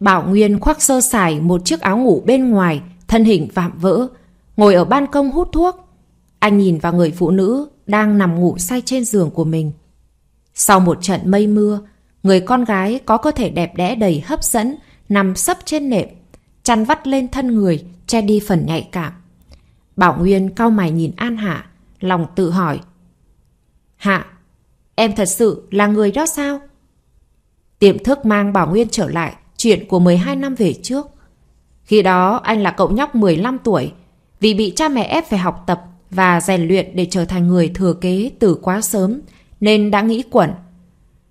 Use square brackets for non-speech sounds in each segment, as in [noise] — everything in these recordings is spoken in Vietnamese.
Bảo Nguyên khoác sơ sài một chiếc áo ngủ bên ngoài, thân hình vạm vỡ, ngồi ở ban công hút thuốc. Anh nhìn vào người phụ nữ đang nằm ngủ say trên giường của mình. Sau một trận mây mưa, người con gái có cơ thể đẹp đẽ đầy hấp dẫn, nằm sấp trên nệm, chăn vắt lên thân người, che đi phần nhạy cảm. Bảo Nguyên cau mày nhìn An Hạ, lòng tự hỏi. Hạ, em thật sự là người đó sao? Tiềm thức mang Bảo Nguyên trở lại chuyện của 12 năm về trước. Khi đó anh là cậu nhóc 15 tuổi, vì bị cha mẹ ép phải học tập và rèn luyện để trở thành người thừa kế từ quá sớm, nên đã nghĩ quẩn.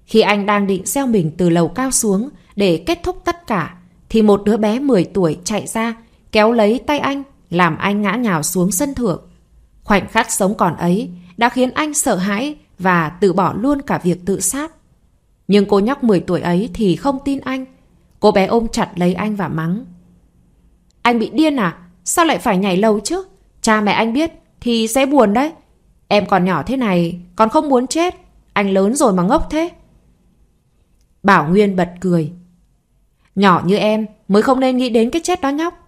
Khi anh đang định gieo mình từ lầu cao xuống để kết thúc tất cả, thì một đứa bé 10 tuổi chạy ra, kéo lấy tay anh, làm anh ngã nhào xuống sân thượng. Khoảnh khắc sống còn ấy đã khiến anh sợ hãi và từ bỏ luôn cả việc tự sát. Nhưng cô nhóc 10 tuổi ấy thì không tin anh, Cô bé ôm chặt lấy anh và mắng. Anh bị điên à? Sao lại phải nhảy lầu chứ? Cha mẹ anh biết thì sẽ buồn đấy. Em còn nhỏ thế này, còn không muốn chết. Anh lớn rồi mà ngốc thế. Bảo Nguyên bật cười. Nhỏ như em mới không nên nghĩ đến cái chết đó nhóc.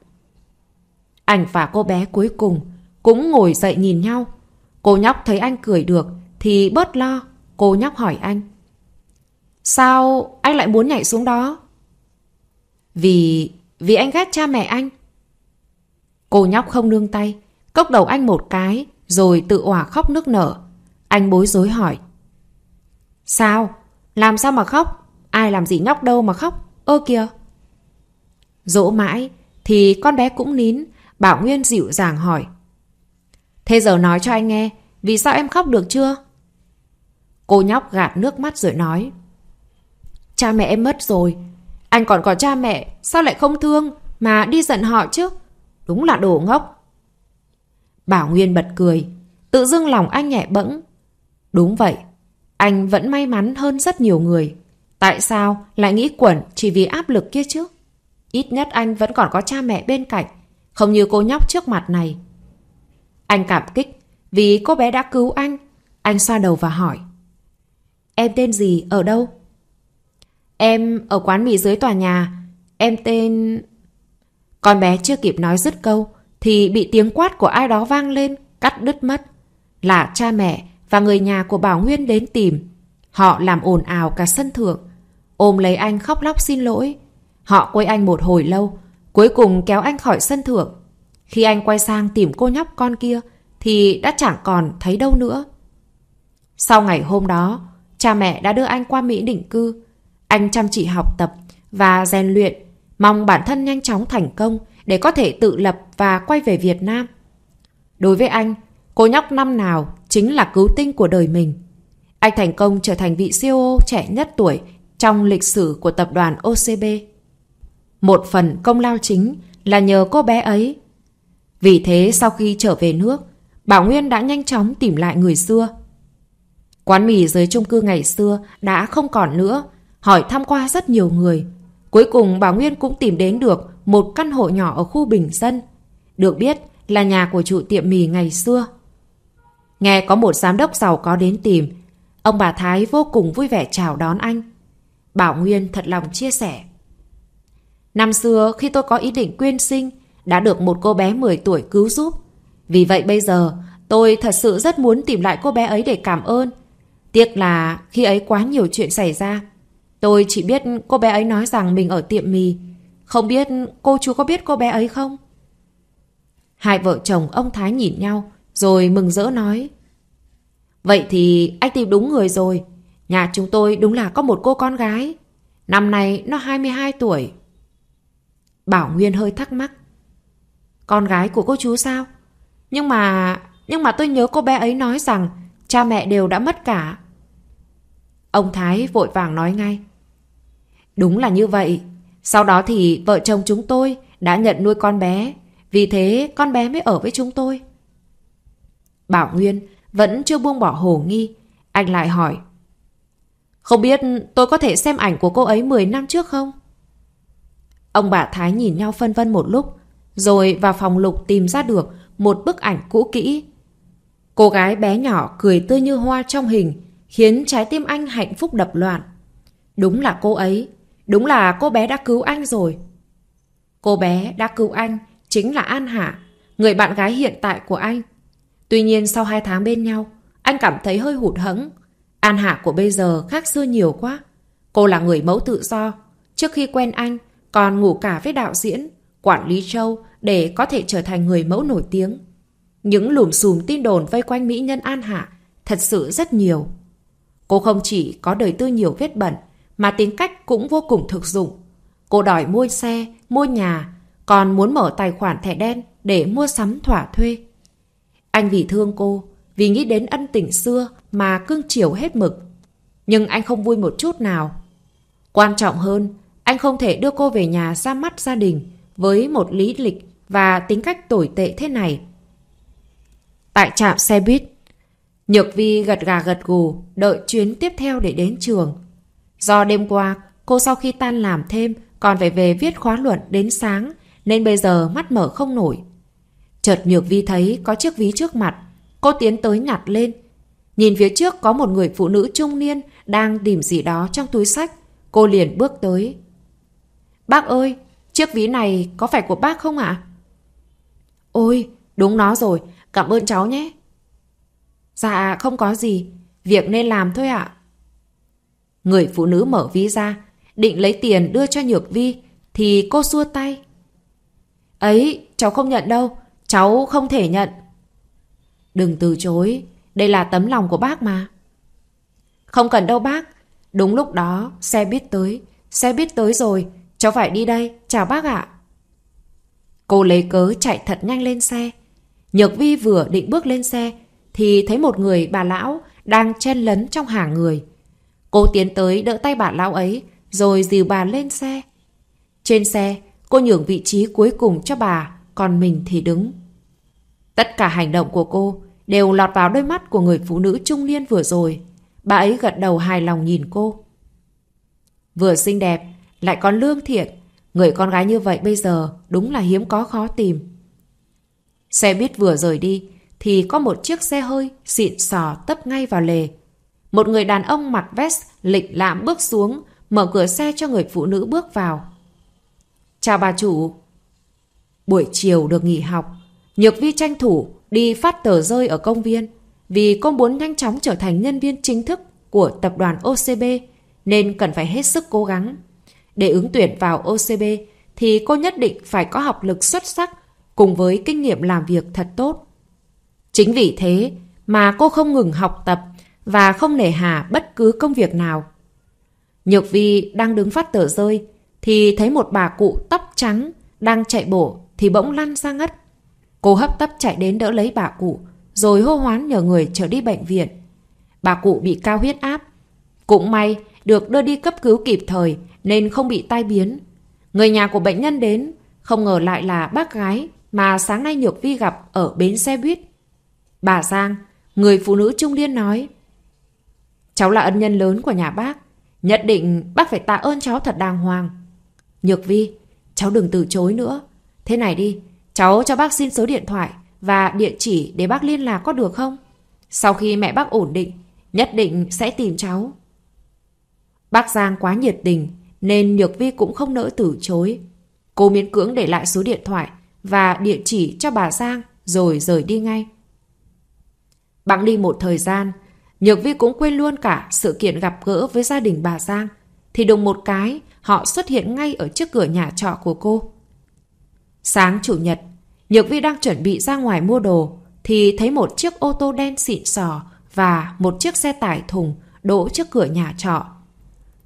Anh và cô bé cuối cùng cũng ngồi dậy nhìn nhau. Cô nhóc thấy anh cười được thì bớt lo. Cô nhóc hỏi anh. Sao anh lại muốn nhảy xuống đó? Vì... vì anh ghét cha mẹ anh. Cô nhóc không nương tay, cốc đầu anh một cái, rồi tự òa khóc nước nở. Anh bối rối hỏi. Sao? Làm sao mà khóc? Ai làm gì nhóc đâu mà khóc? Ơ kìa! Dỗ mãi, thì con bé cũng nín, Bảo Nguyên dịu dàng hỏi. Thế giờ nói cho anh nghe, vì sao em khóc được chưa? Cô nhóc gạt nước mắt rồi nói. Cha mẹ em mất rồi, anh còn có cha mẹ, sao lại không thương mà đi giận họ chứ? Đúng là đồ ngốc. Bảo Nguyên bật cười, tự dưng lòng anh nhẹ bẫng. Đúng vậy, anh vẫn may mắn hơn rất nhiều người. Tại sao lại nghĩ quẩn chỉ vì áp lực kia chứ? Ít nhất anh vẫn còn có cha mẹ bên cạnh, không như cô nhóc trước mặt này. Anh cảm kích vì cô bé đã cứu anh. Anh xoa đầu và hỏi. Em tên gì, ở đâu? Em ở quán mì dưới tòa nhà, em tên... Con bé chưa kịp nói dứt câu, thì bị tiếng quát của ai đó vang lên, cắt đứt mất. Là cha mẹ và người nhà của Bảo Nguyên đến tìm. Họ làm ồn ào cả sân thượng, ôm lấy anh khóc lóc xin lỗi. Họ quấy anh một hồi lâu, cuối cùng kéo anh khỏi sân thượng. Khi anh quay sang tìm cô nhóc con kia, thì đã chẳng còn thấy đâu nữa. Sau ngày hôm đó, cha mẹ đã đưa anh qua Mỹ định cư, anh chăm chỉ học tập và rèn luyện, mong bản thân nhanh chóng thành công để có thể tự lập và quay về Việt Nam. Đối với anh, cô nhóc năm nào chính là cứu tinh của đời mình. Anh thành công trở thành vị CEO trẻ nhất tuổi trong lịch sử của tập đoàn OCB. Một phần công lao chính là nhờ cô bé ấy. Vì thế sau khi trở về nước, Bảo Nguyên đã nhanh chóng tìm lại người xưa. Quán mì dưới chung cư ngày xưa đã không còn nữa hỏi thăm qua rất nhiều người. Cuối cùng bà Nguyên cũng tìm đến được một căn hộ nhỏ ở khu Bình Dân. Được biết là nhà của chủ tiệm mì ngày xưa. Nghe có một giám đốc giàu có đến tìm, ông bà Thái vô cùng vui vẻ chào đón anh. Bảo Nguyên thật lòng chia sẻ. Năm xưa khi tôi có ý định quyên sinh, đã được một cô bé 10 tuổi cứu giúp. Vì vậy bây giờ, tôi thật sự rất muốn tìm lại cô bé ấy để cảm ơn. Tiếc là khi ấy quá nhiều chuyện xảy ra, Tôi chỉ biết cô bé ấy nói rằng mình ở tiệm mì. Không biết cô chú có biết cô bé ấy không? Hai vợ chồng ông Thái nhìn nhau, rồi mừng rỡ nói. Vậy thì anh tìm đúng người rồi. Nhà chúng tôi đúng là có một cô con gái. Năm nay nó 22 tuổi. Bảo Nguyên hơi thắc mắc. Con gái của cô chú sao? Nhưng mà... Nhưng mà tôi nhớ cô bé ấy nói rằng cha mẹ đều đã mất cả. Ông Thái vội vàng nói ngay. Đúng là như vậy. Sau đó thì vợ chồng chúng tôi đã nhận nuôi con bé. Vì thế con bé mới ở với chúng tôi. Bảo Nguyên vẫn chưa buông bỏ hồ nghi. Anh lại hỏi. Không biết tôi có thể xem ảnh của cô ấy 10 năm trước không? Ông bà Thái nhìn nhau phân vân một lúc, rồi vào phòng lục tìm ra được một bức ảnh cũ kỹ. Cô gái bé nhỏ cười tươi như hoa trong hình, khiến trái tim anh hạnh phúc đập loạn. Đúng là cô ấy, Đúng là cô bé đã cứu anh rồi. Cô bé đã cứu anh chính là An Hạ, người bạn gái hiện tại của anh. Tuy nhiên sau hai tháng bên nhau, anh cảm thấy hơi hụt hẫng. An Hạ của bây giờ khác xưa nhiều quá. Cô là người mẫu tự do. Trước khi quen anh, còn ngủ cả với đạo diễn, quản lý châu để có thể trở thành người mẫu nổi tiếng. Những lùm xùm tin đồn vây quanh mỹ nhân An Hạ thật sự rất nhiều. Cô không chỉ có đời tư nhiều vết bẩn, mà tính cách cũng vô cùng thực dụng. Cô đòi mua xe, mua nhà, còn muốn mở tài khoản thẻ đen để mua sắm thỏa thuê. Anh vì thương cô, vì nghĩ đến ân tình xưa mà cương chiều hết mực. Nhưng anh không vui một chút nào. Quan trọng hơn, anh không thể đưa cô về nhà ra mắt gia đình với một lý lịch và tính cách tồi tệ thế này. Tại trạm xe buýt, Nhược Vi gật gà gật gù, đợi chuyến tiếp theo để đến trường. Do đêm qua, cô sau khi tan làm thêm còn phải về viết khóa luận đến sáng nên bây giờ mắt mở không nổi. Chợt Nhược Vi thấy có chiếc ví trước mặt. Cô tiến tới nhặt lên. Nhìn phía trước có một người phụ nữ trung niên đang tìm gì đó trong túi sách. Cô liền bước tới. Bác ơi, chiếc ví này có phải của bác không ạ? Ôi, đúng nó rồi. Cảm ơn cháu nhé. Dạ, không có gì. Việc nên làm thôi ạ. Người phụ nữ mở ví ra, định lấy tiền đưa cho Nhược Vi, thì cô xua tay. Ấy, cháu không nhận đâu, cháu không thể nhận. Đừng từ chối, đây là tấm lòng của bác mà. Không cần đâu bác, đúng lúc đó xe biết tới, xe biết tới rồi, cháu phải đi đây, chào bác ạ. Cô lấy cớ chạy thật nhanh lên xe. Nhược Vi vừa định bước lên xe thì thấy một người bà lão đang chen lấn trong hàng người. Cô tiến tới đỡ tay bà lão ấy, rồi dìu bà lên xe. Trên xe, cô nhường vị trí cuối cùng cho bà, còn mình thì đứng. Tất cả hành động của cô đều lọt vào đôi mắt của người phụ nữ trung niên vừa rồi. Bà ấy gật đầu hài lòng nhìn cô. Vừa xinh đẹp, lại còn lương thiện. Người con gái như vậy bây giờ đúng là hiếm có khó tìm. Xe buýt vừa rời đi, thì có một chiếc xe hơi xịn sò tấp ngay vào lề, một người đàn ông mặc vest lịch lãm bước xuống, mở cửa xe cho người phụ nữ bước vào. Chào bà chủ. Buổi chiều được nghỉ học, Nhược Vi tranh thủ đi phát tờ rơi ở công viên vì cô muốn nhanh chóng trở thành nhân viên chính thức của tập đoàn OCB nên cần phải hết sức cố gắng. Để ứng tuyển vào OCB thì cô nhất định phải có học lực xuất sắc cùng với kinh nghiệm làm việc thật tốt. Chính vì thế mà cô không ngừng học tập và không nể hà bất cứ công việc nào. Nhược Vi đang đứng phát tờ rơi thì thấy một bà cụ tóc trắng đang chạy bộ, thì bỗng lăn ra ngất. Cô hấp tấp chạy đến đỡ lấy bà cụ rồi hô hoán nhờ người trở đi bệnh viện. Bà cụ bị cao huyết áp. Cũng may được đưa đi cấp cứu kịp thời nên không bị tai biến. Người nhà của bệnh nhân đến không ngờ lại là bác gái mà sáng nay Nhược Vi gặp ở bến xe buýt. Bà Giang, người phụ nữ trung niên nói Cháu là ân nhân lớn của nhà bác. Nhất định bác phải tạ ơn cháu thật đàng hoàng. Nhược vi, cháu đừng từ chối nữa. Thế này đi, cháu cho bác xin số điện thoại và địa chỉ để bác liên lạc có được không? Sau khi mẹ bác ổn định, nhất định sẽ tìm cháu. Bác Giang quá nhiệt tình nên Nhược Vi cũng không nỡ từ chối. Cô miễn cưỡng để lại số điện thoại và địa chỉ cho bà Giang rồi rời đi ngay. Bẵng đi một thời gian, Nhược Vi cũng quên luôn cả sự kiện gặp gỡ với gia đình bà Giang. Thì đùng một cái, họ xuất hiện ngay ở trước cửa nhà trọ của cô. Sáng Chủ nhật, Nhược Vi đang chuẩn bị ra ngoài mua đồ, thì thấy một chiếc ô tô đen xịn sò và một chiếc xe tải thùng đỗ trước cửa nhà trọ.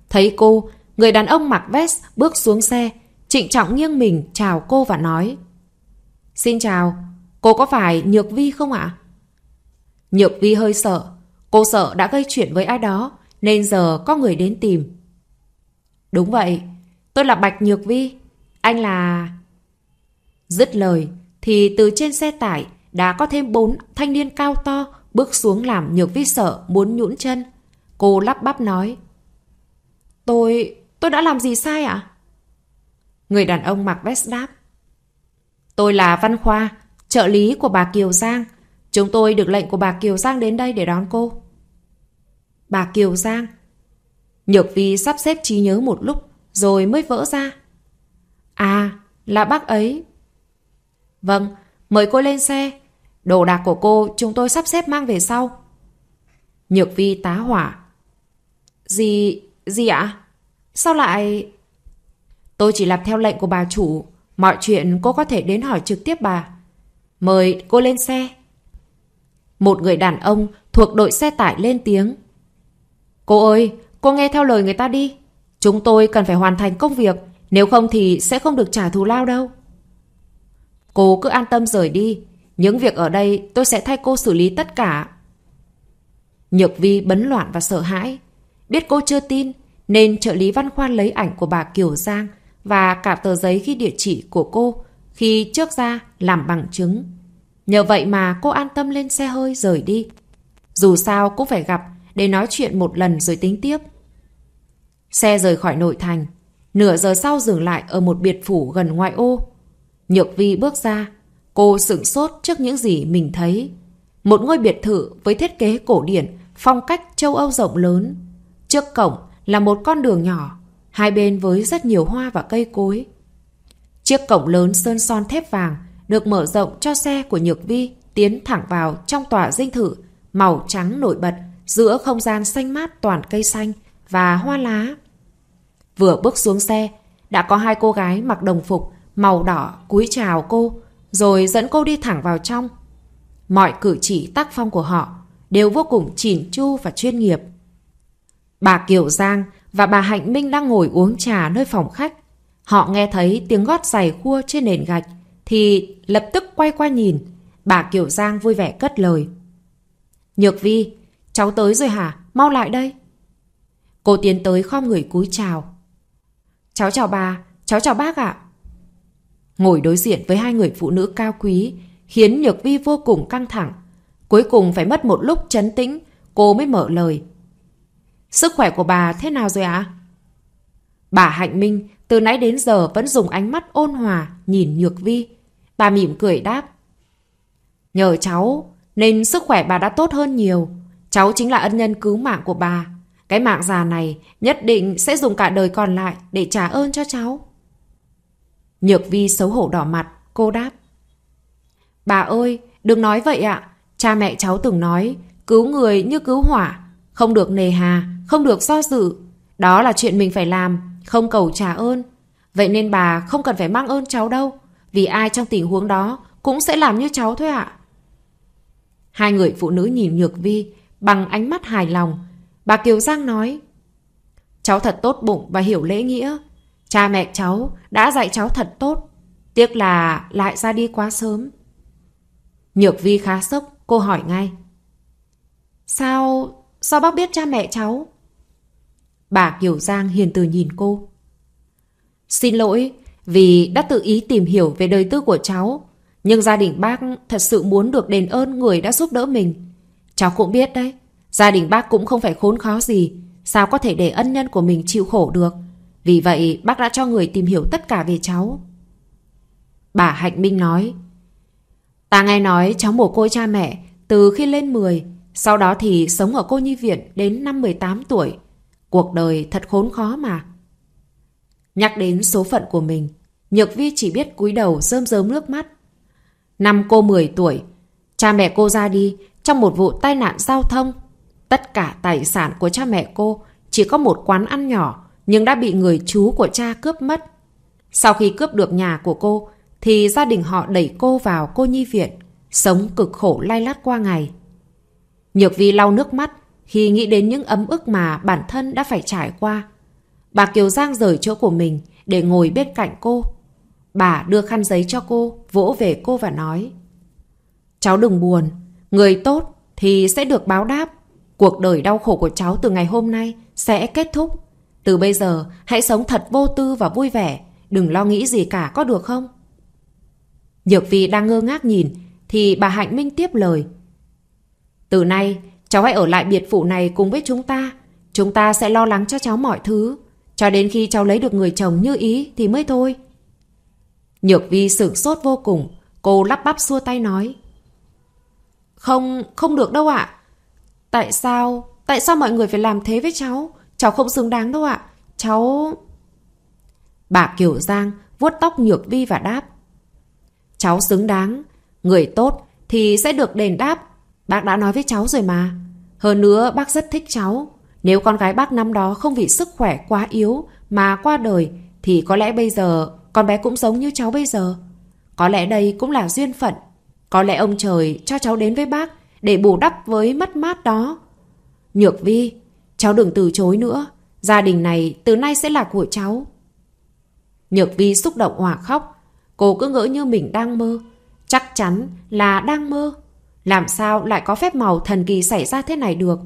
Thấy cô, người đàn ông mặc vest bước xuống xe, trịnh trọng nghiêng mình chào cô và nói Xin chào, cô có phải Nhược Vi không ạ? Nhược Vi hơi sợ, Cô sợ đã gây chuyện với ai đó, nên giờ có người đến tìm. Đúng vậy, tôi là Bạch Nhược Vi, anh là... Dứt lời, thì từ trên xe tải đã có thêm bốn thanh niên cao to bước xuống làm Nhược Vi sợ muốn nhũn chân. Cô lắp bắp nói. Tôi... tôi đã làm gì sai ạ? À? Người đàn ông mặc vest đáp. Tôi là Văn Khoa, trợ lý của bà Kiều Giang. Chúng tôi được lệnh của bà Kiều Giang đến đây để đón cô bà Kiều Giang. Nhược Vi sắp xếp trí nhớ một lúc rồi mới vỡ ra. À, là bác ấy. Vâng, mời cô lên xe. Đồ đạc của cô chúng tôi sắp xếp mang về sau. Nhược Vi tá hỏa. Gì, gì ạ? Sao lại... Tôi chỉ làm theo lệnh của bà chủ. Mọi chuyện cô có thể đến hỏi trực tiếp bà. Mời cô lên xe. Một người đàn ông thuộc đội xe tải lên tiếng. Cô ơi, cô nghe theo lời người ta đi. Chúng tôi cần phải hoàn thành công việc, nếu không thì sẽ không được trả thù lao đâu. Cô cứ an tâm rời đi, những việc ở đây tôi sẽ thay cô xử lý tất cả. Nhược Vi bấn loạn và sợ hãi. Biết cô chưa tin, nên trợ lý văn khoan lấy ảnh của bà Kiều Giang và cả tờ giấy ghi địa chỉ của cô khi trước ra làm bằng chứng. Nhờ vậy mà cô an tâm lên xe hơi rời đi. Dù sao cũng phải gặp để nói chuyện một lần rồi tính tiếp. Xe rời khỏi nội thành, nửa giờ sau dừng lại ở một biệt phủ gần ngoại ô. Nhược Vi bước ra, cô sửng sốt trước những gì mình thấy. Một ngôi biệt thự với thiết kế cổ điển, phong cách châu Âu rộng lớn. Trước cổng là một con đường nhỏ, hai bên với rất nhiều hoa và cây cối. Chiếc cổng lớn sơn son thép vàng được mở rộng cho xe của Nhược Vi tiến thẳng vào trong tòa dinh thự màu trắng nổi bật giữa không gian xanh mát toàn cây xanh và hoa lá. Vừa bước xuống xe, đã có hai cô gái mặc đồng phục màu đỏ cúi chào cô, rồi dẫn cô đi thẳng vào trong. Mọi cử chỉ tác phong của họ đều vô cùng chỉn chu và chuyên nghiệp. Bà Kiều Giang và bà Hạnh Minh đang ngồi uống trà nơi phòng khách. Họ nghe thấy tiếng gót giày khua trên nền gạch thì lập tức quay qua nhìn. Bà Kiều Giang vui vẻ cất lời. Nhược Vi, Cháu tới rồi hả? Mau lại đây. Cô tiến tới khom người cúi chào. Cháu chào bà, cháu chào bác ạ. Ngồi đối diện với hai người phụ nữ cao quý khiến Nhược Vi vô cùng căng thẳng. Cuối cùng phải mất một lúc chấn tĩnh, cô mới mở lời. Sức khỏe của bà thế nào rồi ạ? Bà Hạnh Minh từ nãy đến giờ vẫn dùng ánh mắt ôn hòa nhìn Nhược Vi. Bà mỉm cười đáp. Nhờ cháu nên sức khỏe bà đã tốt hơn nhiều. Cháu chính là ân nhân cứu mạng của bà. Cái mạng già này nhất định sẽ dùng cả đời còn lại để trả ơn cho cháu. Nhược vi xấu hổ đỏ mặt, cô đáp. Bà ơi, đừng nói vậy ạ. Cha mẹ cháu từng nói, cứu người như cứu hỏa, không được nề hà, không được do dự. Đó là chuyện mình phải làm, không cầu trả ơn. Vậy nên bà không cần phải mang ơn cháu đâu, vì ai trong tình huống đó cũng sẽ làm như cháu thôi ạ. Hai người phụ nữ nhìn Nhược Vi bằng ánh mắt hài lòng. Bà Kiều Giang nói, Cháu thật tốt bụng và hiểu lễ nghĩa. Cha mẹ cháu đã dạy cháu thật tốt. Tiếc là lại ra đi quá sớm. Nhược Vi khá sốc, cô hỏi ngay. Sao... sao bác biết cha mẹ cháu? Bà Kiều Giang hiền từ nhìn cô. Xin lỗi vì đã tự ý tìm hiểu về đời tư của cháu. Nhưng gia đình bác thật sự muốn được đền ơn người đã giúp đỡ mình. Cháu cũng biết đấy, gia đình bác cũng không phải khốn khó gì, sao có thể để ân nhân của mình chịu khổ được. Vì vậy bác đã cho người tìm hiểu tất cả về cháu. Bà Hạnh Minh nói, Ta nghe nói cháu mồ côi cha mẹ từ khi lên 10, sau đó thì sống ở cô nhi viện đến năm 18 tuổi. Cuộc đời thật khốn khó mà. Nhắc đến số phận của mình, Nhược Vi chỉ biết cúi đầu rơm rớm nước mắt. Năm cô 10 tuổi, cha mẹ cô ra đi trong một vụ tai nạn giao thông, tất cả tài sản của cha mẹ cô chỉ có một quán ăn nhỏ nhưng đã bị người chú của cha cướp mất. Sau khi cướp được nhà của cô thì gia đình họ đẩy cô vào cô nhi viện, sống cực khổ lay lắt qua ngày. Nhược Vi lau nước mắt khi nghĩ đến những ấm ức mà bản thân đã phải trải qua. Bà Kiều Giang rời chỗ của mình để ngồi bên cạnh cô. Bà đưa khăn giấy cho cô, vỗ về cô và nói Cháu đừng buồn, Người tốt thì sẽ được báo đáp. Cuộc đời đau khổ của cháu từ ngày hôm nay sẽ kết thúc. Từ bây giờ, hãy sống thật vô tư và vui vẻ. Đừng lo nghĩ gì cả có được không? Nhược Vi đang ngơ ngác nhìn, thì bà Hạnh Minh tiếp lời. Từ nay, cháu hãy ở lại biệt phủ này cùng với chúng ta. Chúng ta sẽ lo lắng cho cháu mọi thứ. Cho đến khi cháu lấy được người chồng như ý thì mới thôi. Nhược vi sửng sốt vô cùng. Cô lắp bắp xua tay nói. Không, không được đâu ạ. Tại sao, tại sao mọi người phải làm thế với cháu? Cháu không xứng đáng đâu ạ. Cháu... Bà Kiều Giang vuốt tóc Nhược Vi và đáp. Cháu xứng đáng, người tốt thì sẽ được đền đáp. Bác đã nói với cháu rồi mà. Hơn nữa bác rất thích cháu. Nếu con gái bác năm đó không vì sức khỏe quá yếu mà qua đời thì có lẽ bây giờ con bé cũng giống như cháu bây giờ. Có lẽ đây cũng là duyên phận có lẽ ông trời cho cháu đến với bác để bù đắp với mất mát đó. Nhược vi, cháu đừng từ chối nữa. Gia đình này từ nay sẽ là của cháu. Nhược vi xúc động hòa khóc. Cô cứ ngỡ như mình đang mơ. Chắc chắn là đang mơ. Làm sao lại có phép màu thần kỳ xảy ra thế này được?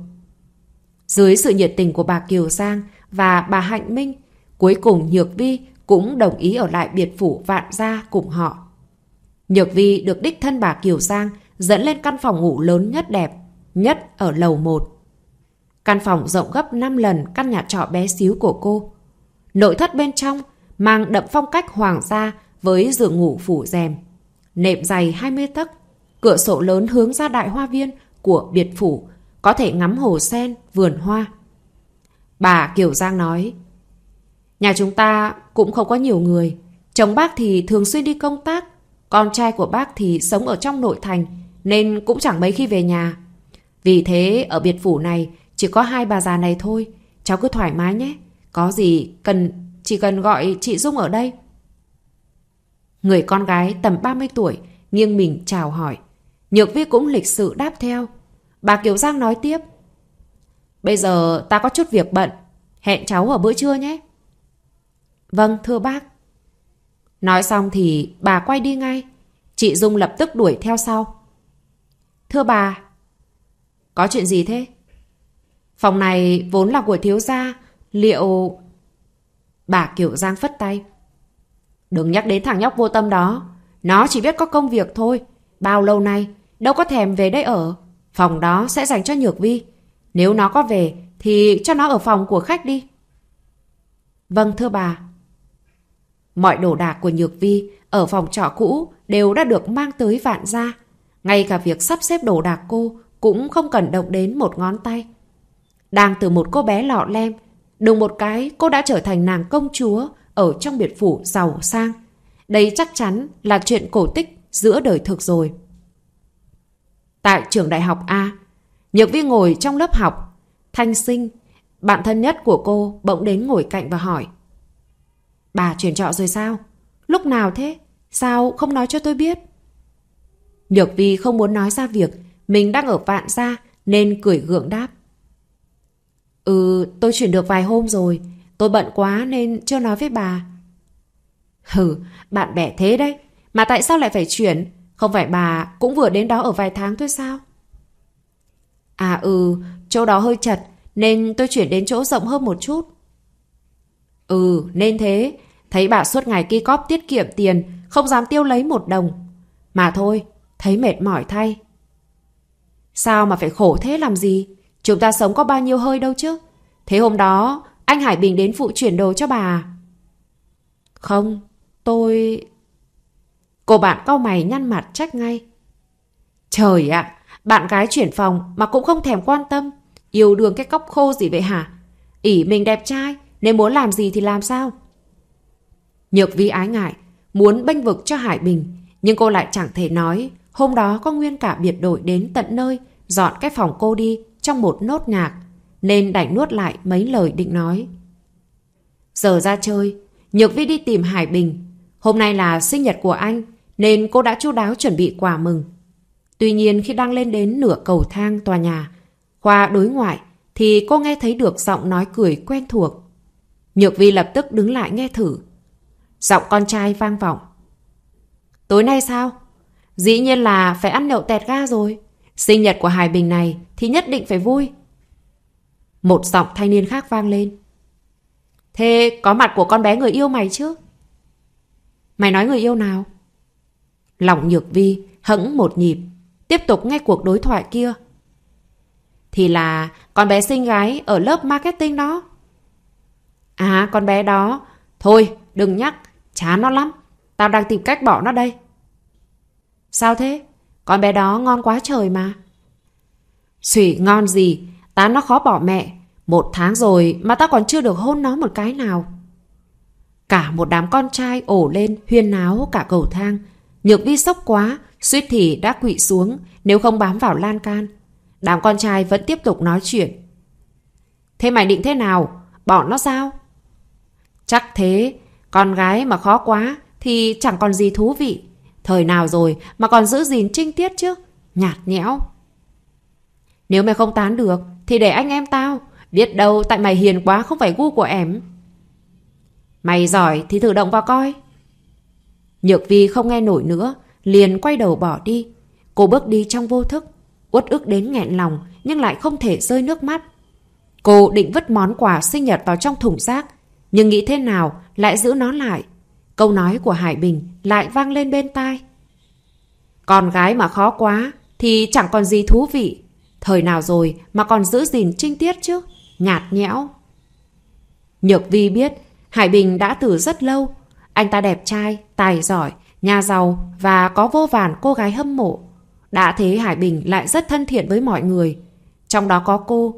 Dưới sự nhiệt tình của bà Kiều Giang và bà Hạnh Minh, cuối cùng Nhược Vi cũng đồng ý ở lại biệt phủ vạn gia cùng họ. Nhược Vi được đích thân bà Kiều Giang dẫn lên căn phòng ngủ lớn nhất đẹp, nhất ở lầu 1. Căn phòng rộng gấp 5 lần căn nhà trọ bé xíu của cô. Nội thất bên trong mang đậm phong cách hoàng gia với giường ngủ phủ rèm, nệm dày 20 tấc, cửa sổ lớn hướng ra đại hoa viên của biệt phủ, có thể ngắm hồ sen, vườn hoa. Bà Kiều Giang nói, Nhà chúng ta cũng không có nhiều người, chồng bác thì thường xuyên đi công tác, con trai của bác thì sống ở trong nội thành nên cũng chẳng mấy khi về nhà. Vì thế ở biệt phủ này chỉ có hai bà già này thôi. Cháu cứ thoải mái nhé. Có gì cần chỉ cần gọi chị Dung ở đây. Người con gái tầm 30 tuổi nghiêng mình chào hỏi. Nhược vi cũng lịch sự đáp theo. Bà Kiều Giang nói tiếp. Bây giờ ta có chút việc bận. Hẹn cháu ở bữa trưa nhé. Vâng, thưa bác. Nói xong thì bà quay đi ngay. Chị Dung lập tức đuổi theo sau. Thưa bà, có chuyện gì thế? Phòng này vốn là của thiếu gia, liệu... Bà Kiều Giang phất tay. Đừng nhắc đến thằng nhóc vô tâm đó. Nó chỉ biết có công việc thôi. Bao lâu nay, đâu có thèm về đây ở. Phòng đó sẽ dành cho Nhược Vi. Nếu nó có về, thì cho nó ở phòng của khách đi. Vâng thưa bà. Mọi đồ đạc của Nhược Vi ở phòng trọ cũ đều đã được mang tới vạn gia. Ngay cả việc sắp xếp đồ đạc cô cũng không cần động đến một ngón tay. Đang từ một cô bé lọ lem, đừng một cái cô đã trở thành nàng công chúa ở trong biệt phủ giàu sang. Đây chắc chắn là chuyện cổ tích giữa đời thực rồi. Tại trường đại học A, Nhược Vi ngồi trong lớp học. Thanh sinh, bạn thân nhất của cô bỗng đến ngồi cạnh và hỏi. Bà chuyển trọ rồi sao? Lúc nào thế? Sao không nói cho tôi biết? Nhược Vi không muốn nói ra việc mình đang ở vạn gia nên cười gượng đáp. Ừ, tôi chuyển được vài hôm rồi. Tôi bận quá nên chưa nói với bà. Hừ, bạn bè thế đấy. Mà tại sao lại phải chuyển? Không phải bà cũng vừa đến đó ở vài tháng thôi sao? À ừ, chỗ đó hơi chật nên tôi chuyển đến chỗ rộng hơn một chút. Ừ, nên thế. Thấy bà suốt ngày ki cóp tiết kiệm tiền, không dám tiêu lấy một đồng. Mà thôi, thấy mệt mỏi thay. Sao mà phải khổ thế làm gì? Chúng ta sống có bao nhiêu hơi đâu chứ. Thế hôm đó, anh Hải Bình đến phụ chuyển đồ cho bà Không, tôi... Cô bạn cau mày nhăn mặt trách ngay. Trời ạ, bạn gái chuyển phòng mà cũng không thèm quan tâm. Yêu đương cái cóc khô gì vậy hả? ỉ mình đẹp trai nếu muốn làm gì thì làm sao? Nhược vi ái ngại, muốn bênh vực cho Hải Bình, nhưng cô lại chẳng thể nói. Hôm đó có nguyên cả biệt đội đến tận nơi, dọn cái phòng cô đi trong một nốt nhạc, nên đành nuốt lại mấy lời định nói. Giờ ra chơi, Nhược vi đi tìm Hải Bình. Hôm nay là sinh nhật của anh, nên cô đã chu đáo chuẩn bị quà mừng. Tuy nhiên khi đang lên đến nửa cầu thang tòa nhà, qua đối ngoại, thì cô nghe thấy được giọng nói cười quen thuộc. Nhược Vi lập tức đứng lại nghe thử. Giọng con trai vang vọng. Tối nay sao? Dĩ nhiên là phải ăn nhậu tẹt ga rồi. Sinh nhật của Hải Bình này thì nhất định phải vui. Một giọng thanh niên khác vang lên. Thế có mặt của con bé người yêu mày chứ? Mày nói người yêu nào? Lòng Nhược Vi hững một nhịp, tiếp tục nghe cuộc đối thoại kia. Thì là con bé sinh gái ở lớp marketing đó. À con bé đó. Thôi đừng nhắc. Chán nó lắm. Tao đang tìm cách bỏ nó đây. Sao thế? Con bé đó ngon quá trời mà. Sủy ngon gì. tao nó khó bỏ mẹ. Một tháng rồi mà tao còn chưa được hôn nó một cái nào. Cả một đám con trai ổ lên huyên náo cả cầu thang. Nhược vi sốc quá, suýt thì đã quỵ xuống nếu không bám vào lan can. Đám con trai vẫn tiếp tục nói chuyện. Thế mày định thế nào? bỏ nó sao? Chắc thế, con gái mà khó quá thì chẳng còn gì thú vị. Thời nào rồi mà còn giữ gìn trinh tiết chứ, nhạt nhẽo. Nếu mày không tán được thì để anh em tao, biết đâu tại mày hiền quá không phải gu của em. Mày giỏi thì thử động vào coi. Nhược vi không nghe nổi nữa, liền quay đầu bỏ đi. Cô bước đi trong vô thức, uất ức đến nghẹn lòng nhưng lại không thể rơi nước mắt. Cô định vứt món quà sinh nhật vào trong thùng rác nhưng nghĩ thế nào lại giữ nó lại? Câu nói của Hải Bình lại vang lên bên tai. Con gái mà khó quá thì chẳng còn gì thú vị. Thời nào rồi mà còn giữ gìn trinh tiết chứ? Nhạt nhẽo. Nhược Vi biết Hải Bình đã từ rất lâu. Anh ta đẹp trai, tài giỏi, nhà giàu và có vô vàn cô gái hâm mộ. Đã thế Hải Bình lại rất thân thiện với mọi người. Trong đó có cô.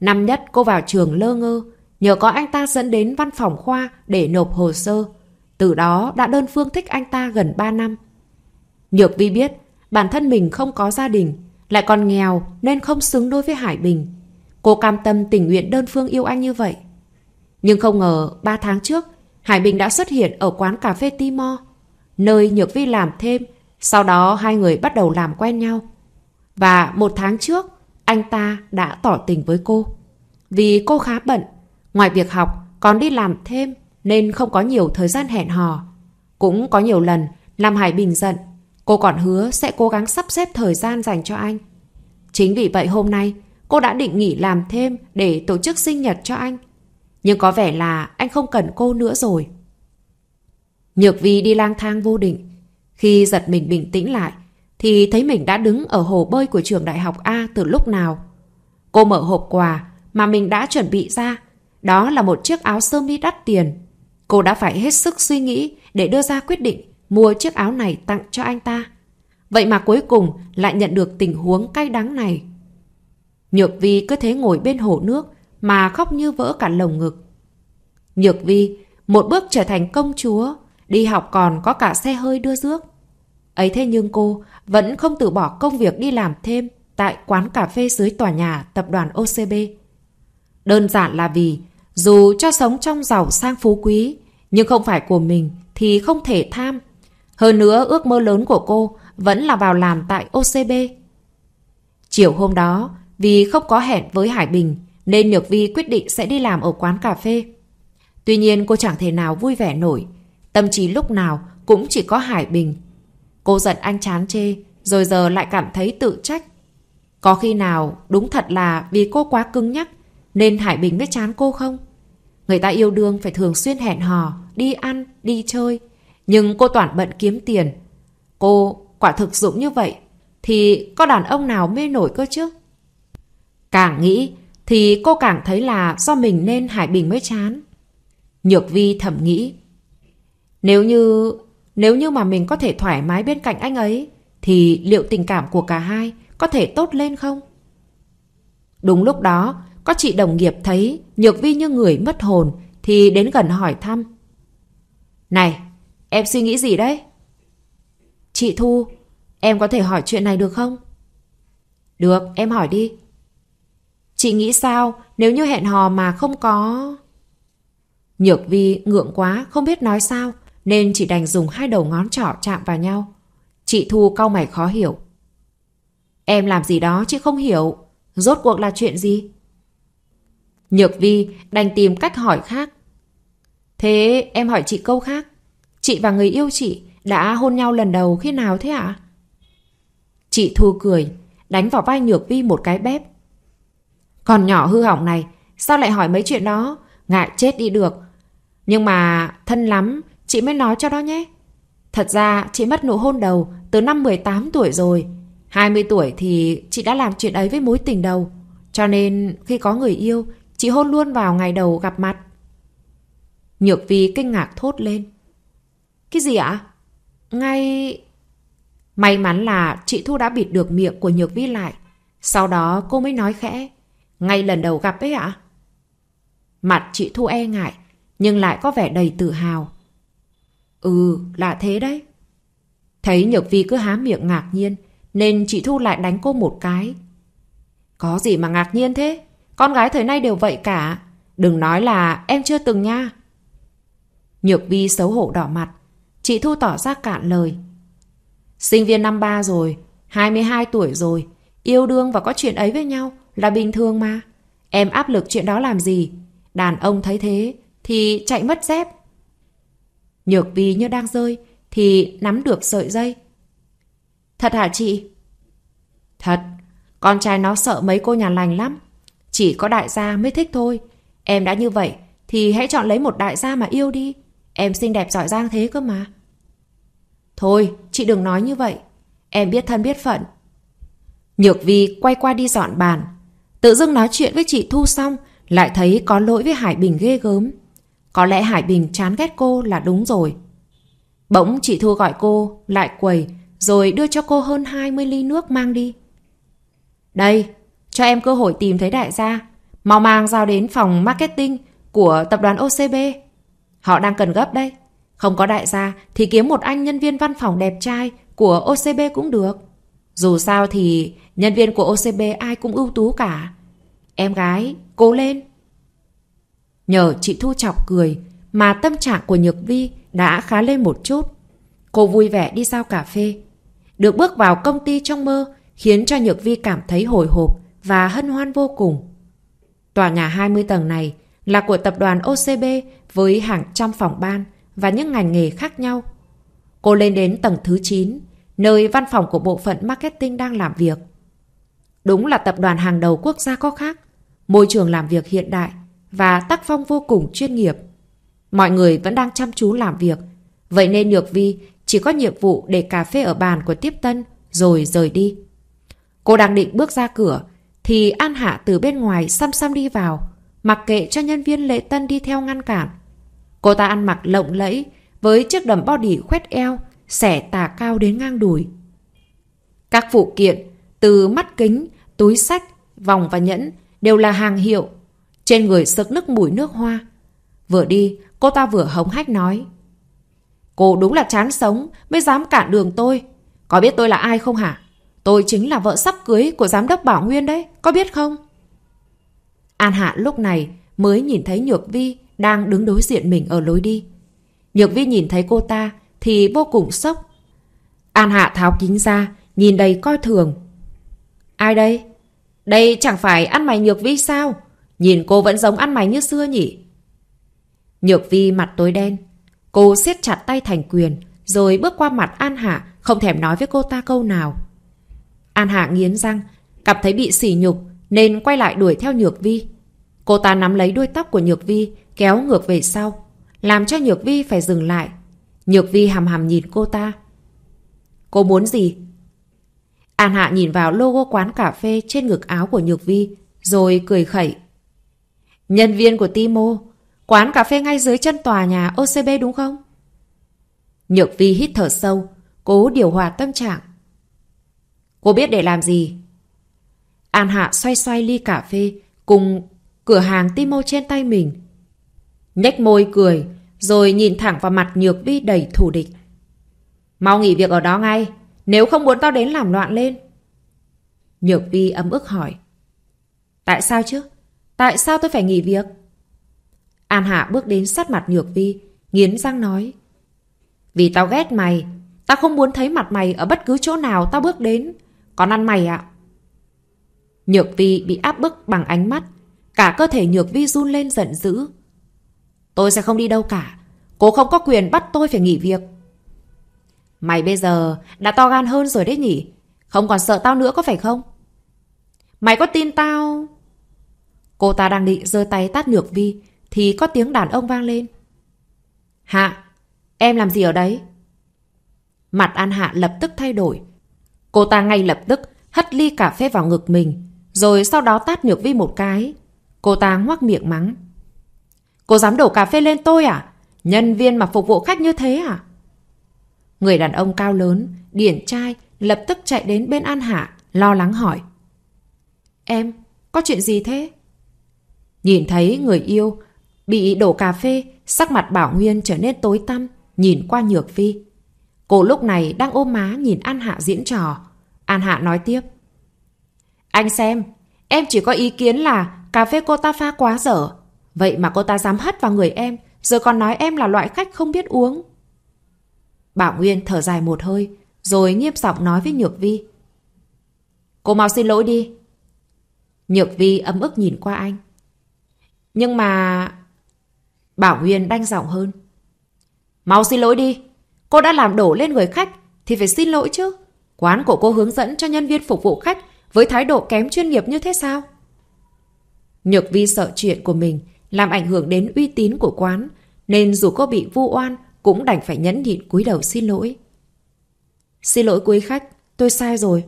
Năm nhất cô vào trường lơ ngơ, Nhờ có anh ta dẫn đến văn phòng khoa để nộp hồ sơ. Từ đó đã đơn phương thích anh ta gần 3 năm. Nhược Vi biết bản thân mình không có gia đình, lại còn nghèo nên không xứng đôi với Hải Bình. Cô cam tâm tình nguyện đơn phương yêu anh như vậy. Nhưng không ngờ 3 tháng trước Hải Bình đã xuất hiện ở quán cà phê Timor, nơi Nhược Vi làm thêm, sau đó hai người bắt đầu làm quen nhau. Và một tháng trước, anh ta đã tỏ tình với cô. Vì cô khá bận Ngoài việc học, còn đi làm thêm nên không có nhiều thời gian hẹn hò. Cũng có nhiều lần lam Hải Bình giận. Cô còn hứa sẽ cố gắng sắp xếp thời gian dành cho anh. Chính vì vậy hôm nay cô đã định nghỉ làm thêm để tổ chức sinh nhật cho anh. Nhưng có vẻ là anh không cần cô nữa rồi. Nhược Vi đi lang thang vô định. Khi giật mình bình tĩnh lại thì thấy mình đã đứng ở hồ bơi của trường đại học A từ lúc nào. Cô mở hộp quà mà mình đã chuẩn bị ra đó là một chiếc áo sơ mi đắt tiền. Cô đã phải hết sức suy nghĩ để đưa ra quyết định mua chiếc áo này tặng cho anh ta. Vậy mà cuối cùng lại nhận được tình huống cay đắng này. Nhược Vi cứ thế ngồi bên hồ nước mà khóc như vỡ cả lồng ngực. Nhược Vi, một bước trở thành công chúa, đi học còn có cả xe hơi đưa rước. Ấy thế nhưng cô vẫn không từ bỏ công việc đi làm thêm tại quán cà phê dưới tòa nhà tập đoàn OCB. Đơn giản là vì dù cho sống trong giàu sang phú quý, nhưng không phải của mình thì không thể tham. Hơn nữa ước mơ lớn của cô vẫn là vào làm tại OCB. Chiều hôm đó, vì không có hẹn với Hải Bình nên Nhược Vi quyết định sẽ đi làm ở quán cà phê. Tuy nhiên cô chẳng thể nào vui vẻ nổi, tâm trí lúc nào cũng chỉ có Hải Bình. Cô giận anh chán chê, rồi giờ lại cảm thấy tự trách. Có khi nào đúng thật là vì cô quá cứng nhắc nên Hải Bình mới chán cô không? Người ta yêu đương phải thường xuyên hẹn hò, đi ăn, đi chơi. Nhưng cô toàn bận kiếm tiền. Cô quả thực dụng như vậy thì có đàn ông nào mê nổi cơ chứ? Càng nghĩ thì cô càng thấy là do mình nên Hải Bình mới chán. Nhược Vi thầm nghĩ. Nếu như... Nếu như mà mình có thể thoải mái bên cạnh anh ấy thì liệu tình cảm của cả hai có thể tốt lên không? Đúng lúc đó, có chị đồng nghiệp thấy Nhược Vi như người mất hồn thì đến gần hỏi thăm. Này, em suy nghĩ gì đấy? Chị Thu, em có thể hỏi chuyện này được không? Được, em hỏi đi. Chị nghĩ sao nếu như hẹn hò mà không có... Nhược Vi ngượng quá, không biết nói sao, nên chị đành dùng hai đầu ngón trỏ chạm vào nhau. Chị Thu cau mày khó hiểu. Em làm gì đó chị không hiểu, rốt cuộc là chuyện gì? Nhược Vi đành tìm cách hỏi khác. Thế em hỏi chị câu khác. Chị và người yêu chị đã hôn nhau lần đầu khi nào thế ạ? À? Chị thua cười, đánh vào vai Nhược Vi một cái bếp. Còn nhỏ hư hỏng này, sao lại hỏi mấy chuyện đó? Ngại chết đi được. Nhưng mà thân lắm, chị mới nói cho đó nhé. Thật ra chị mất nụ hôn đầu từ năm 18 tuổi rồi. 20 tuổi thì chị đã làm chuyện ấy với mối tình đầu. Cho nên khi có người yêu, Chị hôn luôn vào ngày đầu gặp mặt. Nhược Vi kinh ngạc thốt lên. Cái gì ạ? Ngay... May mắn là chị Thu đã bịt được miệng của Nhược Vi lại. Sau đó cô mới nói khẽ. Ngay lần đầu gặp ấy ạ? Mặt chị Thu e ngại, nhưng lại có vẻ đầy tự hào. Ừ, là thế đấy. Thấy Nhược Vi cứ há miệng ngạc nhiên, nên chị Thu lại đánh cô một cái. Có gì mà ngạc nhiên thế? Con gái thời nay đều vậy cả. Đừng nói là em chưa từng nha. Nhược vi xấu hổ đỏ mặt. Chị Thu tỏ ra cạn lời. Sinh viên năm ba rồi, 22 tuổi rồi. Yêu đương và có chuyện ấy với nhau là bình thường mà. Em áp lực chuyện đó làm gì? Đàn ông thấy thế thì chạy mất dép. Nhược vi như đang rơi thì nắm được sợi dây. Thật hả chị? Thật, con trai nó sợ mấy cô nhà lành lắm. Chỉ có đại gia mới thích thôi. Em đã như vậy, thì hãy chọn lấy một đại gia mà yêu đi. Em xinh đẹp giỏi giang thế cơ mà. Thôi, chị đừng nói như vậy. Em biết thân biết phận. Nhược Vi quay qua đi dọn bàn. Tự dưng nói chuyện với chị Thu xong, lại thấy có lỗi với Hải Bình ghê gớm. Có lẽ Hải Bình chán ghét cô là đúng rồi. Bỗng chị Thu gọi cô, lại quầy, rồi đưa cho cô hơn 20 ly nước mang đi. Đây, cho em cơ hội tìm thấy đại gia. Mau mang giao đến phòng marketing của tập đoàn OCB. Họ đang cần gấp đây. Không có đại gia thì kiếm một anh nhân viên văn phòng đẹp trai của OCB cũng được. Dù sao thì nhân viên của OCB ai cũng ưu tú cả. Em gái, cố lên. Nhờ chị Thu chọc cười mà tâm trạng của Nhược Vi đã khá lên một chút. Cô vui vẻ đi giao cà phê. Được bước vào công ty trong mơ khiến cho Nhược Vi cảm thấy hồi hộp và hân hoan vô cùng. Tòa nhà 20 tầng này là của tập đoàn OCB với hàng trăm phòng ban và những ngành nghề khác nhau. Cô lên đến tầng thứ 9, nơi văn phòng của bộ phận marketing đang làm việc. Đúng là tập đoàn hàng đầu quốc gia có khác, môi trường làm việc hiện đại và tác phong vô cùng chuyên nghiệp. Mọi người vẫn đang chăm chú làm việc, vậy nên Nhược Vi chỉ có nhiệm vụ để cà phê ở bàn của tiếp tân rồi rời đi. Cô đang định bước ra cửa thì An Hạ từ bên ngoài xăm xăm đi vào, mặc kệ cho nhân viên lễ tân đi theo ngăn cản. Cô ta ăn mặc lộng lẫy, với chiếc đầm body khoét eo, xẻ tà cao đến ngang đùi. Các phụ kiện, từ mắt kính, túi sách, vòng và nhẫn đều là hàng hiệu. Trên người sực nước mùi nước hoa. Vừa đi, cô ta vừa hống hách nói. Cô đúng là chán sống, mới dám cản đường tôi. Có biết tôi là ai không hả? Tôi chính là vợ sắp cưới của giám đốc Bảo Nguyên đấy, có biết không? An Hạ lúc này mới nhìn thấy Nhược Vi đang đứng đối diện mình ở lối đi. Nhược Vi nhìn thấy cô ta thì vô cùng sốc. An Hạ tháo kính ra, nhìn đầy coi thường. Ai đây? Đây chẳng phải ăn mày Nhược Vi sao? Nhìn cô vẫn giống ăn mày như xưa nhỉ? Nhược Vi mặt tối đen. Cô siết chặt tay thành quyền, rồi bước qua mặt An Hạ, không thèm nói với cô ta câu nào. An Hạ nghiến răng, cảm thấy bị sỉ nhục nên quay lại đuổi theo Nhược Vi. Cô ta nắm lấy đuôi tóc của Nhược Vi, kéo ngược về sau, làm cho Nhược Vi phải dừng lại. Nhược Vi hầm hầm nhìn cô ta. Cô muốn gì? An Hạ nhìn vào logo quán cà phê trên ngực áo của Nhược Vi, rồi cười khẩy. Nhân viên của Timo, quán cà phê ngay dưới chân tòa nhà OCB đúng không? Nhược Vi hít thở sâu, cố điều hòa tâm trạng. Cô biết để làm gì? An Hạ xoay xoay ly cà phê cùng cửa hàng Timo trên tay mình. Nhếch môi cười, rồi nhìn thẳng vào mặt Nhược Vi đầy thủ địch. Mau nghỉ việc ở đó ngay, nếu không muốn tao đến làm loạn lên. Nhược Vi ấm ức hỏi. Tại sao chứ? Tại sao tôi phải nghỉ việc? An Hạ bước đến sát mặt Nhược Vi, nghiến răng nói. Vì tao ghét mày, tao không muốn thấy mặt mày ở bất cứ chỗ nào tao bước đến. Con ăn mày ạ. Nhược vi bị áp bức bằng ánh mắt. Cả cơ thể nhược vi run lên giận dữ. Tôi sẽ không đi đâu cả. Cô không có quyền bắt tôi phải nghỉ việc. Mày bây giờ đã to gan hơn rồi đấy nhỉ? Không còn sợ tao nữa có phải không? Mày có tin tao... Cô ta đang định giơ tay tát nhược vi Thì có tiếng đàn ông vang lên Hạ, em làm gì ở đấy? Mặt An Hạ lập tức thay đổi Cô ta ngay lập tức hất ly cà phê vào ngực mình, rồi sau đó tát Nhược Vi một cái. Cô ta ngoác miệng mắng. Cô dám đổ cà phê lên tôi à? Nhân viên mà phục vụ khách như thế à? Người đàn ông cao lớn, điển trai, lập tức chạy đến bên An Hạ, lo lắng hỏi. Em, có chuyện gì thế? Nhìn thấy người yêu bị đổ cà phê, sắc mặt Bảo Nguyên trở nên tối tăm, nhìn qua Nhược Vi. Cô lúc này đang ôm má nhìn An Hạ diễn trò, An Hạ nói tiếp. Anh xem, em chỉ có ý kiến là cà phê cô ta pha quá dở. Vậy mà cô ta dám hất vào người em, rồi còn nói em là loại khách không biết uống. Bảo Nguyên thở dài một hơi, rồi nghiêm giọng nói với Nhược Vi. Cô mau xin lỗi đi. Nhược Vi ấm ức nhìn qua anh. Nhưng mà... Bảo Nguyên đanh giọng hơn. Mau xin lỗi đi. Cô đã làm đổ lên người khách thì phải xin lỗi chứ. Quán của cô hướng dẫn cho nhân viên phục vụ khách với thái độ kém chuyên nghiệp như thế sao? Nhược Vi sợ chuyện của mình làm ảnh hưởng đến uy tín của quán, nên dù có bị vu oan cũng đành phải nhẫn nhịn cúi đầu xin lỗi. Xin lỗi quý khách, tôi sai rồi.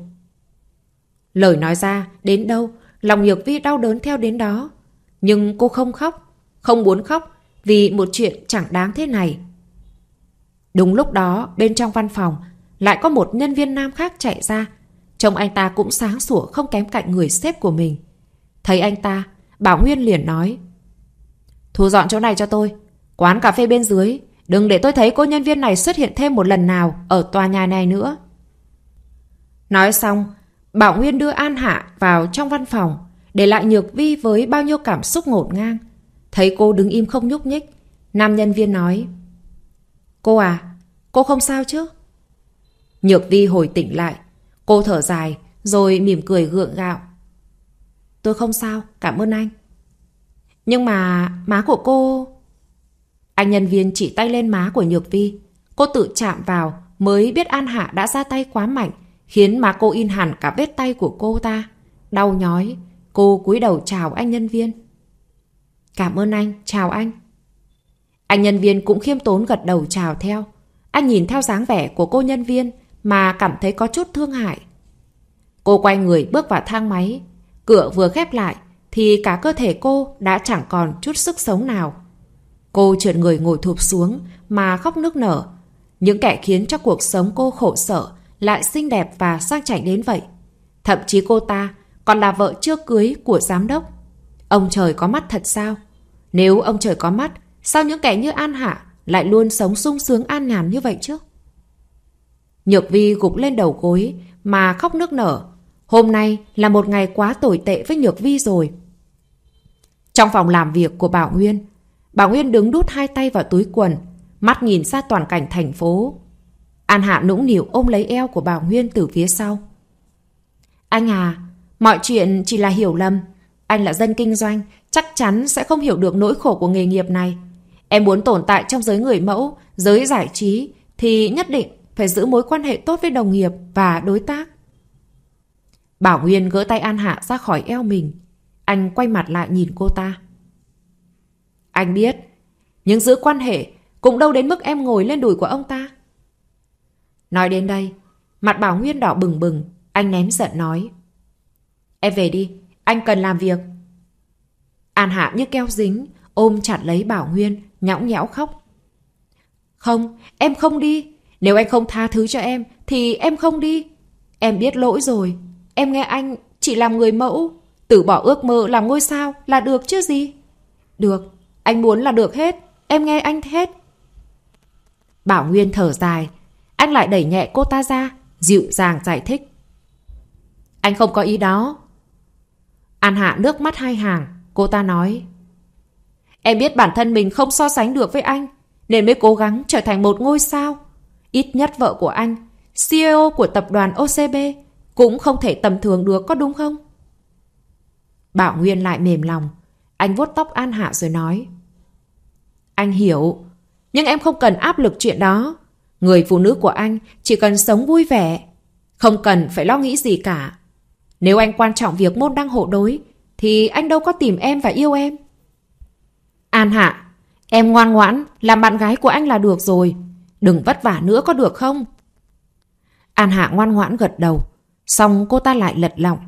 Lời nói ra đến đâu, lòng Nhược Vi đau đớn theo đến đó. Nhưng cô không khóc, không muốn khóc vì một chuyện chẳng đáng thế này. Đúng lúc đó, bên trong văn phòng lại có một nhân viên nam khác chạy ra. Trông anh ta cũng sáng sủa không kém cạnh người sếp của mình. Thấy anh ta, Bảo Nguyên liền nói. Thu dọn chỗ này cho tôi. Quán cà phê bên dưới. Đừng để tôi thấy cô nhân viên này xuất hiện thêm một lần nào ở tòa nhà này nữa. Nói xong, Bảo Nguyên đưa An Hạ vào trong văn phòng, để lại Nhược Vi với bao nhiêu cảm xúc ngột ngang. Thấy cô đứng im không nhúc nhích, nam nhân viên nói. Cô à, cô không sao chứ? Nhược vi hồi tỉnh lại. Cô thở dài, rồi mỉm cười gượng gạo. Tôi không sao, cảm ơn anh. Nhưng mà má của cô... Anh nhân viên chỉ tay lên má của Nhược Vi. Cô tự chạm vào mới biết An Hạ đã ra tay quá mạnh, khiến má cô in hẳn cả vết tay của cô ta. Đau nhói, cô cúi đầu chào anh nhân viên. Cảm ơn anh, chào anh. Anh nhân viên cũng khiêm tốn gật đầu chào theo. Anh nhìn theo dáng vẻ của cô nhân viên, mà cảm thấy có chút thương hại. Cô quay người bước vào thang máy. Cửa vừa khép lại thì cả cơ thể cô đã chẳng còn chút sức sống nào. Cô trượt người ngồi thụp xuống mà khóc nức nở. Những kẻ khiến cho cuộc sống cô khổ sở lại xinh đẹp và sang chảnh đến vậy. Thậm chí cô ta còn là vợ chưa cưới của giám đốc. Ông trời có mắt thật sao? Nếu ông trời có mắt, sao những kẻ như An Hạ lại luôn sống sung sướng an nhàn như vậy chứ? Nhược Vi gục lên đầu gối mà khóc nước nở. Hôm nay là một ngày quá tồi tệ với Nhược Vi rồi. Trong phòng làm việc của Bảo Nguyên, Bảo Nguyên đứng đút hai tay vào túi quần, mắt nhìn ra toàn cảnh thành phố. An Hạ nũng nịu ôm lấy eo của Bảo Nguyên từ phía sau. Anh à, mọi chuyện chỉ là hiểu lầm. Anh là dân kinh doanh, chắc chắn sẽ không hiểu được nỗi khổ của nghề nghiệp này. Em muốn tồn tại trong giới người mẫu, giới giải trí thì nhất định phải giữ mối quan hệ tốt với đồng nghiệp và đối tác. Bảo Nguyên gỡ tay An Hạ ra khỏi eo mình. Anh quay mặt lại nhìn cô ta. Anh biết, những giữ quan hệ cũng đâu đến mức em ngồi lên đùi của ông ta. Nói đến đây, mặt Bảo Nguyên đỏ bừng bừng, anh ném giận nói. Em về đi, anh cần làm việc. An Hạ như keo dính, ôm chặt lấy Bảo Nguyên, nhõng nhẽo khóc. Không, em không đi, nếu anh không tha thứ cho em, thì em không đi. Em biết lỗi rồi. Em nghe anh chỉ làm người mẫu. Từ bỏ ước mơ làm ngôi sao là được chứ gì? Được, anh muốn là được hết. Em nghe anh hết. Bảo Nguyên thở dài. Anh lại đẩy nhẹ cô ta ra, dịu dàng giải thích. Anh không có ý đó. An Hạ nước mắt hai hàng, cô ta nói. Em biết bản thân mình không so sánh được với anh, nên mới cố gắng trở thành một ngôi sao. Ít nhất vợ của anh, CEO của tập đoàn OCB, cũng không thể tầm thường được có đúng không? Bảo Nguyên lại mềm lòng. Anh vuốt tóc An Hạ rồi nói. Anh hiểu, nhưng em không cần áp lực chuyện đó. Người phụ nữ của anh chỉ cần sống vui vẻ, không cần phải lo nghĩ gì cả. Nếu anh quan trọng việc môn đăng hộ đối, thì anh đâu có tìm em và yêu em. An Hạ, em ngoan ngoãn, làm bạn gái của anh là được rồi. Đừng vất vả nữa có được không? An Hạ ngoan ngoãn gật đầu. Xong cô ta lại lật lọng.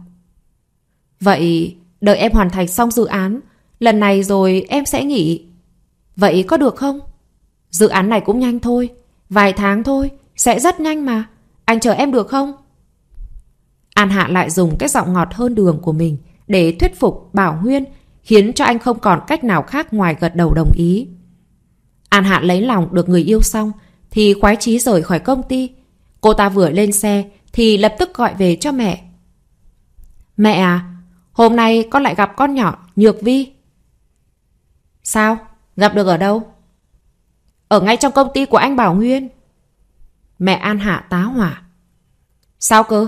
Vậy đợi em hoàn thành xong dự án. Lần này rồi em sẽ nghỉ. Vậy có được không? Dự án này cũng nhanh thôi. Vài tháng thôi. Sẽ rất nhanh mà. Anh chờ em được không? An Hạ lại dùng cái giọng ngọt hơn đường của mình để thuyết phục Bảo nguyên khiến cho anh không còn cách nào khác ngoài gật đầu đồng ý. An Hạ lấy lòng được người yêu xong thì khoái chí rời khỏi công ty. Cô ta vừa lên xe thì lập tức gọi về cho mẹ. Mẹ à, hôm nay con lại gặp con nhỏ Nhược Vi. Sao? Gặp được ở đâu? Ở ngay trong công ty của anh Bảo Nguyên. Mẹ An Hạ tá hỏa. Sao cơ?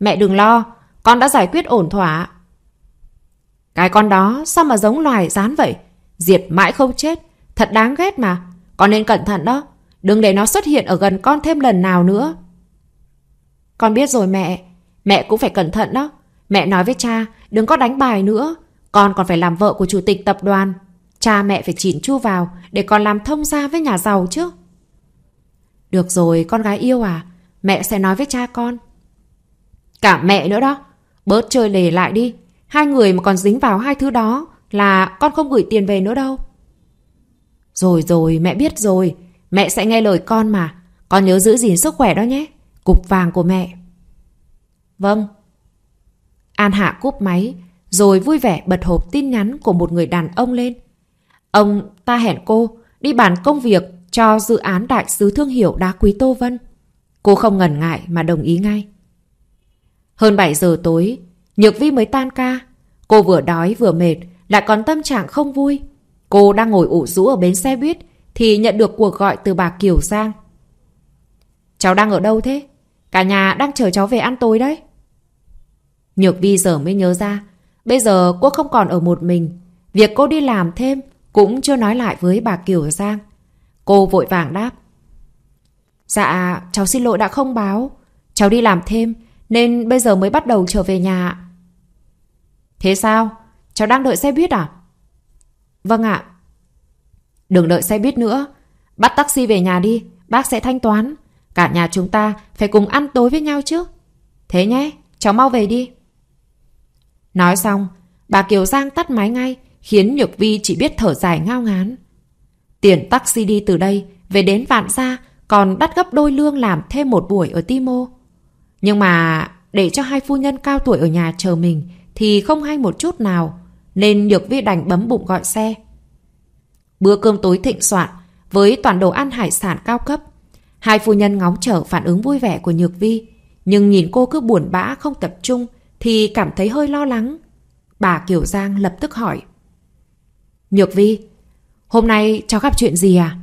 Mẹ đừng lo, con đã giải quyết ổn thỏa. Cái con đó sao mà giống loài rán vậy? Diệt mãi không chết, thật đáng ghét mà. Con nên cẩn thận đó. Đừng để nó xuất hiện ở gần con thêm lần nào nữa. Con biết rồi mẹ. Mẹ cũng phải cẩn thận đó. Mẹ nói với cha, đừng có đánh bài nữa. Con còn phải làm vợ của chủ tịch tập đoàn. Cha mẹ phải chỉn chu vào để con làm thông gia với nhà giàu chứ. Được rồi, con gái yêu à. Mẹ sẽ nói với cha con. Cả mẹ nữa đó. Bớt chơi lề lại đi. Hai người mà còn dính vào hai thứ đó là con không gửi tiền về nữa đâu. Rồi rồi, mẹ biết rồi. Mẹ sẽ nghe lời con mà. Con nhớ giữ gìn sức khỏe đó nhé. Cục vàng của mẹ. Vâng. An Hạ cúp máy, rồi vui vẻ bật hộp tin nhắn của một người đàn ông lên. Ông ta hẹn cô đi bàn công việc cho dự án đại sứ thương hiệu đá quý Tô Vân. Cô không ngần ngại mà đồng ý ngay. Hơn 7 giờ tối, Nhược Vi mới tan ca. Cô vừa đói vừa mệt, lại còn tâm trạng không vui. Cô đang ngồi ủ rũ ở bến xe buýt thì nhận được cuộc gọi từ bà Kiều Giang. Cháu đang ở đâu thế? Cả nhà đang chờ cháu về ăn tối đấy. Nhược Vi giờ mới nhớ ra, bây giờ cô không còn ở một mình. Việc cô đi làm thêm cũng chưa nói lại với bà Kiều Giang. Cô vội vàng đáp. Dạ, cháu xin lỗi đã không báo. Cháu đi làm thêm, nên bây giờ mới bắt đầu trở về nhà. Thế sao? Cháu đang đợi xe buýt à? Vâng ạ, Đừng đợi xe buýt nữa. Bắt taxi về nhà đi, bác sẽ thanh toán. Cả nhà chúng ta phải cùng ăn tối với nhau chứ. Thế nhé, cháu mau về đi. Nói xong, bà Kiều Giang tắt máy ngay, khiến Nhược Vi chỉ biết thở dài ngao ngán. Tiền taxi đi từ đây, về đến vạn gia, còn đắt gấp đôi lương làm thêm một buổi ở Timo. Nhưng mà để cho hai phu nhân cao tuổi ở nhà chờ mình thì không hay một chút nào, nên Nhược Vi đành bấm bụng gọi xe. Bữa cơm tối thịnh soạn, với toàn đồ ăn hải sản cao cấp. Hai phu nhân ngóng trở phản ứng vui vẻ của Nhược Vi, nhưng nhìn cô cứ buồn bã không tập trung thì cảm thấy hơi lo lắng. Bà Kiều Giang lập tức hỏi. Nhược Vi, hôm nay cháu gặp chuyện gì à?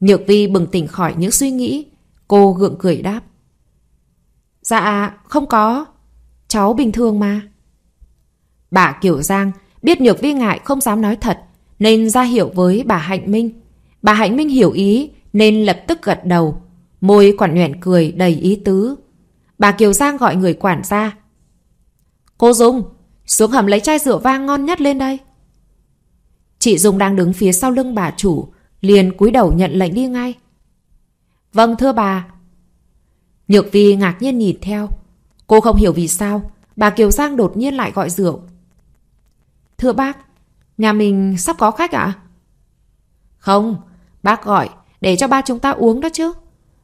Nhược Vi bừng tỉnh khỏi những suy nghĩ, cô gượng cười đáp. Dạ, không có. Cháu bình thường mà. Bà Kiều Giang biết Nhược Vi ngại không dám nói thật, nên ra hiệu với bà Hạnh Minh. Bà Hạnh Minh hiểu ý nên lập tức gật đầu, môi còn nhoẻn cười đầy ý tứ. Bà Kiều Giang gọi người quản gia. Cô Dung, xuống hầm lấy chai rượu vang ngon nhất lên đây. Chị Dung đang đứng phía sau lưng bà chủ, liền cúi đầu nhận lệnh đi ngay. Vâng thưa bà. Nhược Vi ngạc nhiên nhìn theo. Cô không hiểu vì sao, bà Kiều Giang đột nhiên lại gọi rượu. Thưa bác, Nhà mình sắp có khách ạ? À? Không, bác gọi để cho ba chúng ta uống đó chứ.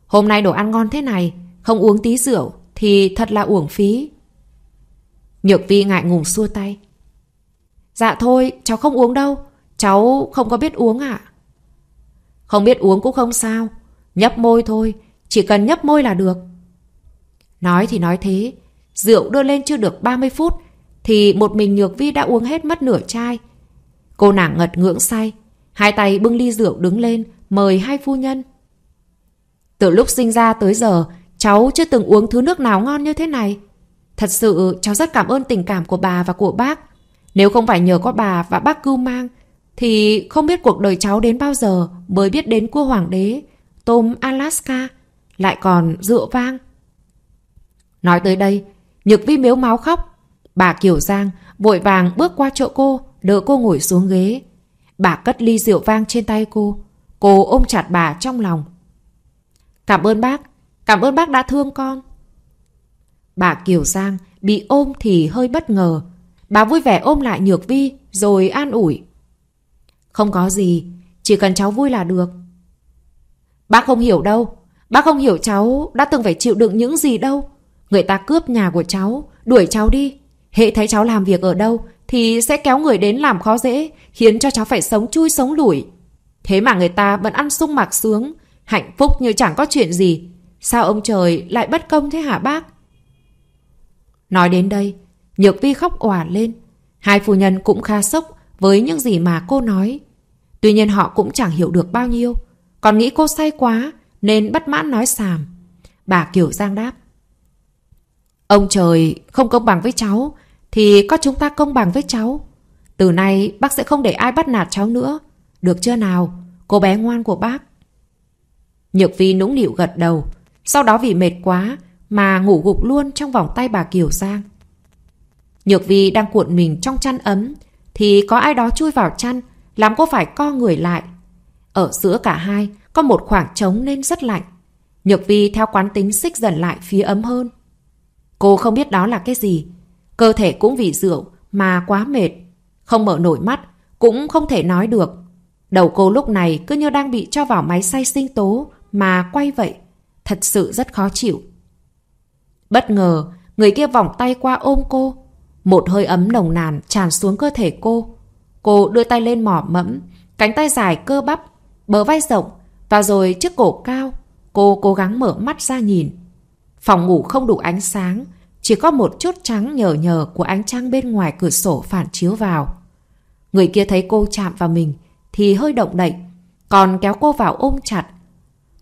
Hôm nay đồ ăn ngon thế này, không uống tí rượu thì thật là uổng phí. Nhược Vi ngại ngùng xua tay. Dạ thôi, cháu không uống đâu. Cháu không có biết uống ạ. À? Không biết uống cũng không sao. Nhấp môi thôi, chỉ cần nhấp môi là được. Nói thì nói thế, rượu đưa lên chưa được 30 phút thì một mình Nhược Vi đã uống hết mất nửa chai. Cô nàng ngật ngưỡng say, hai tay bưng ly rượu đứng lên, mời hai phu nhân. Từ lúc sinh ra tới giờ, cháu chưa từng uống thứ nước nào ngon như thế này. Thật sự cháu rất cảm ơn tình cảm của bà và của bác. Nếu không phải nhờ có bà và bác cưu mang, thì không biết cuộc đời cháu đến bao giờ mới biết đến cua hoàng đế, tôm Alaska, lại còn rượu vang. Nói tới đây, Nhược Vi miếu máu khóc. Bà Kiều Giang vội vàng bước qua chỗ cô, đỡ cô ngồi xuống ghế. Bà cất ly rượu vang trên tay cô. Cô ôm chặt bà trong lòng. Cảm ơn bác. Cảm ơn bác đã thương con. Bà Kiều Giang bị ôm thì hơi bất ngờ. Bà vui vẻ ôm lại Nhược Vi rồi an ủi. Không có gì, chỉ cần cháu vui là được. Bác không hiểu đâu. Bác không hiểu cháu đã từng phải chịu đựng những gì đâu. Người ta cướp nhà của cháu, đuổi cháu đi. Hệ thấy cháu làm việc ở đâu thì sẽ kéo người đến làm khó dễ, khiến cho cháu phải sống chui sống lủi. Thế mà người ta vẫn ăn sung mặc sướng, hạnh phúc như chẳng có chuyện gì. Sao ông trời lại bất công thế hả bác? Nói đến đây, Nhược Vi khóc òa lên. Hai phu nhân cũng kha sốc với những gì mà cô nói. Tuy nhiên họ cũng chẳng hiểu được bao nhiêu. Còn nghĩ cô say quá nên bất mãn nói xàm. Bà Kiều Giang đáp. Ông trời không công bằng với cháu thì có chúng ta công bằng với cháu Từ nay bác sẽ không để ai bắt nạt cháu nữa Được chưa nào Cô bé ngoan của bác Nhược Vi nũng nịu gật đầu Sau đó vì mệt quá Mà ngủ gục luôn trong vòng tay bà Kiều Giang Nhược Vi đang cuộn mình trong chăn ấm Thì có ai đó chui vào chăn Làm cô phải co người lại Ở giữa cả hai Có một khoảng trống nên rất lạnh Nhược Vi theo quán tính xích dần lại phía ấm hơn Cô không biết đó là cái gì Cơ thể cũng vì rượu mà quá mệt, không mở nổi mắt, cũng không thể nói được. Đầu cô lúc này cứ như đang bị cho vào máy xay sinh tố mà quay vậy, thật sự rất khó chịu. Bất ngờ, người kia vòng tay qua ôm cô. Một hơi ấm nồng nàn tràn xuống cơ thể cô. Cô đưa tay lên mỏ mẫm, cánh tay dài cơ bắp, bờ vai rộng và rồi chiếc cổ cao. Cô cố gắng mở mắt ra nhìn. Phòng ngủ không đủ ánh sáng, chỉ có một chút trắng nhờ nhờ của ánh trăng bên ngoài cửa sổ phản chiếu vào. Người kia thấy cô chạm vào mình thì hơi động đậy, còn kéo cô vào ôm chặt.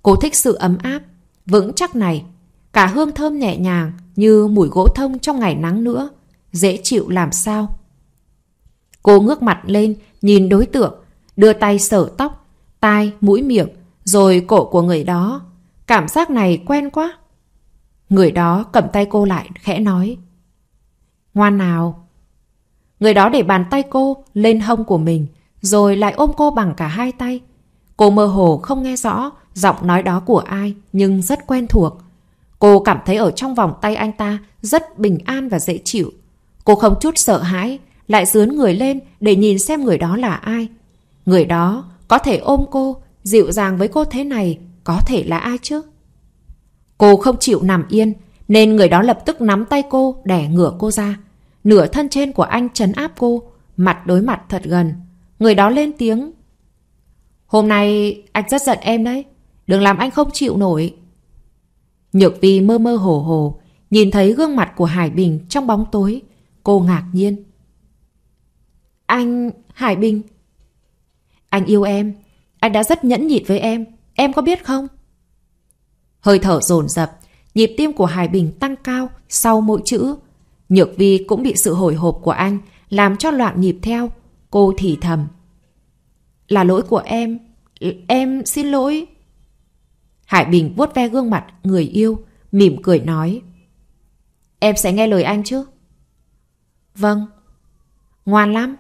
Cô thích sự ấm áp, vững chắc này, cả hương thơm nhẹ nhàng như mùi gỗ thông trong ngày nắng nữa, dễ chịu làm sao. Cô ngước mặt lên, nhìn đối tượng, đưa tay sở tóc, tai, mũi miệng, rồi cổ của người đó. Cảm giác này quen quá. Người đó cầm tay cô lại khẽ nói Ngoan nào Người đó để bàn tay cô lên hông của mình Rồi lại ôm cô bằng cả hai tay Cô mơ hồ không nghe rõ Giọng nói đó của ai Nhưng rất quen thuộc Cô cảm thấy ở trong vòng tay anh ta Rất bình an và dễ chịu Cô không chút sợ hãi Lại dướn người lên để nhìn xem người đó là ai Người đó có thể ôm cô Dịu dàng với cô thế này Có thể là ai chứ Cô không chịu nằm yên, nên người đó lập tức nắm tay cô, đẻ ngửa cô ra. Nửa thân trên của anh chấn áp cô, mặt đối mặt thật gần. Người đó lên tiếng. Hôm nay anh rất giận em đấy, đừng làm anh không chịu nổi. Nhược vi mơ mơ hồ hồ, nhìn thấy gương mặt của Hải Bình trong bóng tối. Cô ngạc nhiên. Anh... Hải Bình... Anh yêu em, anh đã rất nhẫn nhịn với em, em có biết không? Hơi thở dồn dập, nhịp tim của Hải Bình tăng cao sau mỗi chữ. Nhược Vi cũng bị sự hồi hộp của anh làm cho loạn nhịp theo. Cô thì thầm. Là lỗi của em. Em xin lỗi. Hải Bình vuốt ve gương mặt người yêu, mỉm cười nói. Em sẽ nghe lời anh chứ? Vâng. Ngoan lắm.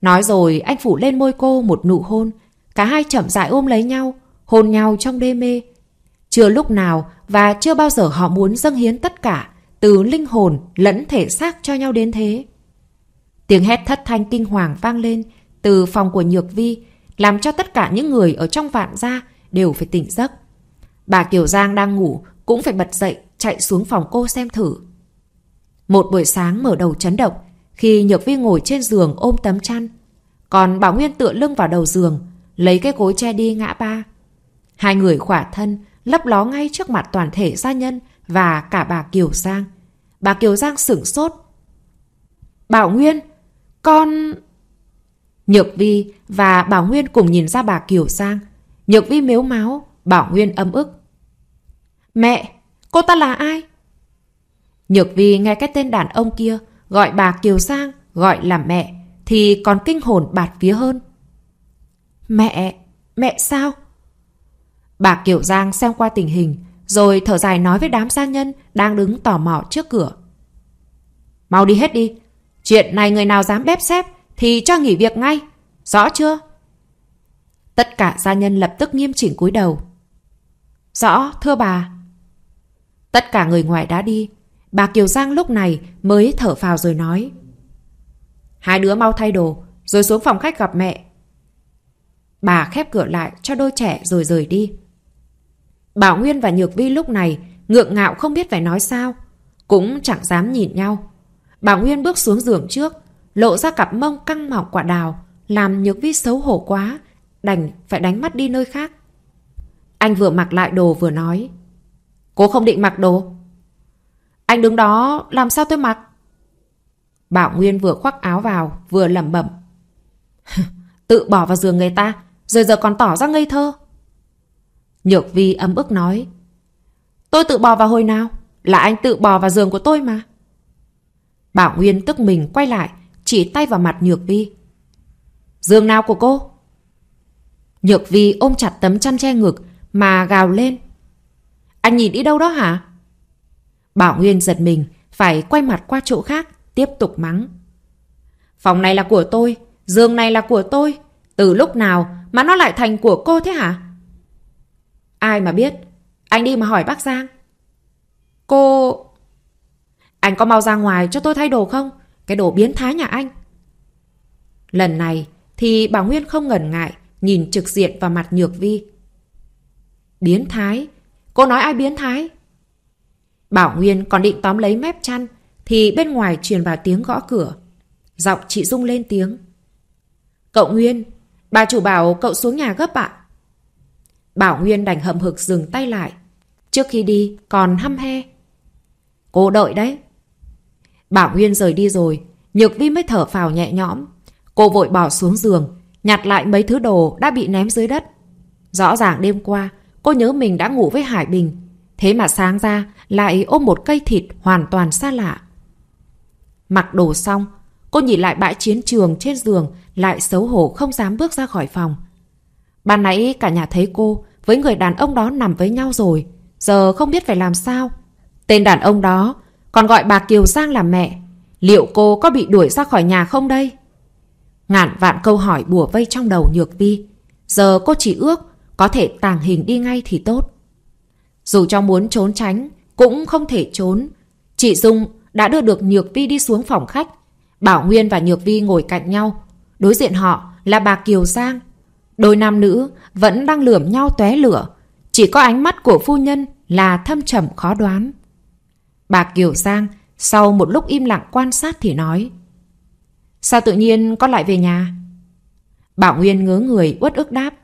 Nói rồi anh phủ lên môi cô một nụ hôn. Cả hai chậm rãi ôm lấy nhau, hôn nhau trong đê mê. Chưa lúc nào và chưa bao giờ họ muốn dâng hiến tất cả, từ linh hồn lẫn thể xác cho nhau đến thế. Tiếng hét thất thanh kinh hoàng vang lên từ phòng của Nhược Vi, làm cho tất cả những người ở trong vạn gia đều phải tỉnh giấc. Bà Kiều Giang đang ngủ cũng phải bật dậy chạy xuống phòng cô xem thử. Một buổi sáng mở đầu chấn động khi Nhược Vi ngồi trên giường ôm tấm chăn. Còn Bảo Nguyên tựa lưng vào đầu giường, lấy cái gối che đi ngã ba. Hai người khỏa thân, lấp ló ngay trước mặt toàn thể gia nhân và cả bà Kiều Giang. Bà Kiều Giang sửng sốt. Bảo Nguyên, con... Nhược Vi và Bảo Nguyên cùng nhìn ra bà Kiều Giang. Nhược Vi mếu máu, Bảo Nguyên âm ức. Mẹ, cô ta là ai? Nhược Vi nghe cái tên đàn ông kia gọi bà Kiều Giang gọi là mẹ thì còn kinh hồn bạt vía hơn. Mẹ, mẹ sao? Bà Kiều Giang xem qua tình hình, rồi thở dài nói với đám gia nhân đang đứng tò mò trước cửa. Mau đi hết đi. Chuyện này người nào dám bếp xếp thì cho nghỉ việc ngay. Rõ chưa? Tất cả gia nhân lập tức nghiêm chỉnh cúi đầu. Rõ, thưa bà. Tất cả người ngoài đã đi. Bà Kiều Giang lúc này mới thở phào rồi nói. Hai đứa mau thay đồ, rồi xuống phòng khách gặp mẹ. Bà khép cửa lại cho đôi trẻ rồi rời đi. Bảo Nguyên và Nhược Vi lúc này ngượng ngạo không biết phải nói sao, cũng chẳng dám nhìn nhau. Bảo Nguyên bước xuống giường trước, lộ ra cặp mông căng mọng quả đào, làm Nhược Vi xấu hổ quá, đành phải đánh mắt đi nơi khác. Anh vừa mặc lại đồ vừa nói, Cô không định mặc đồ. Anh đứng đó làm sao tôi mặc? Bảo Nguyên vừa khoác áo vào, vừa lẩm bẩm. [laughs] Tự bỏ vào giường người ta, rồi giờ còn tỏ ra ngây thơ. Nhược vi âm ức nói. Tôi tự bò vào hồi nào? Là anh tự bò vào giường của tôi mà. Bảo Nguyên tức mình quay lại, chỉ tay vào mặt Nhược vi. Giường nào của cô? Nhược vi ôm chặt tấm chăn che ngực mà gào lên. Anh nhìn đi đâu đó hả? Bảo Nguyên giật mình, phải quay mặt qua chỗ khác, tiếp tục mắng. Phòng này là của tôi, giường này là của tôi. Từ lúc nào mà nó lại thành của cô thế hả? Ai mà biết. Anh đi mà hỏi bác Giang. Cô... Anh có mau ra ngoài cho tôi thay đồ không? Cái đồ biến thái nhà anh. Lần này thì bà Nguyên không ngần ngại nhìn trực diện vào mặt Nhược Vi. Biến thái? Cô nói ai biến thái? Bảo Nguyên còn định tóm lấy mép chăn thì bên ngoài truyền vào tiếng gõ cửa. Giọng chị Dung lên tiếng. Cậu Nguyên, bà chủ bảo cậu xuống nhà gấp ạ. Bảo Huyên đành hậm hực dừng tay lại. Trước khi đi còn hăm he. Cô đợi đấy. Bảo Huyên rời đi rồi. Nhược vi mới thở phào nhẹ nhõm. Cô vội bỏ xuống giường. Nhặt lại mấy thứ đồ đã bị ném dưới đất. Rõ ràng đêm qua cô nhớ mình đã ngủ với Hải Bình. Thế mà sáng ra lại ôm một cây thịt hoàn toàn xa lạ. Mặc đồ xong, cô nhìn lại bãi chiến trường trên giường lại xấu hổ không dám bước ra khỏi phòng. Ban nãy cả nhà thấy cô với người đàn ông đó nằm với nhau rồi. Giờ không biết phải làm sao. Tên đàn ông đó còn gọi bà Kiều Giang là mẹ. Liệu cô có bị đuổi ra khỏi nhà không đây? Ngàn vạn câu hỏi bùa vây trong đầu Nhược Vi. Giờ cô chỉ ước có thể tàng hình đi ngay thì tốt. Dù cho muốn trốn tránh, cũng không thể trốn. Chị Dung đã đưa được Nhược Vi đi xuống phòng khách. Bảo Nguyên và Nhược Vi ngồi cạnh nhau. Đối diện họ là bà Kiều Giang Đôi nam nữ vẫn đang lườm nhau tóe lửa, chỉ có ánh mắt của phu nhân là thâm trầm khó đoán. Bà Kiều Giang sau một lúc im lặng quan sát thì nói Sao tự nhiên con lại về nhà? Bảo Nguyên ngớ người uất ức đáp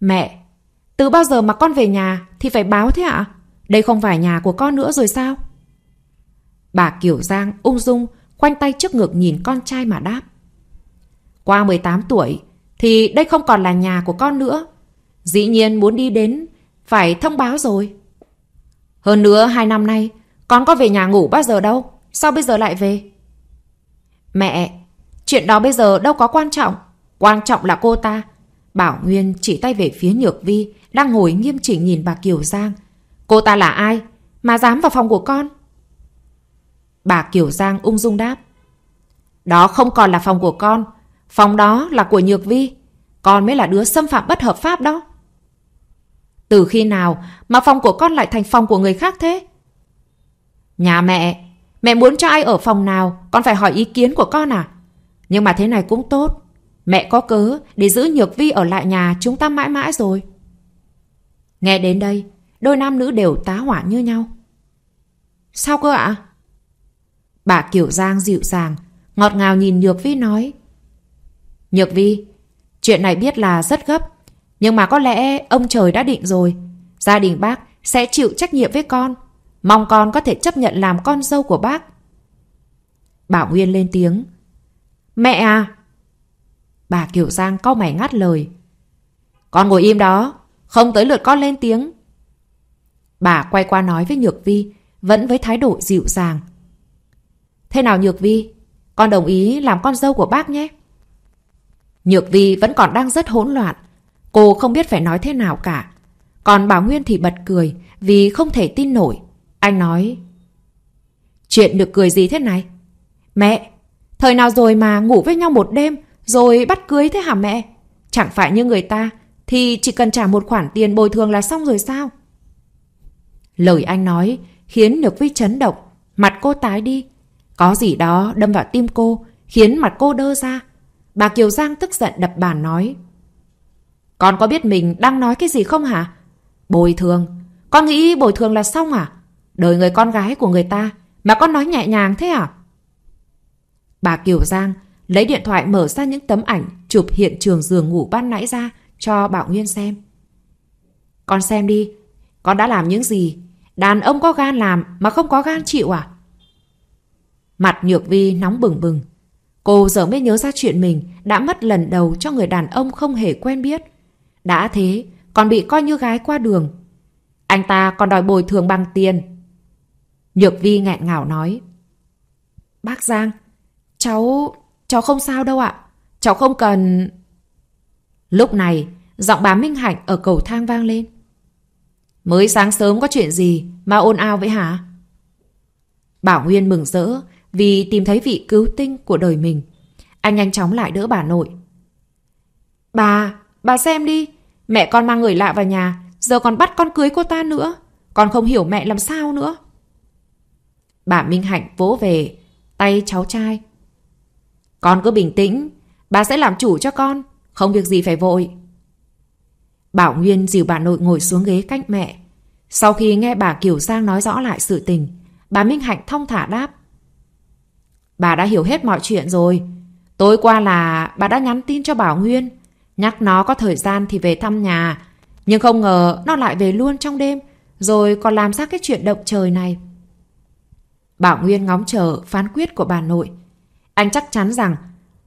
Mẹ, từ bao giờ mà con về nhà thì phải báo thế ạ? Đây không phải nhà của con nữa rồi sao? Bà Kiều Giang ung dung khoanh tay trước ngực nhìn con trai mà đáp Qua 18 tuổi thì đây không còn là nhà của con nữa. Dĩ nhiên muốn đi đến, phải thông báo rồi. Hơn nữa hai năm nay, con có về nhà ngủ bao giờ đâu, sao bây giờ lại về? Mẹ, chuyện đó bây giờ đâu có quan trọng, quan trọng là cô ta. Bảo Nguyên chỉ tay về phía Nhược Vi, đang ngồi nghiêm chỉnh nhìn bà Kiều Giang. Cô ta là ai, mà dám vào phòng của con? Bà Kiều Giang ung dung đáp. Đó không còn là phòng của con, Phòng đó là của Nhược Vi. Con mới là đứa xâm phạm bất hợp pháp đó. Từ khi nào mà phòng của con lại thành phòng của người khác thế? Nhà mẹ, mẹ muốn cho ai ở phòng nào, con phải hỏi ý kiến của con à? Nhưng mà thế này cũng tốt. Mẹ có cớ để giữ Nhược Vi ở lại nhà chúng ta mãi mãi rồi. Nghe đến đây, đôi nam nữ đều tá hỏa như nhau. Sao cơ ạ? Bà Kiểu Giang dịu dàng, ngọt ngào nhìn Nhược Vi nói. Nhược Vi, chuyện này biết là rất gấp, nhưng mà có lẽ ông trời đã định rồi. Gia đình bác sẽ chịu trách nhiệm với con. Mong con có thể chấp nhận làm con dâu của bác. Bảo Nguyên lên tiếng. Mẹ à! Bà Kiều Giang co mày ngắt lời. Con ngồi im đó, không tới lượt con lên tiếng. Bà quay qua nói với Nhược Vi, vẫn với thái độ dịu dàng. Thế nào Nhược Vi, con đồng ý làm con dâu của bác nhé. Nhược Vi vẫn còn đang rất hỗn loạn. Cô không biết phải nói thế nào cả. Còn Bảo Nguyên thì bật cười vì không thể tin nổi. Anh nói Chuyện được cười gì thế này? Mẹ, thời nào rồi mà ngủ với nhau một đêm rồi bắt cưới thế hả mẹ? Chẳng phải như người ta thì chỉ cần trả một khoản tiền bồi thường là xong rồi sao? Lời anh nói khiến Nhược Vi chấn động. Mặt cô tái đi. Có gì đó đâm vào tim cô khiến mặt cô đơ ra. Bà Kiều Giang tức giận đập bàn nói. Con có biết mình đang nói cái gì không hả? Bồi thường. Con nghĩ bồi thường là xong à? Đời người con gái của người ta mà con nói nhẹ nhàng thế à? Bà Kiều Giang lấy điện thoại mở ra những tấm ảnh chụp hiện trường giường ngủ ban nãy ra cho Bảo Nguyên xem. Con xem đi, con đã làm những gì? Đàn ông có gan làm mà không có gan chịu à? Mặt Nhược Vi nóng bừng bừng. Cô giờ mới nhớ ra chuyện mình đã mất lần đầu cho người đàn ông không hề quen biết. Đã thế, còn bị coi như gái qua đường. Anh ta còn đòi bồi thường bằng tiền. Nhược Vi nghẹn ngào nói. Bác Giang, cháu... cháu không sao đâu ạ. Cháu không cần... Lúc này, giọng bà Minh Hạnh ở cầu thang vang lên. Mới sáng sớm có chuyện gì mà ôn ao vậy hả? Bảo Nguyên mừng rỡ vì tìm thấy vị cứu tinh của đời mình. Anh nhanh chóng lại đỡ bà nội. Bà, bà xem đi, mẹ con mang người lạ vào nhà, giờ còn bắt con cưới cô ta nữa. Con không hiểu mẹ làm sao nữa. Bà Minh Hạnh vỗ về tay cháu trai. Con cứ bình tĩnh, bà sẽ làm chủ cho con, không việc gì phải vội. Bảo Nguyên dìu bà nội ngồi xuống ghế cạnh mẹ. Sau khi nghe bà Kiều Giang nói rõ lại sự tình, bà Minh Hạnh thông thả đáp. Bà đã hiểu hết mọi chuyện rồi. Tối qua là bà đã nhắn tin cho Bảo Nguyên. Nhắc nó có thời gian thì về thăm nhà. Nhưng không ngờ nó lại về luôn trong đêm. Rồi còn làm ra cái chuyện động trời này. Bảo Nguyên ngóng chờ phán quyết của bà nội. Anh chắc chắn rằng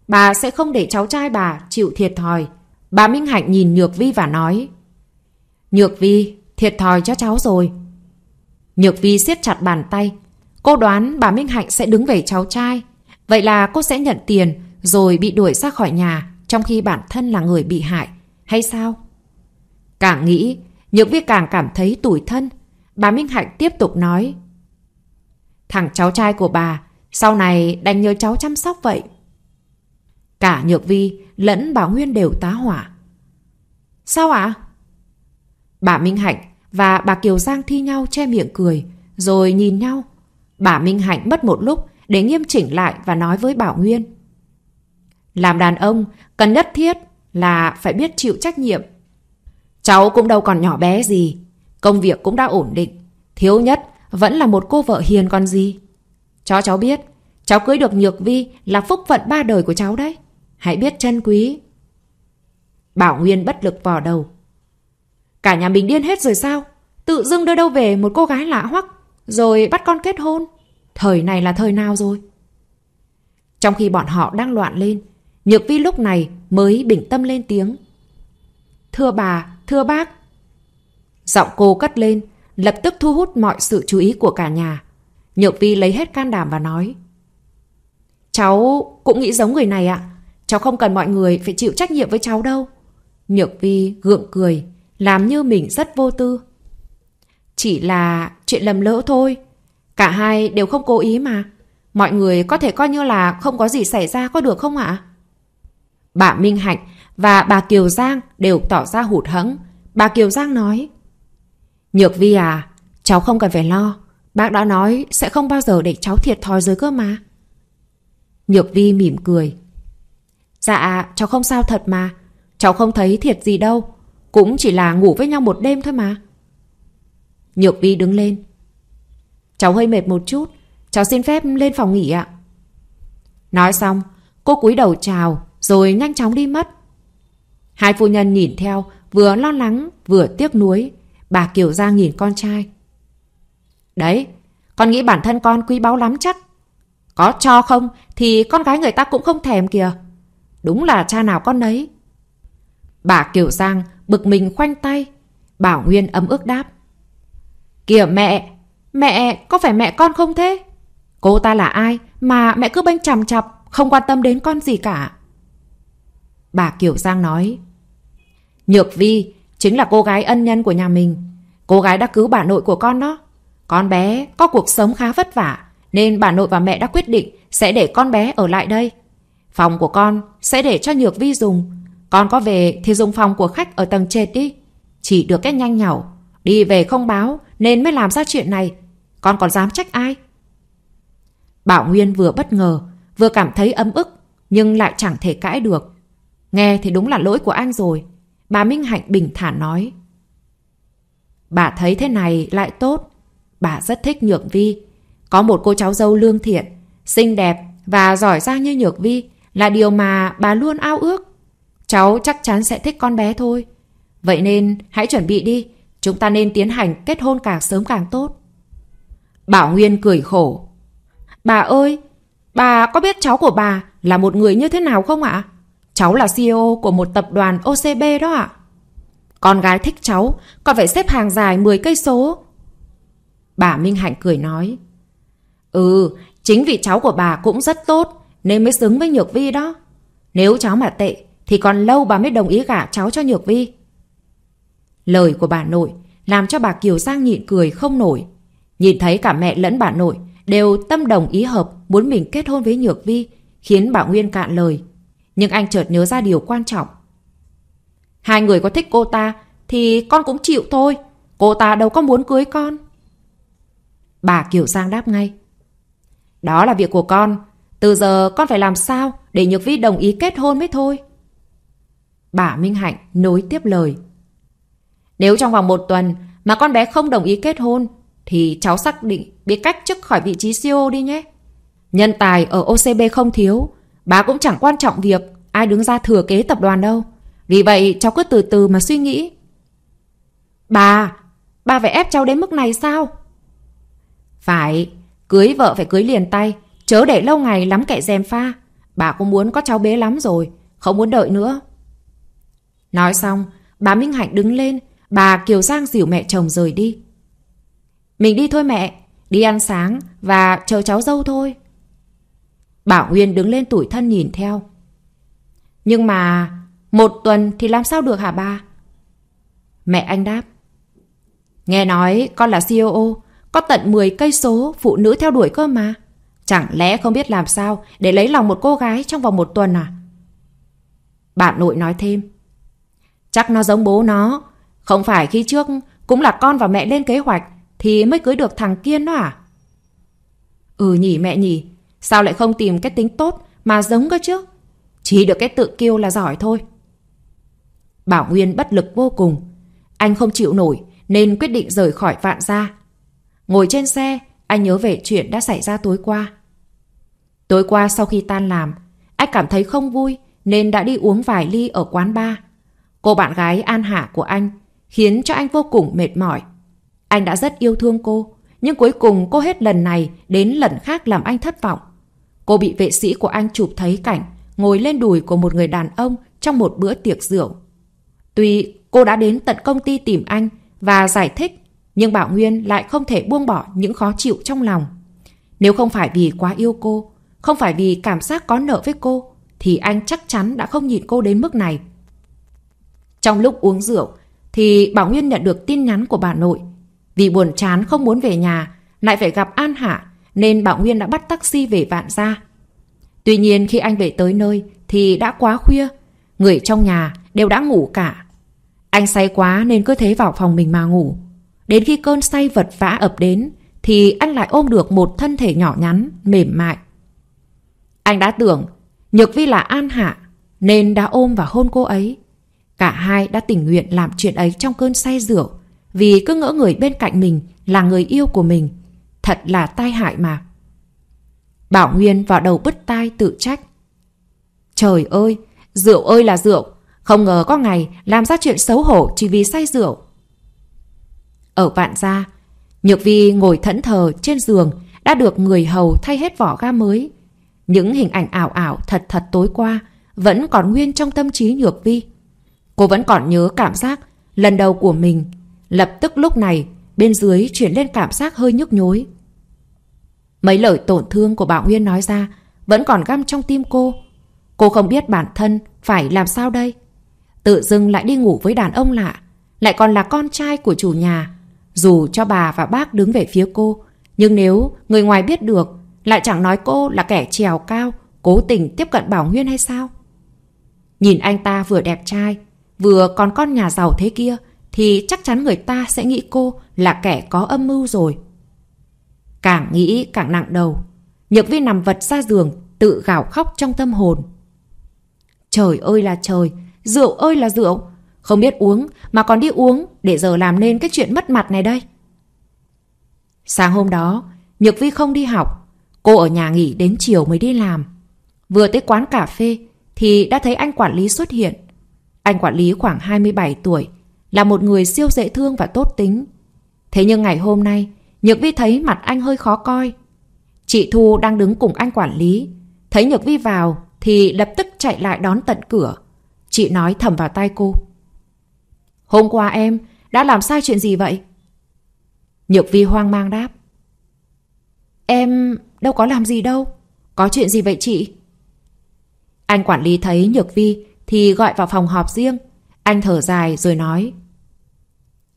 bà sẽ không để cháu trai bà chịu thiệt thòi. Bà Minh Hạnh nhìn Nhược Vi và nói Nhược Vi, thiệt thòi cho cháu rồi. Nhược Vi siết chặt bàn tay, Cô đoán bà Minh Hạnh sẽ đứng về cháu trai. Vậy là cô sẽ nhận tiền rồi bị đuổi ra khỏi nhà trong khi bản thân là người bị hại. Hay sao? Càng nghĩ, Nhược Vi càng cảm thấy tủi thân. Bà Minh Hạnh tiếp tục nói. Thằng cháu trai của bà sau này đành nhờ cháu chăm sóc vậy. Cả Nhược Vi lẫn bà Nguyên đều tá hỏa. Sao ạ? Bà Minh Hạnh và bà Kiều Giang thi nhau che miệng cười, rồi nhìn nhau Bà Minh Hạnh mất một lúc để nghiêm chỉnh lại và nói với Bảo Nguyên. Làm đàn ông, cần nhất thiết là phải biết chịu trách nhiệm. Cháu cũng đâu còn nhỏ bé gì, công việc cũng đã ổn định, thiếu nhất vẫn là một cô vợ hiền còn gì. Cho cháu biết, cháu cưới được Nhược Vi là phúc phận ba đời của cháu đấy. Hãy biết trân quý. Bảo Nguyên bất lực vò đầu. Cả nhà mình điên hết rồi sao? Tự dưng đưa đâu về một cô gái lạ hoắc rồi bắt con kết hôn Thời này là thời nào rồi Trong khi bọn họ đang loạn lên Nhược vi lúc này mới bình tâm lên tiếng Thưa bà, thưa bác Giọng cô cất lên Lập tức thu hút mọi sự chú ý của cả nhà Nhược vi lấy hết can đảm và nói Cháu cũng nghĩ giống người này ạ Cháu không cần mọi người phải chịu trách nhiệm với cháu đâu Nhược vi gượng cười Làm như mình rất vô tư chỉ là chuyện lầm lỡ thôi. Cả hai đều không cố ý mà. Mọi người có thể coi như là không có gì xảy ra có được không ạ? Bà Minh Hạnh và bà Kiều Giang đều tỏ ra hụt hẫng. Bà Kiều Giang nói Nhược Vi à, cháu không cần phải lo. Bác đã nói sẽ không bao giờ để cháu thiệt thòi dưới cơ mà. Nhược Vi mỉm cười. Dạ, cháu không sao thật mà. Cháu không thấy thiệt gì đâu. Cũng chỉ là ngủ với nhau một đêm thôi mà. Nhược vi đứng lên. Cháu hơi mệt một chút, cháu xin phép lên phòng nghỉ ạ. Nói xong, cô cúi đầu chào rồi nhanh chóng đi mất. Hai phu nhân nhìn theo, vừa lo lắng, vừa tiếc nuối. Bà Kiều Giang nhìn con trai. Đấy, con nghĩ bản thân con quý báu lắm chắc. Có cho không thì con gái người ta cũng không thèm kìa. Đúng là cha nào con nấy. Bà Kiều Giang bực mình khoanh tay. Bảo Nguyên ấm ước đáp. Kìa mẹ, mẹ, có phải mẹ con không thế? Cô ta là ai mà mẹ cứ bênh chằm chọc, không quan tâm đến con gì cả. Bà Kiều Giang nói. Nhược Vi chính là cô gái ân nhân của nhà mình. Cô gái đã cứu bà nội của con đó. Con bé có cuộc sống khá vất vả, nên bà nội và mẹ đã quyết định sẽ để con bé ở lại đây. Phòng của con sẽ để cho Nhược Vi dùng. Con có về thì dùng phòng của khách ở tầng trệt đi. Chỉ được cái nhanh nhỏ. Đi về không báo nên mới làm ra chuyện này. Con còn dám trách ai? Bảo Nguyên vừa bất ngờ, vừa cảm thấy ấm ức, nhưng lại chẳng thể cãi được. Nghe thì đúng là lỗi của anh rồi. Bà Minh Hạnh bình thản nói. Bà thấy thế này lại tốt. Bà rất thích Nhược Vi. Có một cô cháu dâu lương thiện, xinh đẹp và giỏi giang như Nhược Vi là điều mà bà luôn ao ước. Cháu chắc chắn sẽ thích con bé thôi. Vậy nên hãy chuẩn bị đi, Chúng ta nên tiến hành kết hôn càng sớm càng tốt. Bảo Nguyên cười khổ. Bà ơi, bà có biết cháu của bà là một người như thế nào không ạ? Cháu là CEO của một tập đoàn OCB đó ạ. Con gái thích cháu, còn phải xếp hàng dài 10 cây số. Bà Minh Hạnh cười nói. Ừ, chính vì cháu của bà cũng rất tốt nên mới xứng với Nhược Vi đó. Nếu cháu mà tệ thì còn lâu bà mới đồng ý gả cháu cho Nhược Vi. Lời của bà nội làm cho bà Kiều Giang nhịn cười không nổi. Nhìn thấy cả mẹ lẫn bà nội đều tâm đồng ý hợp muốn mình kết hôn với Nhược Vi khiến bà Nguyên cạn lời. Nhưng anh chợt nhớ ra điều quan trọng. Hai người có thích cô ta thì con cũng chịu thôi. Cô ta đâu có muốn cưới con. Bà Kiều Giang đáp ngay. Đó là việc của con. Từ giờ con phải làm sao để Nhược Vi đồng ý kết hôn mới thôi. Bà Minh Hạnh nối tiếp lời. Nếu trong vòng một tuần mà con bé không đồng ý kết hôn, thì cháu xác định biết cách trước khỏi vị trí CEO đi nhé. Nhân tài ở OCB không thiếu, bà cũng chẳng quan trọng việc ai đứng ra thừa kế tập đoàn đâu. Vì vậy cháu cứ từ từ mà suy nghĩ. Bà, bà phải ép cháu đến mức này sao? Phải, cưới vợ phải cưới liền tay, chớ để lâu ngày lắm kẻ dèm pha. Bà cũng muốn có cháu bé lắm rồi, không muốn đợi nữa. Nói xong, bà Minh Hạnh đứng lên, Bà Kiều Giang dìu mẹ chồng rời đi. Mình đi thôi mẹ, đi ăn sáng và chờ cháu dâu thôi. Bảo Nguyên đứng lên tủi thân nhìn theo. Nhưng mà một tuần thì làm sao được hả ba Mẹ anh đáp. Nghe nói con là CEO, có tận 10 cây số phụ nữ theo đuổi cơ mà. Chẳng lẽ không biết làm sao để lấy lòng một cô gái trong vòng một tuần à? Bà nội nói thêm. Chắc nó giống bố nó, không phải khi trước cũng là con và mẹ lên kế hoạch thì mới cưới được thằng kia đó à? Ừ nhỉ mẹ nhỉ, sao lại không tìm cái tính tốt mà giống cơ chứ? Chỉ được cái tự kiêu là giỏi thôi. Bảo Nguyên bất lực vô cùng. Anh không chịu nổi nên quyết định rời khỏi vạn gia. Ngồi trên xe, anh nhớ về chuyện đã xảy ra tối qua. Tối qua sau khi tan làm, anh cảm thấy không vui nên đã đi uống vài ly ở quán bar. Cô bạn gái An Hạ của anh khiến cho anh vô cùng mệt mỏi. Anh đã rất yêu thương cô, nhưng cuối cùng cô hết lần này đến lần khác làm anh thất vọng. Cô bị vệ sĩ của anh chụp thấy cảnh ngồi lên đùi của một người đàn ông trong một bữa tiệc rượu. Tuy cô đã đến tận công ty tìm anh và giải thích, nhưng Bảo Nguyên lại không thể buông bỏ những khó chịu trong lòng. Nếu không phải vì quá yêu cô, không phải vì cảm giác có nợ với cô, thì anh chắc chắn đã không nhìn cô đến mức này. Trong lúc uống rượu, thì Bảo Nguyên nhận được tin nhắn của bà nội. Vì buồn chán không muốn về nhà, lại phải gặp An Hạ, nên Bảo Nguyên đã bắt taxi về Vạn Gia. Tuy nhiên khi anh về tới nơi thì đã quá khuya, người trong nhà đều đã ngủ cả. Anh say quá nên cứ thế vào phòng mình mà ngủ. Đến khi cơn say vật vã ập đến thì anh lại ôm được một thân thể nhỏ nhắn, mềm mại. Anh đã tưởng Nhược Vi là An Hạ nên đã ôm và hôn cô ấy. Cả hai đã tình nguyện làm chuyện ấy trong cơn say rượu vì cứ ngỡ người bên cạnh mình là người yêu của mình. Thật là tai hại mà. Bảo Nguyên vào đầu bứt tai tự trách. Trời ơi, rượu ơi là rượu, không ngờ có ngày làm ra chuyện xấu hổ chỉ vì say rượu. Ở vạn gia, Nhược Vi ngồi thẫn thờ trên giường đã được người hầu thay hết vỏ ga mới. Những hình ảnh ảo ảo thật thật tối qua vẫn còn nguyên trong tâm trí Nhược Vi. Cô vẫn còn nhớ cảm giác lần đầu của mình. Lập tức lúc này, bên dưới chuyển lên cảm giác hơi nhức nhối. Mấy lời tổn thương của Bảo nguyên nói ra vẫn còn găm trong tim cô. Cô không biết bản thân phải làm sao đây. Tự dưng lại đi ngủ với đàn ông lạ, lại còn là con trai của chủ nhà. Dù cho bà và bác đứng về phía cô, nhưng nếu người ngoài biết được, lại chẳng nói cô là kẻ trèo cao, cố tình tiếp cận Bảo nguyên hay sao? Nhìn anh ta vừa đẹp trai, vừa còn con nhà giàu thế kia, thì chắc chắn người ta sẽ nghĩ cô là kẻ có âm mưu rồi. Càng nghĩ càng nặng đầu. Nhược vi nằm vật ra giường, tự gào khóc trong tâm hồn. Trời ơi là trời, rượu ơi là rượu. Không biết uống mà còn đi uống để giờ làm nên cái chuyện mất mặt này đây. Sáng hôm đó, Nhược Vi không đi học. Cô ở nhà nghỉ đến chiều mới đi làm. Vừa tới quán cà phê thì đã thấy anh quản lý xuất hiện. Anh quản lý khoảng 27 tuổi, là một người siêu dễ thương và tốt tính. Thế nhưng ngày hôm nay, Nhược Vi thấy mặt anh hơi khó coi. Chị Thu đang đứng cùng anh quản lý. Thấy Nhược Vi vào thì lập tức chạy lại đón tận cửa. Chị nói thầm vào tai cô. Hôm qua em đã làm sai chuyện gì vậy? Nhược Vi hoang mang đáp. Em đâu có làm gì đâu. Có chuyện gì vậy chị? Anh quản lý thấy Nhược Vi thì gọi vào phòng họp riêng. Anh thở dài rồi nói.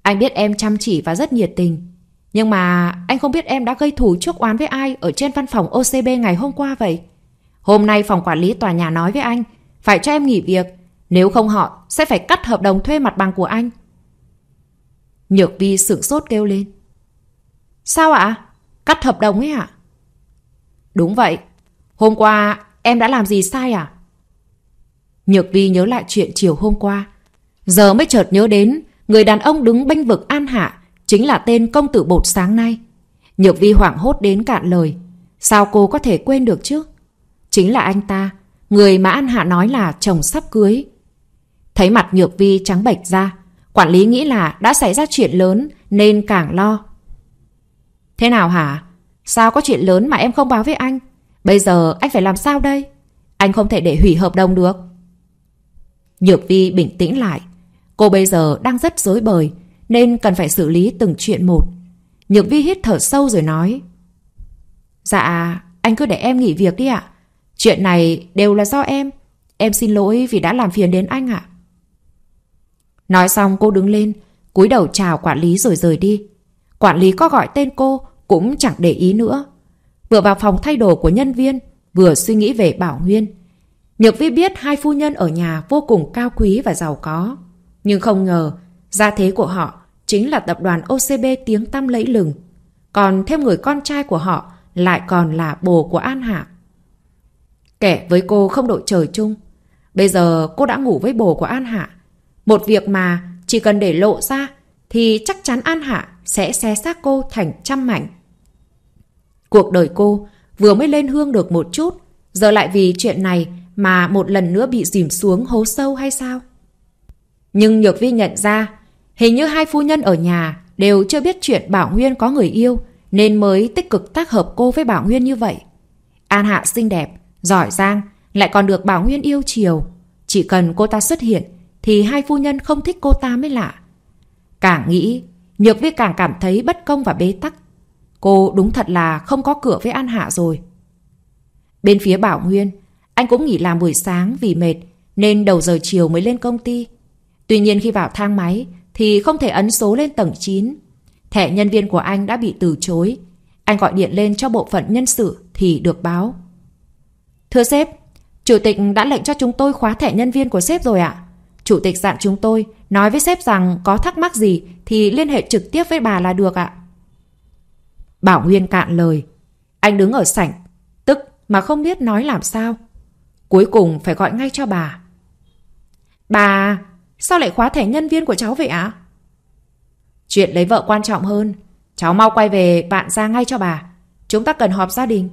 Anh biết em chăm chỉ và rất nhiệt tình. Nhưng mà anh không biết em đã gây thù chuốc oán với ai ở trên văn phòng OCB ngày hôm qua vậy. Hôm nay phòng quản lý tòa nhà nói với anh phải cho em nghỉ việc. Nếu không họ sẽ phải cắt hợp đồng thuê mặt bằng của anh. Nhược Vi sửng sốt kêu lên. Sao ạ? Cắt hợp đồng ấy ạ? Đúng vậy. Hôm qua em đã làm gì sai à? Nhược Vi nhớ lại chuyện chiều hôm qua. Giờ mới chợt nhớ đến, người đàn ông đứng bênh vực An Hạ chính là tên công tử bột sáng nay. Nhược Vi hoảng hốt đến cạn lời. Sao cô có thể quên được chứ? Chính là anh ta, người mà An Hạ nói là chồng sắp cưới. Thấy mặt Nhược Vi trắng bệch ra, quản lý nghĩ là đã xảy ra chuyện lớn nên càng lo. Thế nào hả? Sao có chuyện lớn mà em không báo với anh? Bây giờ anh phải làm sao đây? Anh không thể để hủy hợp đồng được. Nhược Vi bình tĩnh lại. Cô bây giờ đang rất rối bời, nên cần phải xử lý từng chuyện một. Nhược Vi hít thở sâu rồi nói. Dạ, anh cứ để em nghỉ việc đi ạ. Chuyện này đều là do em. Em xin lỗi vì đã làm phiền đến anh ạ. Nói xong cô đứng lên, cúi đầu chào quản lý rồi rời đi. Quản lý có gọi tên cô cũng chẳng để ý nữa. Vừa vào phòng thay đồ của nhân viên, vừa suy nghĩ về Bảo Nguyên. Nhược vi biết hai phu nhân ở nhà vô cùng cao quý và giàu có. Nhưng không ngờ, gia thế của họ chính là tập đoàn OCB tiếng tăm lẫy lừng. Còn thêm người con trai của họ lại còn là bồ của An Hạ. Kẻ với cô không đội trời chung. Bây giờ cô đã ngủ với bồ của An Hạ. Một việc mà chỉ cần để lộ ra thì chắc chắn An Hạ sẽ xé xác cô thành trăm mảnh. Cuộc đời cô vừa mới lên hương được một chút, giờ lại vì chuyện này mà một lần nữa bị dìm xuống hố sâu hay sao? Nhưng Nhược Vi nhận ra, hình như hai phu nhân ở nhà đều chưa biết chuyện Bảo Nguyên có người yêu, nên mới tích cực tác hợp cô với Bảo Nguyên như vậy. An Hạ xinh đẹp, giỏi giang, lại còn được Bảo Nguyên yêu chiều. Chỉ cần cô ta xuất hiện, thì hai phu nhân không thích cô ta mới lạ. Càng nghĩ, Nhược Vi càng cảm thấy bất công và bế tắc. Cô đúng thật là không có cửa với An Hạ rồi. Bên phía Bảo Nguyên, anh cũng nghỉ làm buổi sáng vì mệt nên đầu giờ chiều mới lên công ty. Tuy nhiên khi vào thang máy thì không thể ấn số lên tầng 9. Thẻ nhân viên của anh đã bị từ chối. Anh gọi điện lên cho bộ phận nhân sự thì được báo. Thưa sếp, chủ tịch đã lệnh cho chúng tôi khóa thẻ nhân viên của sếp rồi ạ. Chủ tịch dặn chúng tôi nói với sếp rằng có thắc mắc gì thì liên hệ trực tiếp với bà là được ạ. Bảo Nguyên cạn lời. Anh đứng ở sảnh, tức mà không biết nói làm sao. Cuối cùng phải gọi ngay cho bà. Bà, sao lại khóa thẻ nhân viên của cháu vậy ạ? Chuyện lấy vợ quan trọng hơn. Cháu mau quay về bạn ra ngay cho bà. Chúng ta cần họp gia đình.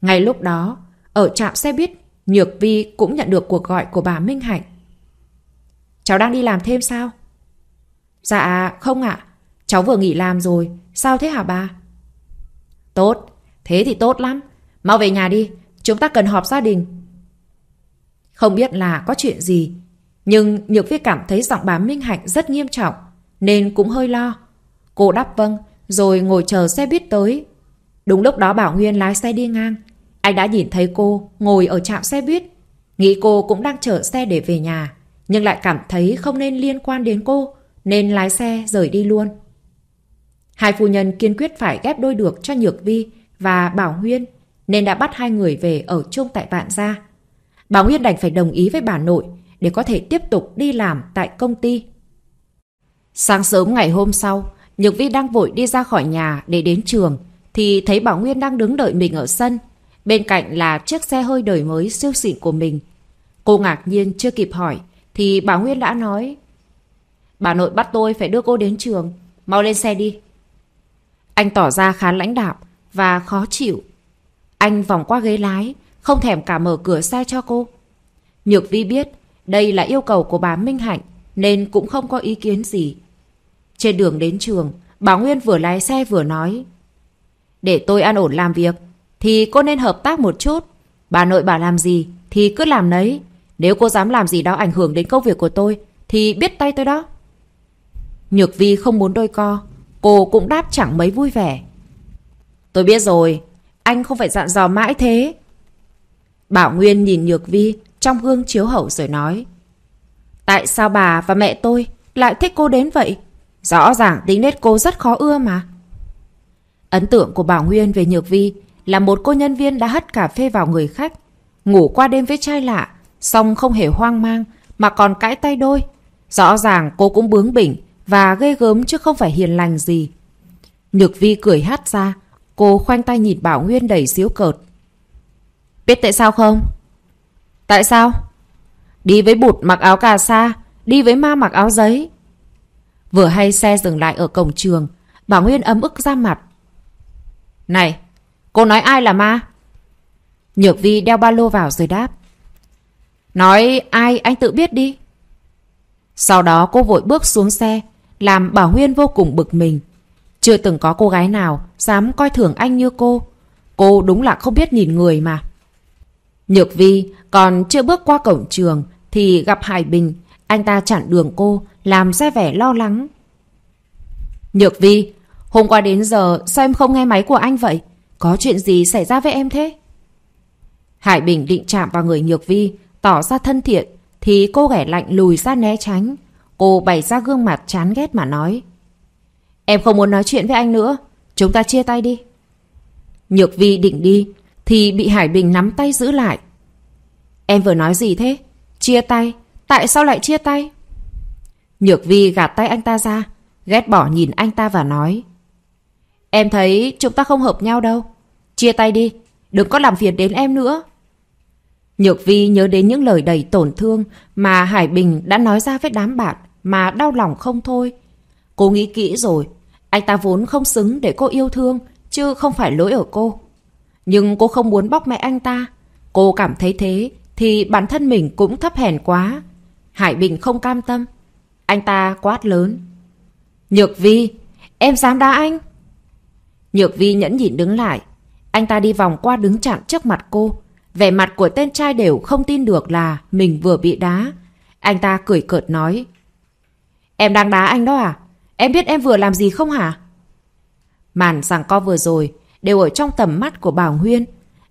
Ngay lúc đó, ở trạm xe buýt, Nhược Vi cũng nhận được cuộc gọi của bà Minh Hạnh. Cháu đang đi làm thêm sao? Dạ, không ạ. Cháu vừa nghỉ làm rồi. Sao thế hả bà? Tốt, thế thì tốt lắm. Mau về nhà đi, Chúng ta cần họp gia đình. Không biết là có chuyện gì, nhưng Nhược Vi cảm thấy giọng bà Minh Hạnh rất nghiêm trọng, nên cũng hơi lo. Cô đáp vâng, rồi ngồi chờ xe buýt tới. Đúng lúc đó Bảo Nguyên lái xe đi ngang. Anh đã nhìn thấy cô ngồi ở trạm xe buýt. Nghĩ cô cũng đang chở xe để về nhà, nhưng lại cảm thấy không nên liên quan đến cô, nên lái xe rời đi luôn. Hai phu nhân kiên quyết phải ghép đôi được cho Nhược Vi và Bảo Nguyên nên đã bắt hai người về ở chung tại Vạn Gia. Bà Nguyên đành phải đồng ý với bà nội để có thể tiếp tục đi làm tại công ty. Sáng sớm ngày hôm sau, Nhược Vi đang vội đi ra khỏi nhà để đến trường thì thấy Bảo Nguyên đang đứng đợi mình ở sân. Bên cạnh là chiếc xe hơi đời mới siêu xịn của mình. Cô ngạc nhiên chưa kịp hỏi thì bà Nguyên đã nói Bà nội bắt tôi phải đưa cô đến trường, mau lên xe đi. Anh tỏ ra khá lãnh đạm và khó chịu anh vòng qua ghế lái, không thèm cả mở cửa xe cho cô. Nhược Vi biết đây là yêu cầu của bà Minh Hạnh nên cũng không có ý kiến gì. Trên đường đến trường, bà Nguyên vừa lái xe vừa nói Để tôi an ổn làm việc thì cô nên hợp tác một chút. Bà nội bà làm gì thì cứ làm nấy. Nếu cô dám làm gì đó ảnh hưởng đến công việc của tôi thì biết tay tôi đó. Nhược Vi không muốn đôi co, cô cũng đáp chẳng mấy vui vẻ. Tôi biết rồi, anh không phải dặn dò mãi thế. Bảo Nguyên nhìn Nhược Vi trong gương chiếu hậu rồi nói. Tại sao bà và mẹ tôi lại thích cô đến vậy? Rõ ràng tính nết cô rất khó ưa mà. Ấn tượng của Bảo Nguyên về Nhược Vi là một cô nhân viên đã hất cà phê vào người khách, ngủ qua đêm với trai lạ, song không hề hoang mang mà còn cãi tay đôi. Rõ ràng cô cũng bướng bỉnh và ghê gớm chứ không phải hiền lành gì. Nhược Vi cười hát ra, Cô khoanh tay nhìn Bảo Nguyên đầy xíu cợt. Biết tại sao không? Tại sao? Đi với bụt mặc áo cà sa, đi với ma mặc áo giấy. Vừa hay xe dừng lại ở cổng trường, Bảo Nguyên ấm ức ra mặt. Này, cô nói ai là ma? Nhược Vi đeo ba lô vào rồi đáp. Nói ai anh tự biết đi. Sau đó cô vội bước xuống xe, làm Bảo Nguyên vô cùng bực mình. Chưa từng có cô gái nào dám coi thường anh như cô. Cô đúng là không biết nhìn người mà. Nhược Vi còn chưa bước qua cổng trường thì gặp Hải Bình. Anh ta chặn đường cô, làm ra vẻ lo lắng. Nhược Vi, hôm qua đến giờ sao em không nghe máy của anh vậy? Có chuyện gì xảy ra với em thế? Hải Bình định chạm vào người Nhược Vi, tỏ ra thân thiện, thì cô ghẻ lạnh lùi ra né tránh. Cô bày ra gương mặt chán ghét mà nói. Em không muốn nói chuyện với anh nữa Chúng ta chia tay đi Nhược vi định đi Thì bị Hải Bình nắm tay giữ lại Em vừa nói gì thế Chia tay Tại sao lại chia tay Nhược vi gạt tay anh ta ra Ghét bỏ nhìn anh ta và nói Em thấy chúng ta không hợp nhau đâu Chia tay đi Đừng có làm phiền đến em nữa Nhược vi nhớ đến những lời đầy tổn thương Mà Hải Bình đã nói ra với đám bạn Mà đau lòng không thôi Cô nghĩ kỹ rồi anh ta vốn không xứng để cô yêu thương, chứ không phải lỗi ở cô. Nhưng cô không muốn bóc mẹ anh ta. Cô cảm thấy thế thì bản thân mình cũng thấp hèn quá. Hải Bình không cam tâm. Anh ta quát lớn. Nhược Vi, em dám đá anh. Nhược Vi nhẫn nhịn đứng lại. Anh ta đi vòng qua đứng chặn trước mặt cô. Vẻ mặt của tên trai đều không tin được là mình vừa bị đá. Anh ta cười cợt nói. Em đang đá anh đó à? Em biết em vừa làm gì không hả? Màn rằng co vừa rồi đều ở trong tầm mắt của Bảo Huyên.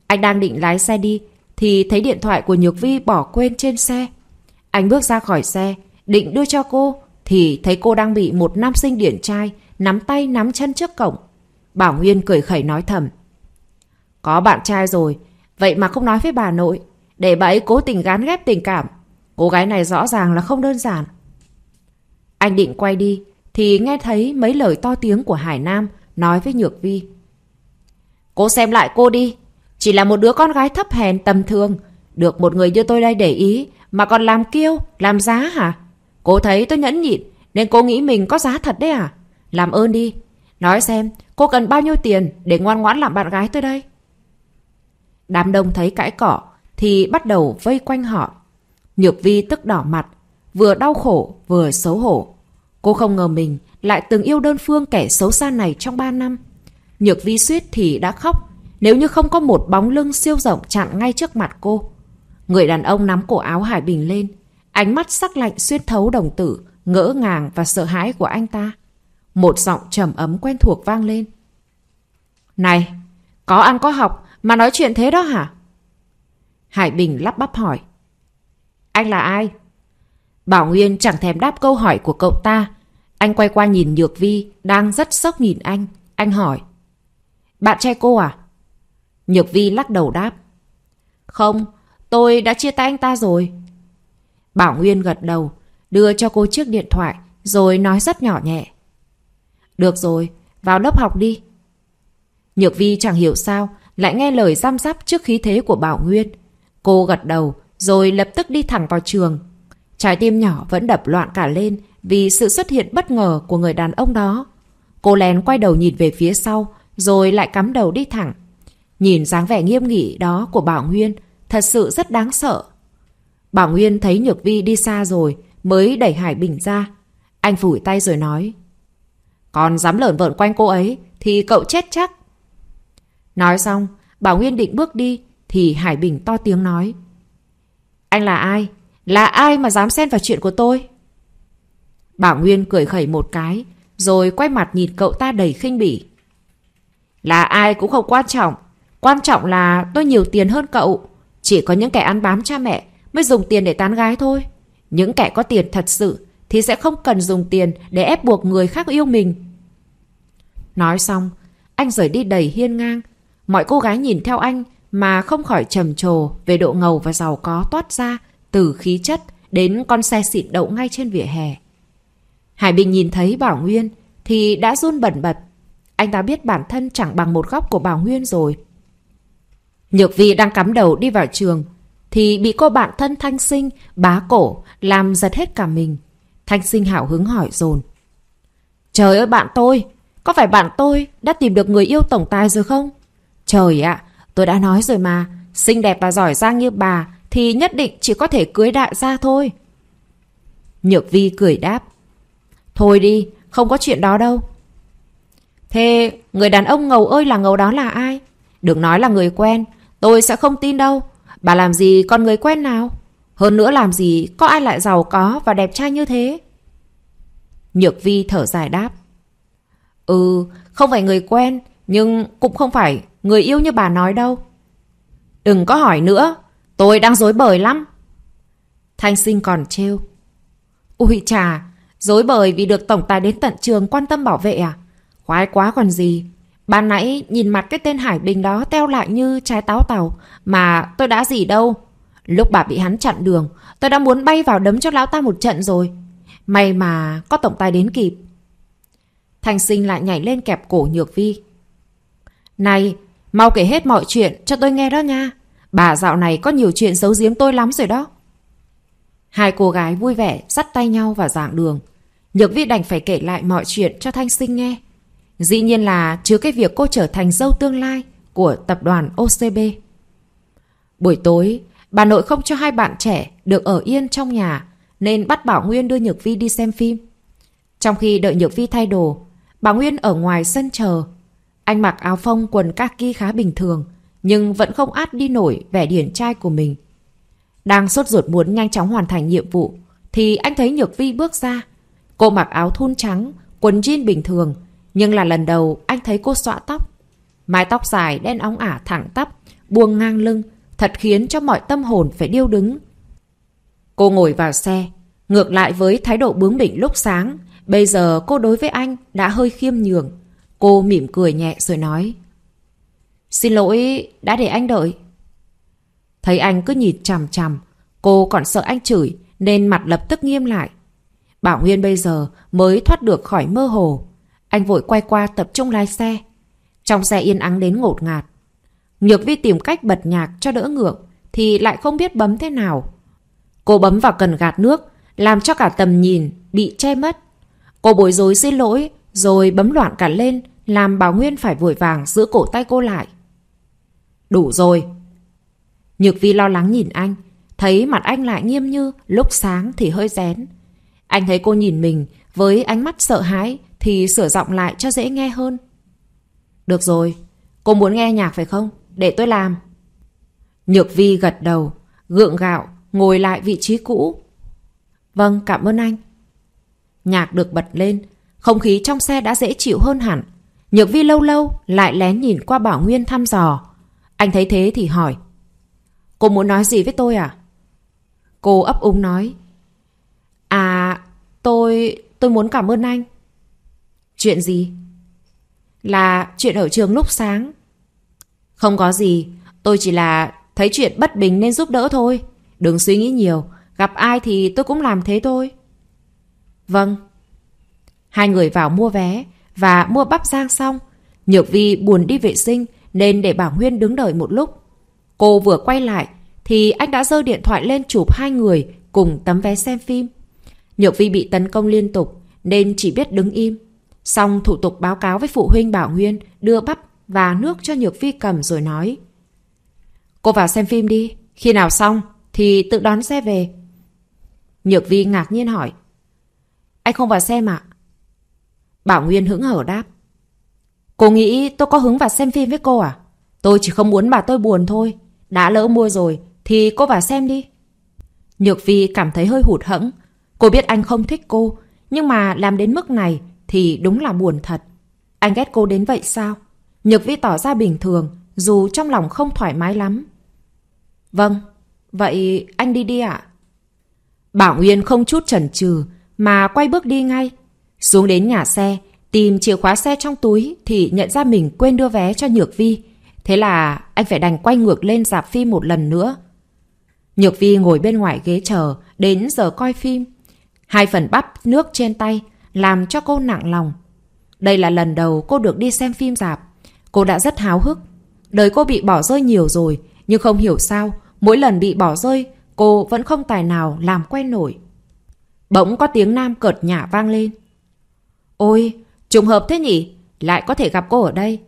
Anh đang định lái xe đi thì thấy điện thoại của Nhược Vi bỏ quên trên xe. Anh bước ra khỏi xe, định đưa cho cô thì thấy cô đang bị một nam sinh điển trai nắm tay nắm chân trước cổng. Bảo Huyên cười khẩy nói thầm. Có bạn trai rồi, vậy mà không nói với bà nội, để bà ấy cố tình gán ghép tình cảm. Cô gái này rõ ràng là không đơn giản. Anh định quay đi thì nghe thấy mấy lời to tiếng của Hải Nam nói với Nhược Vi. Cô xem lại cô đi, chỉ là một đứa con gái thấp hèn tầm thường, được một người như tôi đây để ý mà còn làm kiêu, làm giá hả? Cô thấy tôi nhẫn nhịn nên cô nghĩ mình có giá thật đấy à? Làm ơn đi, nói xem cô cần bao nhiêu tiền để ngoan ngoãn làm bạn gái tôi đây? Đám đông thấy cãi cọ, thì bắt đầu vây quanh họ. Nhược Vi tức đỏ mặt, vừa đau khổ vừa xấu hổ. Cô không ngờ mình lại từng yêu đơn phương kẻ xấu xa này trong 3 năm. Nhược vi suýt thì đã khóc nếu như không có một bóng lưng siêu rộng chặn ngay trước mặt cô. Người đàn ông nắm cổ áo Hải Bình lên. Ánh mắt sắc lạnh xuyên thấu đồng tử, ngỡ ngàng và sợ hãi của anh ta. Một giọng trầm ấm quen thuộc vang lên. Này, có ăn có học mà nói chuyện thế đó hả? Hải Bình lắp bắp hỏi. Anh là ai? Bảo Nguyên chẳng thèm đáp câu hỏi của cậu ta. Anh quay qua nhìn Nhược Vi, đang rất sốc nhìn anh. Anh hỏi. Bạn trai cô à? Nhược Vi lắc đầu đáp. Không, tôi đã chia tay anh ta rồi. Bảo Nguyên gật đầu, đưa cho cô chiếc điện thoại, rồi nói rất nhỏ nhẹ. Được rồi, vào lớp học đi. Nhược Vi chẳng hiểu sao, lại nghe lời giam giáp trước khí thế của Bảo Nguyên. Cô gật đầu, rồi lập tức đi thẳng vào trường, Trái tim nhỏ vẫn đập loạn cả lên vì sự xuất hiện bất ngờ của người đàn ông đó. Cô lén quay đầu nhìn về phía sau, rồi lại cắm đầu đi thẳng. Nhìn dáng vẻ nghiêm nghị đó của Bảo Nguyên, thật sự rất đáng sợ. Bảo Nguyên thấy Nhược Vi đi xa rồi, mới đẩy Hải Bình ra. Anh phủi tay rồi nói. Còn dám lởn vợn quanh cô ấy, thì cậu chết chắc. Nói xong, Bảo Nguyên định bước đi, thì Hải Bình to tiếng nói. Anh là ai? Là ai mà dám xen vào chuyện của tôi? Bảo Nguyên cười khẩy một cái, rồi quay mặt nhìn cậu ta đầy khinh bỉ. Là ai cũng không quan trọng. Quan trọng là tôi nhiều tiền hơn cậu. Chỉ có những kẻ ăn bám cha mẹ mới dùng tiền để tán gái thôi. Những kẻ có tiền thật sự thì sẽ không cần dùng tiền để ép buộc người khác yêu mình. Nói xong, anh rời đi đầy hiên ngang. Mọi cô gái nhìn theo anh mà không khỏi trầm trồ về độ ngầu và giàu có toát ra từ khí chất đến con xe xịn đậu ngay trên vỉa hè. Hải Bình nhìn thấy Bảo Nguyên thì đã run bẩn bật. Anh ta biết bản thân chẳng bằng một góc của Bảo Nguyên rồi. Nhược Vi đang cắm đầu đi vào trường thì bị cô bạn thân Thanh Sinh bá cổ làm giật hết cả mình. Thanh Sinh hảo hứng hỏi dồn. Trời ơi bạn tôi, có phải bạn tôi đã tìm được người yêu tổng tài rồi không? Trời ạ, tôi đã nói rồi mà, xinh đẹp và giỏi giang như bà thì nhất định chỉ có thể cưới đại gia thôi. Nhược vi cười đáp. Thôi đi, không có chuyện đó đâu. Thế người đàn ông ngầu ơi là ngầu đó là ai? Đừng nói là người quen, tôi sẽ không tin đâu. Bà làm gì con người quen nào? Hơn nữa làm gì có ai lại giàu có và đẹp trai như thế? Nhược vi thở dài đáp. Ừ, không phải người quen, nhưng cũng không phải người yêu như bà nói đâu. Đừng có hỏi nữa, Tôi đang dối bời lắm. Thanh sinh còn trêu. Ui trà, dối bời vì được tổng tài đến tận trường quan tâm bảo vệ à? Khoái quá còn gì. Ban nãy nhìn mặt cái tên Hải Bình đó teo lại như trái táo tàu. Mà tôi đã gì đâu. Lúc bà bị hắn chặn đường, tôi đã muốn bay vào đấm cho lão ta một trận rồi. May mà có tổng tài đến kịp. Thanh sinh lại nhảy lên kẹp cổ Nhược Vi. Này, mau kể hết mọi chuyện cho tôi nghe đó nha. Bà dạo này có nhiều chuyện giấu giếm tôi lắm rồi đó. Hai cô gái vui vẻ dắt tay nhau và giảng đường. Nhược vi đành phải kể lại mọi chuyện cho Thanh Sinh nghe. Dĩ nhiên là chứa cái việc cô trở thành dâu tương lai của tập đoàn OCB. Buổi tối, bà nội không cho hai bạn trẻ được ở yên trong nhà nên bắt Bảo Nguyên đưa Nhược Vi đi xem phim. Trong khi đợi Nhược Vi thay đồ, bà Nguyên ở ngoài sân chờ. Anh mặc áo phông quần kaki khá bình thường, nhưng vẫn không át đi nổi vẻ điển trai của mình. Đang sốt ruột muốn nhanh chóng hoàn thành nhiệm vụ, thì anh thấy Nhược Vi bước ra. Cô mặc áo thun trắng, quần jean bình thường, nhưng là lần đầu anh thấy cô xõa tóc. Mái tóc dài đen óng ả thẳng tắp, buông ngang lưng, thật khiến cho mọi tâm hồn phải điêu đứng. Cô ngồi vào xe, ngược lại với thái độ bướng bỉnh lúc sáng, bây giờ cô đối với anh đã hơi khiêm nhường. Cô mỉm cười nhẹ rồi nói. Xin lỗi, đã để anh đợi. Thấy anh cứ nhìn chằm chằm, cô còn sợ anh chửi nên mặt lập tức nghiêm lại. Bảo Nguyên bây giờ mới thoát được khỏi mơ hồ. Anh vội quay qua tập trung lái xe. Trong xe yên ắng đến ngột ngạt. Nhược vi tìm cách bật nhạc cho đỡ ngượng thì lại không biết bấm thế nào. Cô bấm vào cần gạt nước làm cho cả tầm nhìn bị che mất. Cô bối rối xin lỗi rồi bấm loạn cả lên làm Bảo Nguyên phải vội vàng giữ cổ tay cô lại. Đủ rồi. Nhược vi lo lắng nhìn anh. Thấy mặt anh lại nghiêm như, lúc sáng thì hơi rén. Anh thấy cô nhìn mình với ánh mắt sợ hãi thì sửa giọng lại cho dễ nghe hơn. Được rồi, cô muốn nghe nhạc phải không? Để tôi làm. Nhược vi gật đầu, gượng gạo, ngồi lại vị trí cũ. Vâng, cảm ơn anh. Nhạc được bật lên, không khí trong xe đã dễ chịu hơn hẳn. Nhược vi lâu lâu lại lén nhìn qua bảo nguyên thăm dò. Anh thấy thế thì hỏi Cô muốn nói gì với tôi à? Cô ấp úng nói À tôi... tôi muốn cảm ơn anh Chuyện gì? Là chuyện ở trường lúc sáng Không có gì Tôi chỉ là thấy chuyện bất bình nên giúp đỡ thôi Đừng suy nghĩ nhiều Gặp ai thì tôi cũng làm thế thôi Vâng Hai người vào mua vé Và mua bắp rang xong Nhược Vi buồn đi vệ sinh nên để bảo Nguyên đứng đợi một lúc. Cô vừa quay lại thì anh đã giơ điện thoại lên chụp hai người cùng tấm vé xem phim. Nhược Vi bị tấn công liên tục nên chỉ biết đứng im. Xong thủ tục báo cáo với phụ huynh Bảo Nguyên đưa bắp và nước cho Nhược Vi cầm rồi nói. Cô vào xem phim đi, khi nào xong thì tự đón xe về. Nhược Vi ngạc nhiên hỏi. Anh không vào xem ạ? Bảo Nguyên hững hở đáp. Cô nghĩ tôi có hứng vào xem phim với cô à? Tôi chỉ không muốn bà tôi buồn thôi. Đã lỡ mua rồi thì cô vào xem đi. Nhược Vi cảm thấy hơi hụt hẫng. Cô biết anh không thích cô, nhưng mà làm đến mức này thì đúng là buồn thật. Anh ghét cô đến vậy sao? Nhược Vi tỏ ra bình thường, dù trong lòng không thoải mái lắm. Vâng, vậy anh đi đi ạ. Bảo Nguyên không chút chần chừ mà quay bước đi ngay. Xuống đến nhà xe, Tìm chìa khóa xe trong túi thì nhận ra mình quên đưa vé cho Nhược Vi. Thế là anh phải đành quay ngược lên dạp phim một lần nữa. Nhược Vi ngồi bên ngoài ghế chờ, đến giờ coi phim. Hai phần bắp nước trên tay làm cho cô nặng lòng. Đây là lần đầu cô được đi xem phim dạp. Cô đã rất háo hức. Đời cô bị bỏ rơi nhiều rồi, nhưng không hiểu sao, mỗi lần bị bỏ rơi, cô vẫn không tài nào làm quen nổi. Bỗng có tiếng nam cợt nhả vang lên. Ôi, Trùng hợp thế nhỉ? Lại có thể gặp cô ở đây.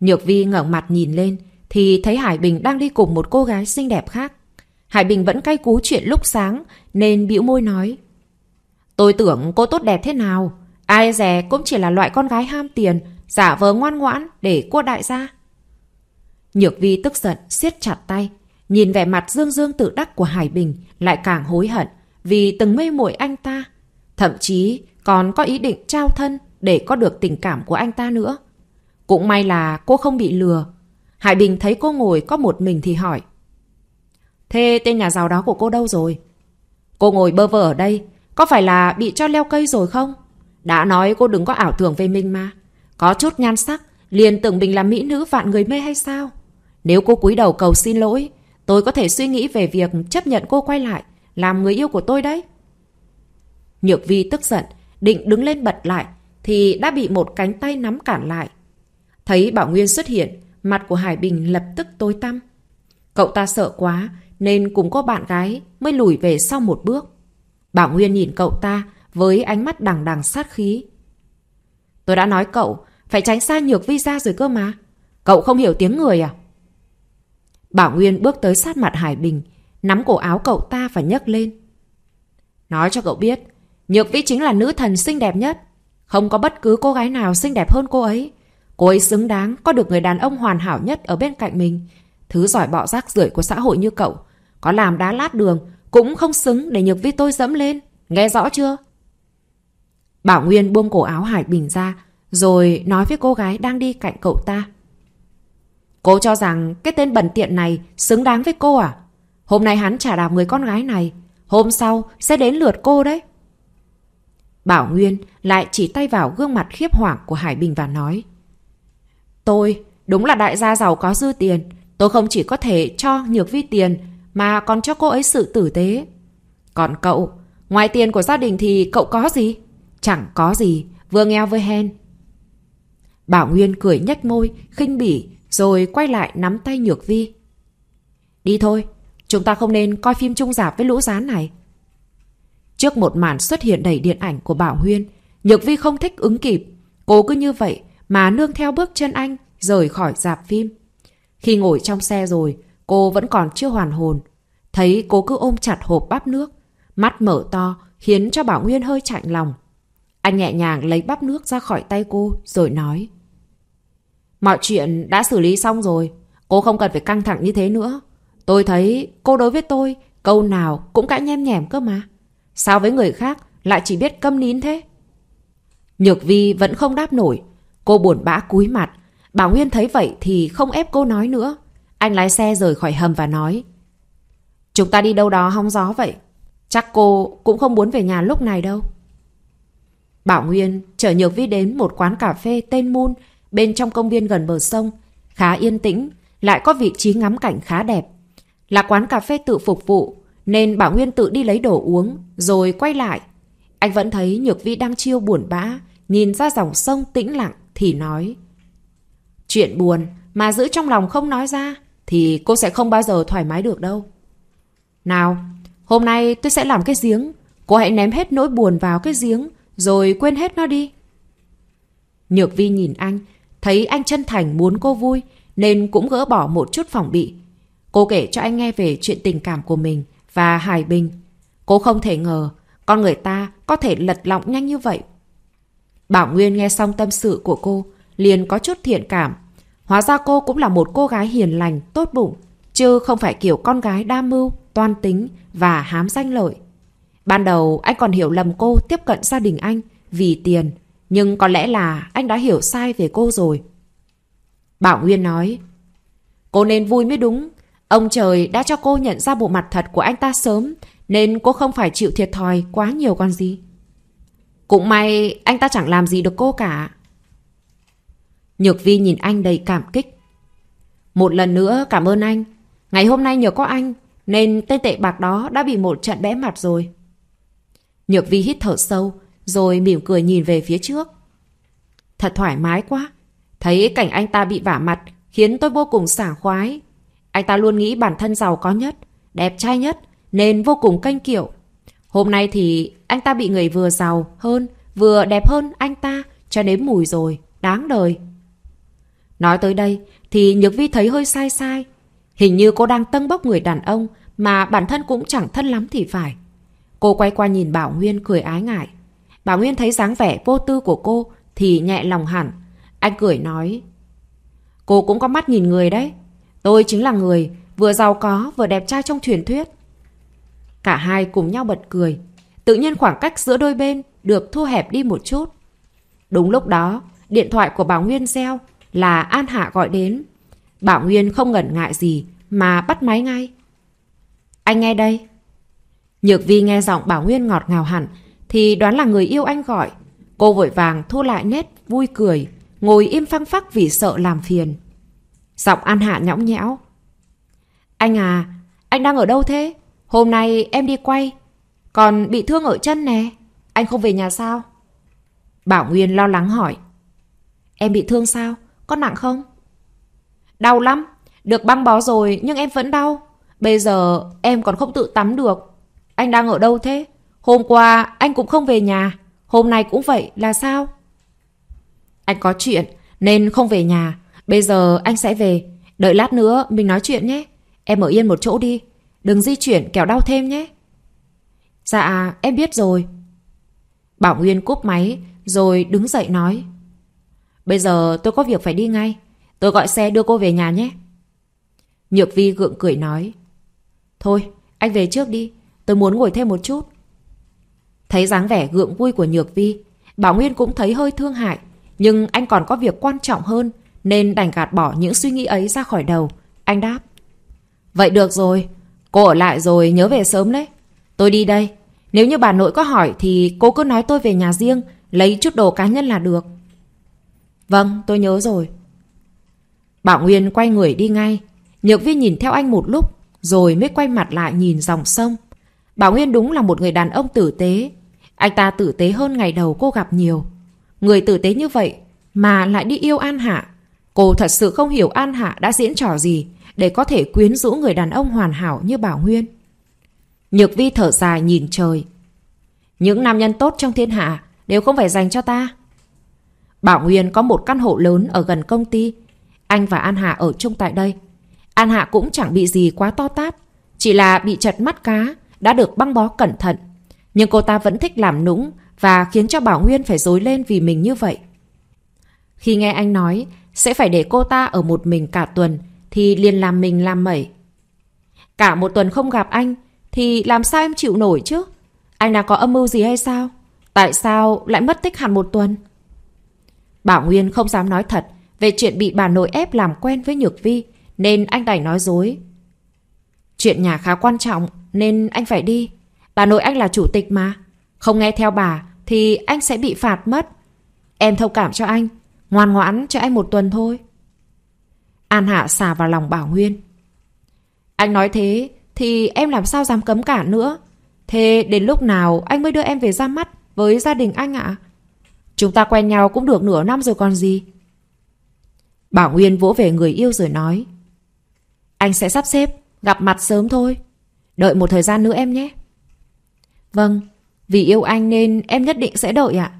Nhược Vi ngẩng mặt nhìn lên thì thấy Hải Bình đang đi cùng một cô gái xinh đẹp khác. Hải Bình vẫn cay cú chuyện lúc sáng nên bĩu môi nói. Tôi tưởng cô tốt đẹp thế nào. Ai dè cũng chỉ là loại con gái ham tiền, giả vờ ngoan ngoãn để cua đại gia. Nhược Vi tức giận, siết chặt tay. Nhìn vẻ mặt dương dương tự đắc của Hải Bình lại càng hối hận vì từng mê muội anh ta. Thậm chí còn có ý định trao thân để có được tình cảm của anh ta nữa. Cũng may là cô không bị lừa. Hải Bình thấy cô ngồi có một mình thì hỏi. Thế tên nhà giàu đó của cô đâu rồi? Cô ngồi bơ vơ ở đây, có phải là bị cho leo cây rồi không? Đã nói cô đừng có ảo tưởng về mình mà. Có chút nhan sắc, liền tưởng mình là mỹ nữ vạn người mê hay sao? Nếu cô cúi đầu cầu xin lỗi, tôi có thể suy nghĩ về việc chấp nhận cô quay lại, làm người yêu của tôi đấy. Nhược Vi tức giận, định đứng lên bật lại, thì đã bị một cánh tay nắm cản lại. Thấy Bảo Nguyên xuất hiện, mặt của Hải Bình lập tức tối tăm. Cậu ta sợ quá nên cùng cô bạn gái mới lùi về sau một bước. Bảo Nguyên nhìn cậu ta với ánh mắt đằng đằng sát khí. Tôi đã nói cậu phải tránh xa nhược vi ra rồi cơ mà. Cậu không hiểu tiếng người à? Bảo Nguyên bước tới sát mặt Hải Bình, nắm cổ áo cậu ta và nhấc lên. Nói cho cậu biết, Nhược Vĩ chính là nữ thần xinh đẹp nhất. Không có bất cứ cô gái nào xinh đẹp hơn cô ấy. Cô ấy xứng đáng có được người đàn ông hoàn hảo nhất ở bên cạnh mình. Thứ giỏi bọ rác rưởi của xã hội như cậu. Có làm đá lát đường cũng không xứng để nhược vi tôi dẫm lên. Nghe rõ chưa? Bảo Nguyên buông cổ áo Hải Bình ra rồi nói với cô gái đang đi cạnh cậu ta. Cô cho rằng cái tên bẩn tiện này xứng đáng với cô à? Hôm nay hắn trả đạp người con gái này. Hôm sau sẽ đến lượt cô đấy. Bảo Nguyên lại chỉ tay vào gương mặt khiếp hoảng của Hải Bình và nói. Tôi, đúng là đại gia giàu có dư tiền. Tôi không chỉ có thể cho nhược vi tiền, mà còn cho cô ấy sự tử tế. Còn cậu, ngoài tiền của gia đình thì cậu có gì? Chẳng có gì, vừa nghèo với hen. Bảo Nguyên cười nhếch môi, khinh bỉ, rồi quay lại nắm tay Nhược Vi. Đi thôi, chúng ta không nên coi phim trung giả với lũ rán này. Trước một màn xuất hiện đầy điện ảnh của Bảo Huyên, Nhược Vi không thích ứng kịp. Cố cứ như vậy mà nương theo bước chân anh rời khỏi dạp phim. Khi ngồi trong xe rồi, cô vẫn còn chưa hoàn hồn. Thấy cô cứ ôm chặt hộp bắp nước, mắt mở to khiến cho Bảo Nguyên hơi chạnh lòng. Anh nhẹ nhàng lấy bắp nước ra khỏi tay cô rồi nói. Mọi chuyện đã xử lý xong rồi, cô không cần phải căng thẳng như thế nữa. Tôi thấy cô đối với tôi câu nào cũng cãi nhem nhẻm cơ mà. Sao với người khác lại chỉ biết câm nín thế? Nhược Vi vẫn không đáp nổi. Cô buồn bã cúi mặt. Bảo Nguyên thấy vậy thì không ép cô nói nữa. Anh lái xe rời khỏi hầm và nói. Chúng ta đi đâu đó hóng gió vậy. Chắc cô cũng không muốn về nhà lúc này đâu. Bảo Nguyên chở Nhược Vi đến một quán cà phê tên Moon bên trong công viên gần bờ sông. Khá yên tĩnh, lại có vị trí ngắm cảnh khá đẹp. Là quán cà phê tự phục vụ, nên bảo Nguyên tự đi lấy đồ uống, rồi quay lại. Anh vẫn thấy Nhược Vi đang chiêu buồn bã, nhìn ra dòng sông tĩnh lặng thì nói. Chuyện buồn mà giữ trong lòng không nói ra thì cô sẽ không bao giờ thoải mái được đâu. Nào, hôm nay tôi sẽ làm cái giếng. Cô hãy ném hết nỗi buồn vào cái giếng rồi quên hết nó đi. Nhược Vi nhìn anh, thấy anh chân thành muốn cô vui nên cũng gỡ bỏ một chút phòng bị. Cô kể cho anh nghe về chuyện tình cảm của mình – và Hải Bình. Cô không thể ngờ con người ta có thể lật lọng nhanh như vậy. Bảo Nguyên nghe xong tâm sự của cô, liền có chút thiện cảm. Hóa ra cô cũng là một cô gái hiền lành, tốt bụng, chứ không phải kiểu con gái đa mưu, toan tính và hám danh lợi. Ban đầu anh còn hiểu lầm cô tiếp cận gia đình anh vì tiền, nhưng có lẽ là anh đã hiểu sai về cô rồi. Bảo Nguyên nói, cô nên vui mới đúng, Ông trời đã cho cô nhận ra bộ mặt thật của anh ta sớm nên cô không phải chịu thiệt thòi quá nhiều con gì. Cũng may anh ta chẳng làm gì được cô cả. Nhược Vi nhìn anh đầy cảm kích. Một lần nữa cảm ơn anh. Ngày hôm nay nhờ có anh nên tên tệ bạc đó đã bị một trận bẽ mặt rồi. Nhược Vi hít thở sâu rồi mỉm cười nhìn về phía trước. Thật thoải mái quá. Thấy cảnh anh ta bị vả mặt khiến tôi vô cùng sảng khoái anh ta luôn nghĩ bản thân giàu có nhất, đẹp trai nhất, nên vô cùng canh kiệu. Hôm nay thì anh ta bị người vừa giàu hơn, vừa đẹp hơn anh ta, cho nếm mùi rồi, đáng đời. Nói tới đây thì Nhược Vi thấy hơi sai sai. Hình như cô đang tâng bốc người đàn ông mà bản thân cũng chẳng thân lắm thì phải. Cô quay qua nhìn Bảo Nguyên cười ái ngại. Bảo Nguyên thấy dáng vẻ vô tư của cô thì nhẹ lòng hẳn. Anh cười nói. Cô cũng có mắt nhìn người đấy. Tôi chính là người vừa giàu có vừa đẹp trai trong truyền thuyết. Cả hai cùng nhau bật cười. Tự nhiên khoảng cách giữa đôi bên được thu hẹp đi một chút. Đúng lúc đó, điện thoại của Bảo Nguyên reo là An Hạ gọi đến. Bảo Nguyên không ngần ngại gì mà bắt máy ngay. Anh nghe đây. Nhược Vi nghe giọng Bảo Nguyên ngọt ngào hẳn thì đoán là người yêu anh gọi. Cô vội vàng thu lại nét vui cười, ngồi im phăng phắc vì sợ làm phiền. Giọng An Hạ nhõng nhẽo. Anh à, anh đang ở đâu thế? Hôm nay em đi quay. Còn bị thương ở chân nè. Anh không về nhà sao? Bảo Nguyên lo lắng hỏi. Em bị thương sao? Có nặng không? Đau lắm. Được băng bó rồi nhưng em vẫn đau. Bây giờ em còn không tự tắm được. Anh đang ở đâu thế? Hôm qua anh cũng không về nhà. Hôm nay cũng vậy là sao? Anh có chuyện nên không về nhà. Bây giờ anh sẽ về Đợi lát nữa mình nói chuyện nhé Em ở yên một chỗ đi Đừng di chuyển kẻo đau thêm nhé Dạ em biết rồi Bảo Nguyên cúp máy Rồi đứng dậy nói Bây giờ tôi có việc phải đi ngay Tôi gọi xe đưa cô về nhà nhé Nhược Vi gượng cười nói Thôi anh về trước đi Tôi muốn ngồi thêm một chút Thấy dáng vẻ gượng vui của Nhược Vi Bảo Nguyên cũng thấy hơi thương hại Nhưng anh còn có việc quan trọng hơn nên đành gạt bỏ những suy nghĩ ấy ra khỏi đầu. Anh đáp. Vậy được rồi, cô ở lại rồi nhớ về sớm đấy. Tôi đi đây, nếu như bà nội có hỏi thì cô cứ nói tôi về nhà riêng, lấy chút đồ cá nhân là được. Vâng, tôi nhớ rồi. Bảo Nguyên quay người đi ngay. Nhược viên nhìn theo anh một lúc, rồi mới quay mặt lại nhìn dòng sông. Bảo Nguyên đúng là một người đàn ông tử tế. Anh ta tử tế hơn ngày đầu cô gặp nhiều. Người tử tế như vậy mà lại đi yêu An Hạ Cô thật sự không hiểu An Hạ đã diễn trò gì để có thể quyến rũ người đàn ông hoàn hảo như Bảo Nguyên. Nhược vi thở dài nhìn trời. Những nam nhân tốt trong thiên hạ đều không phải dành cho ta. Bảo Nguyên có một căn hộ lớn ở gần công ty. Anh và An Hạ ở chung tại đây. An Hạ cũng chẳng bị gì quá to tát. Chỉ là bị chật mắt cá, đã được băng bó cẩn thận. Nhưng cô ta vẫn thích làm nũng và khiến cho Bảo Nguyên phải dối lên vì mình như vậy. Khi nghe anh nói sẽ phải để cô ta ở một mình cả tuần thì liền làm mình làm mẩy. Cả một tuần không gặp anh thì làm sao em chịu nổi chứ? Anh đã có âm mưu gì hay sao? Tại sao lại mất tích hẳn một tuần? Bảo Nguyên không dám nói thật về chuyện bị bà nội ép làm quen với Nhược Vi nên anh đành nói dối. Chuyện nhà khá quan trọng nên anh phải đi. Bà nội anh là chủ tịch mà. Không nghe theo bà thì anh sẽ bị phạt mất. Em thông cảm cho anh Ngoan ngoãn cho anh một tuần thôi. An Hạ xả vào lòng Bảo Nguyên. Anh nói thế thì em làm sao dám cấm cả nữa. Thế đến lúc nào anh mới đưa em về ra mắt với gia đình anh ạ? Chúng ta quen nhau cũng được nửa năm rồi còn gì. Bảo Nguyên vỗ về người yêu rồi nói. Anh sẽ sắp xếp, gặp mặt sớm thôi. Đợi một thời gian nữa em nhé. Vâng, vì yêu anh nên em nhất định sẽ đợi ạ.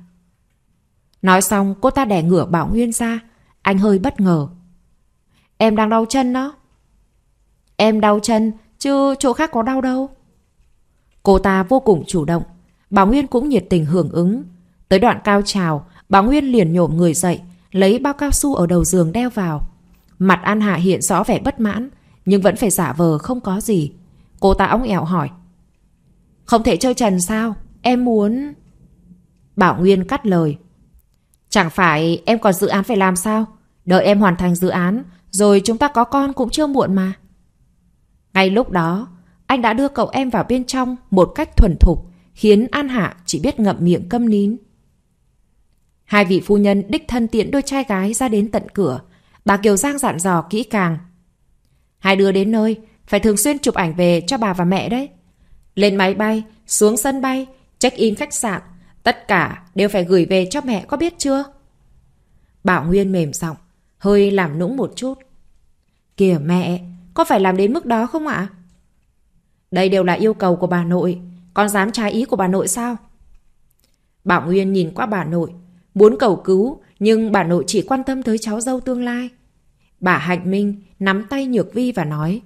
Nói xong cô ta đè ngửa Bảo Nguyên ra. Anh hơi bất ngờ. Em đang đau chân đó. Em đau chân, chứ chỗ khác có đau đâu. Cô ta vô cùng chủ động. Bảo Nguyên cũng nhiệt tình hưởng ứng. Tới đoạn cao trào, Bảo Nguyên liền nhổm người dậy, lấy bao cao su ở đầu giường đeo vào. Mặt An Hạ hiện rõ vẻ bất mãn, nhưng vẫn phải giả vờ không có gì. Cô ta ống ẻo hỏi. Không thể chơi trần sao? Em muốn... Bảo Nguyên cắt lời. Chẳng phải em còn dự án phải làm sao? Đợi em hoàn thành dự án, rồi chúng ta có con cũng chưa muộn mà. Ngay lúc đó, anh đã đưa cậu em vào bên trong một cách thuần thục, khiến An Hạ chỉ biết ngậm miệng câm nín. Hai vị phu nhân đích thân tiễn đôi trai gái ra đến tận cửa. Bà Kiều Giang dặn dò kỹ càng. Hai đứa đến nơi, phải thường xuyên chụp ảnh về cho bà và mẹ đấy. Lên máy bay, xuống sân bay, check-in khách sạn, Tất cả đều phải gửi về cho mẹ có biết chưa? Bảo Nguyên mềm giọng hơi làm nũng một chút. Kìa mẹ, có phải làm đến mức đó không ạ? Đây đều là yêu cầu của bà nội, con dám trái ý của bà nội sao? Bảo Nguyên nhìn qua bà nội, muốn cầu cứu nhưng bà nội chỉ quan tâm tới cháu dâu tương lai. Bà Hạnh Minh nắm tay Nhược Vi và nói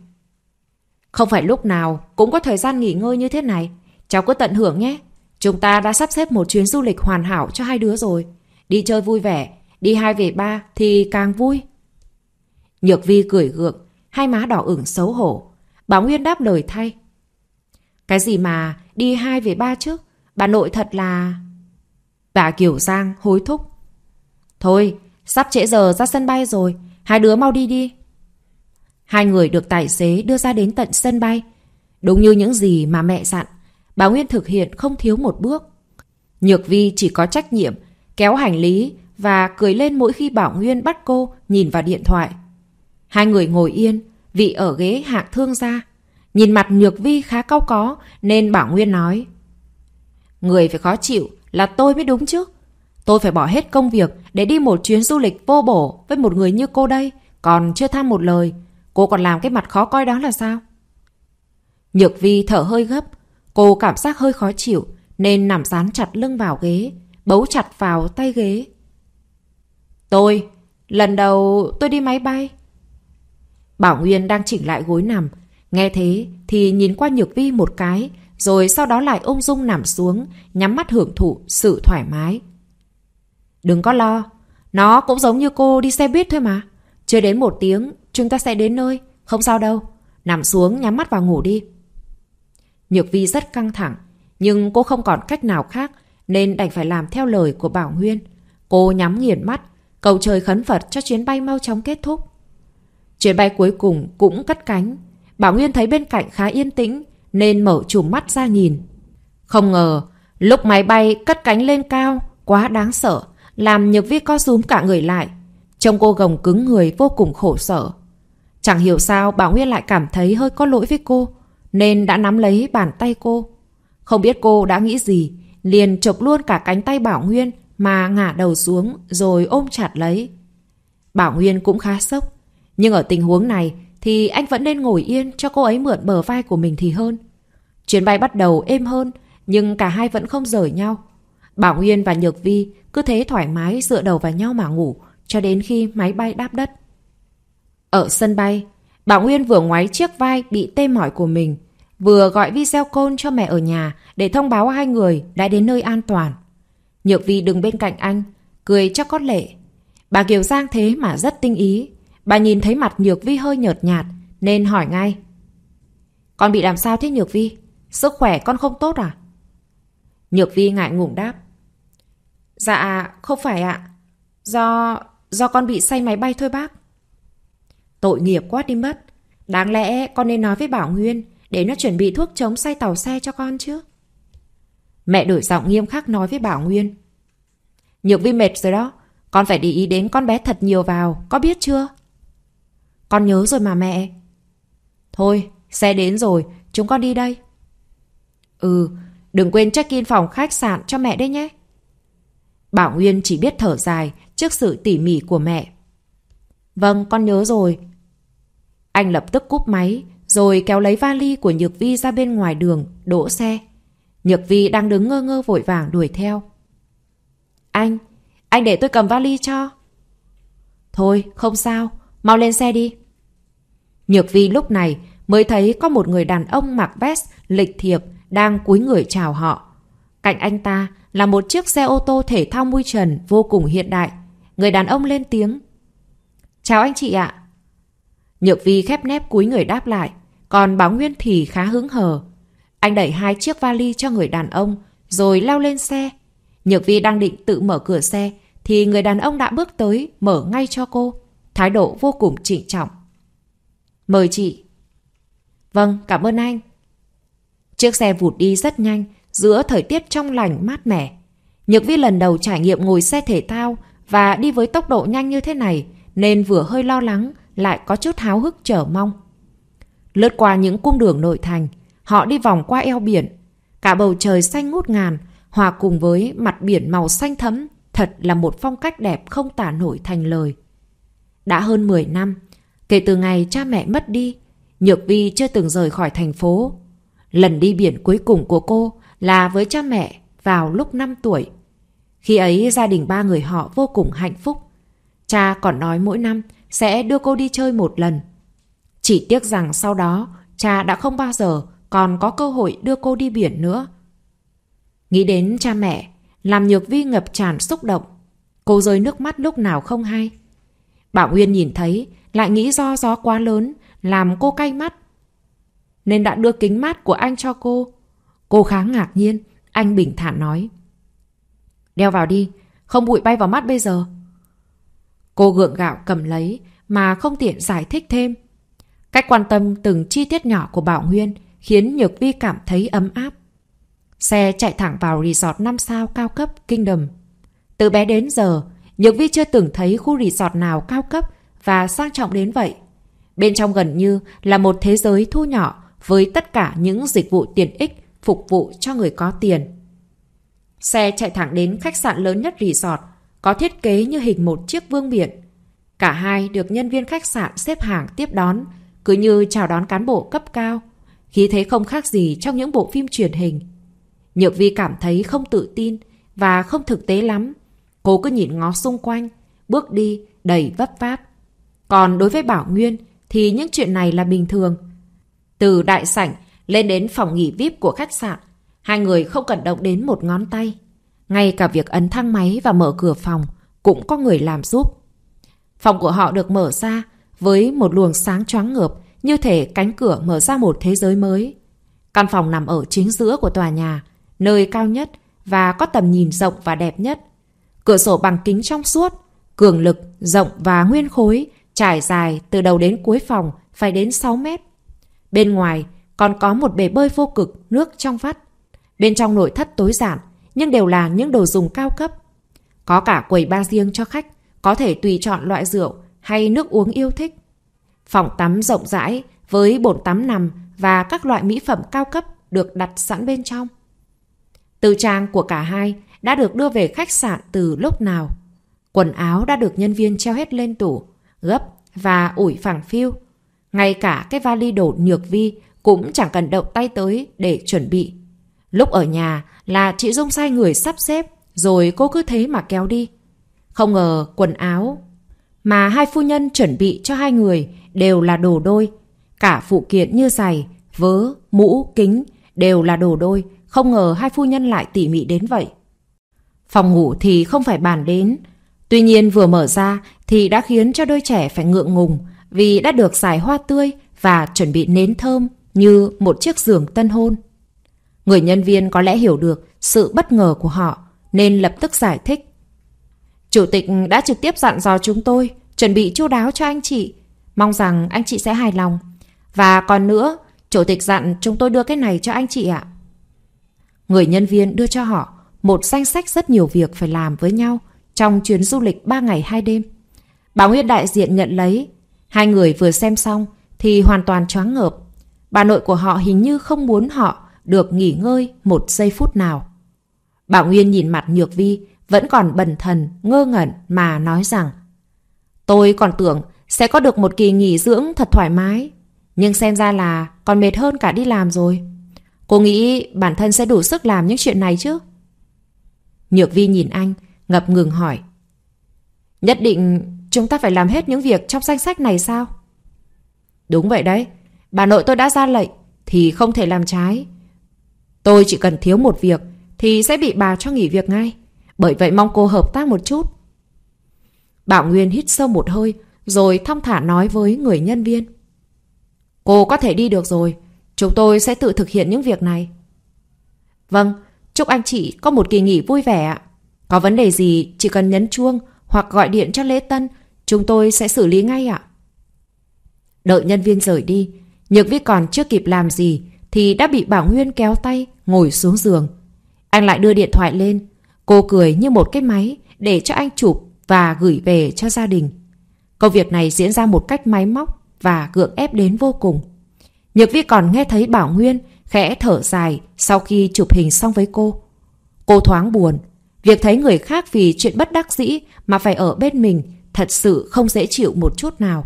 Không phải lúc nào cũng có thời gian nghỉ ngơi như thế này, cháu cứ tận hưởng nhé. Chúng ta đã sắp xếp một chuyến du lịch hoàn hảo cho hai đứa rồi. Đi chơi vui vẻ, đi hai về ba thì càng vui. Nhược Vi cười gượng, hai má đỏ ửng xấu hổ. Bà Nguyên đáp lời thay. Cái gì mà đi hai về ba chứ? Bà nội thật là... Bà Kiều Giang hối thúc. Thôi, sắp trễ giờ ra sân bay rồi, hai đứa mau đi đi. Hai người được tài xế đưa ra đến tận sân bay. Đúng như những gì mà mẹ dặn. Bà Nguyên thực hiện không thiếu một bước. Nhược Vi chỉ có trách nhiệm, kéo hành lý và cười lên mỗi khi Bảo Nguyên bắt cô nhìn vào điện thoại. Hai người ngồi yên, vị ở ghế hạng thương gia. Nhìn mặt Nhược Vi khá cao có nên Bảo Nguyên nói. Người phải khó chịu là tôi mới đúng chứ. Tôi phải bỏ hết công việc để đi một chuyến du lịch vô bổ với một người như cô đây, còn chưa tham một lời. Cô còn làm cái mặt khó coi đó là sao? Nhược Vi thở hơi gấp, Cô cảm giác hơi khó chịu nên nằm dán chặt lưng vào ghế, bấu chặt vào tay ghế. Tôi, lần đầu tôi đi máy bay. Bảo Nguyên đang chỉnh lại gối nằm. Nghe thế thì nhìn qua Nhược Vi một cái, rồi sau đó lại ung dung nằm xuống, nhắm mắt hưởng thụ sự thoải mái. Đừng có lo, nó cũng giống như cô đi xe buýt thôi mà. Chưa đến một tiếng, chúng ta sẽ đến nơi, không sao đâu. Nằm xuống nhắm mắt vào ngủ đi. Nhược Vi rất căng thẳng, nhưng cô không còn cách nào khác nên đành phải làm theo lời của Bảo Nguyên. Cô nhắm nghiền mắt, cầu trời khấn Phật cho chuyến bay mau chóng kết thúc. Chuyến bay cuối cùng cũng cất cánh. Bảo Nguyên thấy bên cạnh khá yên tĩnh nên mở chùm mắt ra nhìn. Không ngờ, lúc máy bay cất cánh lên cao, quá đáng sợ, làm Nhược Vi co rúm cả người lại. Trông cô gồng cứng người vô cùng khổ sở. Chẳng hiểu sao Bảo Nguyên lại cảm thấy hơi có lỗi với cô nên đã nắm lấy bàn tay cô. Không biết cô đã nghĩ gì, liền chộp luôn cả cánh tay Bảo Nguyên mà ngả đầu xuống rồi ôm chặt lấy. Bảo Nguyên cũng khá sốc, nhưng ở tình huống này thì anh vẫn nên ngồi yên cho cô ấy mượn bờ vai của mình thì hơn. Chuyến bay bắt đầu êm hơn, nhưng cả hai vẫn không rời nhau. Bảo Nguyên và Nhược Vi cứ thế thoải mái dựa đầu vào nhau mà ngủ cho đến khi máy bay đáp đất. Ở sân bay, Bà Nguyên vừa ngoái chiếc vai bị tê mỏi của mình, vừa gọi video call cho mẹ ở nhà để thông báo hai người đã đến nơi an toàn. Nhược Vi đứng bên cạnh anh, cười cho cót lệ. Bà Kiều Giang thế mà rất tinh ý. Bà nhìn thấy mặt Nhược Vi hơi nhợt nhạt nên hỏi ngay. Con bị làm sao thế Nhược Vi? Sức khỏe con không tốt à? Nhược Vi ngại ngùng đáp. Dạ, không phải ạ. Do... do con bị say máy bay thôi bác. Tội nghiệp quá đi mất. Đáng lẽ con nên nói với Bảo Nguyên để nó chuẩn bị thuốc chống say tàu xe cho con chứ. Mẹ đổi giọng nghiêm khắc nói với Bảo Nguyên. Nhược vi mệt rồi đó. Con phải để ý đến con bé thật nhiều vào. Có biết chưa? Con nhớ rồi mà mẹ. Thôi, xe đến rồi. Chúng con đi đây. Ừ, đừng quên check-in phòng khách sạn cho mẹ đấy nhé. Bảo Nguyên chỉ biết thở dài trước sự tỉ mỉ của mẹ. Vâng, con nhớ rồi. Anh lập tức cúp máy, rồi kéo lấy vali của Nhược Vi ra bên ngoài đường, đỗ xe. Nhược Vi đang đứng ngơ ngơ vội vàng đuổi theo. Anh, anh để tôi cầm vali cho. Thôi, không sao, mau lên xe đi. Nhược Vi lúc này mới thấy có một người đàn ông mặc vest lịch thiệp đang cúi người chào họ. Cạnh anh ta là một chiếc xe ô tô thể thao mui trần vô cùng hiện đại. Người đàn ông lên tiếng. Chào anh chị ạ, Nhược vi khép nép cúi người đáp lại, còn báo Nguyên thì khá hứng hờ. Anh đẩy hai chiếc vali cho người đàn ông, rồi lao lên xe. Nhược vi đang định tự mở cửa xe, thì người đàn ông đã bước tới, mở ngay cho cô. Thái độ vô cùng trịnh trọng. Mời chị. Vâng, cảm ơn anh. Chiếc xe vụt đi rất nhanh, giữa thời tiết trong lành mát mẻ. Nhược vi lần đầu trải nghiệm ngồi xe thể thao và đi với tốc độ nhanh như thế này, nên vừa hơi lo lắng, lại có chút háo hức chờ mong. Lướt qua những cung đường nội thành, họ đi vòng qua eo biển. Cả bầu trời xanh ngút ngàn, hòa cùng với mặt biển màu xanh thấm, thật là một phong cách đẹp không tả nổi thành lời. Đã hơn 10 năm, kể từ ngày cha mẹ mất đi, Nhược Vi chưa từng rời khỏi thành phố. Lần đi biển cuối cùng của cô là với cha mẹ vào lúc 5 tuổi. Khi ấy gia đình ba người họ vô cùng hạnh phúc. Cha còn nói mỗi năm sẽ đưa cô đi chơi một lần. Chỉ tiếc rằng sau đó, cha đã không bao giờ còn có cơ hội đưa cô đi biển nữa. Nghĩ đến cha mẹ, làm nhược vi ngập tràn xúc động. Cô rơi nước mắt lúc nào không hay. Bảo Nguyên nhìn thấy, lại nghĩ do gió quá lớn, làm cô cay mắt. Nên đã đưa kính mát của anh cho cô. Cô khá ngạc nhiên, anh bình thản nói. Đeo vào đi, không bụi bay vào mắt bây giờ. Cô gượng gạo cầm lấy mà không tiện giải thích thêm. Cách quan tâm từng chi tiết nhỏ của Bảo Nguyên khiến Nhược Vi cảm thấy ấm áp. Xe chạy thẳng vào resort 5 sao cao cấp Kingdom. Từ bé đến giờ, Nhược Vi chưa từng thấy khu resort nào cao cấp và sang trọng đến vậy. Bên trong gần như là một thế giới thu nhỏ với tất cả những dịch vụ tiện ích phục vụ cho người có tiền. Xe chạy thẳng đến khách sạn lớn nhất resort có thiết kế như hình một chiếc vương miện. Cả hai được nhân viên khách sạn xếp hàng tiếp đón, cứ như chào đón cán bộ cấp cao. Khí thế không khác gì trong những bộ phim truyền hình. Nhược Vi cảm thấy không tự tin và không thực tế lắm. Cô cứ nhìn ngó xung quanh, bước đi đầy vấp váp. Còn đối với Bảo Nguyên thì những chuyện này là bình thường. Từ đại sảnh lên đến phòng nghỉ VIP của khách sạn, hai người không cần động đến một ngón tay. Ngay cả việc ấn thang máy và mở cửa phòng cũng có người làm giúp. Phòng của họ được mở ra với một luồng sáng choáng ngợp như thể cánh cửa mở ra một thế giới mới. Căn phòng nằm ở chính giữa của tòa nhà, nơi cao nhất và có tầm nhìn rộng và đẹp nhất. Cửa sổ bằng kính trong suốt, cường lực, rộng và nguyên khối, trải dài từ đầu đến cuối phòng phải đến 6 mét. Bên ngoài còn có một bể bơi vô cực, nước trong vắt. Bên trong nội thất tối giản, nhưng đều là những đồ dùng cao cấp. Có cả quầy bar riêng cho khách, có thể tùy chọn loại rượu hay nước uống yêu thích. Phòng tắm rộng rãi với bồn tắm nằm và các loại mỹ phẩm cao cấp được đặt sẵn bên trong. Tư trang của cả hai đã được đưa về khách sạn từ lúc nào. Quần áo đã được nhân viên treo hết lên tủ, gấp và ủi phẳng phiu. Ngay cả cái vali đổ nhược vi cũng chẳng cần động tay tới để chuẩn bị Lúc ở nhà là chị Dung sai người sắp xếp rồi cô cứ thế mà kéo đi. Không ngờ quần áo mà hai phu nhân chuẩn bị cho hai người đều là đồ đôi. Cả phụ kiện như giày, vớ, mũ, kính đều là đồ đôi. Không ngờ hai phu nhân lại tỉ mỉ đến vậy. Phòng ngủ thì không phải bàn đến. Tuy nhiên vừa mở ra thì đã khiến cho đôi trẻ phải ngượng ngùng vì đã được xài hoa tươi và chuẩn bị nến thơm như một chiếc giường tân hôn. Người nhân viên có lẽ hiểu được sự bất ngờ của họ nên lập tức giải thích. Chủ tịch đã trực tiếp dặn dò chúng tôi chuẩn bị chu đáo cho anh chị. Mong rằng anh chị sẽ hài lòng. Và còn nữa, chủ tịch dặn chúng tôi đưa cái này cho anh chị ạ. Người nhân viên đưa cho họ một danh sách rất nhiều việc phải làm với nhau trong chuyến du lịch 3 ngày 2 đêm. Bà Huyết đại diện nhận lấy. Hai người vừa xem xong thì hoàn toàn choáng ngợp. Bà nội của họ hình như không muốn họ được nghỉ ngơi một giây phút nào. Bảo Nguyên nhìn mặt Nhược Vi, vẫn còn bần thần, ngơ ngẩn mà nói rằng Tôi còn tưởng sẽ có được một kỳ nghỉ dưỡng thật thoải mái, nhưng xem ra là còn mệt hơn cả đi làm rồi. Cô nghĩ bản thân sẽ đủ sức làm những chuyện này chứ? Nhược Vi nhìn anh, ngập ngừng hỏi Nhất định chúng ta phải làm hết những việc trong danh sách này sao? Đúng vậy đấy, bà nội tôi đã ra lệnh thì không thể làm trái. Tôi chỉ cần thiếu một việc Thì sẽ bị bà cho nghỉ việc ngay Bởi vậy mong cô hợp tác một chút Bảo Nguyên hít sâu một hơi Rồi thong thả nói với người nhân viên Cô có thể đi được rồi Chúng tôi sẽ tự thực hiện những việc này Vâng Chúc anh chị có một kỳ nghỉ vui vẻ ạ Có vấn đề gì chỉ cần nhấn chuông Hoặc gọi điện cho Lễ Tân Chúng tôi sẽ xử lý ngay ạ Đợi nhân viên rời đi Nhược vi còn chưa kịp làm gì thì đã bị Bảo Nguyên kéo tay ngồi xuống giường. Anh lại đưa điện thoại lên. Cô cười như một cái máy để cho anh chụp và gửi về cho gia đình. Công việc này diễn ra một cách máy móc và gượng ép đến vô cùng. Nhược Vi còn nghe thấy Bảo Nguyên khẽ thở dài sau khi chụp hình xong với cô. Cô thoáng buồn. Việc thấy người khác vì chuyện bất đắc dĩ mà phải ở bên mình thật sự không dễ chịu một chút nào.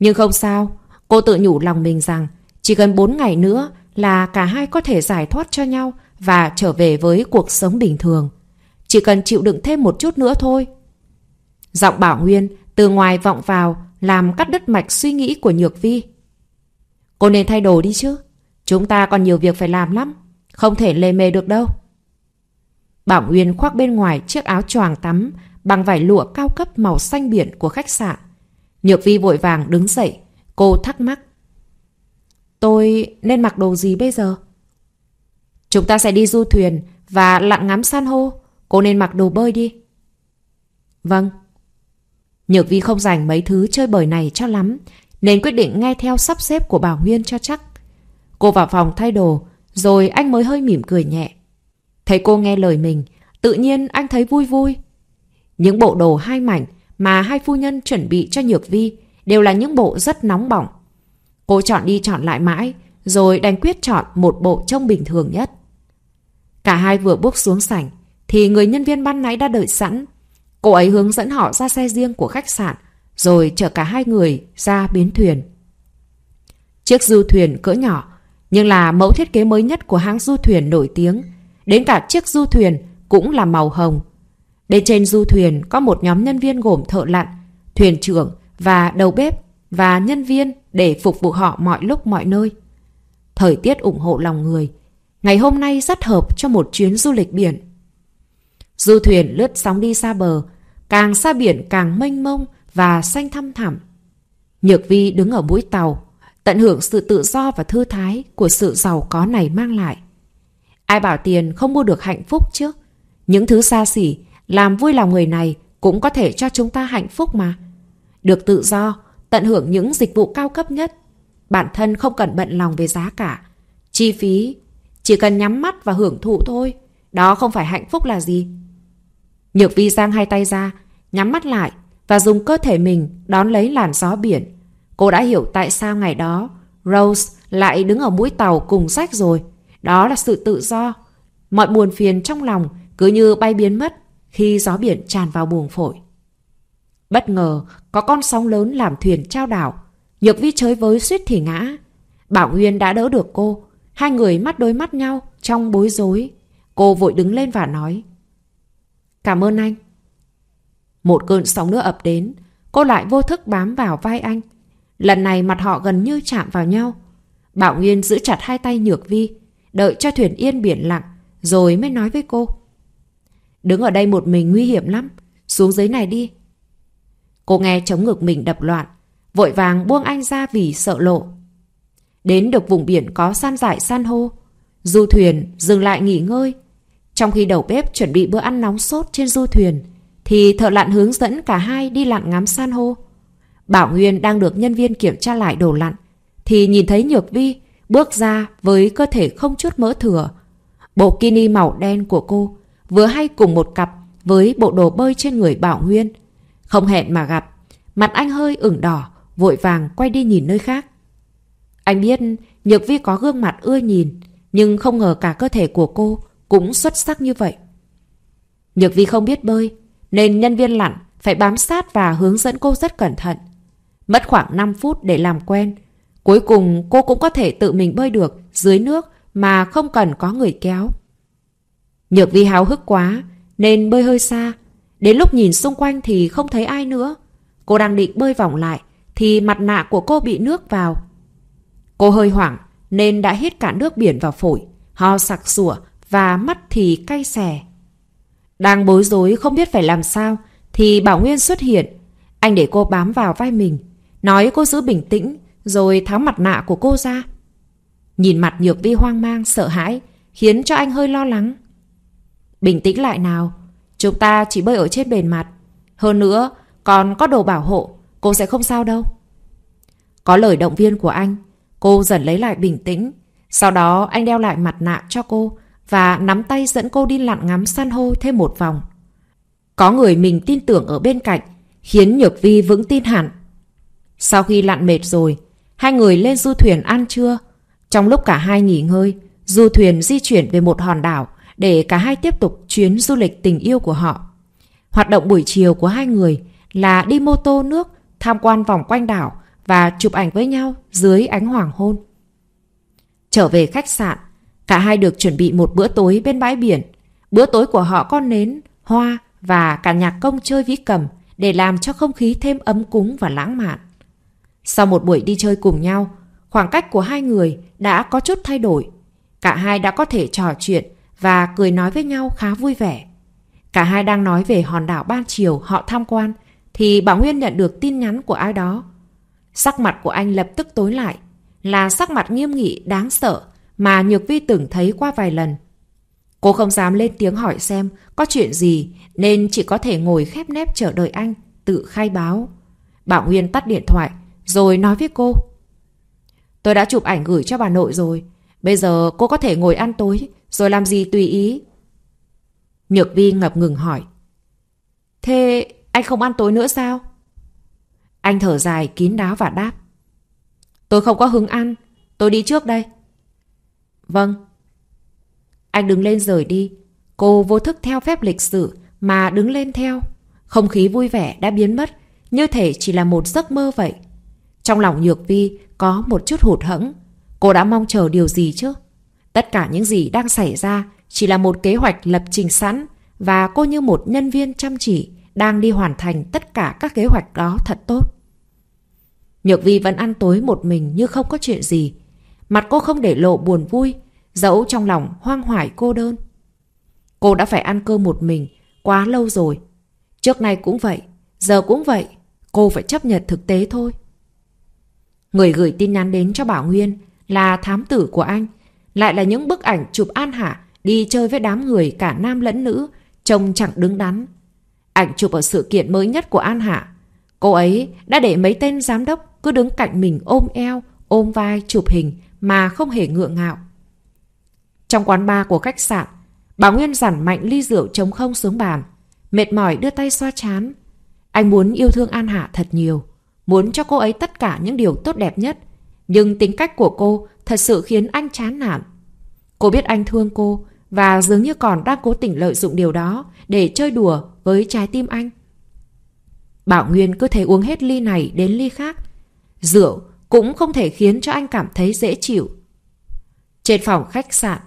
Nhưng không sao, cô tự nhủ lòng mình rằng chỉ gần 4 ngày nữa là cả hai có thể giải thoát cho nhau và trở về với cuộc sống bình thường. Chỉ cần chịu đựng thêm một chút nữa thôi. Giọng Bảo Nguyên từ ngoài vọng vào làm cắt đứt mạch suy nghĩ của Nhược Vi. Cô nên thay đồ đi chứ. Chúng ta còn nhiều việc phải làm lắm. Không thể lề mề được đâu. Bảo Nguyên khoác bên ngoài chiếc áo choàng tắm bằng vải lụa cao cấp màu xanh biển của khách sạn. Nhược Vi vội vàng đứng dậy. Cô thắc mắc. Tôi nên mặc đồ gì bây giờ? Chúng ta sẽ đi du thuyền và lặn ngắm san hô. Cô nên mặc đồ bơi đi. Vâng. Nhược vi không dành mấy thứ chơi bời này cho lắm, nên quyết định nghe theo sắp xếp của Bảo Nguyên cho chắc. Cô vào phòng thay đồ, rồi anh mới hơi mỉm cười nhẹ. Thấy cô nghe lời mình, tự nhiên anh thấy vui vui. Những bộ đồ hai mảnh mà hai phu nhân chuẩn bị cho Nhược Vi đều là những bộ rất nóng bỏng. Cô chọn đi chọn lại mãi, rồi đành quyết chọn một bộ trông bình thường nhất. Cả hai vừa bước xuống sảnh, thì người nhân viên ban nãy đã đợi sẵn. Cô ấy hướng dẫn họ ra xe riêng của khách sạn, rồi chở cả hai người ra bến thuyền. Chiếc du thuyền cỡ nhỏ, nhưng là mẫu thiết kế mới nhất của hãng du thuyền nổi tiếng. Đến cả chiếc du thuyền cũng là màu hồng. Bên trên du thuyền có một nhóm nhân viên gồm thợ lặn, thuyền trưởng và đầu bếp và nhân viên để phục vụ họ mọi lúc mọi nơi. Thời tiết ủng hộ lòng người, ngày hôm nay rất hợp cho một chuyến du lịch biển. Du thuyền lướt sóng đi xa bờ, càng xa biển càng mênh mông và xanh thăm thẳm. Nhược Vi đứng ở mũi tàu, tận hưởng sự tự do và thư thái của sự giàu có này mang lại. Ai bảo tiền không mua được hạnh phúc chứ? Những thứ xa xỉ, làm vui lòng người này cũng có thể cho chúng ta hạnh phúc mà. Được tự do, tận hưởng những dịch vụ cao cấp nhất. Bản thân không cần bận lòng về giá cả. Chi phí, chỉ cần nhắm mắt và hưởng thụ thôi. Đó không phải hạnh phúc là gì. Nhược vi giang hai tay ra, nhắm mắt lại và dùng cơ thể mình đón lấy làn gió biển. Cô đã hiểu tại sao ngày đó Rose lại đứng ở mũi tàu cùng sách rồi. Đó là sự tự do. Mọi buồn phiền trong lòng cứ như bay biến mất khi gió biển tràn vào buồng phổi. Bất ngờ, có con sóng lớn làm thuyền trao đảo. Nhược vi chới với suýt thì ngã. Bảo Nguyên đã đỡ được cô. Hai người mắt đối mắt nhau, trong bối rối. Cô vội đứng lên và nói. Cảm ơn anh. Một cơn sóng nữa ập đến. Cô lại vô thức bám vào vai anh. Lần này mặt họ gần như chạm vào nhau. Bảo Nguyên giữ chặt hai tay Nhược vi. Đợi cho thuyền yên biển lặng. Rồi mới nói với cô. Đứng ở đây một mình nguy hiểm lắm. Xuống dưới này đi. Cô nghe chống ngực mình đập loạn, vội vàng buông anh ra vì sợ lộ. Đến được vùng biển có san dại san hô, du thuyền dừng lại nghỉ ngơi. Trong khi đầu bếp chuẩn bị bữa ăn nóng sốt trên du thuyền, thì thợ lặn hướng dẫn cả hai đi lặn ngắm san hô. Bảo Nguyên đang được nhân viên kiểm tra lại đồ lặn, thì nhìn thấy Nhược Vi bước ra với cơ thể không chút mỡ thừa. Bộ kini màu đen của cô vừa hay cùng một cặp với bộ đồ bơi trên người Bảo Nguyên. Không hẹn mà gặp. Mặt anh hơi ửng đỏ, vội vàng quay đi nhìn nơi khác. Anh biết Nhược Vi có gương mặt ưa nhìn, nhưng không ngờ cả cơ thể của cô cũng xuất sắc như vậy. Nhược Vi không biết bơi, nên nhân viên lặn phải bám sát và hướng dẫn cô rất cẩn thận. Mất khoảng 5 phút để làm quen. Cuối cùng cô cũng có thể tự mình bơi được dưới nước mà không cần có người kéo. Nhược Vi háo hức quá nên bơi hơi xa Đến lúc nhìn xung quanh thì không thấy ai nữa. Cô đang định bơi vòng lại thì mặt nạ của cô bị nước vào. Cô hơi hoảng nên đã hít cả nước biển vào phổi, ho sặc sủa và mắt thì cay xè. Đang bối rối không biết phải làm sao thì Bảo Nguyên xuất hiện. Anh để cô bám vào vai mình, nói cô giữ bình tĩnh rồi tháo mặt nạ của cô ra. Nhìn mặt Nhược Vi hoang mang, sợ hãi khiến cho anh hơi lo lắng. Bình tĩnh lại nào, Chúng ta chỉ bơi ở trên bề mặt Hơn nữa còn có đồ bảo hộ Cô sẽ không sao đâu Có lời động viên của anh Cô dần lấy lại bình tĩnh Sau đó anh đeo lại mặt nạ cho cô Và nắm tay dẫn cô đi lặn ngắm san hô thêm một vòng Có người mình tin tưởng ở bên cạnh Khiến Nhược Vi vững tin hẳn Sau khi lặn mệt rồi Hai người lên du thuyền ăn trưa Trong lúc cả hai nghỉ ngơi Du thuyền di chuyển về một hòn đảo để cả hai tiếp tục chuyến du lịch tình yêu của họ. Hoạt động buổi chiều của hai người là đi mô tô nước, tham quan vòng quanh đảo và chụp ảnh với nhau dưới ánh hoàng hôn. Trở về khách sạn, cả hai được chuẩn bị một bữa tối bên bãi biển. Bữa tối của họ có nến, hoa và cả nhạc công chơi vĩ cầm để làm cho không khí thêm ấm cúng và lãng mạn. Sau một buổi đi chơi cùng nhau, khoảng cách của hai người đã có chút thay đổi. Cả hai đã có thể trò chuyện và cười nói với nhau khá vui vẻ. Cả hai đang nói về hòn đảo Ban chiều họ tham quan thì Bảo Nguyên nhận được tin nhắn của ai đó. Sắc mặt của anh lập tức tối lại, là sắc mặt nghiêm nghị đáng sợ mà Nhược Vi từng thấy qua vài lần. Cô không dám lên tiếng hỏi xem có chuyện gì nên chỉ có thể ngồi khép nép chờ đợi anh tự khai báo. Bảo Nguyên tắt điện thoại rồi nói với cô. Tôi đã chụp ảnh gửi cho bà nội rồi. Bây giờ cô có thể ngồi ăn tối rồi làm gì tùy ý Nhược vi ngập ngừng hỏi Thế anh không ăn tối nữa sao Anh thở dài kín đáo và đáp Tôi không có hứng ăn Tôi đi trước đây Vâng Anh đứng lên rời đi Cô vô thức theo phép lịch sử Mà đứng lên theo Không khí vui vẻ đã biến mất Như thể chỉ là một giấc mơ vậy Trong lòng Nhược Vi có một chút hụt hẫng Cô đã mong chờ điều gì chứ Tất cả những gì đang xảy ra chỉ là một kế hoạch lập trình sẵn và cô như một nhân viên chăm chỉ đang đi hoàn thành tất cả các kế hoạch đó thật tốt. Nhược Vi vẫn ăn tối một mình như không có chuyện gì. Mặt cô không để lộ buồn vui, dẫu trong lòng hoang hoải cô đơn. Cô đã phải ăn cơm một mình quá lâu rồi. Trước nay cũng vậy, giờ cũng vậy, cô phải chấp nhận thực tế thôi. Người gửi tin nhắn đến cho Bảo Nguyên là thám tử của anh lại là những bức ảnh chụp An Hạ đi chơi với đám người cả nam lẫn nữ, trông chẳng đứng đắn. Ảnh chụp ở sự kiện mới nhất của An Hạ. Cô ấy đã để mấy tên giám đốc cứ đứng cạnh mình ôm eo, ôm vai chụp hình mà không hề ngượng ngạo. Trong quán bar của khách sạn, bà Nguyên giản mạnh ly rượu trống không xuống bàn, mệt mỏi đưa tay xoa chán. Anh muốn yêu thương An Hạ thật nhiều, muốn cho cô ấy tất cả những điều tốt đẹp nhất nhưng tính cách của cô thật sự khiến anh chán nản. Cô biết anh thương cô và dường như còn đang cố tình lợi dụng điều đó để chơi đùa với trái tim anh. Bảo Nguyên cứ thế uống hết ly này đến ly khác. Rượu cũng không thể khiến cho anh cảm thấy dễ chịu. Trên phòng khách sạn,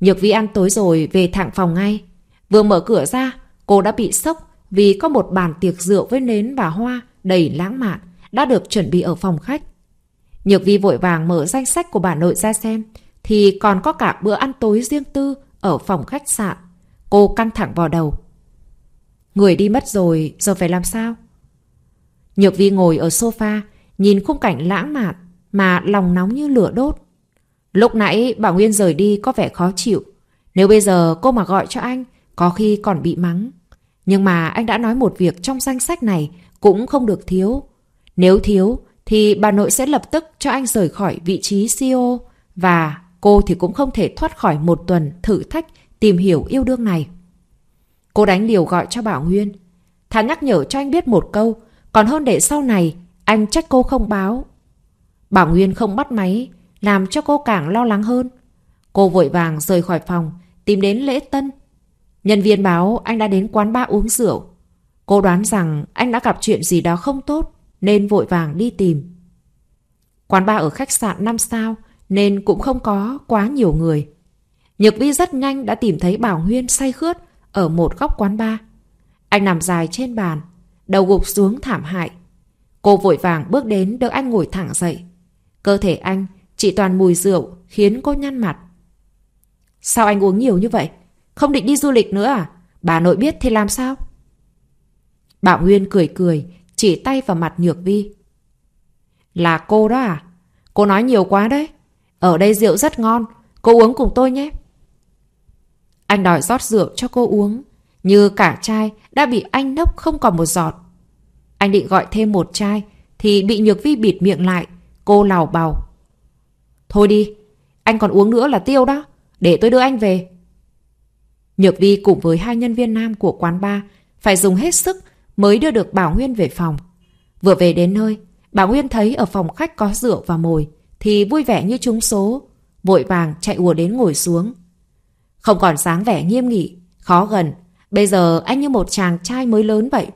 Nhược Vi ăn tối rồi về thẳng phòng ngay. Vừa mở cửa ra, cô đã bị sốc vì có một bàn tiệc rượu với nến và hoa đầy lãng mạn đã được chuẩn bị ở phòng khách. Nhược Vi vội vàng mở danh sách của bà nội ra xem, thì còn có cả bữa ăn tối riêng tư ở phòng khách sạn. Cô căng thẳng vào đầu. Người đi mất rồi, giờ phải làm sao? Nhược Vi ngồi ở sofa, nhìn khung cảnh lãng mạn mà lòng nóng như lửa đốt. Lúc nãy bà Nguyên rời đi có vẻ khó chịu. Nếu bây giờ cô mà gọi cho anh, có khi còn bị mắng. Nhưng mà anh đã nói một việc trong danh sách này cũng không được thiếu. Nếu thiếu, thì bà nội sẽ lập tức cho anh rời khỏi vị trí CEO và cô thì cũng không thể thoát khỏi một tuần thử thách tìm hiểu yêu đương này. Cô đánh liều gọi cho Bảo Nguyên. Thà nhắc nhở cho anh biết một câu, còn hơn để sau này anh trách cô không báo. Bảo Nguyên không bắt máy, làm cho cô càng lo lắng hơn. Cô vội vàng rời khỏi phòng, tìm đến lễ tân. Nhân viên báo anh đã đến quán ba uống rượu. Cô đoán rằng anh đã gặp chuyện gì đó không tốt nên vội vàng đi tìm. Quán ba ở khách sạn 5 sao nên cũng không có quá nhiều người. Nhược Vi rất nhanh đã tìm thấy Bảo Huyên say khướt ở một góc quán ba Anh nằm dài trên bàn, đầu gục xuống thảm hại. Cô vội vàng bước đến đỡ anh ngồi thẳng dậy. Cơ thể anh chỉ toàn mùi rượu khiến cô nhăn mặt. Sao anh uống nhiều như vậy? Không định đi du lịch nữa à? Bà nội biết thì làm sao? Bảo Nguyên cười cười, chỉ tay vào mặt Nhược Vi. Là cô đó à? Cô nói nhiều quá đấy. Ở đây rượu rất ngon, cô uống cùng tôi nhé. Anh đòi rót rượu cho cô uống, như cả chai đã bị anh nốc không còn một giọt. Anh định gọi thêm một chai, thì bị Nhược Vi bịt miệng lại, cô lào bào. Thôi đi, anh còn uống nữa là tiêu đó, để tôi đưa anh về. Nhược Vi cùng với hai nhân viên nam của quán bar phải dùng hết sức mới đưa được Bảo Nguyên về phòng. Vừa về đến nơi, Bảo Nguyên thấy ở phòng khách có rượu và mồi, thì vui vẻ như trúng số, vội vàng chạy ùa đến ngồi xuống. Không còn sáng vẻ nghiêm nghị, khó gần, bây giờ anh như một chàng trai mới lớn vậy.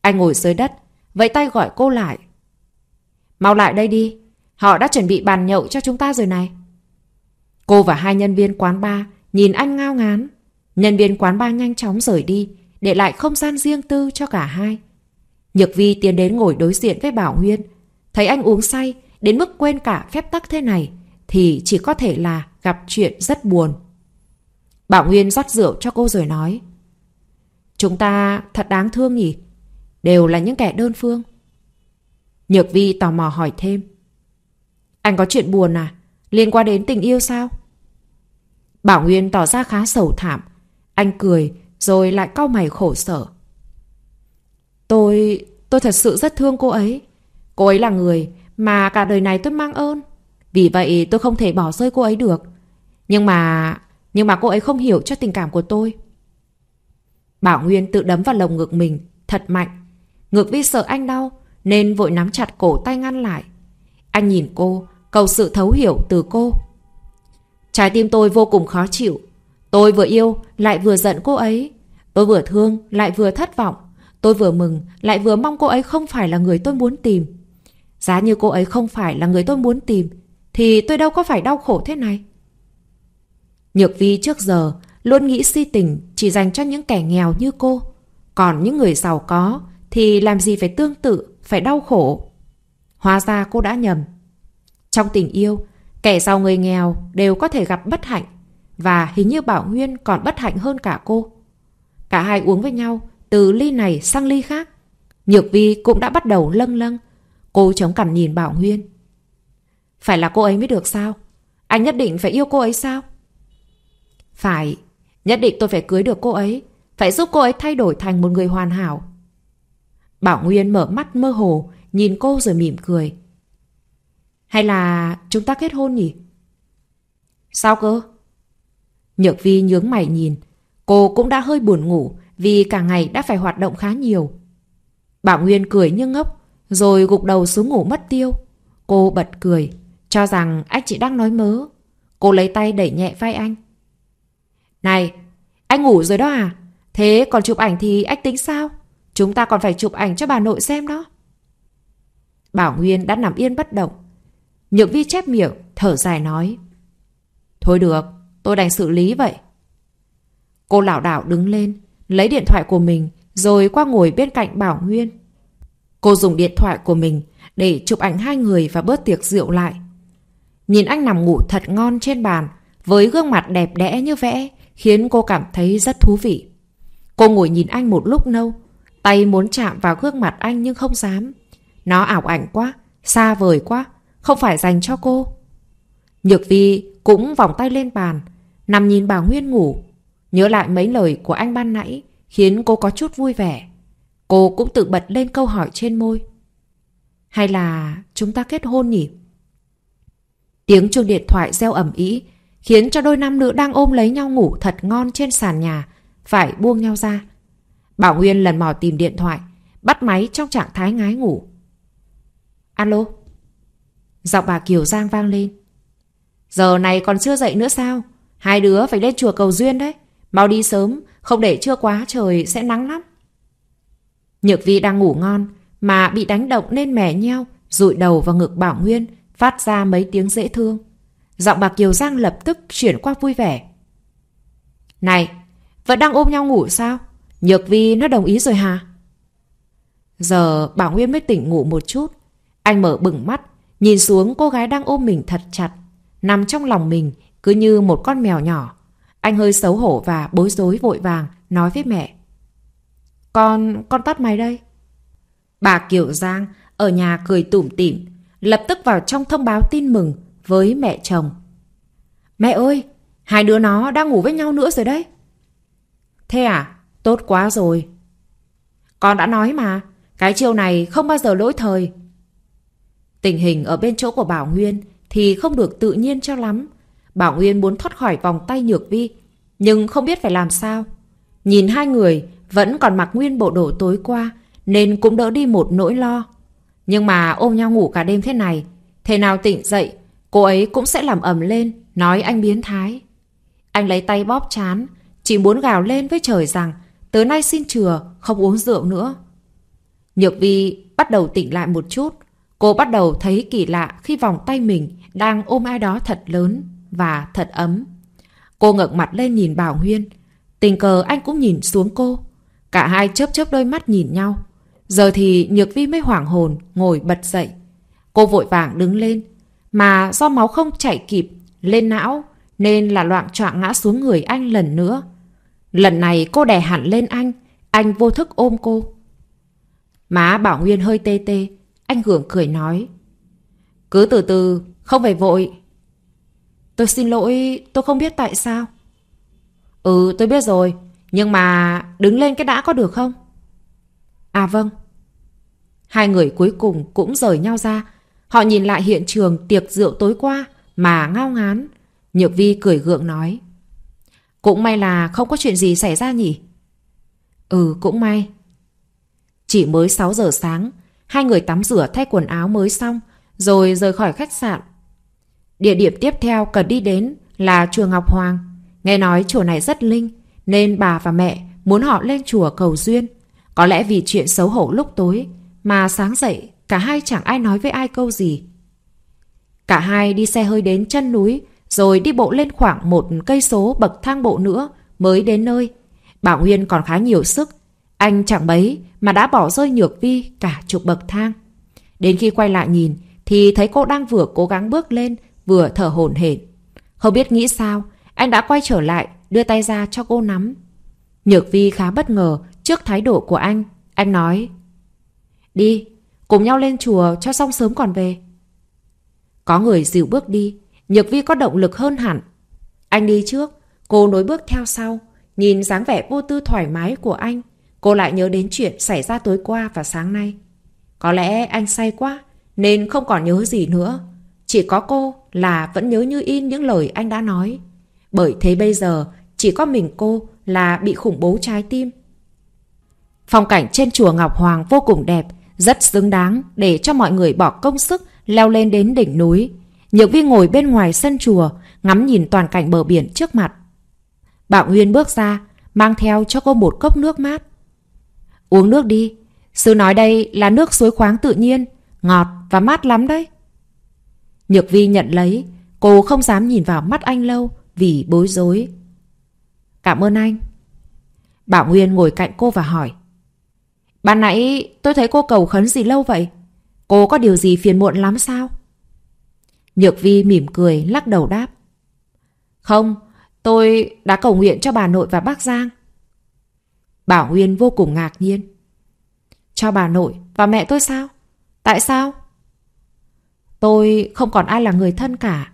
Anh ngồi dưới đất, vẫy tay gọi cô lại. Mau lại đây đi, họ đã chuẩn bị bàn nhậu cho chúng ta rồi này. Cô và hai nhân viên quán bar nhìn anh ngao ngán. Nhân viên quán bar nhanh chóng rời đi, để lại không gian riêng tư cho cả hai. Nhược Vi tiến đến ngồi đối diện với Bảo Huyên. Thấy anh uống say, đến mức quên cả phép tắc thế này, thì chỉ có thể là gặp chuyện rất buồn. Bảo Nguyên rót rượu cho cô rồi nói. Chúng ta thật đáng thương nhỉ? Đều là những kẻ đơn phương. Nhược Vi tò mò hỏi thêm. Anh có chuyện buồn à? Liên quan đến tình yêu sao? Bảo Nguyên tỏ ra khá sầu thảm. Anh cười rồi lại cau mày khổ sở. Tôi... tôi thật sự rất thương cô ấy. Cô ấy là người mà cả đời này tôi mang ơn. Vì vậy tôi không thể bỏ rơi cô ấy được. Nhưng mà... nhưng mà cô ấy không hiểu cho tình cảm của tôi. Bảo Nguyên tự đấm vào lồng ngực mình, thật mạnh. Ngực vi sợ anh đau, nên vội nắm chặt cổ tay ngăn lại. Anh nhìn cô, cầu sự thấu hiểu từ cô. Trái tim tôi vô cùng khó chịu Tôi vừa yêu, lại vừa giận cô ấy. Tôi vừa thương, lại vừa thất vọng. Tôi vừa mừng, lại vừa mong cô ấy không phải là người tôi muốn tìm. Giá như cô ấy không phải là người tôi muốn tìm, thì tôi đâu có phải đau khổ thế này. Nhược Vi trước giờ luôn nghĩ si tình chỉ dành cho những kẻ nghèo như cô. Còn những người giàu có thì làm gì phải tương tự, phải đau khổ. Hóa ra cô đã nhầm. Trong tình yêu, kẻ giàu người nghèo đều có thể gặp bất hạnh và hình như Bảo Nguyên còn bất hạnh hơn cả cô. Cả hai uống với nhau, từ ly này sang ly khác. Nhược Vi cũng đã bắt đầu lâng lâng. Cô chống cằm nhìn Bảo Nguyên. Phải là cô ấy mới được sao? Anh nhất định phải yêu cô ấy sao? Phải, nhất định tôi phải cưới được cô ấy. Phải giúp cô ấy thay đổi thành một người hoàn hảo. Bảo Nguyên mở mắt mơ hồ, nhìn cô rồi mỉm cười. Hay là chúng ta kết hôn nhỉ? Sao cơ? Nhược Vi nhướng mày nhìn. Cô cũng đã hơi buồn ngủ vì cả ngày đã phải hoạt động khá nhiều. Bảo Nguyên cười như ngốc, rồi gục đầu xuống ngủ mất tiêu. Cô bật cười, cho rằng anh chị đang nói mớ. Cô lấy tay đẩy nhẹ vai anh. Này, anh ngủ rồi đó à? Thế còn chụp ảnh thì anh tính sao? Chúng ta còn phải chụp ảnh cho bà nội xem đó. Bảo Nguyên đã nằm yên bất động. Nhược vi chép miệng, thở dài nói. Thôi được, Tôi đành xử lý vậy. Cô lảo đảo đứng lên, lấy điện thoại của mình, rồi qua ngồi bên cạnh Bảo Nguyên. Cô dùng điện thoại của mình để chụp ảnh hai người và bớt tiệc rượu lại. Nhìn anh nằm ngủ thật ngon trên bàn, với gương mặt đẹp đẽ như vẽ, khiến cô cảm thấy rất thú vị. Cô ngồi nhìn anh một lúc lâu, tay muốn chạm vào gương mặt anh nhưng không dám. Nó ảo ảnh quá, xa vời quá, không phải dành cho cô. Nhược Vi cũng vòng tay lên bàn, nằm nhìn bà Nguyên ngủ. Nhớ lại mấy lời của anh ban nãy khiến cô có chút vui vẻ. Cô cũng tự bật lên câu hỏi trên môi. Hay là chúng ta kết hôn nhỉ? Tiếng chuông điện thoại reo ẩm ý khiến cho đôi nam nữ đang ôm lấy nhau ngủ thật ngon trên sàn nhà phải buông nhau ra. Bảo Nguyên lần mò tìm điện thoại, bắt máy trong trạng thái ngái ngủ. Alo? Giọng bà Kiều Giang vang lên. Giờ này còn chưa dậy nữa sao? Hai đứa phải lên chùa cầu duyên đấy. Mau đi sớm, không để trưa quá trời sẽ nắng lắm. Nhược vi đang ngủ ngon, mà bị đánh động nên mẻ nheo, rụi đầu vào ngực Bảo Nguyên, phát ra mấy tiếng dễ thương. Giọng bà Kiều Giang lập tức chuyển qua vui vẻ. Này, vẫn đang ôm nhau ngủ sao? Nhược vi nó đồng ý rồi hả? Giờ Bảo Nguyên mới tỉnh ngủ một chút. Anh mở bừng mắt, nhìn xuống cô gái đang ôm mình thật chặt nằm trong lòng mình cứ như một con mèo nhỏ. Anh hơi xấu hổ và bối rối vội vàng nói với mẹ. Con, con tắt máy đây. Bà Kiều Giang ở nhà cười tủm tỉm, lập tức vào trong thông báo tin mừng với mẹ chồng. Mẹ ơi, hai đứa nó đang ngủ với nhau nữa rồi đấy. Thế à, tốt quá rồi. Con đã nói mà, cái chiều này không bao giờ lỗi thời. Tình hình ở bên chỗ của Bảo Nguyên thì không được tự nhiên cho lắm. Bảo Nguyên muốn thoát khỏi vòng tay Nhược Vi, nhưng không biết phải làm sao. Nhìn hai người vẫn còn mặc nguyên bộ đồ tối qua nên cũng đỡ đi một nỗi lo. Nhưng mà ôm nhau ngủ cả đêm thế này, thế nào tỉnh dậy, cô ấy cũng sẽ làm ầm lên, nói anh biến thái. Anh lấy tay bóp chán, chỉ muốn gào lên với trời rằng tối nay xin chừa, không uống rượu nữa. Nhược Vi bắt đầu tỉnh lại một chút, Cô bắt đầu thấy kỳ lạ khi vòng tay mình đang ôm ai đó thật lớn và thật ấm. Cô ngẩng mặt lên nhìn Bảo nguyên Tình cờ anh cũng nhìn xuống cô. Cả hai chớp chớp đôi mắt nhìn nhau. Giờ thì Nhược Vi mới hoảng hồn, ngồi bật dậy. Cô vội vàng đứng lên. Mà do máu không chảy kịp, lên não, nên là loạn trọng ngã xuống người anh lần nữa. Lần này cô đè hẳn lên anh, anh vô thức ôm cô. Má Bảo Nguyên hơi tê tê, anh gượng cười nói. Cứ từ từ, không phải vội. Tôi xin lỗi, tôi không biết tại sao. Ừ, tôi biết rồi. Nhưng mà đứng lên cái đã có được không? À vâng. Hai người cuối cùng cũng rời nhau ra. Họ nhìn lại hiện trường tiệc rượu tối qua mà ngao ngán. Nhược Vi cười gượng nói. Cũng may là không có chuyện gì xảy ra nhỉ? Ừ, cũng may. Chỉ mới 6 giờ sáng, Hai người tắm rửa thay quần áo mới xong, rồi rời khỏi khách sạn. Địa điểm tiếp theo cần đi đến là chùa Ngọc Hoàng. Nghe nói chùa này rất linh, nên bà và mẹ muốn họ lên chùa cầu duyên. Có lẽ vì chuyện xấu hổ lúc tối, mà sáng dậy cả hai chẳng ai nói với ai câu gì. Cả hai đi xe hơi đến chân núi, rồi đi bộ lên khoảng một cây số bậc thang bộ nữa mới đến nơi. Bảo Nguyên còn khá nhiều sức anh chẳng bấy mà đã bỏ rơi Nhược Vi cả chục bậc thang. Đến khi quay lại nhìn thì thấy cô đang vừa cố gắng bước lên vừa thở hổn hển. Không biết nghĩ sao, anh đã quay trở lại đưa tay ra cho cô nắm. Nhược Vi khá bất ngờ trước thái độ của anh. Anh nói Đi, cùng nhau lên chùa cho xong sớm còn về. Có người dịu bước đi, Nhược Vi có động lực hơn hẳn. Anh đi trước, cô nối bước theo sau, nhìn dáng vẻ vô tư thoải mái của anh Cô lại nhớ đến chuyện xảy ra tối qua và sáng nay. Có lẽ anh say quá, nên không còn nhớ gì nữa. Chỉ có cô là vẫn nhớ như in những lời anh đã nói. Bởi thế bây giờ, chỉ có mình cô là bị khủng bố trái tim. Phong cảnh trên chùa Ngọc Hoàng vô cùng đẹp, rất xứng đáng để cho mọi người bỏ công sức leo lên đến đỉnh núi. Nhược vi ngồi bên ngoài sân chùa, ngắm nhìn toàn cảnh bờ biển trước mặt. Bảo Nguyên bước ra, mang theo cho cô một cốc nước mát. Uống nước đi. Sư nói đây là nước suối khoáng tự nhiên, ngọt và mát lắm đấy. Nhược vi nhận lấy, cô không dám nhìn vào mắt anh lâu vì bối rối. Cảm ơn anh. Bảo Nguyên ngồi cạnh cô và hỏi. Ban nãy tôi thấy cô cầu khấn gì lâu vậy? Cô có điều gì phiền muộn lắm sao? Nhược vi mỉm cười, lắc đầu đáp. Không, tôi đã cầu nguyện cho bà nội và bác Giang. Bảo Huyên vô cùng ngạc nhiên. Cho bà nội và mẹ tôi sao? Tại sao? Tôi không còn ai là người thân cả.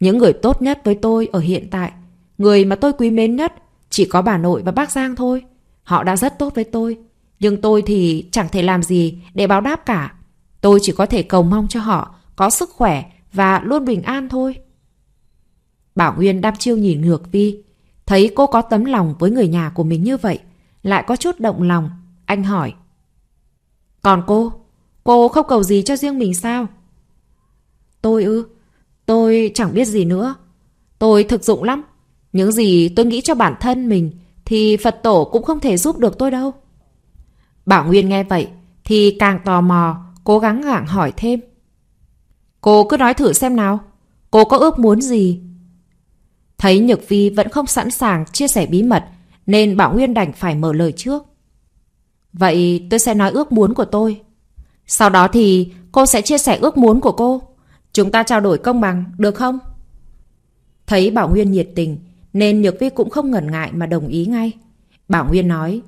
Những người tốt nhất với tôi ở hiện tại, người mà tôi quý mến nhất chỉ có bà nội và bác Giang thôi. Họ đã rất tốt với tôi, nhưng tôi thì chẳng thể làm gì để báo đáp cả. Tôi chỉ có thể cầu mong cho họ có sức khỏe và luôn bình an thôi. Bảo Nguyên đam chiêu nhìn ngược Vi, thấy cô có tấm lòng với người nhà của mình như vậy lại có chút động lòng Anh hỏi Còn cô? Cô không cầu gì cho riêng mình sao? Tôi ư Tôi chẳng biết gì nữa Tôi thực dụng lắm Những gì tôi nghĩ cho bản thân mình Thì Phật tổ cũng không thể giúp được tôi đâu Bảo Nguyên nghe vậy Thì càng tò mò Cố gắng gặng hỏi thêm Cô cứ nói thử xem nào Cô có ước muốn gì Thấy Nhược Vi vẫn không sẵn sàng chia sẻ bí mật nên Bảo Nguyên đành phải mở lời trước. Vậy tôi sẽ nói ước muốn của tôi. Sau đó thì cô sẽ chia sẻ ước muốn của cô. Chúng ta trao đổi công bằng, được không? Thấy Bảo Nguyên nhiệt tình, nên Nhược Vi cũng không ngần ngại mà đồng ý ngay. Bảo Nguyên nói,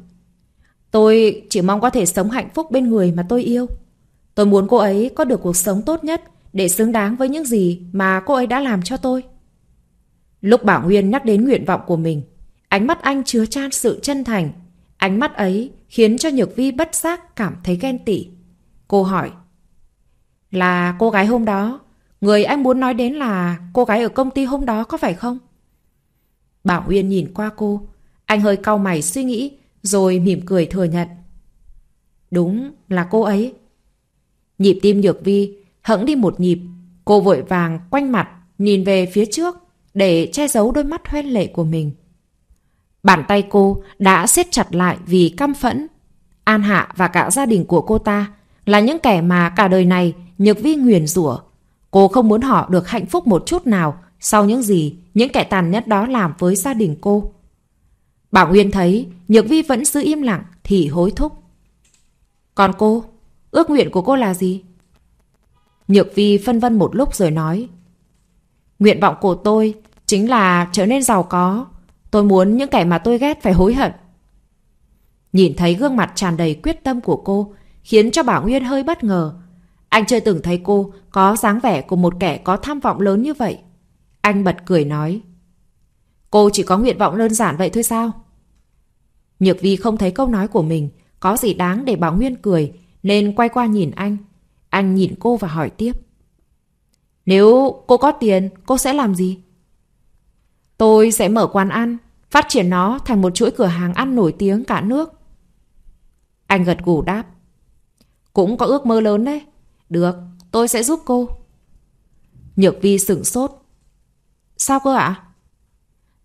Tôi chỉ mong có thể sống hạnh phúc bên người mà tôi yêu. Tôi muốn cô ấy có được cuộc sống tốt nhất để xứng đáng với những gì mà cô ấy đã làm cho tôi. Lúc Bảo Nguyên nhắc đến nguyện vọng của mình, Ánh mắt anh chứa chan sự chân thành. Ánh mắt ấy khiến cho Nhược Vi bất giác cảm thấy ghen tị. Cô hỏi. Là cô gái hôm đó, người anh muốn nói đến là cô gái ở công ty hôm đó có phải không? Bảo Uyên nhìn qua cô, anh hơi cau mày suy nghĩ rồi mỉm cười thừa nhận. Đúng là cô ấy. Nhịp tim Nhược Vi hững đi một nhịp, cô vội vàng quanh mặt nhìn về phía trước để che giấu đôi mắt hoen lệ của mình. Bàn tay cô đã siết chặt lại vì căm phẫn. An Hạ và cả gia đình của cô ta là những kẻ mà cả đời này Nhược Vi nguyền rủa. Cô không muốn họ được hạnh phúc một chút nào sau những gì những kẻ tàn nhẫn đó làm với gia đình cô. Bảo Nguyên thấy Nhược Vi vẫn giữ im lặng thì hối thúc. Còn cô, ước nguyện của cô là gì? Nhược Vi phân vân một lúc rồi nói. Nguyện vọng của tôi chính là trở nên giàu có, Tôi muốn những kẻ mà tôi ghét phải hối hận. Nhìn thấy gương mặt tràn đầy quyết tâm của cô, khiến cho Bảo Nguyên hơi bất ngờ. Anh chưa từng thấy cô có dáng vẻ của một kẻ có tham vọng lớn như vậy. Anh bật cười nói. Cô chỉ có nguyện vọng đơn giản vậy thôi sao? Nhược Vi không thấy câu nói của mình có gì đáng để Bảo Nguyên cười nên quay qua nhìn anh. Anh nhìn cô và hỏi tiếp. Nếu cô có tiền, cô sẽ làm gì? Tôi sẽ mở quán ăn, phát triển nó thành một chuỗi cửa hàng ăn nổi tiếng cả nước. Anh gật gù đáp. Cũng có ước mơ lớn đấy. Được, tôi sẽ giúp cô. Nhược Vi sửng sốt. Sao cơ ạ?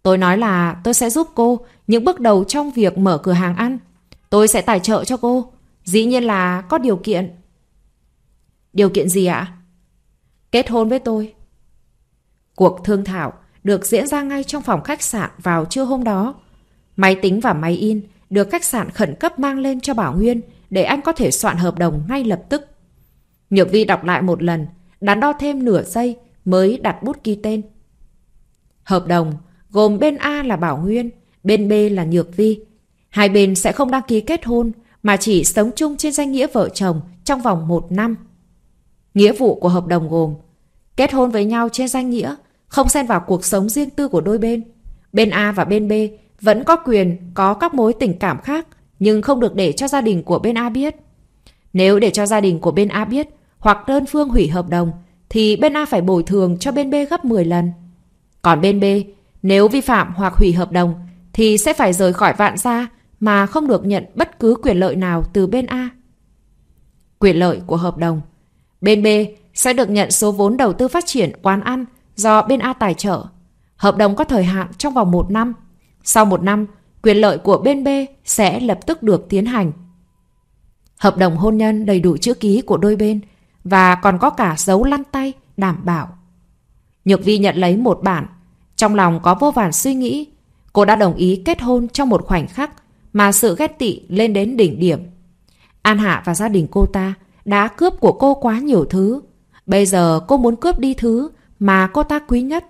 Tôi nói là tôi sẽ giúp cô những bước đầu trong việc mở cửa hàng ăn. Tôi sẽ tài trợ cho cô. Dĩ nhiên là có điều kiện. Điều kiện gì ạ? Kết hôn với tôi. Cuộc thương thảo được diễn ra ngay trong phòng khách sạn vào trưa hôm đó. Máy tính và máy in được khách sạn khẩn cấp mang lên cho Bảo Nguyên để anh có thể soạn hợp đồng ngay lập tức. Nhược Vi đọc lại một lần, đắn đo thêm nửa giây mới đặt bút ký tên. Hợp đồng gồm bên A là Bảo Nguyên, bên B là Nhược Vi. Hai bên sẽ không đăng ký kết hôn mà chỉ sống chung trên danh nghĩa vợ chồng trong vòng một năm. Nghĩa vụ của hợp đồng gồm kết hôn với nhau trên danh nghĩa không xen vào cuộc sống riêng tư của đôi bên. Bên A và bên B vẫn có quyền có các mối tình cảm khác, nhưng không được để cho gia đình của bên A biết. Nếu để cho gia đình của bên A biết hoặc đơn phương hủy hợp đồng, thì bên A phải bồi thường cho bên B gấp 10 lần. Còn bên B, nếu vi phạm hoặc hủy hợp đồng, thì sẽ phải rời khỏi vạn gia mà không được nhận bất cứ quyền lợi nào từ bên A. Quyền lợi của hợp đồng Bên B sẽ được nhận số vốn đầu tư phát triển quán ăn do bên A tài trợ. Hợp đồng có thời hạn trong vòng một năm. Sau một năm, quyền lợi của bên B sẽ lập tức được tiến hành. Hợp đồng hôn nhân đầy đủ chữ ký của đôi bên và còn có cả dấu lăn tay đảm bảo. Nhược Vi nhận lấy một bản, trong lòng có vô vàn suy nghĩ. Cô đã đồng ý kết hôn trong một khoảnh khắc mà sự ghét tị lên đến đỉnh điểm. An Hạ và gia đình cô ta đã cướp của cô quá nhiều thứ. Bây giờ cô muốn cướp đi thứ mà cô ta quý nhất.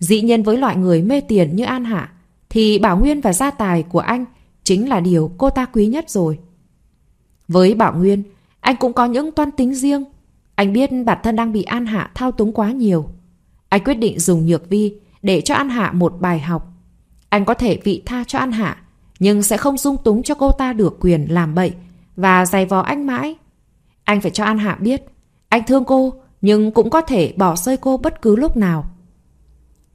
Dĩ nhiên với loại người mê tiền như An Hạ, thì Bảo Nguyên và gia tài của anh chính là điều cô ta quý nhất rồi. Với Bảo Nguyên, anh cũng có những toan tính riêng. Anh biết bản thân đang bị An Hạ thao túng quá nhiều. Anh quyết định dùng nhược vi để cho An Hạ một bài học. Anh có thể vị tha cho An Hạ, nhưng sẽ không dung túng cho cô ta được quyền làm bậy và dày vò anh mãi. Anh phải cho An Hạ biết, anh thương cô nhưng cũng có thể bỏ rơi cô bất cứ lúc nào.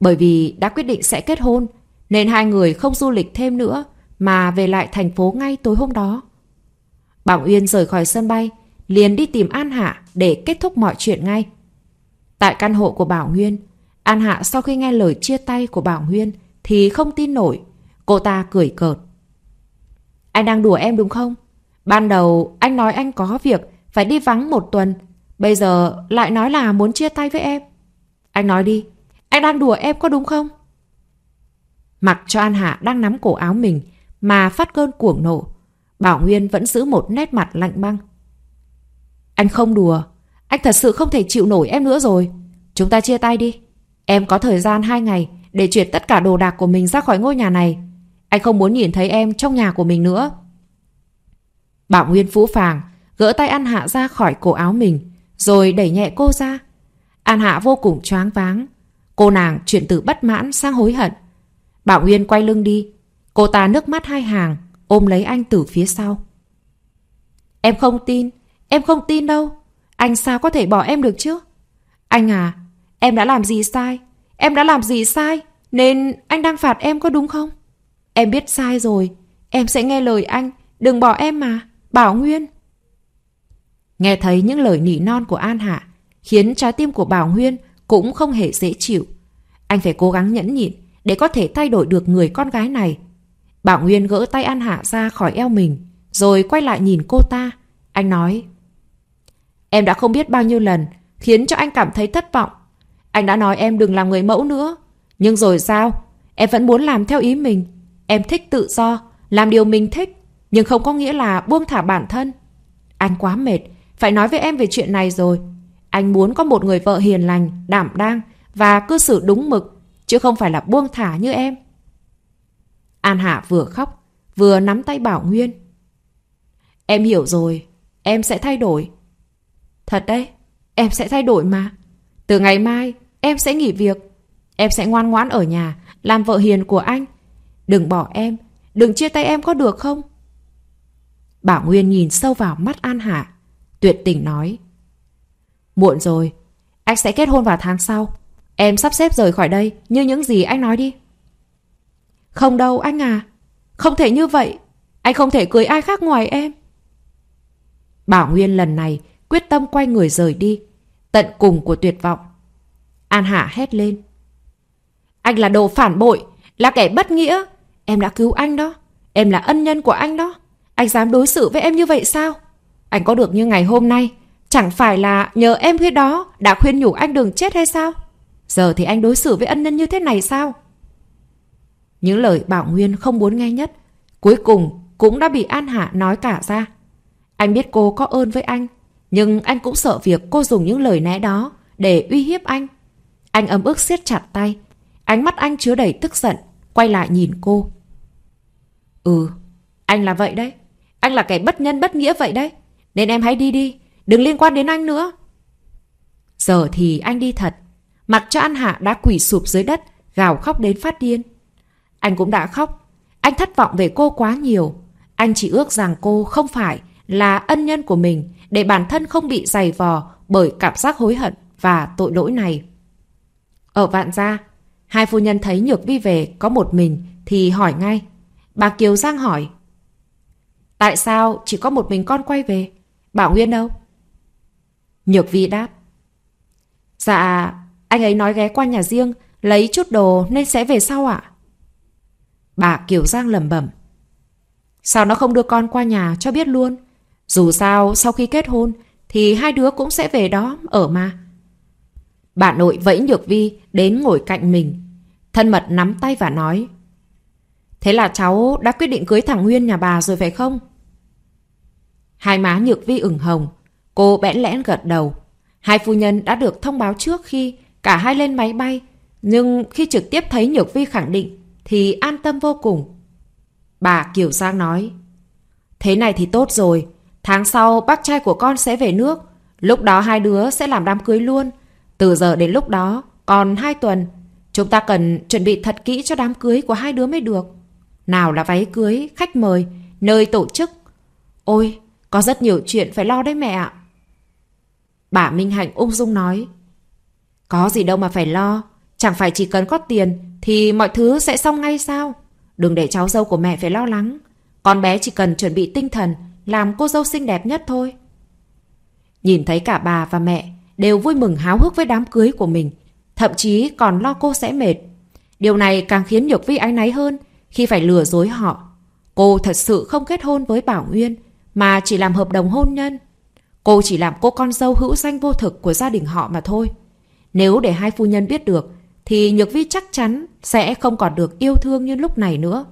Bởi vì đã quyết định sẽ kết hôn, nên hai người không du lịch thêm nữa mà về lại thành phố ngay tối hôm đó. Bảo Uyên rời khỏi sân bay, liền đi tìm An Hạ để kết thúc mọi chuyện ngay. Tại căn hộ của Bảo Nguyên, An Hạ sau khi nghe lời chia tay của Bảo Nguyên thì không tin nổi, cô ta cười cợt. Anh đang đùa em đúng không? Ban đầu anh nói anh có việc phải đi vắng một tuần Bây giờ lại nói là muốn chia tay với em. Anh nói đi, anh đang đùa em có đúng không? Mặc cho An Hạ đang nắm cổ áo mình mà phát cơn cuồng nộ, Bảo Nguyên vẫn giữ một nét mặt lạnh băng. Anh không đùa, anh thật sự không thể chịu nổi em nữa rồi. Chúng ta chia tay đi. Em có thời gian hai ngày để chuyển tất cả đồ đạc của mình ra khỏi ngôi nhà này. Anh không muốn nhìn thấy em trong nhà của mình nữa. Bảo Nguyên phũ phàng, gỡ tay An Hạ ra khỏi cổ áo mình, rồi đẩy nhẹ cô ra. An Hạ vô cùng choáng váng. Cô nàng chuyển từ bất mãn sang hối hận. Bảo Nguyên quay lưng đi. Cô ta nước mắt hai hàng, ôm lấy anh từ phía sau. Em không tin, em không tin đâu. Anh sao có thể bỏ em được chứ? Anh à, em đã làm gì sai? Em đã làm gì sai? Nên anh đang phạt em có đúng không? Em biết sai rồi, em sẽ nghe lời anh. Đừng bỏ em mà, Bảo Nguyên. Nghe thấy những lời nỉ non của An Hạ, khiến trái tim của Bảo Huyên cũng không hề dễ chịu. Anh phải cố gắng nhẫn nhịn để có thể thay đổi được người con gái này. Bảo Nguyên gỡ tay An Hạ ra khỏi eo mình, rồi quay lại nhìn cô ta. Anh nói, Em đã không biết bao nhiêu lần, khiến cho anh cảm thấy thất vọng. Anh đã nói em đừng làm người mẫu nữa. Nhưng rồi sao? Em vẫn muốn làm theo ý mình. Em thích tự do, làm điều mình thích, nhưng không có nghĩa là buông thả bản thân. Anh quá mệt, phải nói với em về chuyện này rồi. Anh muốn có một người vợ hiền lành, đảm đang và cư xử đúng mực, chứ không phải là buông thả như em. An Hạ vừa khóc, vừa nắm tay Bảo Nguyên. Em hiểu rồi, em sẽ thay đổi. Thật đấy, em sẽ thay đổi mà. Từ ngày mai, em sẽ nghỉ việc. Em sẽ ngoan ngoãn ở nhà, làm vợ hiền của anh. Đừng bỏ em, đừng chia tay em có được không? Bảo Nguyên nhìn sâu vào mắt An Hạ, Tuyệt tình nói Muộn rồi Anh sẽ kết hôn vào tháng sau Em sắp xếp rời khỏi đây Như những gì anh nói đi Không đâu anh à Không thể như vậy Anh không thể cưới ai khác ngoài em Bảo Nguyên lần này Quyết tâm quay người rời đi Tận cùng của tuyệt vọng An Hạ hét lên Anh là đồ phản bội Là kẻ bất nghĩa Em đã cứu anh đó Em là ân nhân của anh đó Anh dám đối xử với em như vậy sao? Anh có được như ngày hôm nay Chẳng phải là nhờ em huyết đó Đã khuyên nhủ anh đừng chết hay sao Giờ thì anh đối xử với ân nhân như thế này sao Những lời Bảo Nguyên không muốn nghe nhất Cuối cùng cũng đã bị An Hạ nói cả ra Anh biết cô có ơn với anh Nhưng anh cũng sợ việc cô dùng những lời né đó Để uy hiếp anh Anh ấm ức siết chặt tay Ánh mắt anh chứa đầy tức giận Quay lại nhìn cô Ừ Anh là vậy đấy Anh là kẻ bất nhân bất nghĩa vậy đấy nên em hãy đi đi Đừng liên quan đến anh nữa Giờ thì anh đi thật Mặc cho An Hạ đã quỷ sụp dưới đất Gào khóc đến phát điên Anh cũng đã khóc Anh thất vọng về cô quá nhiều Anh chỉ ước rằng cô không phải là ân nhân của mình Để bản thân không bị dày vò Bởi cảm giác hối hận và tội lỗi này Ở vạn gia Hai phu nhân thấy Nhược Vi về có một mình Thì hỏi ngay Bà Kiều Giang hỏi Tại sao chỉ có một mình con quay về? Bảo Nguyên đâu? Nhược Vi đáp. Dạ, anh ấy nói ghé qua nhà riêng, lấy chút đồ nên sẽ về sau ạ. Bà Kiều Giang lẩm bẩm. Sao nó không đưa con qua nhà cho biết luôn? Dù sao, sau khi kết hôn thì hai đứa cũng sẽ về đó, ở mà. Bà nội vẫy Nhược Vi đến ngồi cạnh mình. Thân mật nắm tay và nói. Thế là cháu đã quyết định cưới thằng Nguyên nhà bà rồi phải không? Hai má nhược vi ửng hồng. Cô bẽn lẽn gật đầu. Hai phu nhân đã được thông báo trước khi cả hai lên máy bay. Nhưng khi trực tiếp thấy Nhược Vi khẳng định thì an tâm vô cùng. Bà Kiều Giang nói Thế này thì tốt rồi. Tháng sau bác trai của con sẽ về nước. Lúc đó hai đứa sẽ làm đám cưới luôn. Từ giờ đến lúc đó còn hai tuần. Chúng ta cần chuẩn bị thật kỹ cho đám cưới của hai đứa mới được. Nào là váy cưới, khách mời, nơi tổ chức. Ôi, có rất nhiều chuyện phải lo đấy mẹ ạ. Bà Minh Hạnh ung dung nói. Có gì đâu mà phải lo. Chẳng phải chỉ cần có tiền thì mọi thứ sẽ xong ngay sao? Đừng để cháu dâu của mẹ phải lo lắng. Con bé chỉ cần chuẩn bị tinh thần làm cô dâu xinh đẹp nhất thôi. Nhìn thấy cả bà và mẹ đều vui mừng háo hức với đám cưới của mình. Thậm chí còn lo cô sẽ mệt. Điều này càng khiến Nhược Vi áy náy hơn khi phải lừa dối họ. Cô thật sự không kết hôn với Bảo Nguyên mà chỉ làm hợp đồng hôn nhân Cô chỉ làm cô con dâu hữu danh vô thực của gia đình họ mà thôi Nếu để hai phu nhân biết được Thì Nhược Vi chắc chắn sẽ không còn được yêu thương như lúc này nữa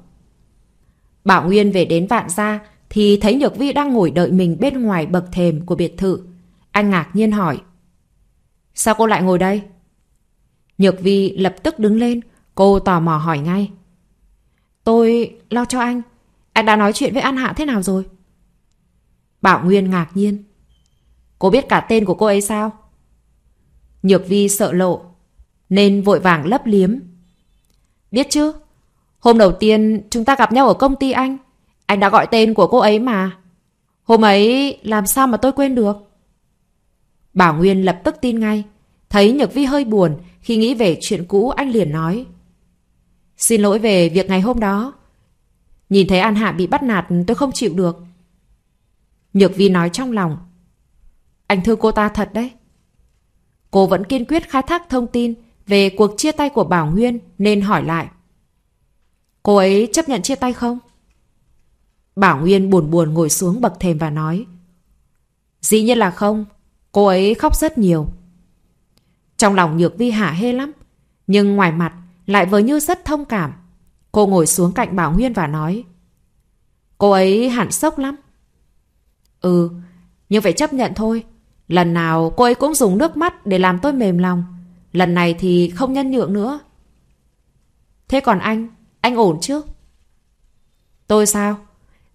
Bảo Nguyên về đến vạn gia Thì thấy Nhược Vi đang ngồi đợi mình bên ngoài bậc thềm của biệt thự Anh ngạc nhiên hỏi Sao cô lại ngồi đây? Nhược Vi lập tức đứng lên Cô tò mò hỏi ngay Tôi lo cho anh Anh đã nói chuyện với An Hạ thế nào rồi? Bảo Nguyên ngạc nhiên. Cô biết cả tên của cô ấy sao? Nhược Vi sợ lộ, nên vội vàng lấp liếm. Biết chứ, hôm đầu tiên chúng ta gặp nhau ở công ty anh, anh đã gọi tên của cô ấy mà. Hôm ấy làm sao mà tôi quên được? Bảo Nguyên lập tức tin ngay. Thấy Nhược Vi hơi buồn khi nghĩ về chuyện cũ anh liền nói. Xin lỗi về việc ngày hôm đó. Nhìn thấy An Hạ bị bắt nạt tôi không chịu được. Nhược Vi nói trong lòng. Anh thương cô ta thật đấy. Cô vẫn kiên quyết khai thác thông tin về cuộc chia tay của Bảo Nguyên nên hỏi lại. Cô ấy chấp nhận chia tay không? Bảo Nguyên buồn buồn ngồi xuống bậc thềm và nói. Dĩ nhiên là không. Cô ấy khóc rất nhiều. Trong lòng Nhược Vi hả hê lắm. Nhưng ngoài mặt lại vờ như rất thông cảm. Cô ngồi xuống cạnh Bảo Nguyên và nói. Cô ấy hẳn sốc lắm. Ừ, nhưng phải chấp nhận thôi. Lần nào cô ấy cũng dùng nước mắt để làm tôi mềm lòng. Lần này thì không nhân nhượng nữa. Thế còn anh, anh ổn chứ? Tôi sao?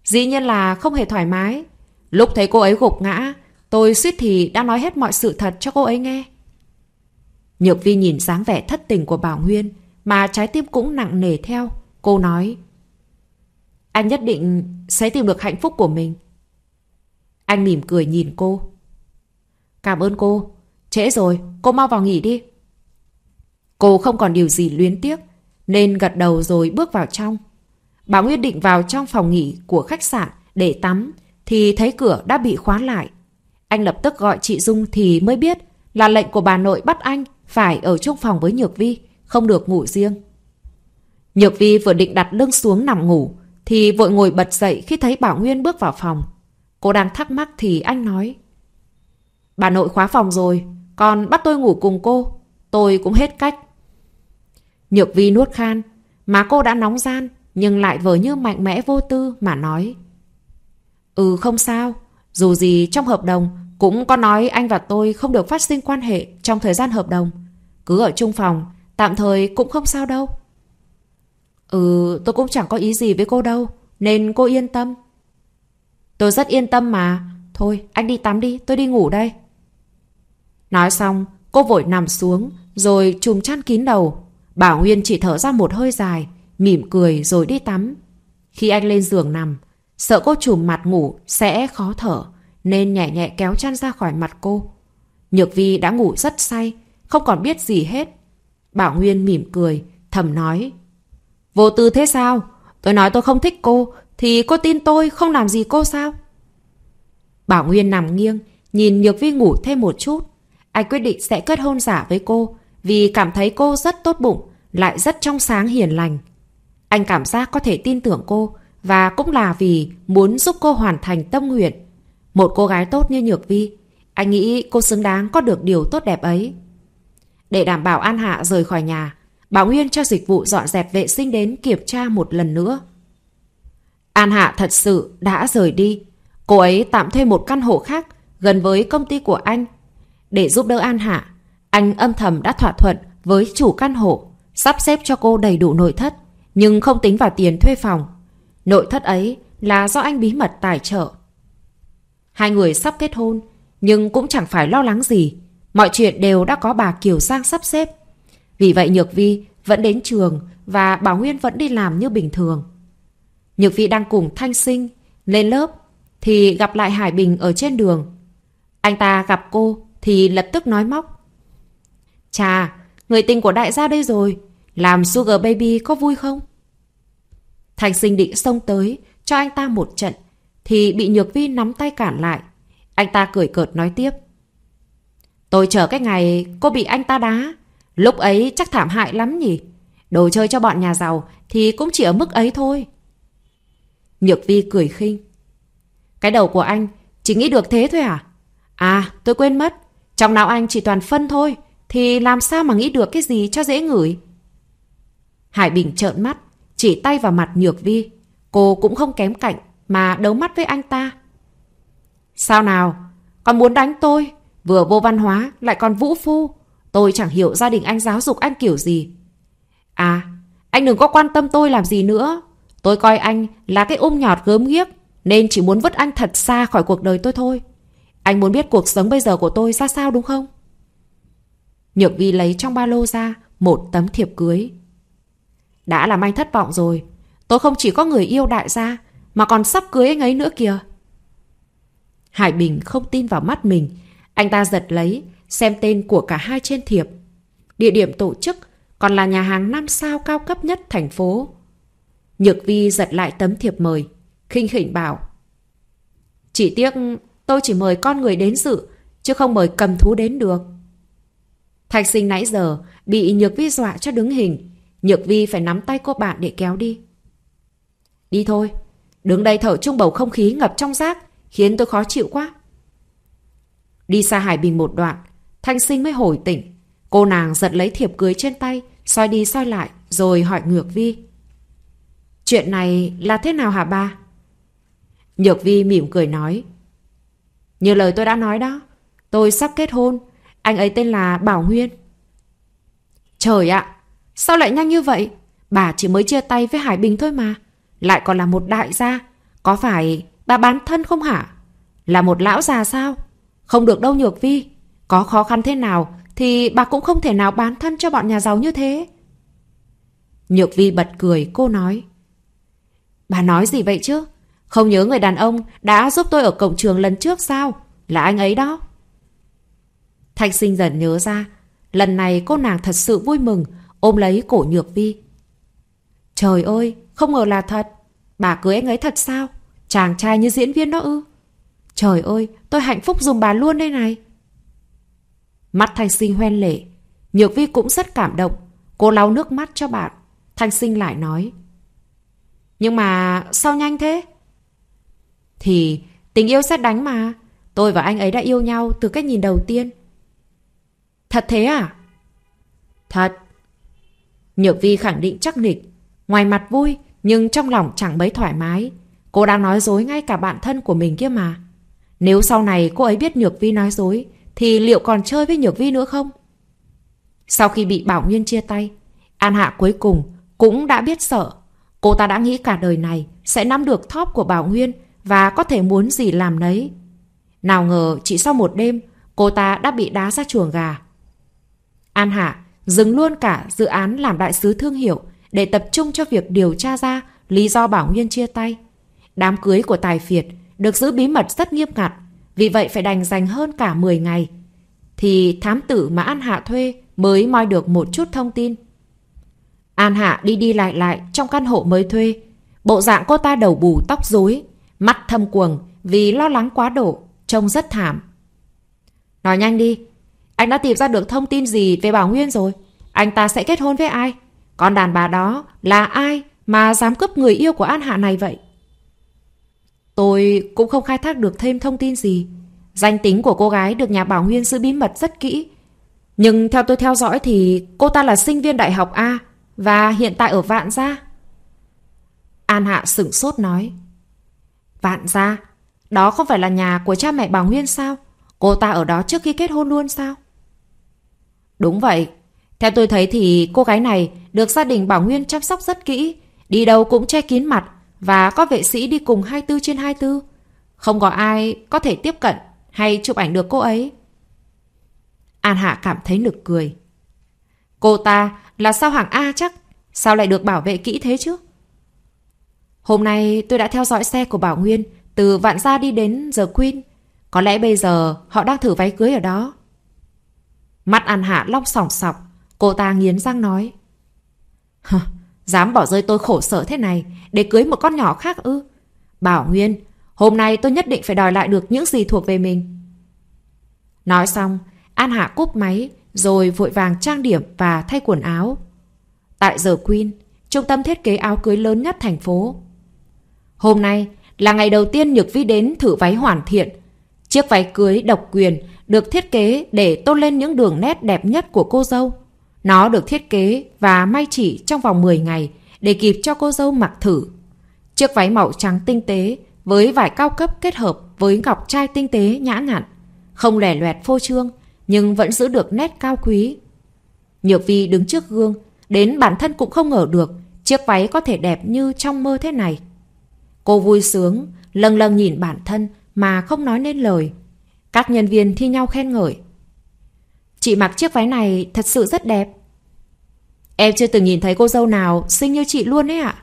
Dĩ nhiên là không hề thoải mái. Lúc thấy cô ấy gục ngã, tôi suýt thì đã nói hết mọi sự thật cho cô ấy nghe. Nhược vi nhìn dáng vẻ thất tình của Bảo Nguyên, mà trái tim cũng nặng nề theo. Cô nói, anh nhất định sẽ tìm được hạnh phúc của mình. Anh mỉm cười nhìn cô. Cảm ơn cô. Trễ rồi, cô mau vào nghỉ đi. Cô không còn điều gì luyến tiếc, nên gật đầu rồi bước vào trong. Bà Nguyệt định vào trong phòng nghỉ của khách sạn để tắm, thì thấy cửa đã bị khóa lại. Anh lập tức gọi chị Dung thì mới biết là lệnh của bà nội bắt anh phải ở trong phòng với Nhược Vi, không được ngủ riêng. Nhược Vi vừa định đặt lưng xuống nằm ngủ, thì vội ngồi bật dậy khi thấy Bảo Nguyên bước vào phòng. Cô đang thắc mắc thì anh nói. Bà nội khóa phòng rồi, còn bắt tôi ngủ cùng cô. Tôi cũng hết cách. Nhược vi nuốt khan, má cô đã nóng gian, nhưng lại vờ như mạnh mẽ vô tư mà nói. Ừ không sao, dù gì trong hợp đồng cũng có nói anh và tôi không được phát sinh quan hệ trong thời gian hợp đồng. Cứ ở chung phòng, tạm thời cũng không sao đâu. Ừ, tôi cũng chẳng có ý gì với cô đâu, nên cô yên tâm. Tôi rất yên tâm mà. Thôi, anh đi tắm đi, tôi đi ngủ đây. Nói xong, cô vội nằm xuống, rồi chùm chăn kín đầu. Bảo Nguyên chỉ thở ra một hơi dài, mỉm cười rồi đi tắm. Khi anh lên giường nằm, sợ cô chùm mặt ngủ sẽ khó thở, nên nhẹ nhẹ kéo chăn ra khỏi mặt cô. Nhược Vi đã ngủ rất say, không còn biết gì hết. Bảo Nguyên mỉm cười, thầm nói. Vô tư thế sao? Tôi nói tôi không thích cô, thì cô tin tôi không làm gì cô sao? Bảo Nguyên nằm nghiêng, nhìn Nhược Vi ngủ thêm một chút. Anh quyết định sẽ kết hôn giả với cô vì cảm thấy cô rất tốt bụng, lại rất trong sáng hiền lành. Anh cảm giác có thể tin tưởng cô và cũng là vì muốn giúp cô hoàn thành tâm nguyện. Một cô gái tốt như Nhược Vi, anh nghĩ cô xứng đáng có được điều tốt đẹp ấy. Để đảm bảo An Hạ rời khỏi nhà, Bảo Nguyên cho dịch vụ dọn dẹp vệ sinh đến kiểm tra một lần nữa. An Hạ thật sự đã rời đi. Cô ấy tạm thuê một căn hộ khác gần với công ty của anh. Để giúp đỡ An Hạ, anh âm thầm đã thỏa thuận với chủ căn hộ, sắp xếp cho cô đầy đủ nội thất, nhưng không tính vào tiền thuê phòng. Nội thất ấy là do anh bí mật tài trợ. Hai người sắp kết hôn, nhưng cũng chẳng phải lo lắng gì. Mọi chuyện đều đã có bà Kiều Giang sắp xếp. Vì vậy Nhược Vi vẫn đến trường và bà Nguyên vẫn đi làm như bình thường. Nhược Vĩ đang cùng Thanh Sinh lên lớp thì gặp lại Hải Bình ở trên đường. Anh ta gặp cô thì lập tức nói móc. Chà, người tình của đại gia đây rồi, làm Sugar Baby có vui không? Thanh sinh định xông tới, cho anh ta một trận, thì bị Nhược Vi nắm tay cản lại. Anh ta cười cợt nói tiếp. Tôi chờ cái ngày cô bị anh ta đá, lúc ấy chắc thảm hại lắm nhỉ. Đồ chơi cho bọn nhà giàu thì cũng chỉ ở mức ấy thôi. Nhược Vi cười khinh. Cái đầu của anh chỉ nghĩ được thế thôi à? À, tôi quên mất. Trong não anh chỉ toàn phân thôi. Thì làm sao mà nghĩ được cái gì cho dễ ngửi? Hải Bình trợn mắt, chỉ tay vào mặt Nhược Vi. Cô cũng không kém cạnh mà đấu mắt với anh ta. Sao nào? Còn muốn đánh tôi? Vừa vô văn hóa lại còn vũ phu. Tôi chẳng hiểu gia đình anh giáo dục anh kiểu gì. À, anh đừng có quan tâm tôi làm gì nữa. Tôi coi anh là cái ôm nhọt gớm ghiếc Nên chỉ muốn vứt anh thật xa khỏi cuộc đời tôi thôi Anh muốn biết cuộc sống bây giờ của tôi ra sao đúng không? Nhược Vi lấy trong ba lô ra Một tấm thiệp cưới Đã làm anh thất vọng rồi Tôi không chỉ có người yêu đại gia Mà còn sắp cưới anh ấy nữa kìa Hải Bình không tin vào mắt mình Anh ta giật lấy Xem tên của cả hai trên thiệp Địa điểm tổ chức Còn là nhà hàng 5 sao cao cấp nhất thành phố Nhược Vi giật lại tấm thiệp mời, khinh khỉnh bảo. Chỉ tiếc tôi chỉ mời con người đến dự, chứ không mời cầm thú đến được. Thạch sinh nãy giờ bị Nhược Vi dọa cho đứng hình, Nhược Vi phải nắm tay cô bạn để kéo đi. Đi thôi, đứng đây thở chung bầu không khí ngập trong rác, khiến tôi khó chịu quá. Đi xa Hải Bình một đoạn, Thanh Sinh mới hồi tỉnh. Cô nàng giật lấy thiệp cưới trên tay, soi đi soi lại, rồi hỏi Nhược Vi. Chuyện này là thế nào hả ba? Nhược Vi mỉm cười nói. Như lời tôi đã nói đó, tôi sắp kết hôn. Anh ấy tên là Bảo Nguyên. Trời ạ, sao lại nhanh như vậy? Bà chỉ mới chia tay với Hải Bình thôi mà. Lại còn là một đại gia. Có phải bà bán thân không hả? Là một lão già sao? Không được đâu Nhược Vi. Có khó khăn thế nào thì bà cũng không thể nào bán thân cho bọn nhà giàu như thế. Nhược Vi bật cười, cô nói. Bà nói gì vậy chứ? Không nhớ người đàn ông đã giúp tôi ở cổng trường lần trước sao? Là anh ấy đó. Thạch sinh dần nhớ ra. Lần này cô nàng thật sự vui mừng, ôm lấy cổ nhược vi. Trời ơi, không ngờ là thật. Bà cưới anh ấy thật sao? Chàng trai như diễn viên đó ư? Trời ơi, tôi hạnh phúc dùng bà luôn đây này. Mắt Thanh Sinh hoen lệ. Nhược Vi cũng rất cảm động. Cô lau nước mắt cho bạn. Thanh Sinh lại nói. Nhưng mà sao nhanh thế? Thì tình yêu xét đánh mà. Tôi và anh ấy đã yêu nhau từ cách nhìn đầu tiên. Thật thế à? Thật. Nhược Vi khẳng định chắc nịch. Ngoài mặt vui, nhưng trong lòng chẳng mấy thoải mái. Cô đang nói dối ngay cả bạn thân của mình kia mà. Nếu sau này cô ấy biết Nhược Vi nói dối, thì liệu còn chơi với Nhược Vi nữa không? Sau khi bị Bảo Nguyên chia tay, An Hạ cuối cùng cũng đã biết sợ Cô ta đã nghĩ cả đời này sẽ nắm được thóp của Bảo Nguyên và có thể muốn gì làm nấy. Nào ngờ chỉ sau một đêm, cô ta đã bị đá ra chuồng gà. An Hạ dừng luôn cả dự án làm đại sứ thương hiệu để tập trung cho việc điều tra ra lý do Bảo Nguyên chia tay. Đám cưới của Tài Việt được giữ bí mật rất nghiêm ngặt, vì vậy phải đành dành hơn cả 10 ngày. Thì thám tử mà An Hạ thuê mới moi được một chút thông tin. An Hạ đi đi lại lại trong căn hộ mới thuê. Bộ dạng cô ta đầu bù tóc rối, mắt thâm quầng vì lo lắng quá độ, trông rất thảm. Nói nhanh đi, anh đã tìm ra được thông tin gì về Bảo Nguyên rồi? Anh ta sẽ kết hôn với ai? Con đàn bà đó là ai mà dám cướp người yêu của An Hạ này vậy? Tôi cũng không khai thác được thêm thông tin gì. Danh tính của cô gái được nhà Bảo Nguyên giữ bí mật rất kỹ. Nhưng theo tôi theo dõi thì cô ta là sinh viên đại học A, và hiện tại ở Vạn Gia? An Hạ sửng sốt nói. Vạn Gia? Đó không phải là nhà của cha mẹ bà Nguyên sao? Cô ta ở đó trước khi kết hôn luôn sao? Đúng vậy. Theo tôi thấy thì cô gái này được gia đình Bảo Nguyên chăm sóc rất kỹ. Đi đâu cũng che kín mặt và có vệ sĩ đi cùng 24 trên 24. Không có ai có thể tiếp cận hay chụp ảnh được cô ấy. An Hạ cảm thấy nực cười. Cô ta là sao hàng A chắc, sao lại được bảo vệ kỹ thế chứ? Hôm nay tôi đã theo dõi xe của Bảo Nguyên từ Vạn Gia đi đến The Queen. Có lẽ bây giờ họ đang thử váy cưới ở đó. Mắt An Hạ long sòng sọc, cô ta nghiến răng nói. Hờ, dám bỏ rơi tôi khổ sở thế này để cưới một con nhỏ khác ư? Bảo Nguyên, hôm nay tôi nhất định phải đòi lại được những gì thuộc về mình. Nói xong, An Hạ cúp máy, rồi vội vàng trang điểm và thay quần áo. Tại giờ Queen, trung tâm thiết kế áo cưới lớn nhất thành phố. Hôm nay là ngày đầu tiên Nhược Vi đến thử váy hoàn thiện. Chiếc váy cưới độc quyền được thiết kế để tôn lên những đường nét đẹp nhất của cô dâu. Nó được thiết kế và may chỉ trong vòng 10 ngày để kịp cho cô dâu mặc thử. Chiếc váy màu trắng tinh tế với vải cao cấp kết hợp với ngọc trai tinh tế nhã nhặn, không lẻ loẹt phô trương – nhưng vẫn giữ được nét cao quý. Nhược Vi đứng trước gương, đến bản thân cũng không ngờ được chiếc váy có thể đẹp như trong mơ thế này. Cô vui sướng, lâng lâng nhìn bản thân mà không nói nên lời. Các nhân viên thi nhau khen ngợi. Chị mặc chiếc váy này thật sự rất đẹp. Em chưa từng nhìn thấy cô dâu nào xinh như chị luôn ấy ạ.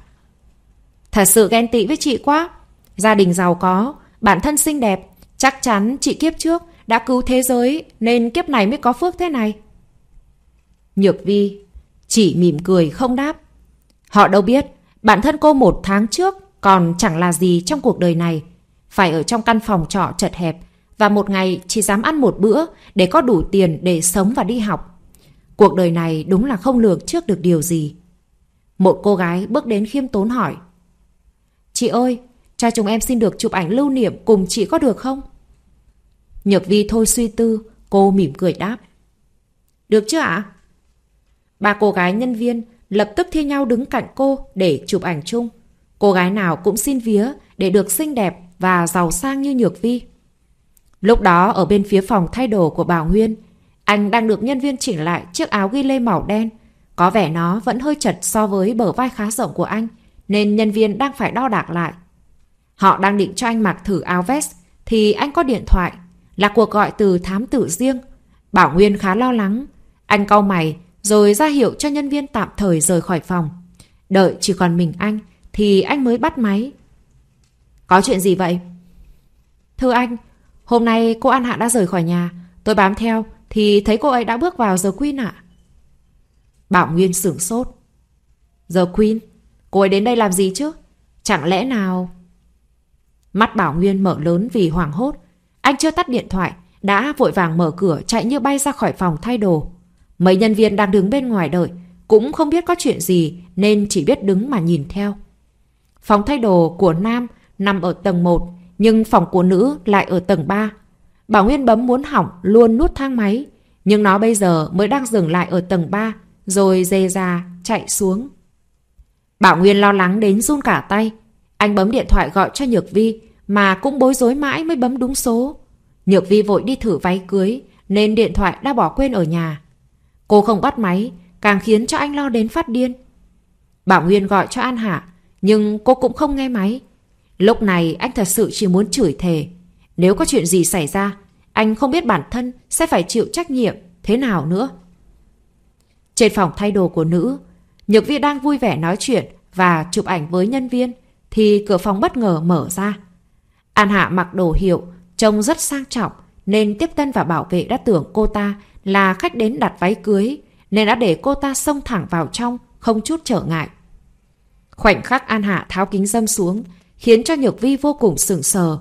Thật sự ghen tị với chị quá. Gia đình giàu có, bản thân xinh đẹp, chắc chắn chị kiếp trước đã cứu thế giới nên kiếp này mới có phước thế này. Nhược Vi chỉ mỉm cười không đáp. Họ đâu biết, bản thân cô một tháng trước còn chẳng là gì trong cuộc đời này. Phải ở trong căn phòng trọ chật hẹp và một ngày chỉ dám ăn một bữa để có đủ tiền để sống và đi học. Cuộc đời này đúng là không lường trước được điều gì. Một cô gái bước đến khiêm tốn hỏi. Chị ơi, cha chúng em xin được chụp ảnh lưu niệm cùng chị có được không? Nhược Vi thôi suy tư, cô mỉm cười đáp. Được chứ ạ? Ba cô gái nhân viên lập tức thi nhau đứng cạnh cô để chụp ảnh chung. Cô gái nào cũng xin vía để được xinh đẹp và giàu sang như Nhược Vi. Lúc đó ở bên phía phòng thay đồ của bà Nguyên, anh đang được nhân viên chỉnh lại chiếc áo ghi lê màu đen. Có vẻ nó vẫn hơi chật so với bờ vai khá rộng của anh, nên nhân viên đang phải đo đạc lại. Họ đang định cho anh mặc thử áo vest, thì anh có điện thoại là cuộc gọi từ thám tử riêng. Bảo Nguyên khá lo lắng. Anh cau mày, rồi ra hiệu cho nhân viên tạm thời rời khỏi phòng. Đợi chỉ còn mình anh, thì anh mới bắt máy. Có chuyện gì vậy? Thưa anh, hôm nay cô An Hạ đã rời khỏi nhà. Tôi bám theo, thì thấy cô ấy đã bước vào giờ Queen ạ. Bảo Nguyên sửng sốt. Giờ Queen? Cô ấy đến đây làm gì chứ? Chẳng lẽ nào... Mắt Bảo Nguyên mở lớn vì hoảng hốt, anh chưa tắt điện thoại, đã vội vàng mở cửa chạy như bay ra khỏi phòng thay đồ. Mấy nhân viên đang đứng bên ngoài đợi, cũng không biết có chuyện gì nên chỉ biết đứng mà nhìn theo. Phòng thay đồ của nam nằm ở tầng 1, nhưng phòng của nữ lại ở tầng 3. Bảo Nguyên bấm muốn hỏng luôn nút thang máy, nhưng nó bây giờ mới đang dừng lại ở tầng 3, rồi dê ra chạy xuống. Bảo Nguyên lo lắng đến run cả tay. Anh bấm điện thoại gọi cho Nhược Vi, mà cũng bối rối mãi mới bấm đúng số. Nhược Vi vội đi thử váy cưới nên điện thoại đã bỏ quên ở nhà. Cô không bắt máy, càng khiến cho anh lo đến phát điên. Bảo Nguyên gọi cho An Hạ, nhưng cô cũng không nghe máy. Lúc này anh thật sự chỉ muốn chửi thề. Nếu có chuyện gì xảy ra, anh không biết bản thân sẽ phải chịu trách nhiệm thế nào nữa. Trên phòng thay đồ của nữ, Nhược Vi đang vui vẻ nói chuyện và chụp ảnh với nhân viên thì cửa phòng bất ngờ mở ra. An Hạ mặc đồ hiệu, trông rất sang trọng, nên tiếp tân và bảo vệ đã tưởng cô ta là khách đến đặt váy cưới, nên đã để cô ta xông thẳng vào trong, không chút trở ngại. Khoảnh khắc An Hạ tháo kính dâm xuống, khiến cho Nhược Vi vô cùng sửng sờ.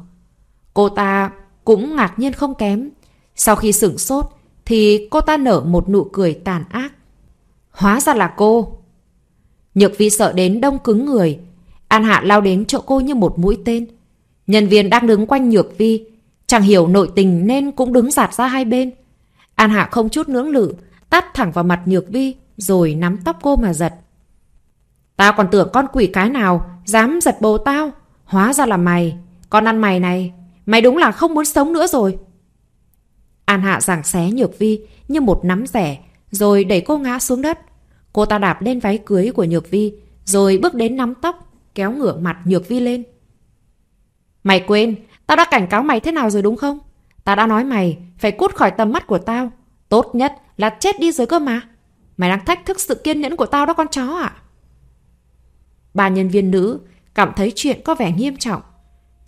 Cô ta cũng ngạc nhiên không kém. Sau khi sửng sốt, thì cô ta nở một nụ cười tàn ác. Hóa ra là cô. Nhược Vi sợ đến đông cứng người. An Hạ lao đến chỗ cô như một mũi tên, Nhân viên đang đứng quanh Nhược Vi, chẳng hiểu nội tình nên cũng đứng giạt ra hai bên. An Hạ không chút nướng lự, tát thẳng vào mặt Nhược Vi rồi nắm tóc cô mà giật. Tao còn tưởng con quỷ cái nào dám giật bồ tao, hóa ra là mày, con ăn mày này, mày đúng là không muốn sống nữa rồi. An Hạ giảng xé Nhược Vi như một nắm rẻ rồi đẩy cô ngã xuống đất. Cô ta đạp lên váy cưới của Nhược Vi rồi bước đến nắm tóc, kéo ngửa mặt Nhược Vi lên. Mày quên, tao đã cảnh cáo mày thế nào rồi đúng không? Tao đã nói mày, phải cút khỏi tầm mắt của tao. Tốt nhất là chết đi dưới cơ mà. Mày đang thách thức sự kiên nhẫn của tao đó con chó ạ. À? Ba nhân viên nữ cảm thấy chuyện có vẻ nghiêm trọng.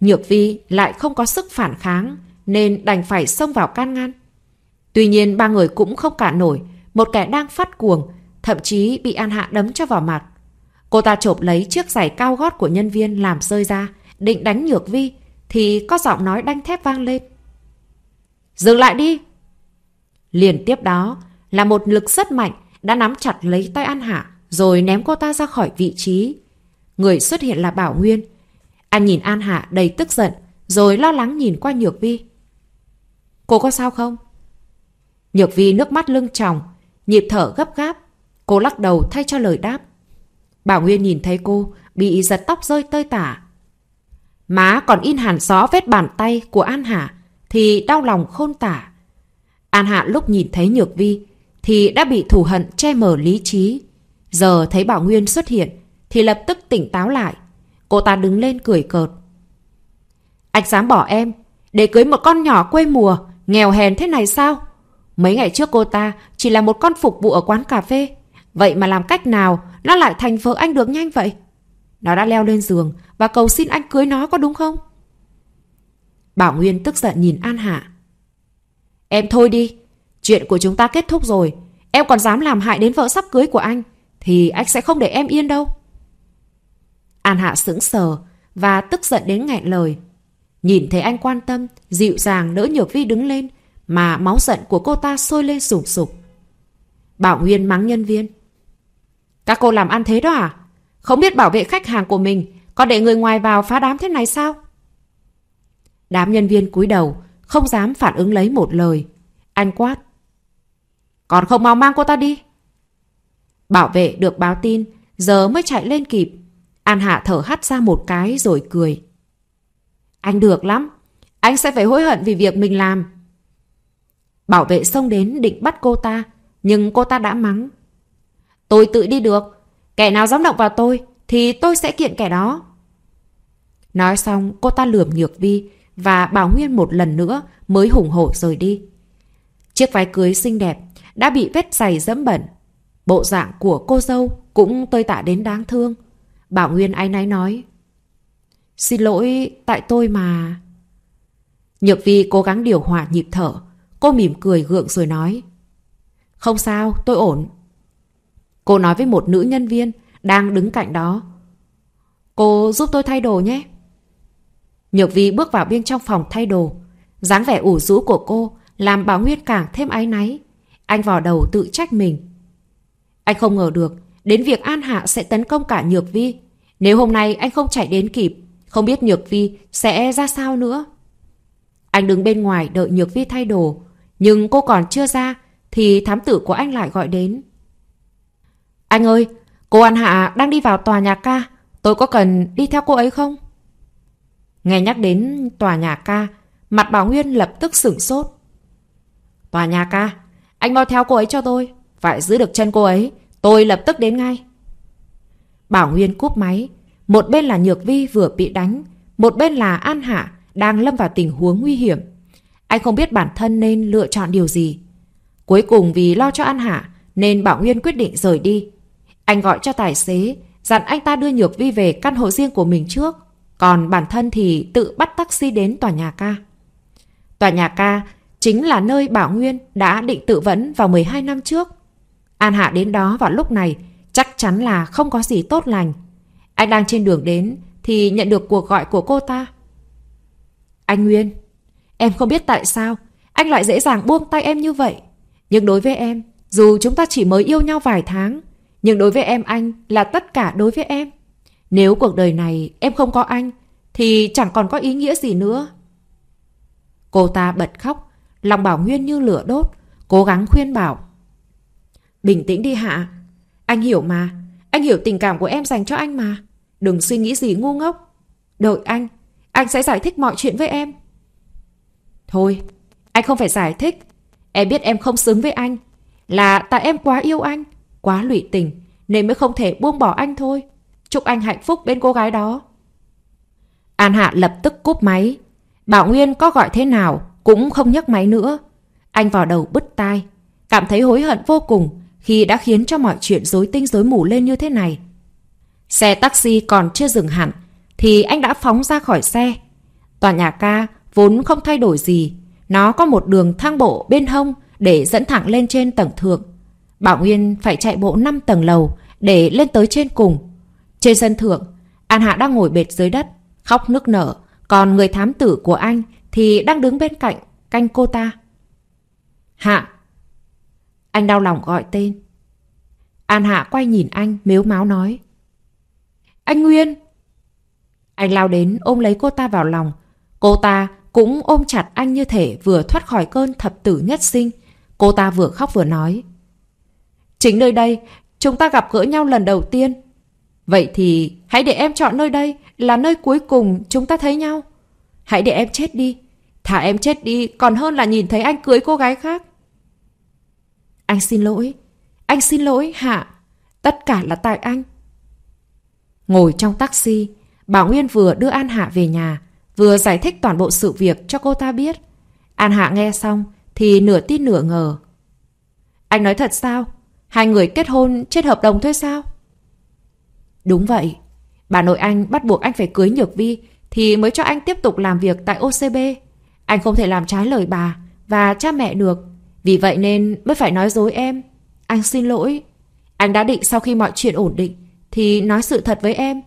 Nhược vi lại không có sức phản kháng nên đành phải xông vào can ngăn. Tuy nhiên ba người cũng không cả nổi một kẻ đang phát cuồng thậm chí bị An Hạ đấm cho vào mặt. Cô ta chộp lấy chiếc giày cao gót của nhân viên làm rơi ra định đánh nhược vi thì có giọng nói đanh thép vang lên. Dừng lại đi! Liền tiếp đó là một lực rất mạnh đã nắm chặt lấy tay An Hạ rồi ném cô ta ra khỏi vị trí. Người xuất hiện là Bảo Nguyên. Anh nhìn An Hạ đầy tức giận rồi lo lắng nhìn qua Nhược Vi. Cô có sao không? Nhược Vi nước mắt lưng tròng, nhịp thở gấp gáp. Cô lắc đầu thay cho lời đáp. Bảo Nguyên nhìn thấy cô bị giật tóc rơi tơi tả má còn in hàn gió vết bàn tay của An Hạ thì đau lòng khôn tả. An Hạ lúc nhìn thấy Nhược Vi thì đã bị thù hận che mở lý trí. Giờ thấy Bảo Nguyên xuất hiện thì lập tức tỉnh táo lại. Cô ta đứng lên cười cợt. Anh dám bỏ em để cưới một con nhỏ quê mùa nghèo hèn thế này sao? Mấy ngày trước cô ta chỉ là một con phục vụ ở quán cà phê. Vậy mà làm cách nào nó lại thành vợ anh được nhanh vậy? Nó đã leo lên giường và cầu xin anh cưới nó có đúng không? Bảo Nguyên tức giận nhìn An Hạ. Em thôi đi, chuyện của chúng ta kết thúc rồi. Em còn dám làm hại đến vợ sắp cưới của anh, thì anh sẽ không để em yên đâu. An Hạ sững sờ và tức giận đến nghẹn lời. Nhìn thấy anh quan tâm, dịu dàng đỡ Nhược Vi đứng lên mà máu giận của cô ta sôi lên sụp sục. Bảo Nguyên mắng nhân viên. Các cô làm ăn thế đó à? Không biết bảo vệ khách hàng của mình, còn để người ngoài vào phá đám thế này sao? Đám nhân viên cúi đầu, không dám phản ứng lấy một lời. Anh quát. Còn không mau mang cô ta đi. Bảo vệ được báo tin, giờ mới chạy lên kịp. An Hạ thở hắt ra một cái rồi cười. Anh được lắm, anh sẽ phải hối hận vì việc mình làm. Bảo vệ xông đến định bắt cô ta, nhưng cô ta đã mắng. Tôi tự đi được, Kẻ nào dám động vào tôi thì tôi sẽ kiện kẻ đó. Nói xong cô ta lườm Nhược Vi và Bảo Nguyên một lần nữa mới hùng hổ rời đi. Chiếc váy cưới xinh đẹp đã bị vết giày dẫm bẩn. Bộ dạng của cô dâu cũng tơi tạ đến đáng thương. Bảo Nguyên áy náy nói. Xin lỗi tại tôi mà... Nhược Vi cố gắng điều hòa nhịp thở. Cô mỉm cười gượng rồi nói. Không sao, tôi ổn. Cô nói với một nữ nhân viên đang đứng cạnh đó. Cô giúp tôi thay đồ nhé. Nhược Vi bước vào bên trong phòng thay đồ. dáng vẻ ủ rũ của cô làm Bảo Nguyên càng thêm áy náy. Anh vò đầu tự trách mình. Anh không ngờ được đến việc An Hạ sẽ tấn công cả Nhược Vi. Nếu hôm nay anh không chạy đến kịp, không biết Nhược Vi sẽ ra sao nữa. Anh đứng bên ngoài đợi Nhược Vi thay đồ. Nhưng cô còn chưa ra thì thám tử của anh lại gọi đến. Anh ơi, cô An Hạ đang đi vào tòa nhà ca. Tôi có cần đi theo cô ấy không? Nghe nhắc đến tòa nhà ca, mặt Bảo Nguyên lập tức sửng sốt. Tòa nhà ca, anh mau theo cô ấy cho tôi. Phải giữ được chân cô ấy, tôi lập tức đến ngay. Bảo Nguyên cúp máy. Một bên là Nhược Vi vừa bị đánh, một bên là An Hạ đang lâm vào tình huống nguy hiểm. Anh không biết bản thân nên lựa chọn điều gì. Cuối cùng vì lo cho An Hạ nên Bảo Nguyên quyết định rời đi anh gọi cho tài xế, dặn anh ta đưa Nhược Vi về căn hộ riêng của mình trước, còn bản thân thì tự bắt taxi đến tòa nhà ca. Tòa nhà ca chính là nơi Bảo Nguyên đã định tự vẫn vào 12 năm trước. An Hạ đến đó vào lúc này chắc chắn là không có gì tốt lành. Anh đang trên đường đến thì nhận được cuộc gọi của cô ta. Anh Nguyên, em không biết tại sao anh lại dễ dàng buông tay em như vậy. Nhưng đối với em, dù chúng ta chỉ mới yêu nhau vài tháng, nhưng đối với em anh là tất cả đối với em. Nếu cuộc đời này em không có anh thì chẳng còn có ý nghĩa gì nữa. Cô ta bật khóc, lòng Bảo Nguyên như lửa đốt, cố gắng khuyên Bảo. Bình tĩnh đi Hạ, anh hiểu mà, anh hiểu tình cảm của em dành cho anh mà. Đừng suy nghĩ gì ngu ngốc. Đợi anh, anh sẽ giải thích mọi chuyện với em. Thôi, anh không phải giải thích. Em biết em không xứng với anh. Là tại em quá yêu anh quá lụy tình nên mới không thể buông bỏ anh thôi. Chúc anh hạnh phúc bên cô gái đó. An Hạ lập tức cúp máy. Bảo Nguyên có gọi thế nào cũng không nhấc máy nữa. Anh vào đầu bứt tai, cảm thấy hối hận vô cùng khi đã khiến cho mọi chuyện rối tinh rối mù lên như thế này. Xe taxi còn chưa dừng hẳn thì anh đã phóng ra khỏi xe. Tòa nhà ca vốn không thay đổi gì, nó có một đường thang bộ bên hông để dẫn thẳng lên trên tầng thượng. Bảo Nguyên phải chạy bộ 5 tầng lầu để lên tới trên cùng. Trên sân thượng, An Hạ đang ngồi bệt dưới đất, khóc nức nở, còn người thám tử của anh thì đang đứng bên cạnh, canh cô ta. Hạ! Anh đau lòng gọi tên. An Hạ quay nhìn anh, mếu máu nói. Anh Nguyên! Anh lao đến ôm lấy cô ta vào lòng. Cô ta cũng ôm chặt anh như thể vừa thoát khỏi cơn thập tử nhất sinh. Cô ta vừa khóc vừa nói. Chính nơi đây, chúng ta gặp gỡ nhau lần đầu tiên. Vậy thì hãy để em chọn nơi đây là nơi cuối cùng chúng ta thấy nhau. Hãy để em chết đi. Thả em chết đi còn hơn là nhìn thấy anh cưới cô gái khác. Anh xin lỗi. Anh xin lỗi Hạ. Tất cả là tại anh. Ngồi trong taxi, bà Nguyên vừa đưa An Hạ về nhà, vừa giải thích toàn bộ sự việc cho cô ta biết. An Hạ nghe xong thì nửa tin nửa ngờ. Anh nói thật sao? Hai người kết hôn trên hợp đồng thôi sao? Đúng vậy. Bà nội anh bắt buộc anh phải cưới Nhược Vi thì mới cho anh tiếp tục làm việc tại OCB. Anh không thể làm trái lời bà và cha mẹ được. Vì vậy nên mới phải nói dối em. Anh xin lỗi. Anh đã định sau khi mọi chuyện ổn định thì nói sự thật với em.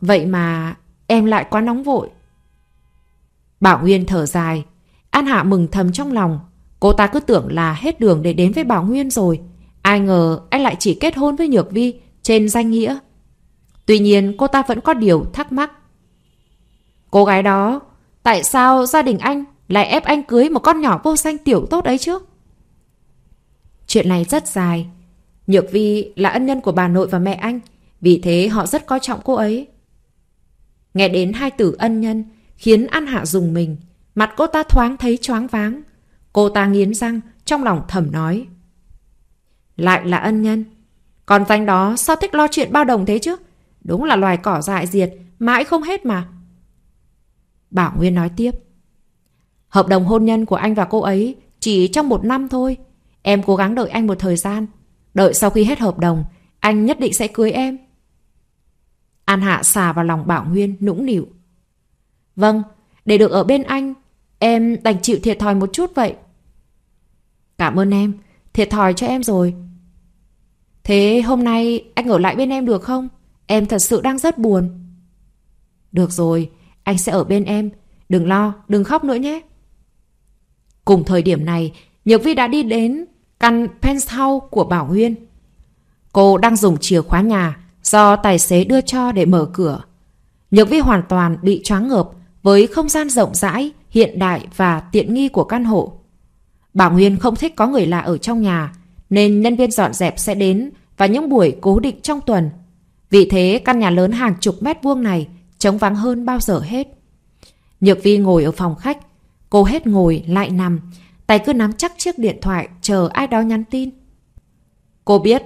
Vậy mà em lại quá nóng vội. Bảo Nguyên thở dài. An Hạ mừng thầm trong lòng. Cô ta cứ tưởng là hết đường để đến với Bảo Nguyên rồi. Ai ngờ anh lại chỉ kết hôn với Nhược Vi trên danh nghĩa. Tuy nhiên cô ta vẫn có điều thắc mắc. Cô gái đó, tại sao gia đình anh lại ép anh cưới một con nhỏ vô danh tiểu tốt ấy chứ? Chuyện này rất dài. Nhược Vi là ân nhân của bà nội và mẹ anh, vì thế họ rất coi trọng cô ấy. Nghe đến hai từ ân nhân khiến An Hạ dùng mình, mặt cô ta thoáng thấy choáng váng. Cô ta nghiến răng, trong lòng thầm nói. Lại là ân nhân. Còn danh đó sao thích lo chuyện bao đồng thế chứ? Đúng là loài cỏ dại diệt, mãi không hết mà. Bảo Nguyên nói tiếp. Hợp đồng hôn nhân của anh và cô ấy chỉ trong một năm thôi. Em cố gắng đợi anh một thời gian. Đợi sau khi hết hợp đồng, anh nhất định sẽ cưới em. An Hạ xà vào lòng Bảo Nguyên nũng nịu. Vâng, để được ở bên anh, em đành chịu thiệt thòi một chút vậy. Cảm ơn em, Thiệt thòi cho em rồi Thế hôm nay anh ở lại bên em được không? Em thật sự đang rất buồn Được rồi Anh sẽ ở bên em Đừng lo, đừng khóc nữa nhé Cùng thời điểm này Nhược Vi đã đi đến căn penthouse của Bảo Nguyên Cô đang dùng chìa khóa nhà do tài xế đưa cho để mở cửa. Nhược Vi hoàn toàn bị choáng ngợp với không gian rộng rãi, hiện đại và tiện nghi của căn hộ. Bà Nguyên không thích có người lạ ở trong nhà, nên nhân viên dọn dẹp sẽ đến vào những buổi cố định trong tuần. Vì thế căn nhà lớn hàng chục mét vuông này trống vắng hơn bao giờ hết. Nhược Vi ngồi ở phòng khách, cô hết ngồi lại nằm, tay cứ nắm chắc chiếc điện thoại chờ ai đó nhắn tin. Cô biết,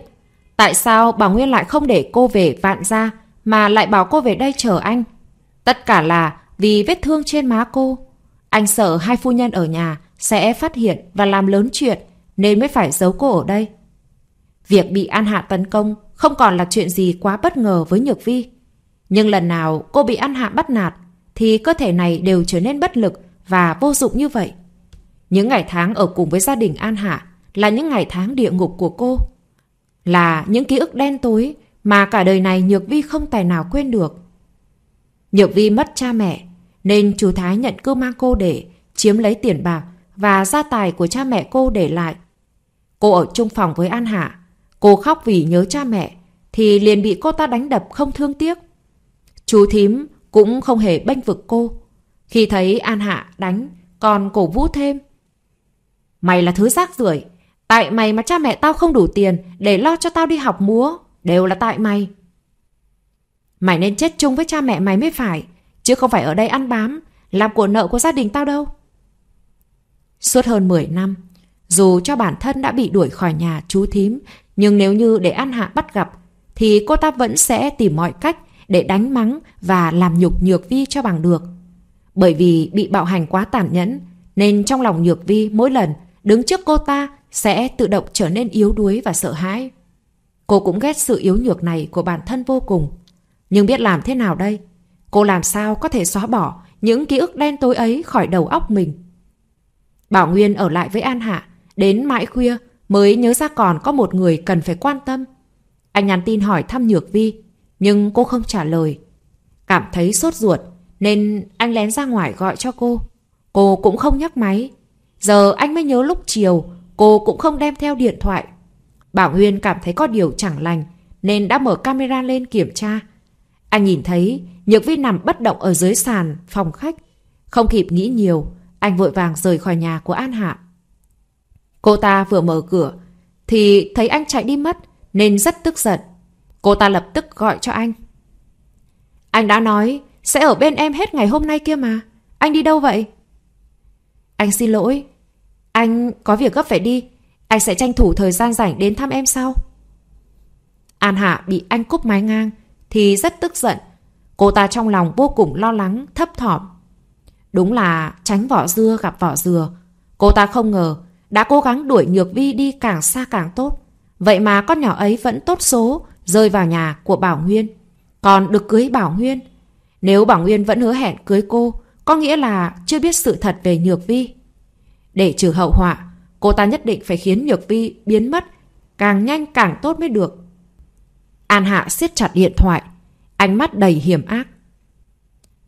tại sao bà Nguyên lại không để cô về vạn gia mà lại bảo cô về đây chờ anh? Tất cả là vì vết thương trên má cô. Anh sợ hai phu nhân ở nhà sẽ phát hiện và làm lớn chuyện nên mới phải giấu cô ở đây. Việc bị An Hạ tấn công không còn là chuyện gì quá bất ngờ với Nhược Vi. Nhưng lần nào cô bị An Hạ bắt nạt thì cơ thể này đều trở nên bất lực và vô dụng như vậy. Những ngày tháng ở cùng với gia đình An Hạ là những ngày tháng địa ngục của cô. Là những ký ức đen tối mà cả đời này Nhược Vi không tài nào quên được. Nhược Vi mất cha mẹ nên chú Thái nhận cơ mang cô để chiếm lấy tiền bạc và gia tài của cha mẹ cô để lại. Cô ở chung phòng với An Hạ, cô khóc vì nhớ cha mẹ, thì liền bị cô ta đánh đập không thương tiếc. Chú thím cũng không hề bênh vực cô. Khi thấy An Hạ đánh, còn cổ vũ thêm. Mày là thứ rác rưởi, tại mày mà cha mẹ tao không đủ tiền để lo cho tao đi học múa, đều là tại mày. Mày nên chết chung với cha mẹ mày mới phải, chứ không phải ở đây ăn bám, làm của nợ của gia đình tao đâu. Suốt hơn 10 năm, dù cho bản thân đã bị đuổi khỏi nhà chú thím, nhưng nếu như để An Hạ bắt gặp, thì cô ta vẫn sẽ tìm mọi cách để đánh mắng và làm nhục Nhược Vi cho bằng được. Bởi vì bị bạo hành quá tàn nhẫn, nên trong lòng Nhược Vi mỗi lần đứng trước cô ta sẽ tự động trở nên yếu đuối và sợ hãi. Cô cũng ghét sự yếu nhược này của bản thân vô cùng. Nhưng biết làm thế nào đây? Cô làm sao có thể xóa bỏ những ký ức đen tối ấy khỏi đầu óc mình? Bảo Nguyên ở lại với An Hạ, đến mãi khuya mới nhớ ra còn có một người cần phải quan tâm. Anh nhắn tin hỏi thăm Nhược Vi, nhưng cô không trả lời. Cảm thấy sốt ruột, nên anh lén ra ngoài gọi cho cô. Cô cũng không nhắc máy. Giờ anh mới nhớ lúc chiều, cô cũng không đem theo điện thoại. Bảo Nguyên cảm thấy có điều chẳng lành, nên đã mở camera lên kiểm tra. Anh nhìn thấy Nhược Vi nằm bất động ở dưới sàn, phòng khách. Không kịp nghĩ nhiều, anh vội vàng rời khỏi nhà của An Hạ. Cô ta vừa mở cửa thì thấy anh chạy đi mất nên rất tức giận. Cô ta lập tức gọi cho anh. Anh đã nói sẽ ở bên em hết ngày hôm nay kia mà. Anh đi đâu vậy? Anh xin lỗi. Anh có việc gấp phải đi. Anh sẽ tranh thủ thời gian rảnh đến thăm em sau. An Hạ bị anh cúp mái ngang thì rất tức giận. Cô ta trong lòng vô cùng lo lắng, thấp thỏm. Đúng là tránh vỏ dưa gặp vỏ dừa. Cô ta không ngờ đã cố gắng đuổi Nhược Vi đi càng xa càng tốt. Vậy mà con nhỏ ấy vẫn tốt số rơi vào nhà của Bảo Nguyên. Còn được cưới Bảo Nguyên. Nếu Bảo Nguyên vẫn hứa hẹn cưới cô, có nghĩa là chưa biết sự thật về Nhược Vi. Để trừ hậu họa, cô ta nhất định phải khiến Nhược Vi biến mất càng nhanh càng tốt mới được. An Hạ siết chặt điện thoại, ánh mắt đầy hiểm ác.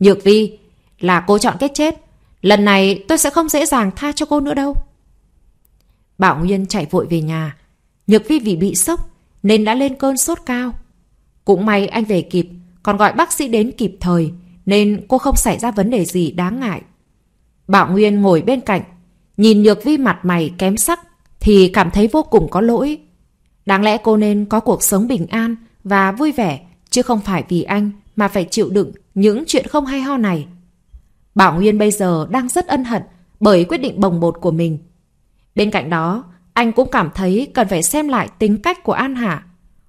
Nhược Vi, là cô chọn cái chết. Lần này tôi sẽ không dễ dàng tha cho cô nữa đâu. Bảo Nguyên chạy vội về nhà. Nhược vi vì bị sốc nên đã lên cơn sốt cao. Cũng may anh về kịp, còn gọi bác sĩ đến kịp thời nên cô không xảy ra vấn đề gì đáng ngại. Bảo Nguyên ngồi bên cạnh, nhìn Nhược vi mặt mày kém sắc thì cảm thấy vô cùng có lỗi. Đáng lẽ cô nên có cuộc sống bình an và vui vẻ chứ không phải vì anh mà phải chịu đựng những chuyện không hay ho này. Bảo Nguyên bây giờ đang rất ân hận bởi quyết định bồng bột của mình. Bên cạnh đó, anh cũng cảm thấy cần phải xem lại tính cách của An Hạ.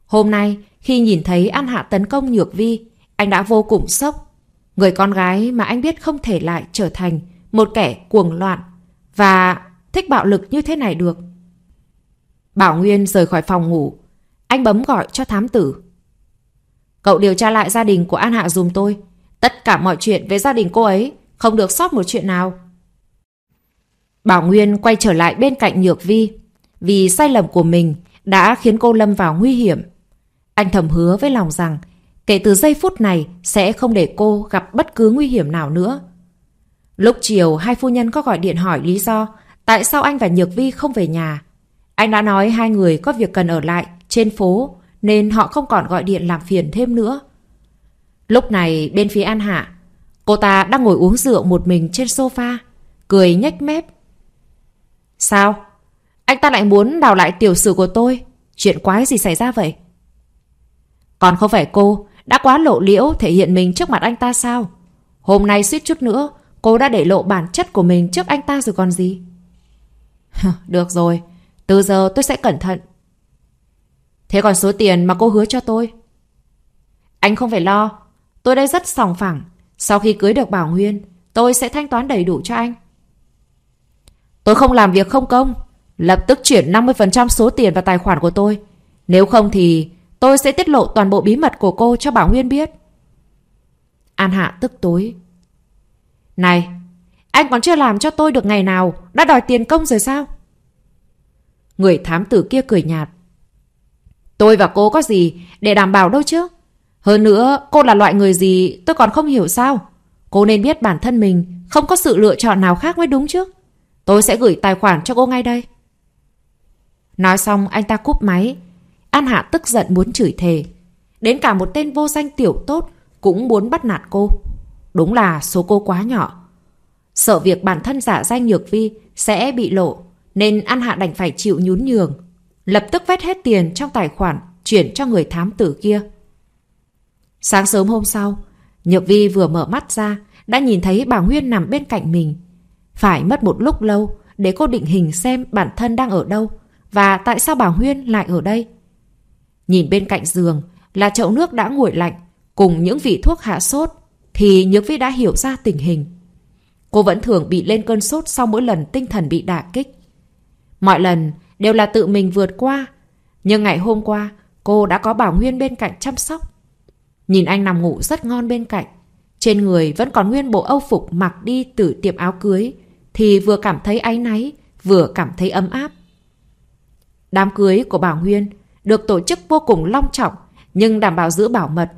Hôm nay, khi nhìn thấy An Hạ tấn công Nhược Vi, anh đã vô cùng sốc. Người con gái mà anh biết không thể lại trở thành một kẻ cuồng loạn và thích bạo lực như thế này được. Bảo Nguyên rời khỏi phòng ngủ. Anh bấm gọi cho thám tử. Cậu điều tra lại gia đình của An Hạ dùm tôi. Tất cả mọi chuyện về gia đình cô ấy không được sót một chuyện nào. Bảo Nguyên quay trở lại bên cạnh Nhược Vi, vì sai lầm của mình đã khiến cô lâm vào nguy hiểm. Anh thầm hứa với lòng rằng kể từ giây phút này sẽ không để cô gặp bất cứ nguy hiểm nào nữa. Lúc chiều hai phu nhân có gọi điện hỏi lý do tại sao anh và Nhược Vi không về nhà. Anh đã nói hai người có việc cần ở lại trên phố nên họ không còn gọi điện làm phiền thêm nữa. Lúc này bên phía An Hạ Cô ta đang ngồi uống rượu một mình trên sofa, cười nhếch mép. Sao? Anh ta lại muốn đào lại tiểu sử của tôi. Chuyện quái gì xảy ra vậy? Còn không phải cô đã quá lộ liễu thể hiện mình trước mặt anh ta sao? Hôm nay suýt chút nữa, cô đã để lộ bản chất của mình trước anh ta rồi còn gì? Được rồi, từ giờ tôi sẽ cẩn thận. Thế còn số tiền mà cô hứa cho tôi? Anh không phải lo, tôi đây rất sòng phẳng. Sau khi cưới được Bảo Nguyên, tôi sẽ thanh toán đầy đủ cho anh. Tôi không làm việc không công. Lập tức chuyển 50% số tiền vào tài khoản của tôi. Nếu không thì tôi sẽ tiết lộ toàn bộ bí mật của cô cho Bảo Nguyên biết. An Hạ tức tối. Này, anh còn chưa làm cho tôi được ngày nào, đã đòi tiền công rồi sao? Người thám tử kia cười nhạt. Tôi và cô có gì để đảm bảo đâu chứ? Hơn nữa, cô là loại người gì tôi còn không hiểu sao. Cô nên biết bản thân mình không có sự lựa chọn nào khác mới đúng chứ. Tôi sẽ gửi tài khoản cho cô ngay đây. Nói xong anh ta cúp máy. An Hạ tức giận muốn chửi thề. Đến cả một tên vô danh tiểu tốt cũng muốn bắt nạt cô. Đúng là số cô quá nhỏ. Sợ việc bản thân giả danh Nhược Vi sẽ bị lộ nên An Hạ đành phải chịu nhún nhường. Lập tức vét hết tiền trong tài khoản chuyển cho người thám tử kia. Sáng sớm hôm sau, Nhược Vi vừa mở mắt ra đã nhìn thấy bà Nguyên nằm bên cạnh mình. Phải mất một lúc lâu để cô định hình xem bản thân đang ở đâu và tại sao bà Huyên lại ở đây. Nhìn bên cạnh giường là chậu nước đã nguội lạnh cùng những vị thuốc hạ sốt thì Nhược Vi đã hiểu ra tình hình. Cô vẫn thường bị lên cơn sốt sau mỗi lần tinh thần bị đả kích. Mọi lần đều là tự mình vượt qua. Nhưng ngày hôm qua, cô đã có Bảo Huyên bên cạnh chăm sóc. Nhìn anh nằm ngủ rất ngon bên cạnh. Trên người vẫn còn nguyên bộ âu phục mặc đi từ tiệm áo cưới. Thì vừa cảm thấy áy náy, vừa cảm thấy ấm áp. Đám cưới của Bảo Nguyên được tổ chức vô cùng long trọng nhưng đảm bảo giữ bảo mật.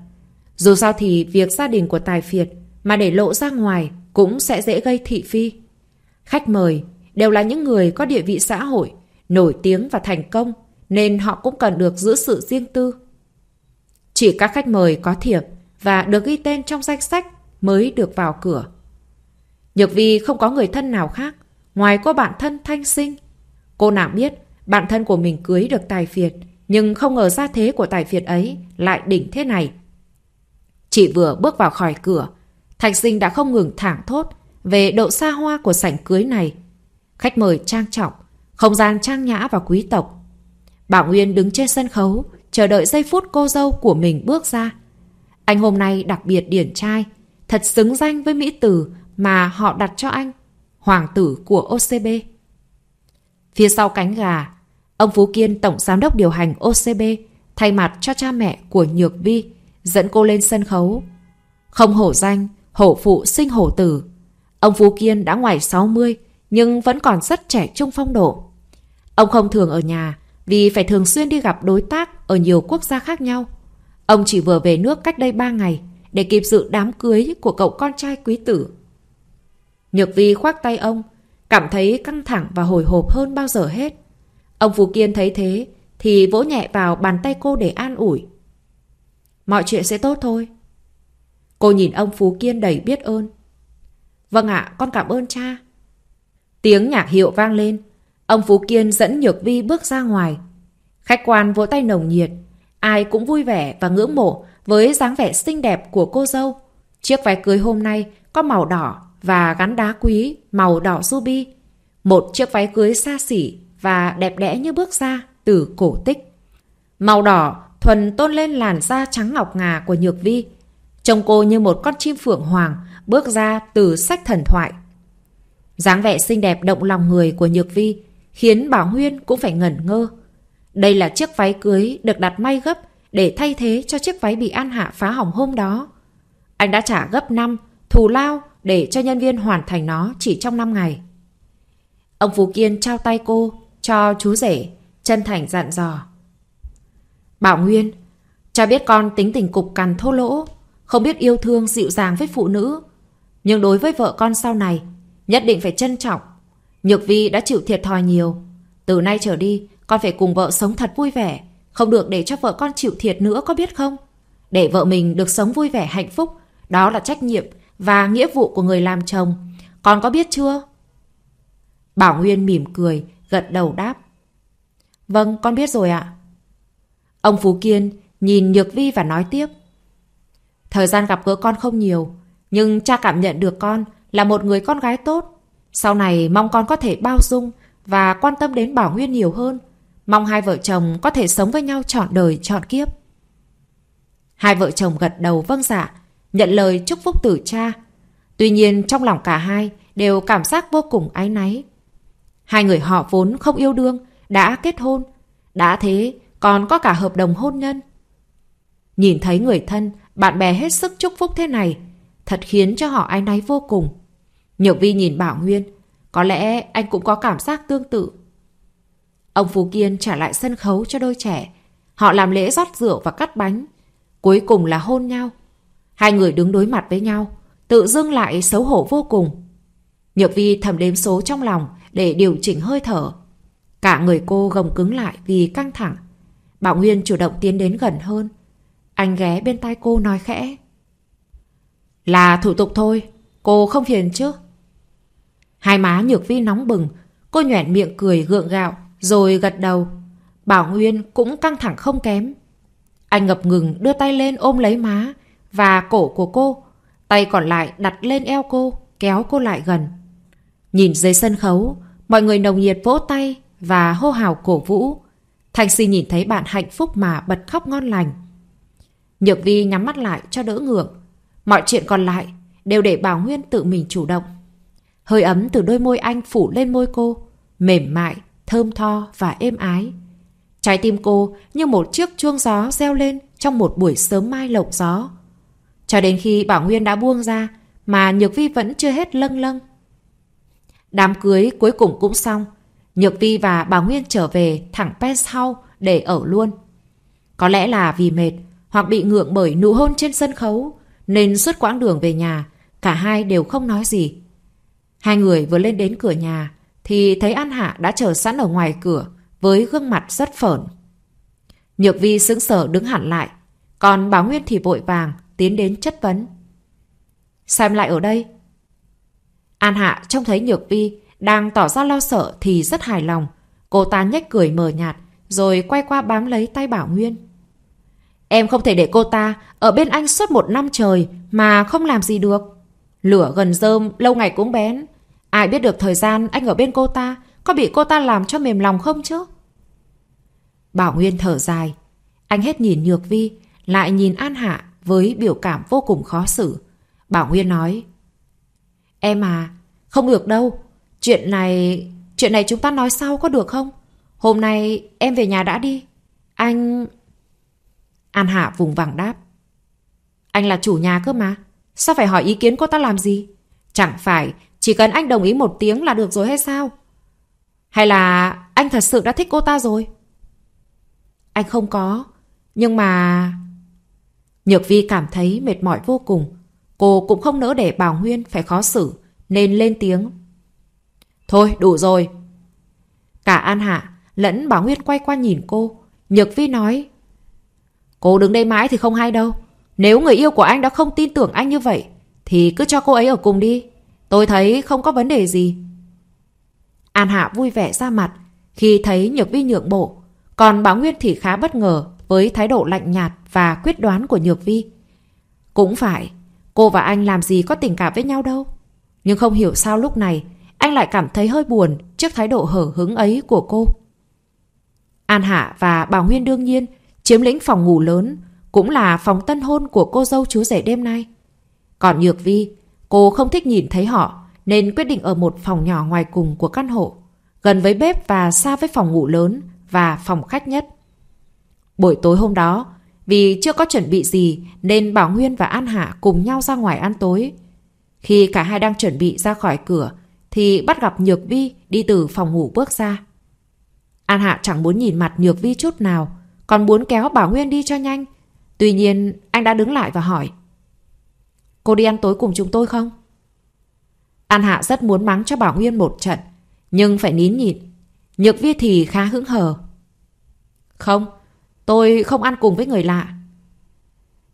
Dù sao thì việc gia đình của Tài Phiệt mà để lộ ra ngoài cũng sẽ dễ gây thị phi. Khách mời đều là những người có địa vị xã hội, nổi tiếng và thành công nên họ cũng cần được giữ sự riêng tư. Chỉ các khách mời có thiệp và được ghi tên trong danh sách mới được vào cửa. Nhược Vi không có người thân nào khác ngoài cô bạn thân Thanh Sinh. Cô nàng biết bạn thân của mình cưới được Tài Việt nhưng không ngờ gia thế của Tài Việt ấy lại đỉnh thế này. Chị vừa bước vào khỏi cửa Thanh Sinh đã không ngừng thảng thốt về độ xa hoa của sảnh cưới này. Khách mời trang trọng, không gian trang nhã và quý tộc. Bảo Nguyên đứng trên sân khấu chờ đợi giây phút cô dâu của mình bước ra. Anh hôm nay đặc biệt điển trai, thật xứng danh với Mỹ Tử mà họ đặt cho anh, hoàng tử của OCB. Phía sau cánh gà, ông Phú Kiên tổng giám đốc điều hành OCB thay mặt cho cha mẹ của Nhược Vi dẫn cô lên sân khấu. Không hổ danh, hổ phụ sinh hổ tử. Ông Phú Kiên đã ngoài 60 nhưng vẫn còn rất trẻ trung phong độ. Ông không thường ở nhà vì phải thường xuyên đi gặp đối tác ở nhiều quốc gia khác nhau. Ông chỉ vừa về nước cách đây 3 ngày để kịp dự đám cưới của cậu con trai quý tử. Nhược Vi khoác tay ông, cảm thấy căng thẳng và hồi hộp hơn bao giờ hết. Ông Phú Kiên thấy thế thì vỗ nhẹ vào bàn tay cô để an ủi. Mọi chuyện sẽ tốt thôi. Cô nhìn ông Phú Kiên đầy biết ơn. Vâng ạ, con cảm ơn cha. Tiếng nhạc hiệu vang lên, Ông Phú Kiên dẫn Nhược Vi bước ra ngoài. Khách quan vỗ tay nồng nhiệt. Ai cũng vui vẻ và ngưỡng mộ với dáng vẻ xinh đẹp của cô dâu. Chiếc váy cưới hôm nay có màu đỏ và gắn đá quý màu đỏ ruby. Một chiếc váy cưới xa xỉ và đẹp đẽ như bước ra từ cổ tích. Màu đỏ thuần tôn lên làn da trắng ngọc ngà của Nhược Vi. Trông cô như một con chim phượng hoàng bước ra từ sách thần thoại. dáng vẻ xinh đẹp động lòng người của Nhược Vi khiến Bảo Huyên cũng phải ngẩn ngơ. Đây là chiếc váy cưới được đặt may gấp để thay thế cho chiếc váy bị An Hạ phá hỏng hôm đó. Anh đã trả gấp 5 thù lao để cho nhân viên hoàn thành nó chỉ trong 5 ngày. Ông Phú Kiên trao tay cô cho chú rể, chân thành dặn dò. Bảo Nguyên, cha biết con tính tình cục cằn thô lỗ, không biết yêu thương dịu dàng với phụ nữ. Nhưng đối với vợ con sau này, nhất định phải trân trọng Nhược Vi đã chịu thiệt thòi nhiều. Từ nay trở đi, con phải cùng vợ sống thật vui vẻ. Không được để cho vợ con chịu thiệt nữa có biết không? Để vợ mình được sống vui vẻ hạnh phúc, đó là trách nhiệm và nghĩa vụ của người làm chồng. Con có biết chưa? Bảo Nguyên mỉm cười, gật đầu đáp. Vâng, con biết rồi ạ. Ông Phú Kiên nhìn Nhược Vi và nói tiếp. Thời gian gặp gỡ con không nhiều, nhưng cha cảm nhận được con là một người con gái tốt, sau này mong con có thể bao dung và quan tâm đến Bảo Nguyên nhiều hơn. Mong hai vợ chồng có thể sống với nhau trọn đời trọn kiếp. Hai vợ chồng gật đầu vâng dạ, nhận lời chúc phúc từ cha. Tuy nhiên trong lòng cả hai đều cảm giác vô cùng áy náy. Hai người họ vốn không yêu đương, đã kết hôn. Đã thế, còn có cả hợp đồng hôn nhân. Nhìn thấy người thân, bạn bè hết sức chúc phúc thế này, thật khiến cho họ áy náy vô cùng. Nhược Vi nhìn Bảo Nguyên. Có lẽ anh cũng có cảm giác tương tự. Ông Phú Kiên trả lại sân khấu cho đôi trẻ. Họ làm lễ rót rượu và cắt bánh. Cuối cùng là hôn nhau. Hai người đứng đối mặt với nhau. Tự dưng lại xấu hổ vô cùng. Nhược Vi thầm đếm số trong lòng để điều chỉnh hơi thở. Cả người cô gồng cứng lại vì căng thẳng. Bảo Nguyên chủ động tiến đến gần hơn. Anh ghé bên tai cô nói khẽ. Là thủ tục thôi, cô không phiền chứ? Hai má nhược vi nóng bừng, cô nhoẻn miệng cười gượng gạo, rồi gật đầu. Bảo Nguyên cũng căng thẳng không kém. Anh ngập ngừng đưa tay lên ôm lấy má và cổ của cô, tay còn lại đặt lên eo cô, kéo cô lại gần. Nhìn dưới sân khấu, mọi người nồng nhiệt vỗ tay và hô hào cổ vũ. Thanh Si nhìn thấy bạn hạnh phúc mà bật khóc ngon lành. Nhược Vi nhắm mắt lại cho đỡ ngượng. Mọi chuyện còn lại đều để Bảo Nguyên tự mình chủ động. Hơi ấm từ đôi môi anh phủ lên môi cô, mềm mại, thơm tho và êm ái. Trái tim cô như một chiếc chuông gió reo lên trong một buổi sớm mai lộng gió. Cho đến khi Bảo Nguyên đã buông ra, mà Nhược Vi vẫn chưa hết lâng lâng. Đám cưới cuối cùng cũng xong. Nhược Vi và Bảo Nguyên trở về thẳng penthouse để ở luôn. Có lẽ là vì mệt hoặc bị ngượng bởi nụ hôn trên sân khấu nên suốt quãng đường về nhà cả hai đều không nói gì. Hai người vừa lên đến cửa nhà thì thấy An Hạ đã chờ sẵn ở ngoài cửa với gương mặt rất phởn. Nhược Vi sững sờ đứng hẳn lại, còn Bá Nguyên thì vội vàng tiến đến chất vấn. xem lại ở đây? An Hạ trông thấy Nhược Vi đang tỏ ra lo sợ thì rất hài lòng. Cô ta nhếch cười mờ nhạt rồi quay qua bám lấy tay Bảo Nguyên. Em không thể để cô ta ở bên anh suốt một năm trời mà không làm gì được. Lửa gần rơm, lâu ngày cũng bén. Ai biết được thời gian anh ở bên cô ta, có bị cô ta làm cho mềm lòng không chứ? Bảo Nguyên thở dài. Anh hết nhìn Nhược Vi, lại nhìn An Hạ với biểu cảm vô cùng khó xử. Bảo Nguyên nói. Em à, không được đâu. Chuyện này... Chuyện này chúng ta nói sau có được không? Hôm nay em về nhà đã đi. Anh... An Hạ vùng vàng đáp. Anh là chủ nhà cơ mà. Sao phải hỏi ý kiến cô ta làm gì? Chẳng phải chỉ cần anh đồng ý một tiếng là được rồi hay sao? Hay là anh thật sự đã thích cô ta rồi? Anh không có. Nhưng mà... Nhược Vi cảm thấy mệt mỏi vô cùng. Cô cũng không nỡ để Bảo Nguyên phải khó xử, nên lên tiếng. Thôi, đủ rồi. Cả An Hạ lẫn Bảo Nguyên quay qua nhìn cô. Nhược Vi nói. Cô đứng đây mãi thì không hay đâu. Nếu người yêu của anh đã không tin tưởng anh như vậy, thì cứ cho cô ấy ở cùng đi. Tôi thấy không có vấn đề gì. An Hạ vui vẻ ra mặt khi thấy Nhược Vi nhượng bộ. Còn bảo Nguyên thì khá bất ngờ với thái độ lạnh nhạt và quyết đoán của Nhược Vi. Cũng phải, cô và anh làm gì có tình cảm với nhau đâu. Nhưng không hiểu sao lúc này anh lại cảm thấy hơi buồn trước thái độ hở hứng ấy của cô. An Hạ và bảo Nguyên đương nhiên chiếm lĩnh phòng ngủ lớn cũng là phòng tân hôn của cô dâu chú rể đêm nay. Còn Nhược Vi, cô không thích nhìn thấy họ, nên quyết định ở một phòng nhỏ ngoài cùng của căn hộ, gần với bếp và xa với phòng ngủ lớn và phòng khách nhất. Buổi tối hôm đó, vì chưa có chuẩn bị gì nên Bảo Nguyên và An Hạ cùng nhau ra ngoài ăn tối. Khi cả hai đang chuẩn bị ra khỏi cửa thì bắt gặp Nhược Vi đi từ phòng ngủ bước ra. An Hạ chẳng muốn nhìn mặt Nhược Vi chút nào, còn muốn kéo Bảo Nguyên đi cho nhanh Tuy nhiên, anh đã đứng lại và hỏi. Cô đi ăn tối cùng chúng tôi không? An Hạ rất muốn mắng cho Bảo Nguyên một trận, nhưng phải nín nhịn. Nhược Viết thì khá hứng hờ. Không, tôi không ăn cùng với người lạ.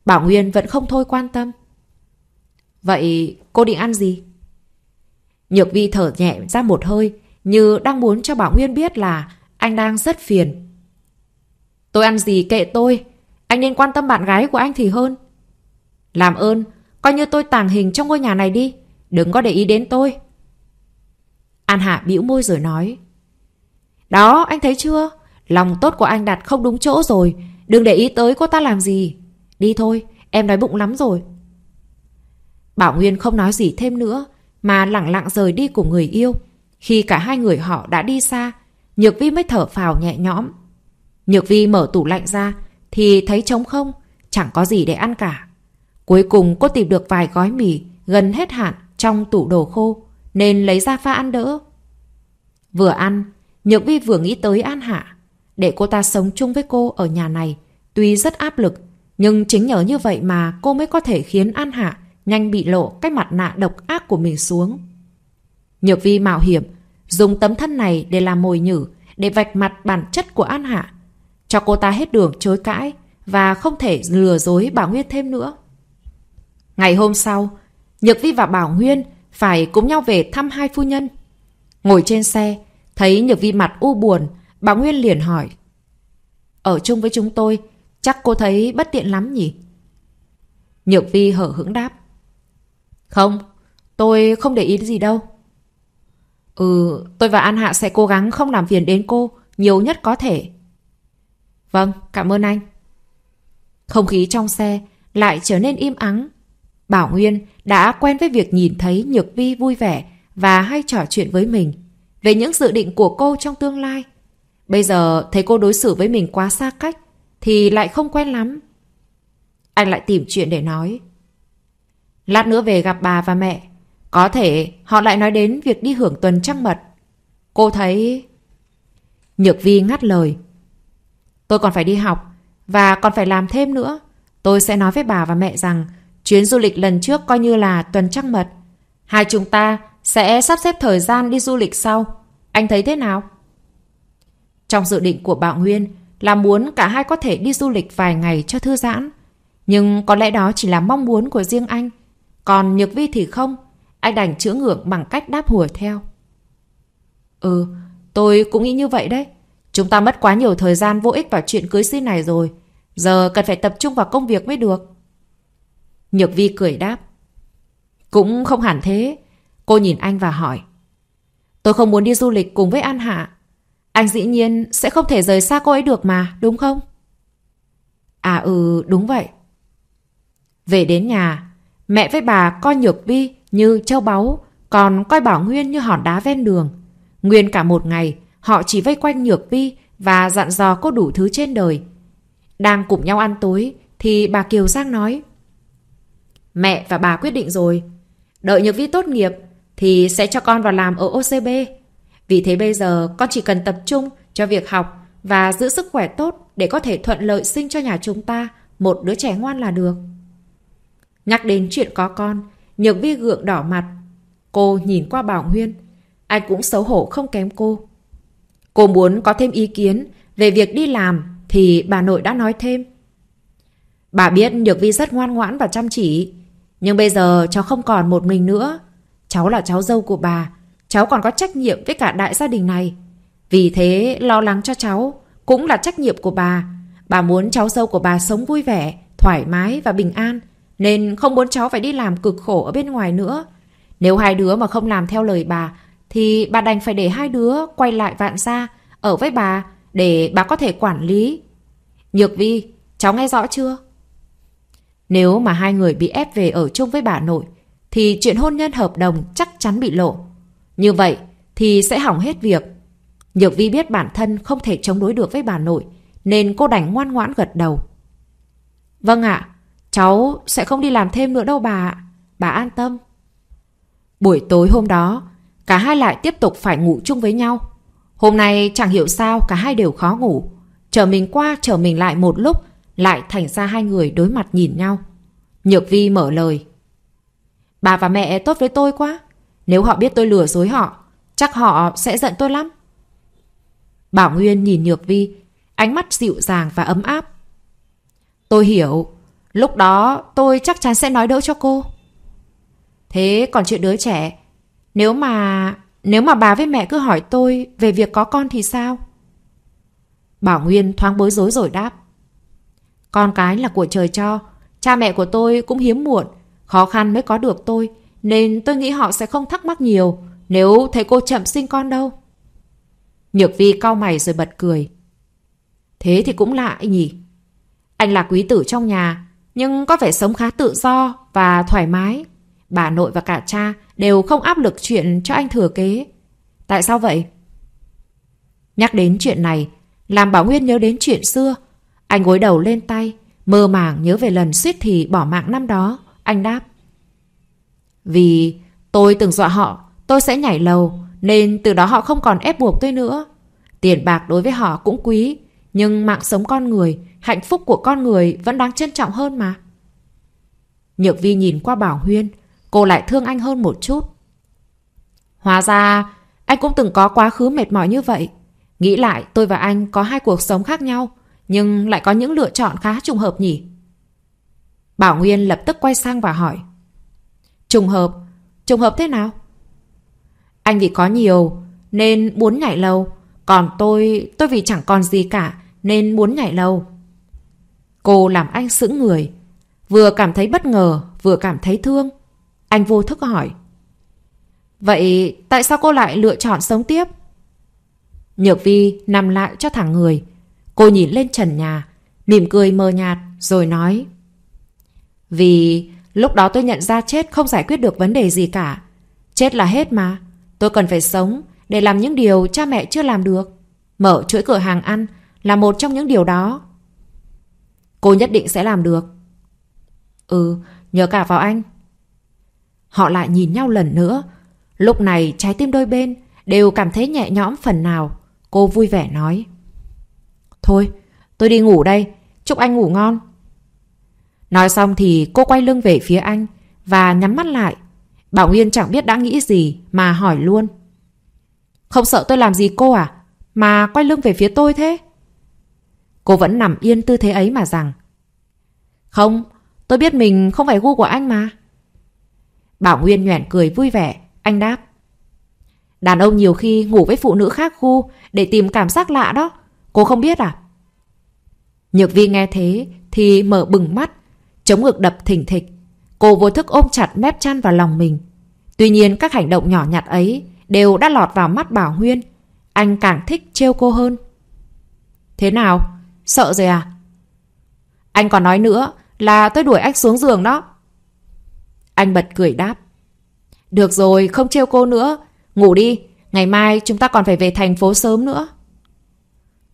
Bảo Nguyên vẫn không thôi quan tâm. Vậy cô định ăn gì? Nhược Vi thở nhẹ ra một hơi, như đang muốn cho Bảo Nguyên biết là anh đang rất phiền. Tôi ăn gì kệ tôi, anh nên quan tâm bạn gái của anh thì hơn. Làm ơn, coi như tôi tàng hình trong ngôi nhà này đi. Đừng có để ý đến tôi. An Hạ bĩu môi rồi nói. Đó, anh thấy chưa? Lòng tốt của anh đặt không đúng chỗ rồi. Đừng để ý tới cô ta làm gì. Đi thôi, em đói bụng lắm rồi. Bảo Nguyên không nói gì thêm nữa, mà lặng lặng rời đi cùng người yêu. Khi cả hai người họ đã đi xa, Nhược Vi mới thở phào nhẹ nhõm. Nhược Vi mở tủ lạnh ra, thì thấy trống không, chẳng có gì để ăn cả. Cuối cùng cô tìm được vài gói mì gần hết hạn trong tủ đồ khô nên lấy ra pha ăn đỡ. Vừa ăn, Nhược Vi vừa nghĩ tới An Hạ. Để cô ta sống chung với cô ở nhà này tuy rất áp lực nhưng chính nhờ như vậy mà cô mới có thể khiến An Hạ nhanh bị lộ cái mặt nạ độc ác của mình xuống. Nhược Vi mạo hiểm dùng tấm thân này để làm mồi nhử để vạch mặt bản chất của An Hạ cho cô ta hết đường chối cãi và không thể lừa dối Bảo Nguyên thêm nữa. Ngày hôm sau, Nhược Vi và Bảo Nguyên phải cùng nhau về thăm hai phu nhân. Ngồi trên xe, thấy Nhược Vi mặt u buồn, Bảo Nguyên liền hỏi. Ở chung với chúng tôi, chắc cô thấy bất tiện lắm nhỉ? Nhược Vi hở hững đáp. Không, tôi không để ý gì đâu. Ừ, tôi và An Hạ sẽ cố gắng không làm phiền đến cô nhiều nhất có thể. Vâng, cảm ơn anh. Không khí trong xe lại trở nên im ắng. Bảo Nguyên đã quen với việc nhìn thấy Nhược Vi vui vẻ và hay trò chuyện với mình về những dự định của cô trong tương lai. Bây giờ thấy cô đối xử với mình quá xa cách thì lại không quen lắm. Anh lại tìm chuyện để nói. Lát nữa về gặp bà và mẹ, có thể họ lại nói đến việc đi hưởng tuần trăng mật. Cô thấy... Nhược Vi ngắt lời, Tôi còn phải đi học và còn phải làm thêm nữa. Tôi sẽ nói với bà và mẹ rằng chuyến du lịch lần trước coi như là tuần trăng mật. Hai chúng ta sẽ sắp xếp thời gian đi du lịch sau. Anh thấy thế nào? Trong dự định của Bảo Nguyên là muốn cả hai có thể đi du lịch vài ngày cho thư giãn. Nhưng có lẽ đó chỉ là mong muốn của riêng anh. Còn Nhược Vi thì không. Anh đành chữa ngưỡng bằng cách đáp hùa theo. Ừ, tôi cũng nghĩ như vậy đấy. Chúng ta mất quá nhiều thời gian vô ích vào chuyện cưới xin này rồi. Giờ cần phải tập trung vào công việc mới được. Nhược vi cười đáp. Cũng không hẳn thế. Cô nhìn anh và hỏi. Tôi không muốn đi du lịch cùng với An Hạ. Anh dĩ nhiên sẽ không thể rời xa cô ấy được mà, đúng không? À ừ, đúng vậy. Về đến nhà, mẹ với bà coi Nhược Vi như châu báu, còn coi Bảo Nguyên như hòn đá ven đường. Nguyên cả một ngày, Họ chỉ vây quanh Nhược Vi và dặn dò cô đủ thứ trên đời. Đang cùng nhau ăn tối thì bà Kiều Giang nói Mẹ và bà quyết định rồi. Đợi Nhược Vi tốt nghiệp thì sẽ cho con vào làm ở OCB. Vì thế bây giờ con chỉ cần tập trung cho việc học và giữ sức khỏe tốt để có thể thuận lợi sinh cho nhà chúng ta một đứa trẻ ngoan là được. Nhắc đến chuyện có con, Nhược Vi gượng đỏ mặt. Cô nhìn qua Bảo Nguyên. Anh cũng xấu hổ không kém cô. Cô muốn có thêm ý kiến về việc đi làm thì bà nội đã nói thêm. Bà biết Nhược Vi rất ngoan ngoãn và chăm chỉ. Nhưng bây giờ cháu không còn một mình nữa. Cháu là cháu dâu của bà. Cháu còn có trách nhiệm với cả đại gia đình này. Vì thế lo lắng cho cháu cũng là trách nhiệm của bà. Bà muốn cháu dâu của bà sống vui vẻ, thoải mái và bình an. Nên không muốn cháu phải đi làm cực khổ ở bên ngoài nữa. Nếu hai đứa mà không làm theo lời bà thì bà đành phải để hai đứa quay lại vạn gia ở với bà để bà có thể quản lý. Nhược Vi, cháu nghe rõ chưa? Nếu mà hai người bị ép về ở chung với bà nội thì chuyện hôn nhân hợp đồng chắc chắn bị lộ. Như vậy thì sẽ hỏng hết việc. Nhược Vi biết bản thân không thể chống đối được với bà nội nên cô đành ngoan ngoãn gật đầu. Vâng ạ, cháu sẽ không đi làm thêm nữa đâu bà ạ. Bà an tâm. Buổi tối hôm đó, Cả hai lại tiếp tục phải ngủ chung với nhau. Hôm nay chẳng hiểu sao cả hai đều khó ngủ. Chờ mình qua, chờ mình lại một lúc, lại thành ra hai người đối mặt nhìn nhau. Nhược Vi mở lời. Bà và mẹ tốt với tôi quá. Nếu họ biết tôi lừa dối họ, chắc họ sẽ giận tôi lắm. Bảo Nguyên nhìn Nhược Vi, ánh mắt dịu dàng và ấm áp. Tôi hiểu, lúc đó tôi chắc chắn sẽ nói đỡ cho cô. Thế còn chuyện đứa trẻ, nếu mà... Nếu mà bà với mẹ cứ hỏi tôi về việc có con thì sao? Bảo Nguyên thoáng bối rối rồi đáp. Con cái là của trời cho. Cha mẹ của tôi cũng hiếm muộn. Khó khăn mới có được tôi. Nên tôi nghĩ họ sẽ không thắc mắc nhiều nếu thấy cô chậm sinh con đâu. Nhược vi cau mày rồi bật cười. Thế thì cũng lạ nhỉ. Anh là quý tử trong nhà, nhưng có vẻ sống khá tự do và thoải mái Bà nội và cả cha đều không áp lực chuyện cho anh thừa kế. Tại sao vậy? Nhắc đến chuyện này, làm Bảo Nguyên nhớ đến chuyện xưa. Anh gối đầu lên tay, mơ màng nhớ về lần suýt thì bỏ mạng năm đó. Anh đáp. Vì tôi từng dọa họ, tôi sẽ nhảy lầu, nên từ đó họ không còn ép buộc tôi nữa. Tiền bạc đối với họ cũng quý, nhưng mạng sống con người, hạnh phúc của con người vẫn đáng trân trọng hơn mà. Nhược Vi nhìn qua Bảo Huyên, cô lại thương anh hơn một chút. Hóa ra, anh cũng từng có quá khứ mệt mỏi như vậy. Nghĩ lại, tôi và anh có hai cuộc sống khác nhau, nhưng lại có những lựa chọn khá trùng hợp nhỉ. Bảo Nguyên lập tức quay sang và hỏi. Trùng hợp? Trùng hợp thế nào? Anh vì có nhiều, nên muốn nhảy lâu, Còn tôi, tôi vì chẳng còn gì cả, nên muốn nhảy lâu. Cô làm anh sững người. Vừa cảm thấy bất ngờ, vừa cảm thấy thương. Anh vô thức hỏi. Vậy tại sao cô lại lựa chọn sống tiếp? Nhược Vi nằm lại cho thẳng người. Cô nhìn lên trần nhà, mỉm cười mờ nhạt rồi nói. Vì lúc đó tôi nhận ra chết không giải quyết được vấn đề gì cả. Chết là hết mà. Tôi cần phải sống để làm những điều cha mẹ chưa làm được. Mở chuỗi cửa hàng ăn là một trong những điều đó. Cô nhất định sẽ làm được. Ừ, nhớ cả vào anh. Họ lại nhìn nhau lần nữa. Lúc này trái tim đôi bên đều cảm thấy nhẹ nhõm phần nào. Cô vui vẻ nói. Thôi, tôi đi ngủ đây. Chúc anh ngủ ngon. Nói xong thì cô quay lưng về phía anh và nhắm mắt lại. Bảo Nguyên chẳng biết đã nghĩ gì mà hỏi luôn. Không sợ tôi làm gì cô à? Mà quay lưng về phía tôi thế? Cô vẫn nằm yên tư thế ấy mà rằng. Không, tôi biết mình không phải gu của anh mà. Bảo Nguyên nhoẻn cười vui vẻ, anh đáp. Đàn ông nhiều khi ngủ với phụ nữ khác khu để tìm cảm giác lạ đó. Cô không biết à? Nhược vi nghe thế thì mở bừng mắt, chống ngực đập thỉnh thịch. Cô vô thức ôm chặt mép chăn vào lòng mình. Tuy nhiên các hành động nhỏ nhặt ấy đều đã lọt vào mắt Bảo Nguyên, Anh càng thích trêu cô hơn. Thế nào? Sợ rồi à? Anh còn nói nữa là tôi đuổi anh xuống giường đó. Anh bật cười đáp. Được rồi, không trêu cô nữa. Ngủ đi, ngày mai chúng ta còn phải về thành phố sớm nữa.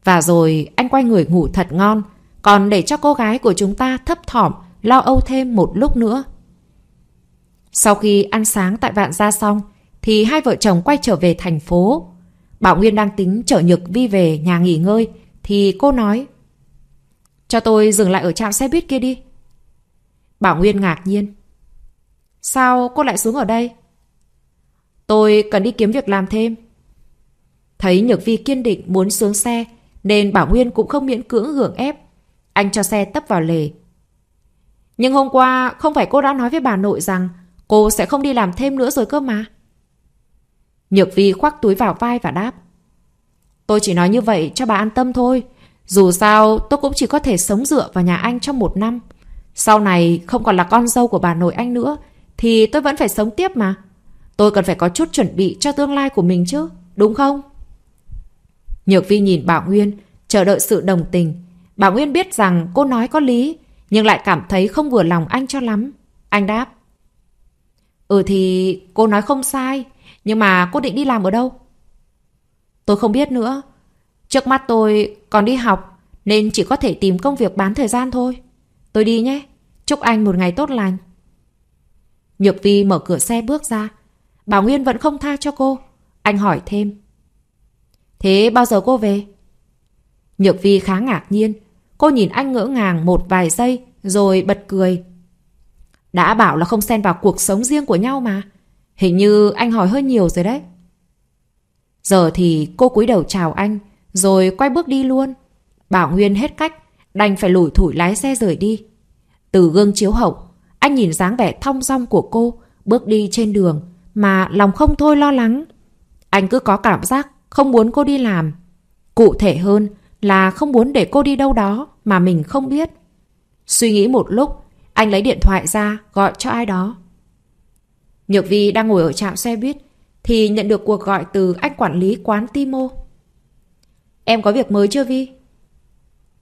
Và rồi anh quay người ngủ thật ngon, còn để cho cô gái của chúng ta thấp thỏm, lo âu thêm một lúc nữa. Sau khi ăn sáng tại vạn gia xong, thì hai vợ chồng quay trở về thành phố. Bảo Nguyên đang tính chở Nhược Vi về nhà nghỉ ngơi, thì cô nói Cho tôi dừng lại ở trạm xe buýt kia đi. Bảo Nguyên ngạc nhiên Sao cô lại xuống ở đây? Tôi cần đi kiếm việc làm thêm. Thấy Nhược Vi kiên định muốn xuống xe, nên Bảo Nguyên cũng không miễn cưỡng hưởng ép. Anh cho xe tấp vào lề. Nhưng hôm qua, không phải cô đã nói với bà nội rằng cô sẽ không đi làm thêm nữa rồi cơ mà. Nhược Vi khoác túi vào vai và đáp. Tôi chỉ nói như vậy cho bà an tâm thôi. Dù sao, tôi cũng chỉ có thể sống dựa vào nhà anh trong một năm. Sau này không còn là con dâu của bà nội anh nữa, thì tôi vẫn phải sống tiếp mà. Tôi cần phải có chút chuẩn bị cho tương lai của mình chứ, đúng không? Nhược Vi nhìn Bảo Nguyên, chờ đợi sự đồng tình. Bảo Nguyên biết rằng cô nói có lý, nhưng lại cảm thấy không vừa lòng anh cho lắm. Anh đáp. Ừ thì cô nói không sai, nhưng mà cô định đi làm ở đâu? Tôi không biết nữa. Trước mắt tôi còn đi học, nên chỉ có thể tìm công việc bán thời gian thôi. Tôi đi nhé. Chúc anh một ngày tốt lành. Nhược Vi mở cửa xe bước ra. bà Nguyên vẫn không tha cho cô. Anh hỏi thêm. Thế bao giờ cô về? Nhược Vi khá ngạc nhiên. Cô nhìn anh ngỡ ngàng một vài giây rồi bật cười. Đã bảo là không xen vào cuộc sống riêng của nhau mà. Hình như anh hỏi hơi nhiều rồi đấy. Giờ thì cô cúi đầu chào anh rồi quay bước đi luôn. Bảo Nguyên hết cách đành phải lủi thủi lái xe rời đi. Từ gương chiếu hậu, anh nhìn dáng vẻ thong dong của cô, bước đi trên đường, mà lòng không thôi lo lắng. Anh cứ có cảm giác không muốn cô đi làm. Cụ thể hơn là không muốn để cô đi đâu đó mà mình không biết. Suy nghĩ một lúc, anh lấy điện thoại ra gọi cho ai đó. Nhược Vi đang ngồi ở trạm xe buýt thì nhận được cuộc gọi từ anh quản lý quán Timo. Em có việc mới chưa Vi?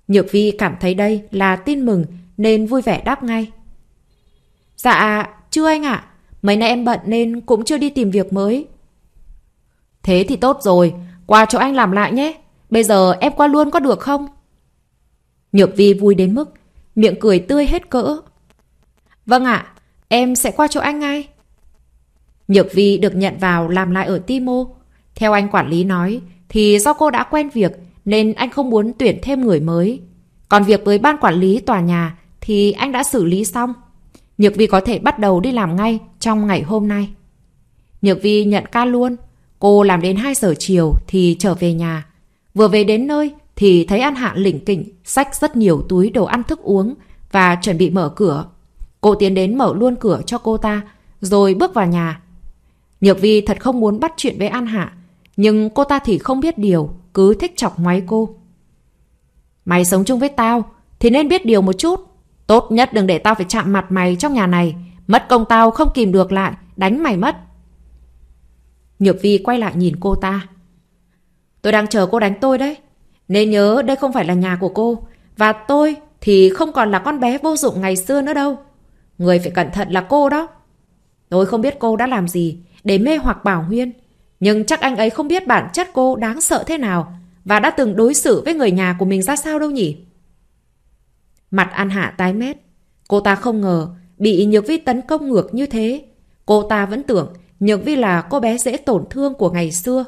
Nhược Vi cảm thấy đây là tin mừng nên vui vẻ đáp ngay. Dạ, chưa anh ạ. Mấy nay em bận nên cũng chưa đi tìm việc mới. Thế thì tốt rồi, qua chỗ anh làm lại nhé. Bây giờ em qua luôn có được không? Nhược Vi vui đến mức miệng cười tươi hết cỡ. Vâng ạ, em sẽ qua chỗ anh ngay. Nhược Vi được nhận vào làm lại ở Timo. Theo anh quản lý nói thì do cô đã quen việc nên anh không muốn tuyển thêm người mới. Còn việc với ban quản lý tòa nhà thì anh đã xử lý xong. Nhược Vi có thể bắt đầu đi làm ngay trong ngày hôm nay. Nhược Vi nhận ca luôn. Cô làm đến 2 giờ chiều thì trở về nhà. Vừa về đến nơi thì thấy An Hạ lỉnh kỉnh, xách rất nhiều túi đồ ăn thức uống và chuẩn bị mở cửa. Cô tiến đến mở luôn cửa cho cô ta, rồi bước vào nhà. Nhược Vi thật không muốn bắt chuyện với An Hạ, nhưng cô ta thì không biết điều, cứ thích chọc ngoáy cô. Mày sống chung với tao thì nên biết điều một chút. Tốt nhất đừng để tao phải chạm mặt mày trong nhà này. Mất công tao không kìm được lại, đánh mày mất. Nhược Vi quay lại nhìn cô ta. Tôi đang chờ cô đánh tôi đấy. Nên nhớ đây không phải là nhà của cô. Và tôi thì không còn là con bé vô dụng ngày xưa nữa đâu. Người phải cẩn thận là cô đó. Tôi không biết cô đã làm gì để mê hoặc Bảo Huyên. Nhưng chắc anh ấy không biết bản chất cô đáng sợ thế nào và đã từng đối xử với người nhà của mình ra sao đâu nhỉ? Mặt An Hạ tái mét. Cô ta không ngờ bị Nhược Vi tấn công ngược như thế. Cô ta vẫn tưởng Nhược Vi là cô bé dễ tổn thương của ngày xưa.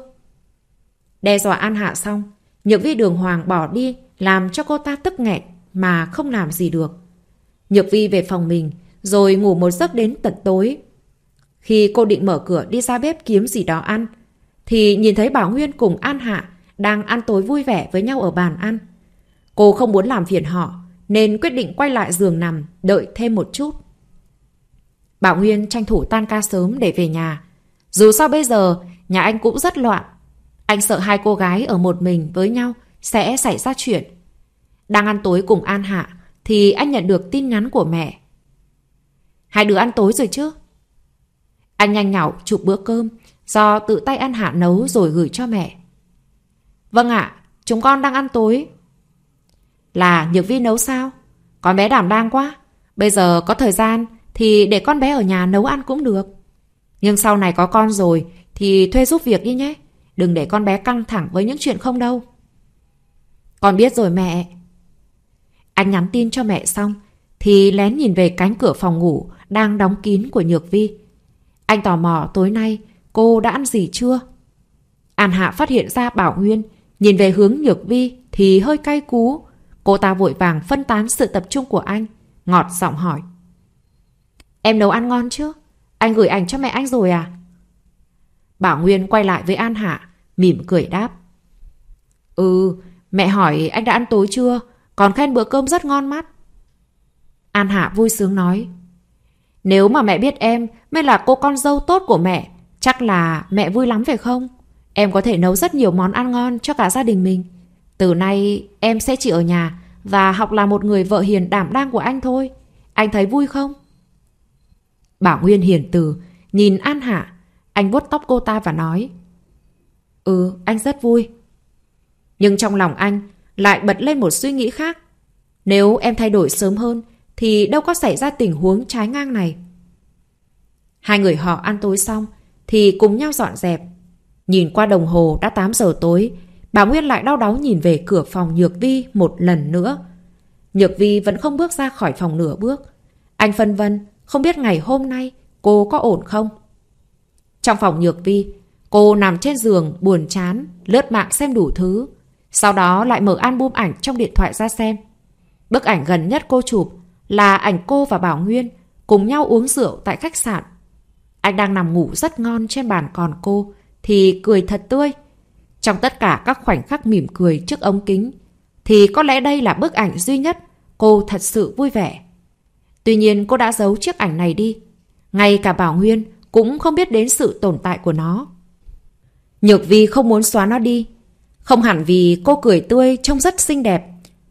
Đe dọa An Hạ xong, Nhược Vi đường hoàng bỏ đi làm cho cô ta tức nghẹn mà không làm gì được. Nhược Vi về phòng mình rồi ngủ một giấc đến tận tối. Khi cô định mở cửa đi ra bếp kiếm gì đó ăn, thì nhìn thấy Bảo Nguyên cùng An Hạ đang ăn tối vui vẻ với nhau ở bàn ăn. Cô không muốn làm phiền họ, nên quyết định quay lại giường nằm, đợi thêm một chút. Bảo Nguyên tranh thủ tan ca sớm để về nhà. Dù sao bây giờ, nhà anh cũng rất loạn. Anh sợ hai cô gái ở một mình với nhau sẽ xảy ra chuyện. Đang ăn tối cùng An Hạ thì anh nhận được tin nhắn của mẹ. Hai đứa ăn tối rồi chứ? Anh nhanh nhảu chụp bữa cơm do tự tay An Hạ nấu rồi gửi cho mẹ. Vâng ạ, chúng con đang ăn tối là Nhược Vi nấu sao? Con bé đảm đang quá. Bây giờ có thời gian thì để con bé ở nhà nấu ăn cũng được. Nhưng sau này có con rồi thì thuê giúp việc đi nhé. Đừng để con bé căng thẳng với những chuyện không đâu. Con biết rồi mẹ. Anh nhắn tin cho mẹ xong thì lén nhìn về cánh cửa phòng ngủ đang đóng kín của Nhược Vi. Anh tò mò tối nay cô đã ăn gì chưa? An Hạ phát hiện ra Bảo Nguyên nhìn về hướng Nhược Vi thì hơi cay cú Cô ta vội vàng phân tán sự tập trung của anh, ngọt giọng hỏi. Em nấu ăn ngon chứ? Anh gửi ảnh cho mẹ anh rồi à? Bảo Nguyên quay lại với An Hạ, mỉm cười đáp. Ừ, mẹ hỏi anh đã ăn tối chưa? Còn khen bữa cơm rất ngon mắt. An Hạ vui sướng nói. Nếu mà mẹ biết em mới là cô con dâu tốt của mẹ, chắc là mẹ vui lắm phải không? Em có thể nấu rất nhiều món ăn ngon cho cả gia đình mình. Từ nay em sẽ chỉ ở nhà và học là một người vợ hiền đảm đang của anh thôi. Anh thấy vui không? Bảo Nguyên hiền từ, nhìn An Hạ. Anh vuốt tóc cô ta và nói. Ừ, anh rất vui. Nhưng trong lòng anh lại bật lên một suy nghĩ khác. Nếu em thay đổi sớm hơn thì đâu có xảy ra tình huống trái ngang này. Hai người họ ăn tối xong thì cùng nhau dọn dẹp. Nhìn qua đồng hồ đã 8 giờ tối Bà Nguyên lại đau đáu nhìn về cửa phòng Nhược Vi một lần nữa. Nhược Vi vẫn không bước ra khỏi phòng nửa bước. Anh phân vân, không biết ngày hôm nay cô có ổn không? Trong phòng Nhược Vi, cô nằm trên giường buồn chán, lướt mạng xem đủ thứ. Sau đó lại mở album ảnh trong điện thoại ra xem. Bức ảnh gần nhất cô chụp là ảnh cô và Bảo Nguyên cùng nhau uống rượu tại khách sạn. Anh đang nằm ngủ rất ngon trên bàn còn cô thì cười thật tươi. Trong tất cả các khoảnh khắc mỉm cười trước ống kính, thì có lẽ đây là bức ảnh duy nhất cô thật sự vui vẻ. Tuy nhiên cô đã giấu chiếc ảnh này đi. Ngay cả Bảo Nguyên cũng không biết đến sự tồn tại của nó. Nhược Vi không muốn xóa nó đi. Không hẳn vì cô cười tươi trông rất xinh đẹp,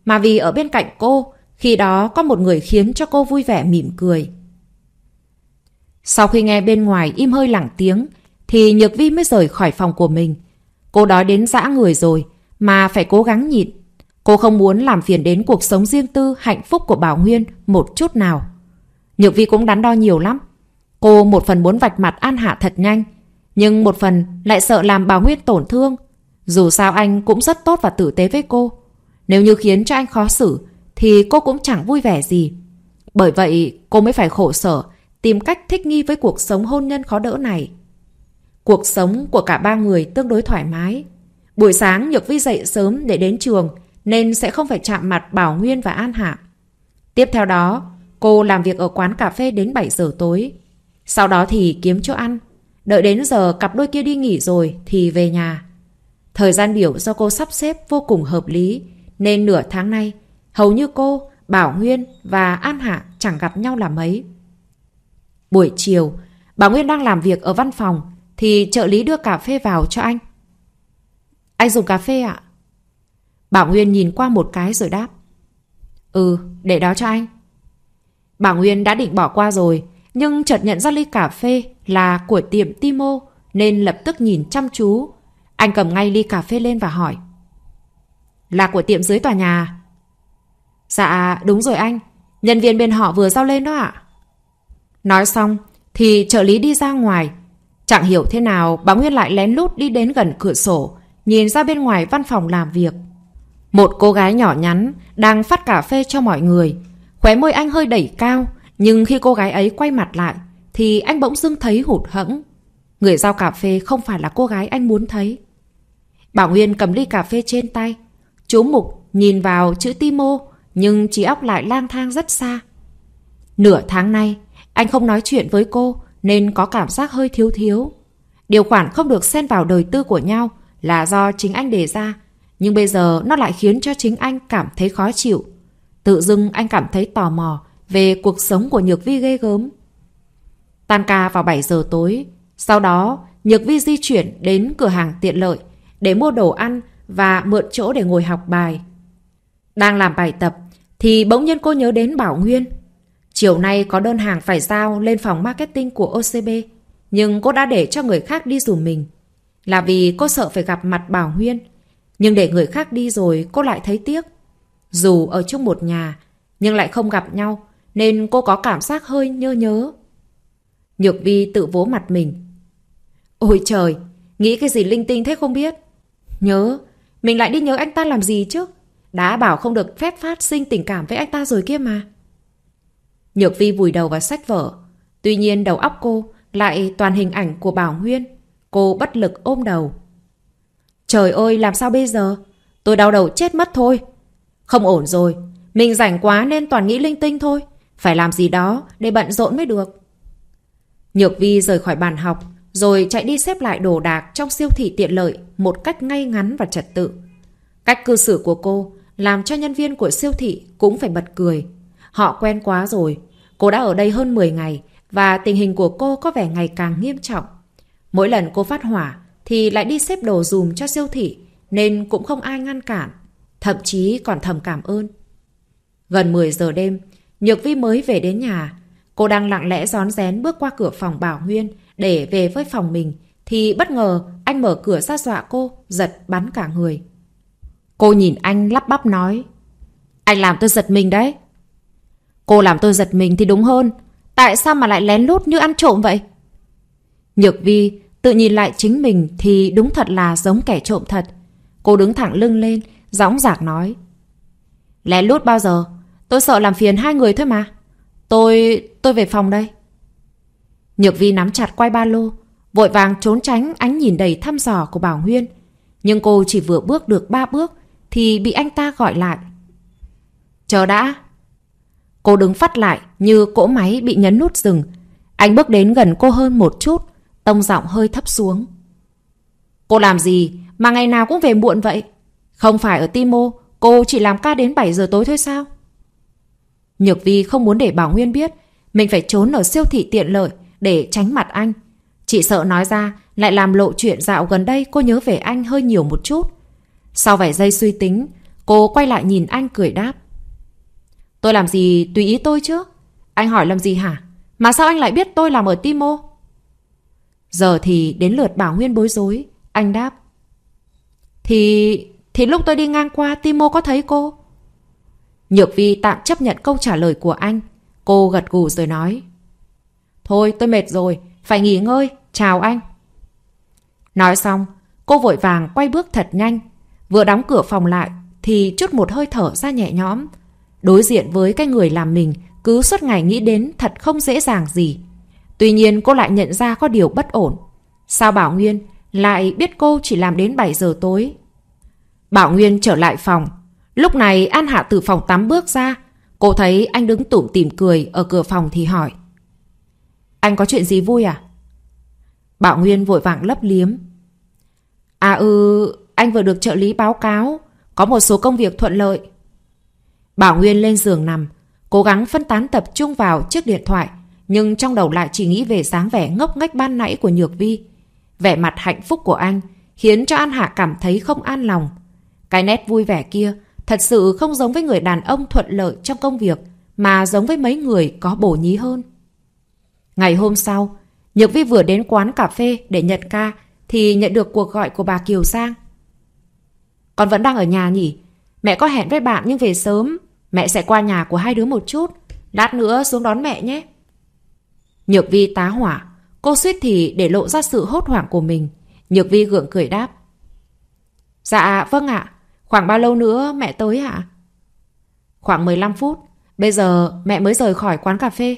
mà vì ở bên cạnh cô, khi đó có một người khiến cho cô vui vẻ mỉm cười. Sau khi nghe bên ngoài im hơi lẳng tiếng, thì Nhược Vi mới rời khỏi phòng của mình. Cô đói đến dã người rồi, mà phải cố gắng nhịn. Cô không muốn làm phiền đến cuộc sống riêng tư, hạnh phúc của Bảo Nguyên một chút nào. Nhược Vi cũng đắn đo nhiều lắm. Cô một phần muốn vạch mặt An Hạ thật nhanh, nhưng một phần lại sợ làm Bảo Nguyên tổn thương. Dù sao anh cũng rất tốt và tử tế với cô. Nếu như khiến cho anh khó xử, thì cô cũng chẳng vui vẻ gì. Bởi vậy, cô mới phải khổ sở, tìm cách thích nghi với cuộc sống hôn nhân khó đỡ này. Cuộc sống của cả ba người tương đối thoải mái. Buổi sáng Nhược Vi dậy sớm để đến trường nên sẽ không phải chạm mặt Bảo Nguyên và An Hạ. Tiếp theo đó, cô làm việc ở quán cà phê đến 7 giờ tối. Sau đó thì kiếm chỗ ăn. Đợi đến giờ cặp đôi kia đi nghỉ rồi thì về nhà. Thời gian biểu do cô sắp xếp vô cùng hợp lý nên nửa tháng nay hầu như cô, Bảo Nguyên và An Hạ chẳng gặp nhau là mấy. Buổi chiều, bảo Nguyên đang làm việc ở văn phòng thì trợ lý đưa cà phê vào cho anh. Anh dùng cà phê ạ? À? Bảo Nguyên nhìn qua một cái rồi đáp. Ừ, để đó cho anh. Bảo Nguyên đã định bỏ qua rồi, nhưng chợt nhận ra ly cà phê là của tiệm Timo nên lập tức nhìn chăm chú. Anh cầm ngay ly cà phê lên và hỏi. Là của tiệm dưới tòa nhà Dạ, đúng rồi anh. Nhân viên bên họ vừa giao lên đó ạ. Nói xong thì trợ lý đi ra ngoài Chẳng hiểu thế nào bà Nguyên lại lén lút đi đến gần cửa sổ Nhìn ra bên ngoài văn phòng làm việc Một cô gái nhỏ nhắn Đang phát cà phê cho mọi người Khóe môi anh hơi đẩy cao Nhưng khi cô gái ấy quay mặt lại Thì anh bỗng dưng thấy hụt hẫng Người giao cà phê không phải là cô gái anh muốn thấy Bảo Nguyên cầm ly cà phê trên tay Chú Mục nhìn vào chữ Timo Nhưng trí óc lại lang thang rất xa Nửa tháng nay Anh không nói chuyện với cô nên có cảm giác hơi thiếu thiếu. Điều khoản không được xen vào đời tư của nhau là do chính anh đề ra, nhưng bây giờ nó lại khiến cho chính anh cảm thấy khó chịu. Tự dưng anh cảm thấy tò mò về cuộc sống của Nhược Vi ghê gớm. Tan ca vào 7 giờ tối, sau đó Nhược Vi di chuyển đến cửa hàng tiện lợi để mua đồ ăn và mượn chỗ để ngồi học bài. Đang làm bài tập thì bỗng nhiên cô nhớ đến Bảo Nguyên. Chiều nay có đơn hàng phải giao lên phòng marketing của OCB, nhưng cô đã để cho người khác đi dùm mình. Là vì cô sợ phải gặp mặt Bảo Huyên nhưng để người khác đi rồi cô lại thấy tiếc. Dù ở chung một nhà, nhưng lại không gặp nhau, nên cô có cảm giác hơi nhơ nhớ. Nhược Vi tự vỗ mặt mình. Ôi trời, nghĩ cái gì linh tinh thế không biết. Nhớ, mình lại đi nhớ anh ta làm gì chứ? Đã bảo không được phép phát sinh tình cảm với anh ta rồi kia mà. Nhược Vi vùi đầu vào sách vở. Tuy nhiên đầu óc cô lại toàn hình ảnh của Bảo Nguyên. Cô bất lực ôm đầu. Trời ơi, làm sao bây giờ? Tôi đau đầu chết mất thôi. Không ổn rồi. Mình rảnh quá nên toàn nghĩ linh tinh thôi. Phải làm gì đó để bận rộn mới được. Nhược Vi rời khỏi bàn học, rồi chạy đi xếp lại đồ đạc trong siêu thị tiện lợi một cách ngay ngắn và trật tự. Cách cư xử của cô làm cho nhân viên của siêu thị cũng phải bật cười Họ quen quá rồi. Cô đã ở đây hơn 10 ngày và tình hình của cô có vẻ ngày càng nghiêm trọng. Mỗi lần cô phát hỏa thì lại đi xếp đồ dùm cho siêu thị nên cũng không ai ngăn cản. Thậm chí còn thầm cảm ơn. Gần 10 giờ đêm, Nhược Vi mới về đến nhà. Cô đang lặng lẽ rón rén bước qua cửa phòng Bảo Nguyên để về với phòng mình thì bất ngờ anh mở cửa ra dọa cô, giật bắn cả người. Cô nhìn anh lắp bắp nói. Anh làm tôi giật mình đấy. Cô làm tôi giật mình thì đúng hơn Tại sao mà lại lén lút như ăn trộm vậy Nhược vi Tự nhìn lại chính mình Thì đúng thật là giống kẻ trộm thật Cô đứng thẳng lưng lên dõng dạc nói Lén lút bao giờ Tôi sợ làm phiền hai người thôi mà Tôi... tôi về phòng đây Nhược vi nắm chặt quay ba lô Vội vàng trốn tránh ánh nhìn đầy thăm dò của Bảo Huyên Nhưng cô chỉ vừa bước được ba bước Thì bị anh ta gọi lại Chờ đã Cô đứng phát lại như cỗ máy bị nhấn nút dừng. Anh bước đến gần cô hơn một chút, tông giọng hơi thấp xuống. Cô làm gì mà ngày nào cũng về muộn vậy? Không phải ở Timo, cô chỉ làm ca đến 7 giờ tối thôi sao? Nhược Vi không muốn để Bảo Nguyên biết mình phải trốn ở siêu thị tiện lợi để tránh mặt anh. Chị sợ nói ra lại làm lộ chuyện dạo gần đây cô nhớ về anh hơi nhiều một chút. Sau vài giây suy tính, cô quay lại nhìn anh cười đáp. Tôi làm gì tùy ý tôi chứ? Anh hỏi làm gì hả? Mà sao anh lại biết tôi làm ở Timo? Giờ thì đến lượt Bảo Nguyên bối rối. Anh đáp. Thì... thì lúc tôi đi ngang qua Timo có thấy cô? Nhược Vi tạm chấp nhận câu trả lời của anh. Cô gật gù rồi nói. Thôi tôi mệt rồi, phải nghỉ ngơi, chào anh. Nói xong, cô vội vàng quay bước thật nhanh. Vừa đóng cửa phòng lại thì chút một hơi thở ra nhẹ nhõm. Đối diện với cái người làm mình, cứ suốt ngày nghĩ đến thật không dễ dàng gì. Tuy nhiên cô lại nhận ra có điều bất ổn. Sao Bảo Nguyên lại biết cô chỉ làm đến 7 giờ tối? Bảo Nguyên trở lại phòng. Lúc này An Hạ từ phòng tắm bước ra. Cô thấy anh đứng tủm tỉm cười ở cửa phòng thì hỏi. Anh có chuyện gì vui à? Bảo Nguyên vội vàng lấp liếm. À ừ, anh vừa được trợ lý báo cáo. Có một số công việc thuận lợi. Bảo Nguyên lên giường nằm, cố gắng phân tán tập trung vào chiếc điện thoại, nhưng trong đầu lại chỉ nghĩ về dáng vẻ ngốc nghếch ban nãy của Nhược Vi. Vẻ mặt hạnh phúc của anh khiến cho An Hạ cảm thấy không an lòng. Cái nét vui vẻ kia thật sự không giống với người đàn ông thuận lợi trong công việc mà giống với mấy người có bổ nhí hơn. Ngày hôm sau, Nhược Vi vừa đến quán cà phê để nhận ca thì nhận được cuộc gọi của bà Kiều Giang. Con vẫn đang ở nhà nhỉ? Mẹ có hẹn với bạn nhưng về sớm Mẹ sẽ qua nhà của hai đứa một chút Lát nữa xuống đón mẹ nhé Nhược vi tá hỏa Cô suýt thì để lộ ra sự hốt hoảng của mình Nhược vi gượng cười đáp Dạ vâng ạ Khoảng bao lâu nữa mẹ tới ạ Khoảng 15 phút Bây giờ mẹ mới rời khỏi quán cà phê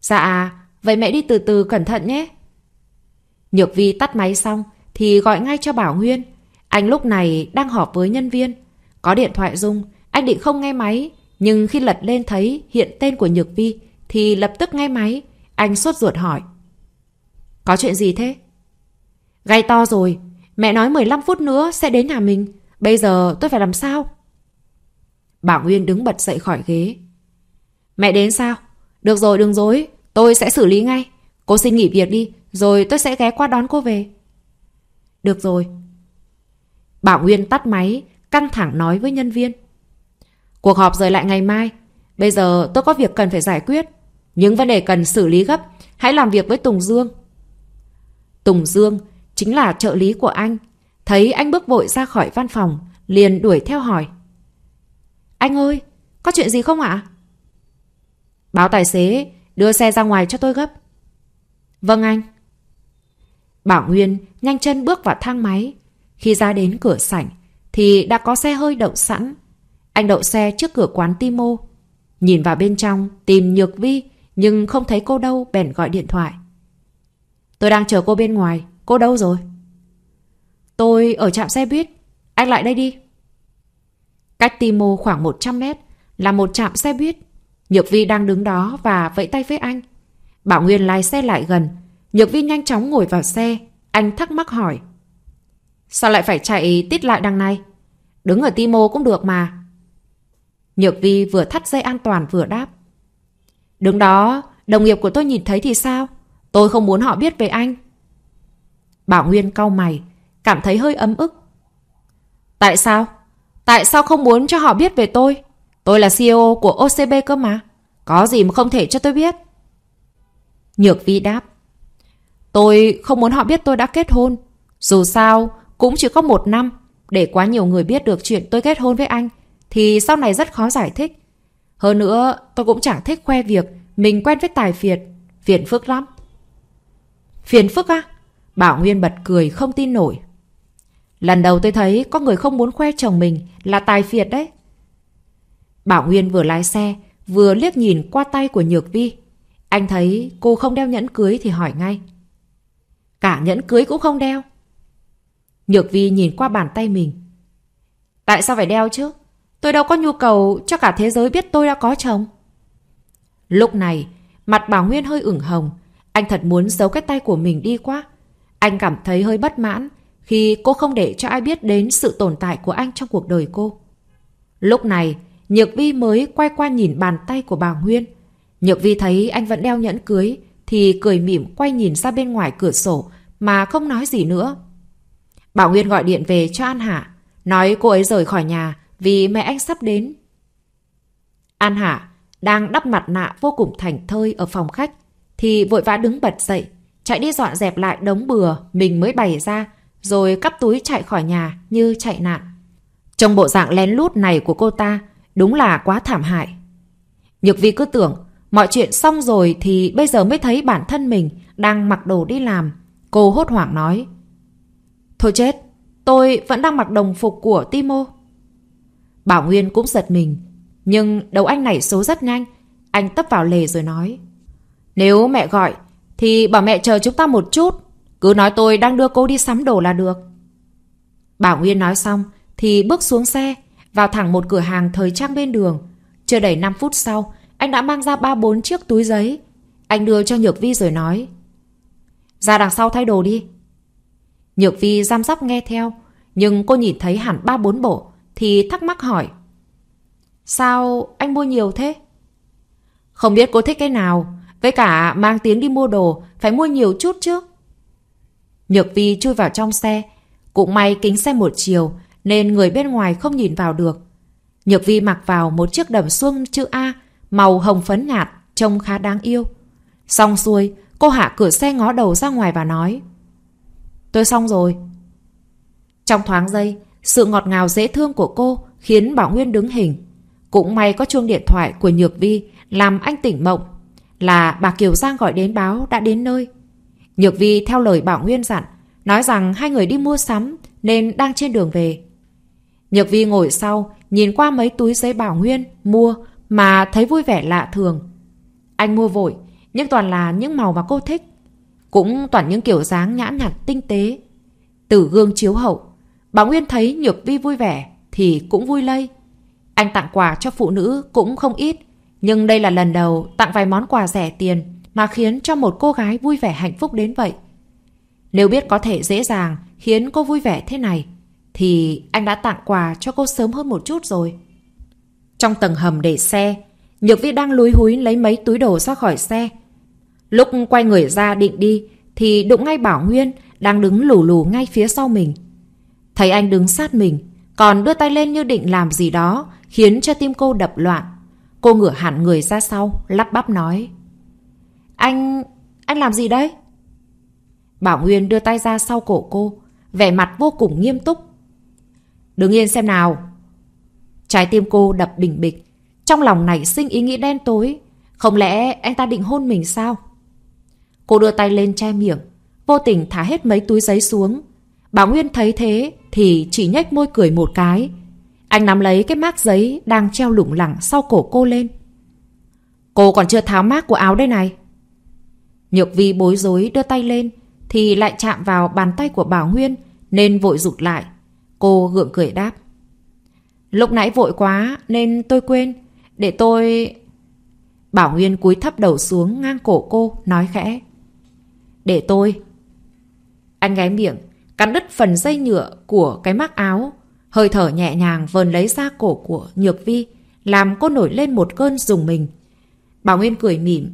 Dạ Vậy mẹ đi từ từ cẩn thận nhé Nhược vi tắt máy xong Thì gọi ngay cho Bảo Nguyên anh lúc này đang họp với nhân viên. Có điện thoại rung, anh định không nghe máy. Nhưng khi lật lên thấy hiện tên của Nhược Vi thì lập tức nghe máy. Anh sốt ruột hỏi. Có chuyện gì thế? Gây to rồi. Mẹ nói 15 phút nữa sẽ đến nhà mình. Bây giờ tôi phải làm sao? Bảo Nguyên đứng bật dậy khỏi ghế. Mẹ đến sao? Được rồi đừng dối. Tôi sẽ xử lý ngay. Cô xin nghỉ việc đi. Rồi tôi sẽ ghé qua đón cô về. Được rồi, Bảo Nguyên tắt máy, căng thẳng nói với nhân viên. Cuộc họp rời lại ngày mai. Bây giờ tôi có việc cần phải giải quyết. Những vấn đề cần xử lý gấp, hãy làm việc với Tùng Dương. Tùng Dương chính là trợ lý của anh. Thấy anh bước vội ra khỏi văn phòng, liền đuổi theo hỏi. Anh ơi, có chuyện gì không ạ? Báo tài xế, đưa xe ra ngoài cho tôi gấp. Vâng anh. Bảo Nguyên nhanh chân bước vào thang máy, khi ra đến cửa sảnh thì đã có xe hơi đậu sẵn. Anh đậu xe trước cửa quán Timo. Nhìn vào bên trong tìm Nhược Vi nhưng không thấy cô đâu bèn gọi điện thoại. Tôi đang chờ cô bên ngoài. Cô đâu rồi? Tôi ở trạm xe buýt. Anh lại đây đi. Cách Timo khoảng 100 mét là một trạm xe buýt. Nhược Vi đang đứng đó và vẫy tay với anh. Bảo Nguyên lái xe lại gần. Nhược Vi nhanh chóng ngồi vào xe. Anh thắc mắc hỏi. Sao lại phải chạy tít lại đằng này? Đứng ở Timo cũng được mà. Nhược vi vừa thắt dây an toàn vừa đáp. Đứng đó, đồng nghiệp của tôi nhìn thấy thì sao? Tôi không muốn họ biết về anh. Bảo Nguyên cau mày, cảm thấy hơi ấm ức. Tại sao? Tại sao không muốn cho họ biết về tôi? Tôi là CEO của OCB cơ mà. Có gì mà không thể cho tôi biết? Nhược Vi đáp. Tôi không muốn họ biết tôi đã kết hôn. Dù sao, cũng chỉ có một năm. Để quá nhiều người biết được chuyện tôi kết hôn với anh thì sau này rất khó giải thích. Hơn nữa, tôi cũng chẳng thích khoe việc mình quen với tài phiệt. Phiền phức lắm. Phiền phức á? Bảo Nguyên bật cười không tin nổi. Lần đầu tôi thấy có người không muốn khoe chồng mình là tài phiệt đấy. Bảo Nguyên vừa lái xe, vừa liếc nhìn qua tay của Nhược Vi. Anh thấy cô không đeo nhẫn cưới thì hỏi ngay. Cả nhẫn cưới cũng không đeo. Nhược Vi nhìn qua bàn tay mình. Tại sao phải đeo chứ? Tôi đâu có nhu cầu cho cả thế giới biết tôi đã có chồng. Lúc này, mặt bà Nguyên hơi ửng hồng. Anh thật muốn giấu cái tay của mình đi quá. Anh cảm thấy hơi bất mãn khi cô không để cho ai biết đến sự tồn tại của anh trong cuộc đời cô. Lúc này, Nhược Vi mới quay qua nhìn bàn tay của bà Nguyên. Nhược Vi thấy anh vẫn đeo nhẫn cưới thì cười mỉm quay nhìn ra bên ngoài cửa sổ mà không nói gì nữa. Bảo Nguyên gọi điện về cho An Hạ, nói cô ấy rời khỏi nhà vì mẹ anh sắp đến. An Hạ đang đắp mặt nạ vô cùng thành thơi ở phòng khách thì vội vã đứng bật dậy, chạy đi dọn dẹp lại đống bừa mình mới bày ra rồi cắp túi chạy khỏi nhà như chạy nạn. Trong bộ dạng lén lút này của cô ta đúng là quá thảm hại. Nhược vi cứ tưởng mọi chuyện xong rồi thì bây giờ mới thấy bản thân mình đang mặc đồ đi làm. Cô hốt hoảng nói. Thôi chết, tôi vẫn đang mặc đồng phục của Timo. Bảo Nguyên cũng giật mình, nhưng đầu anh này số rất nhanh. Anh tấp vào lề rồi nói. Nếu mẹ gọi, thì bảo mẹ chờ chúng ta một chút. Cứ nói tôi đang đưa cô đi sắm đồ là được. Bảo Nguyên nói xong, thì bước xuống xe, vào thẳng một cửa hàng thời trang bên đường. Chưa đầy 5 phút sau, anh đã mang ra ba bốn chiếc túi giấy. Anh đưa cho Nhược Vi rồi nói. Ra đằng sau thay đồ đi, Nhược Vi giam giáp nghe theo, nhưng cô nhìn thấy hẳn ba bốn bộ, thì thắc mắc hỏi. Sao anh mua nhiều thế? Không biết cô thích cái nào, với cả mang tiếng đi mua đồ, phải mua nhiều chút chứ. Nhược Vi chui vào trong xe, cũng may kính xe một chiều, nên người bên ngoài không nhìn vào được. Nhược Vi mặc vào một chiếc đầm xuông chữ A, màu hồng phấn nhạt, trông khá đáng yêu. Xong xuôi, cô hạ cửa xe ngó đầu ra ngoài và nói. Tôi xong rồi. Trong thoáng giây, sự ngọt ngào dễ thương của cô khiến Bảo Nguyên đứng hình. Cũng may có chuông điện thoại của Nhược Vi làm anh tỉnh mộng là bà Kiều Giang gọi đến báo đã đến nơi. Nhược Vi theo lời Bảo Nguyên dặn, nói rằng hai người đi mua sắm nên đang trên đường về. Nhược Vi ngồi sau, nhìn qua mấy túi giấy Bảo Nguyên mua mà thấy vui vẻ lạ thường. Anh mua vội, nhưng toàn là những màu mà cô thích cũng toàn những kiểu dáng nhã nhặn tinh tế. Từ gương chiếu hậu, bà Nguyên thấy Nhược Vi vui vẻ thì cũng vui lây. Anh tặng quà cho phụ nữ cũng không ít, nhưng đây là lần đầu tặng vài món quà rẻ tiền mà khiến cho một cô gái vui vẻ hạnh phúc đến vậy. Nếu biết có thể dễ dàng khiến cô vui vẻ thế này, thì anh đã tặng quà cho cô sớm hơn một chút rồi. Trong tầng hầm để xe, Nhược Vi đang lúi húi lấy mấy túi đồ ra khỏi xe, Lúc quay người ra định đi thì đụng ngay Bảo Nguyên đang đứng lù lù ngay phía sau mình. Thấy anh đứng sát mình, còn đưa tay lên như định làm gì đó khiến cho tim cô đập loạn. Cô ngửa hẳn người ra sau, lắp bắp nói. Anh... anh làm gì đấy? Bảo Nguyên đưa tay ra sau cổ cô, vẻ mặt vô cùng nghiêm túc. Đứng yên xem nào. Trái tim cô đập bình bịch, trong lòng nảy sinh ý nghĩ đen tối. Không lẽ anh ta định hôn mình sao? Cô đưa tay lên che miệng, vô tình thả hết mấy túi giấy xuống. Bà Nguyên thấy thế thì chỉ nhếch môi cười một cái. Anh nắm lấy cái mác giấy đang treo lủng lẳng sau cổ cô lên. Cô còn chưa tháo mác của áo đây này. Nhược vi bối rối đưa tay lên thì lại chạm vào bàn tay của Bảo Nguyên nên vội rụt lại. Cô gượng cười đáp. Lúc nãy vội quá nên tôi quên. Để tôi... Bảo Nguyên cúi thấp đầu xuống ngang cổ cô, nói khẽ. Để tôi... Anh gái miệng, cắn đứt phần dây nhựa của cái mắc áo, hơi thở nhẹ nhàng vờn lấy ra cổ của Nhược Vi, làm cô nổi lên một cơn dùng mình. Bảo Nguyên cười mỉm,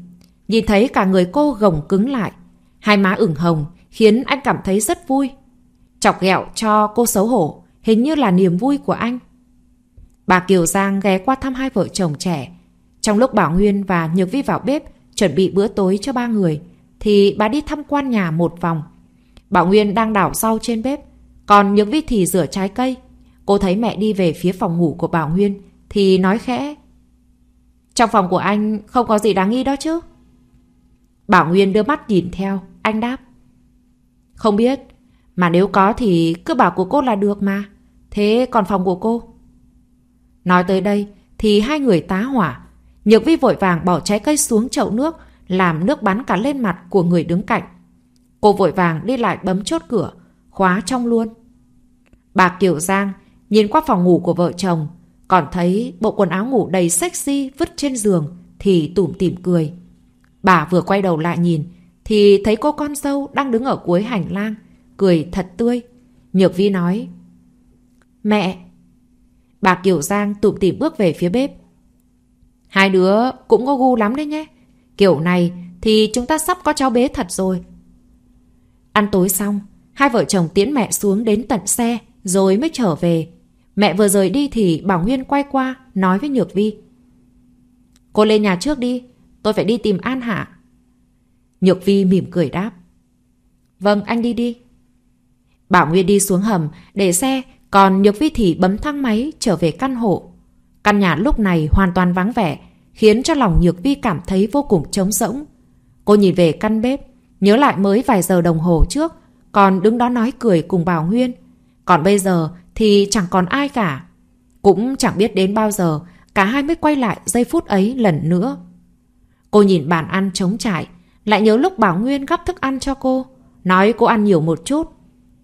nhìn thấy cả người cô gồng cứng lại, hai má ửng hồng khiến anh cảm thấy rất vui. Chọc ghẹo cho cô xấu hổ, hình như là niềm vui của anh. Bà Kiều Giang ghé qua thăm hai vợ chồng trẻ. Trong lúc Bảo Nguyên và Nhược Vi vào bếp chuẩn bị bữa tối cho ba người, thì bà đi tham quan nhà một vòng. Bảo Nguyên đang đảo rau trên bếp, còn những Vi thì rửa trái cây. Cô thấy mẹ đi về phía phòng ngủ của Bảo Nguyên thì nói khẽ. Trong phòng của anh không có gì đáng nghi đó chứ? Bảo Nguyên đưa mắt nhìn theo, anh đáp. Không biết, mà nếu có thì cứ bảo của cô là được mà. Thế còn phòng của cô? Nói tới đây thì hai người tá hỏa. Nhược vi vội vàng bỏ trái cây xuống chậu nước làm nước bắn cả lên mặt của người đứng cạnh. Cô vội vàng đi lại bấm chốt cửa, khóa trong luôn. Bà Kiều Giang nhìn qua phòng ngủ của vợ chồng, còn thấy bộ quần áo ngủ đầy sexy vứt trên giường thì tủm tỉm cười. Bà vừa quay đầu lại nhìn thì thấy cô con dâu đang đứng ở cuối hành lang, cười thật tươi. Nhược Vi nói Mẹ Bà Kiều Giang tụm tỉm bước về phía bếp Hai đứa cũng ngô gu lắm đấy nhé Kiểu này thì chúng ta sắp có cháu bé thật rồi. Ăn tối xong, hai vợ chồng tiễn mẹ xuống đến tận xe rồi mới trở về. Mẹ vừa rời đi thì Bảo Nguyên quay qua nói với Nhược Vi. Cô lên nhà trước đi, tôi phải đi tìm An Hạ. Nhược Vi mỉm cười đáp. Vâng, anh đi đi. Bảo Nguyên đi xuống hầm, để xe, còn Nhược Vi thì bấm thang máy trở về căn hộ. Căn nhà lúc này hoàn toàn vắng vẻ, khiến cho lòng Nhược Vi cảm thấy vô cùng trống rỗng. Cô nhìn về căn bếp, nhớ lại mới vài giờ đồng hồ trước, còn đứng đó nói cười cùng Bảo Nguyên. Còn bây giờ thì chẳng còn ai cả. Cũng chẳng biết đến bao giờ, cả hai mới quay lại giây phút ấy lần nữa. Cô nhìn bàn ăn trống trải, lại nhớ lúc Bảo Nguyên gắp thức ăn cho cô, nói cô ăn nhiều một chút.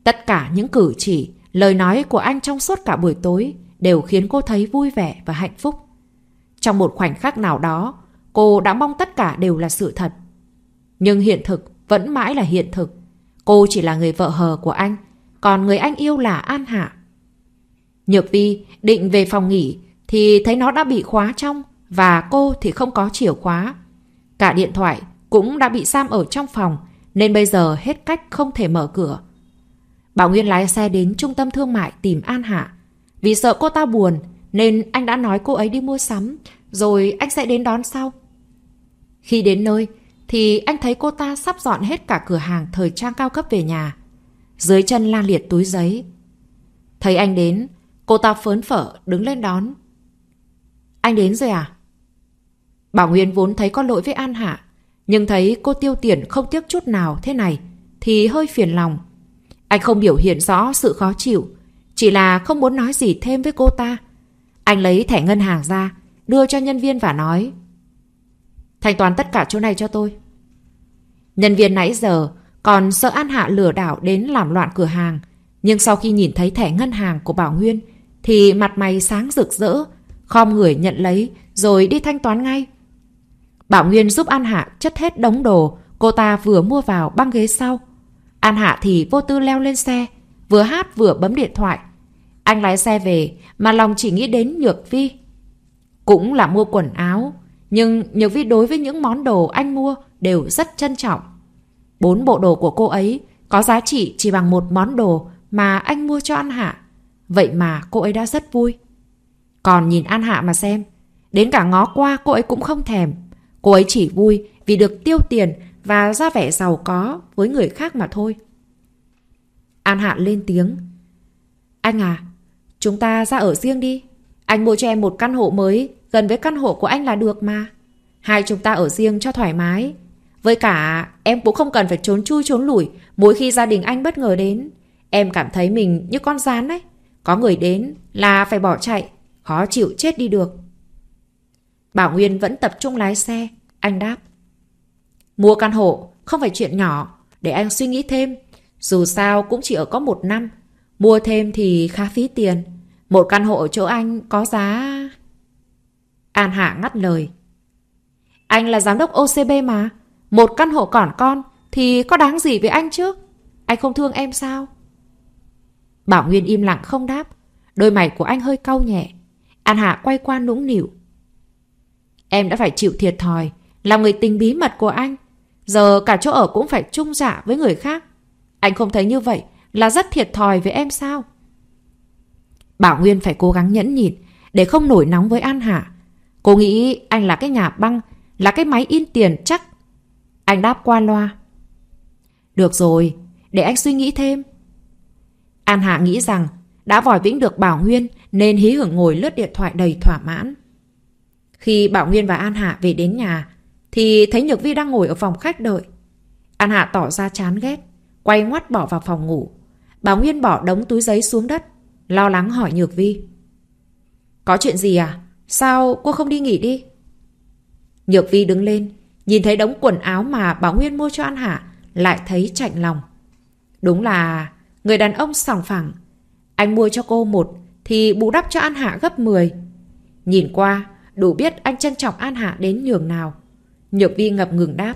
Tất cả những cử chỉ, lời nói của anh trong suốt cả buổi tối đều khiến cô thấy vui vẻ và hạnh phúc. Trong một khoảnh khắc nào đó, cô đã mong tất cả đều là sự thật. Nhưng hiện thực vẫn mãi là hiện thực. Cô chỉ là người vợ hờ của anh, còn người anh yêu là An Hạ. Nhược Vi định về phòng nghỉ thì thấy nó đã bị khóa trong và cô thì không có chìa khóa. Cả điện thoại cũng đã bị Sam ở trong phòng nên bây giờ hết cách không thể mở cửa. Bảo Nguyên lái xe đến trung tâm thương mại tìm An Hạ. Vì sợ cô ta buồn nên anh đã nói cô ấy đi mua sắm, rồi anh sẽ đến đón sau. Khi đến nơi, thì anh thấy cô ta sắp dọn hết cả cửa hàng thời trang cao cấp về nhà. Dưới chân la liệt túi giấy. Thấy anh đến, cô ta phớn phở đứng lên đón. Anh đến rồi à? Bảo Nguyên vốn thấy có lỗi với An Hạ, nhưng thấy cô tiêu tiền không tiếc chút nào thế này thì hơi phiền lòng. Anh không biểu hiện rõ sự khó chịu, chỉ là không muốn nói gì thêm với cô ta anh lấy thẻ ngân hàng ra, đưa cho nhân viên và nói Thanh toán tất cả chỗ này cho tôi. Nhân viên nãy giờ còn sợ An Hạ lừa đảo đến làm loạn cửa hàng. Nhưng sau khi nhìn thấy thẻ ngân hàng của Bảo Nguyên thì mặt mày sáng rực rỡ, khom người nhận lấy rồi đi thanh toán ngay. Bảo Nguyên giúp An Hạ chất hết đống đồ cô ta vừa mua vào băng ghế sau. An Hạ thì vô tư leo lên xe, vừa hát vừa bấm điện thoại anh lái xe về mà lòng chỉ nghĩ đến Nhược Vi. Cũng là mua quần áo, nhưng Nhược Vi đối với những món đồ anh mua đều rất trân trọng. Bốn bộ đồ của cô ấy có giá trị chỉ bằng một món đồ mà anh mua cho An Hạ. Vậy mà cô ấy đã rất vui. Còn nhìn An Hạ mà xem, đến cả ngó qua cô ấy cũng không thèm. Cô ấy chỉ vui vì được tiêu tiền và ra vẻ giàu có với người khác mà thôi. An Hạ lên tiếng. Anh à, Chúng ta ra ở riêng đi. Anh mua cho em một căn hộ mới, gần với căn hộ của anh là được mà. Hai chúng ta ở riêng cho thoải mái. Với cả, em cũng không cần phải trốn chui trốn lủi mỗi khi gia đình anh bất ngờ đến. Em cảm thấy mình như con rán ấy. Có người đến là phải bỏ chạy, khó chịu chết đi được. Bảo Nguyên vẫn tập trung lái xe. Anh đáp. Mua căn hộ không phải chuyện nhỏ, để anh suy nghĩ thêm. Dù sao cũng chỉ ở có một năm, Mua thêm thì khá phí tiền. Một căn hộ ở chỗ anh có giá... An Hạ ngắt lời. Anh là giám đốc OCB mà. Một căn hộ còn con thì có đáng gì với anh chứ? Anh không thương em sao? Bảo Nguyên im lặng không đáp. Đôi mày của anh hơi cau nhẹ. An Hạ quay qua nũng nịu. Em đã phải chịu thiệt thòi, là người tình bí mật của anh. Giờ cả chỗ ở cũng phải chung dạ với người khác. Anh không thấy như vậy là rất thiệt thòi với em sao? Bảo Nguyên phải cố gắng nhẫn nhịn để không nổi nóng với An Hạ. Cô nghĩ anh là cái nhà băng, là cái máy in tiền chắc. Anh đáp qua loa. Được rồi, để anh suy nghĩ thêm. An Hạ nghĩ rằng đã vòi vĩnh được Bảo Nguyên nên hí hưởng ngồi lướt điện thoại đầy thỏa mãn. Khi Bảo Nguyên và An Hạ về đến nhà thì thấy Nhược Vi đang ngồi ở phòng khách đợi. An Hạ tỏ ra chán ghét, quay ngoắt bỏ vào phòng ngủ. Bà Nguyên bỏ đống túi giấy xuống đất, lo lắng hỏi Nhược Vi. Có chuyện gì à? Sao cô không đi nghỉ đi? Nhược Vi đứng lên, nhìn thấy đống quần áo mà bà Nguyên mua cho An Hạ, lại thấy chạnh lòng. Đúng là người đàn ông sòng phẳng. Anh mua cho cô một thì bù đắp cho An Hạ gấp 10. Nhìn qua, đủ biết anh trân trọng An Hạ đến nhường nào. Nhược Vi ngập ngừng đáp.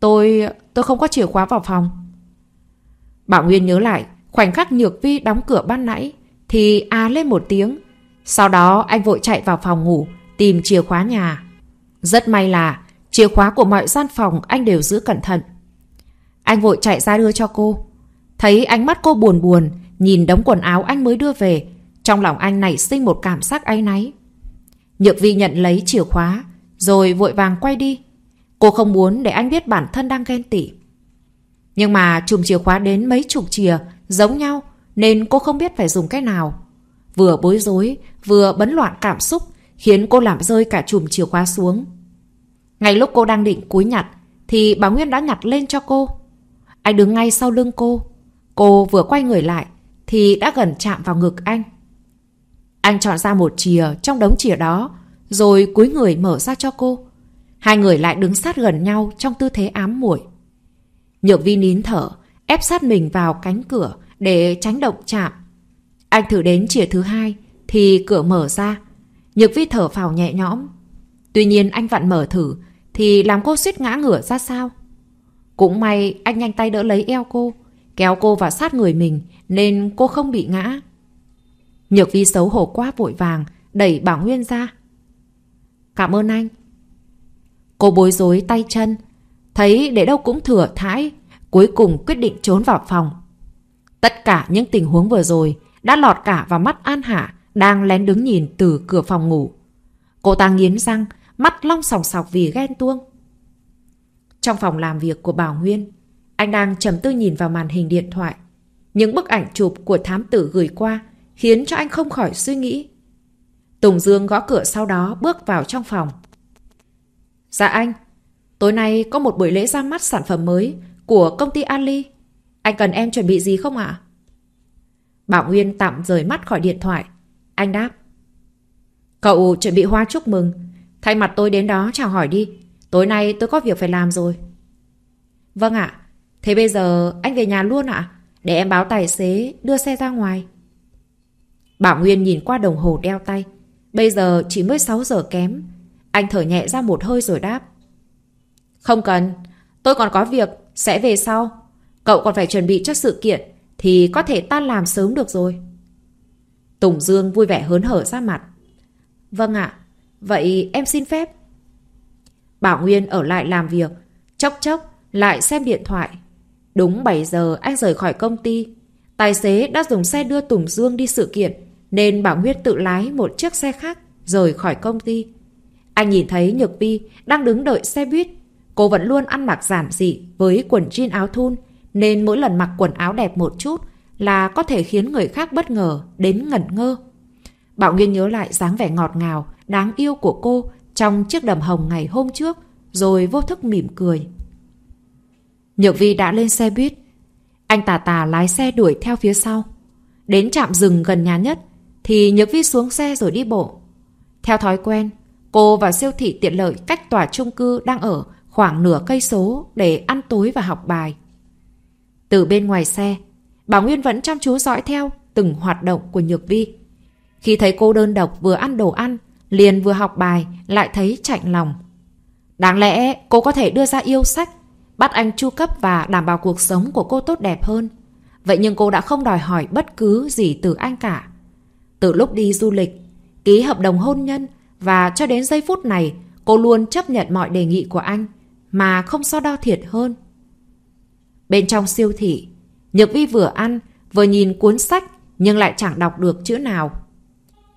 Tôi... tôi không có chìa khóa vào phòng. Bảo Nguyên nhớ lại, khoảnh khắc Nhược Vi đóng cửa ban nãy, thì à lên một tiếng. Sau đó anh vội chạy vào phòng ngủ, tìm chìa khóa nhà. Rất may là chìa khóa của mọi gian phòng anh đều giữ cẩn thận. Anh vội chạy ra đưa cho cô. Thấy ánh mắt cô buồn buồn, nhìn đống quần áo anh mới đưa về, trong lòng anh nảy sinh một cảm giác áy náy. Nhược Vi nhận lấy chìa khóa, rồi vội vàng quay đi. Cô không muốn để anh biết bản thân đang ghen tị. Nhưng mà chùm chìa khóa đến mấy chục chìa, giống nhau, nên cô không biết phải dùng cái nào. Vừa bối rối, vừa bấn loạn cảm xúc, khiến cô làm rơi cả chùm chìa khóa xuống. Ngay lúc cô đang định cúi nhặt, thì bà Nguyên đã nhặt lên cho cô. Anh đứng ngay sau lưng cô. Cô vừa quay người lại, thì đã gần chạm vào ngực anh. Anh chọn ra một chìa trong đống chìa đó, rồi cúi người mở ra cho cô. Hai người lại đứng sát gần nhau trong tư thế ám muội. Nhược vi nín thở, ép sát mình vào cánh cửa để tránh động chạm. Anh thử đến chìa thứ hai thì cửa mở ra. Nhược vi thở phào nhẹ nhõm. Tuy nhiên anh vặn mở thử thì làm cô suýt ngã ngửa ra sao. Cũng may anh nhanh tay đỡ lấy eo cô, kéo cô vào sát người mình nên cô không bị ngã. Nhược vi xấu hổ quá vội vàng, đẩy Bảo Nguyên ra. Cảm ơn anh. Cô bối rối tay chân, thấy để đâu cũng thừa thãi, cuối cùng quyết định trốn vào phòng. Tất cả những tình huống vừa rồi đã lọt cả vào mắt An Hạ đang lén đứng nhìn từ cửa phòng ngủ. Cô ta nghiến răng, mắt long sòng sọc vì ghen tuông. Trong phòng làm việc của Bảo Nguyên, anh đang trầm tư nhìn vào màn hình điện thoại. Những bức ảnh chụp của thám tử gửi qua khiến cho anh không khỏi suy nghĩ. Tùng Dương gõ cửa sau đó bước vào trong phòng. Dạ anh, Tối nay có một buổi lễ ra mắt sản phẩm mới của công ty Ali. Anh cần em chuẩn bị gì không ạ? Bảo Nguyên tạm rời mắt khỏi điện thoại. Anh đáp. Cậu chuẩn bị hoa chúc mừng. Thay mặt tôi đến đó chào hỏi đi. Tối nay tôi có việc phải làm rồi. Vâng ạ. thế bây giờ anh về nhà luôn ạ. Để em báo tài xế đưa xe ra ngoài. Bảo Nguyên nhìn qua đồng hồ đeo tay. Bây giờ chỉ mới 6 giờ kém. Anh thở nhẹ ra một hơi rồi đáp. Không cần, tôi còn có việc, sẽ về sau. Cậu còn phải chuẩn bị cho sự kiện, thì có thể ta làm sớm được rồi. Tùng Dương vui vẻ hớn hở ra mặt. Vâng ạ, vậy em xin phép. Bảo Nguyên ở lại làm việc, chốc chốc lại xem điện thoại. Đúng 7 giờ anh rời khỏi công ty. Tài xế đã dùng xe đưa Tùng Dương đi sự kiện, nên Bảo Nguyên tự lái một chiếc xe khác rời khỏi công ty. Anh nhìn thấy Nhược Vi đang đứng đợi xe buýt Cô vẫn luôn ăn mặc giản dị với quần jean áo thun, nên mỗi lần mặc quần áo đẹp một chút là có thể khiến người khác bất ngờ đến ngẩn ngơ. Bảo Nguyên nhớ lại dáng vẻ ngọt ngào, đáng yêu của cô trong chiếc đầm hồng ngày hôm trước, rồi vô thức mỉm cười. Nhược Vi đã lên xe buýt. Anh tà tà lái xe đuổi theo phía sau. Đến trạm rừng gần nhà nhất, thì Nhược Vi xuống xe rồi đi bộ. Theo thói quen, cô vào siêu thị tiện lợi cách tòa chung cư đang ở khoảng nửa cây số để ăn tối và học bài. Từ bên ngoài xe, bà Nguyên vẫn chăm chú dõi theo từng hoạt động của Nhược Vi. Khi thấy cô đơn độc vừa ăn đồ ăn, liền vừa học bài, lại thấy chạnh lòng. Đáng lẽ cô có thể đưa ra yêu sách, bắt anh chu cấp và đảm bảo cuộc sống của cô tốt đẹp hơn. Vậy nhưng cô đã không đòi hỏi bất cứ gì từ anh cả. Từ lúc đi du lịch, ký hợp đồng hôn nhân và cho đến giây phút này, cô luôn chấp nhận mọi đề nghị của anh mà không so đo thiệt hơn. Bên trong siêu thị, Nhược Vi vừa ăn, vừa nhìn cuốn sách nhưng lại chẳng đọc được chữ nào.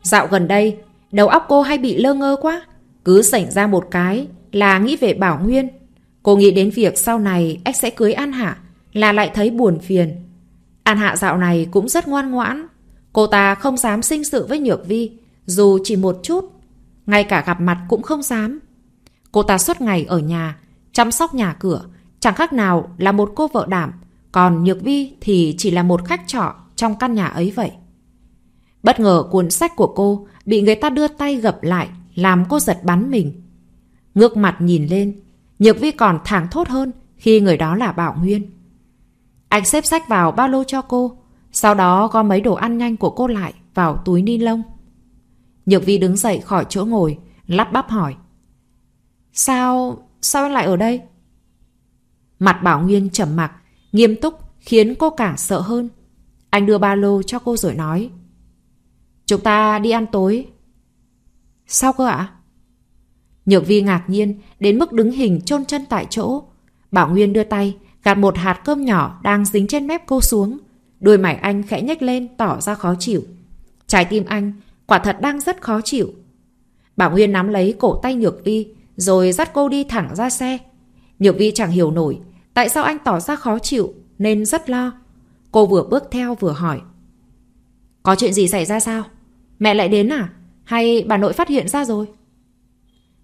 Dạo gần đây, đầu óc cô hay bị lơ ngơ quá, cứ xảy ra một cái là nghĩ về Bảo Nguyên. Cô nghĩ đến việc sau này ếch sẽ cưới An Hạ là lại thấy buồn phiền. An Hạ dạo này cũng rất ngoan ngoãn, cô ta không dám sinh sự với Nhược Vi, dù chỉ một chút, ngay cả gặp mặt cũng không dám. Cô ta suốt ngày ở nhà, chăm sóc nhà cửa, chẳng khác nào là một cô vợ đảm, còn Nhược Vi thì chỉ là một khách trọ trong căn nhà ấy vậy. Bất ngờ cuốn sách của cô bị người ta đưa tay gập lại, làm cô giật bắn mình. Ngước mặt nhìn lên, Nhược Vi còn thảng thốt hơn khi người đó là Bảo Nguyên. Anh xếp sách vào ba lô cho cô, sau đó gom mấy đồ ăn nhanh của cô lại vào túi ni lông. Nhược Vi đứng dậy khỏi chỗ ngồi, lắp bắp hỏi. Sao Sao anh lại ở đây? Mặt Bảo Nguyên trầm mặc, nghiêm túc khiến cô càng sợ hơn. Anh đưa ba lô cho cô rồi nói. Chúng ta đi ăn tối. Sao cơ ạ? Nhược Vi ngạc nhiên đến mức đứng hình chôn chân tại chỗ. Bảo Nguyên đưa tay, gạt một hạt cơm nhỏ đang dính trên mép cô xuống. Đôi mày anh khẽ nhếch lên tỏ ra khó chịu. Trái tim anh quả thật đang rất khó chịu. Bảo Nguyên nắm lấy cổ tay Nhược Vi, rồi dắt cô đi thẳng ra xe. Nhược vi chẳng hiểu nổi tại sao anh tỏ ra khó chịu nên rất lo. Cô vừa bước theo vừa hỏi. Có chuyện gì xảy ra sao? Mẹ lại đến à? Hay bà nội phát hiện ra rồi?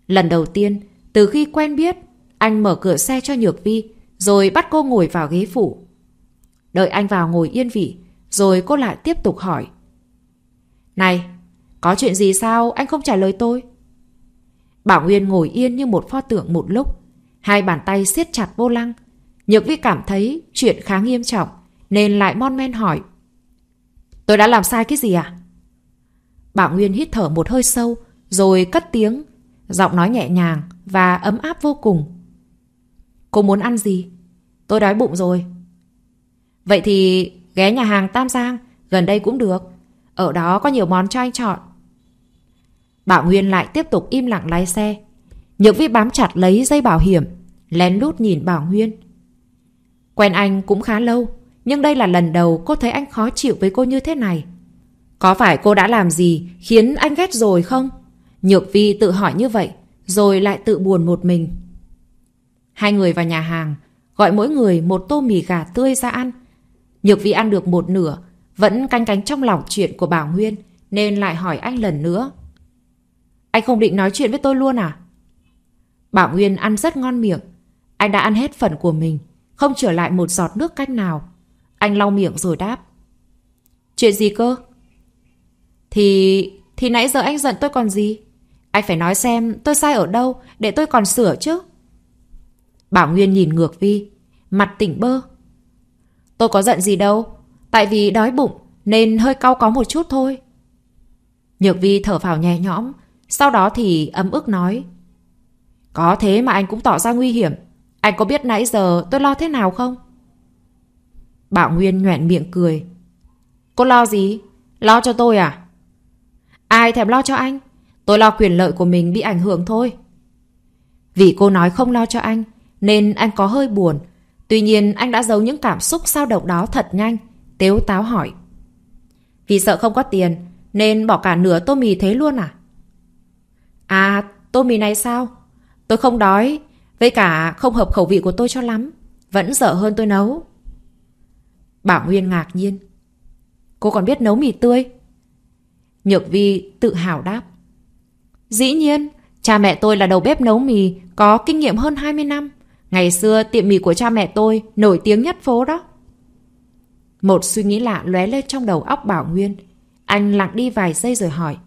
Lần đầu tiên, từ khi quen biết, anh mở cửa xe cho Nhược Vi, rồi bắt cô ngồi vào ghế phụ. Đợi anh vào ngồi yên vị, rồi cô lại tiếp tục hỏi. Này, có chuyện gì sao anh không trả lời tôi? Bảo Nguyên ngồi yên như một pho tượng một lúc. Hai bàn tay siết chặt vô lăng. Nhược vi cảm thấy chuyện khá nghiêm trọng, nên lại mon men hỏi. Tôi đã làm sai cái gì à? Bảo Nguyên hít thở một hơi sâu, rồi cất tiếng. Giọng nói nhẹ nhàng và ấm áp vô cùng. Cô muốn ăn gì? Tôi đói bụng rồi. Vậy thì ghé nhà hàng Tam Giang, gần đây cũng được. Ở đó có nhiều món cho anh chọn. Bảo Nguyên lại tiếp tục im lặng lái xe. Nhược vi bám chặt lấy dây bảo hiểm, lén lút nhìn Bảo Nguyên. Quen anh cũng khá lâu, nhưng đây là lần đầu cô thấy anh khó chịu với cô như thế này. Có phải cô đã làm gì khiến anh ghét rồi không? Nhược vi tự hỏi như vậy, rồi lại tự buồn một mình. Hai người vào nhà hàng, gọi mỗi người một tô mì gà tươi ra ăn. Nhược vi ăn được một nửa, vẫn canh cánh trong lòng chuyện của Bảo Nguyên, nên lại hỏi anh lần nữa. Anh không định nói chuyện với tôi luôn à? Bảo Nguyên ăn rất ngon miệng. Anh đã ăn hết phần của mình, không trở lại một giọt nước cách nào. Anh lau miệng rồi đáp. Chuyện gì cơ? Thì... thì nãy giờ anh giận tôi còn gì? Anh phải nói xem tôi sai ở đâu để tôi còn sửa chứ. Bảo Nguyên nhìn ngược Vi, mặt tỉnh bơ. Tôi có giận gì đâu, tại vì đói bụng nên hơi cau có một chút thôi. Nhược Vi thở phào nhẹ nhõm, sau đó thì ấm ức nói Có thế mà anh cũng tỏ ra nguy hiểm Anh có biết nãy giờ tôi lo thế nào không? Bảo Nguyên nhoẹn miệng cười Cô lo gì? Lo cho tôi à? Ai thèm lo cho anh? Tôi lo quyền lợi của mình bị ảnh hưởng thôi Vì cô nói không lo cho anh Nên anh có hơi buồn Tuy nhiên anh đã giấu những cảm xúc sao động đó thật nhanh Tếu táo hỏi Vì sợ không có tiền Nên bỏ cả nửa tô mì thế luôn à À, tô mì này sao? Tôi không đói, với cả không hợp khẩu vị của tôi cho lắm. Vẫn dở hơn tôi nấu. Bảo Nguyên ngạc nhiên. Cô còn biết nấu mì tươi? Nhược Vi tự hào đáp. Dĩ nhiên, cha mẹ tôi là đầu bếp nấu mì, có kinh nghiệm hơn 20 năm. Ngày xưa tiệm mì của cha mẹ tôi nổi tiếng nhất phố đó. Một suy nghĩ lạ lóe lên trong đầu óc Bảo Nguyên. Anh lặng đi vài giây rồi hỏi.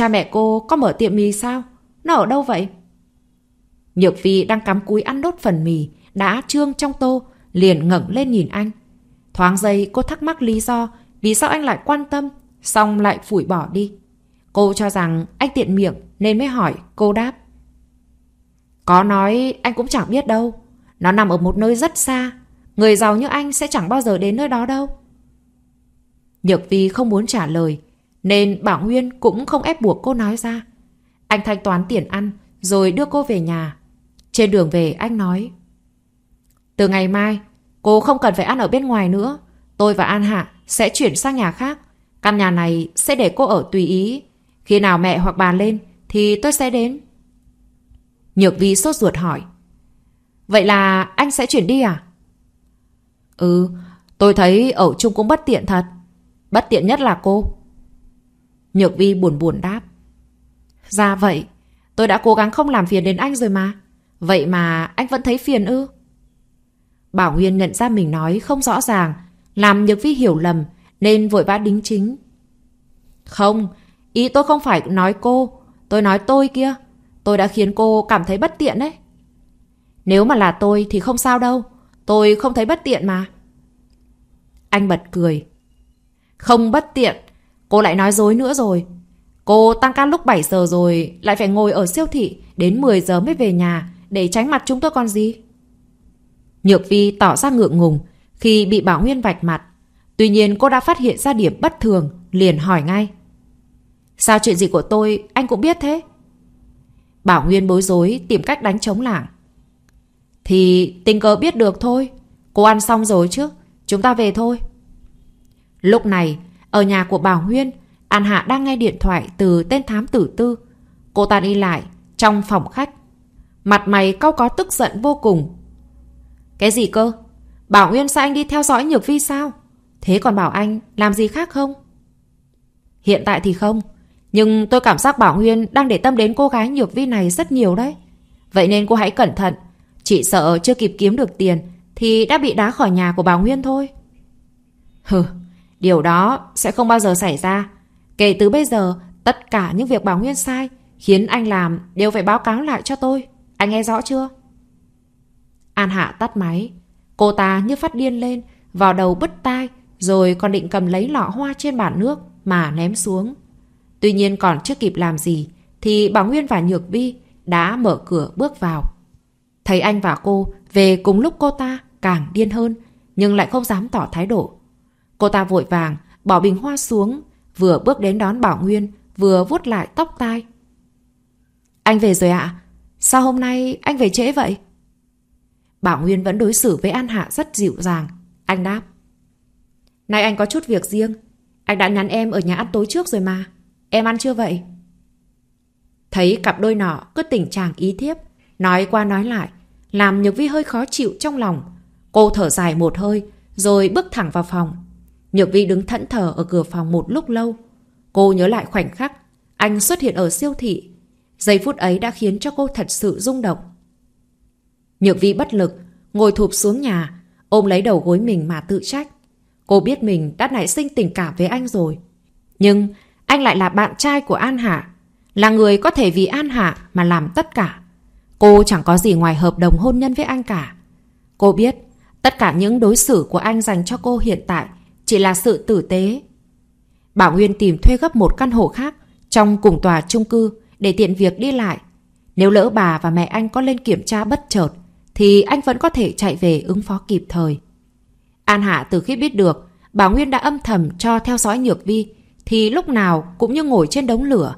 Cha mẹ cô có mở tiệm mì sao? Nó ở đâu vậy? Nhược Phi đang cắm cúi ăn đốt phần mì, đã trương trong tô, liền ngẩng lên nhìn anh. Thoáng giây cô thắc mắc lý do, vì sao anh lại quan tâm, xong lại phủi bỏ đi. Cô cho rằng anh tiện miệng nên mới hỏi, cô đáp. Có nói anh cũng chẳng biết đâu, nó nằm ở một nơi rất xa, người giàu như anh sẽ chẳng bao giờ đến nơi đó đâu. Nhược Phi không muốn trả lời, nên Bảo Nguyên cũng không ép buộc cô nói ra. Anh thanh toán tiền ăn rồi đưa cô về nhà. Trên đường về anh nói Từ ngày mai cô không cần phải ăn ở bên ngoài nữa. Tôi và An Hạ sẽ chuyển sang nhà khác. Căn nhà này sẽ để cô ở tùy ý. Khi nào mẹ hoặc bà lên thì tôi sẽ đến. Nhược Vi sốt ruột hỏi Vậy là anh sẽ chuyển đi à? Ừ, tôi thấy ở chung cũng bất tiện thật. Bất tiện nhất là cô. Nhược Vi buồn buồn đáp. Ra dạ vậy, tôi đã cố gắng không làm phiền đến anh rồi mà. Vậy mà anh vẫn thấy phiền ư? Bảo Nguyên nhận ra mình nói không rõ ràng, làm Nhược Vi hiểu lầm nên vội vã đính chính. Không, ý tôi không phải nói cô, tôi nói tôi kia. Tôi đã khiến cô cảm thấy bất tiện đấy. Nếu mà là tôi thì không sao đâu, tôi không thấy bất tiện mà. Anh bật cười. Không bất tiện, Cô lại nói dối nữa rồi. Cô tăng ca lúc 7 giờ rồi, lại phải ngồi ở siêu thị, đến 10 giờ mới về nhà, để tránh mặt chúng tôi còn gì. Nhược Vi tỏ ra ngượng ngùng khi bị Bảo Nguyên vạch mặt. Tuy nhiên cô đã phát hiện ra điểm bất thường, liền hỏi ngay. Sao chuyện gì của tôi anh cũng biết thế? Bảo Nguyên bối rối tìm cách đánh chống lảng. Thì tình cờ biết được thôi. Cô ăn xong rồi chứ. Chúng ta về thôi. Lúc này ở nhà của Bảo Huyên, An Hạ đang nghe điện thoại từ tên thám tử tư. Cô ta đi lại, trong phòng khách. Mặt mày cau có tức giận vô cùng. Cái gì cơ? Bảo Huyên sao anh đi theo dõi Nhược Vi sao? Thế còn Bảo Anh làm gì khác không? Hiện tại thì không. Nhưng tôi cảm giác Bảo Huyên đang để tâm đến cô gái Nhược Vi này rất nhiều đấy. Vậy nên cô hãy cẩn thận. Chị sợ chưa kịp kiếm được tiền thì đã bị đá khỏi nhà của Bảo Huyên thôi. Hừ, Điều đó sẽ không bao giờ xảy ra. Kể từ bây giờ, tất cả những việc bảo Nguyên sai khiến anh làm đều phải báo cáo lại cho tôi. Anh nghe rõ chưa? An Hạ tắt máy. Cô ta như phát điên lên, vào đầu bứt tai, rồi còn định cầm lấy lọ hoa trên bàn nước mà ném xuống. Tuy nhiên còn chưa kịp làm gì, thì bảo Nguyên và Nhược Vi đã mở cửa bước vào. Thấy anh và cô về cùng lúc cô ta càng điên hơn, nhưng lại không dám tỏ thái độ. Cô ta vội vàng, bỏ bình hoa xuống, vừa bước đến đón Bảo Nguyên, vừa vuốt lại tóc tai. Anh về rồi ạ. À? Sao hôm nay anh về trễ vậy? Bảo Nguyên vẫn đối xử với An Hạ rất dịu dàng. Anh đáp. Nay anh có chút việc riêng. Anh đã nhắn em ở nhà ăn tối trước rồi mà. Em ăn chưa vậy? Thấy cặp đôi nọ cứ tình trạng ý thiếp, nói qua nói lại, làm Nhược Vi hơi khó chịu trong lòng. Cô thở dài một hơi, rồi bước thẳng vào phòng. Nhược Vi đứng thẫn thờ ở cửa phòng một lúc lâu. Cô nhớ lại khoảnh khắc anh xuất hiện ở siêu thị. Giây phút ấy đã khiến cho cô thật sự rung động. Nhược Vi bất lực, ngồi thụp xuống nhà, ôm lấy đầu gối mình mà tự trách. Cô biết mình đã nảy sinh tình cảm với anh rồi. Nhưng anh lại là bạn trai của An Hạ, là người có thể vì An Hạ mà làm tất cả. Cô chẳng có gì ngoài hợp đồng hôn nhân với anh cả. Cô biết tất cả những đối xử của anh dành cho cô hiện tại chỉ là sự tử tế. Bà Nguyên tìm thuê gấp một căn hộ khác trong cùng tòa chung cư để tiện việc đi lại. Nếu lỡ bà và mẹ anh có lên kiểm tra bất chợt thì anh vẫn có thể chạy về ứng phó kịp thời. An Hạ từ khi biết được bà Nguyên đã âm thầm cho theo dõi Nhược Vi thì lúc nào cũng như ngồi trên đống lửa.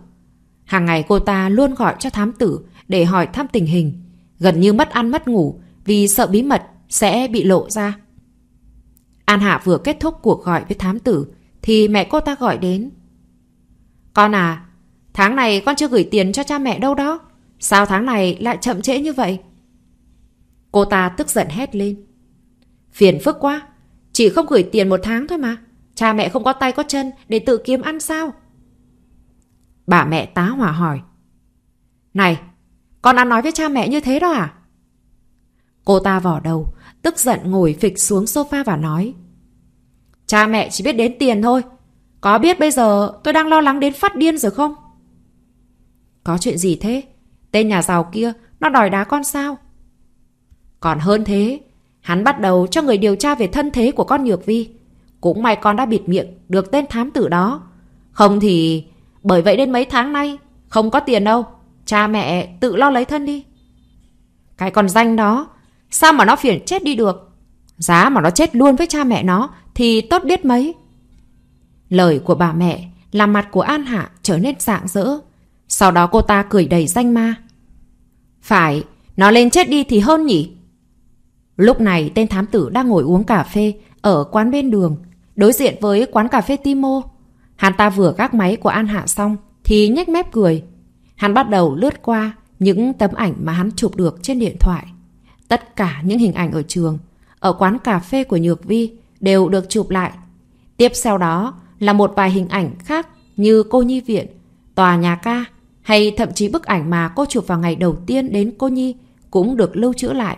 Hàng ngày cô ta luôn gọi cho thám tử để hỏi thăm tình hình, gần như mất ăn mất ngủ vì sợ bí mật sẽ bị lộ ra. An Hạ vừa kết thúc cuộc gọi với thám tử thì mẹ cô ta gọi đến. Con à, tháng này con chưa gửi tiền cho cha mẹ đâu đó. Sao tháng này lại chậm trễ như vậy? Cô ta tức giận hét lên. Phiền phức quá, chỉ không gửi tiền một tháng thôi mà. Cha mẹ không có tay có chân để tự kiếm ăn sao? Bà mẹ tá hỏa hỏi. Này, con ăn nói với cha mẹ như thế đó à? Cô ta vỏ đầu, tức giận ngồi phịch xuống sofa và nói. Cha mẹ chỉ biết đến tiền thôi. Có biết bây giờ tôi đang lo lắng đến phát điên rồi không? Có chuyện gì thế? Tên nhà giàu kia, nó đòi đá con sao? Còn hơn thế, hắn bắt đầu cho người điều tra về thân thế của con Nhược Vi. Cũng may con đã bịt miệng được tên thám tử đó. Không thì... Bởi vậy đến mấy tháng nay, không có tiền đâu. Cha mẹ tự lo lấy thân đi. Cái con danh đó, sao mà nó phiền chết đi được? Giá mà nó chết luôn với cha mẹ nó thì tốt biết mấy. Lời của bà mẹ làm mặt của An Hạ trở nên rạng rỡ. Sau đó cô ta cười đầy danh ma. Phải, nó lên chết đi thì hơn nhỉ? Lúc này tên thám tử đang ngồi uống cà phê ở quán bên đường, đối diện với quán cà phê Timo. Hắn ta vừa gác máy của An Hạ xong thì nhếch mép cười. Hắn bắt đầu lướt qua những tấm ảnh mà hắn chụp được trên điện thoại. Tất cả những hình ảnh ở trường, ở quán cà phê của Nhược Vi đều được chụp lại. Tiếp sau đó là một vài hình ảnh khác như cô nhi viện, tòa nhà ca hay thậm chí bức ảnh mà cô chụp vào ngày đầu tiên đến cô nhi cũng được lưu trữ lại.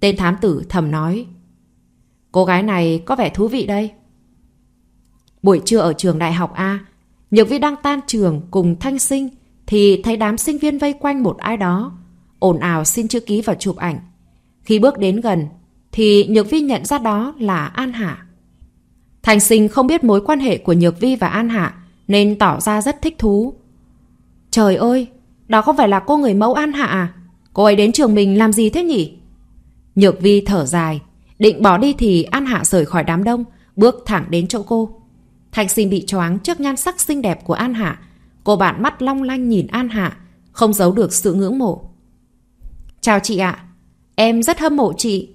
Tên thám tử thầm nói Cô gái này có vẻ thú vị đây. Buổi trưa ở trường đại học A, Nhược Vi đang tan trường cùng Thanh Sinh thì thấy đám sinh viên vây quanh một ai đó, ồn ào xin chữ ký và chụp ảnh. Khi bước đến gần, thì Nhược Vi nhận ra đó là An Hạ. Thành Sinh không biết mối quan hệ của Nhược Vi và An Hạ nên tỏ ra rất thích thú. Trời ơi, đó không phải là cô người mẫu An Hạ à? Cô ấy đến trường mình làm gì thế nhỉ? Nhược Vi thở dài, định bỏ đi thì An Hạ rời khỏi đám đông, bước thẳng đến chỗ cô. Thành Sinh bị choáng trước nhan sắc xinh đẹp của An Hạ. Cô bạn mắt long lanh nhìn An Hạ, không giấu được sự ngưỡng mộ. Chào chị ạ, em rất hâm mộ chị.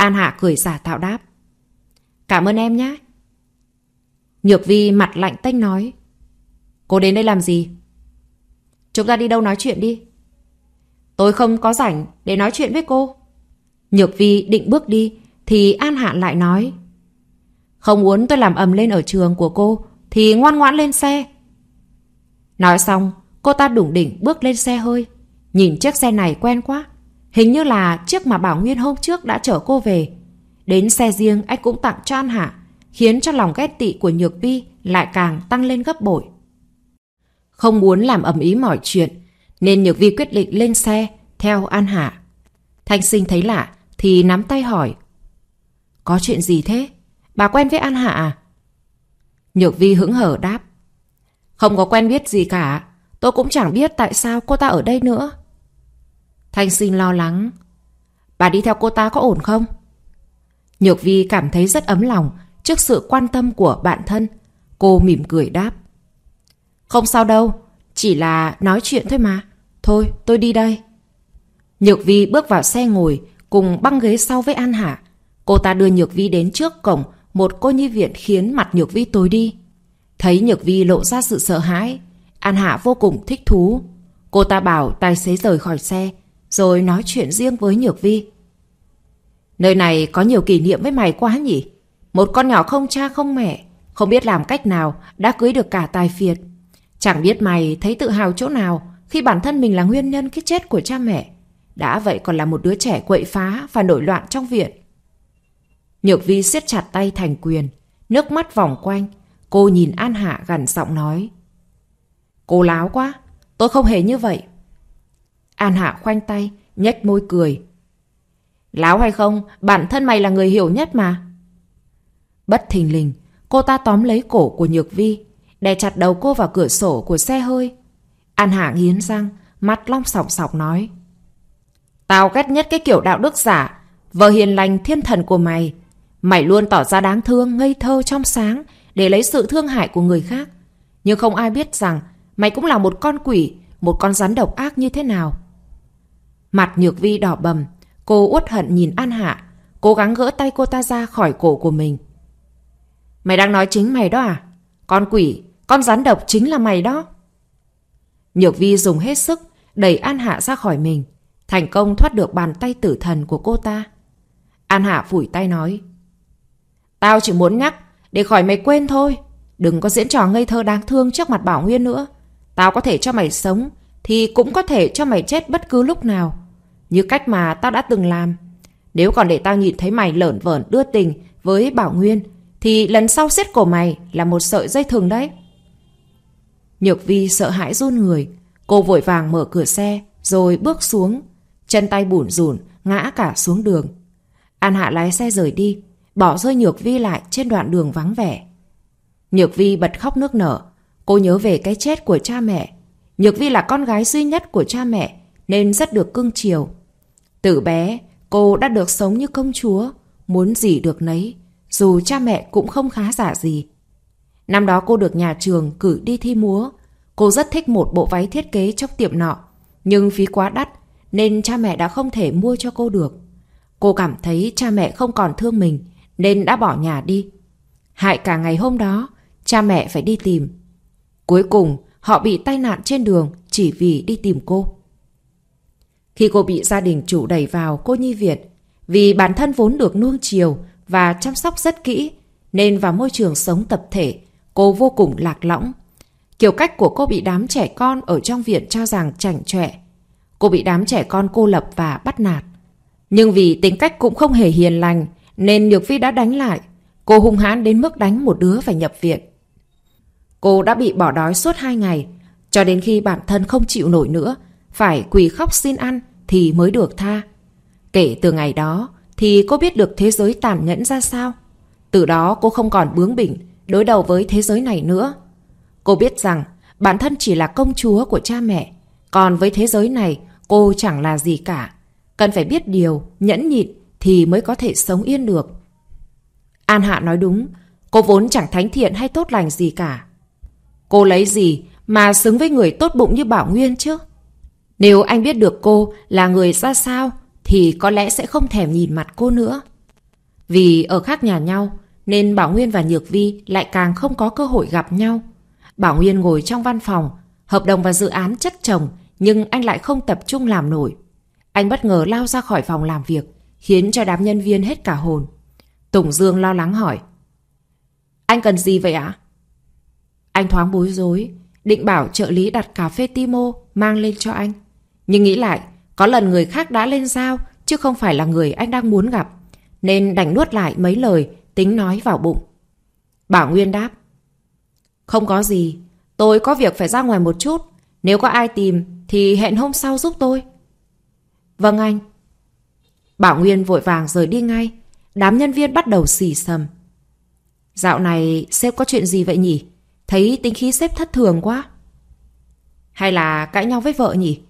An Hạ cười giả tạo đáp. Cảm ơn em nhé. Nhược Vi mặt lạnh tách nói. Cô đến đây làm gì? Chúng ta đi đâu nói chuyện đi. Tôi không có rảnh để nói chuyện với cô. Nhược Vi định bước đi thì An Hạ lại nói. Không muốn tôi làm ầm lên ở trường của cô thì ngoan ngoãn lên xe. Nói xong, cô ta đủng đỉnh bước lên xe hơi. Nhìn chiếc xe này quen quá, Hình như là chiếc mà Bảo Nguyên hôm trước đã chở cô về. Đến xe riêng anh cũng tặng cho An Hạ, khiến cho lòng ghét tị của Nhược Vi lại càng tăng lên gấp bội. Không muốn làm ầm ý mọi chuyện, nên Nhược Vi quyết định lên xe theo An Hạ. Thanh sinh thấy lạ thì nắm tay hỏi. Có chuyện gì thế? Bà quen với An Hạ à? Nhược Vi hững hở đáp. Không có quen biết gì cả, tôi cũng chẳng biết tại sao cô ta ở đây nữa. Thanh xin lo lắng Bà đi theo cô ta có ổn không? Nhược Vi cảm thấy rất ấm lòng trước sự quan tâm của bạn thân. Cô mỉm cười đáp. Không sao đâu, chỉ là nói chuyện thôi mà. Thôi, tôi đi đây. Nhược Vi bước vào xe ngồi cùng băng ghế sau với An Hạ. Cô ta đưa Nhược Vi đến trước cổng một cô nhi viện khiến mặt Nhược Vi tối đi. Thấy Nhược Vi lộ ra sự sợ hãi, An Hạ vô cùng thích thú. Cô ta bảo tài xế rời khỏi xe rồi nói chuyện riêng với Nhược Vi Nơi này có nhiều kỷ niệm với mày quá nhỉ Một con nhỏ không cha không mẹ Không biết làm cách nào Đã cưới được cả tài phiệt Chẳng biết mày thấy tự hào chỗ nào Khi bản thân mình là nguyên nhân cái chết của cha mẹ Đã vậy còn là một đứa trẻ quậy phá Và nổi loạn trong viện Nhược Vi siết chặt tay thành quyền Nước mắt vòng quanh Cô nhìn An Hạ gần giọng nói Cô láo quá Tôi không hề như vậy An Hạ khoanh tay, nhếch môi cười. Láo hay không, bản thân mày là người hiểu nhất mà. Bất thình lình, cô ta tóm lấy cổ của Nhược Vi, đè chặt đầu cô vào cửa sổ của xe hơi. An Hạ nghiến răng, mắt long sọc sọc nói. Tao ghét nhất cái kiểu đạo đức giả, vợ hiền lành thiên thần của mày. Mày luôn tỏ ra đáng thương, ngây thơ trong sáng để lấy sự thương hại của người khác. Nhưng không ai biết rằng mày cũng là một con quỷ, một con rắn độc ác như thế nào. Mặt Nhược Vi đỏ bầm, cô uất hận nhìn An Hạ, cố gắng gỡ tay cô ta ra khỏi cổ của mình. Mày đang nói chính mày đó à? Con quỷ, con rắn độc chính là mày đó. Nhược Vi dùng hết sức, đẩy An Hạ ra khỏi mình, thành công thoát được bàn tay tử thần của cô ta. An Hạ phủi tay nói. Tao chỉ muốn nhắc, để khỏi mày quên thôi. Đừng có diễn trò ngây thơ đáng thương trước mặt Bảo Nguyên nữa. Tao có thể cho mày sống, thì cũng có thể cho mày chết bất cứ lúc nào. Như cách mà tao đã từng làm Nếu còn để tao nhìn thấy mày lởn vởn đưa tình Với Bảo Nguyên Thì lần sau xiết cổ mày là một sợi dây thừng đấy Nhược Vi sợ hãi run người Cô vội vàng mở cửa xe Rồi bước xuống Chân tay bủn rủn ngã cả xuống đường An Hạ lái xe rời đi Bỏ rơi Nhược Vi lại trên đoạn đường vắng vẻ Nhược Vi bật khóc nước nở Cô nhớ về cái chết của cha mẹ Nhược Vi là con gái duy nhất của cha mẹ Nên rất được cưng chiều từ bé, cô đã được sống như công chúa, muốn gì được nấy, dù cha mẹ cũng không khá giả gì. Năm đó cô được nhà trường cử đi thi múa. Cô rất thích một bộ váy thiết kế trong tiệm nọ, nhưng phí quá đắt nên cha mẹ đã không thể mua cho cô được. Cô cảm thấy cha mẹ không còn thương mình nên đã bỏ nhà đi. Hại cả ngày hôm đó, cha mẹ phải đi tìm. Cuối cùng, họ bị tai nạn trên đường chỉ vì đi tìm cô. Khi cô bị gia đình chủ đẩy vào cô nhi viện, vì bản thân vốn được nuông chiều và chăm sóc rất kỹ, nên vào môi trường sống tập thể, cô vô cùng lạc lõng. Kiểu cách của cô bị đám trẻ con ở trong viện cho rằng chảnh chọe. Cô bị đám trẻ con cô lập và bắt nạt. Nhưng vì tính cách cũng không hề hiền lành, nên Nhược Phi đã đánh lại. Cô hung hãn đến mức đánh một đứa phải nhập viện. Cô đã bị bỏ đói suốt hai ngày, cho đến khi bản thân không chịu nổi nữa, phải quỳ khóc xin ăn thì mới được tha. Kể từ ngày đó thì cô biết được thế giới tàn nhẫn ra sao. Từ đó cô không còn bướng bỉnh đối đầu với thế giới này nữa. Cô biết rằng bản thân chỉ là công chúa của cha mẹ, còn với thế giới này cô chẳng là gì cả. Cần phải biết điều, nhẫn nhịn thì mới có thể sống yên được. An Hạ nói đúng, cô vốn chẳng thánh thiện hay tốt lành gì cả. Cô lấy gì mà xứng với người tốt bụng như Bảo Nguyên chứ? Nếu anh biết được cô là người ra sao thì có lẽ sẽ không thèm nhìn mặt cô nữa. Vì ở khác nhà nhau nên Bảo Nguyên và Nhược Vi lại càng không có cơ hội gặp nhau. Bảo Nguyên ngồi trong văn phòng, hợp đồng và dự án chất chồng nhưng anh lại không tập trung làm nổi. Anh bất ngờ lao ra khỏi phòng làm việc, khiến cho đám nhân viên hết cả hồn. Tùng Dương lo lắng hỏi. Anh cần gì vậy ạ? Anh thoáng bối rối, định bảo trợ lý đặt cà phê Timo mang lên cho anh. Nhưng nghĩ lại, có lần người khác đã lên giao chứ không phải là người anh đang muốn gặp. Nên đành nuốt lại mấy lời tính nói vào bụng. Bảo Nguyên đáp. Không có gì, tôi có việc phải ra ngoài một chút. Nếu có ai tìm thì hẹn hôm sau giúp tôi. Vâng anh. Bảo Nguyên vội vàng rời đi ngay. Đám nhân viên bắt đầu xì sầm Dạo này sếp có chuyện gì vậy nhỉ? Thấy tính khí sếp thất thường quá. Hay là cãi nhau với vợ nhỉ?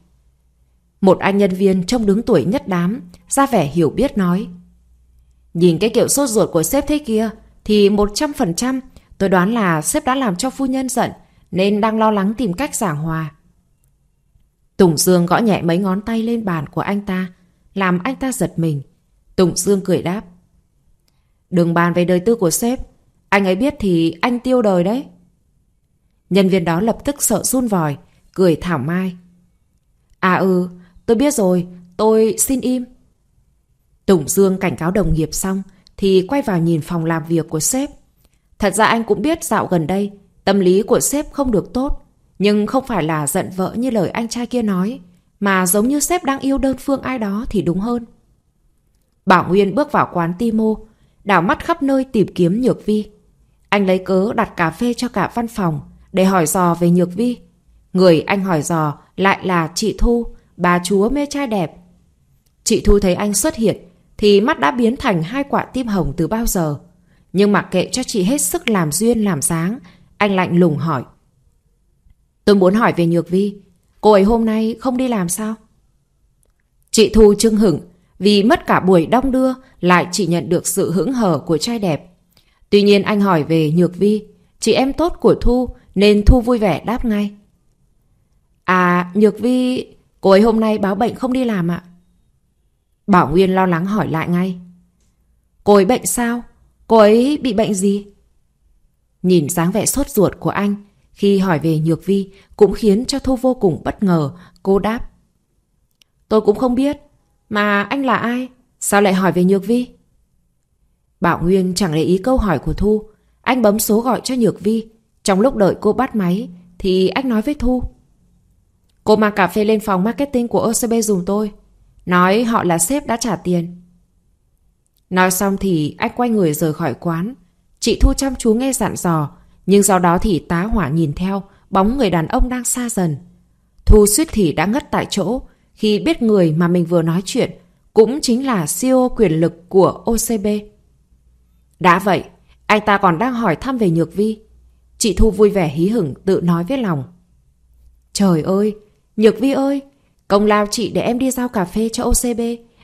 Một anh nhân viên trông đứng tuổi nhất đám, ra vẻ hiểu biết nói. Nhìn cái kiểu sốt ruột của sếp thế kia, thì 100% tôi đoán là sếp đã làm cho phu nhân giận, nên đang lo lắng tìm cách giảng hòa. Tùng Dương gõ nhẹ mấy ngón tay lên bàn của anh ta, làm anh ta giật mình. Tùng Dương cười đáp. Đừng bàn về đời tư của sếp, anh ấy biết thì anh tiêu đời đấy. Nhân viên đó lập tức sợ run vòi, cười thảo mai. À ừ, Tôi biết rồi, tôi xin im. Tùng Dương cảnh cáo đồng nghiệp xong thì quay vào nhìn phòng làm việc của sếp. Thật ra anh cũng biết dạo gần đây tâm lý của sếp không được tốt nhưng không phải là giận vợ như lời anh trai kia nói mà giống như sếp đang yêu đơn phương ai đó thì đúng hơn. Bảo Nguyên bước vào quán Timo đảo mắt khắp nơi tìm kiếm Nhược Vi. Anh lấy cớ đặt cà phê cho cả văn phòng để hỏi dò về Nhược Vi. Người anh hỏi dò lại là chị Thu Bà chúa mê trai đẹp. Chị Thu thấy anh xuất hiện thì mắt đã biến thành hai quả tim hồng từ bao giờ. Nhưng mặc kệ cho chị hết sức làm duyên làm dáng, anh lạnh lùng hỏi. Tôi muốn hỏi về Nhược Vi. Cô ấy hôm nay không đi làm sao? Chị Thu chưng hửng vì mất cả buổi đong đưa lại chỉ nhận được sự hững hờ của trai đẹp. Tuy nhiên anh hỏi về Nhược Vi, chị em tốt của Thu nên Thu vui vẻ đáp ngay. À, Nhược Vi Cô ấy hôm nay báo bệnh không đi làm ạ. Bảo Nguyên lo lắng hỏi lại ngay. Cô ấy bệnh sao? Cô ấy bị bệnh gì? Nhìn dáng vẻ sốt ruột của anh khi hỏi về Nhược Vi cũng khiến cho Thu vô cùng bất ngờ. Cô đáp. Tôi cũng không biết. Mà anh là ai? Sao lại hỏi về Nhược Vi? Bảo Nguyên chẳng để ý câu hỏi của Thu. Anh bấm số gọi cho Nhược Vi. Trong lúc đợi cô bắt máy thì anh nói với Thu. Cô mang cà phê lên phòng marketing của OCB dùng tôi. Nói họ là sếp đã trả tiền. Nói xong thì anh quay người rời khỏi quán. Chị Thu chăm chú nghe dặn dò, nhưng sau đó thì tá hỏa nhìn theo, bóng người đàn ông đang xa dần. Thu suýt thì đã ngất tại chỗ khi biết người mà mình vừa nói chuyện cũng chính là CEO quyền lực của OCB. Đã vậy, anh ta còn đang hỏi thăm về Nhược Vi. Chị Thu vui vẻ hí hửng tự nói với lòng. Trời ơi, Nhược Vi ơi, công lao chị để em đi giao cà phê cho OCB,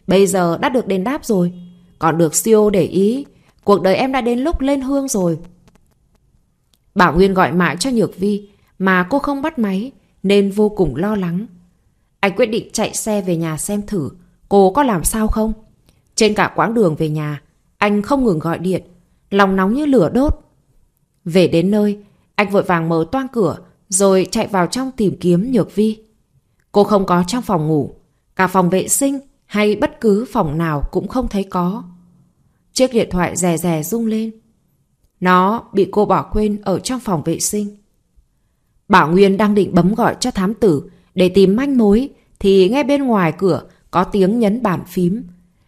bây giờ đã được đền đáp rồi. Còn được CEO để ý, cuộc đời em đã đến lúc lên hương rồi. Bảo Nguyên gọi mãi cho Nhược Vi, mà cô không bắt máy, nên vô cùng lo lắng. Anh quyết định chạy xe về nhà xem thử cô có làm sao không. Trên cả quãng đường về nhà, anh không ngừng gọi điện, lòng nóng như lửa đốt. Về đến nơi, anh vội vàng mở toang cửa rồi chạy vào trong tìm kiếm Nhược Vi. Cô không có trong phòng ngủ, cả phòng vệ sinh hay bất cứ phòng nào cũng không thấy có. Chiếc điện thoại rè rè rung lên. Nó bị cô bỏ quên ở trong phòng vệ sinh. Bảo Nguyên đang định bấm gọi cho thám tử để tìm manh mối thì nghe bên ngoài cửa có tiếng nhấn bàn phím.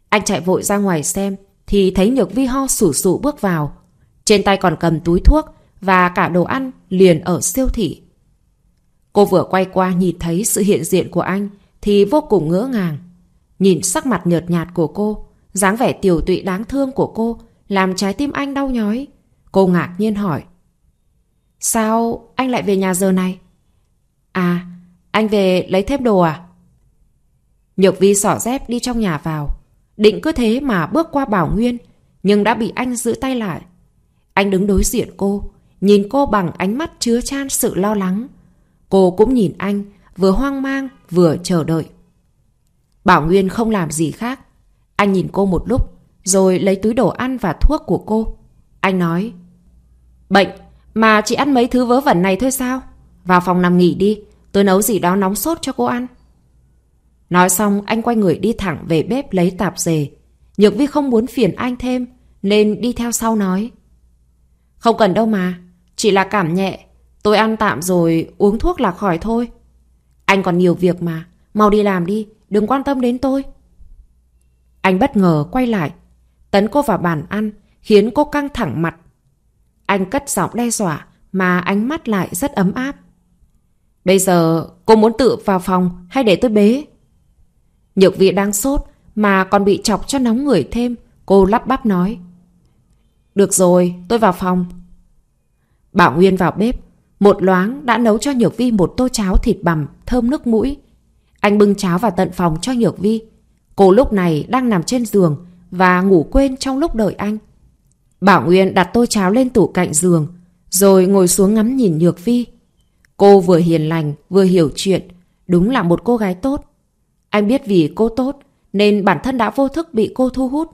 Anh chạy vội ra ngoài xem thì thấy Nhược Vi ho sủ sụ bước vào. Trên tay còn cầm túi thuốc và cả đồ ăn liền ở siêu thị. Cô vừa quay qua nhìn thấy sự hiện diện của anh thì vô cùng ngỡ ngàng. Nhìn sắc mặt nhợt nhạt của cô, dáng vẻ tiểu tụy đáng thương của cô làm trái tim anh đau nhói. Cô ngạc nhiên hỏi. Sao anh lại về nhà giờ này? À, anh về lấy thêm đồ à? Nhược vi sỏ dép đi trong nhà vào. Định cứ thế mà bước qua Bảo Nguyên, nhưng đã bị anh giữ tay lại. Anh đứng đối diện cô, nhìn cô bằng ánh mắt chứa chan sự lo lắng Cô cũng nhìn anh, vừa hoang mang, vừa chờ đợi. Bảo Nguyên không làm gì khác. Anh nhìn cô một lúc, rồi lấy túi đồ ăn và thuốc của cô. Anh nói, Bệnh, mà chị ăn mấy thứ vớ vẩn này thôi sao? Vào phòng nằm nghỉ đi, tôi nấu gì đó nóng sốt cho cô ăn. Nói xong, anh quay người đi thẳng về bếp lấy tạp dề. Nhược vi không muốn phiền anh thêm, nên đi theo sau nói. Không cần đâu mà, chỉ là cảm nhẹ, Tôi ăn tạm rồi uống thuốc là khỏi thôi. Anh còn nhiều việc mà. Mau đi làm đi. Đừng quan tâm đến tôi. Anh bất ngờ quay lại. Tấn cô vào bàn ăn. Khiến cô căng thẳng mặt. Anh cất giọng đe dọa. Mà ánh mắt lại rất ấm áp. Bây giờ cô muốn tự vào phòng hay để tôi bế? Nhược vị đang sốt mà còn bị chọc cho nóng người thêm. Cô lắp bắp nói. Được rồi, tôi vào phòng. Bảo Nguyên vào bếp, một loáng đã nấu cho Nhược Vi một tô cháo thịt bằm, thơm nước mũi. Anh bưng cháo vào tận phòng cho Nhược Vi. Cô lúc này đang nằm trên giường và ngủ quên trong lúc đợi anh. Bảo Nguyên đặt tô cháo lên tủ cạnh giường, rồi ngồi xuống ngắm nhìn Nhược Vi. Cô vừa hiền lành, vừa hiểu chuyện, đúng là một cô gái tốt. Anh biết vì cô tốt, nên bản thân đã vô thức bị cô thu hút.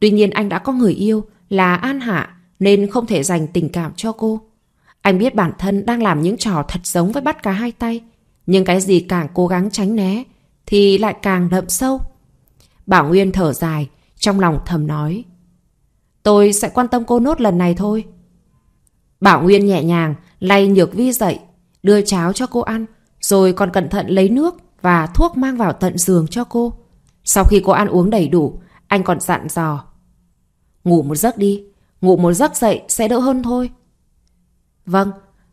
Tuy nhiên anh đã có người yêu là An Hạ, nên không thể dành tình cảm cho cô. Anh biết bản thân đang làm những trò thật giống với bắt cá hai tay, nhưng cái gì càng cố gắng tránh né thì lại càng đậm sâu. Bảo Nguyên thở dài, trong lòng thầm nói. Tôi sẽ quan tâm cô nốt lần này thôi. Bảo Nguyên nhẹ nhàng lay nhược vi dậy, đưa cháo cho cô ăn, rồi còn cẩn thận lấy nước và thuốc mang vào tận giường cho cô. Sau khi cô ăn uống đầy đủ, anh còn dặn dò. Ngủ một giấc đi, ngủ một giấc dậy sẽ đỡ hơn thôi. Vâng,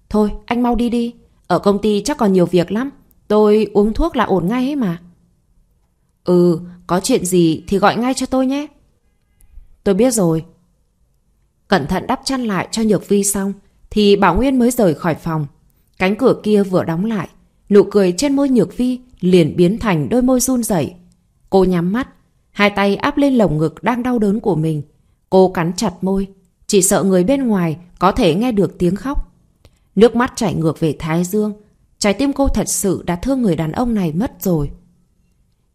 thôi anh mau đi đi. Ở công ty chắc còn nhiều việc lắm. Tôi uống thuốc là ổn ngay ấy mà. Ừ, có chuyện gì thì gọi ngay cho tôi nhé. Tôi biết rồi. Cẩn thận đắp chăn lại cho Nhược Vi xong thì Bảo Nguyên mới rời khỏi phòng. Cánh cửa kia vừa đóng lại, nụ cười trên môi Nhược Vi liền biến thành đôi môi run rẩy. Cô nhắm mắt, hai tay áp lên lồng ngực đang đau đớn của mình. Cô cắn chặt môi, chỉ sợ người bên ngoài có thể nghe được tiếng khóc. Nước mắt chảy ngược về Thái Dương. Trái tim cô thật sự đã thương người đàn ông này mất rồi.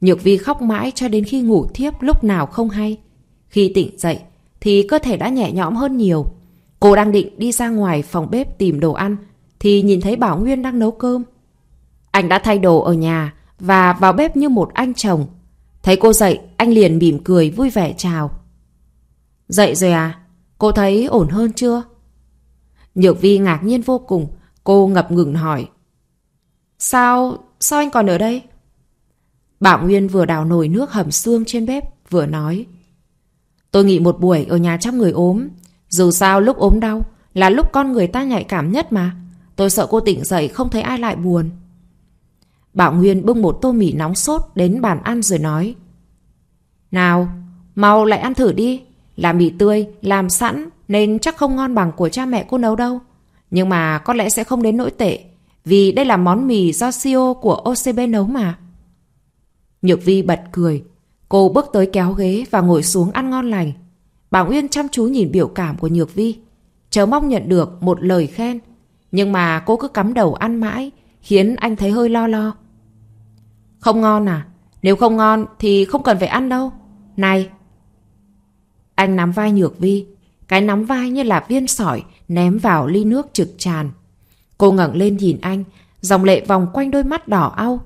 Nhược vi khóc mãi cho đến khi ngủ thiếp lúc nào không hay. Khi tỉnh dậy thì cơ thể đã nhẹ nhõm hơn nhiều. Cô đang định đi ra ngoài phòng bếp tìm đồ ăn thì nhìn thấy Bảo Nguyên đang nấu cơm. Anh đã thay đồ ở nhà và vào bếp như một anh chồng. Thấy cô dậy, anh liền mỉm cười vui vẻ chào. Dậy rồi à? Cô thấy ổn hơn chưa? Nhược Vi ngạc nhiên vô cùng, cô ngập ngừng hỏi. Sao, sao anh còn ở đây? Bảo Nguyên vừa đào nồi nước hầm xương trên bếp, vừa nói. Tôi nghỉ một buổi ở nhà chăm người ốm. Dù sao lúc ốm đau là lúc con người ta nhạy cảm nhất mà. Tôi sợ cô tỉnh dậy không thấy ai lại buồn. Bảo Nguyên bưng một tô mì nóng sốt đến bàn ăn rồi nói. Nào, mau lại ăn thử đi. Là mì tươi, làm sẵn, nên chắc không ngon bằng của cha mẹ cô nấu đâu. Nhưng mà có lẽ sẽ không đến nỗi tệ, vì đây là món mì do CEO của OCB nấu mà. Nhược Vi bật cười, cô bước tới kéo ghế và ngồi xuống ăn ngon lành. Bà Uyên chăm chú nhìn biểu cảm của Nhược Vi, chờ mong nhận được một lời khen. Nhưng mà cô cứ cắm đầu ăn mãi, khiến anh thấy hơi lo lo. Không ngon à? Nếu không ngon thì không cần phải ăn đâu. Này! Anh nắm vai Nhược Vi, cái nắm vai như là viên sỏi ném vào ly nước trực tràn. Cô ngẩng lên nhìn anh, dòng lệ vòng quanh đôi mắt đỏ au.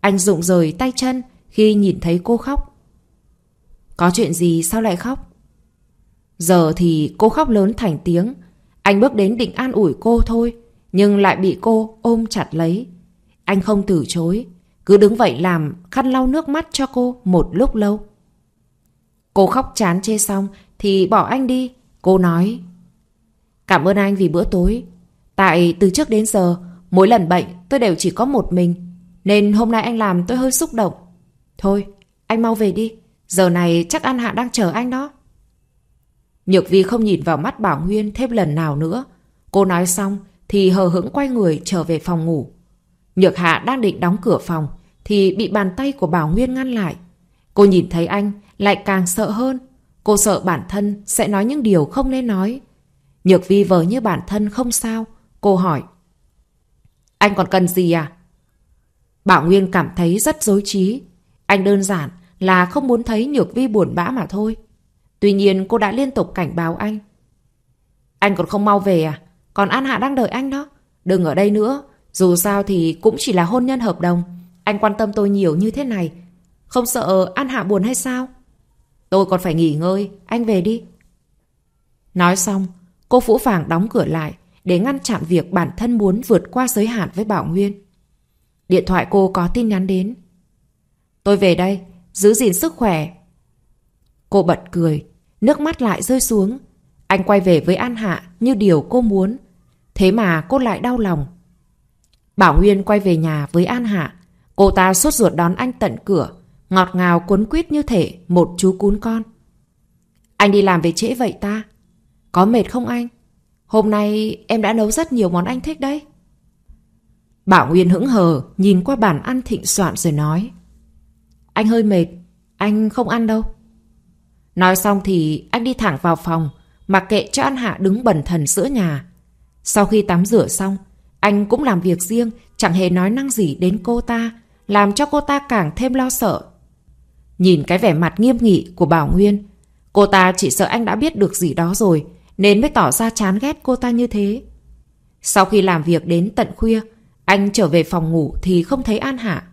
Anh rụng rời tay chân khi nhìn thấy cô khóc. Có chuyện gì sao lại khóc? Giờ thì cô khóc lớn thành tiếng. Anh bước đến định an ủi cô thôi, nhưng lại bị cô ôm chặt lấy. Anh không từ chối, cứ đứng vậy làm khăn lau nước mắt cho cô một lúc lâu. Cô khóc chán chê xong thì bỏ anh đi, Cô nói Cảm ơn anh vì bữa tối Tại từ trước đến giờ Mỗi lần bệnh tôi đều chỉ có một mình Nên hôm nay anh làm tôi hơi xúc động Thôi anh mau về đi Giờ này chắc An Hạ đang chờ anh đó Nhược Vi không nhìn vào mắt Bảo Nguyên thêm lần nào nữa Cô nói xong Thì hờ hững quay người trở về phòng ngủ Nhược Hạ đang định đóng cửa phòng Thì bị bàn tay của Bảo Nguyên ngăn lại Cô nhìn thấy anh Lại càng sợ hơn Cô sợ bản thân sẽ nói những điều không nên nói. Nhược vi vờ như bản thân không sao. Cô hỏi. Anh còn cần gì à? Bảo Nguyên cảm thấy rất dối trí. Anh đơn giản là không muốn thấy Nhược vi buồn bã mà thôi. Tuy nhiên cô đã liên tục cảnh báo anh. Anh còn không mau về à? Còn An Hạ đang đợi anh đó. Đừng ở đây nữa. Dù sao thì cũng chỉ là hôn nhân hợp đồng. Anh quan tâm tôi nhiều như thế này. Không sợ An Hạ buồn hay sao? Tôi còn phải nghỉ ngơi, anh về đi. Nói xong, cô Phũ Phàng đóng cửa lại để ngăn chặn việc bản thân muốn vượt qua giới hạn với Bảo Nguyên. Điện thoại cô có tin nhắn đến. Tôi về đây, giữ gìn sức khỏe. Cô bật cười, nước mắt lại rơi xuống. Anh quay về với An Hạ như điều cô muốn. Thế mà cô lại đau lòng. Bảo Nguyên quay về nhà với An Hạ. Cô ta suốt ruột đón anh tận cửa ngọt ngào cuốn quýt như thể một chú cún con. Anh đi làm về trễ vậy ta? Có mệt không anh? Hôm nay em đã nấu rất nhiều món anh thích đấy. Bảo Nguyên hững hờ nhìn qua bàn ăn thịnh soạn rồi nói. Anh hơi mệt, anh không ăn đâu. Nói xong thì anh đi thẳng vào phòng, mặc kệ cho An Hạ đứng bần thần giữa nhà. Sau khi tắm rửa xong, anh cũng làm việc riêng, chẳng hề nói năng gì đến cô ta, làm cho cô ta càng thêm lo sợ Nhìn cái vẻ mặt nghiêm nghị của Bảo Nguyên Cô ta chỉ sợ anh đã biết được gì đó rồi Nên mới tỏ ra chán ghét cô ta như thế Sau khi làm việc đến tận khuya Anh trở về phòng ngủ thì không thấy An Hạ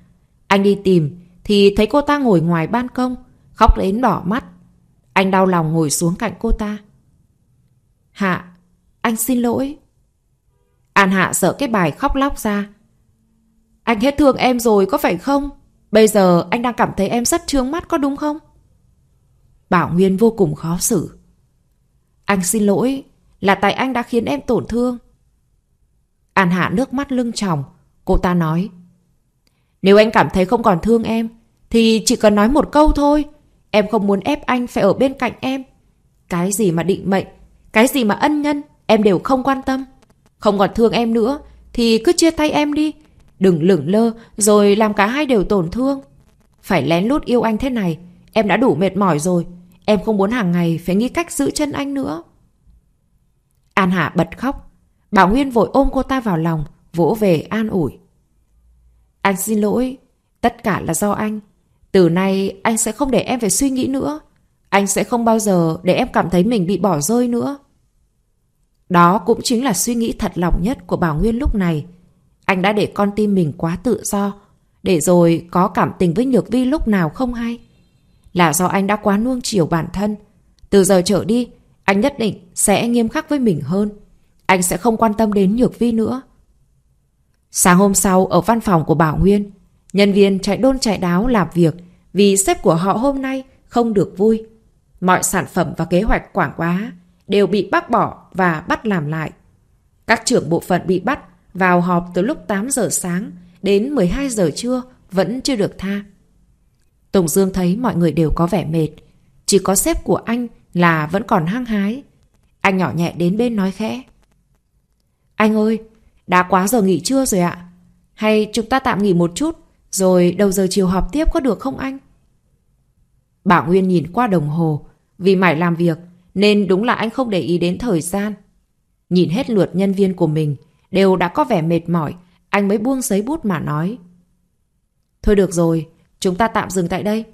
Anh đi tìm Thì thấy cô ta ngồi ngoài ban công Khóc đến đỏ mắt Anh đau lòng ngồi xuống cạnh cô ta Hạ Anh xin lỗi An Hạ sợ cái bài khóc lóc ra Anh hết thương em rồi có phải không? Bây giờ anh đang cảm thấy em rất trướng mắt có đúng không? Bảo Nguyên vô cùng khó xử. Anh xin lỗi, là tại anh đã khiến em tổn thương. An Hạ nước mắt lưng tròng, cô ta nói. Nếu anh cảm thấy không còn thương em, thì chỉ cần nói một câu thôi. Em không muốn ép anh phải ở bên cạnh em. Cái gì mà định mệnh, cái gì mà ân nhân, em đều không quan tâm. Không còn thương em nữa, thì cứ chia tay em đi, Đừng lửng lơ rồi làm cả hai đều tổn thương. Phải lén lút yêu anh thế này, em đã đủ mệt mỏi rồi. Em không muốn hàng ngày phải nghĩ cách giữ chân anh nữa. An Hạ bật khóc. Bảo Nguyên vội ôm cô ta vào lòng, vỗ về an ủi. Anh xin lỗi, tất cả là do anh. Từ nay anh sẽ không để em phải suy nghĩ nữa. Anh sẽ không bao giờ để em cảm thấy mình bị bỏ rơi nữa. Đó cũng chính là suy nghĩ thật lòng nhất của Bảo Nguyên lúc này. Anh đã để con tim mình quá tự do, để rồi có cảm tình với Nhược Vi lúc nào không hay. Là do anh đã quá nuông chiều bản thân. Từ giờ trở đi, anh nhất định sẽ nghiêm khắc với mình hơn. Anh sẽ không quan tâm đến Nhược Vi nữa. Sáng hôm sau, ở văn phòng của Bảo Nguyên, nhân viên chạy đôn chạy đáo làm việc vì sếp của họ hôm nay không được vui. Mọi sản phẩm và kế hoạch quảng bá đều bị bác bỏ và bắt làm lại. Các trưởng bộ phận bị bắt vào họp từ lúc 8 giờ sáng đến 12 giờ trưa vẫn chưa được tha. tổng Dương thấy mọi người đều có vẻ mệt. Chỉ có sếp của anh là vẫn còn hăng hái. Anh nhỏ nhẹ đến bên nói khẽ. Anh ơi, đã quá giờ nghỉ trưa rồi ạ. Hay chúng ta tạm nghỉ một chút, rồi đầu giờ chiều họp tiếp có được không anh? Bảo Nguyên nhìn qua đồng hồ. Vì mải làm việc, nên đúng là anh không để ý đến thời gian. Nhìn hết lượt nhân viên của mình, đều đã có vẻ mệt mỏi, anh mới buông giấy bút mà nói. Thôi được rồi, chúng ta tạm dừng tại đây.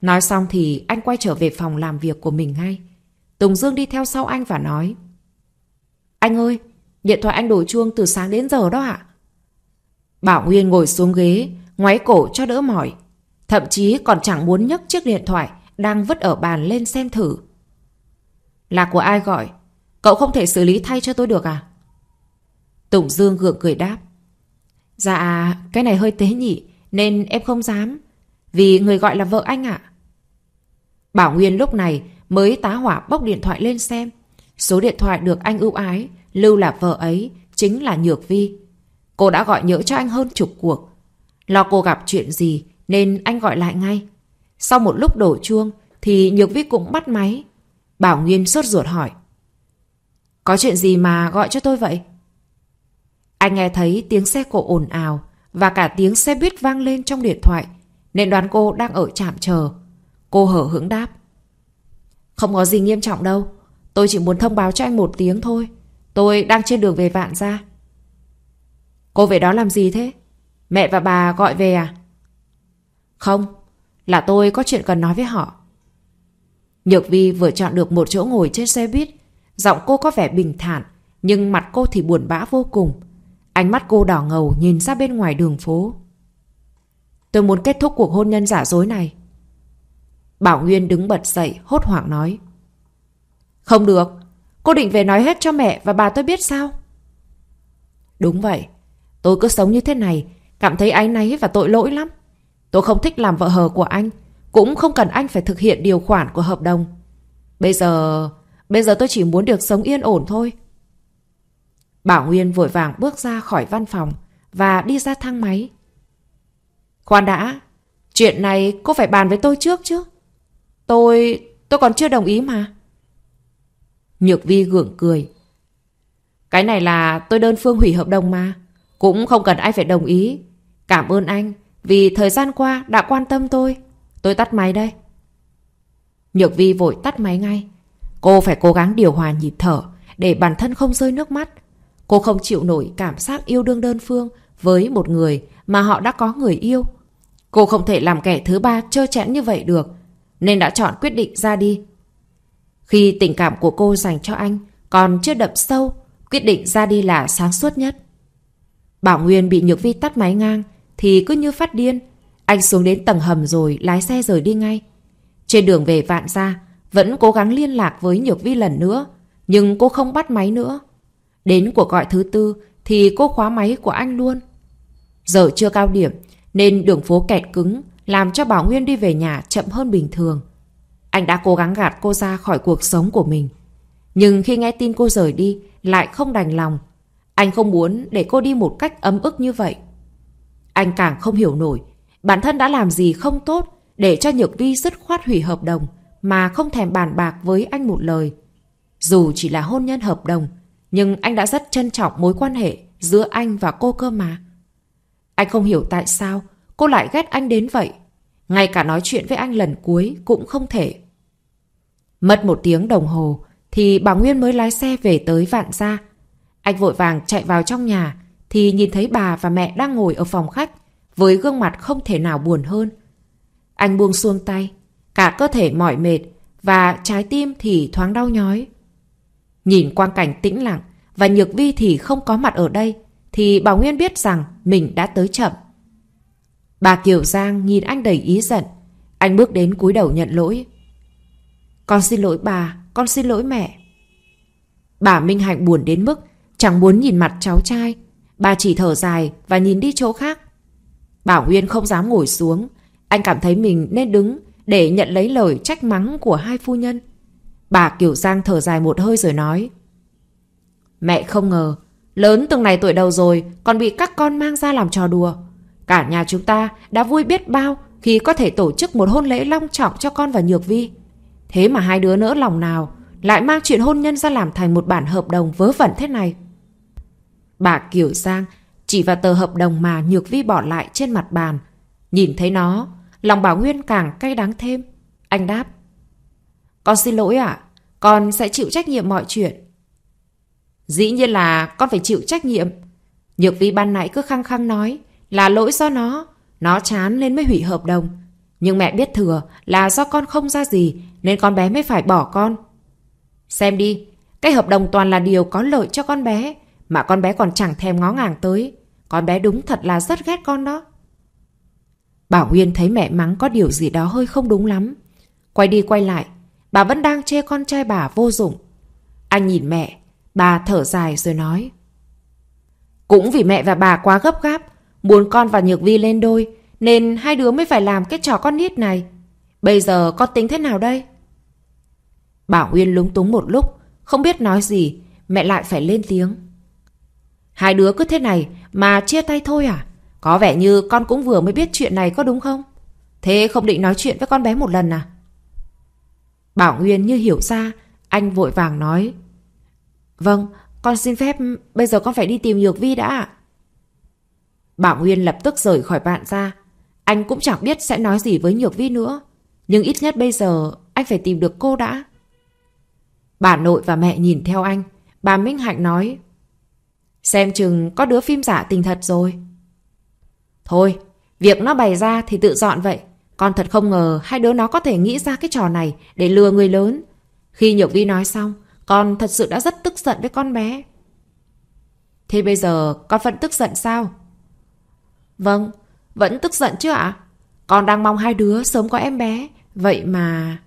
Nói xong thì anh quay trở về phòng làm việc của mình ngay. Tùng Dương đi theo sau anh và nói. Anh ơi, điện thoại anh đổ chuông từ sáng đến giờ đó ạ. Bảo Nguyên ngồi xuống ghế, ngoáy cổ cho đỡ mỏi. Thậm chí còn chẳng muốn nhấc chiếc điện thoại đang vứt ở bàn lên xem thử. Là của ai gọi? Cậu không thể xử lý thay cho tôi được à? Tùng Dương gượng cười đáp. Dạ, cái này hơi tế nhị, nên em không dám. Vì người gọi là vợ anh ạ. Bảo Nguyên lúc này mới tá hỏa bóc điện thoại lên xem. Số điện thoại được anh ưu ái, lưu là vợ ấy, chính là Nhược Vi. Cô đã gọi nhớ cho anh hơn chục cuộc. Lo cô gặp chuyện gì nên anh gọi lại ngay. Sau một lúc đổ chuông thì Nhược Vi cũng bắt máy. Bảo Nguyên sốt ruột hỏi. Có chuyện gì mà gọi cho tôi vậy? Anh nghe thấy tiếng xe cộ ồn ào và cả tiếng xe buýt vang lên trong điện thoại nên đoán cô đang ở trạm chờ. Cô hở hững đáp. Không có gì nghiêm trọng đâu. Tôi chỉ muốn thông báo cho anh một tiếng thôi. Tôi đang trên đường về vạn ra. Cô về đó làm gì thế? Mẹ và bà gọi về à? Không, là tôi có chuyện cần nói với họ. Nhược Vi vừa chọn được một chỗ ngồi trên xe buýt. Giọng cô có vẻ bình thản, nhưng mặt cô thì buồn bã vô cùng. Ánh mắt cô đỏ ngầu nhìn ra bên ngoài đường phố. Tôi muốn kết thúc cuộc hôn nhân giả dối này. Bảo Nguyên đứng bật dậy, hốt hoảng nói. Không được, cô định về nói hết cho mẹ và bà tôi biết sao? Đúng vậy, tôi cứ sống như thế này, cảm thấy áy náy và tội lỗi lắm. Tôi không thích làm vợ hờ của anh, cũng không cần anh phải thực hiện điều khoản của hợp đồng. Bây giờ, bây giờ tôi chỉ muốn được sống yên ổn thôi, Bảo Nguyên vội vàng bước ra khỏi văn phòng và đi ra thang máy. Khoan đã, chuyện này cô phải bàn với tôi trước chứ. Tôi... tôi còn chưa đồng ý mà. Nhược Vi gượng cười. Cái này là tôi đơn phương hủy hợp đồng mà. Cũng không cần ai phải đồng ý. Cảm ơn anh vì thời gian qua đã quan tâm tôi. Tôi tắt máy đây. Nhược Vi vội tắt máy ngay. Cô phải cố gắng điều hòa nhịp thở để bản thân không rơi nước mắt Cô không chịu nổi cảm giác yêu đương đơn phương với một người mà họ đã có người yêu. Cô không thể làm kẻ thứ ba trơ chẽn như vậy được, nên đã chọn quyết định ra đi. Khi tình cảm của cô dành cho anh còn chưa đậm sâu, quyết định ra đi là sáng suốt nhất. Bảo Nguyên bị Nhược Vi tắt máy ngang thì cứ như phát điên. Anh xuống đến tầng hầm rồi lái xe rời đi ngay. Trên đường về vạn ra, vẫn cố gắng liên lạc với Nhược Vi lần nữa, nhưng cô không bắt máy nữa. Đến cuộc gọi thứ tư thì cô khóa máy của anh luôn. Giờ chưa cao điểm nên đường phố kẹt cứng làm cho Bảo Nguyên đi về nhà chậm hơn bình thường. Anh đã cố gắng gạt cô ra khỏi cuộc sống của mình. Nhưng khi nghe tin cô rời đi lại không đành lòng. Anh không muốn để cô đi một cách ấm ức như vậy. Anh càng không hiểu nổi bản thân đã làm gì không tốt để cho Nhược Vi dứt khoát hủy hợp đồng mà không thèm bàn bạc với anh một lời. Dù chỉ là hôn nhân hợp đồng nhưng anh đã rất trân trọng mối quan hệ giữa anh và cô cơ mà. Anh không hiểu tại sao cô lại ghét anh đến vậy. Ngay cả nói chuyện với anh lần cuối cũng không thể. Mất một tiếng đồng hồ thì bà Nguyên mới lái xe về tới vạn gia. Anh vội vàng chạy vào trong nhà thì nhìn thấy bà và mẹ đang ngồi ở phòng khách với gương mặt không thể nào buồn hơn. Anh buông xuông tay, cả cơ thể mỏi mệt và trái tim thì thoáng đau nhói. Nhìn quang cảnh tĩnh lặng và Nhược Vi thì không có mặt ở đây, thì Bảo Nguyên biết rằng mình đã tới chậm. Bà Kiều Giang nhìn anh đầy ý giận. Anh bước đến cúi đầu nhận lỗi. Con xin lỗi bà, con xin lỗi mẹ. Bà Minh Hạnh buồn đến mức chẳng muốn nhìn mặt cháu trai. Bà chỉ thở dài và nhìn đi chỗ khác. Bảo Nguyên không dám ngồi xuống. Anh cảm thấy mình nên đứng để nhận lấy lời trách mắng của hai phu nhân. Bà Kiều Giang thở dài một hơi rồi nói. Mẹ không ngờ, lớn từng này tuổi đầu rồi còn bị các con mang ra làm trò đùa. Cả nhà chúng ta đã vui biết bao khi có thể tổ chức một hôn lễ long trọng cho con và Nhược Vi. Thế mà hai đứa nỡ lòng nào lại mang chuyện hôn nhân ra làm thành một bản hợp đồng vớ vẩn thế này. Bà Kiều Giang chỉ vào tờ hợp đồng mà Nhược Vi bỏ lại trên mặt bàn. Nhìn thấy nó, lòng bà Nguyên càng cay đắng thêm. Anh đáp. Con xin lỗi ạ, con sẽ chịu trách nhiệm mọi chuyện. Dĩ nhiên là con phải chịu trách nhiệm. Nhược vi ban nãy cứ khăng khăng nói là lỗi do nó, nó chán nên mới hủy hợp đồng. Nhưng mẹ biết thừa là do con không ra gì nên con bé mới phải bỏ con. Xem đi, cái hợp đồng toàn là điều có lợi cho con bé mà con bé còn chẳng thèm ngó ngàng tới. Con bé đúng thật là rất ghét con đó. Bảo Huyên thấy mẹ mắng có điều gì đó hơi không đúng lắm. Quay đi quay lại, Bà vẫn đang chê con trai bà vô dụng. Anh nhìn mẹ, bà thở dài rồi nói. Cũng vì mẹ và bà quá gấp gáp, muốn con và Nhược Vi lên đôi, nên hai đứa mới phải làm cái trò con nít này. Bây giờ con tính thế nào đây? Bảo Huyên lúng túng một lúc, không biết nói gì, mẹ lại phải lên tiếng. Hai đứa cứ thế này mà chia tay thôi à? Có vẻ như con cũng vừa mới biết chuyện này có đúng không? Thế không định nói chuyện với con bé một lần à? Bảo Nguyên như hiểu ra, anh vội vàng nói. Vâng, con xin phép, bây giờ con phải đi tìm Nhược Vi đã ạ. Bảo Nguyên lập tức rời khỏi bạn ra. Anh cũng chẳng biết sẽ nói gì với Nhược Vi nữa. Nhưng ít nhất bây giờ anh phải tìm được cô đã. Bà nội và mẹ nhìn theo anh. Bà Minh Hạnh nói. Xem chừng có đứa phim giả tình thật rồi. Thôi, việc nó bày ra thì tự dọn vậy. Con thật không ngờ hai đứa nó có thể nghĩ ra cái trò này để lừa người lớn. Khi Nhược Vi nói xong, con thật sự đã rất tức giận với con bé. Thế bây giờ con vẫn tức giận sao? Vâng, vẫn tức giận chứ ạ? Con đang mong hai đứa sớm có em bé. Vậy mà...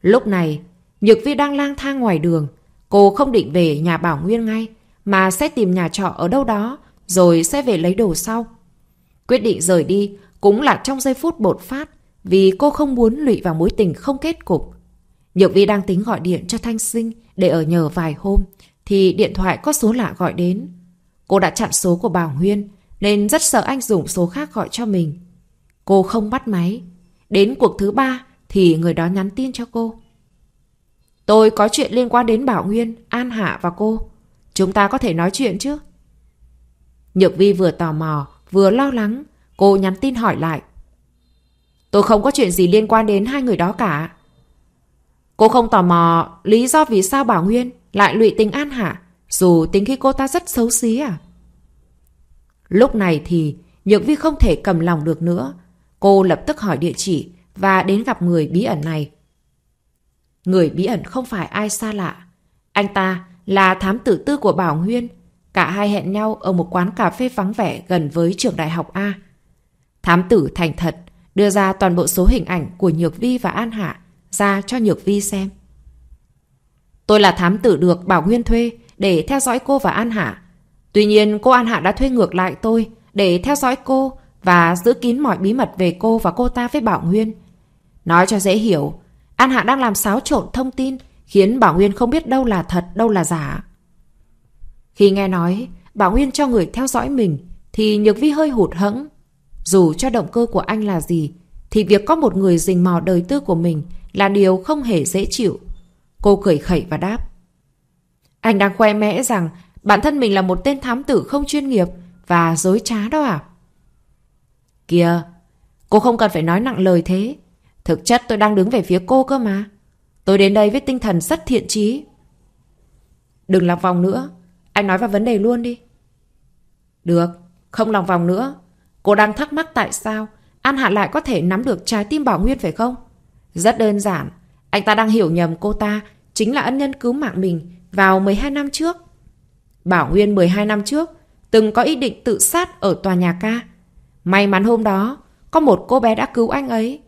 Lúc này, Nhược Vi đang lang thang ngoài đường. Cô không định về nhà Bảo Nguyên ngay, mà sẽ tìm nhà trọ ở đâu đó, rồi sẽ về lấy đồ sau. Quyết định rời đi, cũng là trong giây phút bột phát, vì cô không muốn lụy vào mối tình không kết cục. Nhược Vi đang tính gọi điện cho Thanh Sinh để ở nhờ vài hôm, thì điện thoại có số lạ gọi đến. Cô đã chặn số của Bảo Huyên, nên rất sợ anh dùng số khác gọi cho mình. Cô không bắt máy. Đến cuộc thứ ba thì người đó nhắn tin cho cô. Tôi có chuyện liên quan đến Bảo Nguyên, An Hạ và cô. Chúng ta có thể nói chuyện chứ? Nhược Vi vừa tò mò, vừa lo lắng Cô nhắn tin hỏi lại. Tôi không có chuyện gì liên quan đến hai người đó cả. Cô không tò mò lý do vì sao Bảo Nguyên lại lụy tình An hả? Dù tính khi cô ta rất xấu xí à? Lúc này thì Nhược Vi không thể cầm lòng được nữa. Cô lập tức hỏi địa chỉ và đến gặp người bí ẩn này. Người bí ẩn không phải ai xa lạ. Anh ta là thám tử tư của Bảo Nguyên. Cả hai hẹn nhau ở một quán cà phê vắng vẻ gần với trường đại học A. Thám tử thành thật, đưa ra toàn bộ số hình ảnh của Nhược Vi và An Hạ ra cho Nhược Vi xem. Tôi là thám tử được Bảo Nguyên thuê để theo dõi cô và An Hạ. Tuy nhiên cô An Hạ đã thuê ngược lại tôi để theo dõi cô và giữ kín mọi bí mật về cô và cô ta với Bảo Nguyên. Nói cho dễ hiểu, An Hạ đang làm xáo trộn thông tin khiến Bảo Nguyên không biết đâu là thật, đâu là giả. Khi nghe nói Bảo Nguyên cho người theo dõi mình thì Nhược Vi hơi hụt hẫng dù cho động cơ của anh là gì, thì việc có một người rình mò đời tư của mình là điều không hề dễ chịu. Cô cười khẩy và đáp. Anh đang khoe mẽ rằng bản thân mình là một tên thám tử không chuyên nghiệp và dối trá đó à? Kìa, cô không cần phải nói nặng lời thế. Thực chất tôi đang đứng về phía cô cơ mà. Tôi đến đây với tinh thần rất thiện trí. Đừng lòng vòng nữa. Anh nói vào vấn đề luôn đi. Được, không lòng vòng nữa. Cô đang thắc mắc tại sao An Hạ lại có thể nắm được trái tim Bảo Nguyên phải không? Rất đơn giản. Anh ta đang hiểu nhầm cô ta chính là ân nhân cứu mạng mình vào 12 năm trước. Bảo Nguyên 12 năm trước từng có ý định tự sát ở tòa nhà ca. May mắn hôm đó có một cô bé đã cứu anh ấy.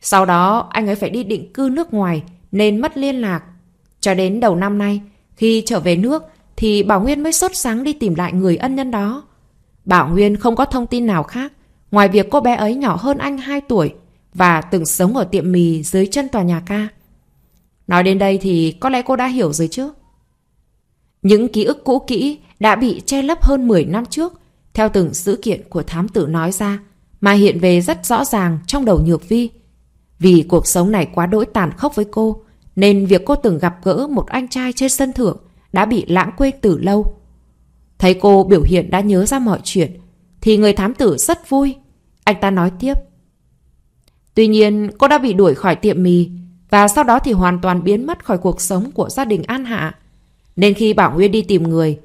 Sau đó anh ấy phải đi định cư nước ngoài nên mất liên lạc. Cho đến đầu năm nay khi trở về nước thì Bảo Nguyên mới sốt sáng đi tìm lại người ân nhân đó. Bảo Huyên không có thông tin nào khác, ngoài việc cô bé ấy nhỏ hơn anh 2 tuổi và từng sống ở tiệm mì dưới chân tòa nhà ca. Nói đến đây thì có lẽ cô đã hiểu rồi chứ? Những ký ức cũ kỹ đã bị che lấp hơn 10 năm trước, theo từng sự kiện của thám tử nói ra, mà hiện về rất rõ ràng trong đầu Nhược Vi. Vì cuộc sống này quá đỗi tàn khốc với cô, nên việc cô từng gặp gỡ một anh trai trên sân thượng đã bị lãng quên từ lâu. Thấy cô biểu hiện đã nhớ ra mọi chuyện Thì người thám tử rất vui Anh ta nói tiếp Tuy nhiên cô đã bị đuổi khỏi tiệm mì Và sau đó thì hoàn toàn biến mất khỏi cuộc sống của gia đình An Hạ Nên khi Bảo Nguyên đi tìm người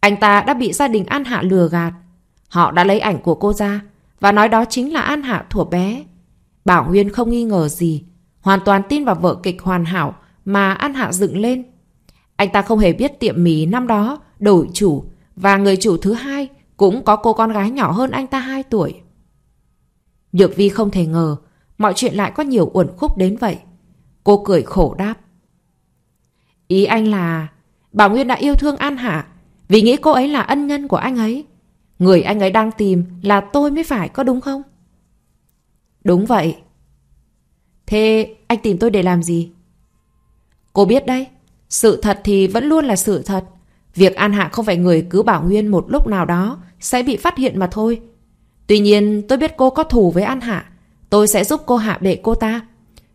Anh ta đã bị gia đình An Hạ lừa gạt Họ đã lấy ảnh của cô ra Và nói đó chính là An Hạ thủa bé Bảo Nguyên không nghi ngờ gì Hoàn toàn tin vào vở kịch hoàn hảo Mà An Hạ dựng lên Anh ta không hề biết tiệm mì năm đó đổi chủ và người chủ thứ hai cũng có cô con gái nhỏ hơn anh ta 2 tuổi. Nhược Vi không thể ngờ mọi chuyện lại có nhiều uẩn khúc đến vậy. Cô cười khổ đáp. Ý anh là Bảo Nguyên đã yêu thương An Hạ vì nghĩ cô ấy là ân nhân của anh ấy. Người anh ấy đang tìm là tôi mới phải có đúng không? Đúng vậy. Thế anh tìm tôi để làm gì? Cô biết đấy, sự thật thì vẫn luôn là sự thật. Việc An Hạ không phải người cứ bảo Nguyên một lúc nào đó sẽ bị phát hiện mà thôi. Tuy nhiên tôi biết cô có thù với An Hạ. Tôi sẽ giúp cô hạ bệ cô ta.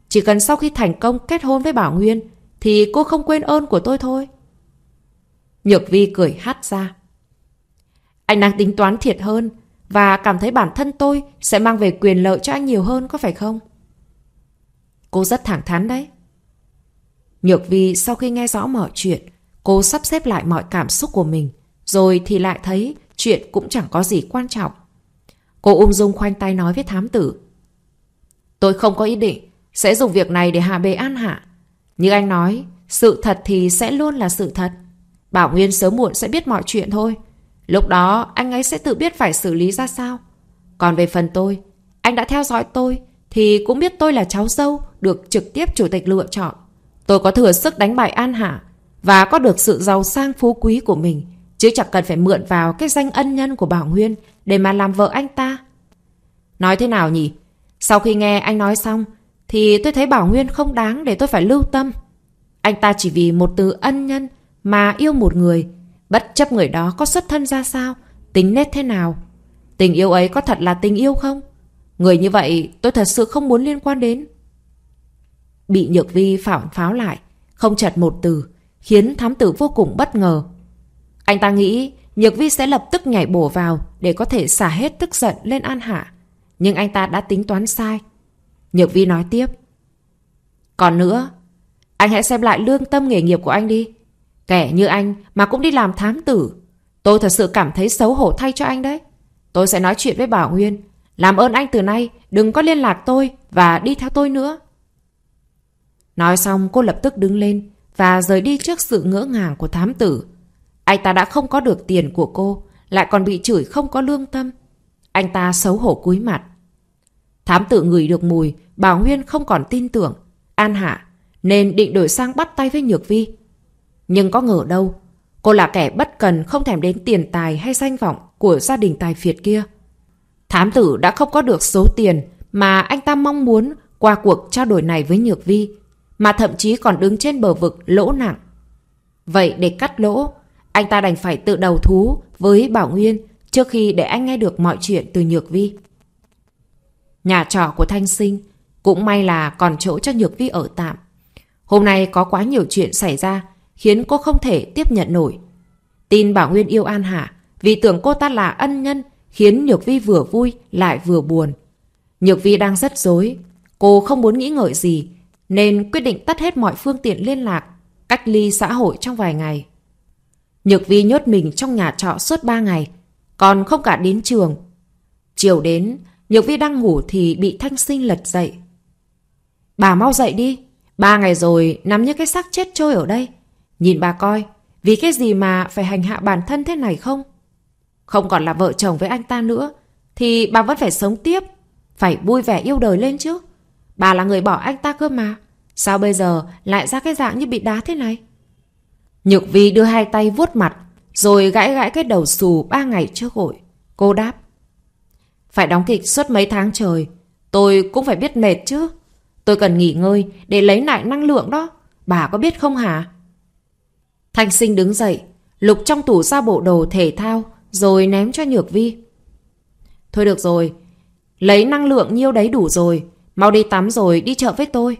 Chỉ cần sau khi thành công kết hôn với Bảo Nguyên thì cô không quên ơn của tôi thôi. Nhược Vi cười hát ra. Anh đang tính toán thiệt hơn và cảm thấy bản thân tôi sẽ mang về quyền lợi cho anh nhiều hơn có phải không? Cô rất thẳng thắn đấy. Nhược Vi sau khi nghe rõ mọi chuyện Cô sắp xếp lại mọi cảm xúc của mình, rồi thì lại thấy chuyện cũng chẳng có gì quan trọng. Cô ung um dung khoanh tay nói với thám tử. Tôi không có ý định, sẽ dùng việc này để hạ bệ an hạ. Như anh nói, sự thật thì sẽ luôn là sự thật. Bảo Nguyên sớm muộn sẽ biết mọi chuyện thôi. Lúc đó anh ấy sẽ tự biết phải xử lý ra sao. Còn về phần tôi, anh đã theo dõi tôi thì cũng biết tôi là cháu dâu được trực tiếp chủ tịch lựa chọn. Tôi có thừa sức đánh bại An Hạ và có được sự giàu sang phú quý của mình, chứ chẳng cần phải mượn vào cái danh ân nhân của Bảo Nguyên để mà làm vợ anh ta. Nói thế nào nhỉ? Sau khi nghe anh nói xong, thì tôi thấy Bảo Nguyên không đáng để tôi phải lưu tâm. Anh ta chỉ vì một từ ân nhân mà yêu một người, bất chấp người đó có xuất thân ra sao, tính nết thế nào. Tình yêu ấy có thật là tình yêu không? Người như vậy tôi thật sự không muốn liên quan đến. Bị Nhược Vi phản pháo lại, không chật một từ khiến thám tử vô cùng bất ngờ. Anh ta nghĩ Nhược Vi sẽ lập tức nhảy bổ vào để có thể xả hết tức giận lên An Hạ. Nhưng anh ta đã tính toán sai. Nhược Vi nói tiếp. Còn nữa, anh hãy xem lại lương tâm nghề nghiệp của anh đi. Kẻ như anh mà cũng đi làm thám tử. Tôi thật sự cảm thấy xấu hổ thay cho anh đấy. Tôi sẽ nói chuyện với Bảo Nguyên. Làm ơn anh từ nay đừng có liên lạc tôi và đi theo tôi nữa. Nói xong cô lập tức đứng lên và rời đi trước sự ngỡ ngàng của thám tử. Anh ta đã không có được tiền của cô, lại còn bị chửi không có lương tâm. Anh ta xấu hổ cúi mặt. Thám tử ngửi được mùi, bà Huyên không còn tin tưởng, an hạ, nên định đổi sang bắt tay với Nhược Vi. Nhưng có ngờ đâu, cô là kẻ bất cần không thèm đến tiền tài hay danh vọng của gia đình tài phiệt kia. Thám tử đã không có được số tiền mà anh ta mong muốn qua cuộc trao đổi này với Nhược Vi mà thậm chí còn đứng trên bờ vực lỗ nặng. Vậy để cắt lỗ, anh ta đành phải tự đầu thú với Bảo Nguyên trước khi để anh nghe được mọi chuyện từ Nhược Vi. Nhà trọ của Thanh Sinh cũng may là còn chỗ cho Nhược Vi ở tạm. Hôm nay có quá nhiều chuyện xảy ra khiến cô không thể tiếp nhận nổi. Tin Bảo Nguyên yêu An Hạ vì tưởng cô ta là ân nhân khiến Nhược Vi vừa vui lại vừa buồn. Nhược Vi đang rất dối. Cô không muốn nghĩ ngợi gì nên quyết định tắt hết mọi phương tiện liên lạc, cách ly xã hội trong vài ngày. Nhược Vi nhốt mình trong nhà trọ suốt 3 ngày, còn không cả đến trường. Chiều đến, Nhược Vi đang ngủ thì bị Thanh Sinh lật dậy. Bà mau dậy đi, ba ngày rồi nằm như cái xác chết trôi ở đây. Nhìn bà coi, vì cái gì mà phải hành hạ bản thân thế này không? Không còn là vợ chồng với anh ta nữa, thì bà vẫn phải sống tiếp, phải vui vẻ yêu đời lên chứ. Bà là người bỏ anh ta cơ mà. Sao bây giờ lại ra cái dạng như bị đá thế này? Nhược Vi đưa hai tay vuốt mặt, rồi gãi gãi cái đầu xù ba ngày trước hội. Cô đáp. Phải đóng kịch suốt mấy tháng trời, tôi cũng phải biết mệt chứ. Tôi cần nghỉ ngơi để lấy lại năng lượng đó. Bà có biết không hả? Thanh sinh đứng dậy, lục trong tủ ra bộ đồ thể thao, rồi ném cho Nhược Vi. Thôi được rồi, lấy năng lượng nhiêu đấy đủ rồi. Mau đi tắm rồi đi chợ với tôi.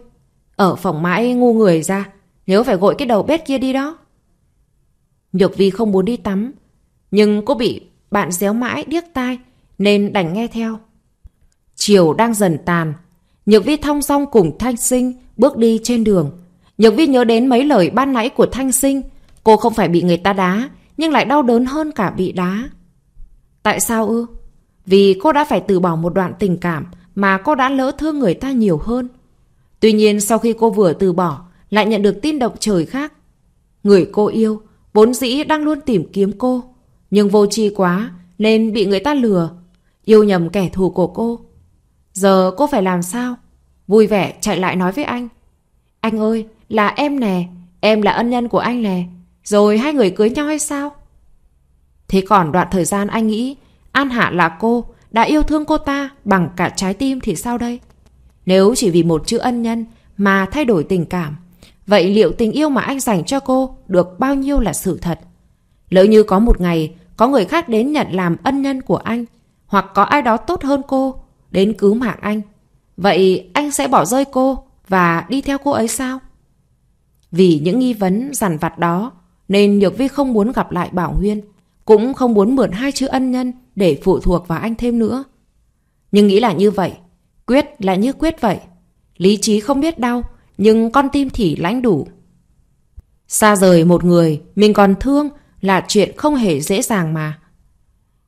Ở phòng mãi ngu người ra. Nhớ phải gội cái đầu bếp kia đi đó. Nhược Vi không muốn đi tắm. Nhưng cô bị bạn déo mãi điếc tai nên đành nghe theo. Chiều đang dần tàn. Nhược Vi thong song cùng Thanh Sinh bước đi trên đường. Nhược Vi nhớ đến mấy lời ban nãy của Thanh Sinh. Cô không phải bị người ta đá nhưng lại đau đớn hơn cả bị đá. Tại sao ư? Vì cô đã phải từ bỏ một đoạn tình cảm mà cô đã lỡ thương người ta nhiều hơn. Tuy nhiên sau khi cô vừa từ bỏ, lại nhận được tin động trời khác. Người cô yêu, vốn dĩ đang luôn tìm kiếm cô, nhưng vô tri quá nên bị người ta lừa, yêu nhầm kẻ thù của cô. Giờ cô phải làm sao? Vui vẻ chạy lại nói với anh. Anh ơi, là em nè, em là ân nhân của anh nè, rồi hai người cưới nhau hay sao? Thế còn đoạn thời gian anh nghĩ An Hạ là cô đã yêu thương cô ta bằng cả trái tim thì sao đây? Nếu chỉ vì một chữ ân nhân mà thay đổi tình cảm, vậy liệu tình yêu mà anh dành cho cô được bao nhiêu là sự thật? Lỡ như có một ngày có người khác đến nhận làm ân nhân của anh, hoặc có ai đó tốt hơn cô đến cứu mạng anh, vậy anh sẽ bỏ rơi cô và đi theo cô ấy sao? Vì những nghi vấn dằn vặt đó nên Nhược Vi không muốn gặp lại Bảo Huyên, cũng không muốn mượn hai chữ ân nhân để phụ thuộc vào anh thêm nữa. Nhưng nghĩ là như vậy, quyết là như quyết vậy. Lý trí không biết đau, nhưng con tim thì lãnh đủ. Xa rời một người, mình còn thương là chuyện không hề dễ dàng mà.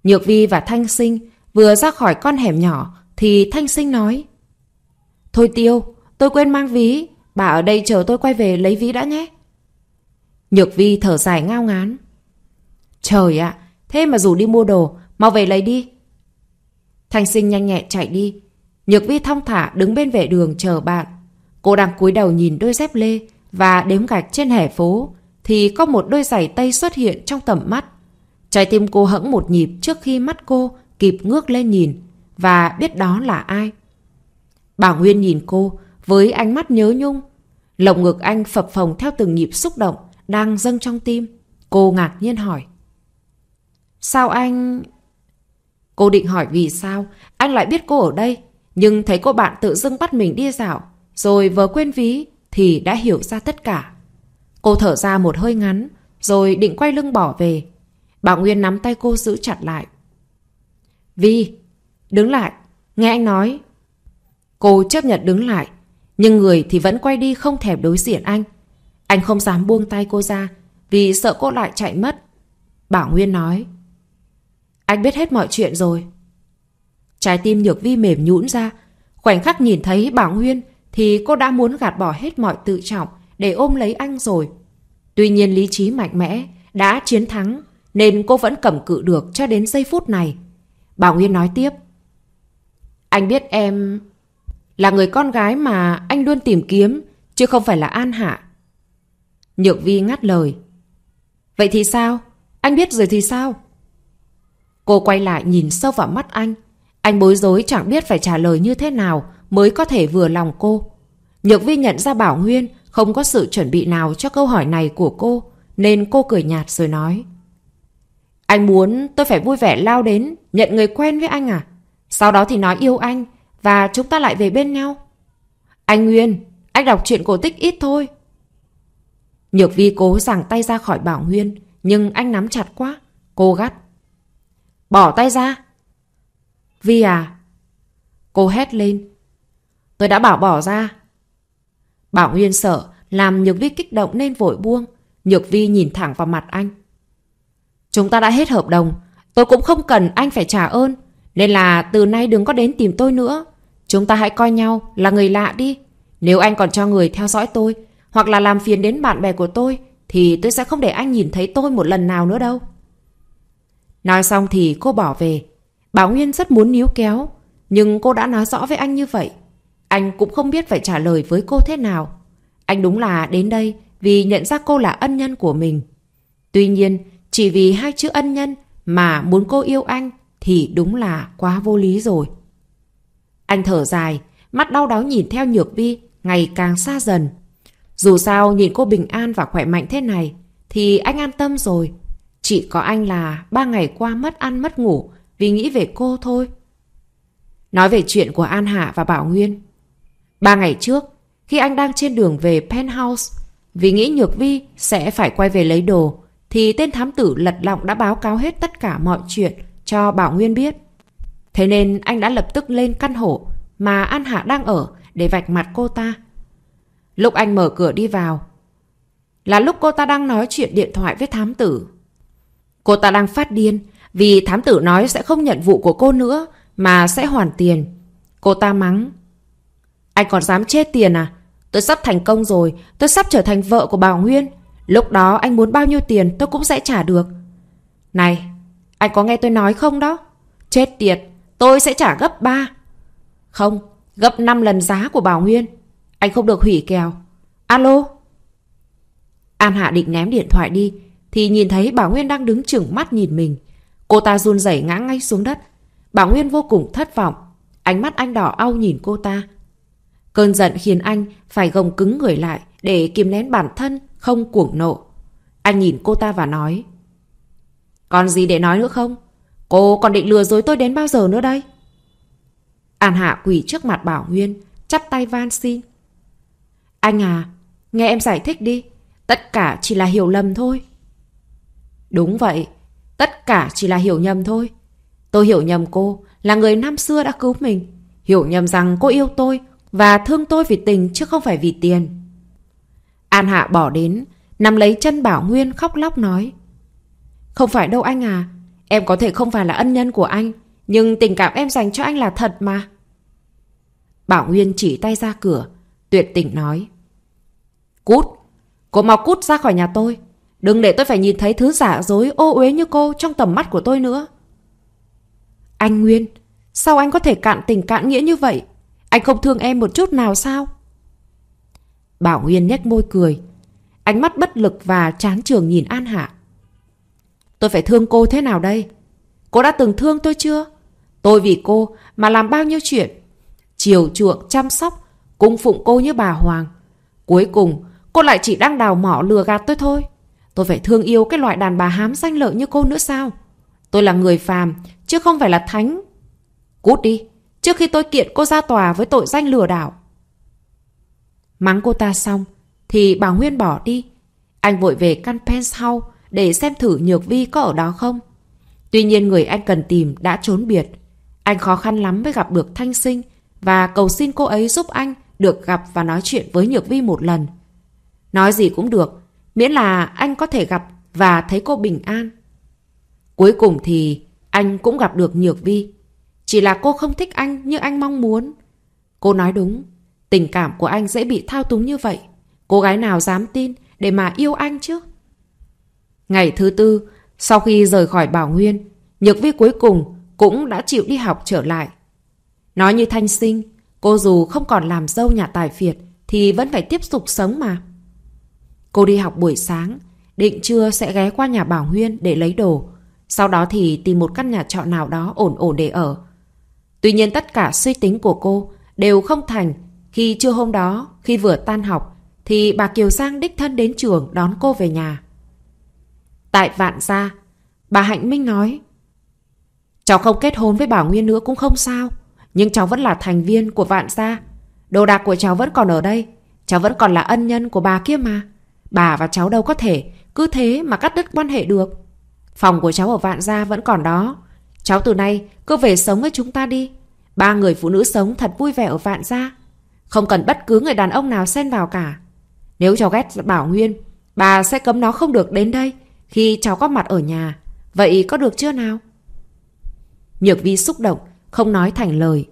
Nhược Vi và Thanh Sinh vừa ra khỏi con hẻm nhỏ thì Thanh Sinh nói Thôi Tiêu, tôi quên mang ví, bà ở đây chờ tôi quay về lấy ví đã nhé. Nhược Vi thở dài ngao ngán. Trời ạ, thế mà dù đi mua đồ Mau về lấy đi. Thanh sinh nhanh nhẹn chạy đi. Nhược vi thong thả đứng bên vệ đường chờ bạn. Cô đang cúi đầu nhìn đôi dép lê và đếm gạch trên hẻ phố thì có một đôi giày tây xuất hiện trong tầm mắt. Trái tim cô hững một nhịp trước khi mắt cô kịp ngước lên nhìn và biết đó là ai. Bảo Nguyên nhìn cô với ánh mắt nhớ nhung. lộng ngực anh phập phồng theo từng nhịp xúc động đang dâng trong tim. Cô ngạc nhiên hỏi. Sao anh... Cô định hỏi vì sao anh lại biết cô ở đây, nhưng thấy cô bạn tự dưng bắt mình đi dạo, rồi vờ quên ví thì đã hiểu ra tất cả. Cô thở ra một hơi ngắn, rồi định quay lưng bỏ về. Bảo Nguyên nắm tay cô giữ chặt lại. Vi, đứng lại, nghe anh nói. Cô chấp nhận đứng lại, nhưng người thì vẫn quay đi không thèm đối diện anh. Anh không dám buông tay cô ra vì sợ cô lại chạy mất. Bảo Nguyên nói. Anh biết hết mọi chuyện rồi Trái tim nhược vi mềm nhũn ra Khoảnh khắc nhìn thấy Bảo Huyên Thì cô đã muốn gạt bỏ hết mọi tự trọng Để ôm lấy anh rồi Tuy nhiên lý trí mạnh mẽ Đã chiến thắng Nên cô vẫn cầm cự được cho đến giây phút này Bảo Nguyên nói tiếp Anh biết em Là người con gái mà anh luôn tìm kiếm Chứ không phải là An Hạ Nhược Vi ngắt lời Vậy thì sao? Anh biết rồi thì sao? Cô quay lại nhìn sâu vào mắt anh. Anh bối rối chẳng biết phải trả lời như thế nào mới có thể vừa lòng cô. Nhược vi nhận ra Bảo Huyên không có sự chuẩn bị nào cho câu hỏi này của cô, nên cô cười nhạt rồi nói. Anh muốn tôi phải vui vẻ lao đến, nhận người quen với anh à? Sau đó thì nói yêu anh, và chúng ta lại về bên nhau. Anh Nguyên, anh đọc truyện cổ tích ít thôi. Nhược vi cố giằng tay ra khỏi Bảo Huyên, nhưng anh nắm chặt quá. Cô gắt. Bỏ tay ra. Vi à. Cô hét lên. Tôi đã bảo bỏ ra. Bảo Nguyên sợ, làm Nhược Vi kích động nên vội buông. Nhược Vi nhìn thẳng vào mặt anh. Chúng ta đã hết hợp đồng. Tôi cũng không cần anh phải trả ơn. Nên là từ nay đừng có đến tìm tôi nữa. Chúng ta hãy coi nhau là người lạ đi. Nếu anh còn cho người theo dõi tôi, hoặc là làm phiền đến bạn bè của tôi, thì tôi sẽ không để anh nhìn thấy tôi một lần nào nữa đâu. Nói xong thì cô bỏ về. Bảo Nguyên rất muốn níu kéo, nhưng cô đã nói rõ với anh như vậy. Anh cũng không biết phải trả lời với cô thế nào. Anh đúng là đến đây vì nhận ra cô là ân nhân của mình. Tuy nhiên, chỉ vì hai chữ ân nhân mà muốn cô yêu anh thì đúng là quá vô lý rồi. Anh thở dài, mắt đau đáu nhìn theo Nhược Vi ngày càng xa dần. Dù sao nhìn cô bình an và khỏe mạnh thế này thì anh an tâm rồi. Chỉ có anh là ba ngày qua mất ăn mất ngủ vì nghĩ về cô thôi. Nói về chuyện của An Hạ và Bảo Nguyên. Ba ngày trước, khi anh đang trên đường về penthouse, vì nghĩ Nhược Vi sẽ phải quay về lấy đồ, thì tên thám tử lật lọng đã báo cáo hết tất cả mọi chuyện cho Bảo Nguyên biết. Thế nên anh đã lập tức lên căn hộ mà An Hạ đang ở để vạch mặt cô ta. Lúc anh mở cửa đi vào, là lúc cô ta đang nói chuyện điện thoại với thám tử. Cô ta đang phát điên vì thám tử nói sẽ không nhận vụ của cô nữa mà sẽ hoàn tiền. Cô ta mắng. Anh còn dám chê tiền à? Tôi sắp thành công rồi, tôi sắp trở thành vợ của bảo Nguyên. Lúc đó anh muốn bao nhiêu tiền tôi cũng sẽ trả được. Này, anh có nghe tôi nói không đó? Chết tiệt, tôi sẽ trả gấp 3. Không, gấp 5 lần giá của Bảo Nguyên. Anh không được hủy kèo. Alo? An Hạ định ném điện thoại đi, thì nhìn thấy Bảo Nguyên đang đứng chừng mắt nhìn mình. Cô ta run rẩy ngã ngay xuống đất. Bảo Nguyên vô cùng thất vọng. Ánh mắt anh đỏ au nhìn cô ta. Cơn giận khiến anh phải gồng cứng người lại để kiềm nén bản thân không cuồng nộ. Anh nhìn cô ta và nói Còn gì để nói nữa không? Cô còn định lừa dối tôi đến bao giờ nữa đây? An Hạ quỳ trước mặt Bảo Nguyên chắp tay van xin Anh à, nghe em giải thích đi Tất cả chỉ là hiểu lầm thôi Đúng vậy, tất cả chỉ là hiểu nhầm thôi. Tôi hiểu nhầm cô là người năm xưa đã cứu mình. Hiểu nhầm rằng cô yêu tôi và thương tôi vì tình chứ không phải vì tiền. An Hạ bỏ đến, nằm lấy chân Bảo Nguyên khóc lóc nói. Không phải đâu anh à, em có thể không phải là ân nhân của anh, nhưng tình cảm em dành cho anh là thật mà. Bảo Nguyên chỉ tay ra cửa, tuyệt tình nói. Cút, cô mau cút ra khỏi nhà tôi. Đừng để tôi phải nhìn thấy thứ giả dối ô uế như cô trong tầm mắt của tôi nữa. Anh Nguyên, sao anh có thể cạn tình cạn nghĩa như vậy? Anh không thương em một chút nào sao? Bảo Nguyên nhếch môi cười. Ánh mắt bất lực và chán trường nhìn An Hạ. Tôi phải thương cô thế nào đây? Cô đã từng thương tôi chưa? Tôi vì cô mà làm bao nhiêu chuyện. Chiều chuộng, chăm sóc, cung phụng cô như bà Hoàng. Cuối cùng, cô lại chỉ đang đào mỏ lừa gạt tôi thôi. Tôi phải thương yêu cái loại đàn bà hám danh lợi như cô nữa sao? Tôi là người phàm, chứ không phải là thánh. Cút đi, trước khi tôi kiện cô ra tòa với tội danh lừa đảo. Mắng cô ta xong, thì bà nguyên bỏ đi. Anh vội về căn penthouse để xem thử Nhược Vi có ở đó không. Tuy nhiên người anh cần tìm đã trốn biệt. Anh khó khăn lắm mới gặp được Thanh Sinh và cầu xin cô ấy giúp anh được gặp và nói chuyện với Nhược Vi một lần. Nói gì cũng được, miễn là anh có thể gặp và thấy cô bình an. Cuối cùng thì anh cũng gặp được Nhược Vi. Chỉ là cô không thích anh như anh mong muốn. Cô nói đúng, tình cảm của anh dễ bị thao túng như vậy. Cô gái nào dám tin để mà yêu anh chứ? Ngày thứ tư, sau khi rời khỏi Bảo Nguyên, Nhược Vi cuối cùng cũng đã chịu đi học trở lại. Nói như Thanh Sinh, cô dù không còn làm dâu nhà tài phiệt thì vẫn phải tiếp tục sống mà. Cô đi học buổi sáng, định trưa sẽ ghé qua nhà Bảo Huyên để lấy đồ, sau đó thì tìm một căn nhà trọ nào đó ổn ổn để ở. Tuy nhiên tất cả suy tính của cô đều không thành khi trưa hôm đó, khi vừa tan học, thì bà Kiều Giang đích thân đến trường đón cô về nhà. Tại vạn gia, bà Hạnh Minh nói Cháu không kết hôn với Bảo Nguyên nữa cũng không sao, nhưng cháu vẫn là thành viên của vạn gia. Đồ đạc của cháu vẫn còn ở đây, cháu vẫn còn là ân nhân của bà kia mà. Bà và cháu đâu có thể Cứ thế mà cắt đứt quan hệ được Phòng của cháu ở Vạn Gia vẫn còn đó Cháu từ nay cứ về sống với chúng ta đi Ba người phụ nữ sống thật vui vẻ ở Vạn Gia Không cần bất cứ người đàn ông nào xen vào cả Nếu cháu ghét Bảo Nguyên Bà sẽ cấm nó không được đến đây Khi cháu có mặt ở nhà Vậy có được chưa nào? Nhược vi xúc động Không nói thành lời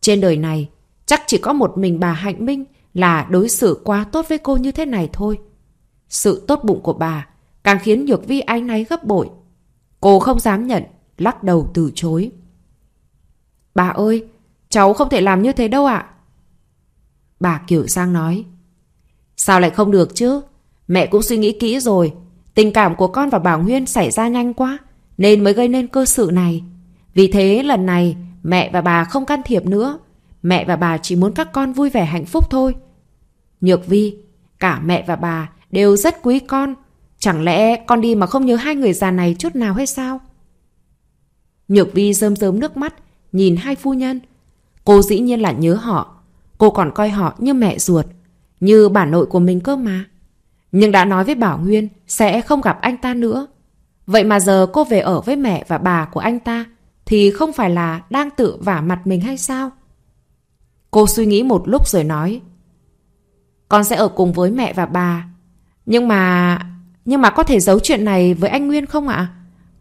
Trên đời này Chắc chỉ có một mình bà Hạnh Minh Là đối xử quá tốt với cô như thế này thôi sự tốt bụng của bà càng khiến Nhược Vi ái náy gấp bội. Cô không dám nhận, lắc đầu từ chối. Bà ơi, cháu không thể làm như thế đâu ạ. Bà Kiều Sang nói. Sao lại không được chứ? Mẹ cũng suy nghĩ kỹ rồi. Tình cảm của con và bà Nguyên xảy ra nhanh quá, nên mới gây nên cơ sự này. Vì thế lần này mẹ và bà không can thiệp nữa. Mẹ và bà chỉ muốn các con vui vẻ hạnh phúc thôi. Nhược Vi, cả mẹ và bà đều rất quý con. Chẳng lẽ con đi mà không nhớ hai người già này chút nào hay sao? Nhược vi rơm rớm nước mắt, nhìn hai phu nhân. Cô dĩ nhiên là nhớ họ. Cô còn coi họ như mẹ ruột, như bà nội của mình cơ mà. Nhưng đã nói với Bảo Nguyên sẽ không gặp anh ta nữa. Vậy mà giờ cô về ở với mẹ và bà của anh ta thì không phải là đang tự vả mặt mình hay sao? Cô suy nghĩ một lúc rồi nói Con sẽ ở cùng với mẹ và bà nhưng mà... Nhưng mà có thể giấu chuyện này với anh Nguyên không ạ? À?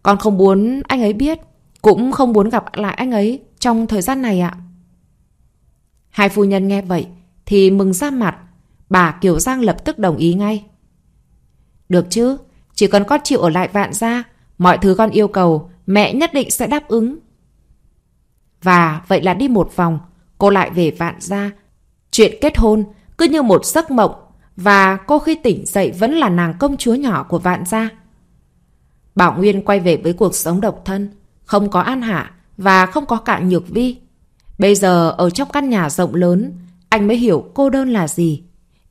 Con không muốn anh ấy biết Cũng không muốn gặp lại anh ấy Trong thời gian này ạ Hai phu nhân nghe vậy Thì mừng ra mặt Bà Kiều Giang lập tức đồng ý ngay Được chứ Chỉ cần con chịu ở lại vạn gia Mọi thứ con yêu cầu Mẹ nhất định sẽ đáp ứng Và vậy là đi một vòng Cô lại về vạn gia Chuyện kết hôn cứ như một giấc mộng và cô khi tỉnh dậy vẫn là nàng công chúa nhỏ của vạn gia. Bảo Nguyên quay về với cuộc sống độc thân, không có An Hạ và không có cạn Nhược Vi. Bây giờ ở trong căn nhà rộng lớn, anh mới hiểu cô đơn là gì.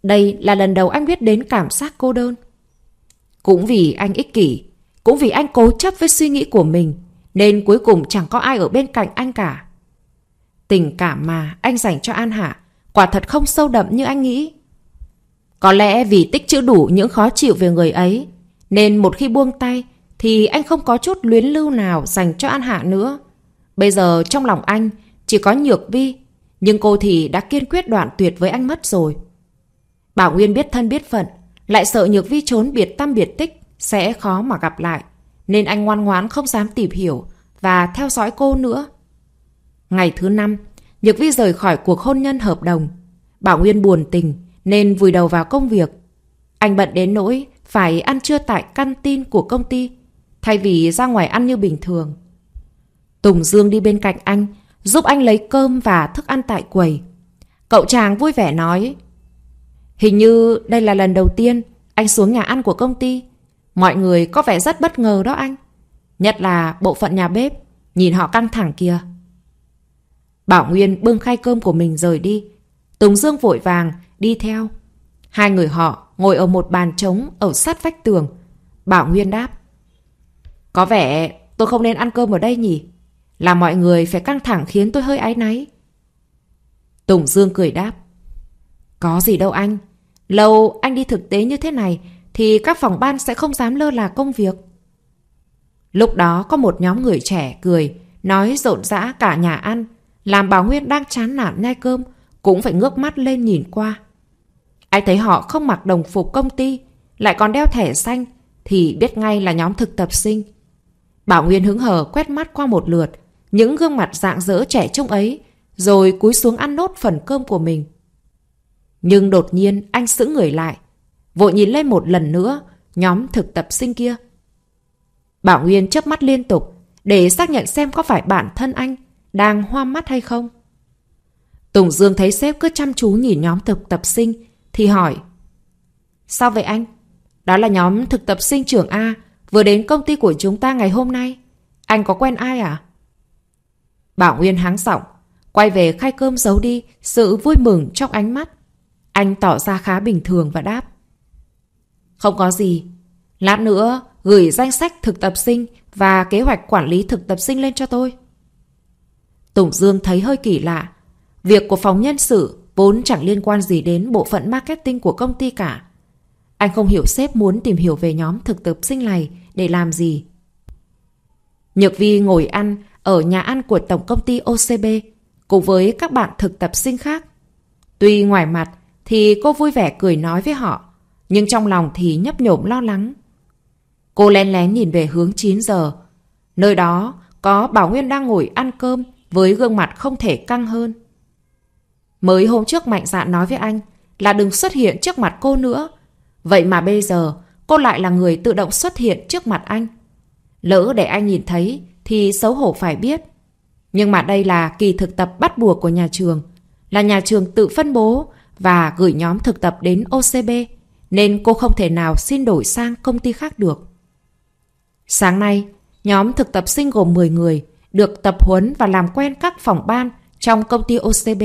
Đây là lần đầu anh biết đến cảm giác cô đơn. Cũng vì anh ích kỷ, cũng vì anh cố chấp với suy nghĩ của mình, nên cuối cùng chẳng có ai ở bên cạnh anh cả. Tình cảm mà anh dành cho An Hạ quả thật không sâu đậm như anh nghĩ. Có lẽ vì tích chữ đủ những khó chịu về người ấy, nên một khi buông tay thì anh không có chút luyến lưu nào dành cho An Hạ nữa. Bây giờ trong lòng anh chỉ có Nhược Vi, nhưng cô thì đã kiên quyết đoạn tuyệt với anh mất rồi. Bảo Nguyên biết thân biết phận, lại sợ Nhược Vi trốn biệt tâm biệt tích sẽ khó mà gặp lại, nên anh ngoan ngoãn không dám tìm hiểu và theo dõi cô nữa. Ngày thứ năm, Nhược Vi rời khỏi cuộc hôn nhân hợp đồng. Bảo Nguyên buồn tình, nên vùi đầu vào công việc. Anh bận đến nỗi phải ăn trưa tại căn tin của công ty, thay vì ra ngoài ăn như bình thường. Tùng Dương đi bên cạnh anh, giúp anh lấy cơm và thức ăn tại quầy. Cậu chàng vui vẻ nói, Hình như đây là lần đầu tiên anh xuống nhà ăn của công ty. Mọi người có vẻ rất bất ngờ đó anh. Nhất là bộ phận nhà bếp, nhìn họ căng thẳng kìa. Bảo Nguyên bưng khay cơm của mình rời đi. Tùng Dương vội vàng đi theo. Hai người họ ngồi ở một bàn trống ở sát vách tường. Bảo Nguyên đáp. Có vẻ tôi không nên ăn cơm ở đây nhỉ? Là mọi người phải căng thẳng khiến tôi hơi áy náy. Tùng Dương cười đáp. Có gì đâu anh. Lâu anh đi thực tế như thế này thì các phòng ban sẽ không dám lơ là công việc. Lúc đó có một nhóm người trẻ cười, nói rộn rã cả nhà ăn, làm bà Nguyên đang chán nản nhai cơm, cũng phải ngước mắt lên nhìn qua. Ai thấy họ không mặc đồng phục công ty, lại còn đeo thẻ xanh, thì biết ngay là nhóm thực tập sinh. Bảo Nguyên hứng hờ quét mắt qua một lượt, những gương mặt dạng dỡ trẻ trung ấy, rồi cúi xuống ăn nốt phần cơm của mình. Nhưng đột nhiên anh sững người lại, vội nhìn lên một lần nữa nhóm thực tập sinh kia. Bảo Nguyên chớp mắt liên tục để xác nhận xem có phải bản thân anh đang hoa mắt hay không. Tùng Dương thấy sếp cứ chăm chú nhìn nhóm thực tập sinh thì hỏi Sao vậy anh? Đó là nhóm thực tập sinh trưởng A vừa đến công ty của chúng ta ngày hôm nay. Anh có quen ai à? Bảo Nguyên háng giọng quay về khai cơm giấu đi sự vui mừng trong ánh mắt. Anh tỏ ra khá bình thường và đáp. Không có gì. Lát nữa gửi danh sách thực tập sinh và kế hoạch quản lý thực tập sinh lên cho tôi. Tùng Dương thấy hơi kỳ lạ. Việc của phòng nhân sự vốn chẳng liên quan gì đến bộ phận marketing của công ty cả. Anh không hiểu sếp muốn tìm hiểu về nhóm thực tập sinh này để làm gì. Nhược Vi ngồi ăn ở nhà ăn của tổng công ty OCB cùng với các bạn thực tập sinh khác. Tuy ngoài mặt thì cô vui vẻ cười nói với họ, nhưng trong lòng thì nhấp nhổm lo lắng. Cô lén lén nhìn về hướng 9 giờ. Nơi đó có Bảo Nguyên đang ngồi ăn cơm với gương mặt không thể căng hơn. Mới hôm trước mạnh dạn nói với anh là đừng xuất hiện trước mặt cô nữa. Vậy mà bây giờ cô lại là người tự động xuất hiện trước mặt anh. Lỡ để anh nhìn thấy thì xấu hổ phải biết. Nhưng mà đây là kỳ thực tập bắt buộc của nhà trường. Là nhà trường tự phân bố và gửi nhóm thực tập đến OCB nên cô không thể nào xin đổi sang công ty khác được. Sáng nay, nhóm thực tập sinh gồm 10 người được tập huấn và làm quen các phòng ban trong công ty OCB.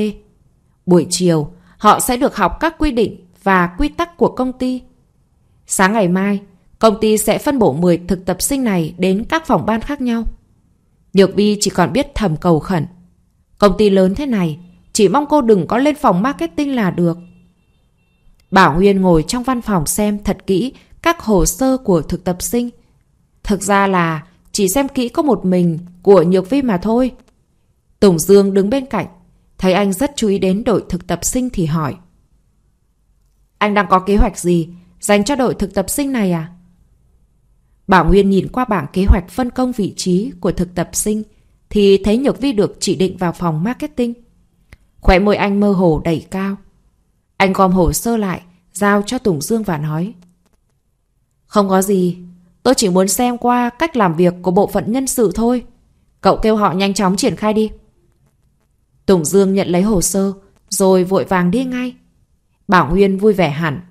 Buổi chiều, họ sẽ được học các quy định và quy tắc của công ty. Sáng ngày mai, công ty sẽ phân bổ 10 thực tập sinh này đến các phòng ban khác nhau. Nhược Vi chỉ còn biết thầm cầu khẩn. Công ty lớn thế này, chỉ mong cô đừng có lên phòng marketing là được. Bảo Huyên ngồi trong văn phòng xem thật kỹ các hồ sơ của thực tập sinh. Thực ra là chỉ xem kỹ có một mình của Nhược Vi mà thôi. Tổng Dương đứng bên cạnh, Thấy anh rất chú ý đến đội thực tập sinh thì hỏi. Anh đang có kế hoạch gì dành cho đội thực tập sinh này à? Bảo Nguyên nhìn qua bảng kế hoạch phân công vị trí của thực tập sinh thì thấy Nhược Vi được chỉ định vào phòng marketing. Khỏe môi anh mơ hồ đẩy cao. Anh gom hồ sơ lại, giao cho Tùng Dương và nói. Không có gì, tôi chỉ muốn xem qua cách làm việc của bộ phận nhân sự thôi. Cậu kêu họ nhanh chóng triển khai đi. Tùng Dương nhận lấy hồ sơ, rồi vội vàng đi ngay. Bảo Nguyên vui vẻ hẳn.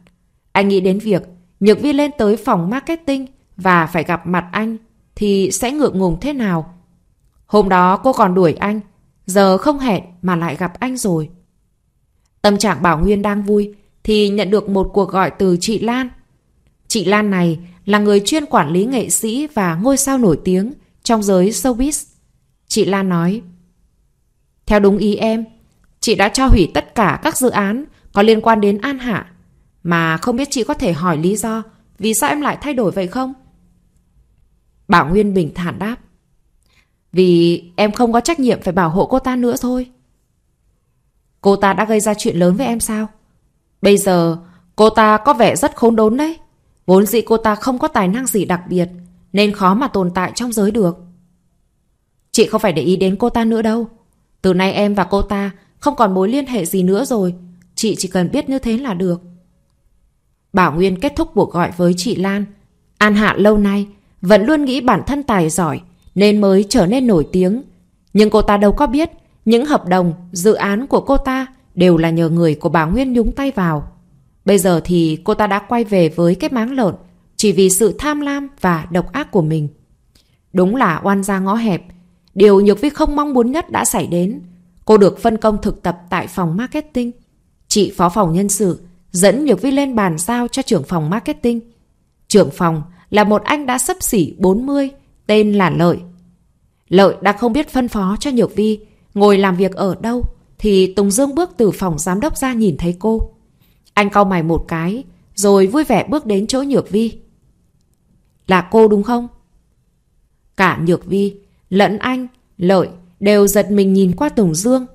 Anh nghĩ đến việc Nhược Vi lên tới phòng marketing và phải gặp mặt anh thì sẽ ngượng ngùng thế nào. Hôm đó cô còn đuổi anh, giờ không hẹn mà lại gặp anh rồi. Tâm trạng Bảo Nguyên đang vui thì nhận được một cuộc gọi từ chị Lan. Chị Lan này là người chuyên quản lý nghệ sĩ và ngôi sao nổi tiếng trong giới showbiz. Chị Lan nói theo đúng ý em, chị đã cho hủy tất cả các dự án có liên quan đến An Hạ. Mà không biết chị có thể hỏi lý do vì sao em lại thay đổi vậy không? Bảo Nguyên bình thản đáp. Vì em không có trách nhiệm phải bảo hộ cô ta nữa thôi. Cô ta đã gây ra chuyện lớn với em sao? Bây giờ cô ta có vẻ rất khốn đốn đấy. Vốn dĩ cô ta không có tài năng gì đặc biệt nên khó mà tồn tại trong giới được. Chị không phải để ý đến cô ta nữa đâu. Từ nay em và cô ta không còn mối liên hệ gì nữa rồi. Chị chỉ cần biết như thế là được. Bảo Nguyên kết thúc cuộc gọi với chị Lan. An Hạ lâu nay vẫn luôn nghĩ bản thân tài giỏi nên mới trở nên nổi tiếng. Nhưng cô ta đâu có biết những hợp đồng, dự án của cô ta đều là nhờ người của bà Nguyên nhúng tay vào. Bây giờ thì cô ta đã quay về với cái máng lợn chỉ vì sự tham lam và độc ác của mình. Đúng là oan ra ngõ hẹp Điều Nhược Vi không mong muốn nhất đã xảy đến. Cô được phân công thực tập tại phòng marketing. Chị phó phòng nhân sự dẫn Nhược Vi lên bàn giao cho trưởng phòng marketing. Trưởng phòng là một anh đã sấp xỉ 40, tên là Lợi. Lợi đã không biết phân phó cho Nhược Vi ngồi làm việc ở đâu thì Tùng Dương bước từ phòng giám đốc ra nhìn thấy cô. Anh cau mày một cái rồi vui vẻ bước đến chỗ Nhược Vi. Là cô đúng không? Cả Nhược Vi Lẫn anh, Lợi đều giật mình nhìn qua Tùng Dương.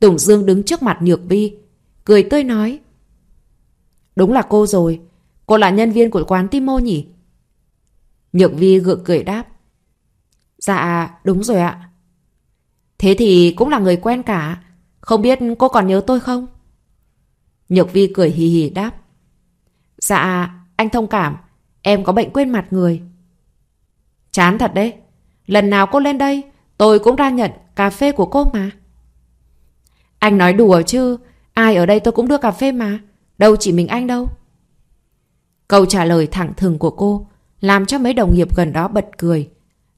Tùng Dương đứng trước mặt Nhược Vi, cười tươi nói. Đúng là cô rồi, cô là nhân viên của quán Timo nhỉ? Nhược Vi gượng cười đáp. Dạ, đúng rồi ạ. Thế thì cũng là người quen cả, không biết cô còn nhớ tôi không? Nhược Vi cười hì hì đáp. Dạ, anh thông cảm, em có bệnh quên mặt người. Chán thật đấy. Lần nào cô lên đây, tôi cũng ra nhận cà phê của cô mà. Anh nói đùa chứ, ai ở đây tôi cũng đưa cà phê mà, đâu chỉ mình anh đâu. Câu trả lời thẳng thừng của cô làm cho mấy đồng nghiệp gần đó bật cười.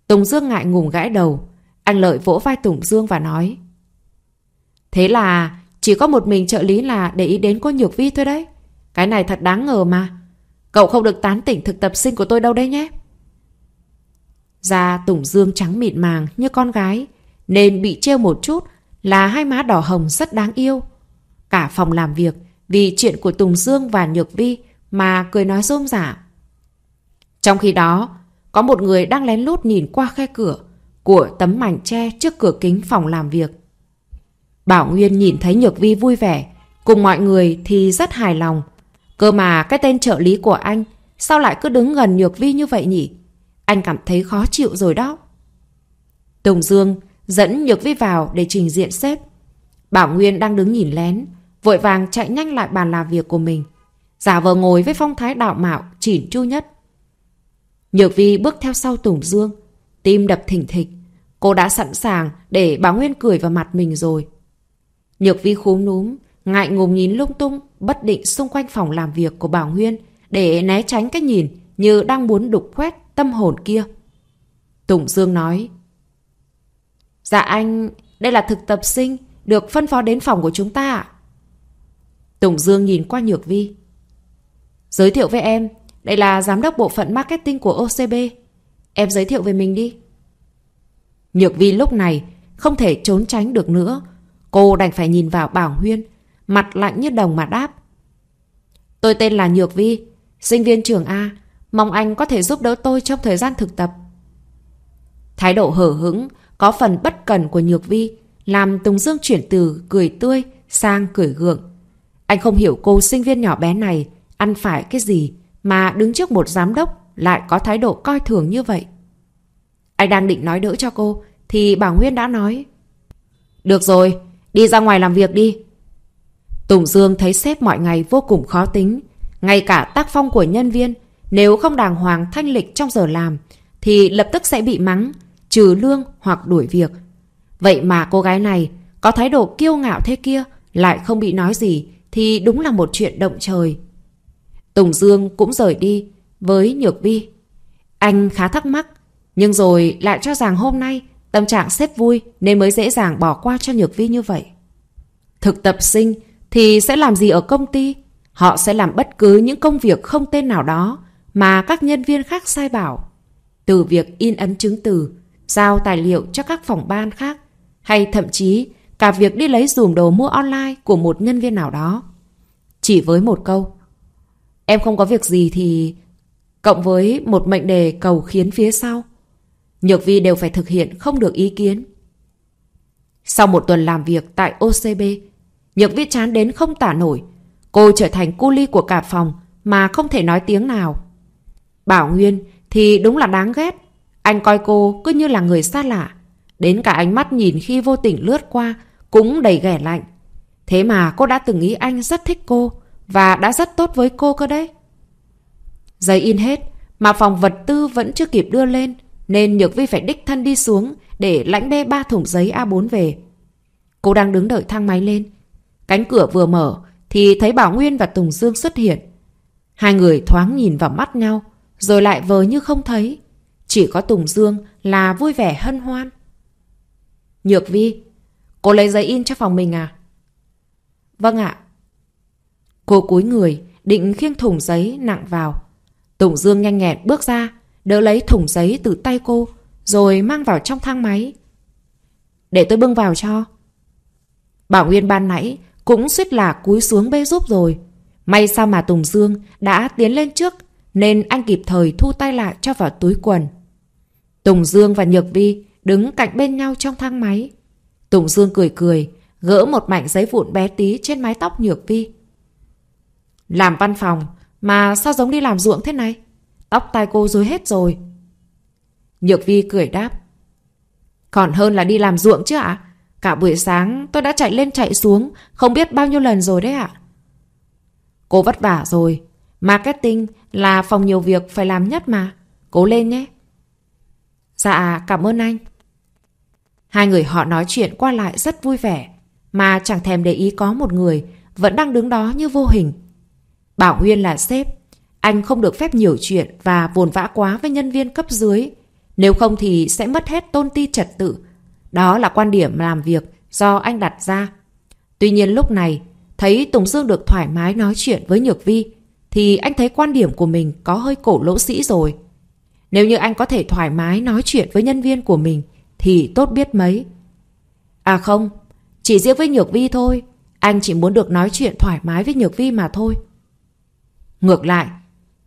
Tùng Dương ngại ngùng gãi đầu, anh Lợi vỗ vai Tùng Dương và nói Thế là chỉ có một mình trợ lý là để ý đến cô Nhược Vi thôi đấy. Cái này thật đáng ngờ mà. Cậu không được tán tỉnh thực tập sinh của tôi đâu đấy nhé. Da Tùng Dương trắng mịn màng như con gái, nên bị trêu một chút là hai má đỏ hồng rất đáng yêu. Cả phòng làm việc vì chuyện của Tùng Dương và Nhược Vi mà cười nói rôm rả. Trong khi đó, có một người đang lén lút nhìn qua khe cửa của tấm mảnh tre trước cửa kính phòng làm việc. Bảo Nguyên nhìn thấy Nhược Vi vui vẻ, cùng mọi người thì rất hài lòng. Cơ mà cái tên trợ lý của anh sao lại cứ đứng gần Nhược Vi như vậy nhỉ? Anh cảm thấy khó chịu rồi đó. Tùng Dương dẫn Nhược Vi vào để trình diện sếp. Bảo Nguyên đang đứng nhìn lén, vội vàng chạy nhanh lại bàn làm việc của mình. Giả vờ ngồi với phong thái đạo mạo, chỉn chu nhất. Nhược Vi bước theo sau Tùng Dương, tim đập thình thịch. Cô đã sẵn sàng để Bảo Nguyên cười vào mặt mình rồi. Nhược Vi khúm núm, ngại ngùng nhìn lung tung, bất định xung quanh phòng làm việc của Bảo Nguyên để né tránh cái nhìn như đang muốn đục khoét tâm hồn kia. Tùng Dương nói. Dạ anh, đây là thực tập sinh, được phân phó đến phòng của chúng ta ạ. Tùng Dương nhìn qua Nhược Vi. Giới thiệu với em, đây là giám đốc bộ phận marketing của OCB. Em giới thiệu về mình đi. Nhược Vi lúc này không thể trốn tránh được nữa. Cô đành phải nhìn vào Bảo Huyên, mặt lạnh như đồng mà đáp. Tôi tên là Nhược Vi, sinh viên trường A, Mong anh có thể giúp đỡ tôi trong thời gian thực tập. Thái độ hở hững, có phần bất cần của Nhược Vi, làm Tùng Dương chuyển từ cười tươi sang cười gượng. Anh không hiểu cô sinh viên nhỏ bé này ăn phải cái gì mà đứng trước một giám đốc lại có thái độ coi thường như vậy. Anh đang định nói đỡ cho cô thì bà Nguyên đã nói Được rồi, đi ra ngoài làm việc đi. Tùng Dương thấy sếp mọi ngày vô cùng khó tính ngay cả tác phong của nhân viên nếu không đàng hoàng thanh lịch trong giờ làm, thì lập tức sẽ bị mắng, trừ lương hoặc đuổi việc. Vậy mà cô gái này có thái độ kiêu ngạo thế kia lại không bị nói gì thì đúng là một chuyện động trời. Tùng Dương cũng rời đi với Nhược Vi. Anh khá thắc mắc, nhưng rồi lại cho rằng hôm nay tâm trạng xếp vui nên mới dễ dàng bỏ qua cho Nhược Vi như vậy. Thực tập sinh thì sẽ làm gì ở công ty? Họ sẽ làm bất cứ những công việc không tên nào đó mà các nhân viên khác sai bảo. Từ việc in ấn chứng từ, giao tài liệu cho các phòng ban khác, hay thậm chí cả việc đi lấy dùm đồ mua online của một nhân viên nào đó. Chỉ với một câu, em không có việc gì thì... Cộng với một mệnh đề cầu khiến phía sau, Nhược Vi đều phải thực hiện không được ý kiến. Sau một tuần làm việc tại OCB, Nhược Vi chán đến không tả nổi. Cô trở thành cu ly của cả phòng mà không thể nói tiếng nào. Bảo Nguyên thì đúng là đáng ghét. Anh coi cô cứ như là người xa lạ. Đến cả ánh mắt nhìn khi vô tình lướt qua cũng đầy ghẻ lạnh. Thế mà cô đã từng nghĩ anh rất thích cô và đã rất tốt với cô cơ đấy. Giấy in hết mà phòng vật tư vẫn chưa kịp đưa lên nên Nhược Vi phải đích thân đi xuống để lãnh bê ba thùng giấy A4 về. Cô đang đứng đợi thang máy lên. Cánh cửa vừa mở thì thấy Bảo Nguyên và Tùng Dương xuất hiện. Hai người thoáng nhìn vào mắt nhau rồi lại vờ như không thấy. Chỉ có Tùng Dương là vui vẻ hân hoan. Nhược Vi, cô lấy giấy in cho phòng mình à? Vâng ạ. Cô cúi người, định khiêng thùng giấy nặng vào. Tùng Dương nhanh nhẹn bước ra, đỡ lấy thùng giấy từ tay cô, rồi mang vào trong thang máy. Để tôi bưng vào cho. Bảo Nguyên ban nãy cũng suýt là cúi xuống bê giúp rồi. May sao mà Tùng Dương đã tiến lên trước nên anh kịp thời thu tay lại cho vào túi quần. Tùng Dương và Nhược Vi đứng cạnh bên nhau trong thang máy. Tùng Dương cười cười, gỡ một mảnh giấy vụn bé tí trên mái tóc Nhược Vi. Làm văn phòng mà sao giống đi làm ruộng thế này? Tóc tai cô rối hết rồi. Nhược Vi cười đáp. Còn hơn là đi làm ruộng chứ ạ? Cả buổi sáng tôi đã chạy lên chạy xuống không biết bao nhiêu lần rồi đấy ạ. Cô vất vả rồi, Marketing là phòng nhiều việc phải làm nhất mà. Cố lên nhé. Dạ, cảm ơn anh. Hai người họ nói chuyện qua lại rất vui vẻ, mà chẳng thèm để ý có một người vẫn đang đứng đó như vô hình. Bảo Huyên là sếp, anh không được phép nhiều chuyện và vồn vã quá với nhân viên cấp dưới, nếu không thì sẽ mất hết tôn ti trật tự. Đó là quan điểm làm việc do anh đặt ra. Tuy nhiên lúc này, thấy Tùng Dương được thoải mái nói chuyện với Nhược Vi, thì anh thấy quan điểm của mình có hơi cổ lỗ sĩ rồi. Nếu như anh có thể thoải mái nói chuyện với nhân viên của mình thì tốt biết mấy. À không, chỉ riêng với Nhược Vi thôi. Anh chỉ muốn được nói chuyện thoải mái với Nhược Vi mà thôi. Ngược lại,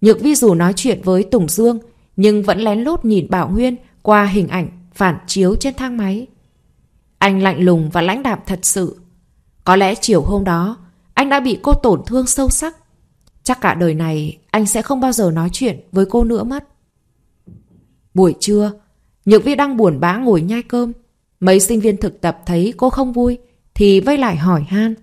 Nhược Vi dù nói chuyện với Tùng Dương nhưng vẫn lén lút nhìn Bảo Nguyên qua hình ảnh phản chiếu trên thang máy. Anh lạnh lùng và lãnh đạm thật sự. Có lẽ chiều hôm đó, anh đã bị cô tổn thương sâu sắc Chắc cả đời này anh sẽ không bao giờ nói chuyện với cô nữa mất. Buổi trưa, Nhược vi đang buồn bã ngồi nhai cơm. Mấy sinh viên thực tập thấy cô không vui thì vây lại hỏi han.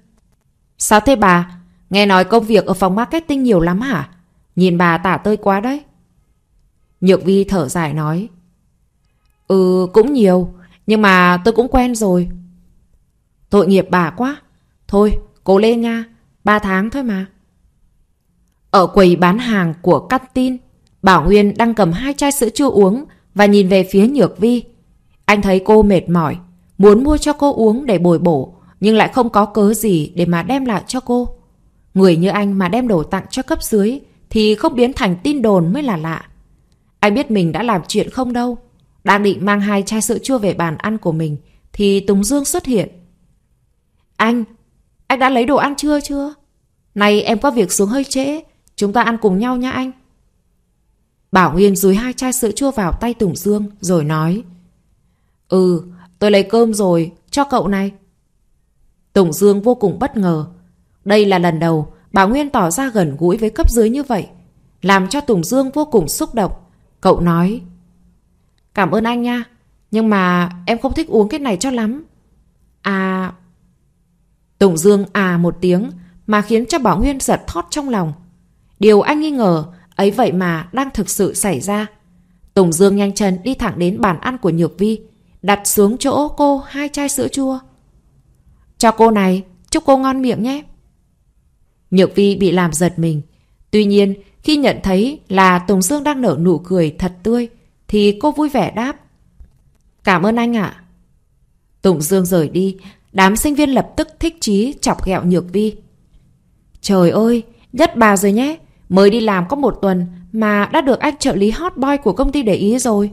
Sao thế bà? Nghe nói công việc ở phòng marketing nhiều lắm hả? Nhìn bà tả tơi quá đấy. Nhược Vi thở dài nói. Ừ, cũng nhiều. Nhưng mà tôi cũng quen rồi. Tội nghiệp bà quá. Thôi, cố lên nha. Ba tháng thôi mà. Ở quầy bán hàng của cắt tin, Bảo Nguyên đang cầm hai chai sữa chua uống và nhìn về phía Nhược Vi. Anh thấy cô mệt mỏi, muốn mua cho cô uống để bồi bổ, nhưng lại không có cớ gì để mà đem lại cho cô. Người như anh mà đem đồ tặng cho cấp dưới thì không biến thành tin đồn mới là lạ. Anh biết mình đã làm chuyện không đâu. Đang định mang hai chai sữa chua về bàn ăn của mình thì Tùng Dương xuất hiện. Anh, anh đã lấy đồ ăn chưa chưa? Nay em có việc xuống hơi trễ, Chúng ta ăn cùng nhau nha anh. Bảo Nguyên dưới hai chai sữa chua vào tay Tùng Dương rồi nói Ừ, tôi lấy cơm rồi, cho cậu này. Tùng Dương vô cùng bất ngờ. Đây là lần đầu Bảo Nguyên tỏ ra gần gũi với cấp dưới như vậy. Làm cho Tùng Dương vô cùng xúc động. Cậu nói Cảm ơn anh nha, nhưng mà em không thích uống cái này cho lắm. À... Tùng Dương à một tiếng mà khiến cho Bảo Nguyên giật thót trong lòng. Điều anh nghi ngờ, ấy vậy mà đang thực sự xảy ra. Tùng Dương nhanh chân đi thẳng đến bàn ăn của Nhược Vi, đặt xuống chỗ cô hai chai sữa chua. Cho cô này, chúc cô ngon miệng nhé. Nhược Vi bị làm giật mình. Tuy nhiên, khi nhận thấy là Tùng Dương đang nở nụ cười thật tươi, thì cô vui vẻ đáp. Cảm ơn anh ạ. Tùng Dương rời đi, đám sinh viên lập tức thích chí chọc ghẹo Nhược Vi. Trời ơi, nhất bà rồi nhé, Mới đi làm có một tuần mà đã được anh trợ lý hot boy của công ty để ý rồi.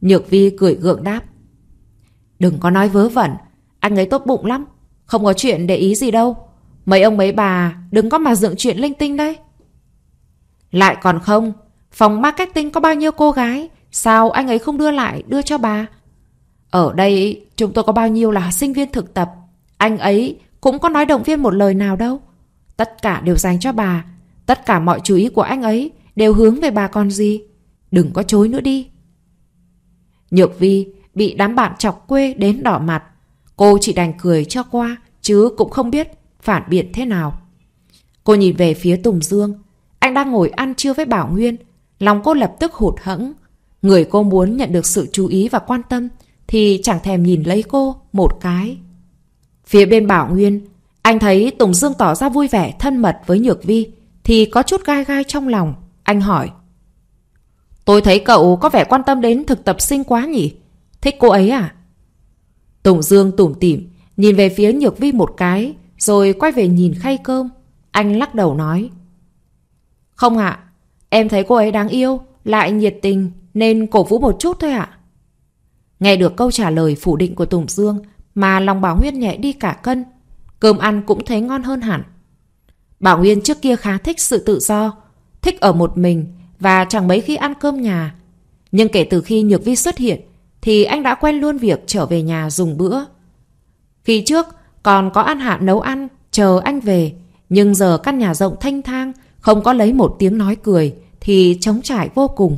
Nhược Vi cười gượng đáp. Đừng có nói vớ vẩn, anh ấy tốt bụng lắm, không có chuyện để ý gì đâu. Mấy ông mấy bà đừng có mà dựng chuyện linh tinh đấy. Lại còn không, phòng marketing có bao nhiêu cô gái, sao anh ấy không đưa lại, đưa cho bà? Ở đây chúng tôi có bao nhiêu là sinh viên thực tập, anh ấy cũng có nói động viên một lời nào đâu. Tất cả đều dành cho bà, Tất cả mọi chú ý của anh ấy đều hướng về bà con gì. Đừng có chối nữa đi. Nhược Vi bị đám bạn chọc quê đến đỏ mặt. Cô chỉ đành cười cho qua chứ cũng không biết phản biện thế nào. Cô nhìn về phía Tùng Dương. Anh đang ngồi ăn trưa với Bảo Nguyên. Lòng cô lập tức hụt hẫng. Người cô muốn nhận được sự chú ý và quan tâm thì chẳng thèm nhìn lấy cô một cái. Phía bên Bảo Nguyên, anh thấy Tùng Dương tỏ ra vui vẻ thân mật với Nhược Vi thì có chút gai gai trong lòng. Anh hỏi. Tôi thấy cậu có vẻ quan tâm đến thực tập sinh quá nhỉ? Thích cô ấy à? Tùng Dương tủm tỉm, nhìn về phía Nhược Vi một cái, rồi quay về nhìn khay cơm. Anh lắc đầu nói. Không ạ, em thấy cô ấy đáng yêu, lại nhiệt tình, nên cổ vũ một chút thôi ạ. Nghe được câu trả lời phủ định của Tùng Dương mà lòng báo huyết nhẹ đi cả cân. Cơm ăn cũng thấy ngon hơn hẳn. Bảo Nguyên trước kia khá thích sự tự do, thích ở một mình và chẳng mấy khi ăn cơm nhà. Nhưng kể từ khi Nhược Vi xuất hiện thì anh đã quen luôn việc trở về nhà dùng bữa. Khi trước còn có ăn hạ nấu ăn, chờ anh về, nhưng giờ căn nhà rộng thanh thang, không có lấy một tiếng nói cười thì trống trải vô cùng.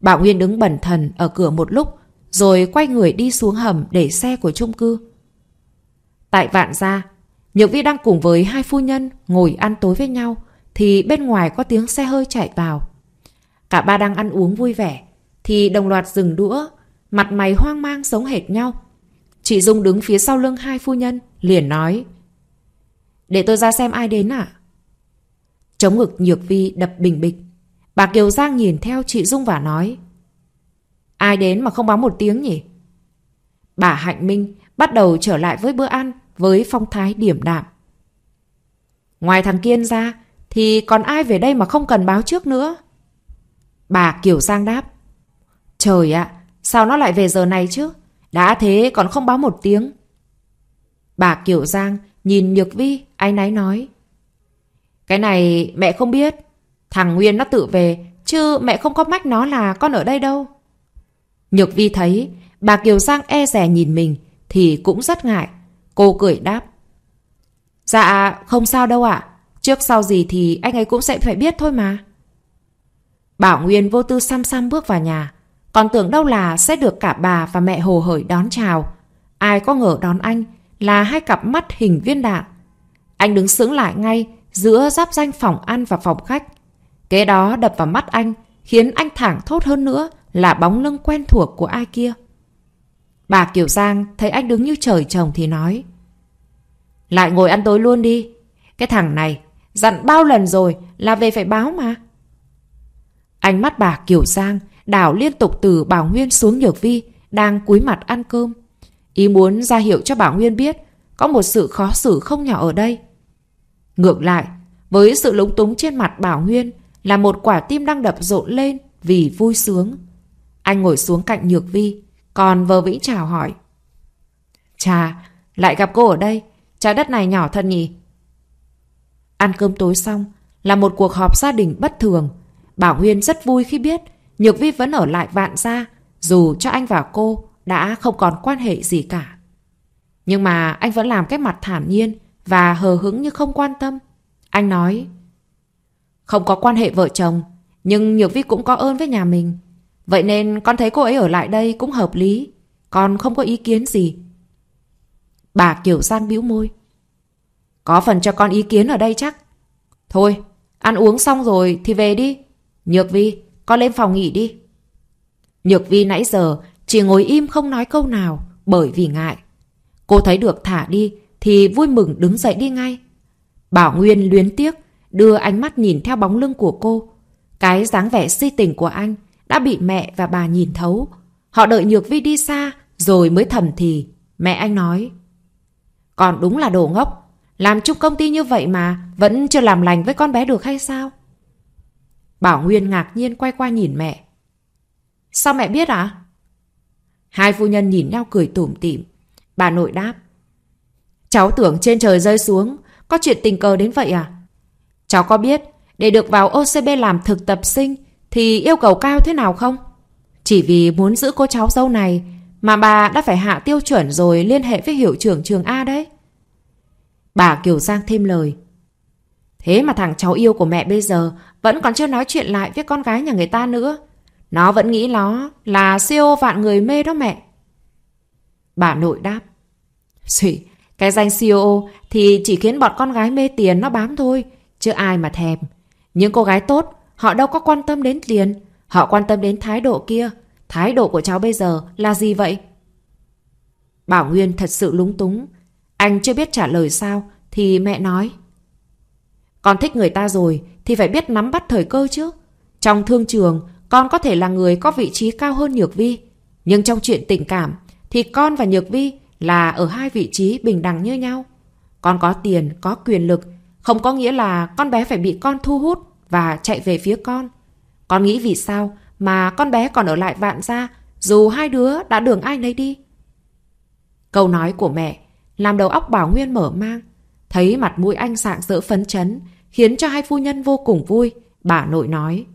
Bảo Nguyên đứng bẩn thần ở cửa một lúc rồi quay người đi xuống hầm để xe của chung cư. Tại vạn gia, Nhược Vi đang cùng với hai phu nhân ngồi ăn tối với nhau thì bên ngoài có tiếng xe hơi chạy vào. Cả ba đang ăn uống vui vẻ thì đồng loạt dừng đũa, mặt mày hoang mang giống hệt nhau. Chị Dung đứng phía sau lưng hai phu nhân liền nói Để tôi ra xem ai đến ạ. À? Chống ngực Nhược Vi đập bình bịch. Bà Kiều Giang nhìn theo chị Dung và nói Ai đến mà không báo một tiếng nhỉ? Bà Hạnh Minh bắt đầu trở lại với bữa ăn với phong thái điểm đạm. Ngoài thằng Kiên ra, thì còn ai về đây mà không cần báo trước nữa? Bà Kiều Giang đáp. Trời ạ, sao nó lại về giờ này chứ? Đã thế còn không báo một tiếng. Bà Kiều Giang nhìn Nhược Vi, ái náy nói. Cái này mẹ không biết. Thằng Nguyên nó tự về, chứ mẹ không có mách nó là con ở đây đâu. Nhược Vi thấy, bà Kiều Giang e rẻ nhìn mình, thì cũng rất ngại. Cô cười đáp. Dạ, không sao đâu ạ. Trước sau gì thì anh ấy cũng sẽ phải biết thôi mà. Bảo Nguyên vô tư xăm xăm bước vào nhà. Còn tưởng đâu là sẽ được cả bà và mẹ hồ hởi đón chào. Ai có ngờ đón anh là hai cặp mắt hình viên đạn. Anh đứng sững lại ngay giữa giáp danh phòng ăn và phòng khách. Kế đó đập vào mắt anh khiến anh thẳng thốt hơn nữa là bóng lưng quen thuộc của ai kia. Bà Kiều Giang thấy anh đứng như trời trồng thì nói. Lại ngồi ăn tối luôn đi. Cái thằng này dặn bao lần rồi là về phải báo mà. Ánh mắt bà Kiều Giang đảo liên tục từ Bảo Nguyên xuống Nhược Vi đang cúi mặt ăn cơm. Ý muốn ra hiệu cho Bảo Nguyên biết có một sự khó xử không nhỏ ở đây. Ngược lại, với sự lúng túng trên mặt Bảo Nguyên là một quả tim đang đập rộn lên vì vui sướng. Anh ngồi xuống cạnh Nhược Vi, còn vờ vĩ chào hỏi. Chà, lại gặp cô ở đây. Trái đất này nhỏ thật nhỉ? Ăn cơm tối xong là một cuộc họp gia đình bất thường. Bảo Huyên rất vui khi biết Nhược Vi vẫn ở lại vạn gia dù cho anh và cô đã không còn quan hệ gì cả. Nhưng mà anh vẫn làm cái mặt thản nhiên và hờ hững như không quan tâm. Anh nói Không có quan hệ vợ chồng nhưng Nhược Vi cũng có ơn với nhà mình. Vậy nên con thấy cô ấy ở lại đây cũng hợp lý. Con không có ý kiến gì. Bà Kiều San bĩu môi. Có phần cho con ý kiến ở đây chắc. Thôi, ăn uống xong rồi thì về đi. Nhược Vi, con lên phòng nghỉ đi. Nhược Vi nãy giờ chỉ ngồi im không nói câu nào bởi vì ngại. Cô thấy được thả đi thì vui mừng đứng dậy đi ngay. Bảo Nguyên luyến tiếc, đưa ánh mắt nhìn theo bóng lưng của cô. Cái dáng vẻ si tình của anh đã bị mẹ và bà nhìn thấu. Họ đợi Nhược Vi đi xa rồi mới thầm thì. Mẹ anh nói. Còn đúng là đồ ngốc. Làm chung công ty như vậy mà vẫn chưa làm lành với con bé được hay sao? Bảo Nguyên ngạc nhiên quay qua nhìn mẹ. Sao mẹ biết ạ? À? Hai phu nhân nhìn nhau cười tủm tỉm. Bà nội đáp. Cháu tưởng trên trời rơi xuống, có chuyện tình cờ đến vậy à? Cháu có biết, để được vào OCB làm thực tập sinh thì yêu cầu cao thế nào không? Chỉ vì muốn giữ cô cháu dâu này mà bà đã phải hạ tiêu chuẩn rồi liên hệ với hiệu trưởng trường A đấy. Bà Kiều Giang thêm lời. Thế mà thằng cháu yêu của mẹ bây giờ vẫn còn chưa nói chuyện lại với con gái nhà người ta nữa. Nó vẫn nghĩ nó là siêu vạn người mê đó mẹ. Bà nội đáp. Xỉ, cái danh CEO thì chỉ khiến bọn con gái mê tiền nó bám thôi, chứ ai mà thèm. Những cô gái tốt Họ đâu có quan tâm đến tiền Họ quan tâm đến thái độ kia Thái độ của cháu bây giờ là gì vậy? Bảo Nguyên thật sự lúng túng Anh chưa biết trả lời sao Thì mẹ nói Con thích người ta rồi Thì phải biết nắm bắt thời cơ chứ Trong thương trường Con có thể là người có vị trí cao hơn Nhược Vi Nhưng trong chuyện tình cảm Thì con và Nhược Vi là ở hai vị trí bình đẳng như nhau Con có tiền, có quyền lực Không có nghĩa là con bé phải bị con thu hút và chạy về phía con. Con nghĩ vì sao mà con bé còn ở lại vạn gia dù hai đứa đã đường ai nấy đi. Câu nói của mẹ làm đầu óc Bảo Nguyên mở mang. Thấy mặt mũi anh sạng sỡ phấn chấn khiến cho hai phu nhân vô cùng vui. Bà nội nói.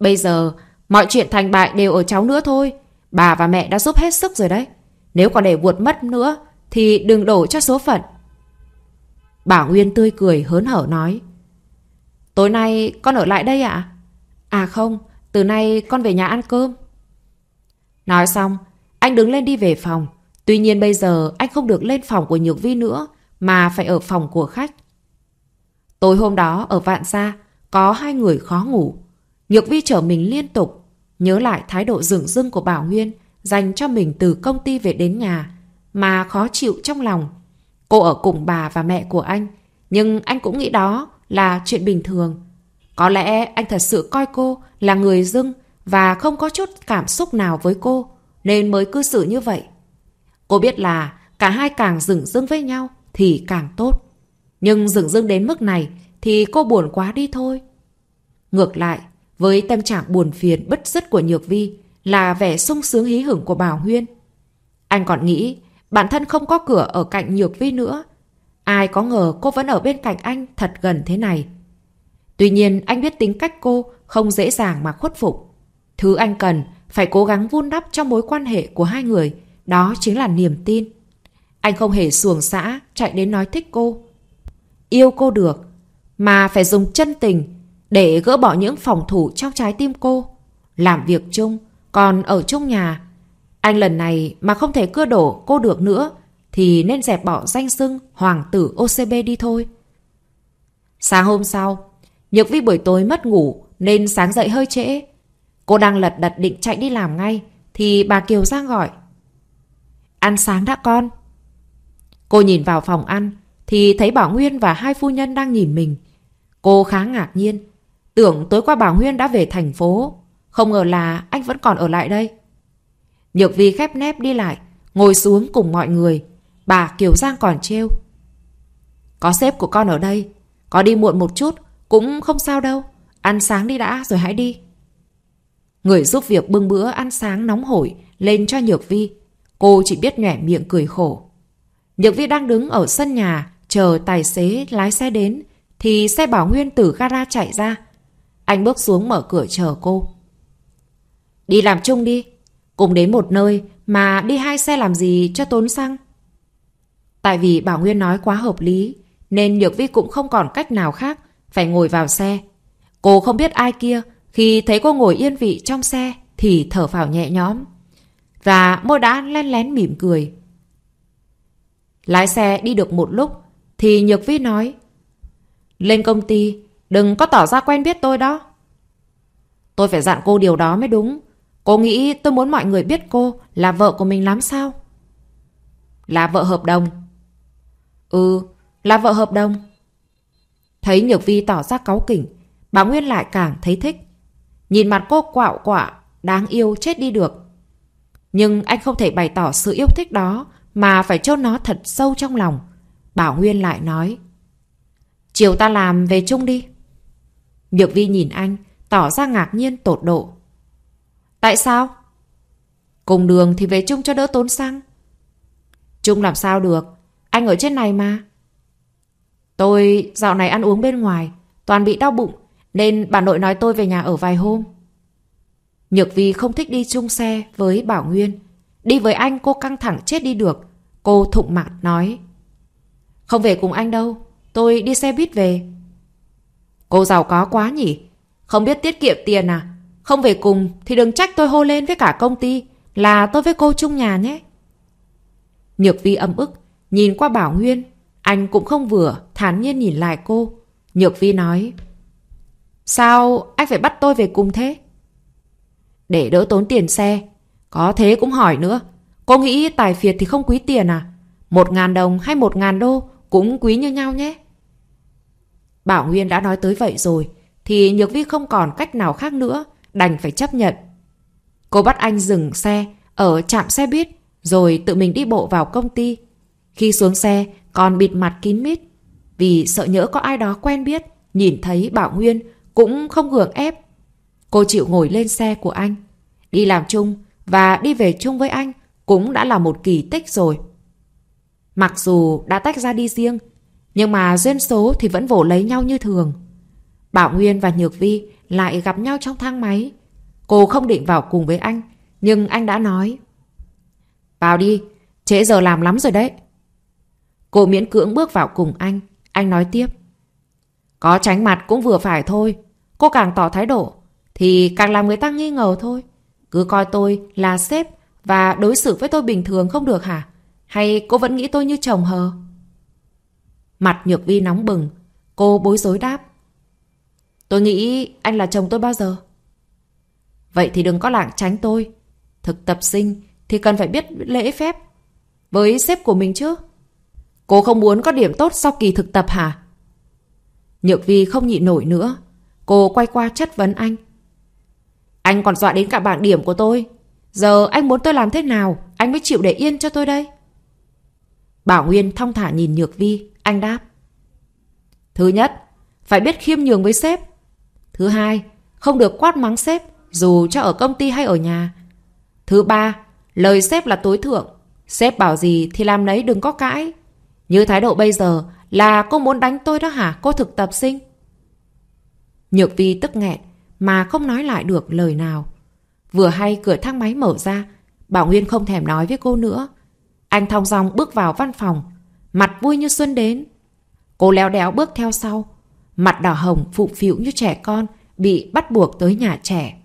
Bây giờ mọi chuyện thành bại đều ở cháu nữa thôi. Bà và mẹ đã giúp hết sức rồi đấy. Nếu còn để vuột mất nữa thì đừng đổ cho số phận. Bảo Nguyên tươi cười hớn hở nói. Tối nay con ở lại đây ạ? À? à không, từ nay con về nhà ăn cơm. Nói xong, anh đứng lên đi về phòng. Tuy nhiên bây giờ anh không được lên phòng của Nhược Vi nữa mà phải ở phòng của khách. Tối hôm đó ở Vạn Gia có hai người khó ngủ. Nhược Vi chở mình liên tục, nhớ lại thái độ rừng rưng của Bảo Nguyên dành cho mình từ công ty về đến nhà mà khó chịu trong lòng. Cô ở cùng bà và mẹ của anh, nhưng anh cũng nghĩ đó là chuyện bình thường. Có lẽ anh thật sự coi cô là người dưng và không có chút cảm xúc nào với cô, nên mới cư xử như vậy. Cô biết là cả hai càng dửng dưng với nhau thì càng tốt. Nhưng dửng dưng đến mức này thì cô buồn quá đi thôi. Ngược lại, với tâm trạng buồn phiền bất dứt của Nhược Vi là vẻ sung sướng hí hửng của Bảo Huyên. Anh còn nghĩ bản thân không có cửa ở cạnh Nhược Vi nữa Ai có ngờ cô vẫn ở bên cạnh anh thật gần thế này. Tuy nhiên anh biết tính cách cô không dễ dàng mà khuất phục. Thứ anh cần phải cố gắng vun đắp cho mối quan hệ của hai người, đó chính là niềm tin. Anh không hề xuồng xã chạy đến nói thích cô. Yêu cô được, mà phải dùng chân tình để gỡ bỏ những phòng thủ trong trái tim cô. Làm việc chung, còn ở chung nhà. Anh lần này mà không thể cưa đổ cô được nữa thì nên dẹp bỏ danh xưng hoàng tử OCB đi thôi. Sáng hôm sau, Nhược Vi buổi tối mất ngủ nên sáng dậy hơi trễ. Cô đang lật đật định chạy đi làm ngay thì bà Kiều Giang gọi. Ăn sáng đã con. Cô nhìn vào phòng ăn thì thấy Bảo Nguyên và hai phu nhân đang nhìn mình. Cô khá ngạc nhiên. Tưởng tối qua Bảo Nguyên đã về thành phố. Không ngờ là anh vẫn còn ở lại đây. Nhược Vi khép nép đi lại, ngồi xuống cùng mọi người Bà Kiều Giang còn trêu Có sếp của con ở đây Có đi muộn một chút Cũng không sao đâu Ăn sáng đi đã rồi hãy đi Người giúp việc bưng bữa ăn sáng nóng hổi Lên cho Nhược Vi Cô chỉ biết nhỏe miệng cười khổ Nhược Vi đang đứng ở sân nhà Chờ tài xế lái xe đến Thì xe bảo Nguyên từ gara chạy ra Anh bước xuống mở cửa chờ cô Đi làm chung đi Cùng đến một nơi Mà đi hai xe làm gì cho tốn xăng Tại vì Bảo Nguyên nói quá hợp lý, nên Nhược Vi cũng không còn cách nào khác, phải ngồi vào xe. Cô không biết ai kia, khi thấy cô ngồi yên vị trong xe thì thở phào nhẹ nhõm. Và môi đã len lén mỉm cười. Lái xe đi được một lúc, thì Nhược Vi nói Lên công ty, đừng có tỏ ra quen biết tôi đó. Tôi phải dặn cô điều đó mới đúng. Cô nghĩ tôi muốn mọi người biết cô là vợ của mình lắm sao? Là vợ hợp đồng. Ừ, là vợ hợp đồng. Thấy Nhược Vi tỏ ra cáu kỉnh, bà Nguyên lại càng thấy thích. Nhìn mặt cô quạo quạ, đáng yêu chết đi được. Nhưng anh không thể bày tỏ sự yêu thích đó mà phải chôn nó thật sâu trong lòng. Bảo Nguyên lại nói. Chiều ta làm về chung đi. Nhược Vi nhìn anh, tỏ ra ngạc nhiên tột độ. Tại sao? Cùng đường thì về chung cho đỡ tốn xăng. Chung làm sao được, anh ở trên này mà. Tôi dạo này ăn uống bên ngoài, toàn bị đau bụng, nên bà nội nói tôi về nhà ở vài hôm. Nhược Vi không thích đi chung xe với Bảo Nguyên. Đi với anh cô căng thẳng chết đi được. Cô thụng mặt nói. Không về cùng anh đâu, tôi đi xe buýt về. Cô giàu có quá nhỉ, không biết tiết kiệm tiền à? Không về cùng thì đừng trách tôi hô lên với cả công ty là tôi với cô chung nhà nhé. Nhược Vi ấm ức, Nhìn qua Bảo Nguyên, anh cũng không vừa, thản nhiên nhìn lại cô. Nhược Vi nói, Sao anh phải bắt tôi về cùng thế? Để đỡ tốn tiền xe. Có thế cũng hỏi nữa. Cô nghĩ tài phiệt thì không quý tiền à? Một ngàn đồng hay một ngàn đô cũng quý như nhau nhé. Bảo Nguyên đã nói tới vậy rồi, thì Nhược Vi không còn cách nào khác nữa, đành phải chấp nhận. Cô bắt anh dừng xe ở trạm xe buýt, rồi tự mình đi bộ vào công ty. Khi xuống xe, con bịt mặt kín mít. Vì sợ nhỡ có ai đó quen biết, nhìn thấy Bảo Nguyên cũng không hưởng ép. Cô chịu ngồi lên xe của anh. Đi làm chung và đi về chung với anh cũng đã là một kỳ tích rồi. Mặc dù đã tách ra đi riêng, nhưng mà duyên số thì vẫn vỗ lấy nhau như thường. Bảo Nguyên và Nhược Vi lại gặp nhau trong thang máy. Cô không định vào cùng với anh, nhưng anh đã nói. Vào đi, trễ giờ làm lắm rồi đấy. Cô miễn cưỡng bước vào cùng anh. Anh nói tiếp. Có tránh mặt cũng vừa phải thôi. Cô càng tỏ thái độ thì càng làm người ta nghi ngờ thôi. Cứ coi tôi là sếp và đối xử với tôi bình thường không được hả? Hay cô vẫn nghĩ tôi như chồng hờ? Mặt Nhược Vi nóng bừng. Cô bối rối đáp. Tôi nghĩ anh là chồng tôi bao giờ? Vậy thì đừng có lảng tránh tôi. Thực tập sinh thì cần phải biết lễ phép. Với sếp của mình chứ. Cô không muốn có điểm tốt sau kỳ thực tập hả? Nhược Vi không nhịn nổi nữa. Cô quay qua chất vấn anh. Anh còn dọa đến cả bảng điểm của tôi. Giờ anh muốn tôi làm thế nào, anh mới chịu để yên cho tôi đây? Bảo Nguyên thong thả nhìn Nhược Vi, anh đáp. Thứ nhất, phải biết khiêm nhường với sếp. Thứ hai, không được quát mắng sếp, dù cho ở công ty hay ở nhà. Thứ ba, lời sếp là tối thượng. Sếp bảo gì thì làm nấy đừng có cãi. Như thái độ bây giờ là cô muốn đánh tôi đó hả cô thực tập sinh? Nhược vi tức nghẹn mà không nói lại được lời nào. Vừa hay cửa thang máy mở ra, Bảo Nguyên không thèm nói với cô nữa. Anh thong dong bước vào văn phòng, mặt vui như xuân đến. Cô leo đéo bước theo sau, mặt đỏ hồng phụ phịu như trẻ con bị bắt buộc tới nhà trẻ.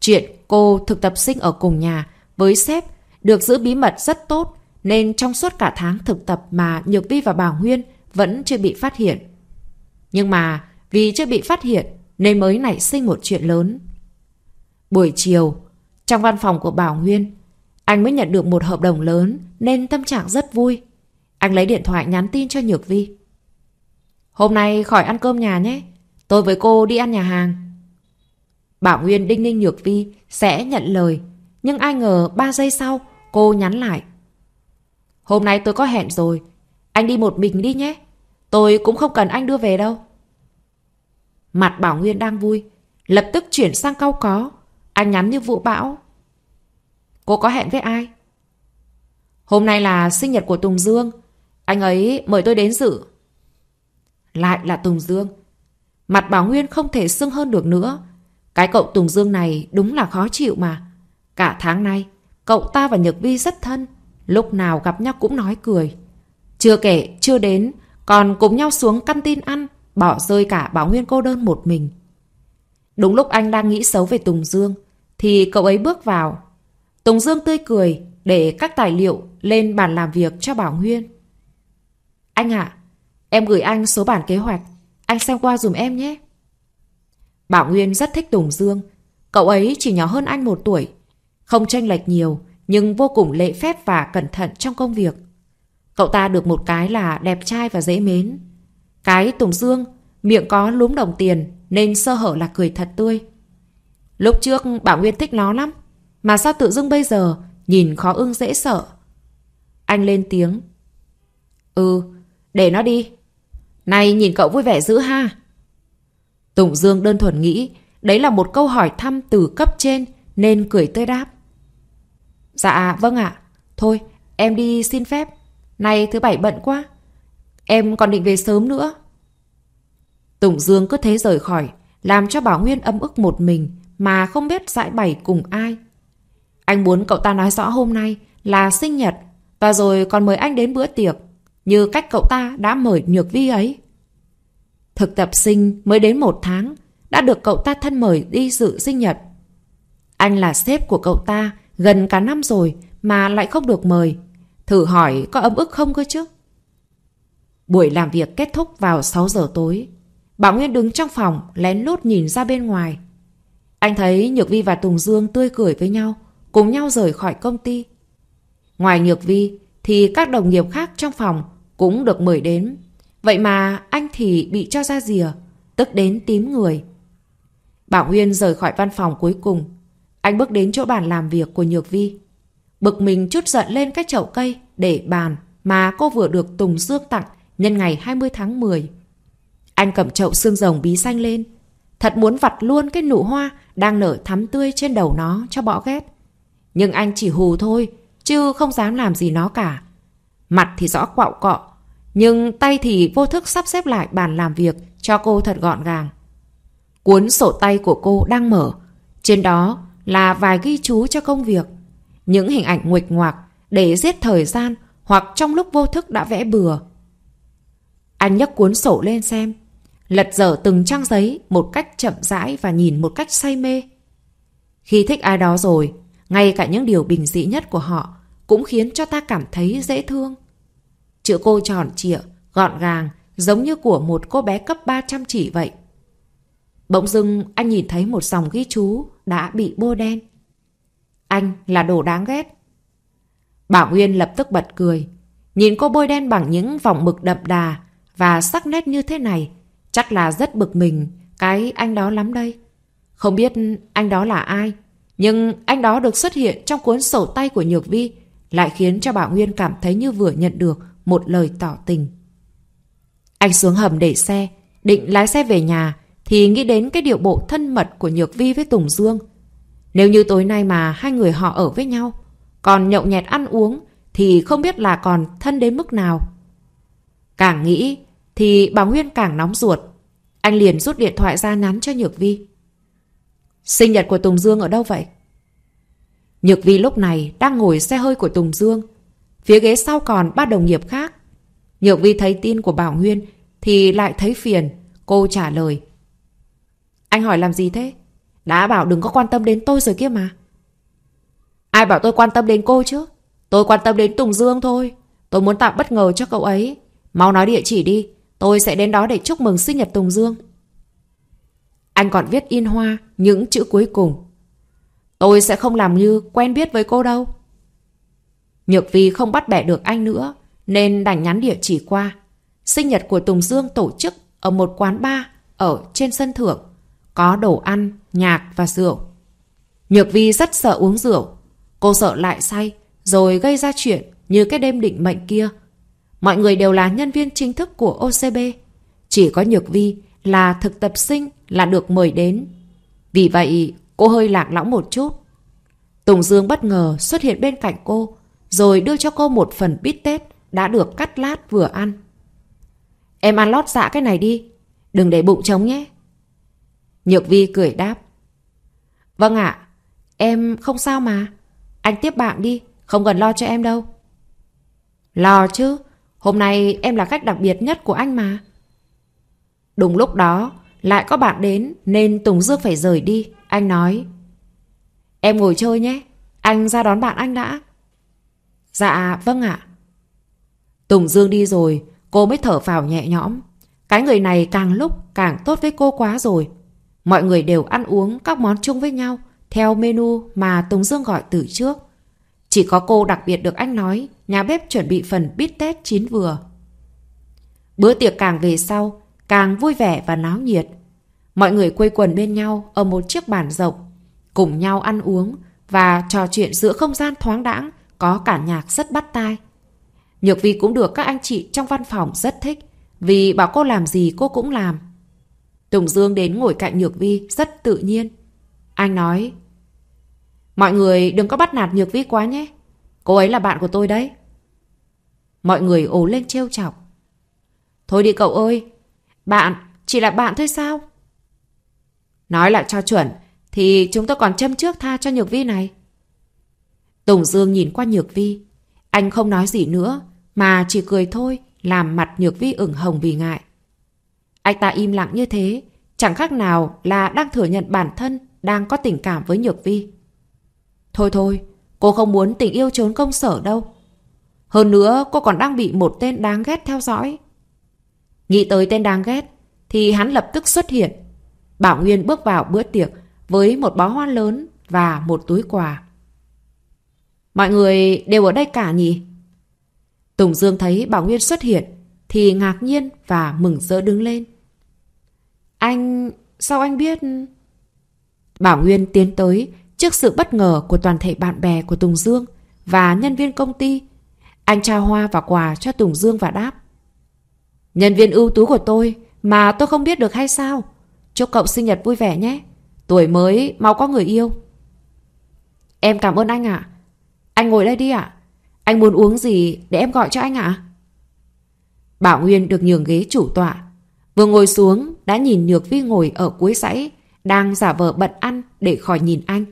Chuyện cô thực tập sinh ở cùng nhà với sếp được giữ bí mật rất tốt nên trong suốt cả tháng thực tập mà Nhược Vi và Bảo Huyên vẫn chưa bị phát hiện. Nhưng mà vì chưa bị phát hiện nên mới nảy sinh một chuyện lớn. Buổi chiều, trong văn phòng của Bảo Huyên, anh mới nhận được một hợp đồng lớn nên tâm trạng rất vui. Anh lấy điện thoại nhắn tin cho Nhược Vi. Hôm nay khỏi ăn cơm nhà nhé, tôi với cô đi ăn nhà hàng. Bảo Nguyên đinh ninh Nhược Vi sẽ nhận lời, nhưng ai ngờ 3 giây sau cô nhắn lại. Hôm nay tôi có hẹn rồi. Anh đi một mình đi nhé. Tôi cũng không cần anh đưa về đâu. Mặt Bảo Nguyên đang vui. Lập tức chuyển sang cau có. Anh nhắn như vụ bão. Cô có hẹn với ai? Hôm nay là sinh nhật của Tùng Dương. Anh ấy mời tôi đến dự. Lại là Tùng Dương. Mặt Bảo Nguyên không thể sưng hơn được nữa. Cái cậu Tùng Dương này đúng là khó chịu mà. Cả tháng nay, cậu ta và Nhược Vi rất thân. Lúc nào gặp nhau cũng nói cười. Chưa kể, chưa đến, còn cùng nhau xuống căn tin ăn, bỏ rơi cả Bảo Nguyên cô đơn một mình. Đúng lúc anh đang nghĩ xấu về Tùng Dương, thì cậu ấy bước vào. Tùng Dương tươi cười, để các tài liệu lên bàn làm việc cho Bảo Nguyên. Anh ạ, em gửi anh số bản kế hoạch, anh xem qua dùm em nhé. Bảo Nguyên rất thích Tùng Dương, cậu ấy chỉ nhỏ hơn anh một tuổi, không tranh lệch nhiều, nhưng vô cùng lễ phép và cẩn thận trong công việc. Cậu ta được một cái là đẹp trai và dễ mến. Cái Tùng Dương, miệng có lúm đồng tiền nên sơ hở là cười thật tươi. Lúc trước Bảo Nguyên thích nó lắm, mà sao tự dưng bây giờ nhìn khó ưng dễ sợ. Anh lên tiếng. Ừ, để nó đi. Này nhìn cậu vui vẻ dữ ha. Tùng Dương đơn thuần nghĩ đấy là một câu hỏi thăm từ cấp trên nên cười tươi đáp. Dạ vâng ạ. Thôi em đi xin phép. Nay thứ bảy bận quá. Em còn định về sớm nữa. Tùng Dương cứ thế rời khỏi, làm cho Bảo Nguyên âm ức một mình mà không biết giải bày cùng ai. Anh muốn cậu ta nói rõ hôm nay là sinh nhật và rồi còn mời anh đến bữa tiệc như cách cậu ta đã mời Nhược Vi ấy. Thực tập sinh mới đến một tháng đã được cậu ta thân mời đi dự sinh nhật. Anh là sếp của cậu ta Gần cả năm rồi mà lại không được mời. Thử hỏi có ấm ức không cơ chứ? Buổi làm việc kết thúc vào 6 giờ tối. Bảo Nguyên đứng trong phòng lén lút nhìn ra bên ngoài. Anh thấy Nhược Vi và Tùng Dương tươi cười với nhau, cùng nhau rời khỏi công ty. Ngoài Nhược Vi thì các đồng nghiệp khác trong phòng cũng được mời đến. Vậy mà anh thì bị cho ra rìa, tức đến tím người. Bảo Nguyên rời khỏi văn phòng cuối cùng anh bước đến chỗ bàn làm việc của Nhược Vi. Bực mình chút giận lên cái chậu cây để bàn mà cô vừa được Tùng Dương tặng nhân ngày 20 tháng 10. Anh cầm chậu xương rồng bí xanh lên. Thật muốn vặt luôn cái nụ hoa đang nở thắm tươi trên đầu nó cho bỏ ghét. Nhưng anh chỉ hù thôi, chứ không dám làm gì nó cả. Mặt thì rõ quạo cọ, nhưng tay thì vô thức sắp xếp lại bàn làm việc cho cô thật gọn gàng. Cuốn sổ tay của cô đang mở. Trên đó là vài ghi chú cho công việc, những hình ảnh nguệch ngoạc để giết thời gian hoặc trong lúc vô thức đã vẽ bừa. Anh nhấc cuốn sổ lên xem, lật dở từng trang giấy một cách chậm rãi và nhìn một cách say mê. Khi thích ai đó rồi, ngay cả những điều bình dị nhất của họ cũng khiến cho ta cảm thấy dễ thương. Chữ cô tròn trịa, gọn gàng, giống như của một cô bé cấp 3 chăm chỉ vậy. Bỗng dưng anh nhìn thấy một dòng ghi chú đã bị bôi đen. Anh là đồ đáng ghét. Bảo Nguyên lập tức bật cười. Nhìn cô bôi đen bằng những vòng mực đậm đà và sắc nét như thế này. Chắc là rất bực mình cái anh đó lắm đây. Không biết anh đó là ai. Nhưng anh đó được xuất hiện trong cuốn sổ tay của Nhược Vi lại khiến cho Bảo Nguyên cảm thấy như vừa nhận được một lời tỏ tình. Anh xuống hầm để xe, định lái xe về nhà thì nghĩ đến cái điệu bộ thân mật của Nhược Vi với Tùng Dương. Nếu như tối nay mà hai người họ ở với nhau, còn nhậu nhẹt ăn uống thì không biết là còn thân đến mức nào. Càng nghĩ thì bà Nguyên càng nóng ruột. Anh liền rút điện thoại ra nhắn cho Nhược Vi. Sinh nhật của Tùng Dương ở đâu vậy? Nhược Vi lúc này đang ngồi xe hơi của Tùng Dương. Phía ghế sau còn ba đồng nghiệp khác. Nhược Vi thấy tin của Bảo Nguyên thì lại thấy phiền. Cô trả lời. Anh hỏi làm gì thế? Đã bảo đừng có quan tâm đến tôi rồi kia mà. Ai bảo tôi quan tâm đến cô chứ? Tôi quan tâm đến Tùng Dương thôi. Tôi muốn tạo bất ngờ cho cậu ấy. Mau nói địa chỉ đi. Tôi sẽ đến đó để chúc mừng sinh nhật Tùng Dương. Anh còn viết in hoa những chữ cuối cùng. Tôi sẽ không làm như quen biết với cô đâu. Nhược vì không bắt bẻ được anh nữa nên đành nhắn địa chỉ qua. Sinh nhật của Tùng Dương tổ chức ở một quán bar ở trên sân thượng có đồ ăn, nhạc và rượu. Nhược Vi rất sợ uống rượu. Cô sợ lại say, rồi gây ra chuyện như cái đêm định mệnh kia. Mọi người đều là nhân viên chính thức của OCB. Chỉ có Nhược Vi là thực tập sinh là được mời đến. Vì vậy, cô hơi lạc lõng một chút. Tùng Dương bất ngờ xuất hiện bên cạnh cô, rồi đưa cho cô một phần bít tết đã được cắt lát vừa ăn. Em ăn lót dạ cái này đi, đừng để bụng trống nhé. Nhược Vi cười đáp. Vâng ạ, em không sao mà. Anh tiếp bạn đi, không cần lo cho em đâu. Lo chứ, hôm nay em là khách đặc biệt nhất của anh mà. Đúng lúc đó, lại có bạn đến nên Tùng Dương phải rời đi. Anh nói, em ngồi chơi nhé, anh ra đón bạn anh đã. Dạ, vâng ạ. Tùng Dương đi rồi, cô mới thở phào nhẹ nhõm. Cái người này càng lúc càng tốt với cô quá rồi. Mọi người đều ăn uống các món chung với nhau, theo menu mà Tùng Dương gọi từ trước. Chỉ có cô đặc biệt được anh nói, nhà bếp chuẩn bị phần bít tết chín vừa. Bữa tiệc càng về sau, càng vui vẻ và náo nhiệt. Mọi người quây quần bên nhau ở một chiếc bàn rộng, cùng nhau ăn uống và trò chuyện giữa không gian thoáng đãng có cả nhạc rất bắt tai. Nhược Vi cũng được các anh chị trong văn phòng rất thích, vì bảo cô làm gì cô cũng làm. Tùng Dương đến ngồi cạnh Nhược Vi rất tự nhiên. Anh nói, mọi người đừng có bắt nạt Nhược Vi quá nhé. Cô ấy là bạn của tôi đấy. Mọi người ồ lên trêu chọc. Thôi đi cậu ơi, bạn chỉ là bạn thôi sao? Nói lại cho chuẩn, thì chúng tôi còn châm trước tha cho Nhược Vi này. Tùng Dương nhìn qua Nhược Vi. Anh không nói gì nữa, mà chỉ cười thôi, làm mặt Nhược Vi ửng hồng vì ngại. Anh ta im lặng như thế, chẳng khác nào là đang thừa nhận bản thân đang có tình cảm với Nhược Vi. Thôi thôi, cô không muốn tình yêu trốn công sở đâu. Hơn nữa, cô còn đang bị một tên đáng ghét theo dõi. Nghĩ tới tên đáng ghét, thì hắn lập tức xuất hiện. Bảo Nguyên bước vào bữa tiệc với một bó hoa lớn và một túi quà. Mọi người đều ở đây cả nhỉ? Tùng Dương thấy Bảo Nguyên xuất hiện, thì ngạc nhiên và mừng rỡ đứng lên. Anh... sao anh biết... Bảo Nguyên tiến tới trước sự bất ngờ của toàn thể bạn bè của Tùng Dương và nhân viên công ty. Anh trao hoa và quà cho Tùng Dương và đáp. Nhân viên ưu tú của tôi mà tôi không biết được hay sao? Chúc cậu sinh nhật vui vẻ nhé. Tuổi mới mau có người yêu. Em cảm ơn anh ạ. Anh ngồi đây đi ạ. Anh muốn uống gì để em gọi cho anh ạ? Bảo Nguyên được nhường ghế chủ tọa. Vừa ngồi xuống, đã nhìn Nhược Vi ngồi ở cuối dãy, đang giả vờ bận ăn để khỏi nhìn anh.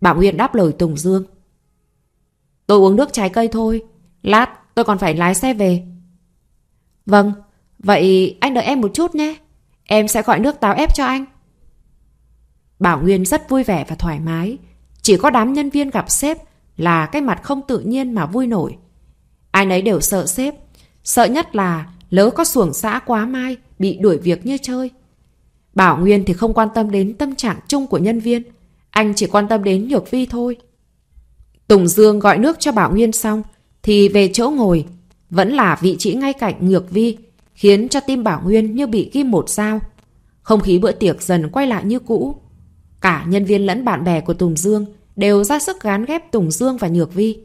Bảo Nguyên đáp lời Tùng Dương. Tôi uống nước trái cây thôi, lát tôi còn phải lái xe về. Vâng, vậy anh đợi em một chút nhé. Em sẽ gọi nước táo ép cho anh. Bảo Nguyên rất vui vẻ và thoải mái. Chỉ có đám nhân viên gặp sếp là cái mặt không tự nhiên mà vui nổi. Ai nấy đều sợ sếp Sợ nhất là lỡ có xuồng xã quá mai bị đuổi việc như chơi. Bảo Nguyên thì không quan tâm đến tâm trạng chung của nhân viên. Anh chỉ quan tâm đến Nhược Vi thôi. Tùng Dương gọi nước cho Bảo Nguyên xong thì về chỗ ngồi. Vẫn là vị trí ngay cạnh Nhược Vi khiến cho tim Bảo Nguyên như bị ghim một dao. Không khí bữa tiệc dần quay lại như cũ. Cả nhân viên lẫn bạn bè của Tùng Dương đều ra sức gán ghép Tùng Dương và Nhược Vi.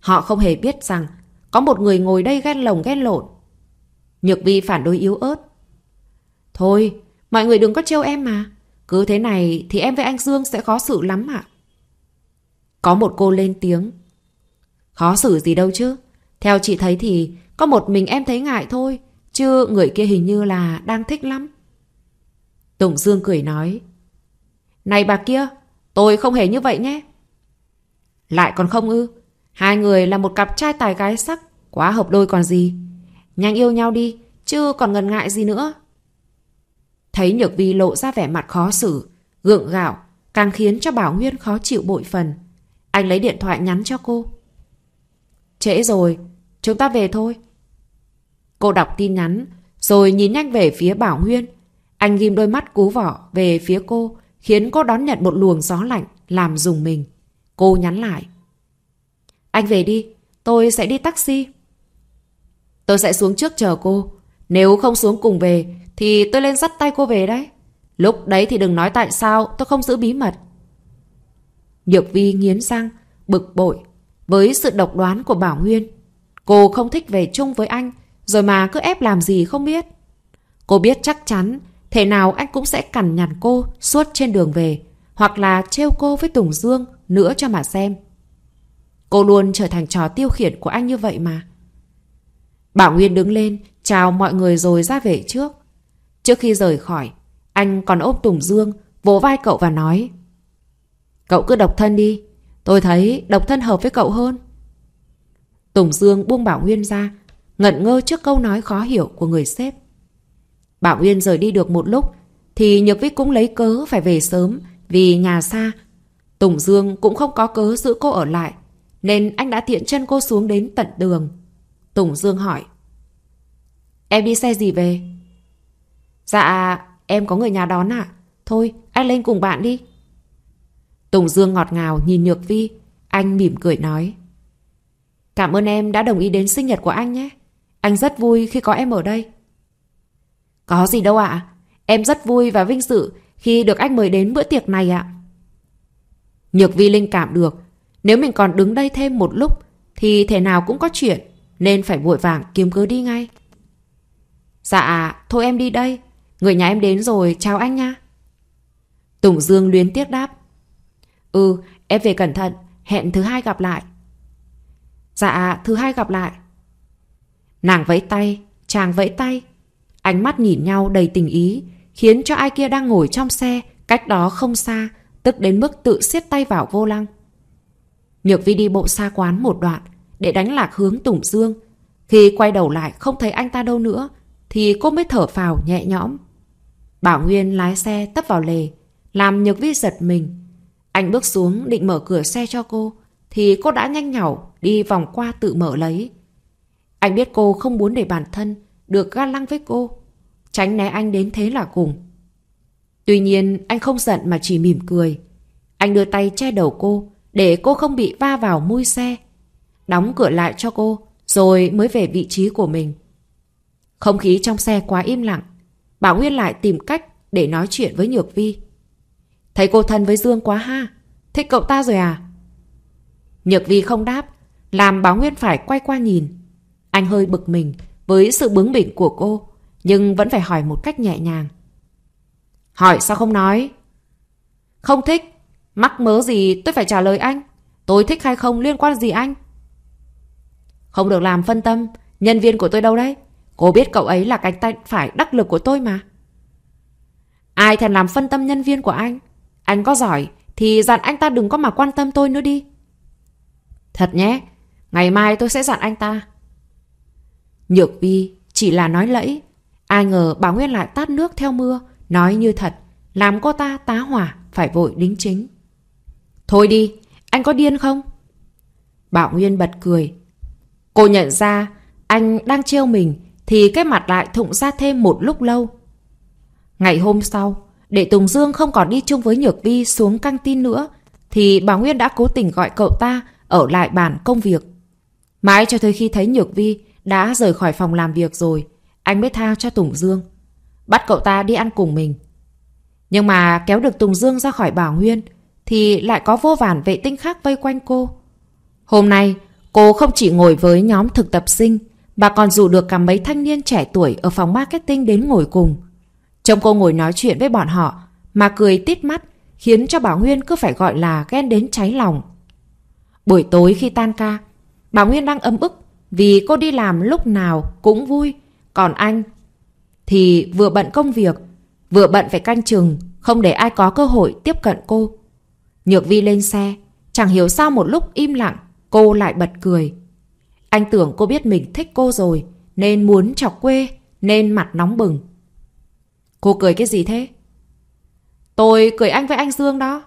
Họ không hề biết rằng có một người ngồi đây ghen lồng ghen lộn. Nhược vi phản đối yếu ớt. Thôi, mọi người đừng có trêu em mà. Cứ thế này thì em với anh Dương sẽ khó xử lắm ạ. Có một cô lên tiếng. Khó xử gì đâu chứ. Theo chị thấy thì có một mình em thấy ngại thôi. Chứ người kia hình như là đang thích lắm. Tùng Dương cười nói. Này bà kia, tôi không hề như vậy nhé. Lại còn không ư? Hai người là một cặp trai tài gái sắc, quá hợp đôi còn gì. Nhanh yêu nhau đi, chứ còn ngần ngại gì nữa. Thấy Nhược Vi lộ ra vẻ mặt khó xử, gượng gạo, càng khiến cho Bảo Nguyên khó chịu bội phần. Anh lấy điện thoại nhắn cho cô. Trễ rồi, chúng ta về thôi. Cô đọc tin nhắn, rồi nhìn nhanh về phía Bảo Nguyên. Anh ghim đôi mắt cú vỏ về phía cô, khiến cô đón nhận một luồng gió lạnh, làm dùng mình. Cô nhắn lại. Anh về đi, tôi sẽ đi taxi. Tôi sẽ xuống trước chờ cô. Nếu không xuống cùng về, thì tôi lên dắt tay cô về đấy. Lúc đấy thì đừng nói tại sao tôi không giữ bí mật. Nhược vi nghiến răng, bực bội. Với sự độc đoán của Bảo Nguyên, cô không thích về chung với anh, rồi mà cứ ép làm gì không biết. Cô biết chắc chắn, thể nào anh cũng sẽ cằn nhằn cô suốt trên đường về, hoặc là trêu cô với Tùng Dương nữa cho mà xem. Cô luôn trở thành trò tiêu khiển của anh như vậy mà. Bảo Nguyên đứng lên, chào mọi người rồi ra về trước. Trước khi rời khỏi, anh còn ôm Tùng Dương, vỗ vai cậu và nói. Cậu cứ độc thân đi, tôi thấy độc thân hợp với cậu hơn. Tùng Dương buông Bảo Nguyên ra, ngẩn ngơ trước câu nói khó hiểu của người sếp. Bảo Nguyên rời đi được một lúc, thì Nhược Vích cũng lấy cớ phải về sớm vì nhà xa. Tùng Dương cũng không có cớ giữ cô ở lại, nên anh đã tiện chân cô xuống đến tận đường. Tùng Dương hỏi. Em đi xe gì về? Dạ, em có người nhà đón ạ. Thôi, anh lên cùng bạn đi. Tùng Dương ngọt ngào nhìn Nhược Vi. Anh mỉm cười nói. Cảm ơn em đã đồng ý đến sinh nhật của anh nhé. Anh rất vui khi có em ở đây. Có gì đâu ạ. Em rất vui và vinh dự khi được anh mời đến bữa tiệc này ạ. Nhược Vi linh cảm được nếu mình còn đứng đây thêm một lúc Thì thể nào cũng có chuyện Nên phải vội vàng kiếm cớ đi ngay Dạ thôi em đi đây Người nhà em đến rồi chào anh nha Tùng Dương luyến tiếc đáp Ừ em về cẩn thận Hẹn thứ hai gặp lại Dạ thứ hai gặp lại Nàng vẫy tay Chàng vẫy tay Ánh mắt nhìn nhau đầy tình ý Khiến cho ai kia đang ngồi trong xe Cách đó không xa Tức đến mức tự siết tay vào vô lăng Nhược Vi đi bộ xa quán một đoạn để đánh lạc hướng Tùng Dương. Khi quay đầu lại không thấy anh ta đâu nữa thì cô mới thở phào nhẹ nhõm. Bảo Nguyên lái xe tấp vào lề làm Nhược Vi giật mình. Anh bước xuống định mở cửa xe cho cô thì cô đã nhanh nhảu đi vòng qua tự mở lấy. Anh biết cô không muốn để bản thân được ga lăng với cô. Tránh né anh đến thế là cùng. Tuy nhiên anh không giận mà chỉ mỉm cười. Anh đưa tay che đầu cô để cô không bị va vào mui xe. Đóng cửa lại cho cô, rồi mới về vị trí của mình. Không khí trong xe quá im lặng. Bảo Nguyên lại tìm cách để nói chuyện với Nhược Vi. Thấy cô thân với Dương quá ha, thích cậu ta rồi à? Nhược Vi không đáp, làm Bảo Nguyên phải quay qua nhìn. Anh hơi bực mình với sự bướng bỉnh của cô, nhưng vẫn phải hỏi một cách nhẹ nhàng. Hỏi sao không nói? Không thích Mắc mớ gì tôi phải trả lời anh Tôi thích hay không liên quan gì anh Không được làm phân tâm Nhân viên của tôi đâu đấy Cô biết cậu ấy là cánh tay phải đắc lực của tôi mà Ai thèm làm phân tâm nhân viên của anh Anh có giỏi Thì dặn anh ta đừng có mà quan tâm tôi nữa đi Thật nhé Ngày mai tôi sẽ dặn anh ta Nhược vi chỉ là nói lẫy Ai ngờ bà Nguyên lại tát nước theo mưa Nói như thật Làm cô ta tá hỏa phải vội đính chính Thôi đi, anh có điên không? Bảo Nguyên bật cười. Cô nhận ra anh đang trêu mình thì cái mặt lại thụng ra thêm một lúc lâu. Ngày hôm sau, để Tùng Dương không còn đi chung với Nhược Vi xuống căng tin nữa, thì Bảo Nguyên đã cố tình gọi cậu ta ở lại bàn công việc. Mãi cho tới khi thấy Nhược Vi đã rời khỏi phòng làm việc rồi, anh mới tha cho Tùng Dương. Bắt cậu ta đi ăn cùng mình. Nhưng mà kéo được Tùng Dương ra khỏi Bảo Nguyên thì lại có vô vàn vệ tinh khác vây quanh cô. Hôm nay, cô không chỉ ngồi với nhóm thực tập sinh, mà còn dụ được cả mấy thanh niên trẻ tuổi ở phòng marketing đến ngồi cùng. Trông cô ngồi nói chuyện với bọn họ, mà cười tít mắt, khiến cho bà Nguyên cứ phải gọi là ghen đến cháy lòng. Buổi tối khi tan ca, bà Nguyên đang âm ức vì cô đi làm lúc nào cũng vui, còn anh thì vừa bận công việc, vừa bận phải canh chừng, không để ai có cơ hội tiếp cận cô. Nhược Vi lên xe, chẳng hiểu sao một lúc im lặng, cô lại bật cười. Anh tưởng cô biết mình thích cô rồi, nên muốn chọc quê, nên mặt nóng bừng. Cô cười cái gì thế? Tôi cười anh với anh Dương đó.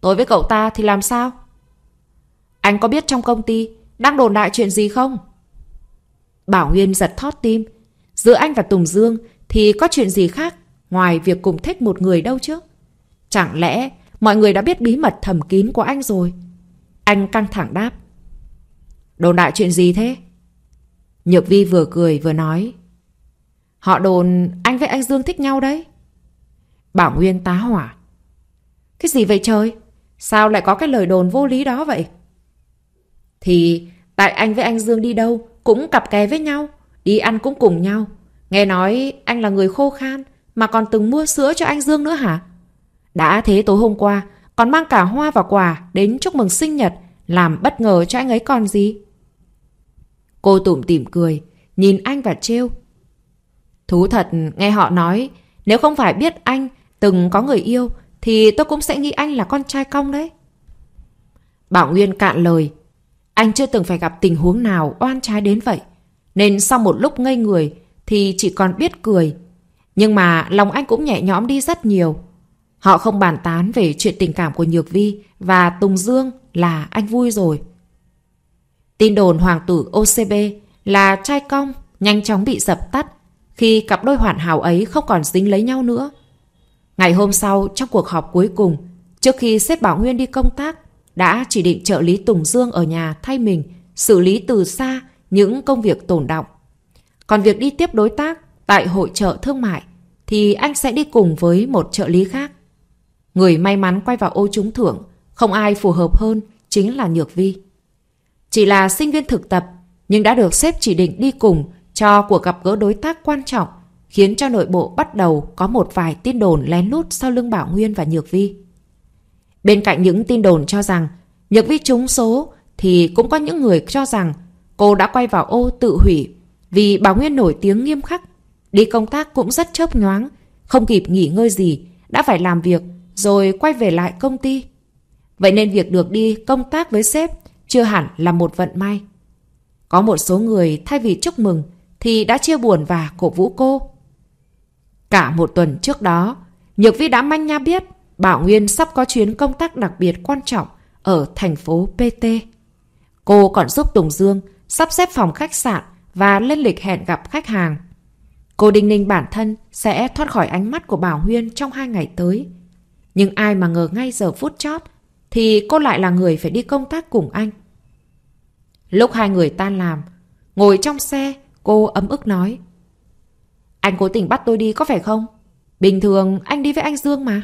Tôi với cậu ta thì làm sao? Anh có biết trong công ty đang đồn đại chuyện gì không? Bảo Nguyên giật thót tim. Giữa anh và Tùng Dương thì có chuyện gì khác ngoài việc cùng thích một người đâu chứ? Chẳng lẽ Mọi người đã biết bí mật thầm kín của anh rồi. Anh căng thẳng đáp. Đồn đại chuyện gì thế? Nhược Vi vừa cười vừa nói. Họ đồn anh với anh Dương thích nhau đấy. Bảo Nguyên tá hỏa. Cái gì vậy trời? Sao lại có cái lời đồn vô lý đó vậy? Thì tại anh với anh Dương đi đâu cũng cặp kè với nhau, đi ăn cũng cùng nhau. Nghe nói anh là người khô khan mà còn từng mua sữa cho anh Dương nữa hả? Đã thế tối hôm qua, còn mang cả hoa và quà đến chúc mừng sinh nhật, làm bất ngờ cho anh ấy còn gì. Cô tủm tỉm cười, nhìn anh và trêu. Thú thật, nghe họ nói, nếu không phải biết anh từng có người yêu, thì tôi cũng sẽ nghĩ anh là con trai cong đấy. Bảo Nguyên cạn lời, anh chưa từng phải gặp tình huống nào oan trái đến vậy. Nên sau một lúc ngây người thì chỉ còn biết cười. Nhưng mà lòng anh cũng nhẹ nhõm đi rất nhiều. Họ không bàn tán về chuyện tình cảm của Nhược Vi và Tùng Dương là anh vui rồi. Tin đồn hoàng tử OCB là trai cong nhanh chóng bị dập tắt khi cặp đôi hoàn hảo ấy không còn dính lấy nhau nữa. Ngày hôm sau, trong cuộc họp cuối cùng, trước khi xếp Bảo Nguyên đi công tác, đã chỉ định trợ lý Tùng Dương ở nhà thay mình xử lý từ xa những công việc tồn động. Còn việc đi tiếp đối tác tại hội trợ thương mại thì anh sẽ đi cùng với một trợ lý khác. Người may mắn quay vào ô trúng thưởng, không ai phù hợp hơn chính là Nhược Vi. Chỉ là sinh viên thực tập, nhưng đã được xếp chỉ định đi cùng cho cuộc gặp gỡ đối tác quan trọng, khiến cho nội bộ bắt đầu có một vài tin đồn lén lút sau lưng Bảo Nguyên và Nhược Vi. Bên cạnh những tin đồn cho rằng Nhược Vi trúng số thì cũng có những người cho rằng cô đã quay vào ô tự hủy vì Bảo Nguyên nổi tiếng nghiêm khắc, đi công tác cũng rất chớp nhoáng, không kịp nghỉ ngơi gì, đã phải làm việc rồi quay về lại công ty. Vậy nên việc được đi công tác với sếp chưa hẳn là một vận may. Có một số người thay vì chúc mừng thì đã chia buồn và cổ vũ cô. Cả một tuần trước đó, Nhược vi đã manh nha biết Bảo Nguyên sắp có chuyến công tác đặc biệt quan trọng ở thành phố PT. Cô còn giúp Tùng Dương sắp xếp phòng khách sạn và lên lịch hẹn gặp khách hàng. Cô đinh ninh bản thân sẽ thoát khỏi ánh mắt của Bảo Huyên trong hai ngày tới nhưng ai mà ngờ ngay giờ phút chót thì cô lại là người phải đi công tác cùng anh. Lúc hai người tan làm, ngồi trong xe, cô ấm ức nói. Anh cố tình bắt tôi đi có phải không? Bình thường anh đi với anh Dương mà.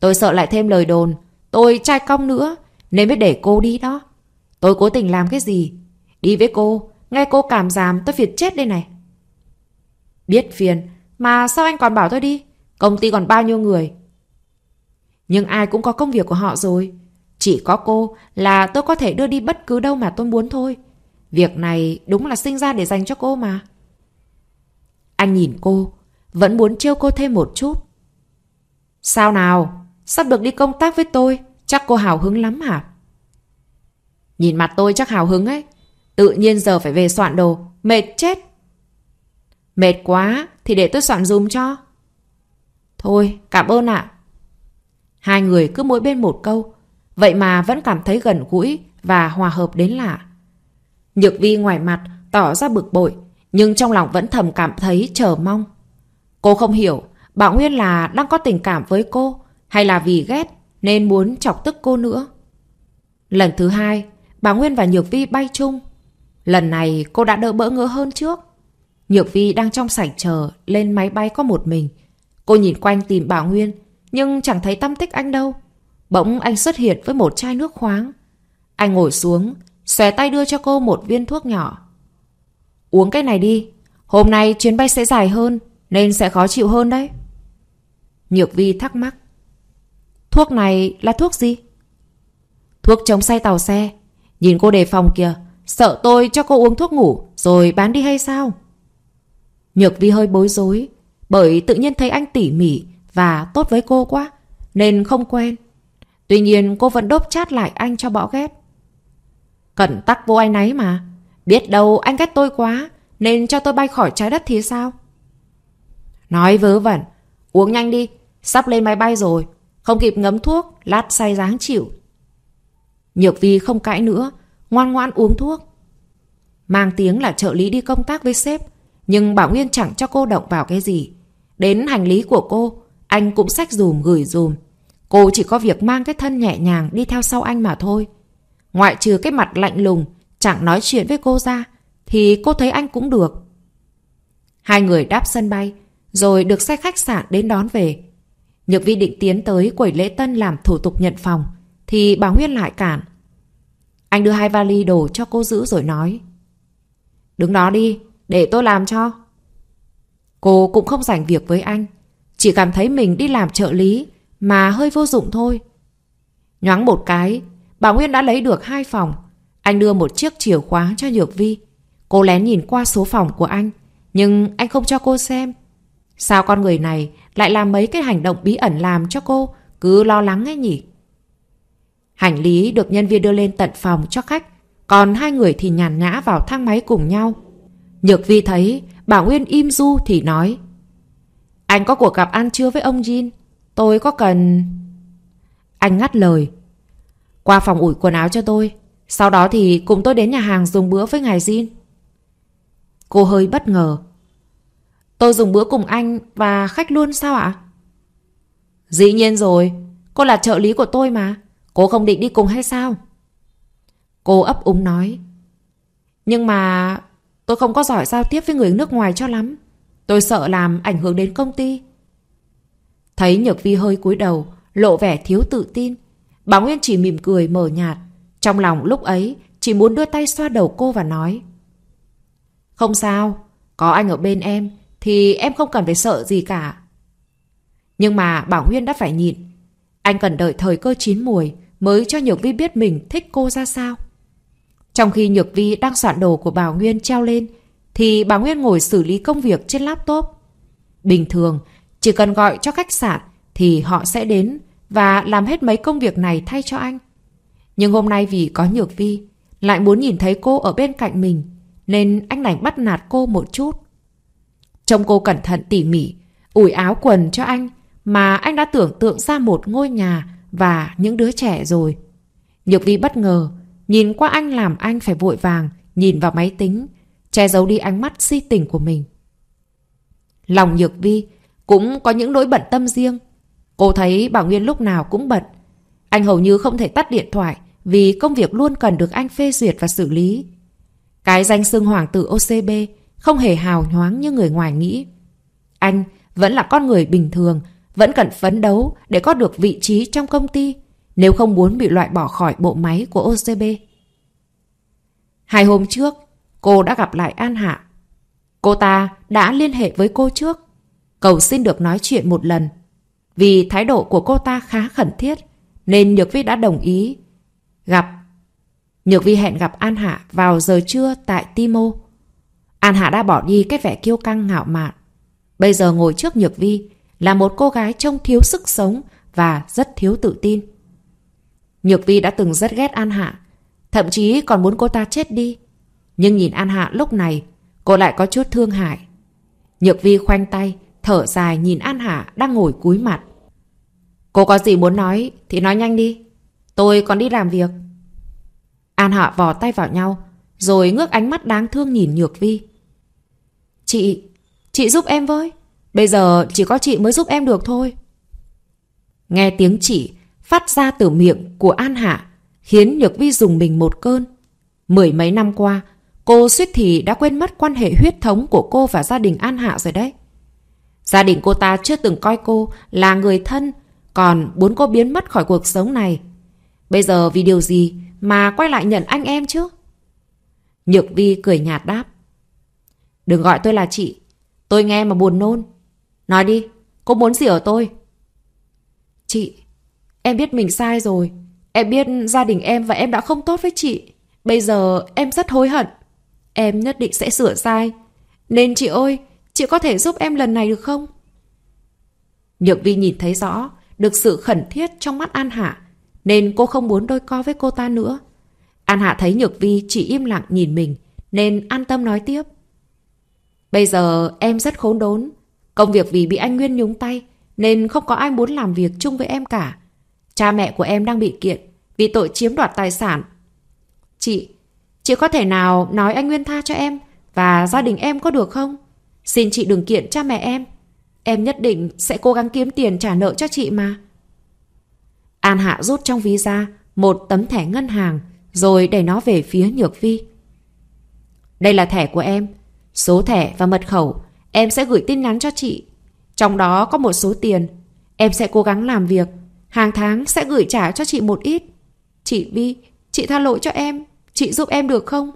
Tôi sợ lại thêm lời đồn, tôi trai cong nữa nên mới để cô đi đó. Tôi cố tình làm cái gì? Đi với cô, nghe cô cảm giảm tôi phiền chết đây này. Biết phiền, mà sao anh còn bảo tôi đi? Công ty còn bao nhiêu người, nhưng ai cũng có công việc của họ rồi. Chỉ có cô là tôi có thể đưa đi bất cứ đâu mà tôi muốn thôi. Việc này đúng là sinh ra để dành cho cô mà. Anh nhìn cô, vẫn muốn trêu cô thêm một chút. Sao nào? Sắp được đi công tác với tôi, chắc cô hào hứng lắm hả? Nhìn mặt tôi chắc hào hứng ấy. Tự nhiên giờ phải về soạn đồ, mệt chết. Mệt quá thì để tôi soạn dùm cho. Thôi, cảm ơn ạ. À. Hai người cứ mỗi bên một câu, vậy mà vẫn cảm thấy gần gũi và hòa hợp đến lạ. Nhược vi ngoài mặt tỏ ra bực bội, nhưng trong lòng vẫn thầm cảm thấy chờ mong. Cô không hiểu, Bảo Nguyên là đang có tình cảm với cô, hay là vì ghét nên muốn chọc tức cô nữa. Lần thứ hai, Bảo Nguyên và Nhược Vi bay chung. Lần này cô đã đỡ bỡ ngỡ hơn trước. Nhược Vi đang trong sảnh chờ lên máy bay có một mình. Cô nhìn quanh tìm Bảo Nguyên nhưng chẳng thấy tâm tích anh đâu. Bỗng anh xuất hiện với một chai nước khoáng. Anh ngồi xuống, xòe tay đưa cho cô một viên thuốc nhỏ. Uống cái này đi, hôm nay chuyến bay sẽ dài hơn nên sẽ khó chịu hơn đấy. Nhược Vi thắc mắc. Thuốc này là thuốc gì? Thuốc chống say tàu xe. Nhìn cô đề phòng kìa, sợ tôi cho cô uống thuốc ngủ rồi bán đi hay sao? Nhược Vi hơi bối rối, bởi tự nhiên thấy anh tỉ mỉ và tốt với cô quá, nên không quen Tuy nhiên cô vẫn đốp chát lại anh cho bỏ ghét. Cẩn tắc vô anh ấy mà, biết đâu anh ghét tôi quá nên cho tôi bay khỏi trái đất thì sao? Nói vớ vẩn, uống nhanh đi, sắp lên máy bay rồi, không kịp ngấm thuốc, lát say dáng chịu. Nhược vi không cãi nữa, ngoan ngoan uống thuốc. Mang tiếng là trợ lý đi công tác với sếp, nhưng Bảo Nguyên chẳng cho cô động vào cái gì. Đến hành lý của cô, anh cũng xách dùm gửi dùm. Cô chỉ có việc mang cái thân nhẹ nhàng đi theo sau anh mà thôi. Ngoại trừ cái mặt lạnh lùng, chẳng nói chuyện với cô ra, thì cô thấy anh cũng được. Hai người đáp sân bay, rồi được xe khách sạn đến đón về. Nhược vi định tiến tới quầy lễ tân làm thủ tục nhận phòng, thì bà Nguyên lại cản. Anh đưa hai vali đồ cho cô giữ rồi nói. Đứng đó đi, để tôi làm cho. Cô cũng không rảnh việc với anh, chỉ cảm thấy mình đi làm trợ lý Mà hơi vô dụng thôi Nhoáng một cái Bà Nguyên đã lấy được hai phòng Anh đưa một chiếc chìa khóa cho Nhược Vi Cô lén nhìn qua số phòng của anh Nhưng anh không cho cô xem Sao con người này lại làm mấy cái hành động bí ẩn làm cho cô cứ lo lắng ấy nhỉ? Hành lý được nhân viên đưa lên tận phòng cho khách, còn hai người thì nhàn nhã vào thang máy cùng nhau. Nhược Vi thấy bà Nguyên im du thì nói anh có cuộc gặp ăn trưa với ông Jin Tôi có cần... Anh ngắt lời Qua phòng ủi quần áo cho tôi Sau đó thì cùng tôi đến nhà hàng dùng bữa với ngài Jin Cô hơi bất ngờ Tôi dùng bữa cùng anh và khách luôn sao ạ? Dĩ nhiên rồi Cô là trợ lý của tôi mà Cô không định đi cùng hay sao? Cô ấp úng nói Nhưng mà tôi không có giỏi giao tiếp với người nước ngoài cho lắm Tôi sợ làm ảnh hưởng đến công ty. Thấy Nhược Vi hơi cúi đầu, lộ vẻ thiếu tự tin. Bà Nguyên chỉ mỉm cười mờ nhạt. Trong lòng lúc ấy, chỉ muốn đưa tay xoa đầu cô và nói. Không sao, có anh ở bên em thì em không cần phải sợ gì cả. Nhưng mà Bảo Nguyên đã phải nhịn. Anh cần đợi thời cơ chín mùi mới cho Nhược Vi biết mình thích cô ra sao. Trong khi Nhược Vi đang soạn đồ của Bảo Nguyên treo lên, thì bà Nguyên ngồi xử lý công việc trên laptop. Bình thường, chỉ cần gọi cho khách sạn thì họ sẽ đến và làm hết mấy công việc này thay cho anh. Nhưng hôm nay vì có Nhược Vi, lại muốn nhìn thấy cô ở bên cạnh mình, nên anh đành bắt nạt cô một chút. Trông cô cẩn thận tỉ mỉ, ủi áo quần cho anh mà anh đã tưởng tượng ra một ngôi nhà và những đứa trẻ rồi. Nhược Vi bất ngờ, nhìn qua anh làm anh phải vội vàng, nhìn vào máy tính che giấu đi ánh mắt si tình của mình. Lòng Nhược Vi cũng có những nỗi bận tâm riêng. Cô thấy Bảo Nguyên lúc nào cũng bận. Anh hầu như không thể tắt điện thoại vì công việc luôn cần được anh phê duyệt và xử lý. Cái danh xưng hoàng tử OCB không hề hào nhoáng như người ngoài nghĩ. Anh vẫn là con người bình thường, vẫn cần phấn đấu để có được vị trí trong công ty nếu không muốn bị loại bỏ khỏi bộ máy của OCB. Hai hôm trước, cô đã gặp lại An Hạ. Cô ta đã liên hệ với cô trước, cầu xin được nói chuyện một lần. Vì thái độ của cô ta khá khẩn thiết, nên Nhược Vi đã đồng ý gặp. Nhược Vi hẹn gặp An Hạ vào giờ trưa tại Timo. An Hạ đã bỏ đi cái vẻ kiêu căng ngạo mạn. Bây giờ ngồi trước Nhược Vi là một cô gái trông thiếu sức sống và rất thiếu tự tin. Nhược Vi đã từng rất ghét An Hạ, thậm chí còn muốn cô ta chết đi. Nhưng nhìn An Hạ lúc này Cô lại có chút thương hại Nhược vi khoanh tay Thở dài nhìn An Hạ đang ngồi cúi mặt Cô có gì muốn nói Thì nói nhanh đi Tôi còn đi làm việc An Hạ vò tay vào nhau Rồi ngước ánh mắt đáng thương nhìn Nhược vi Chị Chị giúp em với Bây giờ chỉ có chị mới giúp em được thôi Nghe tiếng chị Phát ra từ miệng của An Hạ Khiến Nhược vi dùng mình một cơn Mười mấy năm qua Cô suýt thì đã quên mất quan hệ huyết thống của cô và gia đình An Hạ rồi đấy. Gia đình cô ta chưa từng coi cô là người thân, còn muốn cô biến mất khỏi cuộc sống này. Bây giờ vì điều gì mà quay lại nhận anh em chứ? Nhược Vi cười nhạt đáp. Đừng gọi tôi là chị, tôi nghe mà buồn nôn. Nói đi, cô muốn gì ở tôi? Chị, em biết mình sai rồi. Em biết gia đình em và em đã không tốt với chị. Bây giờ em rất hối hận. Em nhất định sẽ sửa sai. Nên chị ơi, chị có thể giúp em lần này được không? Nhược vi nhìn thấy rõ, được sự khẩn thiết trong mắt An Hạ, nên cô không muốn đôi co với cô ta nữa. An Hạ thấy Nhược Vi chỉ im lặng nhìn mình, nên an tâm nói tiếp. Bây giờ em rất khốn đốn. Công việc vì bị anh Nguyên nhúng tay, nên không có ai muốn làm việc chung với em cả. Cha mẹ của em đang bị kiện vì tội chiếm đoạt tài sản. Chị, Chị có thể nào nói anh Nguyên tha cho em và gia đình em có được không? Xin chị đừng kiện cha mẹ em. Em nhất định sẽ cố gắng kiếm tiền trả nợ cho chị mà. An Hạ rút trong ví ra một tấm thẻ ngân hàng rồi đẩy nó về phía Nhược Vi. Đây là thẻ của em. Số thẻ và mật khẩu em sẽ gửi tin nhắn cho chị. Trong đó có một số tiền. Em sẽ cố gắng làm việc. Hàng tháng sẽ gửi trả cho chị một ít. Chị Vi, chị tha lỗi cho em. Chị giúp em được không?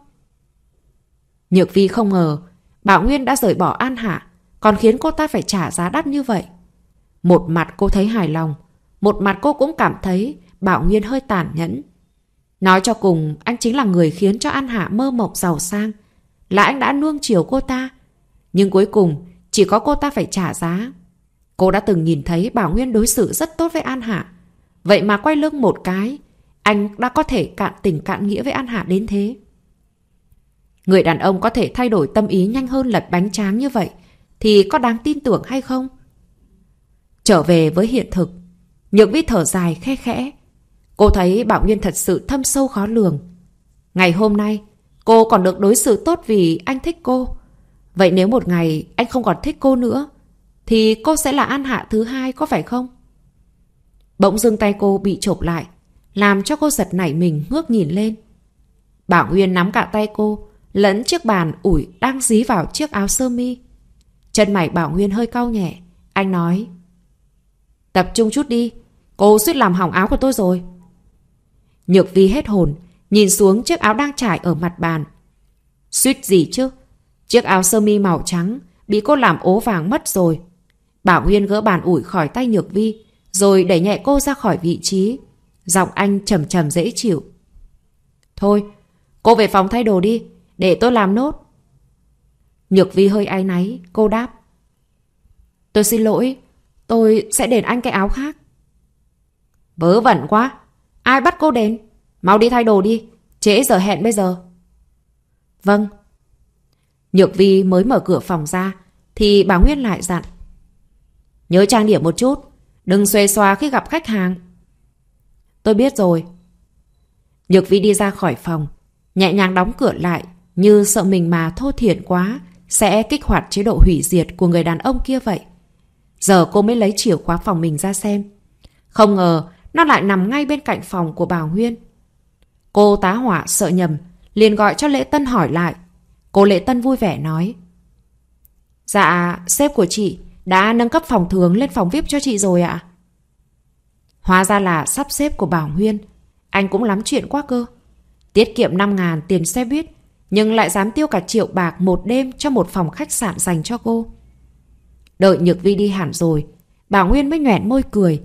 Nhược Vi không ngờ Bảo Nguyên đã rời bỏ An Hạ Còn khiến cô ta phải trả giá đắt như vậy Một mặt cô thấy hài lòng Một mặt cô cũng cảm thấy Bảo Nguyên hơi tàn nhẫn Nói cho cùng anh chính là người khiến cho An Hạ mơ mộng giàu sang Là anh đã nuông chiều cô ta Nhưng cuối cùng chỉ có cô ta phải trả giá Cô đã từng nhìn thấy Bảo Nguyên đối xử rất tốt với An Hạ Vậy mà quay lưng một cái anh đã có thể cạn tình cạn nghĩa với An Hạ đến thế. Người đàn ông có thể thay đổi tâm ý nhanh hơn lật bánh tráng như vậy thì có đáng tin tưởng hay không? Trở về với hiện thực, Nhược Vi thở dài khe khẽ. Cô thấy Bảo Nguyên thật sự thâm sâu khó lường. Ngày hôm nay, cô còn được đối xử tốt vì anh thích cô. Vậy nếu một ngày anh không còn thích cô nữa, thì cô sẽ là An Hạ thứ hai có phải không? Bỗng dưng tay cô bị chộp lại, làm cho cô giật nảy mình ngước nhìn lên. Bảo Nguyên nắm cả tay cô, lẫn chiếc bàn ủi đang dí vào chiếc áo sơ mi. Chân mày Bảo Nguyên hơi cau nhẹ, anh nói. Tập trung chút đi, cô suýt làm hỏng áo của tôi rồi. Nhược vi hết hồn, nhìn xuống chiếc áo đang trải ở mặt bàn. Suýt gì chứ? Chiếc áo sơ mi màu trắng bị cô làm ố vàng mất rồi. Bảo Nguyên gỡ bàn ủi khỏi tay Nhược Vi, rồi đẩy nhẹ cô ra khỏi vị trí, Giọng anh trầm trầm dễ chịu. Thôi, cô về phòng thay đồ đi, để tôi làm nốt. Nhược vi hơi áy náy, cô đáp. Tôi xin lỗi, tôi sẽ đền anh cái áo khác. Vớ vẩn quá, ai bắt cô đến? Mau đi thay đồ đi, trễ giờ hẹn bây giờ. Vâng. Nhược vi mới mở cửa phòng ra, thì bà Nguyên lại dặn. Nhớ trang điểm một chút, đừng xuê xoa khi gặp khách hàng. Tôi biết rồi. Nhược vi đi ra khỏi phòng, nhẹ nhàng đóng cửa lại, như sợ mình mà thô thiển quá, sẽ kích hoạt chế độ hủy diệt của người đàn ông kia vậy. Giờ cô mới lấy chìa khóa phòng mình ra xem. Không ngờ, nó lại nằm ngay bên cạnh phòng của bà Huyên. Cô tá hỏa sợ nhầm, liền gọi cho Lễ Tân hỏi lại. Cô Lễ Tân vui vẻ nói. Dạ, sếp của chị đã nâng cấp phòng thường lên phòng VIP cho chị rồi ạ. Hóa ra là sắp xếp của Bảo Nguyên, Anh cũng lắm chuyện quá cơ. Tiết kiệm 5 ngàn tiền xe buýt, nhưng lại dám tiêu cả triệu bạc một đêm cho một phòng khách sạn dành cho cô. Đợi Nhược Vi đi hẳn rồi, Bảo Nguyên mới nhoẻn môi cười.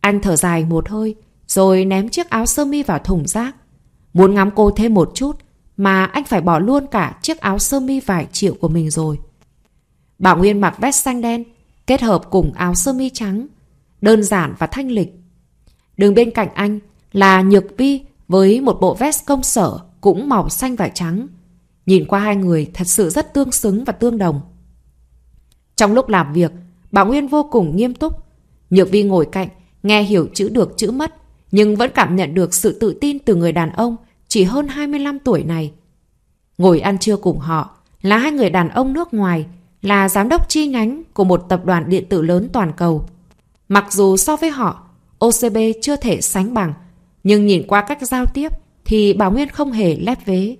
Anh thở dài một hơi, rồi ném chiếc áo sơ mi vào thùng rác. Muốn ngắm cô thêm một chút, mà anh phải bỏ luôn cả chiếc áo sơ mi vài triệu của mình rồi. Bảo Nguyên mặc vest xanh đen, kết hợp cùng áo sơ mi trắng. Đơn giản và thanh lịch, Đường bên cạnh anh là Nhược Vi với một bộ vest công sở cũng màu xanh và trắng. Nhìn qua hai người thật sự rất tương xứng và tương đồng. Trong lúc làm việc, bà Nguyên vô cùng nghiêm túc. Nhược Vi ngồi cạnh, nghe hiểu chữ được chữ mất, nhưng vẫn cảm nhận được sự tự tin từ người đàn ông chỉ hơn 25 tuổi này. Ngồi ăn trưa cùng họ là hai người đàn ông nước ngoài, là giám đốc chi nhánh của một tập đoàn điện tử lớn toàn cầu. Mặc dù so với họ, OCB chưa thể sánh bằng, nhưng nhìn qua cách giao tiếp thì Bảo Nguyên không hề lép vế.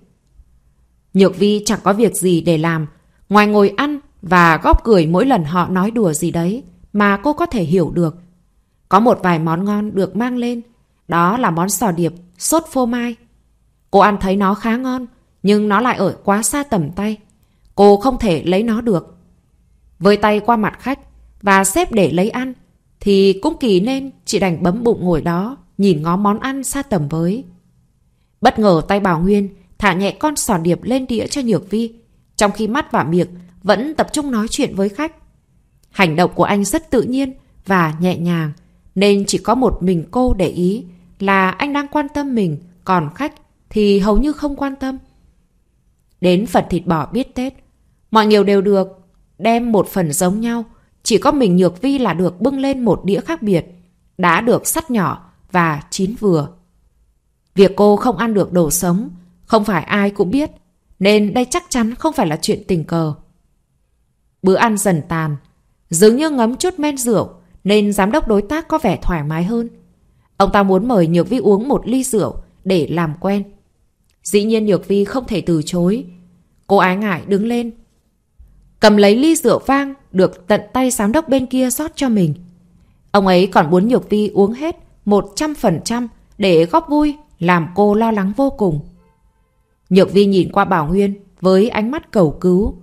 Nhược Vi chẳng có việc gì để làm, ngoài ngồi ăn và góp cười mỗi lần họ nói đùa gì đấy mà cô có thể hiểu được. Có một vài món ngon được mang lên, đó là món sò điệp, sốt phô mai. Cô ăn thấy nó khá ngon, nhưng nó lại ở quá xa tầm tay. Cô không thể lấy nó được. Với tay qua mặt khách và xếp để lấy ăn, thì cũng kỳ nên Chị đành bấm bụng ngồi đó Nhìn ngó món ăn xa tầm với Bất ngờ tay Bảo Nguyên Thả nhẹ con sò điệp lên đĩa cho Nhược Vi Trong khi mắt và miệng Vẫn tập trung nói chuyện với khách Hành động của anh rất tự nhiên Và nhẹ nhàng Nên chỉ có một mình cô để ý Là anh đang quan tâm mình Còn khách thì hầu như không quan tâm Đến phần thịt bò biết Tết Mọi người đều được Đem một phần giống nhau chỉ có mình Nhược Vi là được bưng lên một đĩa khác biệt, đã được sắt nhỏ và chín vừa. Việc cô không ăn được đồ sống, không phải ai cũng biết, nên đây chắc chắn không phải là chuyện tình cờ. Bữa ăn dần tàn, dường như ngấm chút men rượu, nên giám đốc đối tác có vẻ thoải mái hơn. Ông ta muốn mời Nhược Vi uống một ly rượu để làm quen. Dĩ nhiên Nhược Vi không thể từ chối. Cô ái ngại đứng lên, cầm lấy ly rượu vang được tận tay giám đốc bên kia rót cho mình. Ông ấy còn muốn Nhược Vi uống hết 100% để góp vui làm cô lo lắng vô cùng. Nhược Vi nhìn qua Bảo Nguyên với ánh mắt cầu cứu.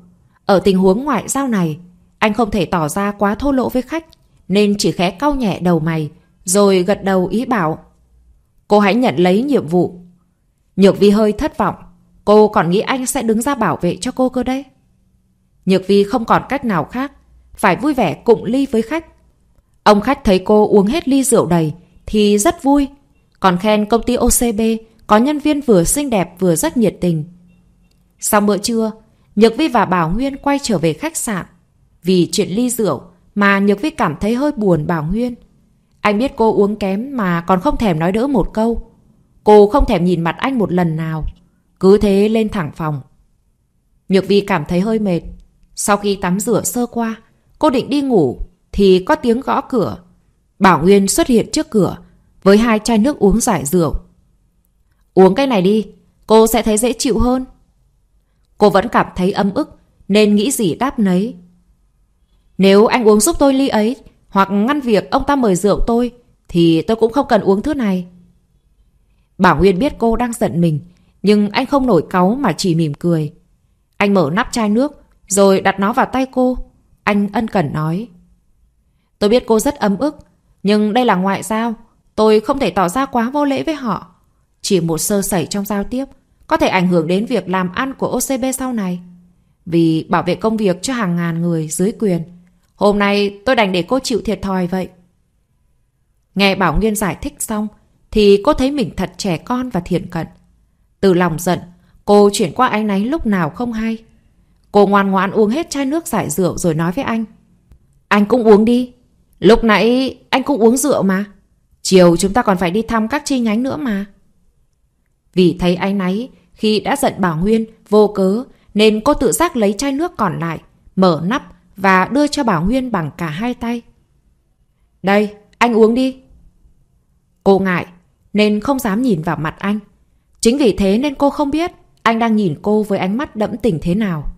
Ở tình huống ngoại giao này, anh không thể tỏ ra quá thô lỗ với khách nên chỉ khẽ cau nhẹ đầu mày rồi gật đầu ý bảo. Cô hãy nhận lấy nhiệm vụ. Nhược Vi hơi thất vọng. Cô còn nghĩ anh sẽ đứng ra bảo vệ cho cô cơ đấy. Nhược Vi không còn cách nào khác, phải vui vẻ cụng ly với khách. Ông khách thấy cô uống hết ly rượu đầy thì rất vui, còn khen công ty OCB có nhân viên vừa xinh đẹp vừa rất nhiệt tình. Sau bữa trưa, Nhược Vi và Bảo Nguyên quay trở về khách sạn. Vì chuyện ly rượu mà Nhược Vi cảm thấy hơi buồn Bảo Nguyên. Anh biết cô uống kém mà còn không thèm nói đỡ một câu. Cô không thèm nhìn mặt anh một lần nào. Cứ thế lên thẳng phòng. Nhược Vi cảm thấy hơi mệt. Sau khi tắm rửa sơ qua, cô định đi ngủ thì có tiếng gõ cửa. Bảo Nguyên xuất hiện trước cửa với hai chai nước uống giải rượu. Uống cái này đi, cô sẽ thấy dễ chịu hơn. Cô vẫn cảm thấy âm ức nên nghĩ gì đáp nấy. Nếu anh uống giúp tôi ly ấy hoặc ngăn việc ông ta mời rượu tôi thì tôi cũng không cần uống thứ này. Bảo Nguyên biết cô đang giận mình nhưng anh không nổi cáu mà chỉ mỉm cười. Anh mở nắp chai nước rồi đặt nó vào tay cô Anh ân cần nói Tôi biết cô rất ấm ức Nhưng đây là ngoại giao Tôi không thể tỏ ra quá vô lễ với họ Chỉ một sơ sẩy trong giao tiếp Có thể ảnh hưởng đến việc làm ăn của OCB sau này Vì bảo vệ công việc cho hàng ngàn người dưới quyền Hôm nay tôi đành để cô chịu thiệt thòi vậy Nghe Bảo Nguyên giải thích xong Thì cô thấy mình thật trẻ con và thiện cận Từ lòng giận Cô chuyển qua ánh náy lúc nào không hay Cô ngoan ngoãn uống hết chai nước giải rượu rồi nói với anh. Anh cũng uống đi. Lúc nãy anh cũng uống rượu mà. Chiều chúng ta còn phải đi thăm các chi nhánh nữa mà. Vì thấy anh ấy, khi đã giận Bảo Nguyên, vô cớ, nên cô tự giác lấy chai nước còn lại, mở nắp và đưa cho Bảo Nguyên bằng cả hai tay. Đây, anh uống đi. Cô ngại, nên không dám nhìn vào mặt anh. Chính vì thế nên cô không biết anh đang nhìn cô với ánh mắt đẫm tình thế nào.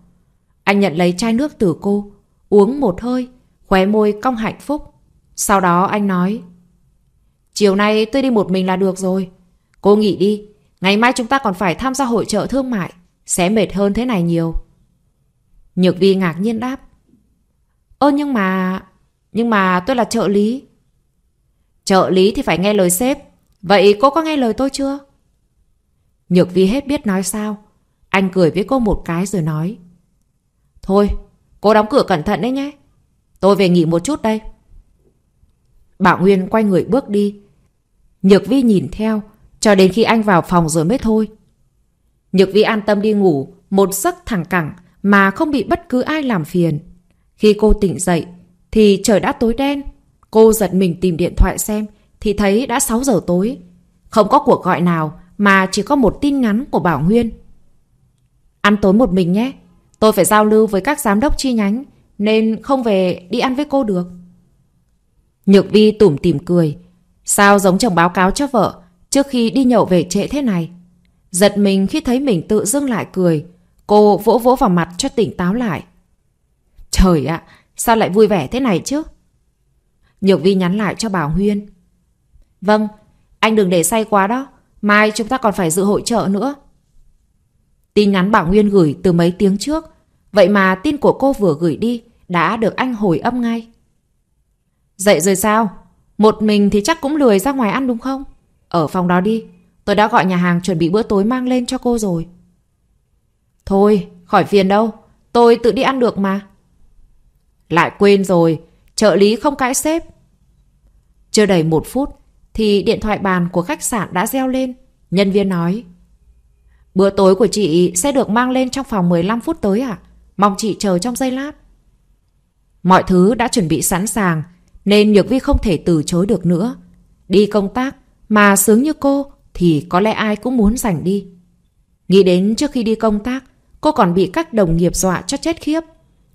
Anh nhận lấy chai nước từ cô, uống một hơi, khóe môi cong hạnh phúc. Sau đó anh nói Chiều nay tôi đi một mình là được rồi. Cô nghỉ đi, ngày mai chúng ta còn phải tham gia hội trợ thương mại, sẽ mệt hơn thế này nhiều. Nhược Vi ngạc nhiên đáp Ơ nhưng mà... Nhưng mà tôi là trợ lý. Trợ lý thì phải nghe lời sếp. Vậy cô có nghe lời tôi chưa? Nhược Vi hết biết nói sao. Anh cười với cô một cái rồi nói Thôi, cô đóng cửa cẩn thận đấy nhé. Tôi về nghỉ một chút đây. Bảo Nguyên quay người bước đi. Nhược Vi nhìn theo, cho đến khi anh vào phòng rồi mới thôi. Nhược Vi an tâm đi ngủ, một giấc thẳng cẳng mà không bị bất cứ ai làm phiền. Khi cô tỉnh dậy, thì trời đã tối đen. Cô giật mình tìm điện thoại xem, thì thấy đã 6 giờ tối. Không có cuộc gọi nào, mà chỉ có một tin nhắn của Bảo Nguyên. Ăn tối một mình nhé, Tôi phải giao lưu với các giám đốc chi nhánh, nên không về đi ăn với cô được. Nhược Vi tủm tỉm cười. Sao giống chồng báo cáo cho vợ trước khi đi nhậu về trễ thế này? Giật mình khi thấy mình tự dưng lại cười. Cô vỗ vỗ vào mặt cho tỉnh táo lại. Trời ạ, sao lại vui vẻ thế này chứ? Nhược Vi nhắn lại cho Bảo Huyên. Vâng, anh đừng để say quá đó. Mai chúng ta còn phải dự hội trợ nữa. Tin nhắn Bảo Nguyên gửi từ mấy tiếng trước, vậy mà tin của cô vừa gửi đi đã được anh hồi âm ngay. Dậy rồi sao? Một mình thì chắc cũng lười ra ngoài ăn đúng không? Ở phòng đó đi, tôi đã gọi nhà hàng chuẩn bị bữa tối mang lên cho cô rồi. Thôi, khỏi phiền đâu, tôi tự đi ăn được mà. Lại quên rồi, trợ lý không cãi sếp. Chưa đầy một phút thì điện thoại bàn của khách sạn đã reo lên. Nhân viên nói Bữa tối của chị sẽ được mang lên trong phòng 15 phút tới ạ. À? Mong chị chờ trong giây lát. Mọi thứ đã chuẩn bị sẵn sàng, nên Nhược Vi không thể từ chối được nữa. Đi công tác mà sướng như cô thì có lẽ ai cũng muốn giành đi. Nghĩ đến trước khi đi công tác, cô còn bị các đồng nghiệp dọa cho chết khiếp.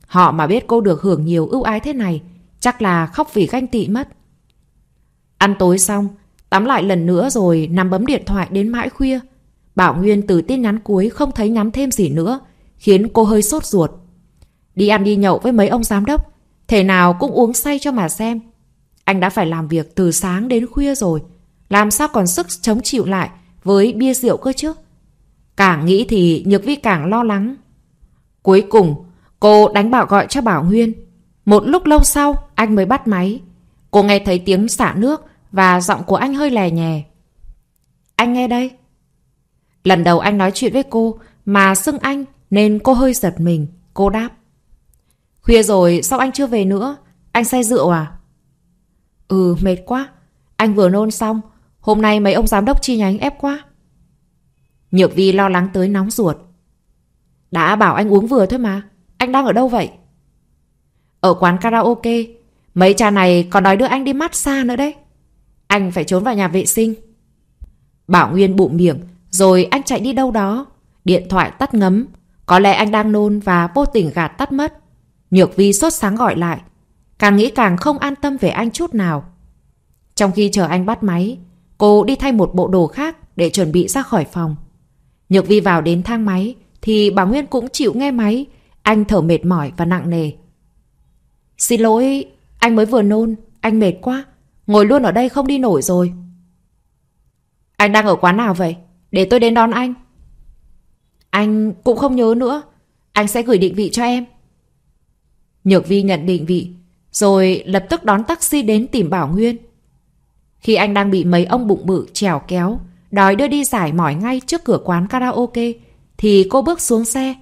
Họ mà biết cô được hưởng nhiều ưu ái thế này, chắc là khóc vì ganh tị mất. Ăn tối xong, tắm lại lần nữa rồi nằm bấm điện thoại đến mãi khuya. Bảo Nguyên từ tin nhắn cuối không thấy nhắn thêm gì nữa, khiến cô hơi sốt ruột. Đi ăn đi nhậu với mấy ông giám đốc, thể nào cũng uống say cho mà xem. Anh đã phải làm việc từ sáng đến khuya rồi, làm sao còn sức chống chịu lại với bia rượu cơ chứ? Càng nghĩ thì Nhược Vi càng lo lắng. Cuối cùng, cô đánh bảo gọi cho Bảo Nguyên. Một lúc lâu sau, anh mới bắt máy. Cô nghe thấy tiếng xả nước và giọng của anh hơi lè nhè. Anh nghe đây. Lần đầu anh nói chuyện với cô mà xưng anh nên cô hơi giật mình. Cô đáp. Khuya rồi sao anh chưa về nữa? Anh say rượu à? Ừ mệt quá. Anh vừa nôn xong. Hôm nay mấy ông giám đốc chi nhánh ép quá. Nhược Vi lo lắng tới nóng ruột. Đã bảo anh uống vừa thôi mà. Anh đang ở đâu vậy? Ở quán karaoke. Mấy cha này còn nói đưa anh đi mát xa nữa đấy. Anh phải trốn vào nhà vệ sinh. Bảo Nguyên bụng miệng rồi anh chạy đi đâu đó. Điện thoại tắt ngấm. Có lẽ anh đang nôn và vô tình gạt tắt mất. Nhược vi sốt sáng gọi lại. Càng nghĩ càng không an tâm về anh chút nào. Trong khi chờ anh bắt máy, cô đi thay một bộ đồ khác để chuẩn bị ra khỏi phòng. Nhược vi vào đến thang máy thì bà Nguyên cũng chịu nghe máy. Anh thở mệt mỏi và nặng nề. Xin lỗi, anh mới vừa nôn, anh mệt quá. Ngồi luôn ở đây không đi nổi rồi. Anh đang ở quán nào vậy? Để tôi đến đón anh Anh cũng không nhớ nữa Anh sẽ gửi định vị cho em Nhược Vi nhận định vị Rồi lập tức đón taxi đến tìm Bảo Nguyên Khi anh đang bị mấy ông bụng bự trèo kéo Đòi đưa đi giải mỏi ngay trước cửa quán karaoke Thì cô bước xuống xe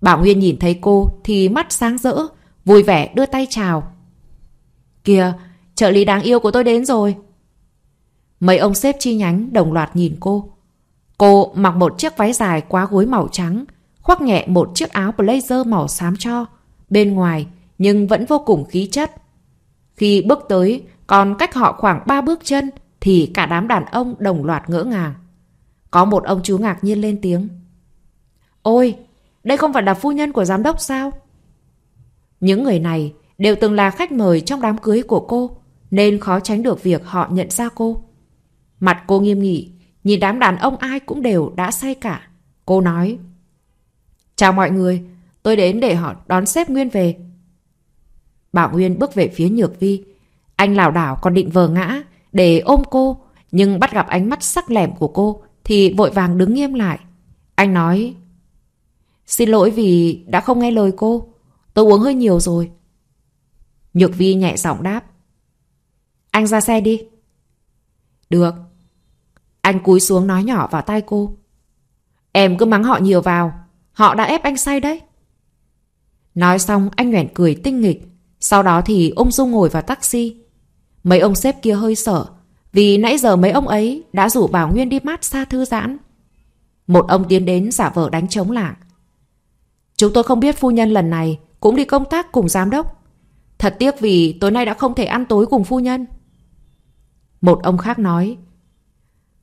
Bảo Nguyên nhìn thấy cô Thì mắt sáng rỡ Vui vẻ đưa tay chào Kìa trợ lý đáng yêu của tôi đến rồi Mấy ông sếp chi nhánh đồng loạt nhìn cô Cô mặc một chiếc váy dài quá gối màu trắng, khoác nhẹ một chiếc áo blazer màu xám cho, bên ngoài nhưng vẫn vô cùng khí chất. Khi bước tới, còn cách họ khoảng ba bước chân thì cả đám đàn ông đồng loạt ngỡ ngàng. Có một ông chú ngạc nhiên lên tiếng. Ôi, đây không phải là phu nhân của giám đốc sao? Những người này đều từng là khách mời trong đám cưới của cô, nên khó tránh được việc họ nhận ra cô. Mặt cô nghiêm nghị, Nhìn đám đàn ông ai cũng đều đã say cả. Cô nói. Chào mọi người, tôi đến để họ đón xếp Nguyên về. Bảo Nguyên bước về phía Nhược Vi. Anh lảo đảo còn định vờ ngã để ôm cô, nhưng bắt gặp ánh mắt sắc lẻm của cô thì vội vàng đứng nghiêm lại. Anh nói, xin lỗi vì đã không nghe lời cô, tôi uống hơi nhiều rồi. Nhược Vi nhẹ giọng đáp, anh ra xe đi. Được, anh cúi xuống nói nhỏ vào tai cô. Em cứ mắng họ nhiều vào. Họ đã ép anh say đấy. Nói xong anh nhoẻn cười tinh nghịch. Sau đó thì ôm Dung ngồi vào taxi. Mấy ông xếp kia hơi sợ. Vì nãy giờ mấy ông ấy đã rủ Bảo Nguyên đi mát xa thư giãn. Một ông tiến đến giả vờ đánh trống lạng. Chúng tôi không biết phu nhân lần này cũng đi công tác cùng giám đốc. Thật tiếc vì tối nay đã không thể ăn tối cùng phu nhân. Một ông khác nói,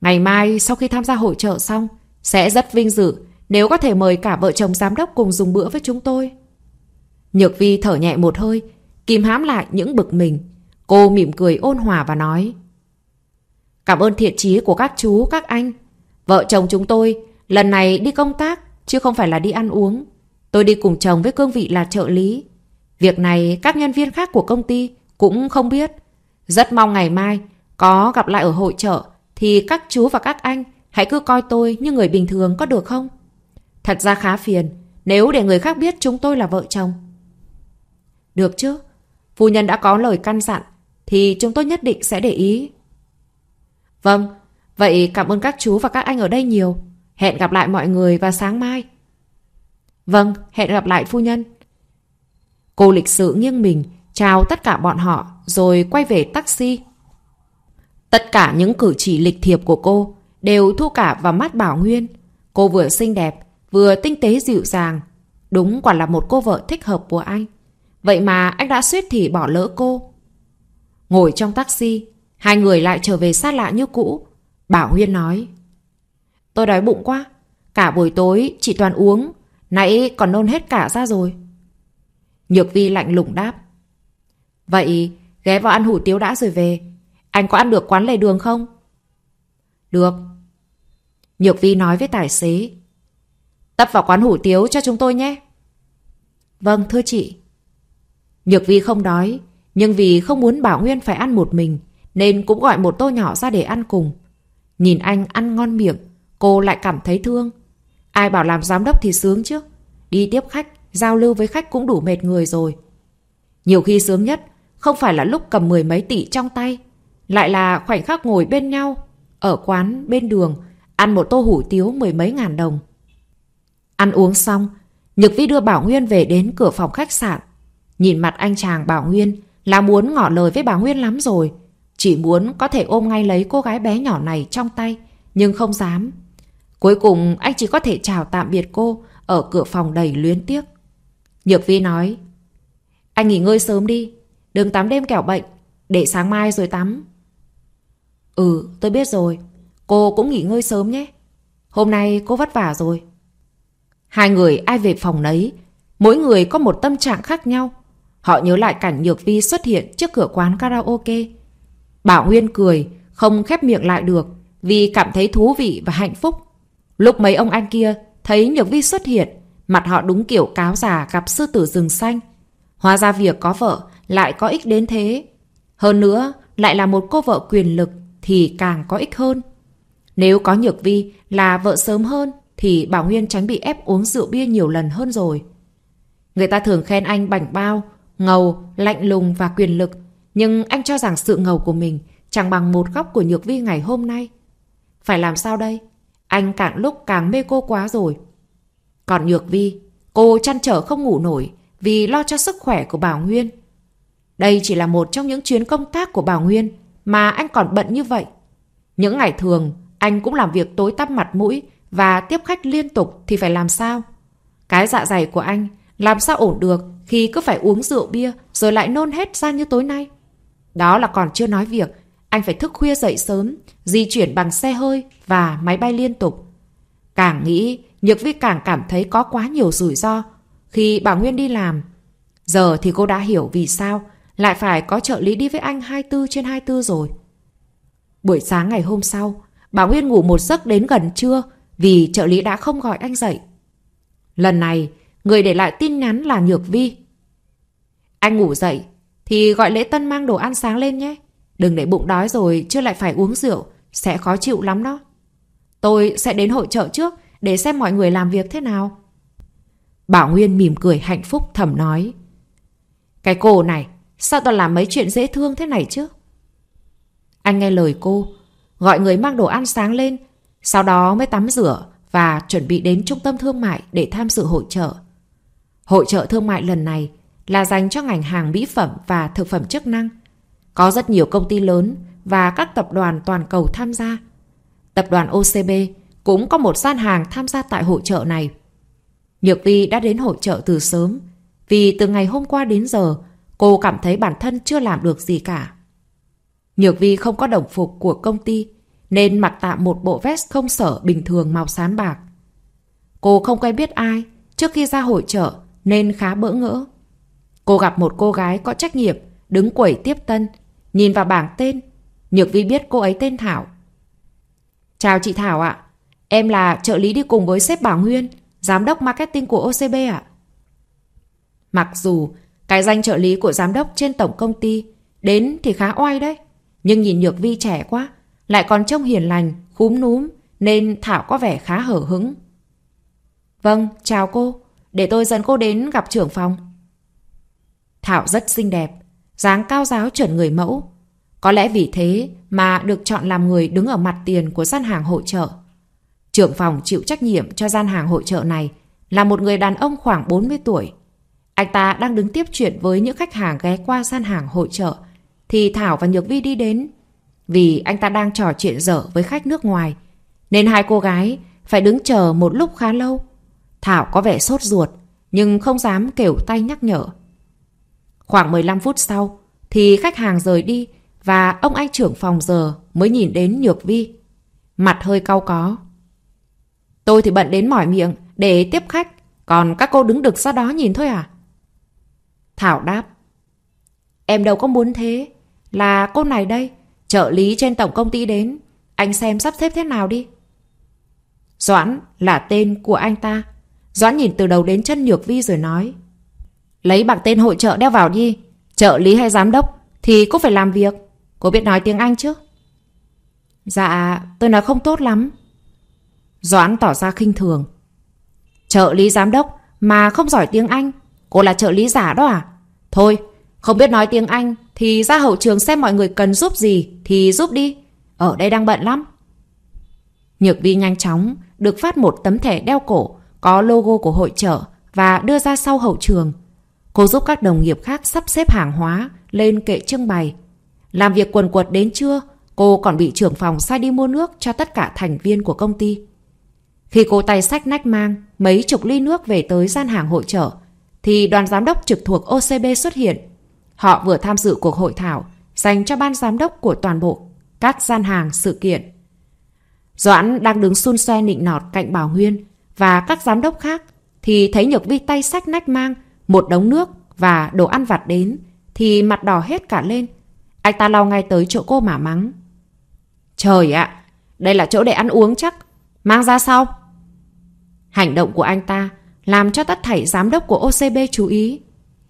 Ngày mai sau khi tham gia hội trợ xong, sẽ rất vinh dự nếu có thể mời cả vợ chồng giám đốc cùng dùng bữa với chúng tôi. Nhược Vi thở nhẹ một hơi, kìm hãm lại những bực mình. Cô mỉm cười ôn hòa và nói. Cảm ơn thiện chí của các chú, các anh. Vợ chồng chúng tôi lần này đi công tác, chứ không phải là đi ăn uống. Tôi đi cùng chồng với cương vị là trợ lý. Việc này các nhân viên khác của công ty cũng không biết. Rất mong ngày mai có gặp lại ở hội trợ thì các chú và các anh hãy cứ coi tôi như người bình thường có được không? Thật ra khá phiền nếu để người khác biết chúng tôi là vợ chồng. Được chứ? Phu nhân đã có lời căn dặn thì chúng tôi nhất định sẽ để ý. Vâng, vậy cảm ơn các chú và các anh ở đây nhiều. Hẹn gặp lại mọi người vào sáng mai. Vâng, hẹn gặp lại phu nhân. Cô lịch sự nghiêng mình chào tất cả bọn họ rồi quay về taxi Tất cả những cử chỉ lịch thiệp của cô đều thu cả vào mắt Bảo Nguyên. Cô vừa xinh đẹp, vừa tinh tế dịu dàng. Đúng quả là một cô vợ thích hợp của anh. Vậy mà anh đã suýt thì bỏ lỡ cô. Ngồi trong taxi, hai người lại trở về xa lạ như cũ. Bảo Huyên nói. Tôi đói bụng quá. Cả buổi tối chị toàn uống. Nãy còn nôn hết cả ra rồi. Nhược Vi lạnh lùng đáp. Vậy ghé vào ăn hủ tiếu đã rồi về. Anh có ăn được quán lề đường không? Được. Nhược Vi nói với tài xế. Tấp vào quán hủ tiếu cho chúng tôi nhé. Vâng, thưa chị. Nhược Vi không đói, nhưng vì không muốn Bảo Nguyên phải ăn một mình, nên cũng gọi một tô nhỏ ra để ăn cùng. Nhìn anh ăn ngon miệng, cô lại cảm thấy thương. Ai bảo làm giám đốc thì sướng chứ. Đi tiếp khách, giao lưu với khách cũng đủ mệt người rồi. Nhiều khi sướng nhất, không phải là lúc cầm mười mấy tỷ trong tay, lại là khoảnh khắc ngồi bên nhau, ở quán bên đường, ăn một tô hủ tiếu mười mấy ngàn đồng. Ăn uống xong, Nhược Vi đưa Bảo Nguyên về đến cửa phòng khách sạn. Nhìn mặt anh chàng Bảo Nguyên là muốn ngỏ lời với Bảo Nguyên lắm rồi. Chỉ muốn có thể ôm ngay lấy cô gái bé nhỏ này trong tay, nhưng không dám. Cuối cùng anh chỉ có thể chào tạm biệt cô ở cửa phòng đầy luyến tiếc. Nhược Vi nói, anh nghỉ ngơi sớm đi, đừng tắm đêm kẻo bệnh, để sáng mai rồi tắm. Ừ, tôi biết rồi. Cô cũng nghỉ ngơi sớm nhé. Hôm nay cô vất vả rồi. Hai người ai về phòng nấy. Mỗi người có một tâm trạng khác nhau. Họ nhớ lại cảnh Nhược Vi xuất hiện trước cửa quán karaoke. Bảo Nguyên cười, không khép miệng lại được vì cảm thấy thú vị và hạnh phúc. Lúc mấy ông anh kia thấy Nhược Vi xuất hiện, mặt họ đúng kiểu cáo già gặp sư tử rừng xanh. Hóa ra việc có vợ lại có ích đến thế. Hơn nữa, lại là một cô vợ quyền lực thì càng có ích hơn. Nếu có Nhược Vi là vợ sớm hơn thì Bảo Nguyên tránh bị ép uống rượu bia nhiều lần hơn rồi. Người ta thường khen anh bảnh bao, ngầu, lạnh lùng và quyền lực, nhưng anh cho rằng sự ngầu của mình chẳng bằng một góc của Nhược Vi ngày hôm nay. Phải làm sao đây? Anh càng lúc càng mê cô quá rồi. Còn Nhược Vi, cô chăn trở không ngủ nổi vì lo cho sức khỏe của Bảo Nguyên. Đây chỉ là một trong những chuyến công tác của Bảo Nguyên mà anh còn bận như vậy. Những ngày thường, anh cũng làm việc tối tắp mặt mũi và tiếp khách liên tục thì phải làm sao? Cái dạ dày của anh làm sao ổn được khi cứ phải uống rượu bia rồi lại nôn hết ra như tối nay? Đó là còn chưa nói việc, anh phải thức khuya dậy sớm, di chuyển bằng xe hơi và máy bay liên tục. Càng nghĩ, Nhược Vi càng cảm thấy có quá nhiều rủi ro khi bà Nguyên đi làm. Giờ thì cô đã hiểu vì sao lại phải có trợ lý đi với anh 24 trên 24 rồi. Buổi sáng ngày hôm sau, bà Nguyên ngủ một giấc đến gần trưa vì trợ lý đã không gọi anh dậy. Lần này, người để lại tin nhắn là Nhược Vi. Anh ngủ dậy thì gọi lễ tân mang đồ ăn sáng lên nhé. Đừng để bụng đói rồi chưa lại phải uống rượu, sẽ khó chịu lắm đó. Tôi sẽ đến hội trợ trước để xem mọi người làm việc thế nào. Bảo Nguyên mỉm cười hạnh phúc thầm nói. Cái cô này Sao toàn làm mấy chuyện dễ thương thế này chứ? Anh nghe lời cô, gọi người mang đồ ăn sáng lên, sau đó mới tắm rửa và chuẩn bị đến trung tâm thương mại để tham dự hội trợ. Hội trợ thương mại lần này là dành cho ngành hàng mỹ phẩm và thực phẩm chức năng. Có rất nhiều công ty lớn và các tập đoàn toàn cầu tham gia. Tập đoàn OCB cũng có một gian hàng tham gia tại hội trợ này. Nhược Vi đã đến hội trợ từ sớm, vì từ ngày hôm qua đến giờ Cô cảm thấy bản thân chưa làm được gì cả. Nhược Vi không có đồng phục của công ty, nên mặc tạm một bộ vest không sở bình thường màu xám bạc. Cô không quen biết ai trước khi ra hội trợ, nên khá bỡ ngỡ. Cô gặp một cô gái có trách nhiệm đứng quẩy tiếp tân, nhìn vào bảng tên. Nhược Vi biết cô ấy tên Thảo. Chào chị Thảo ạ, em là trợ lý đi cùng với sếp Bảo Nguyên, giám đốc marketing của OCB ạ. Mặc dù cái danh trợ lý của giám đốc trên tổng công ty Đến thì khá oai đấy Nhưng nhìn Nhược Vi trẻ quá Lại còn trông hiền lành, khúm núm Nên Thảo có vẻ khá hở hứng Vâng, chào cô Để tôi dẫn cô đến gặp trưởng phòng Thảo rất xinh đẹp dáng cao giáo chuẩn người mẫu Có lẽ vì thế mà được chọn làm người đứng ở mặt tiền của gian hàng hội trợ Trưởng phòng chịu trách nhiệm cho gian hàng hội trợ này Là một người đàn ông khoảng 40 tuổi anh ta đang đứng tiếp chuyện với những khách hàng ghé qua gian hàng hội trợ. Thì Thảo và Nhược Vi đi đến. Vì anh ta đang trò chuyện dở với khách nước ngoài. Nên hai cô gái phải đứng chờ một lúc khá lâu. Thảo có vẻ sốt ruột, nhưng không dám kiểu tay nhắc nhở. Khoảng 15 phút sau, thì khách hàng rời đi và ông anh trưởng phòng giờ mới nhìn đến Nhược Vi. Mặt hơi cau có. Tôi thì bận đến mỏi miệng để tiếp khách, còn các cô đứng đực ra đó nhìn thôi à? Thảo đáp. Em đâu có muốn thế. Là cô này đây, trợ lý trên tổng công ty đến. Anh xem sắp xếp thế nào đi. Doãn là tên của anh ta. Doãn nhìn từ đầu đến chân Nhược Vi rồi nói. Lấy bằng tên hội trợ đeo vào đi. Trợ lý hay giám đốc thì cũng phải làm việc. Cô biết nói tiếng Anh chứ? Dạ, tôi nói không tốt lắm. Doãn tỏ ra khinh thường. Trợ lý giám đốc mà không giỏi tiếng Anh Cô là trợ lý giả đó à? Thôi, không biết nói tiếng Anh thì ra hậu trường xem mọi người cần giúp gì thì giúp đi. Ở đây đang bận lắm. Nhược vi nhanh chóng được phát một tấm thẻ đeo cổ có logo của hội trợ và đưa ra sau hậu trường. Cô giúp các đồng nghiệp khác sắp xếp hàng hóa lên kệ trưng bày. Làm việc quần quật đến trưa, cô còn bị trưởng phòng sai đi mua nước cho tất cả thành viên của công ty. Khi cô tay sách nách mang mấy chục ly nước về tới gian hàng hội trợ, thì đoàn giám đốc trực thuộc OCB xuất hiện. Họ vừa tham dự cuộc hội thảo dành cho ban giám đốc của toàn bộ các gian hàng sự kiện. Doãn đang đứng xun xoe nịnh nọt cạnh Bảo Nguyên và các giám đốc khác thì thấy Nhược Vi tay sách nách mang một đống nước và đồ ăn vặt đến thì mặt đỏ hết cả lên. Anh ta lao ngay tới chỗ cô mà mắng. Trời ạ, đây là chỗ để ăn uống chắc. Mang ra sau. Hành động của anh ta làm cho tất thảy giám đốc của OCB chú ý.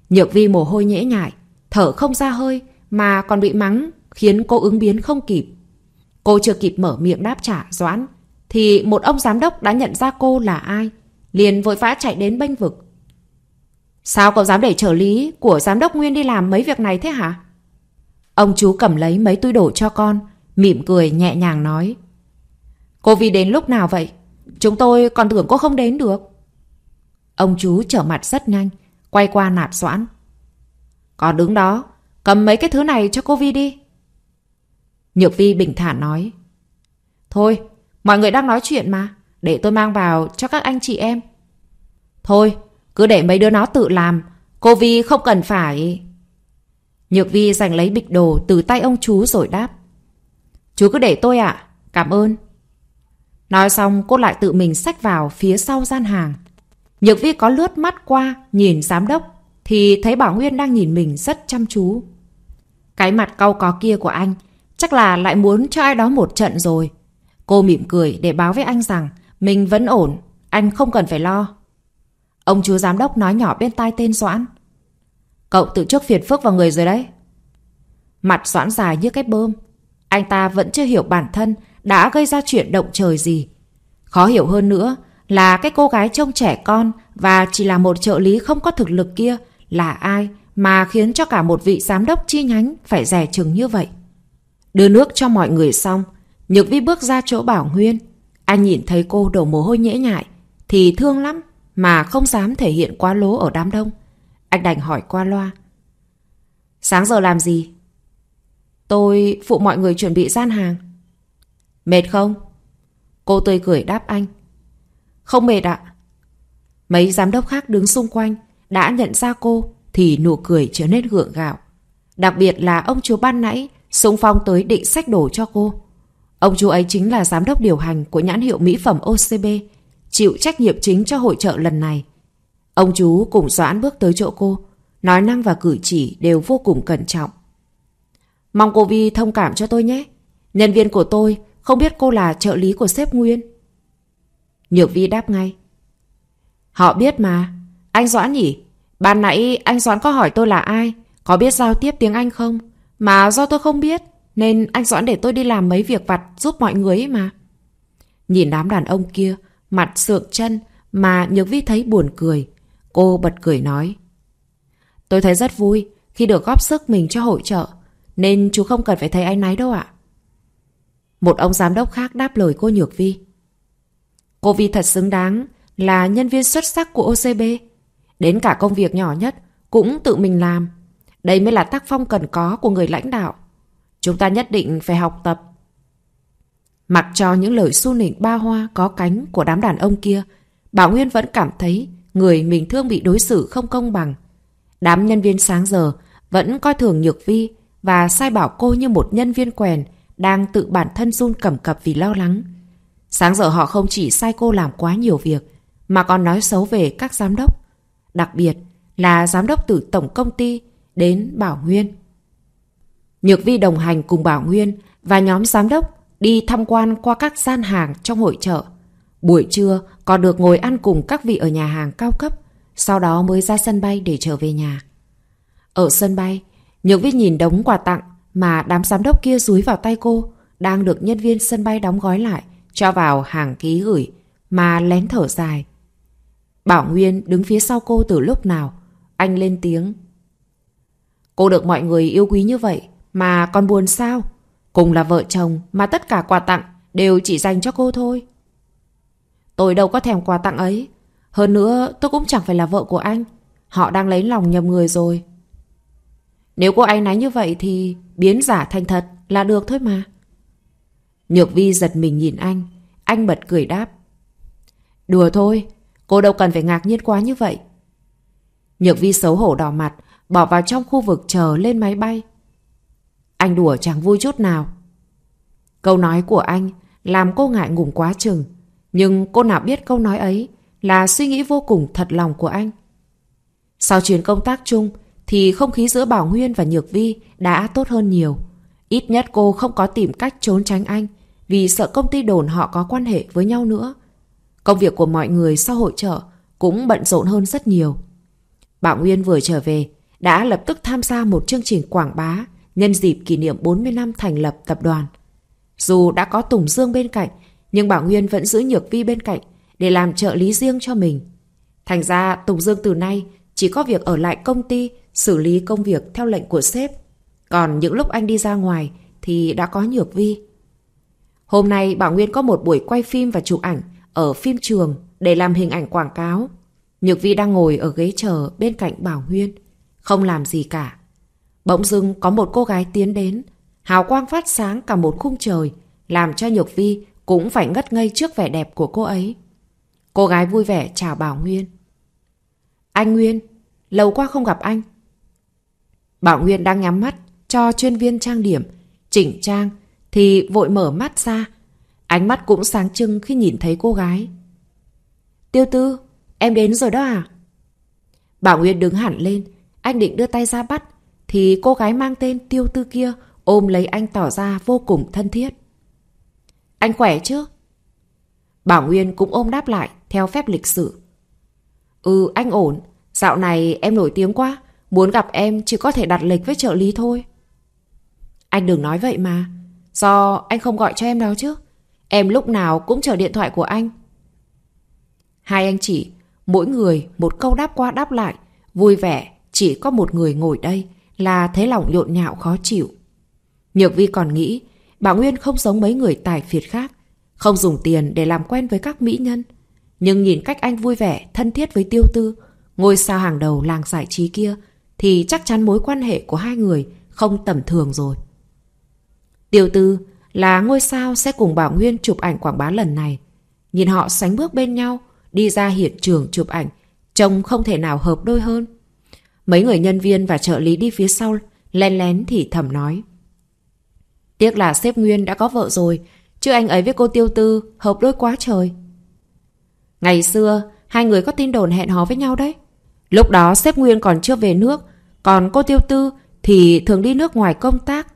Nhược vi mồ hôi nhễ nhại, thở không ra hơi mà còn bị mắng khiến cô ứng biến không kịp. Cô chưa kịp mở miệng đáp trả Doãn thì một ông giám đốc đã nhận ra cô là ai, liền vội vã chạy đến bênh vực. Sao cậu dám để trợ lý của giám đốc Nguyên đi làm mấy việc này thế hả? Ông chú cầm lấy mấy túi đồ cho con, mỉm cười nhẹ nhàng nói. Cô vì đến lúc nào vậy? Chúng tôi còn tưởng cô không đến được. Ông chú trở mặt rất nhanh, quay qua nạt Doãn. Còn đứng đó, cầm mấy cái thứ này cho cô Vi đi. Nhược Vi bình thản nói. Thôi, mọi người đang nói chuyện mà, để tôi mang vào cho các anh chị em. Thôi, cứ để mấy đứa nó tự làm, cô Vi không cần phải... Nhược Vi giành lấy bịch đồ từ tay ông chú rồi đáp. Chú cứ để tôi ạ, cảm ơn. Nói xong cô lại tự mình xách vào phía sau gian hàng. Nhược vi có lướt mắt qua, nhìn giám đốc, thì thấy Bảo Nguyên đang nhìn mình rất chăm chú. Cái mặt cau có kia của anh, chắc là lại muốn cho ai đó một trận rồi. Cô mỉm cười để báo với anh rằng mình vẫn ổn, anh không cần phải lo. Ông chú giám đốc nói nhỏ bên tai tên Doãn. Cậu tự trước phiền phức vào người rồi đấy. Mặt Doãn dài như cái bơm. Anh ta vẫn chưa hiểu bản thân đã gây ra chuyện động trời gì. Khó hiểu hơn nữa là cái cô gái trông trẻ con và chỉ là một trợ lý không có thực lực kia là ai mà khiến cho cả một vị giám đốc chi nhánh phải rẻ chừng như vậy. Đưa nước cho mọi người xong, Nhược Vi bước ra chỗ Bảo Nguyên. Anh nhìn thấy cô đổ mồ hôi nhễ nhại, thì thương lắm mà không dám thể hiện quá lố ở đám đông. Anh đành hỏi qua loa. Sáng giờ làm gì? Tôi phụ mọi người chuẩn bị gian hàng. Mệt không? Cô tươi cười đáp anh. Không mệt ạ. Mấy giám đốc khác đứng xung quanh đã nhận ra cô thì nụ cười trở nên gượng gạo. Đặc biệt là ông chú ban nãy súng phong tới định sách đổ cho cô. Ông chú ấy chính là giám đốc điều hành của nhãn hiệu mỹ phẩm OCB, chịu trách nhiệm chính cho hội trợ lần này. Ông chú cùng Doãn bước tới chỗ cô, nói năng và cử chỉ đều vô cùng cẩn trọng. Mong cô Vi thông cảm cho tôi nhé. Nhân viên của tôi không biết cô là trợ lý của sếp Nguyên Nhược Vi đáp ngay. Họ biết mà. Anh Doãn nhỉ? Ban nãy anh Doãn có hỏi tôi là ai, có biết giao tiếp tiếng Anh không? Mà do tôi không biết, nên anh Doãn để tôi đi làm mấy việc vặt giúp mọi người ấy mà. Nhìn đám đàn ông kia, mặt sượng chân mà Nhược Vi thấy buồn cười. Cô bật cười nói. Tôi thấy rất vui khi được góp sức mình cho hội trợ, nên chú không cần phải thấy anh náy đâu ạ. Một ông giám đốc khác đáp lời cô Nhược Vi. Cô Vi thật xứng đáng là nhân viên xuất sắc của OCB. Đến cả công việc nhỏ nhất cũng tự mình làm. Đây mới là tác phong cần có của người lãnh đạo. Chúng ta nhất định phải học tập. Mặc cho những lời su nịnh ba hoa có cánh của đám đàn ông kia, Bảo Nguyên vẫn cảm thấy người mình thương bị đối xử không công bằng. Đám nhân viên sáng giờ vẫn coi thường Nhược Vi và sai bảo cô như một nhân viên quèn đang tự bản thân run cầm cập vì lo lắng. Sáng giờ họ không chỉ sai cô làm quá nhiều việc, mà còn nói xấu về các giám đốc. Đặc biệt là giám đốc từ tổng công ty đến Bảo Nguyên. Nhược Vi đồng hành cùng Bảo Nguyên và nhóm giám đốc đi tham quan qua các gian hàng trong hội chợ. Buổi trưa còn được ngồi ăn cùng các vị ở nhà hàng cao cấp, sau đó mới ra sân bay để trở về nhà. Ở sân bay, Nhược Vi nhìn đống quà tặng mà đám giám đốc kia dúi vào tay cô, đang được nhân viên sân bay đóng gói lại cho vào hàng ký gửi mà lén thở dài. Bảo Nguyên đứng phía sau cô từ lúc nào, anh lên tiếng. Cô được mọi người yêu quý như vậy mà còn buồn sao? Cùng là vợ chồng mà tất cả quà tặng đều chỉ dành cho cô thôi. Tôi đâu có thèm quà tặng ấy. Hơn nữa tôi cũng chẳng phải là vợ của anh. Họ đang lấy lòng nhầm người rồi. Nếu cô ấy nói như vậy thì biến giả thành thật là được thôi mà. Nhược Vi giật mình nhìn anh. Anh bật cười đáp. Đùa thôi, cô đâu cần phải ngạc nhiên quá như vậy. Nhược Vi xấu hổ đỏ mặt, bỏ vào trong khu vực chờ lên máy bay. Anh đùa chẳng vui chút nào. Câu nói của anh làm cô ngại ngùng quá chừng. Nhưng cô nào biết câu nói ấy là suy nghĩ vô cùng thật lòng của anh. Sau chuyến công tác chung thì không khí giữa Bảo Nguyên và Nhược Vi đã tốt hơn nhiều. Ít nhất cô không có tìm cách trốn tránh anh vì sợ công ty đồn họ có quan hệ với nhau nữa. Công việc của mọi người sau hội trợ cũng bận rộn hơn rất nhiều. Bảo Nguyên vừa trở về, đã lập tức tham gia một chương trình quảng bá nhân dịp kỷ niệm 40 năm thành lập tập đoàn. Dù đã có Tùng Dương bên cạnh, nhưng Bảo Nguyên vẫn giữ Nhược Vi bên cạnh để làm trợ lý riêng cho mình. Thành ra Tùng Dương từ nay chỉ có việc ở lại công ty xử lý công việc theo lệnh của sếp. Còn những lúc anh đi ra ngoài thì đã có Nhược Vi. Hôm nay Bảo Nguyên có một buổi quay phim và chụp ảnh ở phim trường để làm hình ảnh quảng cáo. Nhược Vi đang ngồi ở ghế chờ bên cạnh Bảo Nguyên, không làm gì cả. Bỗng dưng có một cô gái tiến đến, hào quang phát sáng cả một khung trời, làm cho Nhược Vi cũng phải ngất ngây trước vẻ đẹp của cô ấy. Cô gái vui vẻ chào Bảo Nguyên. Anh Nguyên, lâu quá không gặp anh. Bảo Nguyên đang nhắm mắt cho chuyên viên trang điểm, chỉnh trang thì vội mở mắt ra. Ánh mắt cũng sáng trưng khi nhìn thấy cô gái. Tiêu tư, em đến rồi đó à? Bảo Nguyên đứng hẳn lên, anh định đưa tay ra bắt, thì cô gái mang tên tiêu tư kia ôm lấy anh tỏ ra vô cùng thân thiết. Anh khỏe chứ? Bảo Nguyên cũng ôm đáp lại theo phép lịch sự. Ừ, anh ổn. Dạo này em nổi tiếng quá. Muốn gặp em chỉ có thể đặt lịch với trợ lý thôi. Anh đừng nói vậy mà. Sao anh không gọi cho em đó chứ? Em lúc nào cũng chờ điện thoại của anh. Hai anh chị, mỗi người một câu đáp qua đáp lại, vui vẻ, chỉ có một người ngồi đây là thấy lòng nhộn nhạo khó chịu. Nhược Vi còn nghĩ, bà Nguyên không giống mấy người tài phiệt khác, không dùng tiền để làm quen với các mỹ nhân. Nhưng nhìn cách anh vui vẻ, thân thiết với tiêu tư, ngôi sao hàng đầu làng giải trí kia, thì chắc chắn mối quan hệ của hai người không tầm thường rồi. Tiêu Tư là ngôi sao sẽ cùng Bảo Nguyên chụp ảnh quảng bá lần này. Nhìn họ sánh bước bên nhau, đi ra hiện trường chụp ảnh, trông không thể nào hợp đôi hơn. Mấy người nhân viên và trợ lý đi phía sau, len lén thì thầm nói. Tiếc là sếp Nguyên đã có vợ rồi, chứ anh ấy với cô Tiêu Tư hợp đôi quá trời. Ngày xưa, hai người có tin đồn hẹn hò với nhau đấy. Lúc đó sếp Nguyên còn chưa về nước, còn cô Tiêu Tư thì thường đi nước ngoài công tác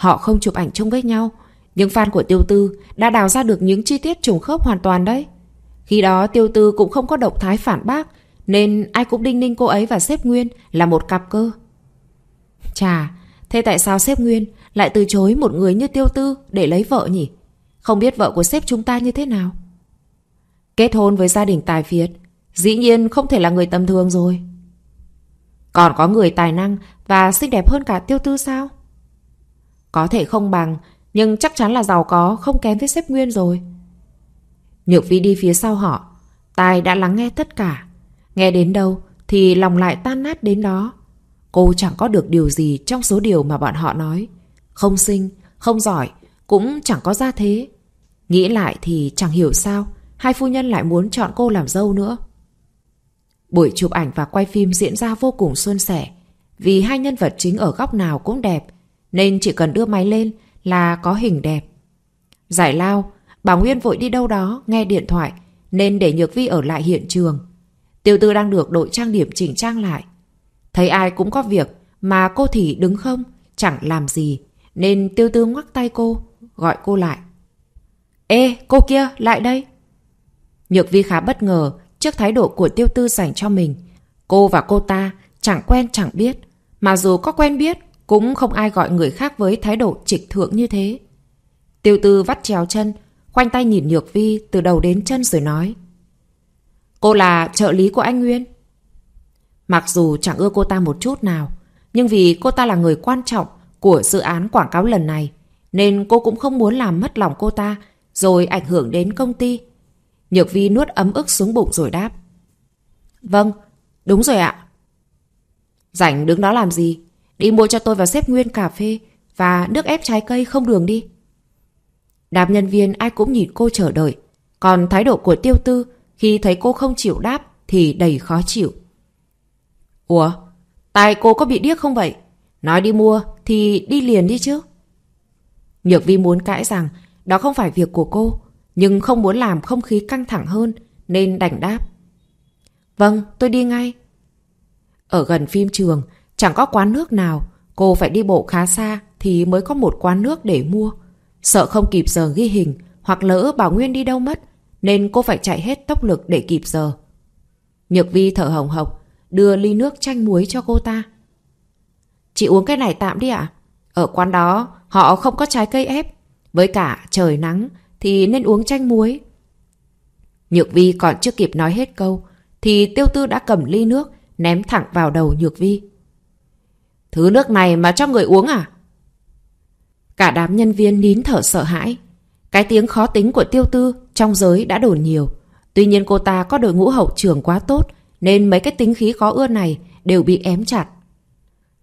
Họ không chụp ảnh chung với nhau Nhưng fan của tiêu tư đã đào ra được những chi tiết trùng khớp hoàn toàn đấy Khi đó tiêu tư cũng không có động thái phản bác Nên ai cũng đinh ninh cô ấy và sếp Nguyên là một cặp cơ Chà, thế tại sao sếp Nguyên lại từ chối một người như tiêu tư để lấy vợ nhỉ? Không biết vợ của sếp chúng ta như thế nào? Kết hôn với gia đình tài phiệt, Dĩ nhiên không thể là người tầm thường rồi Còn có người tài năng Và xinh đẹp hơn cả tiêu tư sao có thể không bằng, nhưng chắc chắn là giàu có, không kém với xếp Nguyên rồi. Nhược Vĩ đi phía sau họ, tài đã lắng nghe tất cả. Nghe đến đâu thì lòng lại tan nát đến đó. Cô chẳng có được điều gì trong số điều mà bọn họ nói. Không xinh, không giỏi, cũng chẳng có ra thế. Nghĩ lại thì chẳng hiểu sao hai phu nhân lại muốn chọn cô làm dâu nữa. Buổi chụp ảnh và quay phim diễn ra vô cùng xuân sẻ vì hai nhân vật chính ở góc nào cũng đẹp, nên chỉ cần đưa máy lên là có hình đẹp. Giải lao, bà Nguyên vội đi đâu đó nghe điện thoại nên để Nhược Vi ở lại hiện trường. Tiêu tư đang được đội trang điểm chỉnh trang lại. Thấy ai cũng có việc mà cô thì đứng không, chẳng làm gì. Nên tiêu tư ngoắc tay cô, gọi cô lại. Ê, cô kia, lại đây. Nhược Vi khá bất ngờ trước thái độ của tiêu tư dành cho mình. Cô và cô ta chẳng quen chẳng biết. Mà dù có quen biết cũng không ai gọi người khác với thái độ trịch thượng như thế. Tiêu tư vắt trèo chân, khoanh tay nhìn Nhược Vi từ đầu đến chân rồi nói. Cô là trợ lý của anh Nguyên. Mặc dù chẳng ưa cô ta một chút nào, nhưng vì cô ta là người quan trọng của dự án quảng cáo lần này, nên cô cũng không muốn làm mất lòng cô ta rồi ảnh hưởng đến công ty. Nhược Vi nuốt ấm ức xuống bụng rồi đáp. Vâng, đúng rồi ạ. Rảnh đứng đó làm gì? Đi mua cho tôi vào xếp nguyên cà phê và nước ép trái cây không đường đi. Đám nhân viên ai cũng nhìn cô chờ đợi. Còn thái độ của tiêu tư khi thấy cô không chịu đáp thì đầy khó chịu. Ủa, tài cô có bị điếc không vậy? Nói đi mua thì đi liền đi chứ. Nhược vi muốn cãi rằng đó không phải việc của cô, nhưng không muốn làm không khí căng thẳng hơn nên đành đáp. Vâng, tôi đi ngay. Ở gần phim trường, Chẳng có quán nước nào, cô phải đi bộ khá xa thì mới có một quán nước để mua. Sợ không kịp giờ ghi hình hoặc lỡ Bảo Nguyên đi đâu mất nên cô phải chạy hết tốc lực để kịp giờ. Nhược Vi thở hồng hộc, đưa ly nước chanh muối cho cô ta. Chị uống cái này tạm đi ạ. Ở quán đó họ không có trái cây ép. Với cả trời nắng thì nên uống chanh muối. Nhược Vi còn chưa kịp nói hết câu thì Tiêu Tư đã cầm ly nước ném thẳng vào đầu Nhược Vi. Thứ nước này mà cho người uống à? Cả đám nhân viên nín thở sợ hãi. Cái tiếng khó tính của tiêu tư trong giới đã đồn nhiều. Tuy nhiên cô ta có đội ngũ hậu trường quá tốt nên mấy cái tính khí khó ưa này đều bị ém chặt.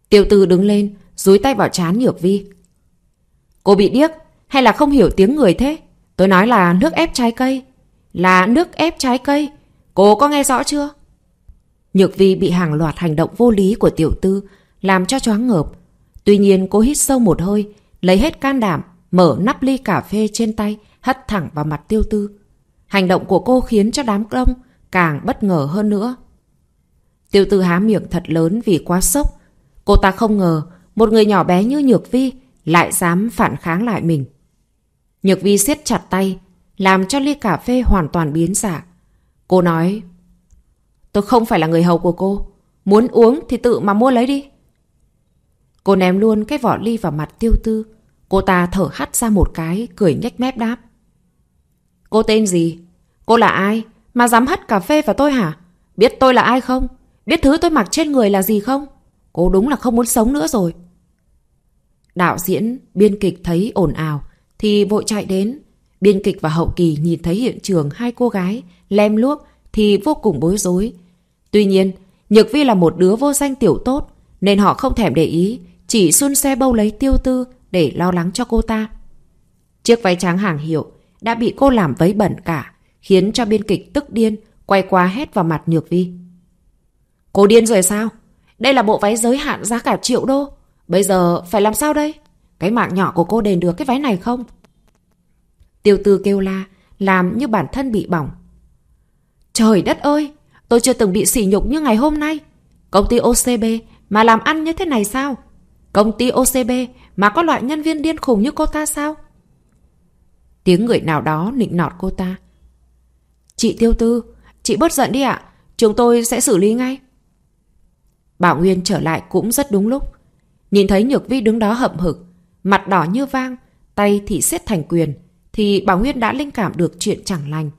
Tiêu tư đứng lên, dúi tay vào chán Nhược Vi. Cô bị điếc hay là không hiểu tiếng người thế? Tôi nói là nước ép trái cây. Là nước ép trái cây. Cô có nghe rõ chưa? Nhược Vi bị hàng loạt hành động vô lý của tiểu tư làm cho choáng ngợp. Tuy nhiên cô hít sâu một hơi, lấy hết can đảm, mở nắp ly cà phê trên tay, hất thẳng vào mặt tiêu tư. Hành động của cô khiến cho đám đông càng bất ngờ hơn nữa. Tiêu tư há miệng thật lớn vì quá sốc. Cô ta không ngờ một người nhỏ bé như Nhược Vi lại dám phản kháng lại mình. Nhược Vi siết chặt tay, làm cho ly cà phê hoàn toàn biến dạng. Cô nói, tôi không phải là người hầu của cô. Muốn uống thì tự mà mua lấy đi. Cô ném luôn cái vỏ ly vào mặt tiêu tư. Cô ta thở hắt ra một cái, cười nhếch mép đáp. Cô tên gì? Cô là ai? Mà dám hắt cà phê vào tôi hả? Biết tôi là ai không? Biết thứ tôi mặc trên người là gì không? Cô đúng là không muốn sống nữa rồi. Đạo diễn, biên kịch thấy ồn ào, thì vội chạy đến. Biên kịch và hậu kỳ nhìn thấy hiện trường hai cô gái, lem luốc, thì vô cùng bối rối. Tuy nhiên, Nhược Vi là một đứa vô danh tiểu tốt, nên họ không thèm để ý, chỉ xun xe bâu lấy tiêu tư Để lo lắng cho cô ta Chiếc váy trắng hàng hiệu Đã bị cô làm vấy bẩn cả Khiến cho biên kịch tức điên Quay qua hét vào mặt Nhược Vi Cô điên rồi sao Đây là bộ váy giới hạn giá cả triệu đô Bây giờ phải làm sao đây Cái mạng nhỏ của cô đền được cái váy này không Tiêu tư kêu la Làm như bản thân bị bỏng Trời đất ơi Tôi chưa từng bị sỉ nhục như ngày hôm nay Công ty OCB mà làm ăn như thế này sao? Công ty OCB mà có loại nhân viên điên khùng như cô ta sao? Tiếng người nào đó nịnh nọt cô ta. Chị Tiêu Tư, chị bớt giận đi ạ. Chúng tôi sẽ xử lý ngay. Bảo Nguyên trở lại cũng rất đúng lúc. Nhìn thấy Nhược Vi đứng đó hậm hực, mặt đỏ như vang, tay thì siết thành quyền, thì Bảo Nguyên đã linh cảm được chuyện chẳng lành.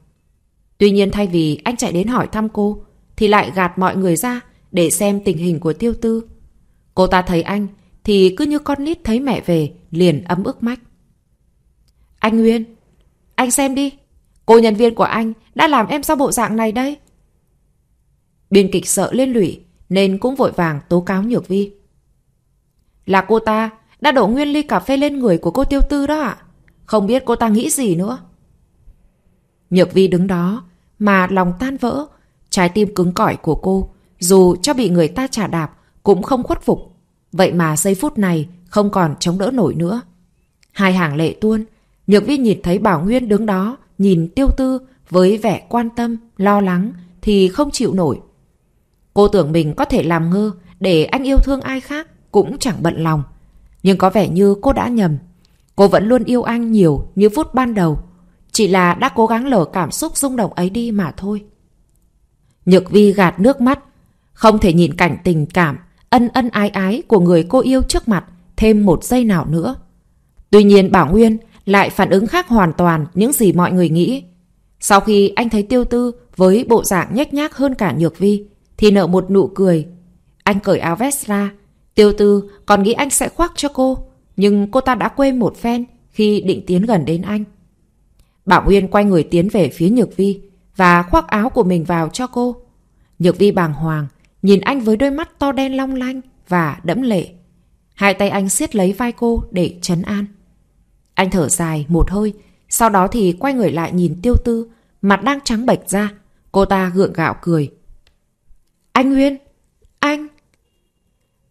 Tuy nhiên thay vì anh chạy đến hỏi thăm cô, thì lại gạt mọi người ra để xem tình hình của tiêu tư. Cô ta thấy anh thì cứ như con nít thấy mẹ về, liền ấm ức mách. Anh Nguyên, anh xem đi, cô nhân viên của anh đã làm em sao bộ dạng này đây? Biên kịch sợ liên lụy nên cũng vội vàng tố cáo Nhược Vi. Là cô ta đã đổ nguyên ly cà phê lên người của cô tiêu tư đó ạ. Không biết cô ta nghĩ gì nữa. Nhược Vi đứng đó mà lòng tan vỡ, trái tim cứng cỏi của cô dù cho bị người ta trả đạp cũng không khuất phục Vậy mà giây phút này không còn chống đỡ nổi nữa. Hai hàng lệ tuôn, Nhược Vi nhìn thấy Bảo Nguyên đứng đó, nhìn tiêu tư với vẻ quan tâm, lo lắng thì không chịu nổi. Cô tưởng mình có thể làm ngơ để anh yêu thương ai khác cũng chẳng bận lòng. Nhưng có vẻ như cô đã nhầm. Cô vẫn luôn yêu anh nhiều như phút ban đầu. Chỉ là đã cố gắng lở cảm xúc rung động ấy đi mà thôi. Nhược Vi gạt nước mắt, không thể nhìn cảnh tình cảm ân ân ái ái của người cô yêu trước mặt thêm một giây nào nữa. Tuy nhiên Bảo Nguyên lại phản ứng khác hoàn toàn những gì mọi người nghĩ. Sau khi anh thấy tiêu tư với bộ dạng nhếch nhác hơn cả Nhược Vi, thì nở một nụ cười. Anh cởi áo vest ra, tiêu tư còn nghĩ anh sẽ khoác cho cô, nhưng cô ta đã quên một phen khi định tiến gần đến anh. Bảo Nguyên quay người tiến về phía Nhược Vi và khoác áo của mình vào cho cô. Nhược Vi bàng hoàng, nhìn anh với đôi mắt to đen long lanh và đẫm lệ. Hai tay anh siết lấy vai cô để chấn an. Anh thở dài một hơi, sau đó thì quay người lại nhìn tiêu tư, mặt đang trắng bệch ra. Cô ta gượng gạo cười. Anh Nguyên! Anh!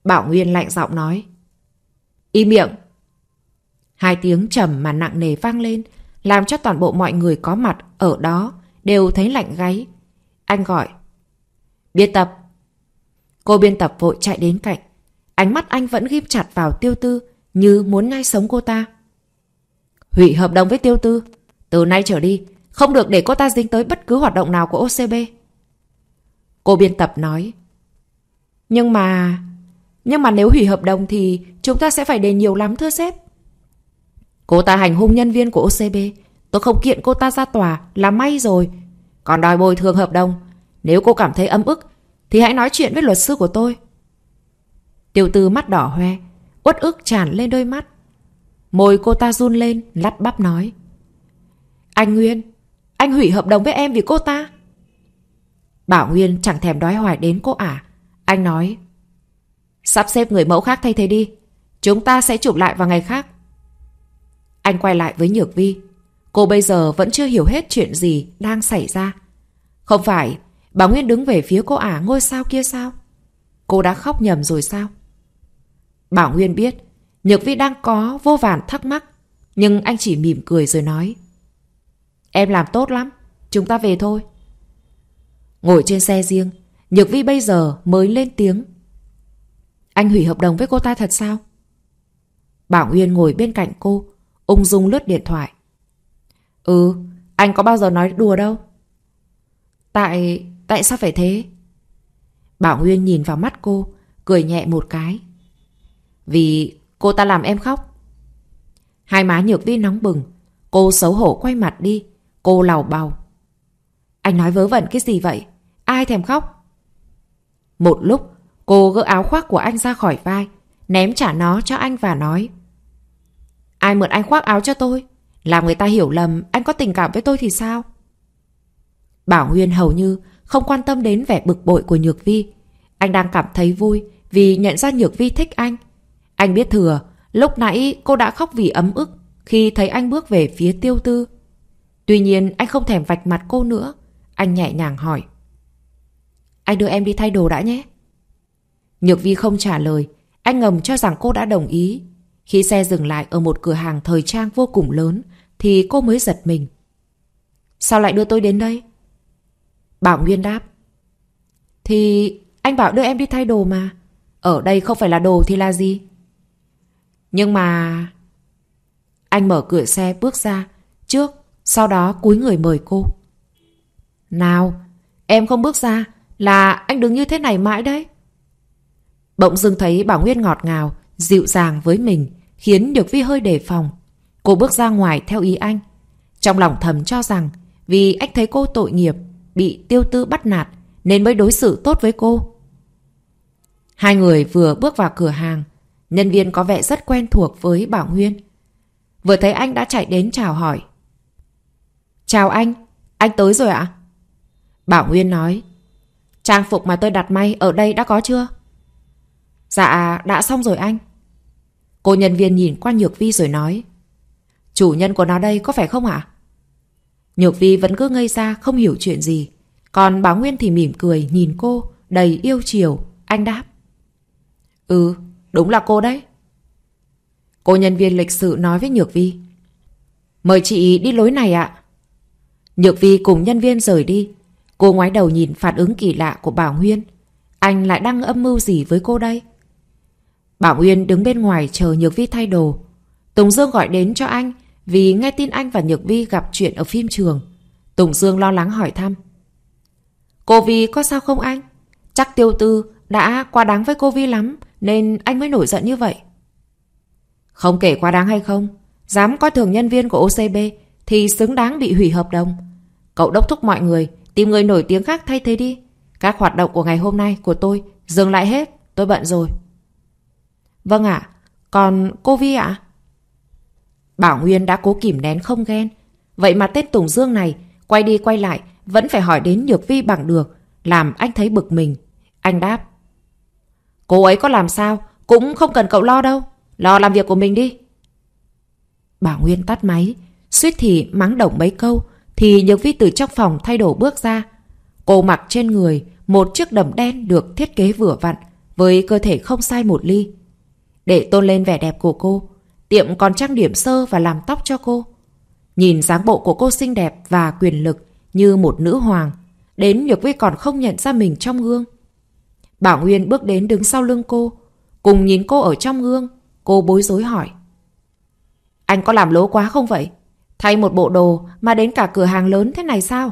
Bảo Nguyên lạnh giọng nói. Im miệng! Hai tiếng trầm mà nặng nề vang lên, làm cho toàn bộ mọi người có mặt ở đó đều thấy lạnh gáy. Anh gọi. Biên tập, Cô biên tập vội chạy đến cạnh. Ánh mắt anh vẫn ghim chặt vào tiêu tư như muốn ngay sống cô ta. Hủy hợp đồng với tiêu tư. Từ nay trở đi, không được để cô ta dính tới bất cứ hoạt động nào của OCB. Cô biên tập nói. Nhưng mà... Nhưng mà nếu hủy hợp đồng thì chúng ta sẽ phải đền nhiều lắm thưa sếp. Cô ta hành hung nhân viên của OCB. Tôi không kiện cô ta ra tòa là may rồi. Còn đòi bồi thường hợp đồng. Nếu cô cảm thấy âm ức thì hãy nói chuyện với luật sư của tôi Tiểu tư mắt đỏ hoe uất ức tràn lên đôi mắt Môi cô ta run lên Lắt bắp nói Anh Nguyên Anh hủy hợp đồng với em vì cô ta Bảo Nguyên chẳng thèm đói hoài đến cô ả Anh nói Sắp xếp người mẫu khác thay thế đi Chúng ta sẽ chụp lại vào ngày khác Anh quay lại với Nhược Vi Cô bây giờ vẫn chưa hiểu hết chuyện gì đang xảy ra Không phải Bà Nguyên đứng về phía cô ả à, ngôi sao kia sao? Cô đã khóc nhầm rồi sao? Bảo Nguyên biết, Nhược Vi đang có vô vàn thắc mắc, nhưng anh chỉ mỉm cười rồi nói. Em làm tốt lắm, chúng ta về thôi. Ngồi trên xe riêng, Nhược Vi bây giờ mới lên tiếng. Anh hủy hợp đồng với cô ta thật sao? Bảo Nguyên ngồi bên cạnh cô, ung dung lướt điện thoại. Ừ, anh có bao giờ nói đùa đâu. Tại Tại sao phải thế? Bảo Nguyên nhìn vào mắt cô, cười nhẹ một cái. Vì cô ta làm em khóc. Hai má nhược vi nóng bừng, cô xấu hổ quay mặt đi, cô lào bào. Anh nói vớ vẩn cái gì vậy? Ai thèm khóc? Một lúc, cô gỡ áo khoác của anh ra khỏi vai, ném trả nó cho anh và nói. Ai mượn anh khoác áo cho tôi? Làm người ta hiểu lầm anh có tình cảm với tôi thì sao? Bảo Huyên hầu như không quan tâm đến vẻ bực bội của Nhược Vi. Anh đang cảm thấy vui vì nhận ra Nhược Vi thích anh. Anh biết thừa, lúc nãy cô đã khóc vì ấm ức khi thấy anh bước về phía tiêu tư. Tuy nhiên anh không thèm vạch mặt cô nữa. Anh nhẹ nhàng hỏi. Anh đưa em đi thay đồ đã nhé. Nhược Vi không trả lời. Anh ngầm cho rằng cô đã đồng ý. Khi xe dừng lại ở một cửa hàng thời trang vô cùng lớn thì cô mới giật mình. Sao lại đưa tôi đến đây? Bảo Nguyên đáp Thì anh bảo đưa em đi thay đồ mà Ở đây không phải là đồ thì là gì Nhưng mà Anh mở cửa xe bước ra Trước Sau đó cúi người mời cô Nào Em không bước ra Là anh đứng như thế này mãi đấy Bỗng dưng thấy Bảo Nguyên ngọt ngào Dịu dàng với mình Khiến được Vi hơi đề phòng Cô bước ra ngoài theo ý anh Trong lòng thầm cho rằng Vì anh thấy cô tội nghiệp bị tiêu tư bắt nạt nên mới đối xử tốt với cô. Hai người vừa bước vào cửa hàng, nhân viên có vẻ rất quen thuộc với Bảo Nguyên. Vừa thấy anh đã chạy đến chào hỏi. Chào anh, anh tới rồi ạ? À? Bảo Nguyên nói, trang phục mà tôi đặt may ở đây đã có chưa? Dạ, đã xong rồi anh. Cô nhân viên nhìn qua Nhược Vi rồi nói, chủ nhân của nó đây có phải không ạ? Nhược Vi vẫn cứ ngây ra không hiểu chuyện gì. Còn báo Nguyên thì mỉm cười nhìn cô, đầy yêu chiều. Anh đáp. Ừ, đúng là cô đấy. Cô nhân viên lịch sự nói với Nhược Vi. Mời chị đi lối này ạ. Nhược Vi cùng nhân viên rời đi. Cô ngoái đầu nhìn phản ứng kỳ lạ của Bảo Nguyên. Anh lại đang âm mưu gì với cô đây? Bảo Nguyên đứng bên ngoài chờ Nhược Vi thay đồ. Tùng Dương gọi đến cho anh vì nghe tin anh và Nhược Vi gặp chuyện ở phim trường Tùng Dương lo lắng hỏi thăm Cô Vi có sao không anh? Chắc tiêu tư đã quá đáng với cô Vi lắm Nên anh mới nổi giận như vậy Không kể quá đáng hay không Dám coi thường nhân viên của OCB Thì xứng đáng bị hủy hợp đồng Cậu đốc thúc mọi người Tìm người nổi tiếng khác thay thế đi Các hoạt động của ngày hôm nay của tôi Dừng lại hết Tôi bận rồi Vâng ạ Còn cô Vi ạ à, Bảo Nguyên đã cố kìm nén không ghen. Vậy mà tên Tùng Dương này, quay đi quay lại, vẫn phải hỏi đến Nhược Vi bằng được, làm anh thấy bực mình. Anh đáp. Cô ấy có làm sao, cũng không cần cậu lo đâu. Lo làm việc của mình đi. Bảo Nguyên tắt máy, suýt thì mắng động mấy câu, thì Nhược Vi từ trong phòng thay đổi bước ra. Cô mặc trên người một chiếc đầm đen được thiết kế vừa vặn, với cơ thể không sai một ly. Để tôn lên vẻ đẹp của cô, Tiệm còn trang điểm sơ và làm tóc cho cô. Nhìn dáng bộ của cô xinh đẹp và quyền lực như một nữ hoàng. Đến Nhược Vi còn không nhận ra mình trong gương. Bảo Nguyên bước đến đứng sau lưng cô. Cùng nhìn cô ở trong gương. Cô bối rối hỏi. Anh có làm lố quá không vậy? Thay một bộ đồ mà đến cả cửa hàng lớn thế này sao?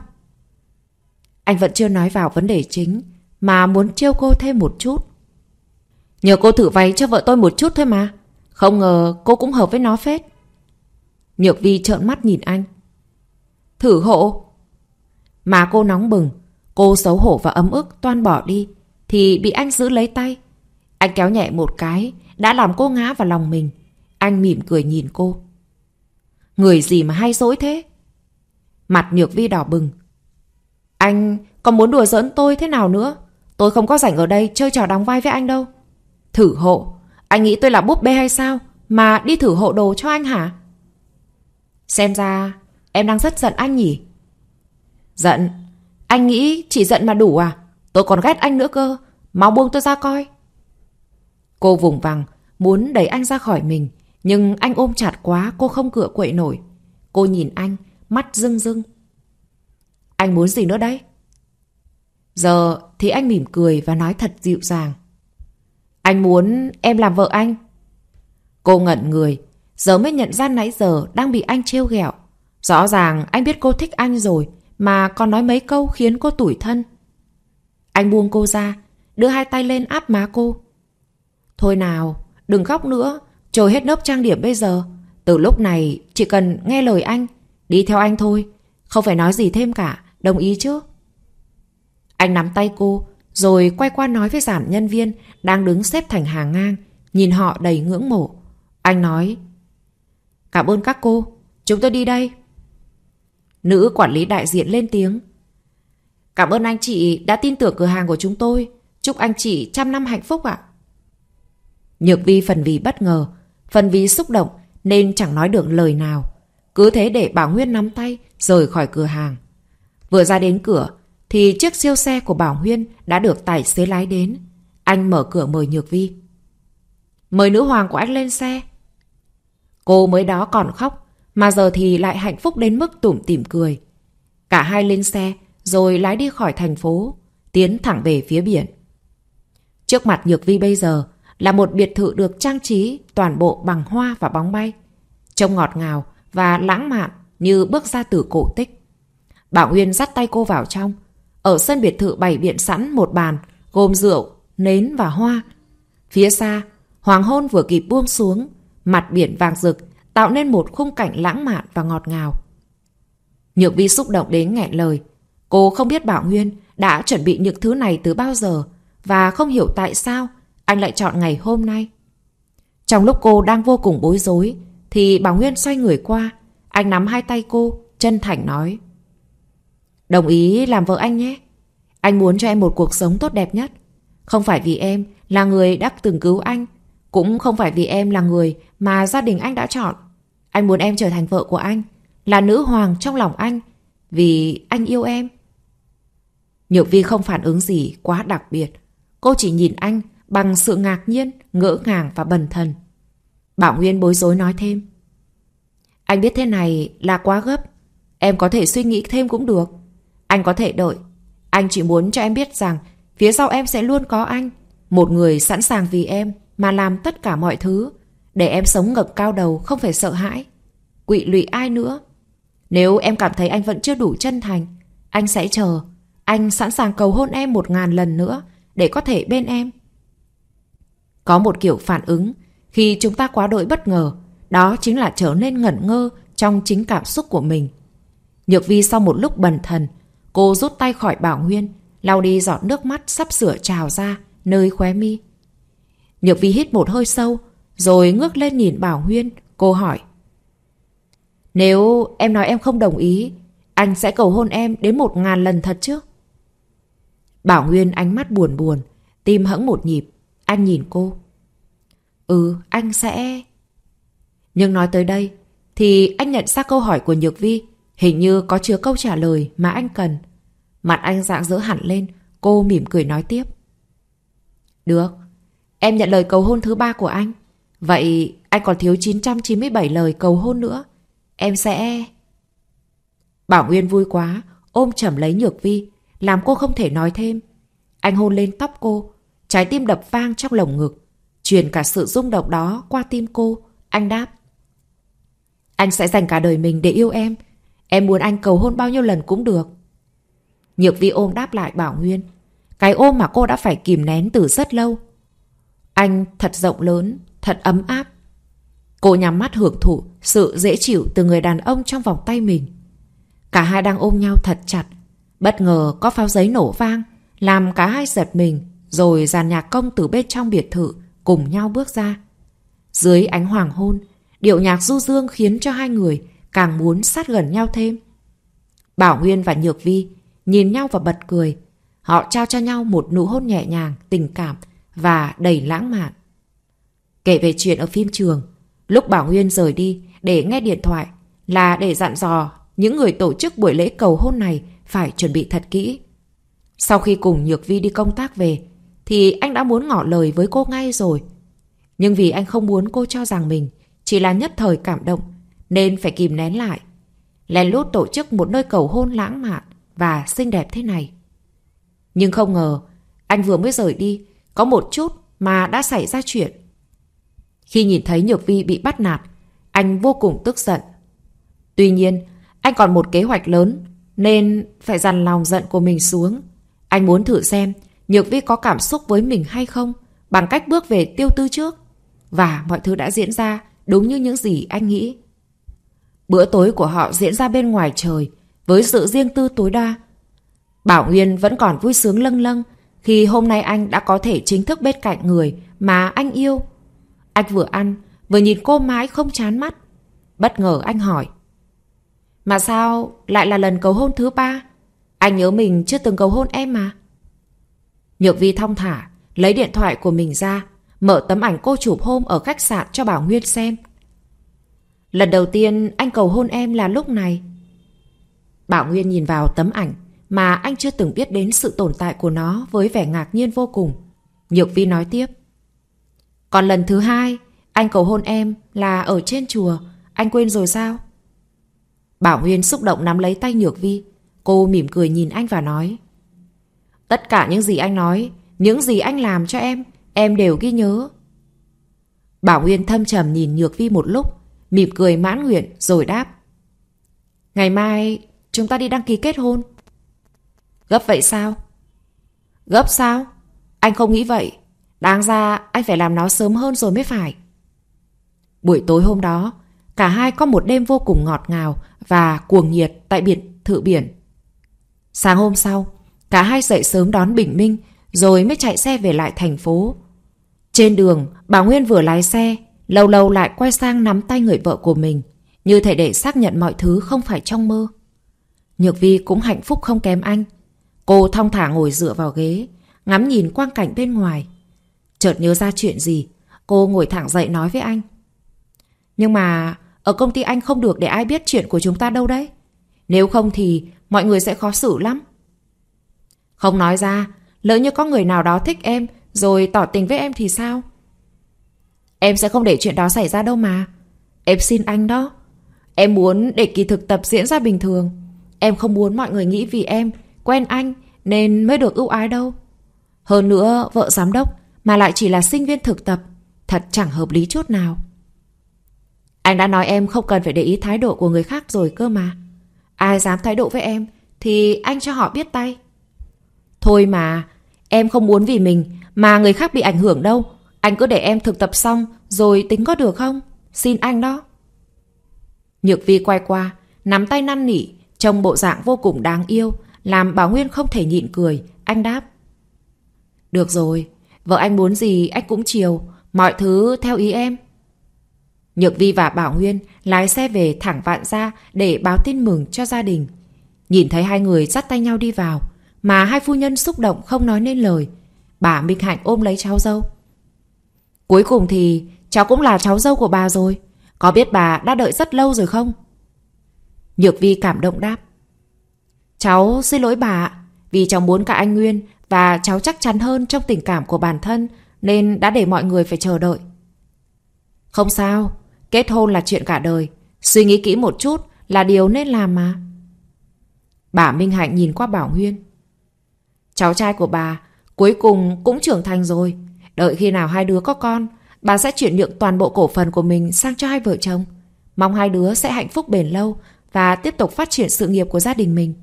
Anh vẫn chưa nói vào vấn đề chính mà muốn trêu cô thêm một chút. Nhờ cô thử váy cho vợ tôi một chút thôi mà. Không ngờ cô cũng hợp với nó phết Nhược vi trợn mắt nhìn anh Thử hộ Mà cô nóng bừng Cô xấu hổ và ấm ức toan bỏ đi Thì bị anh giữ lấy tay Anh kéo nhẹ một cái Đã làm cô ngã vào lòng mình Anh mỉm cười nhìn cô Người gì mà hay dỗi thế Mặt nhược vi đỏ bừng Anh còn muốn đùa giỡn tôi thế nào nữa Tôi không có rảnh ở đây chơi trò đóng vai với anh đâu Thử hộ anh nghĩ tôi là búp bê hay sao Mà đi thử hộ đồ cho anh hả Xem ra Em đang rất giận anh nhỉ Giận Anh nghĩ chỉ giận mà đủ à Tôi còn ghét anh nữa cơ Mau buông tôi ra coi Cô vùng vằng Muốn đẩy anh ra khỏi mình Nhưng anh ôm chặt quá Cô không cựa quậy nổi Cô nhìn anh Mắt rưng rưng Anh muốn gì nữa đấy Giờ thì anh mỉm cười và nói thật dịu dàng anh muốn em làm vợ anh. Cô ngẩn người, giờ mới nhận ra nãy giờ đang bị anh trêu ghẹo. Rõ ràng anh biết cô thích anh rồi, mà còn nói mấy câu khiến cô tủi thân. Anh buông cô ra, đưa hai tay lên áp má cô. Thôi nào, đừng khóc nữa, trôi hết lớp trang điểm bây giờ. Từ lúc này, chỉ cần nghe lời anh, đi theo anh thôi, không phải nói gì thêm cả, đồng ý chứ? Anh nắm tay cô, rồi quay qua nói với giảm nhân viên đang đứng xếp thành hàng ngang, nhìn họ đầy ngưỡng mộ. Anh nói, cảm ơn các cô, chúng tôi đi đây. Nữ quản lý đại diện lên tiếng. Cảm ơn anh chị đã tin tưởng cửa hàng của chúng tôi. Chúc anh chị trăm năm hạnh phúc ạ. Nhược vi phần vì bất ngờ, phần vì xúc động nên chẳng nói được lời nào. Cứ thế để Bảo Nguyên nắm tay, rời khỏi cửa hàng. Vừa ra đến cửa, thì chiếc siêu xe của Bảo Huyên đã được tài xế lái đến. Anh mở cửa mời Nhược Vi. Mời nữ hoàng của anh lên xe. Cô mới đó còn khóc, mà giờ thì lại hạnh phúc đến mức tủm tỉm cười. Cả hai lên xe, rồi lái đi khỏi thành phố, tiến thẳng về phía biển. Trước mặt Nhược Vi bây giờ là một biệt thự được trang trí toàn bộ bằng hoa và bóng bay. Trông ngọt ngào và lãng mạn như bước ra từ cổ tích. Bảo Nguyên dắt tay cô vào trong, ở sân biệt thự bày biện sẵn một bàn, gồm rượu, nến và hoa. Phía xa, hoàng hôn vừa kịp buông xuống, mặt biển vàng rực tạo nên một khung cảnh lãng mạn và ngọt ngào. Nhược vi xúc động đến nghẹn lời. Cô không biết Bảo Nguyên đã chuẩn bị những thứ này từ bao giờ và không hiểu tại sao anh lại chọn ngày hôm nay. Trong lúc cô đang vô cùng bối rối thì Bảo Nguyên xoay người qua. Anh nắm hai tay cô, chân thành nói. Đồng ý làm vợ anh nhé. Anh muốn cho em một cuộc sống tốt đẹp nhất. Không phải vì em là người đã từng cứu anh, cũng không phải vì em là người mà gia đình anh đã chọn. Anh muốn em trở thành vợ của anh, là nữ hoàng trong lòng anh, vì anh yêu em. Nhược vi không phản ứng gì quá đặc biệt. Cô chỉ nhìn anh bằng sự ngạc nhiên, ngỡ ngàng và bần thần. Bảo Nguyên bối rối nói thêm. Anh biết thế này là quá gấp. Em có thể suy nghĩ thêm cũng được. Anh có thể đợi. Anh chỉ muốn cho em biết rằng phía sau em sẽ luôn có anh. Một người sẵn sàng vì em mà làm tất cả mọi thứ. Để em sống ngập cao đầu không phải sợ hãi. Quỵ lụy ai nữa. Nếu em cảm thấy anh vẫn chưa đủ chân thành, anh sẽ chờ. Anh sẵn sàng cầu hôn em một ngàn lần nữa để có thể bên em. Có một kiểu phản ứng khi chúng ta quá đội bất ngờ. Đó chính là trở nên ngẩn ngơ trong chính cảm xúc của mình. Nhược vi sau một lúc bần thần Cô rút tay khỏi Bảo Nguyên, lau đi giọt nước mắt sắp sửa trào ra nơi khóe mi. Nhược Vi hít một hơi sâu, rồi ngước lên nhìn Bảo Nguyên, cô hỏi. Nếu em nói em không đồng ý, anh sẽ cầu hôn em đến một ngàn lần thật chứ? Bảo Nguyên ánh mắt buồn buồn, tim hẫng một nhịp, anh nhìn cô. Ừ, anh sẽ... Nhưng nói tới đây, thì anh nhận ra câu hỏi của Nhược Vi hình như có chứa câu trả lời mà anh cần. Mặt anh dạng dỡ hẳn lên, cô mỉm cười nói tiếp. Được, em nhận lời cầu hôn thứ ba của anh. Vậy anh còn thiếu 997 lời cầu hôn nữa. Em sẽ... Bảo Nguyên vui quá, ôm chầm lấy Nhược Vi, làm cô không thể nói thêm. Anh hôn lên tóc cô, trái tim đập vang trong lồng ngực. Truyền cả sự rung động đó qua tim cô, anh đáp. Anh sẽ dành cả đời mình để yêu em. Em muốn anh cầu hôn bao nhiêu lần cũng được. Nhược vi ôm đáp lại Bảo Nguyên. Cái ôm mà cô đã phải kìm nén từ rất lâu. Anh thật rộng lớn, thật ấm áp. Cô nhắm mắt hưởng thụ sự dễ chịu từ người đàn ông trong vòng tay mình. Cả hai đang ôm nhau thật chặt. Bất ngờ có pháo giấy nổ vang, làm cả hai giật mình, rồi dàn nhạc công từ bên trong biệt thự cùng nhau bước ra. Dưới ánh hoàng hôn, điệu nhạc du dương khiến cho hai người càng muốn sát gần nhau thêm. Bảo Nguyên và Nhược Vi nhìn nhau và bật cười. Họ trao cho nhau một nụ hôn nhẹ nhàng, tình cảm và đầy lãng mạn. Kể về chuyện ở phim trường, lúc Bảo Nguyên rời đi để nghe điện thoại là để dặn dò những người tổ chức buổi lễ cầu hôn này phải chuẩn bị thật kỹ. Sau khi cùng Nhược Vi đi công tác về, thì anh đã muốn ngỏ lời với cô ngay rồi. Nhưng vì anh không muốn cô cho rằng mình chỉ là nhất thời cảm động, nên phải kìm nén lại. Lén lút tổ chức một nơi cầu hôn lãng mạn và xinh đẹp thế này. Nhưng không ngờ, anh vừa mới rời đi, có một chút mà đã xảy ra chuyện. Khi nhìn thấy Nhược Vi bị bắt nạt, anh vô cùng tức giận. Tuy nhiên, anh còn một kế hoạch lớn, nên phải dằn lòng giận của mình xuống. Anh muốn thử xem Nhược Vi có cảm xúc với mình hay không bằng cách bước về tiêu tư trước. Và mọi thứ đã diễn ra đúng như những gì anh nghĩ. Bữa tối của họ diễn ra bên ngoài trời, với sự riêng tư tối đa. Bảo Nguyên vẫn còn vui sướng lâng lâng khi hôm nay anh đã có thể chính thức bên cạnh người mà anh yêu. Anh vừa ăn, vừa nhìn cô mãi không chán mắt. Bất ngờ anh hỏi. Mà sao lại là lần cầu hôn thứ ba? Anh nhớ mình chưa từng cầu hôn em mà. Nhược vi thong thả, lấy điện thoại của mình ra, mở tấm ảnh cô chụp hôm ở khách sạn cho Bảo Nguyên xem. Lần đầu tiên anh cầu hôn em là lúc này. Bảo Nguyên nhìn vào tấm ảnh mà anh chưa từng biết đến sự tồn tại của nó với vẻ ngạc nhiên vô cùng. Nhược Vi nói tiếp. Còn lần thứ hai, anh cầu hôn em là ở trên chùa, anh quên rồi sao? Bảo Nguyên xúc động nắm lấy tay Nhược Vi. Cô mỉm cười nhìn anh và nói. Tất cả những gì anh nói, những gì anh làm cho em, em đều ghi nhớ. Bảo Nguyên thâm trầm nhìn Nhược Vi một lúc, mỉm cười mãn nguyện rồi đáp. Ngày mai Chúng ta đi đăng ký kết hôn Gấp vậy sao? Gấp sao? Anh không nghĩ vậy Đáng ra anh phải làm nó sớm hơn rồi mới phải Buổi tối hôm đó Cả hai có một đêm vô cùng ngọt ngào Và cuồng nhiệt tại biển thự biển Sáng hôm sau Cả hai dậy sớm đón Bình Minh Rồi mới chạy xe về lại thành phố Trên đường Bà Nguyên vừa lái xe Lâu lâu lại quay sang nắm tay người vợ của mình Như thể để xác nhận mọi thứ không phải trong mơ Nhược Vi cũng hạnh phúc không kém anh. Cô thong thả ngồi dựa vào ghế, ngắm nhìn quang cảnh bên ngoài. Chợt nhớ ra chuyện gì, cô ngồi thẳng dậy nói với anh. Nhưng mà ở công ty anh không được để ai biết chuyện của chúng ta đâu đấy. Nếu không thì mọi người sẽ khó xử lắm. Không nói ra, lỡ như có người nào đó thích em rồi tỏ tình với em thì sao? Em sẽ không để chuyện đó xảy ra đâu mà. Em xin anh đó. Em muốn để kỳ thực tập diễn ra bình thường. Em không muốn mọi người nghĩ vì em Quen anh Nên mới được ưu ái đâu Hơn nữa vợ giám đốc Mà lại chỉ là sinh viên thực tập Thật chẳng hợp lý chút nào Anh đã nói em không cần phải để ý thái độ của người khác rồi cơ mà Ai dám thái độ với em Thì anh cho họ biết tay Thôi mà Em không muốn vì mình Mà người khác bị ảnh hưởng đâu Anh cứ để em thực tập xong Rồi tính có được không Xin anh đó Nhược vi quay qua Nắm tay năn nỉ Trông bộ dạng vô cùng đáng yêu, làm Bảo Nguyên không thể nhịn cười, anh đáp. Được rồi, vợ anh muốn gì anh cũng chiều, mọi thứ theo ý em. Nhược Vi và Bảo Nguyên lái xe về thẳng vạn ra để báo tin mừng cho gia đình. Nhìn thấy hai người dắt tay nhau đi vào, mà hai phu nhân xúc động không nói nên lời. Bà Minh Hạnh ôm lấy cháu dâu. Cuối cùng thì cháu cũng là cháu dâu của bà rồi. Có biết bà đã đợi rất lâu rồi không? Nhược Vi cảm động đáp. Cháu xin lỗi bà vì cháu muốn cả anh Nguyên và cháu chắc chắn hơn trong tình cảm của bản thân nên đã để mọi người phải chờ đợi. Không sao, kết hôn là chuyện cả đời, suy nghĩ kỹ một chút là điều nên làm mà. Bà Minh Hạnh nhìn qua Bảo Nguyên. Cháu trai của bà cuối cùng cũng trưởng thành rồi, đợi khi nào hai đứa có con, bà sẽ chuyển nhượng toàn bộ cổ phần của mình sang cho hai vợ chồng. Mong hai đứa sẽ hạnh phúc bền lâu và tiếp tục phát triển sự nghiệp của gia đình mình.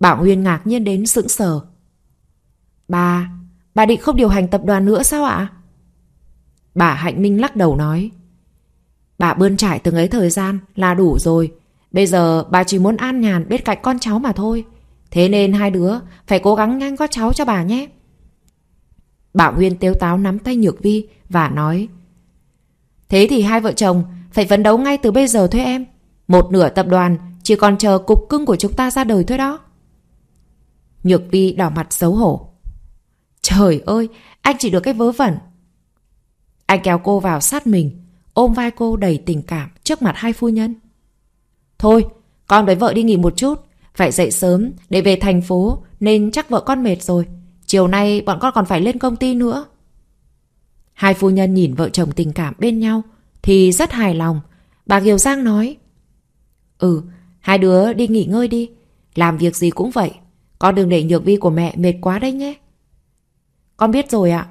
Bảo Nguyên ngạc nhiên đến sững sờ. Bà, bà định không điều hành tập đoàn nữa sao ạ? Bà Hạnh Minh lắc đầu nói. Bà bươn trải từng ấy thời gian là đủ rồi. Bây giờ bà chỉ muốn an nhàn bên cạnh con cháu mà thôi. Thế nên hai đứa phải cố gắng nhanh có cháu cho bà nhé. Bảo Nguyên tiêu táo nắm tay Nhược Vi và nói Thế thì hai vợ chồng phải phấn đấu ngay từ bây giờ thôi em. Một nửa tập đoàn chỉ còn chờ cục cưng của chúng ta ra đời thôi đó. Nhược Vi đỏ mặt xấu hổ. Trời ơi, anh chỉ được cái vớ vẩn. Anh kéo cô vào sát mình, ôm vai cô đầy tình cảm trước mặt hai phu nhân. Thôi, con với vợ đi nghỉ một chút, phải dậy sớm để về thành phố nên chắc vợ con mệt rồi. Chiều nay bọn con còn phải lên công ty nữa. Hai phu nhân nhìn vợ chồng tình cảm bên nhau thì rất hài lòng. Bà Kiều Giang nói Ừ, hai đứa đi nghỉ ngơi đi. Làm việc gì cũng vậy. Con đừng để nhược vi của mẹ mệt quá đấy nhé. Con biết rồi ạ.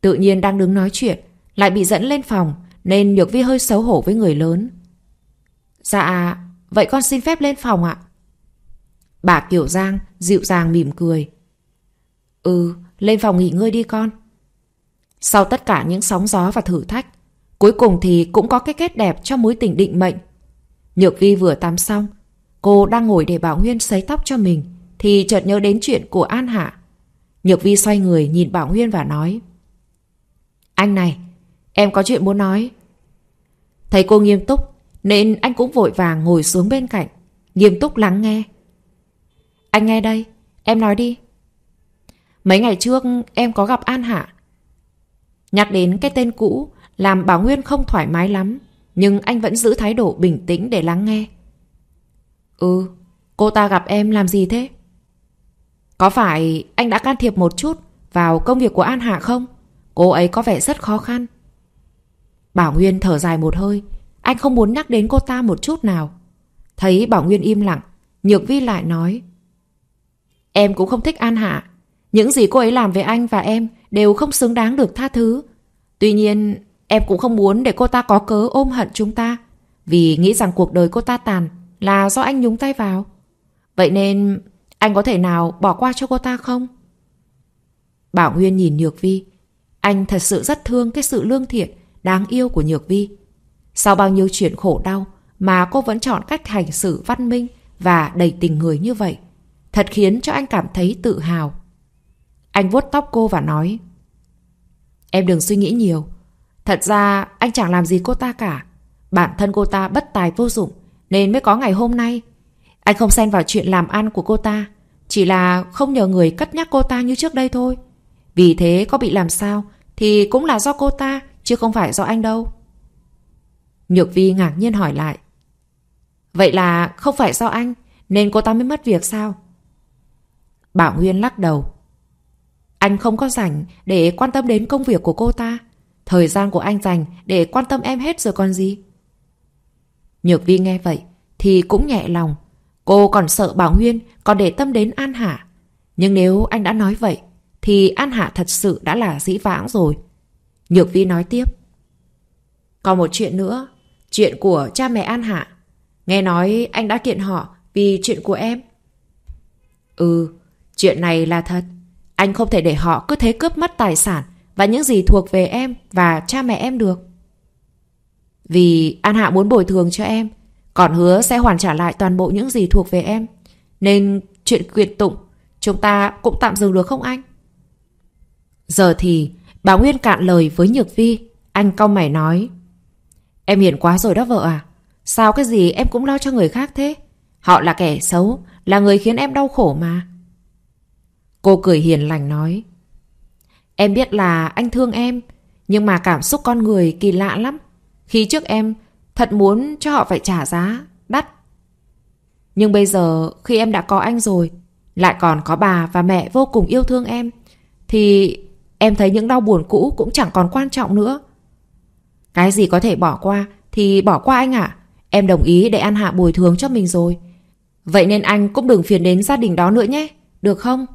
Tự nhiên đang đứng nói chuyện, lại bị dẫn lên phòng, nên nhược vi hơi xấu hổ với người lớn. Dạ, vậy con xin phép lên phòng ạ. Bà Kiều Giang dịu dàng mỉm cười. Ừ, lên phòng nghỉ ngơi đi con. Sau tất cả những sóng gió và thử thách, cuối cùng thì cũng có cái kết đẹp cho mối tình định mệnh Nhược Vi vừa tắm xong, cô đang ngồi để Bảo Nguyên sấy tóc cho mình, thì chợt nhớ đến chuyện của An Hạ. Nhược Vi xoay người nhìn Bảo Nguyên và nói. Anh này, em có chuyện muốn nói. Thấy cô nghiêm túc, nên anh cũng vội vàng ngồi xuống bên cạnh, nghiêm túc lắng nghe. Anh nghe đây, em nói đi. Mấy ngày trước em có gặp An Hạ. Nhắc đến cái tên cũ, làm Bảo Nguyên không thoải mái lắm. Nhưng anh vẫn giữ thái độ bình tĩnh để lắng nghe Ừ Cô ta gặp em làm gì thế Có phải anh đã can thiệp một chút Vào công việc của An Hạ không Cô ấy có vẻ rất khó khăn Bảo Nguyên thở dài một hơi Anh không muốn nhắc đến cô ta một chút nào Thấy Bảo Nguyên im lặng Nhược Vi lại nói Em cũng không thích An Hạ Những gì cô ấy làm với anh và em Đều không xứng đáng được tha thứ Tuy nhiên Em cũng không muốn để cô ta có cớ ôm hận chúng ta Vì nghĩ rằng cuộc đời cô ta tàn Là do anh nhúng tay vào Vậy nên anh có thể nào bỏ qua cho cô ta không? Bảo Nguyên nhìn Nhược Vi Anh thật sự rất thương cái sự lương thiện Đáng yêu của Nhược Vi Sau bao nhiêu chuyện khổ đau Mà cô vẫn chọn cách hành xử văn minh Và đầy tình người như vậy Thật khiến cho anh cảm thấy tự hào Anh vuốt tóc cô và nói Em đừng suy nghĩ nhiều Thật ra anh chẳng làm gì cô ta cả. Bản thân cô ta bất tài vô dụng nên mới có ngày hôm nay. Anh không xen vào chuyện làm ăn của cô ta. Chỉ là không nhờ người cất nhắc cô ta như trước đây thôi. Vì thế có bị làm sao thì cũng là do cô ta chứ không phải do anh đâu. Nhược Vi ngạc nhiên hỏi lại. Vậy là không phải do anh nên cô ta mới mất việc sao? Bảo Nguyên lắc đầu. Anh không có rảnh để quan tâm đến công việc của cô ta. Thời gian của anh dành để quan tâm em hết rồi còn gì Nhược vi nghe vậy Thì cũng nhẹ lòng Cô còn sợ Bảo nguyên còn để tâm đến An Hạ Nhưng nếu anh đã nói vậy Thì An Hạ thật sự đã là dĩ vãng rồi Nhược vi nói tiếp Còn một chuyện nữa Chuyện của cha mẹ An Hạ Nghe nói anh đã kiện họ Vì chuyện của em Ừ Chuyện này là thật Anh không thể để họ cứ thế cướp mất tài sản và những gì thuộc về em và cha mẹ em được. Vì An Hạ muốn bồi thường cho em, còn hứa sẽ hoàn trả lại toàn bộ những gì thuộc về em. Nên chuyện quyện tụng, chúng ta cũng tạm dừng được không anh? Giờ thì bà Nguyên cạn lời với Nhược Vi, anh cau mày nói. Em hiền quá rồi đó vợ à, sao cái gì em cũng lo cho người khác thế? Họ là kẻ xấu, là người khiến em đau khổ mà. Cô cười hiền lành nói. Em biết là anh thương em, nhưng mà cảm xúc con người kỳ lạ lắm. Khi trước em thật muốn cho họ phải trả giá, đắt. Nhưng bây giờ khi em đã có anh rồi, lại còn có bà và mẹ vô cùng yêu thương em, thì em thấy những đau buồn cũ cũng chẳng còn quan trọng nữa. Cái gì có thể bỏ qua thì bỏ qua anh ạ. Em đồng ý để ăn hạ bồi thường cho mình rồi. Vậy nên anh cũng đừng phiền đến gia đình đó nữa nhé, được không?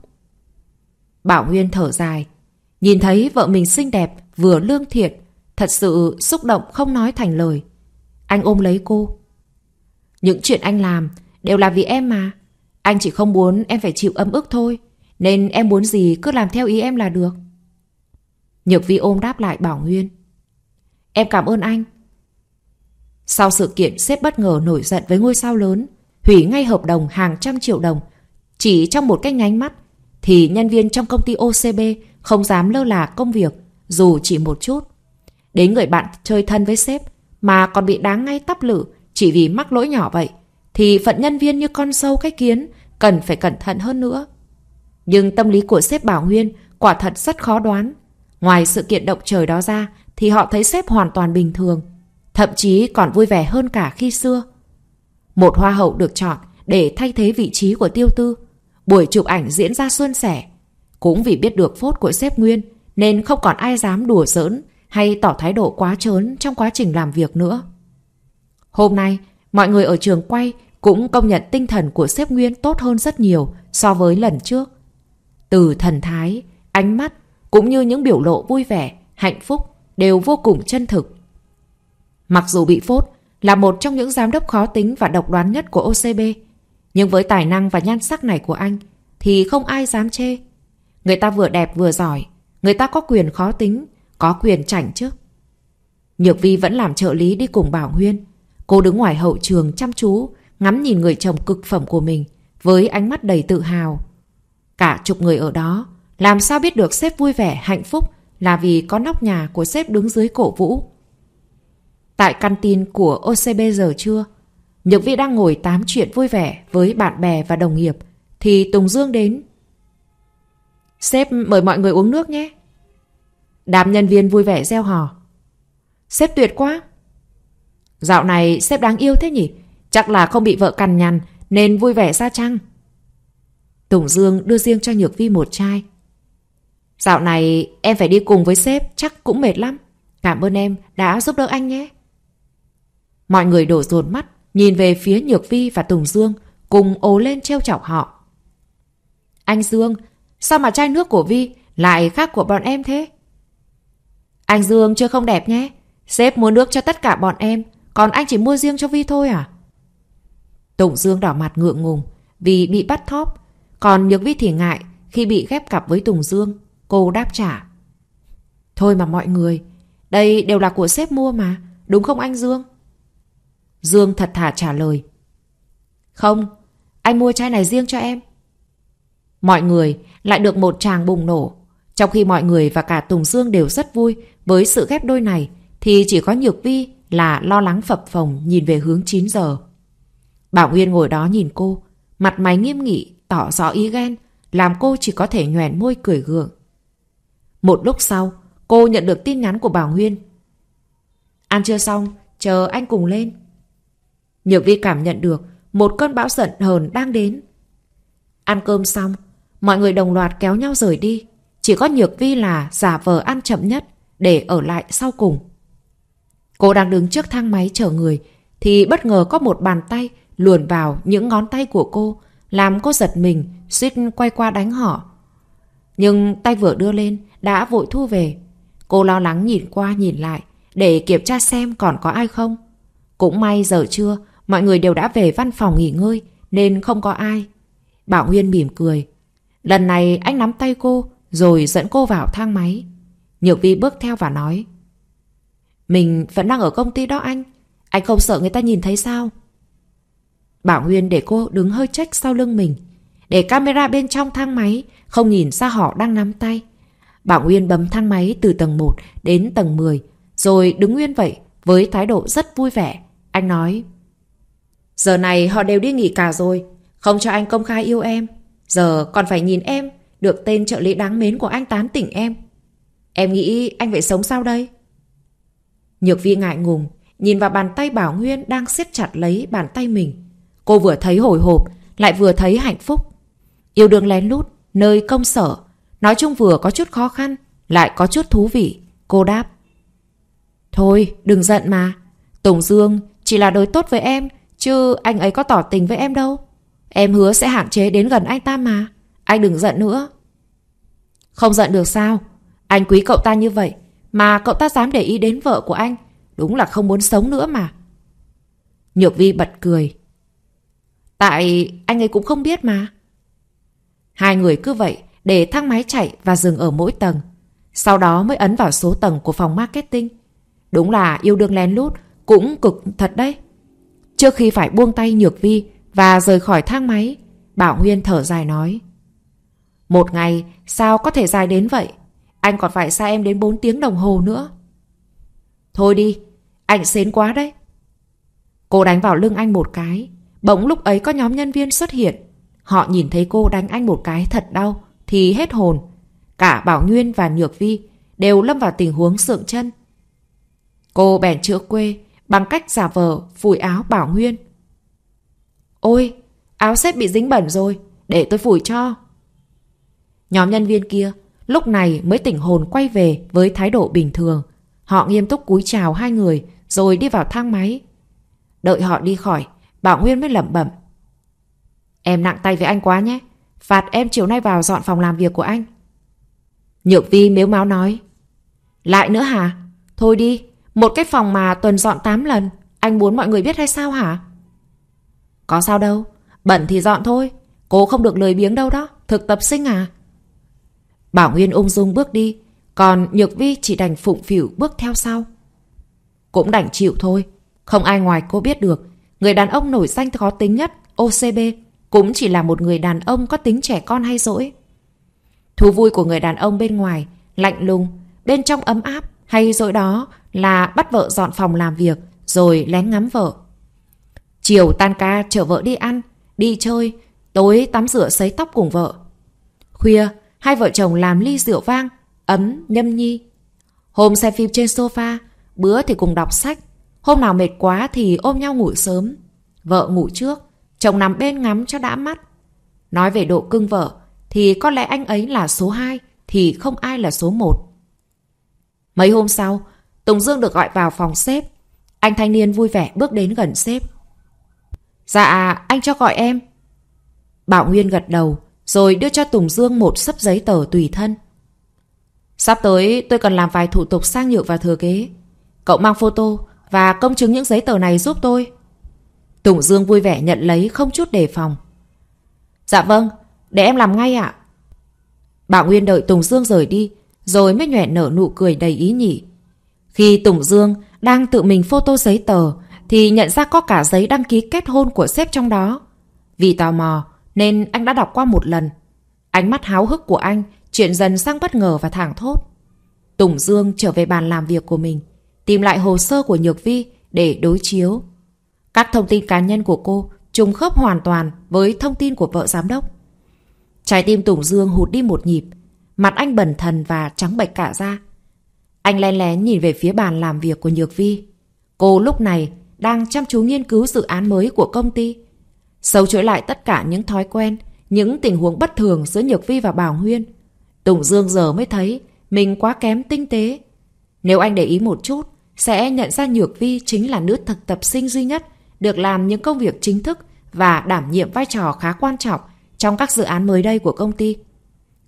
Bảo Nguyên thở dài, Nhìn thấy vợ mình xinh đẹp, vừa lương thiện, thật sự xúc động không nói thành lời. Anh ôm lấy cô. Những chuyện anh làm đều là vì em mà. Anh chỉ không muốn em phải chịu ấm ức thôi, nên em muốn gì cứ làm theo ý em là được. Nhược Vi ôm đáp lại Bảo Nguyên. Em cảm ơn anh. Sau sự kiện sếp bất ngờ nổi giận với ngôi sao lớn, hủy ngay hợp đồng hàng trăm triệu đồng. Chỉ trong một cái nhánh mắt, thì nhân viên trong công ty OCB không dám lơ là công việc dù chỉ một chút. Đến người bạn chơi thân với sếp mà còn bị đáng ngay tắp lử chỉ vì mắc lỗi nhỏ vậy thì phận nhân viên như con sâu cách kiến cần phải cẩn thận hơn nữa. Nhưng tâm lý của sếp Bảo Nguyên quả thật rất khó đoán. Ngoài sự kiện động trời đó ra thì họ thấy sếp hoàn toàn bình thường, thậm chí còn vui vẻ hơn cả khi xưa. Một hoa hậu được chọn để thay thế vị trí của tiêu tư. Buổi chụp ảnh diễn ra xuân sẻ, cũng vì biết được phốt của sếp Nguyên nên không còn ai dám đùa giỡn hay tỏ thái độ quá trớn trong quá trình làm việc nữa. Hôm nay, mọi người ở trường quay cũng công nhận tinh thần của sếp Nguyên tốt hơn rất nhiều so với lần trước. Từ thần thái, ánh mắt cũng như những biểu lộ vui vẻ, hạnh phúc đều vô cùng chân thực. Mặc dù bị phốt là một trong những giám đốc khó tính và độc đoán nhất của OCB, nhưng với tài năng và nhan sắc này của anh thì không ai dám chê. Người ta vừa đẹp vừa giỏi Người ta có quyền khó tính Có quyền chảnh chứ Nhược Vi vẫn làm trợ lý đi cùng Bảo Huyên Cô đứng ngoài hậu trường chăm chú Ngắm nhìn người chồng cực phẩm của mình Với ánh mắt đầy tự hào Cả chục người ở đó Làm sao biết được sếp vui vẻ, hạnh phúc Là vì có nóc nhà của sếp đứng dưới cổ vũ Tại căn tin của OCB giờ trưa Nhược Vi đang ngồi tám chuyện vui vẻ Với bạn bè và đồng nghiệp Thì Tùng Dương đến Sếp mời mọi người uống nước nhé. Đám nhân viên vui vẻ gieo hò. Sếp tuyệt quá. Dạo này sếp đáng yêu thế nhỉ? Chắc là không bị vợ cằn nhằn nên vui vẻ ra chăng? Tùng Dương đưa riêng cho Nhược Vi một chai. Dạo này em phải đi cùng với sếp chắc cũng mệt lắm. Cảm ơn em đã giúp đỡ anh nhé. Mọi người đổ dồn mắt, nhìn về phía Nhược Vi và Tùng Dương cùng ố lên treo chọc họ. Anh Dương, Sao mà chai nước của Vi lại khác của bọn em thế? Anh Dương chưa không đẹp nhé. Sếp mua nước cho tất cả bọn em, còn anh chỉ mua riêng cho Vi thôi à? Tụng Dương đỏ mặt ngượng ngùng vì bị bắt thóp. Còn Nhược Vi thì ngại khi bị ghép cặp với Tùng Dương. Cô đáp trả. Thôi mà mọi người, đây đều là của sếp mua mà, đúng không anh Dương? Dương thật thà trả lời. Không, anh mua chai này riêng cho em. Mọi người lại được một chàng bùng nổ. Trong khi mọi người và cả Tùng Dương đều rất vui với sự ghép đôi này, thì chỉ có Nhược Vi là lo lắng phập phồng nhìn về hướng 9 giờ. Bảo Nguyên ngồi đó nhìn cô, mặt máy nghiêm nghị, tỏ rõ ý ghen, làm cô chỉ có thể nhoèn môi cười gượng. Một lúc sau, cô nhận được tin nhắn của Bảo Nguyên. Ăn chưa xong, chờ anh cùng lên. Nhược Vi cảm nhận được một cơn bão giận hờn đang đến. Ăn cơm xong, Mọi người đồng loạt kéo nhau rời đi Chỉ có Nhược Vi là giả vờ ăn chậm nhất Để ở lại sau cùng Cô đang đứng trước thang máy chờ người Thì bất ngờ có một bàn tay Luồn vào những ngón tay của cô Làm cô giật mình suýt quay qua đánh họ Nhưng tay vừa đưa lên Đã vội thu về Cô lo lắng nhìn qua nhìn lại Để kiểm tra xem còn có ai không Cũng may giờ trưa Mọi người đều đã về văn phòng nghỉ ngơi Nên không có ai Bảo nguyên mỉm cười Lần này anh nắm tay cô rồi dẫn cô vào thang máy. Nhược Vi bước theo và nói Mình vẫn đang ở công ty đó anh Anh không sợ người ta nhìn thấy sao Bảo Nguyên để cô đứng hơi trách sau lưng mình Để camera bên trong thang máy Không nhìn ra họ đang nắm tay Bảo Nguyên bấm thang máy từ tầng 1 đến tầng 10 Rồi đứng nguyên vậy Với thái độ rất vui vẻ Anh nói Giờ này họ đều đi nghỉ cả rồi Không cho anh công khai yêu em Giờ còn phải nhìn em Được tên trợ lý đáng mến của anh tán tỉnh em Em nghĩ anh phải sống sao đây Nhược vi ngại ngùng Nhìn vào bàn tay Bảo Nguyên Đang siết chặt lấy bàn tay mình Cô vừa thấy hồi hộp Lại vừa thấy hạnh phúc Yêu đương lén lút Nơi công sở Nói chung vừa có chút khó khăn Lại có chút thú vị Cô đáp Thôi đừng giận mà Tùng Dương chỉ là đối tốt với em Chứ anh ấy có tỏ tình với em đâu Em hứa sẽ hạn chế đến gần anh ta mà Anh đừng giận nữa Không giận được sao Anh quý cậu ta như vậy Mà cậu ta dám để ý đến vợ của anh Đúng là không muốn sống nữa mà Nhược vi bật cười Tại anh ấy cũng không biết mà Hai người cứ vậy Để thang máy chạy và dừng ở mỗi tầng Sau đó mới ấn vào số tầng của phòng marketing Đúng là yêu đương lén lút Cũng cực thật đấy Trước khi phải buông tay Nhược Vi và rời khỏi thang máy, Bảo Huyên thở dài nói. Một ngày, sao có thể dài đến vậy? Anh còn phải xa em đến 4 tiếng đồng hồ nữa. Thôi đi, anh xến quá đấy. Cô đánh vào lưng anh một cái. Bỗng lúc ấy có nhóm nhân viên xuất hiện. Họ nhìn thấy cô đánh anh một cái thật đau, thì hết hồn. Cả Bảo Nguyên và Nhược Vi đều lâm vào tình huống sượng chân. Cô bèn chữa quê bằng cách giả vờ phủi áo Bảo Nguyên Ôi, áo xếp bị dính bẩn rồi, để tôi phủi cho. Nhóm nhân viên kia lúc này mới tỉnh hồn quay về với thái độ bình thường. Họ nghiêm túc cúi chào hai người rồi đi vào thang máy. Đợi họ đi khỏi, Bảo Nguyên mới lẩm bẩm. Em nặng tay với anh quá nhé, phạt em chiều nay vào dọn phòng làm việc của anh. Nhược Vi mếu máu nói. Lại nữa hả? Thôi đi, một cái phòng mà tuần dọn 8 lần, anh muốn mọi người biết hay sao hả? Có sao đâu Bẩn thì dọn thôi Cô không được lười biếng đâu đó Thực tập sinh à Bảo Nguyên ung dung bước đi Còn Nhược Vi chỉ đành phụng phỉu bước theo sau Cũng đành chịu thôi Không ai ngoài cô biết được Người đàn ông nổi danh khó tính nhất OCB Cũng chỉ là một người đàn ông có tính trẻ con hay dỗi Thú vui của người đàn ông bên ngoài Lạnh lùng Bên trong ấm áp Hay dỗi đó là bắt vợ dọn phòng làm việc Rồi lén ngắm vợ Chiều tan ca chở vợ đi ăn, đi chơi, tối tắm rửa sấy tóc cùng vợ. Khuya, hai vợ chồng làm ly rượu vang, ấm, nhâm nhi. Hôm xem phim trên sofa, bữa thì cùng đọc sách. Hôm nào mệt quá thì ôm nhau ngủ sớm. Vợ ngủ trước, chồng nằm bên ngắm cho đã mắt. Nói về độ cưng vợ, thì có lẽ anh ấy là số 2, thì không ai là số 1. Mấy hôm sau, Tùng Dương được gọi vào phòng sếp. Anh thanh niên vui vẻ bước đến gần sếp, Dạ, anh cho gọi em. Bảo Nguyên gật đầu, rồi đưa cho Tùng Dương một sấp giấy tờ tùy thân. Sắp tới tôi cần làm vài thủ tục sang nhượng và thừa kế. Cậu mang photo và công chứng những giấy tờ này giúp tôi. Tùng Dương vui vẻ nhận lấy không chút đề phòng. Dạ vâng, để em làm ngay ạ. Bảo Nguyên đợi Tùng Dương rời đi, rồi mới nhoẹn nở nụ cười đầy ý nhị. Khi Tùng Dương đang tự mình photo giấy tờ, thì nhận ra có cả giấy đăng ký kết hôn của sếp trong đó. Vì tò mò nên anh đã đọc qua một lần. Ánh mắt háo hức của anh chuyển dần sang bất ngờ và thẳng thốt. Tùng Dương trở về bàn làm việc của mình, tìm lại hồ sơ của Nhược Vi để đối chiếu. Các thông tin cá nhân của cô trùng khớp hoàn toàn với thông tin của vợ giám đốc. Trái tim Tùng Dương hụt đi một nhịp, mặt anh bẩn thần và trắng bệch cả da. Anh lén lén nhìn về phía bàn làm việc của Nhược Vi. Cô lúc này đang chăm chú nghiên cứu dự án mới của công ty. Sâu chuỗi lại tất cả những thói quen, những tình huống bất thường giữa Nhược Vi và Bảo Huyên. Tùng Dương giờ mới thấy mình quá kém tinh tế. Nếu anh để ý một chút, sẽ nhận ra Nhược Vi chính là nữ thực tập sinh duy nhất được làm những công việc chính thức và đảm nhiệm vai trò khá quan trọng trong các dự án mới đây của công ty.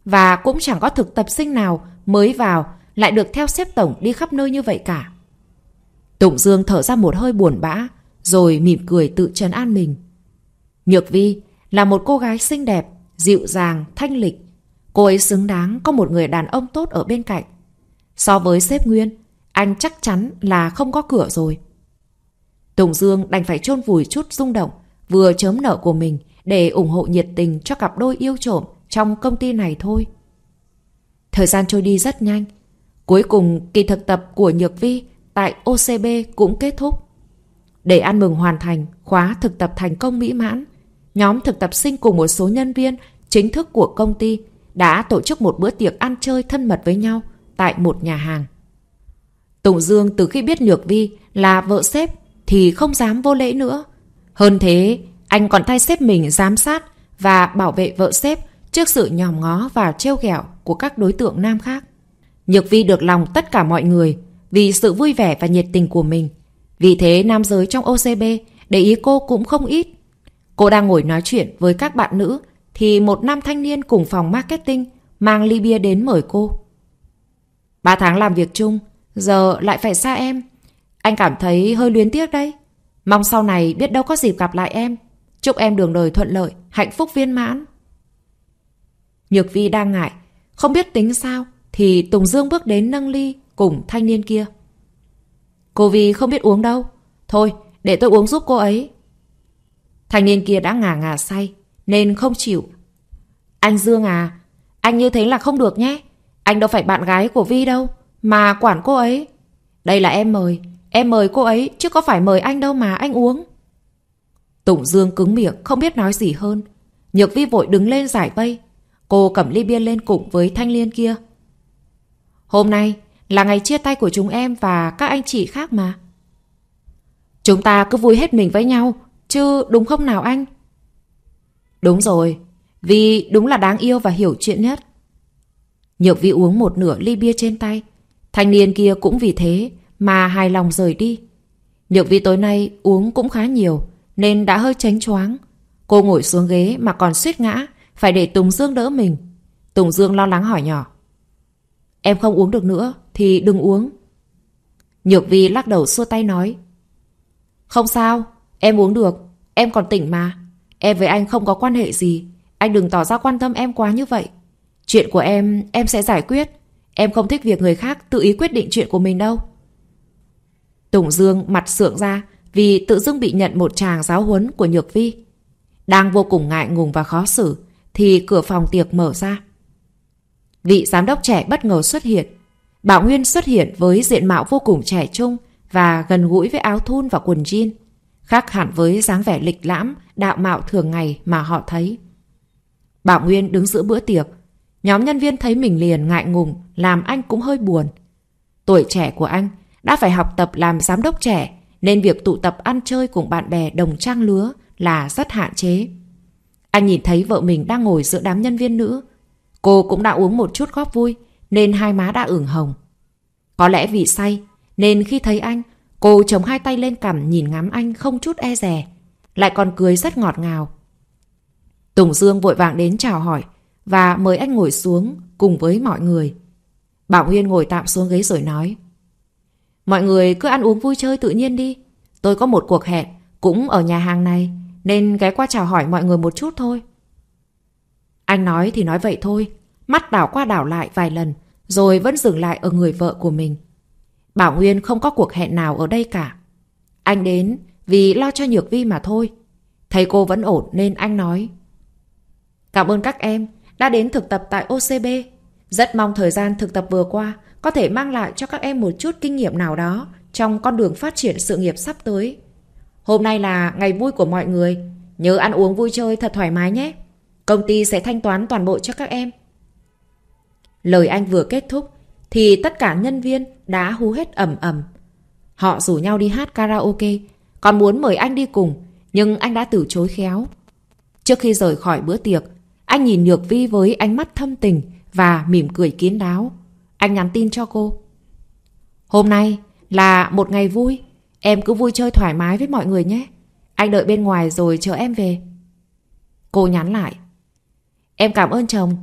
Và cũng chẳng có thực tập sinh nào mới vào lại được theo xếp tổng đi khắp nơi như vậy cả. Tụng Dương thở ra một hơi buồn bã, rồi mỉm cười tự trấn an mình. Nhược Vi là một cô gái xinh đẹp, dịu dàng, thanh lịch. Cô ấy xứng đáng có một người đàn ông tốt ở bên cạnh. So với sếp Nguyên, anh chắc chắn là không có cửa rồi. Tùng Dương đành phải chôn vùi chút rung động, vừa chớm nợ của mình để ủng hộ nhiệt tình cho cặp đôi yêu trộm trong công ty này thôi. Thời gian trôi đi rất nhanh. Cuối cùng, kỳ thực tập của Nhược Vi tại OCB cũng kết thúc. Để ăn mừng hoàn thành, khóa thực tập thành công mỹ mãn, nhóm thực tập sinh cùng một số nhân viên chính thức của công ty đã tổ chức một bữa tiệc ăn chơi thân mật với nhau tại một nhà hàng. Tùng Dương từ khi biết Nhược Vi là vợ sếp thì không dám vô lễ nữa. Hơn thế, anh còn thay sếp mình giám sát và bảo vệ vợ sếp trước sự nhòm ngó và trêu ghẹo của các đối tượng nam khác. Nhược Vi được lòng tất cả mọi người, vì sự vui vẻ và nhiệt tình của mình. Vì thế nam giới trong OCB để ý cô cũng không ít. Cô đang ngồi nói chuyện với các bạn nữ thì một nam thanh niên cùng phòng marketing mang ly bia đến mời cô. Ba tháng làm việc chung, giờ lại phải xa em. Anh cảm thấy hơi luyến tiếc đấy. Mong sau này biết đâu có dịp gặp lại em. Chúc em đường đời thuận lợi, hạnh phúc viên mãn. Nhược Vi đang ngại, không biết tính sao thì Tùng Dương bước đến nâng ly cùng thanh niên kia. Cô Vi không biết uống đâu. Thôi, để tôi uống giúp cô ấy. Thanh niên kia đã ngà ngà say, nên không chịu. Anh Dương à, anh như thế là không được nhé. Anh đâu phải bạn gái của Vi đâu, mà quản cô ấy. Đây là em mời, em mời cô ấy, chứ có phải mời anh đâu mà anh uống. Tụng Dương cứng miệng, không biết nói gì hơn. Nhược Vi vội đứng lên giải vây. Cô cầm ly bia lên cùng với thanh niên kia. Hôm nay, là ngày chia tay của chúng em và các anh chị khác mà. Chúng ta cứ vui hết mình với nhau, chứ đúng không nào anh? Đúng rồi, vì đúng là đáng yêu và hiểu chuyện nhất. Nhược vi uống một nửa ly bia trên tay. Thanh niên kia cũng vì thế mà hài lòng rời đi. Nhược vi tối nay uống cũng khá nhiều nên đã hơi tránh choáng. Cô ngồi xuống ghế mà còn suýt ngã, phải để Tùng Dương đỡ mình. Tùng Dương lo lắng hỏi nhỏ. Em không uống được nữa Thì đừng uống Nhược vi lắc đầu xua tay nói Không sao Em uống được Em còn tỉnh mà Em với anh không có quan hệ gì Anh đừng tỏ ra quan tâm em quá như vậy Chuyện của em em sẽ giải quyết Em không thích việc người khác tự ý quyết định chuyện của mình đâu Tùng Dương mặt sượng ra Vì tự dưng bị nhận một chàng giáo huấn của Nhược Vi Đang vô cùng ngại ngùng và khó xử Thì cửa phòng tiệc mở ra Vị giám đốc trẻ bất ngờ xuất hiện. Bảo Nguyên xuất hiện với diện mạo vô cùng trẻ trung và gần gũi với áo thun và quần jean. Khác hẳn với dáng vẻ lịch lãm, đạo mạo thường ngày mà họ thấy. Bảo Nguyên đứng giữa bữa tiệc. Nhóm nhân viên thấy mình liền ngại ngùng, làm anh cũng hơi buồn. Tuổi trẻ của anh đã phải học tập làm giám đốc trẻ, nên việc tụ tập ăn chơi cùng bạn bè đồng trang lứa là rất hạn chế. Anh nhìn thấy vợ mình đang ngồi giữa đám nhân viên nữ, Cô cũng đã uống một chút góp vui nên hai má đã ửng hồng. Có lẽ vì say nên khi thấy anh, cô chống hai tay lên cằm nhìn ngắm anh không chút e dè, lại còn cười rất ngọt ngào. Tùng Dương vội vàng đến chào hỏi và mời anh ngồi xuống cùng với mọi người. Bảo Huyên ngồi tạm xuống ghế rồi nói. Mọi người cứ ăn uống vui chơi tự nhiên đi. Tôi có một cuộc hẹn cũng ở nhà hàng này nên ghé qua chào hỏi mọi người một chút thôi. Anh nói thì nói vậy thôi, mắt đảo qua đảo lại vài lần, rồi vẫn dừng lại ở người vợ của mình. Bảo Nguyên không có cuộc hẹn nào ở đây cả. Anh đến vì lo cho Nhược Vi mà thôi. Thấy cô vẫn ổn nên anh nói. Cảm ơn các em đã đến thực tập tại OCB. Rất mong thời gian thực tập vừa qua có thể mang lại cho các em một chút kinh nghiệm nào đó trong con đường phát triển sự nghiệp sắp tới. Hôm nay là ngày vui của mọi người. Nhớ ăn uống vui chơi thật thoải mái nhé. Công ty sẽ thanh toán toàn bộ cho các em. Lời anh vừa kết thúc thì tất cả nhân viên đã hú hết ầm ầm. Họ rủ nhau đi hát karaoke, còn muốn mời anh đi cùng, nhưng anh đã từ chối khéo. Trước khi rời khỏi bữa tiệc, anh nhìn Nhược Vi với ánh mắt thâm tình và mỉm cười kín đáo. Anh nhắn tin cho cô. Hôm nay là một ngày vui, em cứ vui chơi thoải mái với mọi người nhé. Anh đợi bên ngoài rồi chờ em về. Cô nhắn lại. Em cảm ơn chồng.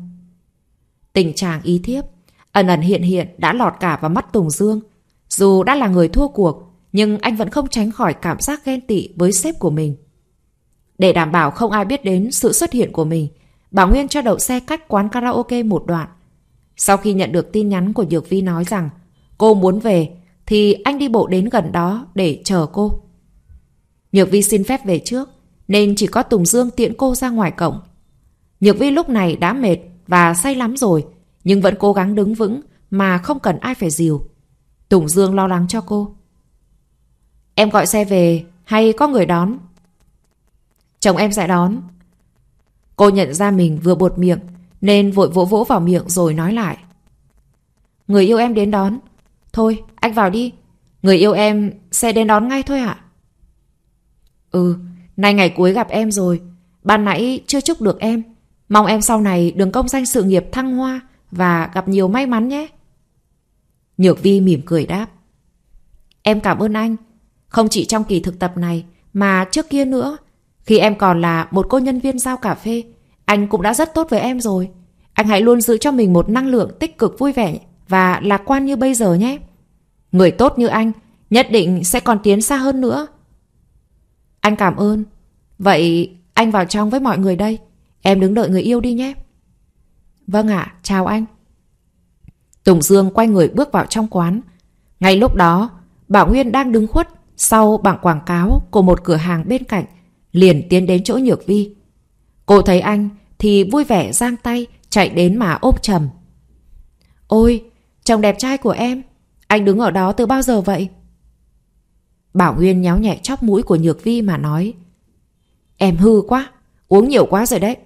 Tình trạng ý thiếp, ẩn ẩn hiện hiện đã lọt cả vào mắt Tùng Dương. Dù đã là người thua cuộc, nhưng anh vẫn không tránh khỏi cảm giác ghen tị với sếp của mình. Để đảm bảo không ai biết đến sự xuất hiện của mình, bà Nguyên cho đậu xe cách quán karaoke một đoạn. Sau khi nhận được tin nhắn của Nhược Vi nói rằng cô muốn về, thì anh đi bộ đến gần đó để chờ cô. Nhược Vi xin phép về trước, nên chỉ có Tùng Dương tiễn cô ra ngoài cổng Nhược vi lúc này đã mệt và say lắm rồi, nhưng vẫn cố gắng đứng vững mà không cần ai phải dìu. Tùng Dương lo lắng cho cô. Em gọi xe về hay có người đón? Chồng em sẽ đón. Cô nhận ra mình vừa bột miệng nên vội vỗ vỗ vào miệng rồi nói lại. Người yêu em đến đón. Thôi, anh vào đi. Người yêu em sẽ đến đón ngay thôi ạ. Ừ, nay ngày cuối gặp em rồi. Ban nãy chưa chúc được em Mong em sau này đường công danh sự nghiệp thăng hoa và gặp nhiều may mắn nhé. Nhược Vi mỉm cười đáp. Em cảm ơn anh. Không chỉ trong kỳ thực tập này mà trước kia nữa. Khi em còn là một cô nhân viên giao cà phê, anh cũng đã rất tốt với em rồi. Anh hãy luôn giữ cho mình một năng lượng tích cực vui vẻ và lạc quan như bây giờ nhé. Người tốt như anh nhất định sẽ còn tiến xa hơn nữa. Anh cảm ơn. Vậy anh vào trong với mọi người đây. Em đứng đợi người yêu đi nhé Vâng ạ, chào anh Tùng Dương quay người bước vào trong quán Ngay lúc đó Bảo Nguyên đang đứng khuất Sau bảng quảng cáo của một cửa hàng bên cạnh Liền tiến đến chỗ Nhược Vi Cô thấy anh thì vui vẻ giang tay Chạy đến mà ôm trầm Ôi, chồng đẹp trai của em Anh đứng ở đó từ bao giờ vậy? Bảo Nguyên nhéo nhẹ chóp mũi của Nhược Vi mà nói Em hư quá, uống nhiều quá rồi đấy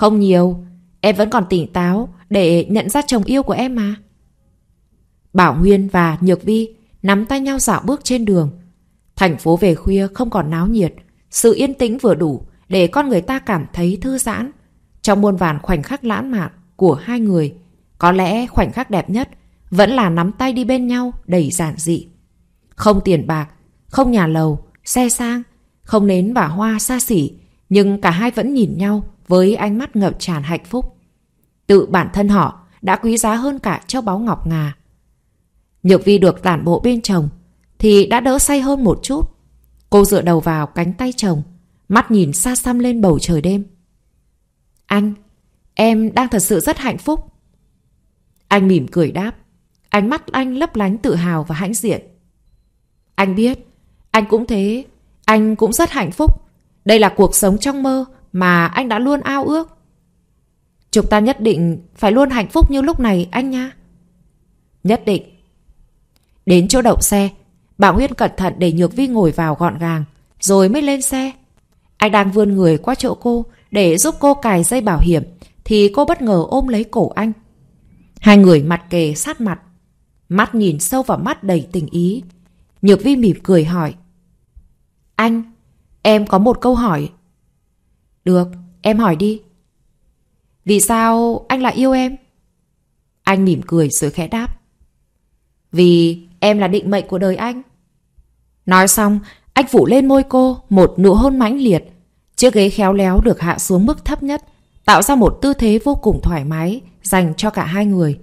không nhiều, em vẫn còn tỉnh táo để nhận ra chồng yêu của em mà. Bảo Nguyên và Nhược Vi nắm tay nhau dạo bước trên đường. Thành phố về khuya không còn náo nhiệt, sự yên tĩnh vừa đủ để con người ta cảm thấy thư giãn. Trong muôn vàn khoảnh khắc lãng mạn của hai người, có lẽ khoảnh khắc đẹp nhất vẫn là nắm tay đi bên nhau đầy giản dị. Không tiền bạc, không nhà lầu, xe sang, không nến và hoa xa xỉ, nhưng cả hai vẫn nhìn nhau với ánh mắt ngập tràn hạnh phúc. Tự bản thân họ đã quý giá hơn cả châu báu ngọc ngà. Nhược vi được tản bộ bên chồng thì đã đỡ say hơn một chút. Cô dựa đầu vào cánh tay chồng, mắt nhìn xa xăm lên bầu trời đêm. Anh, em đang thật sự rất hạnh phúc. Anh mỉm cười đáp. Ánh mắt anh lấp lánh tự hào và hãnh diện. Anh biết, anh cũng thế, anh cũng rất hạnh phúc. Đây là cuộc sống trong mơ mà anh đã luôn ao ước. Chúng ta nhất định phải luôn hạnh phúc như lúc này anh nha. Nhất định. Đến chỗ đậu xe, bảo Nguyên cẩn thận để Nhược Vi ngồi vào gọn gàng, rồi mới lên xe. Anh đang vươn người qua chỗ cô để giúp cô cài dây bảo hiểm, thì cô bất ngờ ôm lấy cổ anh. Hai người mặt kề sát mặt, mắt nhìn sâu vào mắt đầy tình ý. Nhược Vi mỉm cười hỏi. Anh, em có một câu hỏi được, em hỏi đi. Vì sao anh lại yêu em? Anh mỉm cười rồi khẽ đáp. Vì em là định mệnh của đời anh. Nói xong, anh phủ lên môi cô một nụ hôn mãnh liệt. Chiếc ghế khéo léo được hạ xuống mức thấp nhất, tạo ra một tư thế vô cùng thoải mái dành cho cả hai người.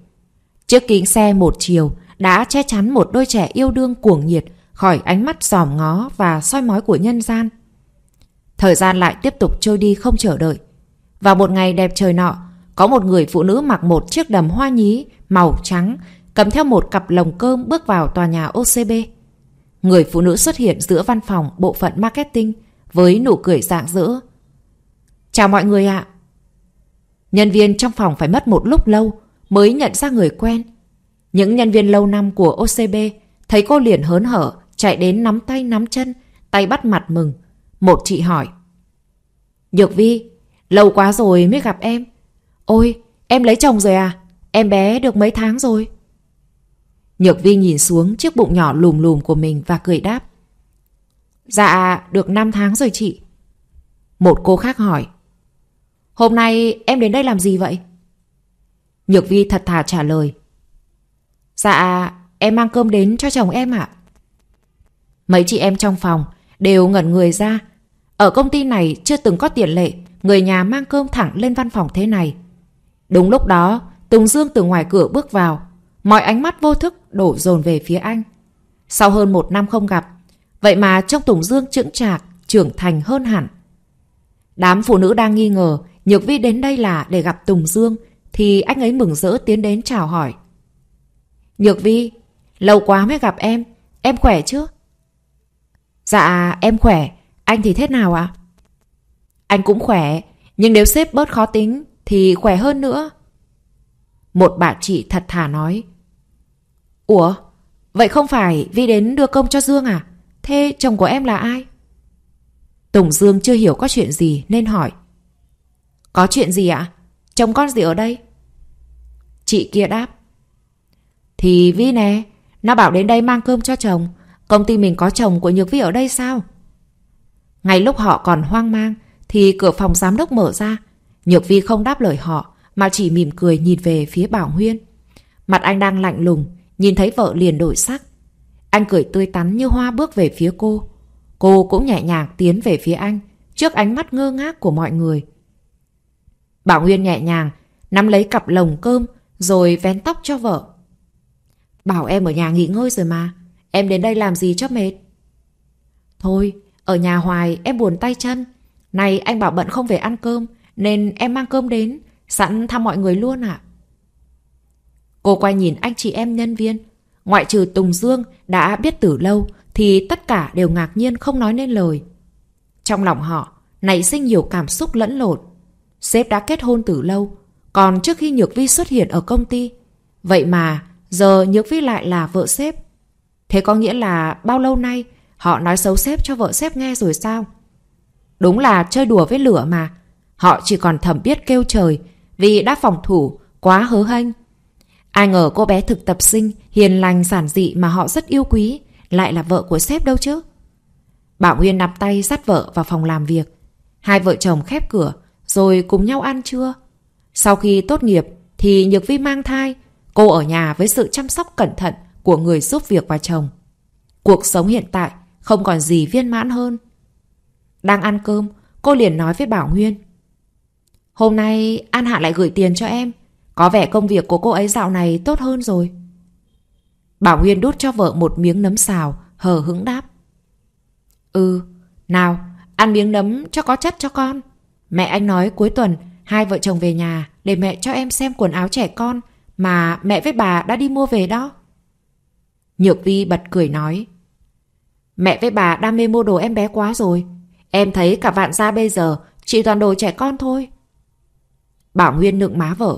Chiếc kính xe một chiều đã che chắn một đôi trẻ yêu đương cuồng nhiệt khỏi ánh mắt giòm ngó và soi mói của nhân gian. Thời gian lại tiếp tục trôi đi không chờ đợi Vào một ngày đẹp trời nọ Có một người phụ nữ mặc một chiếc đầm hoa nhí Màu trắng Cầm theo một cặp lồng cơm bước vào tòa nhà OCB Người phụ nữ xuất hiện giữa văn phòng bộ phận marketing Với nụ cười rạng rỡ Chào mọi người ạ Nhân viên trong phòng phải mất một lúc lâu Mới nhận ra người quen Những nhân viên lâu năm của OCB Thấy cô liền hớn hở Chạy đến nắm tay nắm chân Tay bắt mặt mừng một chị hỏi Nhược Vi Lâu quá rồi mới gặp em Ôi em lấy chồng rồi à Em bé được mấy tháng rồi Nhược Vi nhìn xuống chiếc bụng nhỏ lùm lùm của mình và cười đáp Dạ được 5 tháng rồi chị Một cô khác hỏi Hôm nay em đến đây làm gì vậy? Nhược Vi thật thà trả lời Dạ em mang cơm đến cho chồng em ạ Mấy chị em trong phòng đều ngẩn người ra. Ở công ty này chưa từng có tiền lệ, người nhà mang cơm thẳng lên văn phòng thế này. Đúng lúc đó, Tùng Dương từ ngoài cửa bước vào. Mọi ánh mắt vô thức đổ dồn về phía anh. Sau hơn một năm không gặp, vậy mà trong Tùng Dương trưởng trạc, trưởng thành hơn hẳn. Đám phụ nữ đang nghi ngờ Nhược Vi đến đây là để gặp Tùng Dương Thì anh ấy mừng rỡ tiến đến chào hỏi Nhược Vi Lâu quá mới gặp em Em khỏe chưa? Dạ em khỏe Anh thì thế nào ạ à? Anh cũng khỏe Nhưng nếu sếp bớt khó tính Thì khỏe hơn nữa Một bà chị thật thà nói Ủa Vậy không phải Vi đến đưa công cho Dương à Thế chồng của em là ai Tùng Dương chưa hiểu có chuyện gì Nên hỏi Có chuyện gì ạ Chồng con gì ở đây Chị kia đáp Thì Vi nè Nó bảo đến đây mang cơm cho chồng Công ty mình có chồng của Nhược Vi ở đây sao? Ngay lúc họ còn hoang mang Thì cửa phòng giám đốc mở ra Nhược Vi không đáp lời họ Mà chỉ mỉm cười nhìn về phía Bảo Huyên Mặt anh đang lạnh lùng Nhìn thấy vợ liền đổi sắc Anh cười tươi tắn như hoa bước về phía cô Cô cũng nhẹ nhàng tiến về phía anh Trước ánh mắt ngơ ngác của mọi người Bảo Nguyên nhẹ nhàng Nắm lấy cặp lồng cơm Rồi vén tóc cho vợ Bảo em ở nhà nghỉ ngơi rồi mà Em đến đây làm gì cho mệt? Thôi, ở nhà hoài em buồn tay chân. Này anh bảo bận không về ăn cơm, nên em mang cơm đến, sẵn thăm mọi người luôn ạ. Cô quay nhìn anh chị em nhân viên, ngoại trừ Tùng Dương đã biết từ lâu thì tất cả đều ngạc nhiên không nói nên lời. Trong lòng họ nảy sinh nhiều cảm xúc lẫn lộn. Sếp đã kết hôn từ lâu, còn trước khi Nhược Vi xuất hiện ở công ty, vậy mà giờ Nhược Vi lại là vợ sếp. Thế có nghĩa là bao lâu nay họ nói xấu sếp cho vợ sếp nghe rồi sao? Đúng là chơi đùa với lửa mà. Họ chỉ còn thầm biết kêu trời vì đã phòng thủ, quá hớ hênh. Ai ngờ cô bé thực tập sinh, hiền lành giản dị mà họ rất yêu quý, lại là vợ của sếp đâu chứ. Bảo Nguyên nắm tay dắt vợ vào phòng làm việc. Hai vợ chồng khép cửa, rồi cùng nhau ăn trưa. Sau khi tốt nghiệp thì Nhược Vi mang thai, cô ở nhà với sự chăm sóc cẩn thận của người giúp việc và chồng. Cuộc sống hiện tại không còn gì viên mãn hơn. Đang ăn cơm, cô liền nói với Bảo Nguyên. Hôm nay An Hạ lại gửi tiền cho em. Có vẻ công việc của cô ấy dạo này tốt hơn rồi. Bảo Nguyên đút cho vợ một miếng nấm xào, hờ hững đáp. Ừ, nào, ăn miếng nấm cho có chất cho con. Mẹ anh nói cuối tuần hai vợ chồng về nhà để mẹ cho em xem quần áo trẻ con mà mẹ với bà đã đi mua về đó. Nhược Vi bật cười nói. Mẹ với bà đam mê mua đồ em bé quá rồi. Em thấy cả vạn gia bây giờ chỉ toàn đồ trẻ con thôi. Bảo Nguyên nựng má vợ.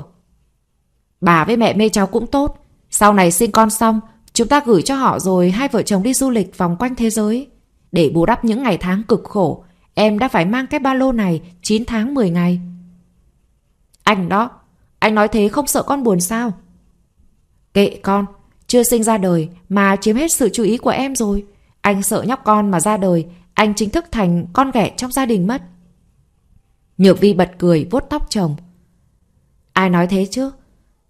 Bà với mẹ mê cháu cũng tốt. Sau này sinh con xong, chúng ta gửi cho họ rồi hai vợ chồng đi du lịch vòng quanh thế giới. Để bù đắp những ngày tháng cực khổ, em đã phải mang cái ba lô này 9 tháng 10 ngày. Anh đó, anh nói thế không sợ con buồn sao? Kệ con, chưa sinh ra đời mà chiếm hết sự chú ý của em rồi. Anh sợ nhóc con mà ra đời, anh chính thức thành con ghẻ trong gia đình mất. Nhược vi bật cười vuốt tóc chồng. Ai nói thế chứ?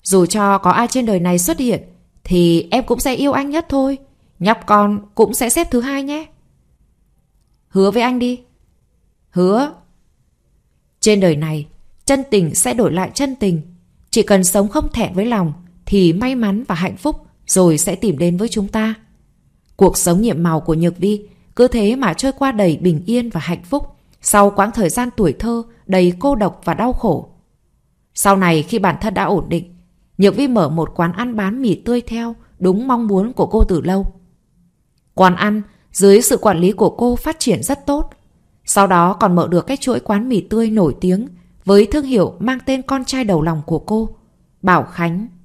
Dù cho có ai trên đời này xuất hiện, thì em cũng sẽ yêu anh nhất thôi. Nhóc con cũng sẽ xếp thứ hai nhé. Hứa với anh đi. Hứa. Trên đời này, chân tình sẽ đổi lại chân tình. Chỉ cần sống không thẹn với lòng thì may mắn và hạnh phúc rồi sẽ tìm đến với chúng ta. Cuộc sống nhiệm màu của Nhược Vi cứ thế mà trôi qua đầy bình yên và hạnh phúc sau quãng thời gian tuổi thơ đầy cô độc và đau khổ. Sau này khi bản thân đã ổn định, Nhược Vi mở một quán ăn bán mì tươi theo đúng mong muốn của cô từ lâu. Quán ăn dưới sự quản lý của cô phát triển rất tốt. Sau đó còn mở được cái chuỗi quán mì tươi nổi tiếng với thương hiệu mang tên con trai đầu lòng của cô, Bảo Khánh.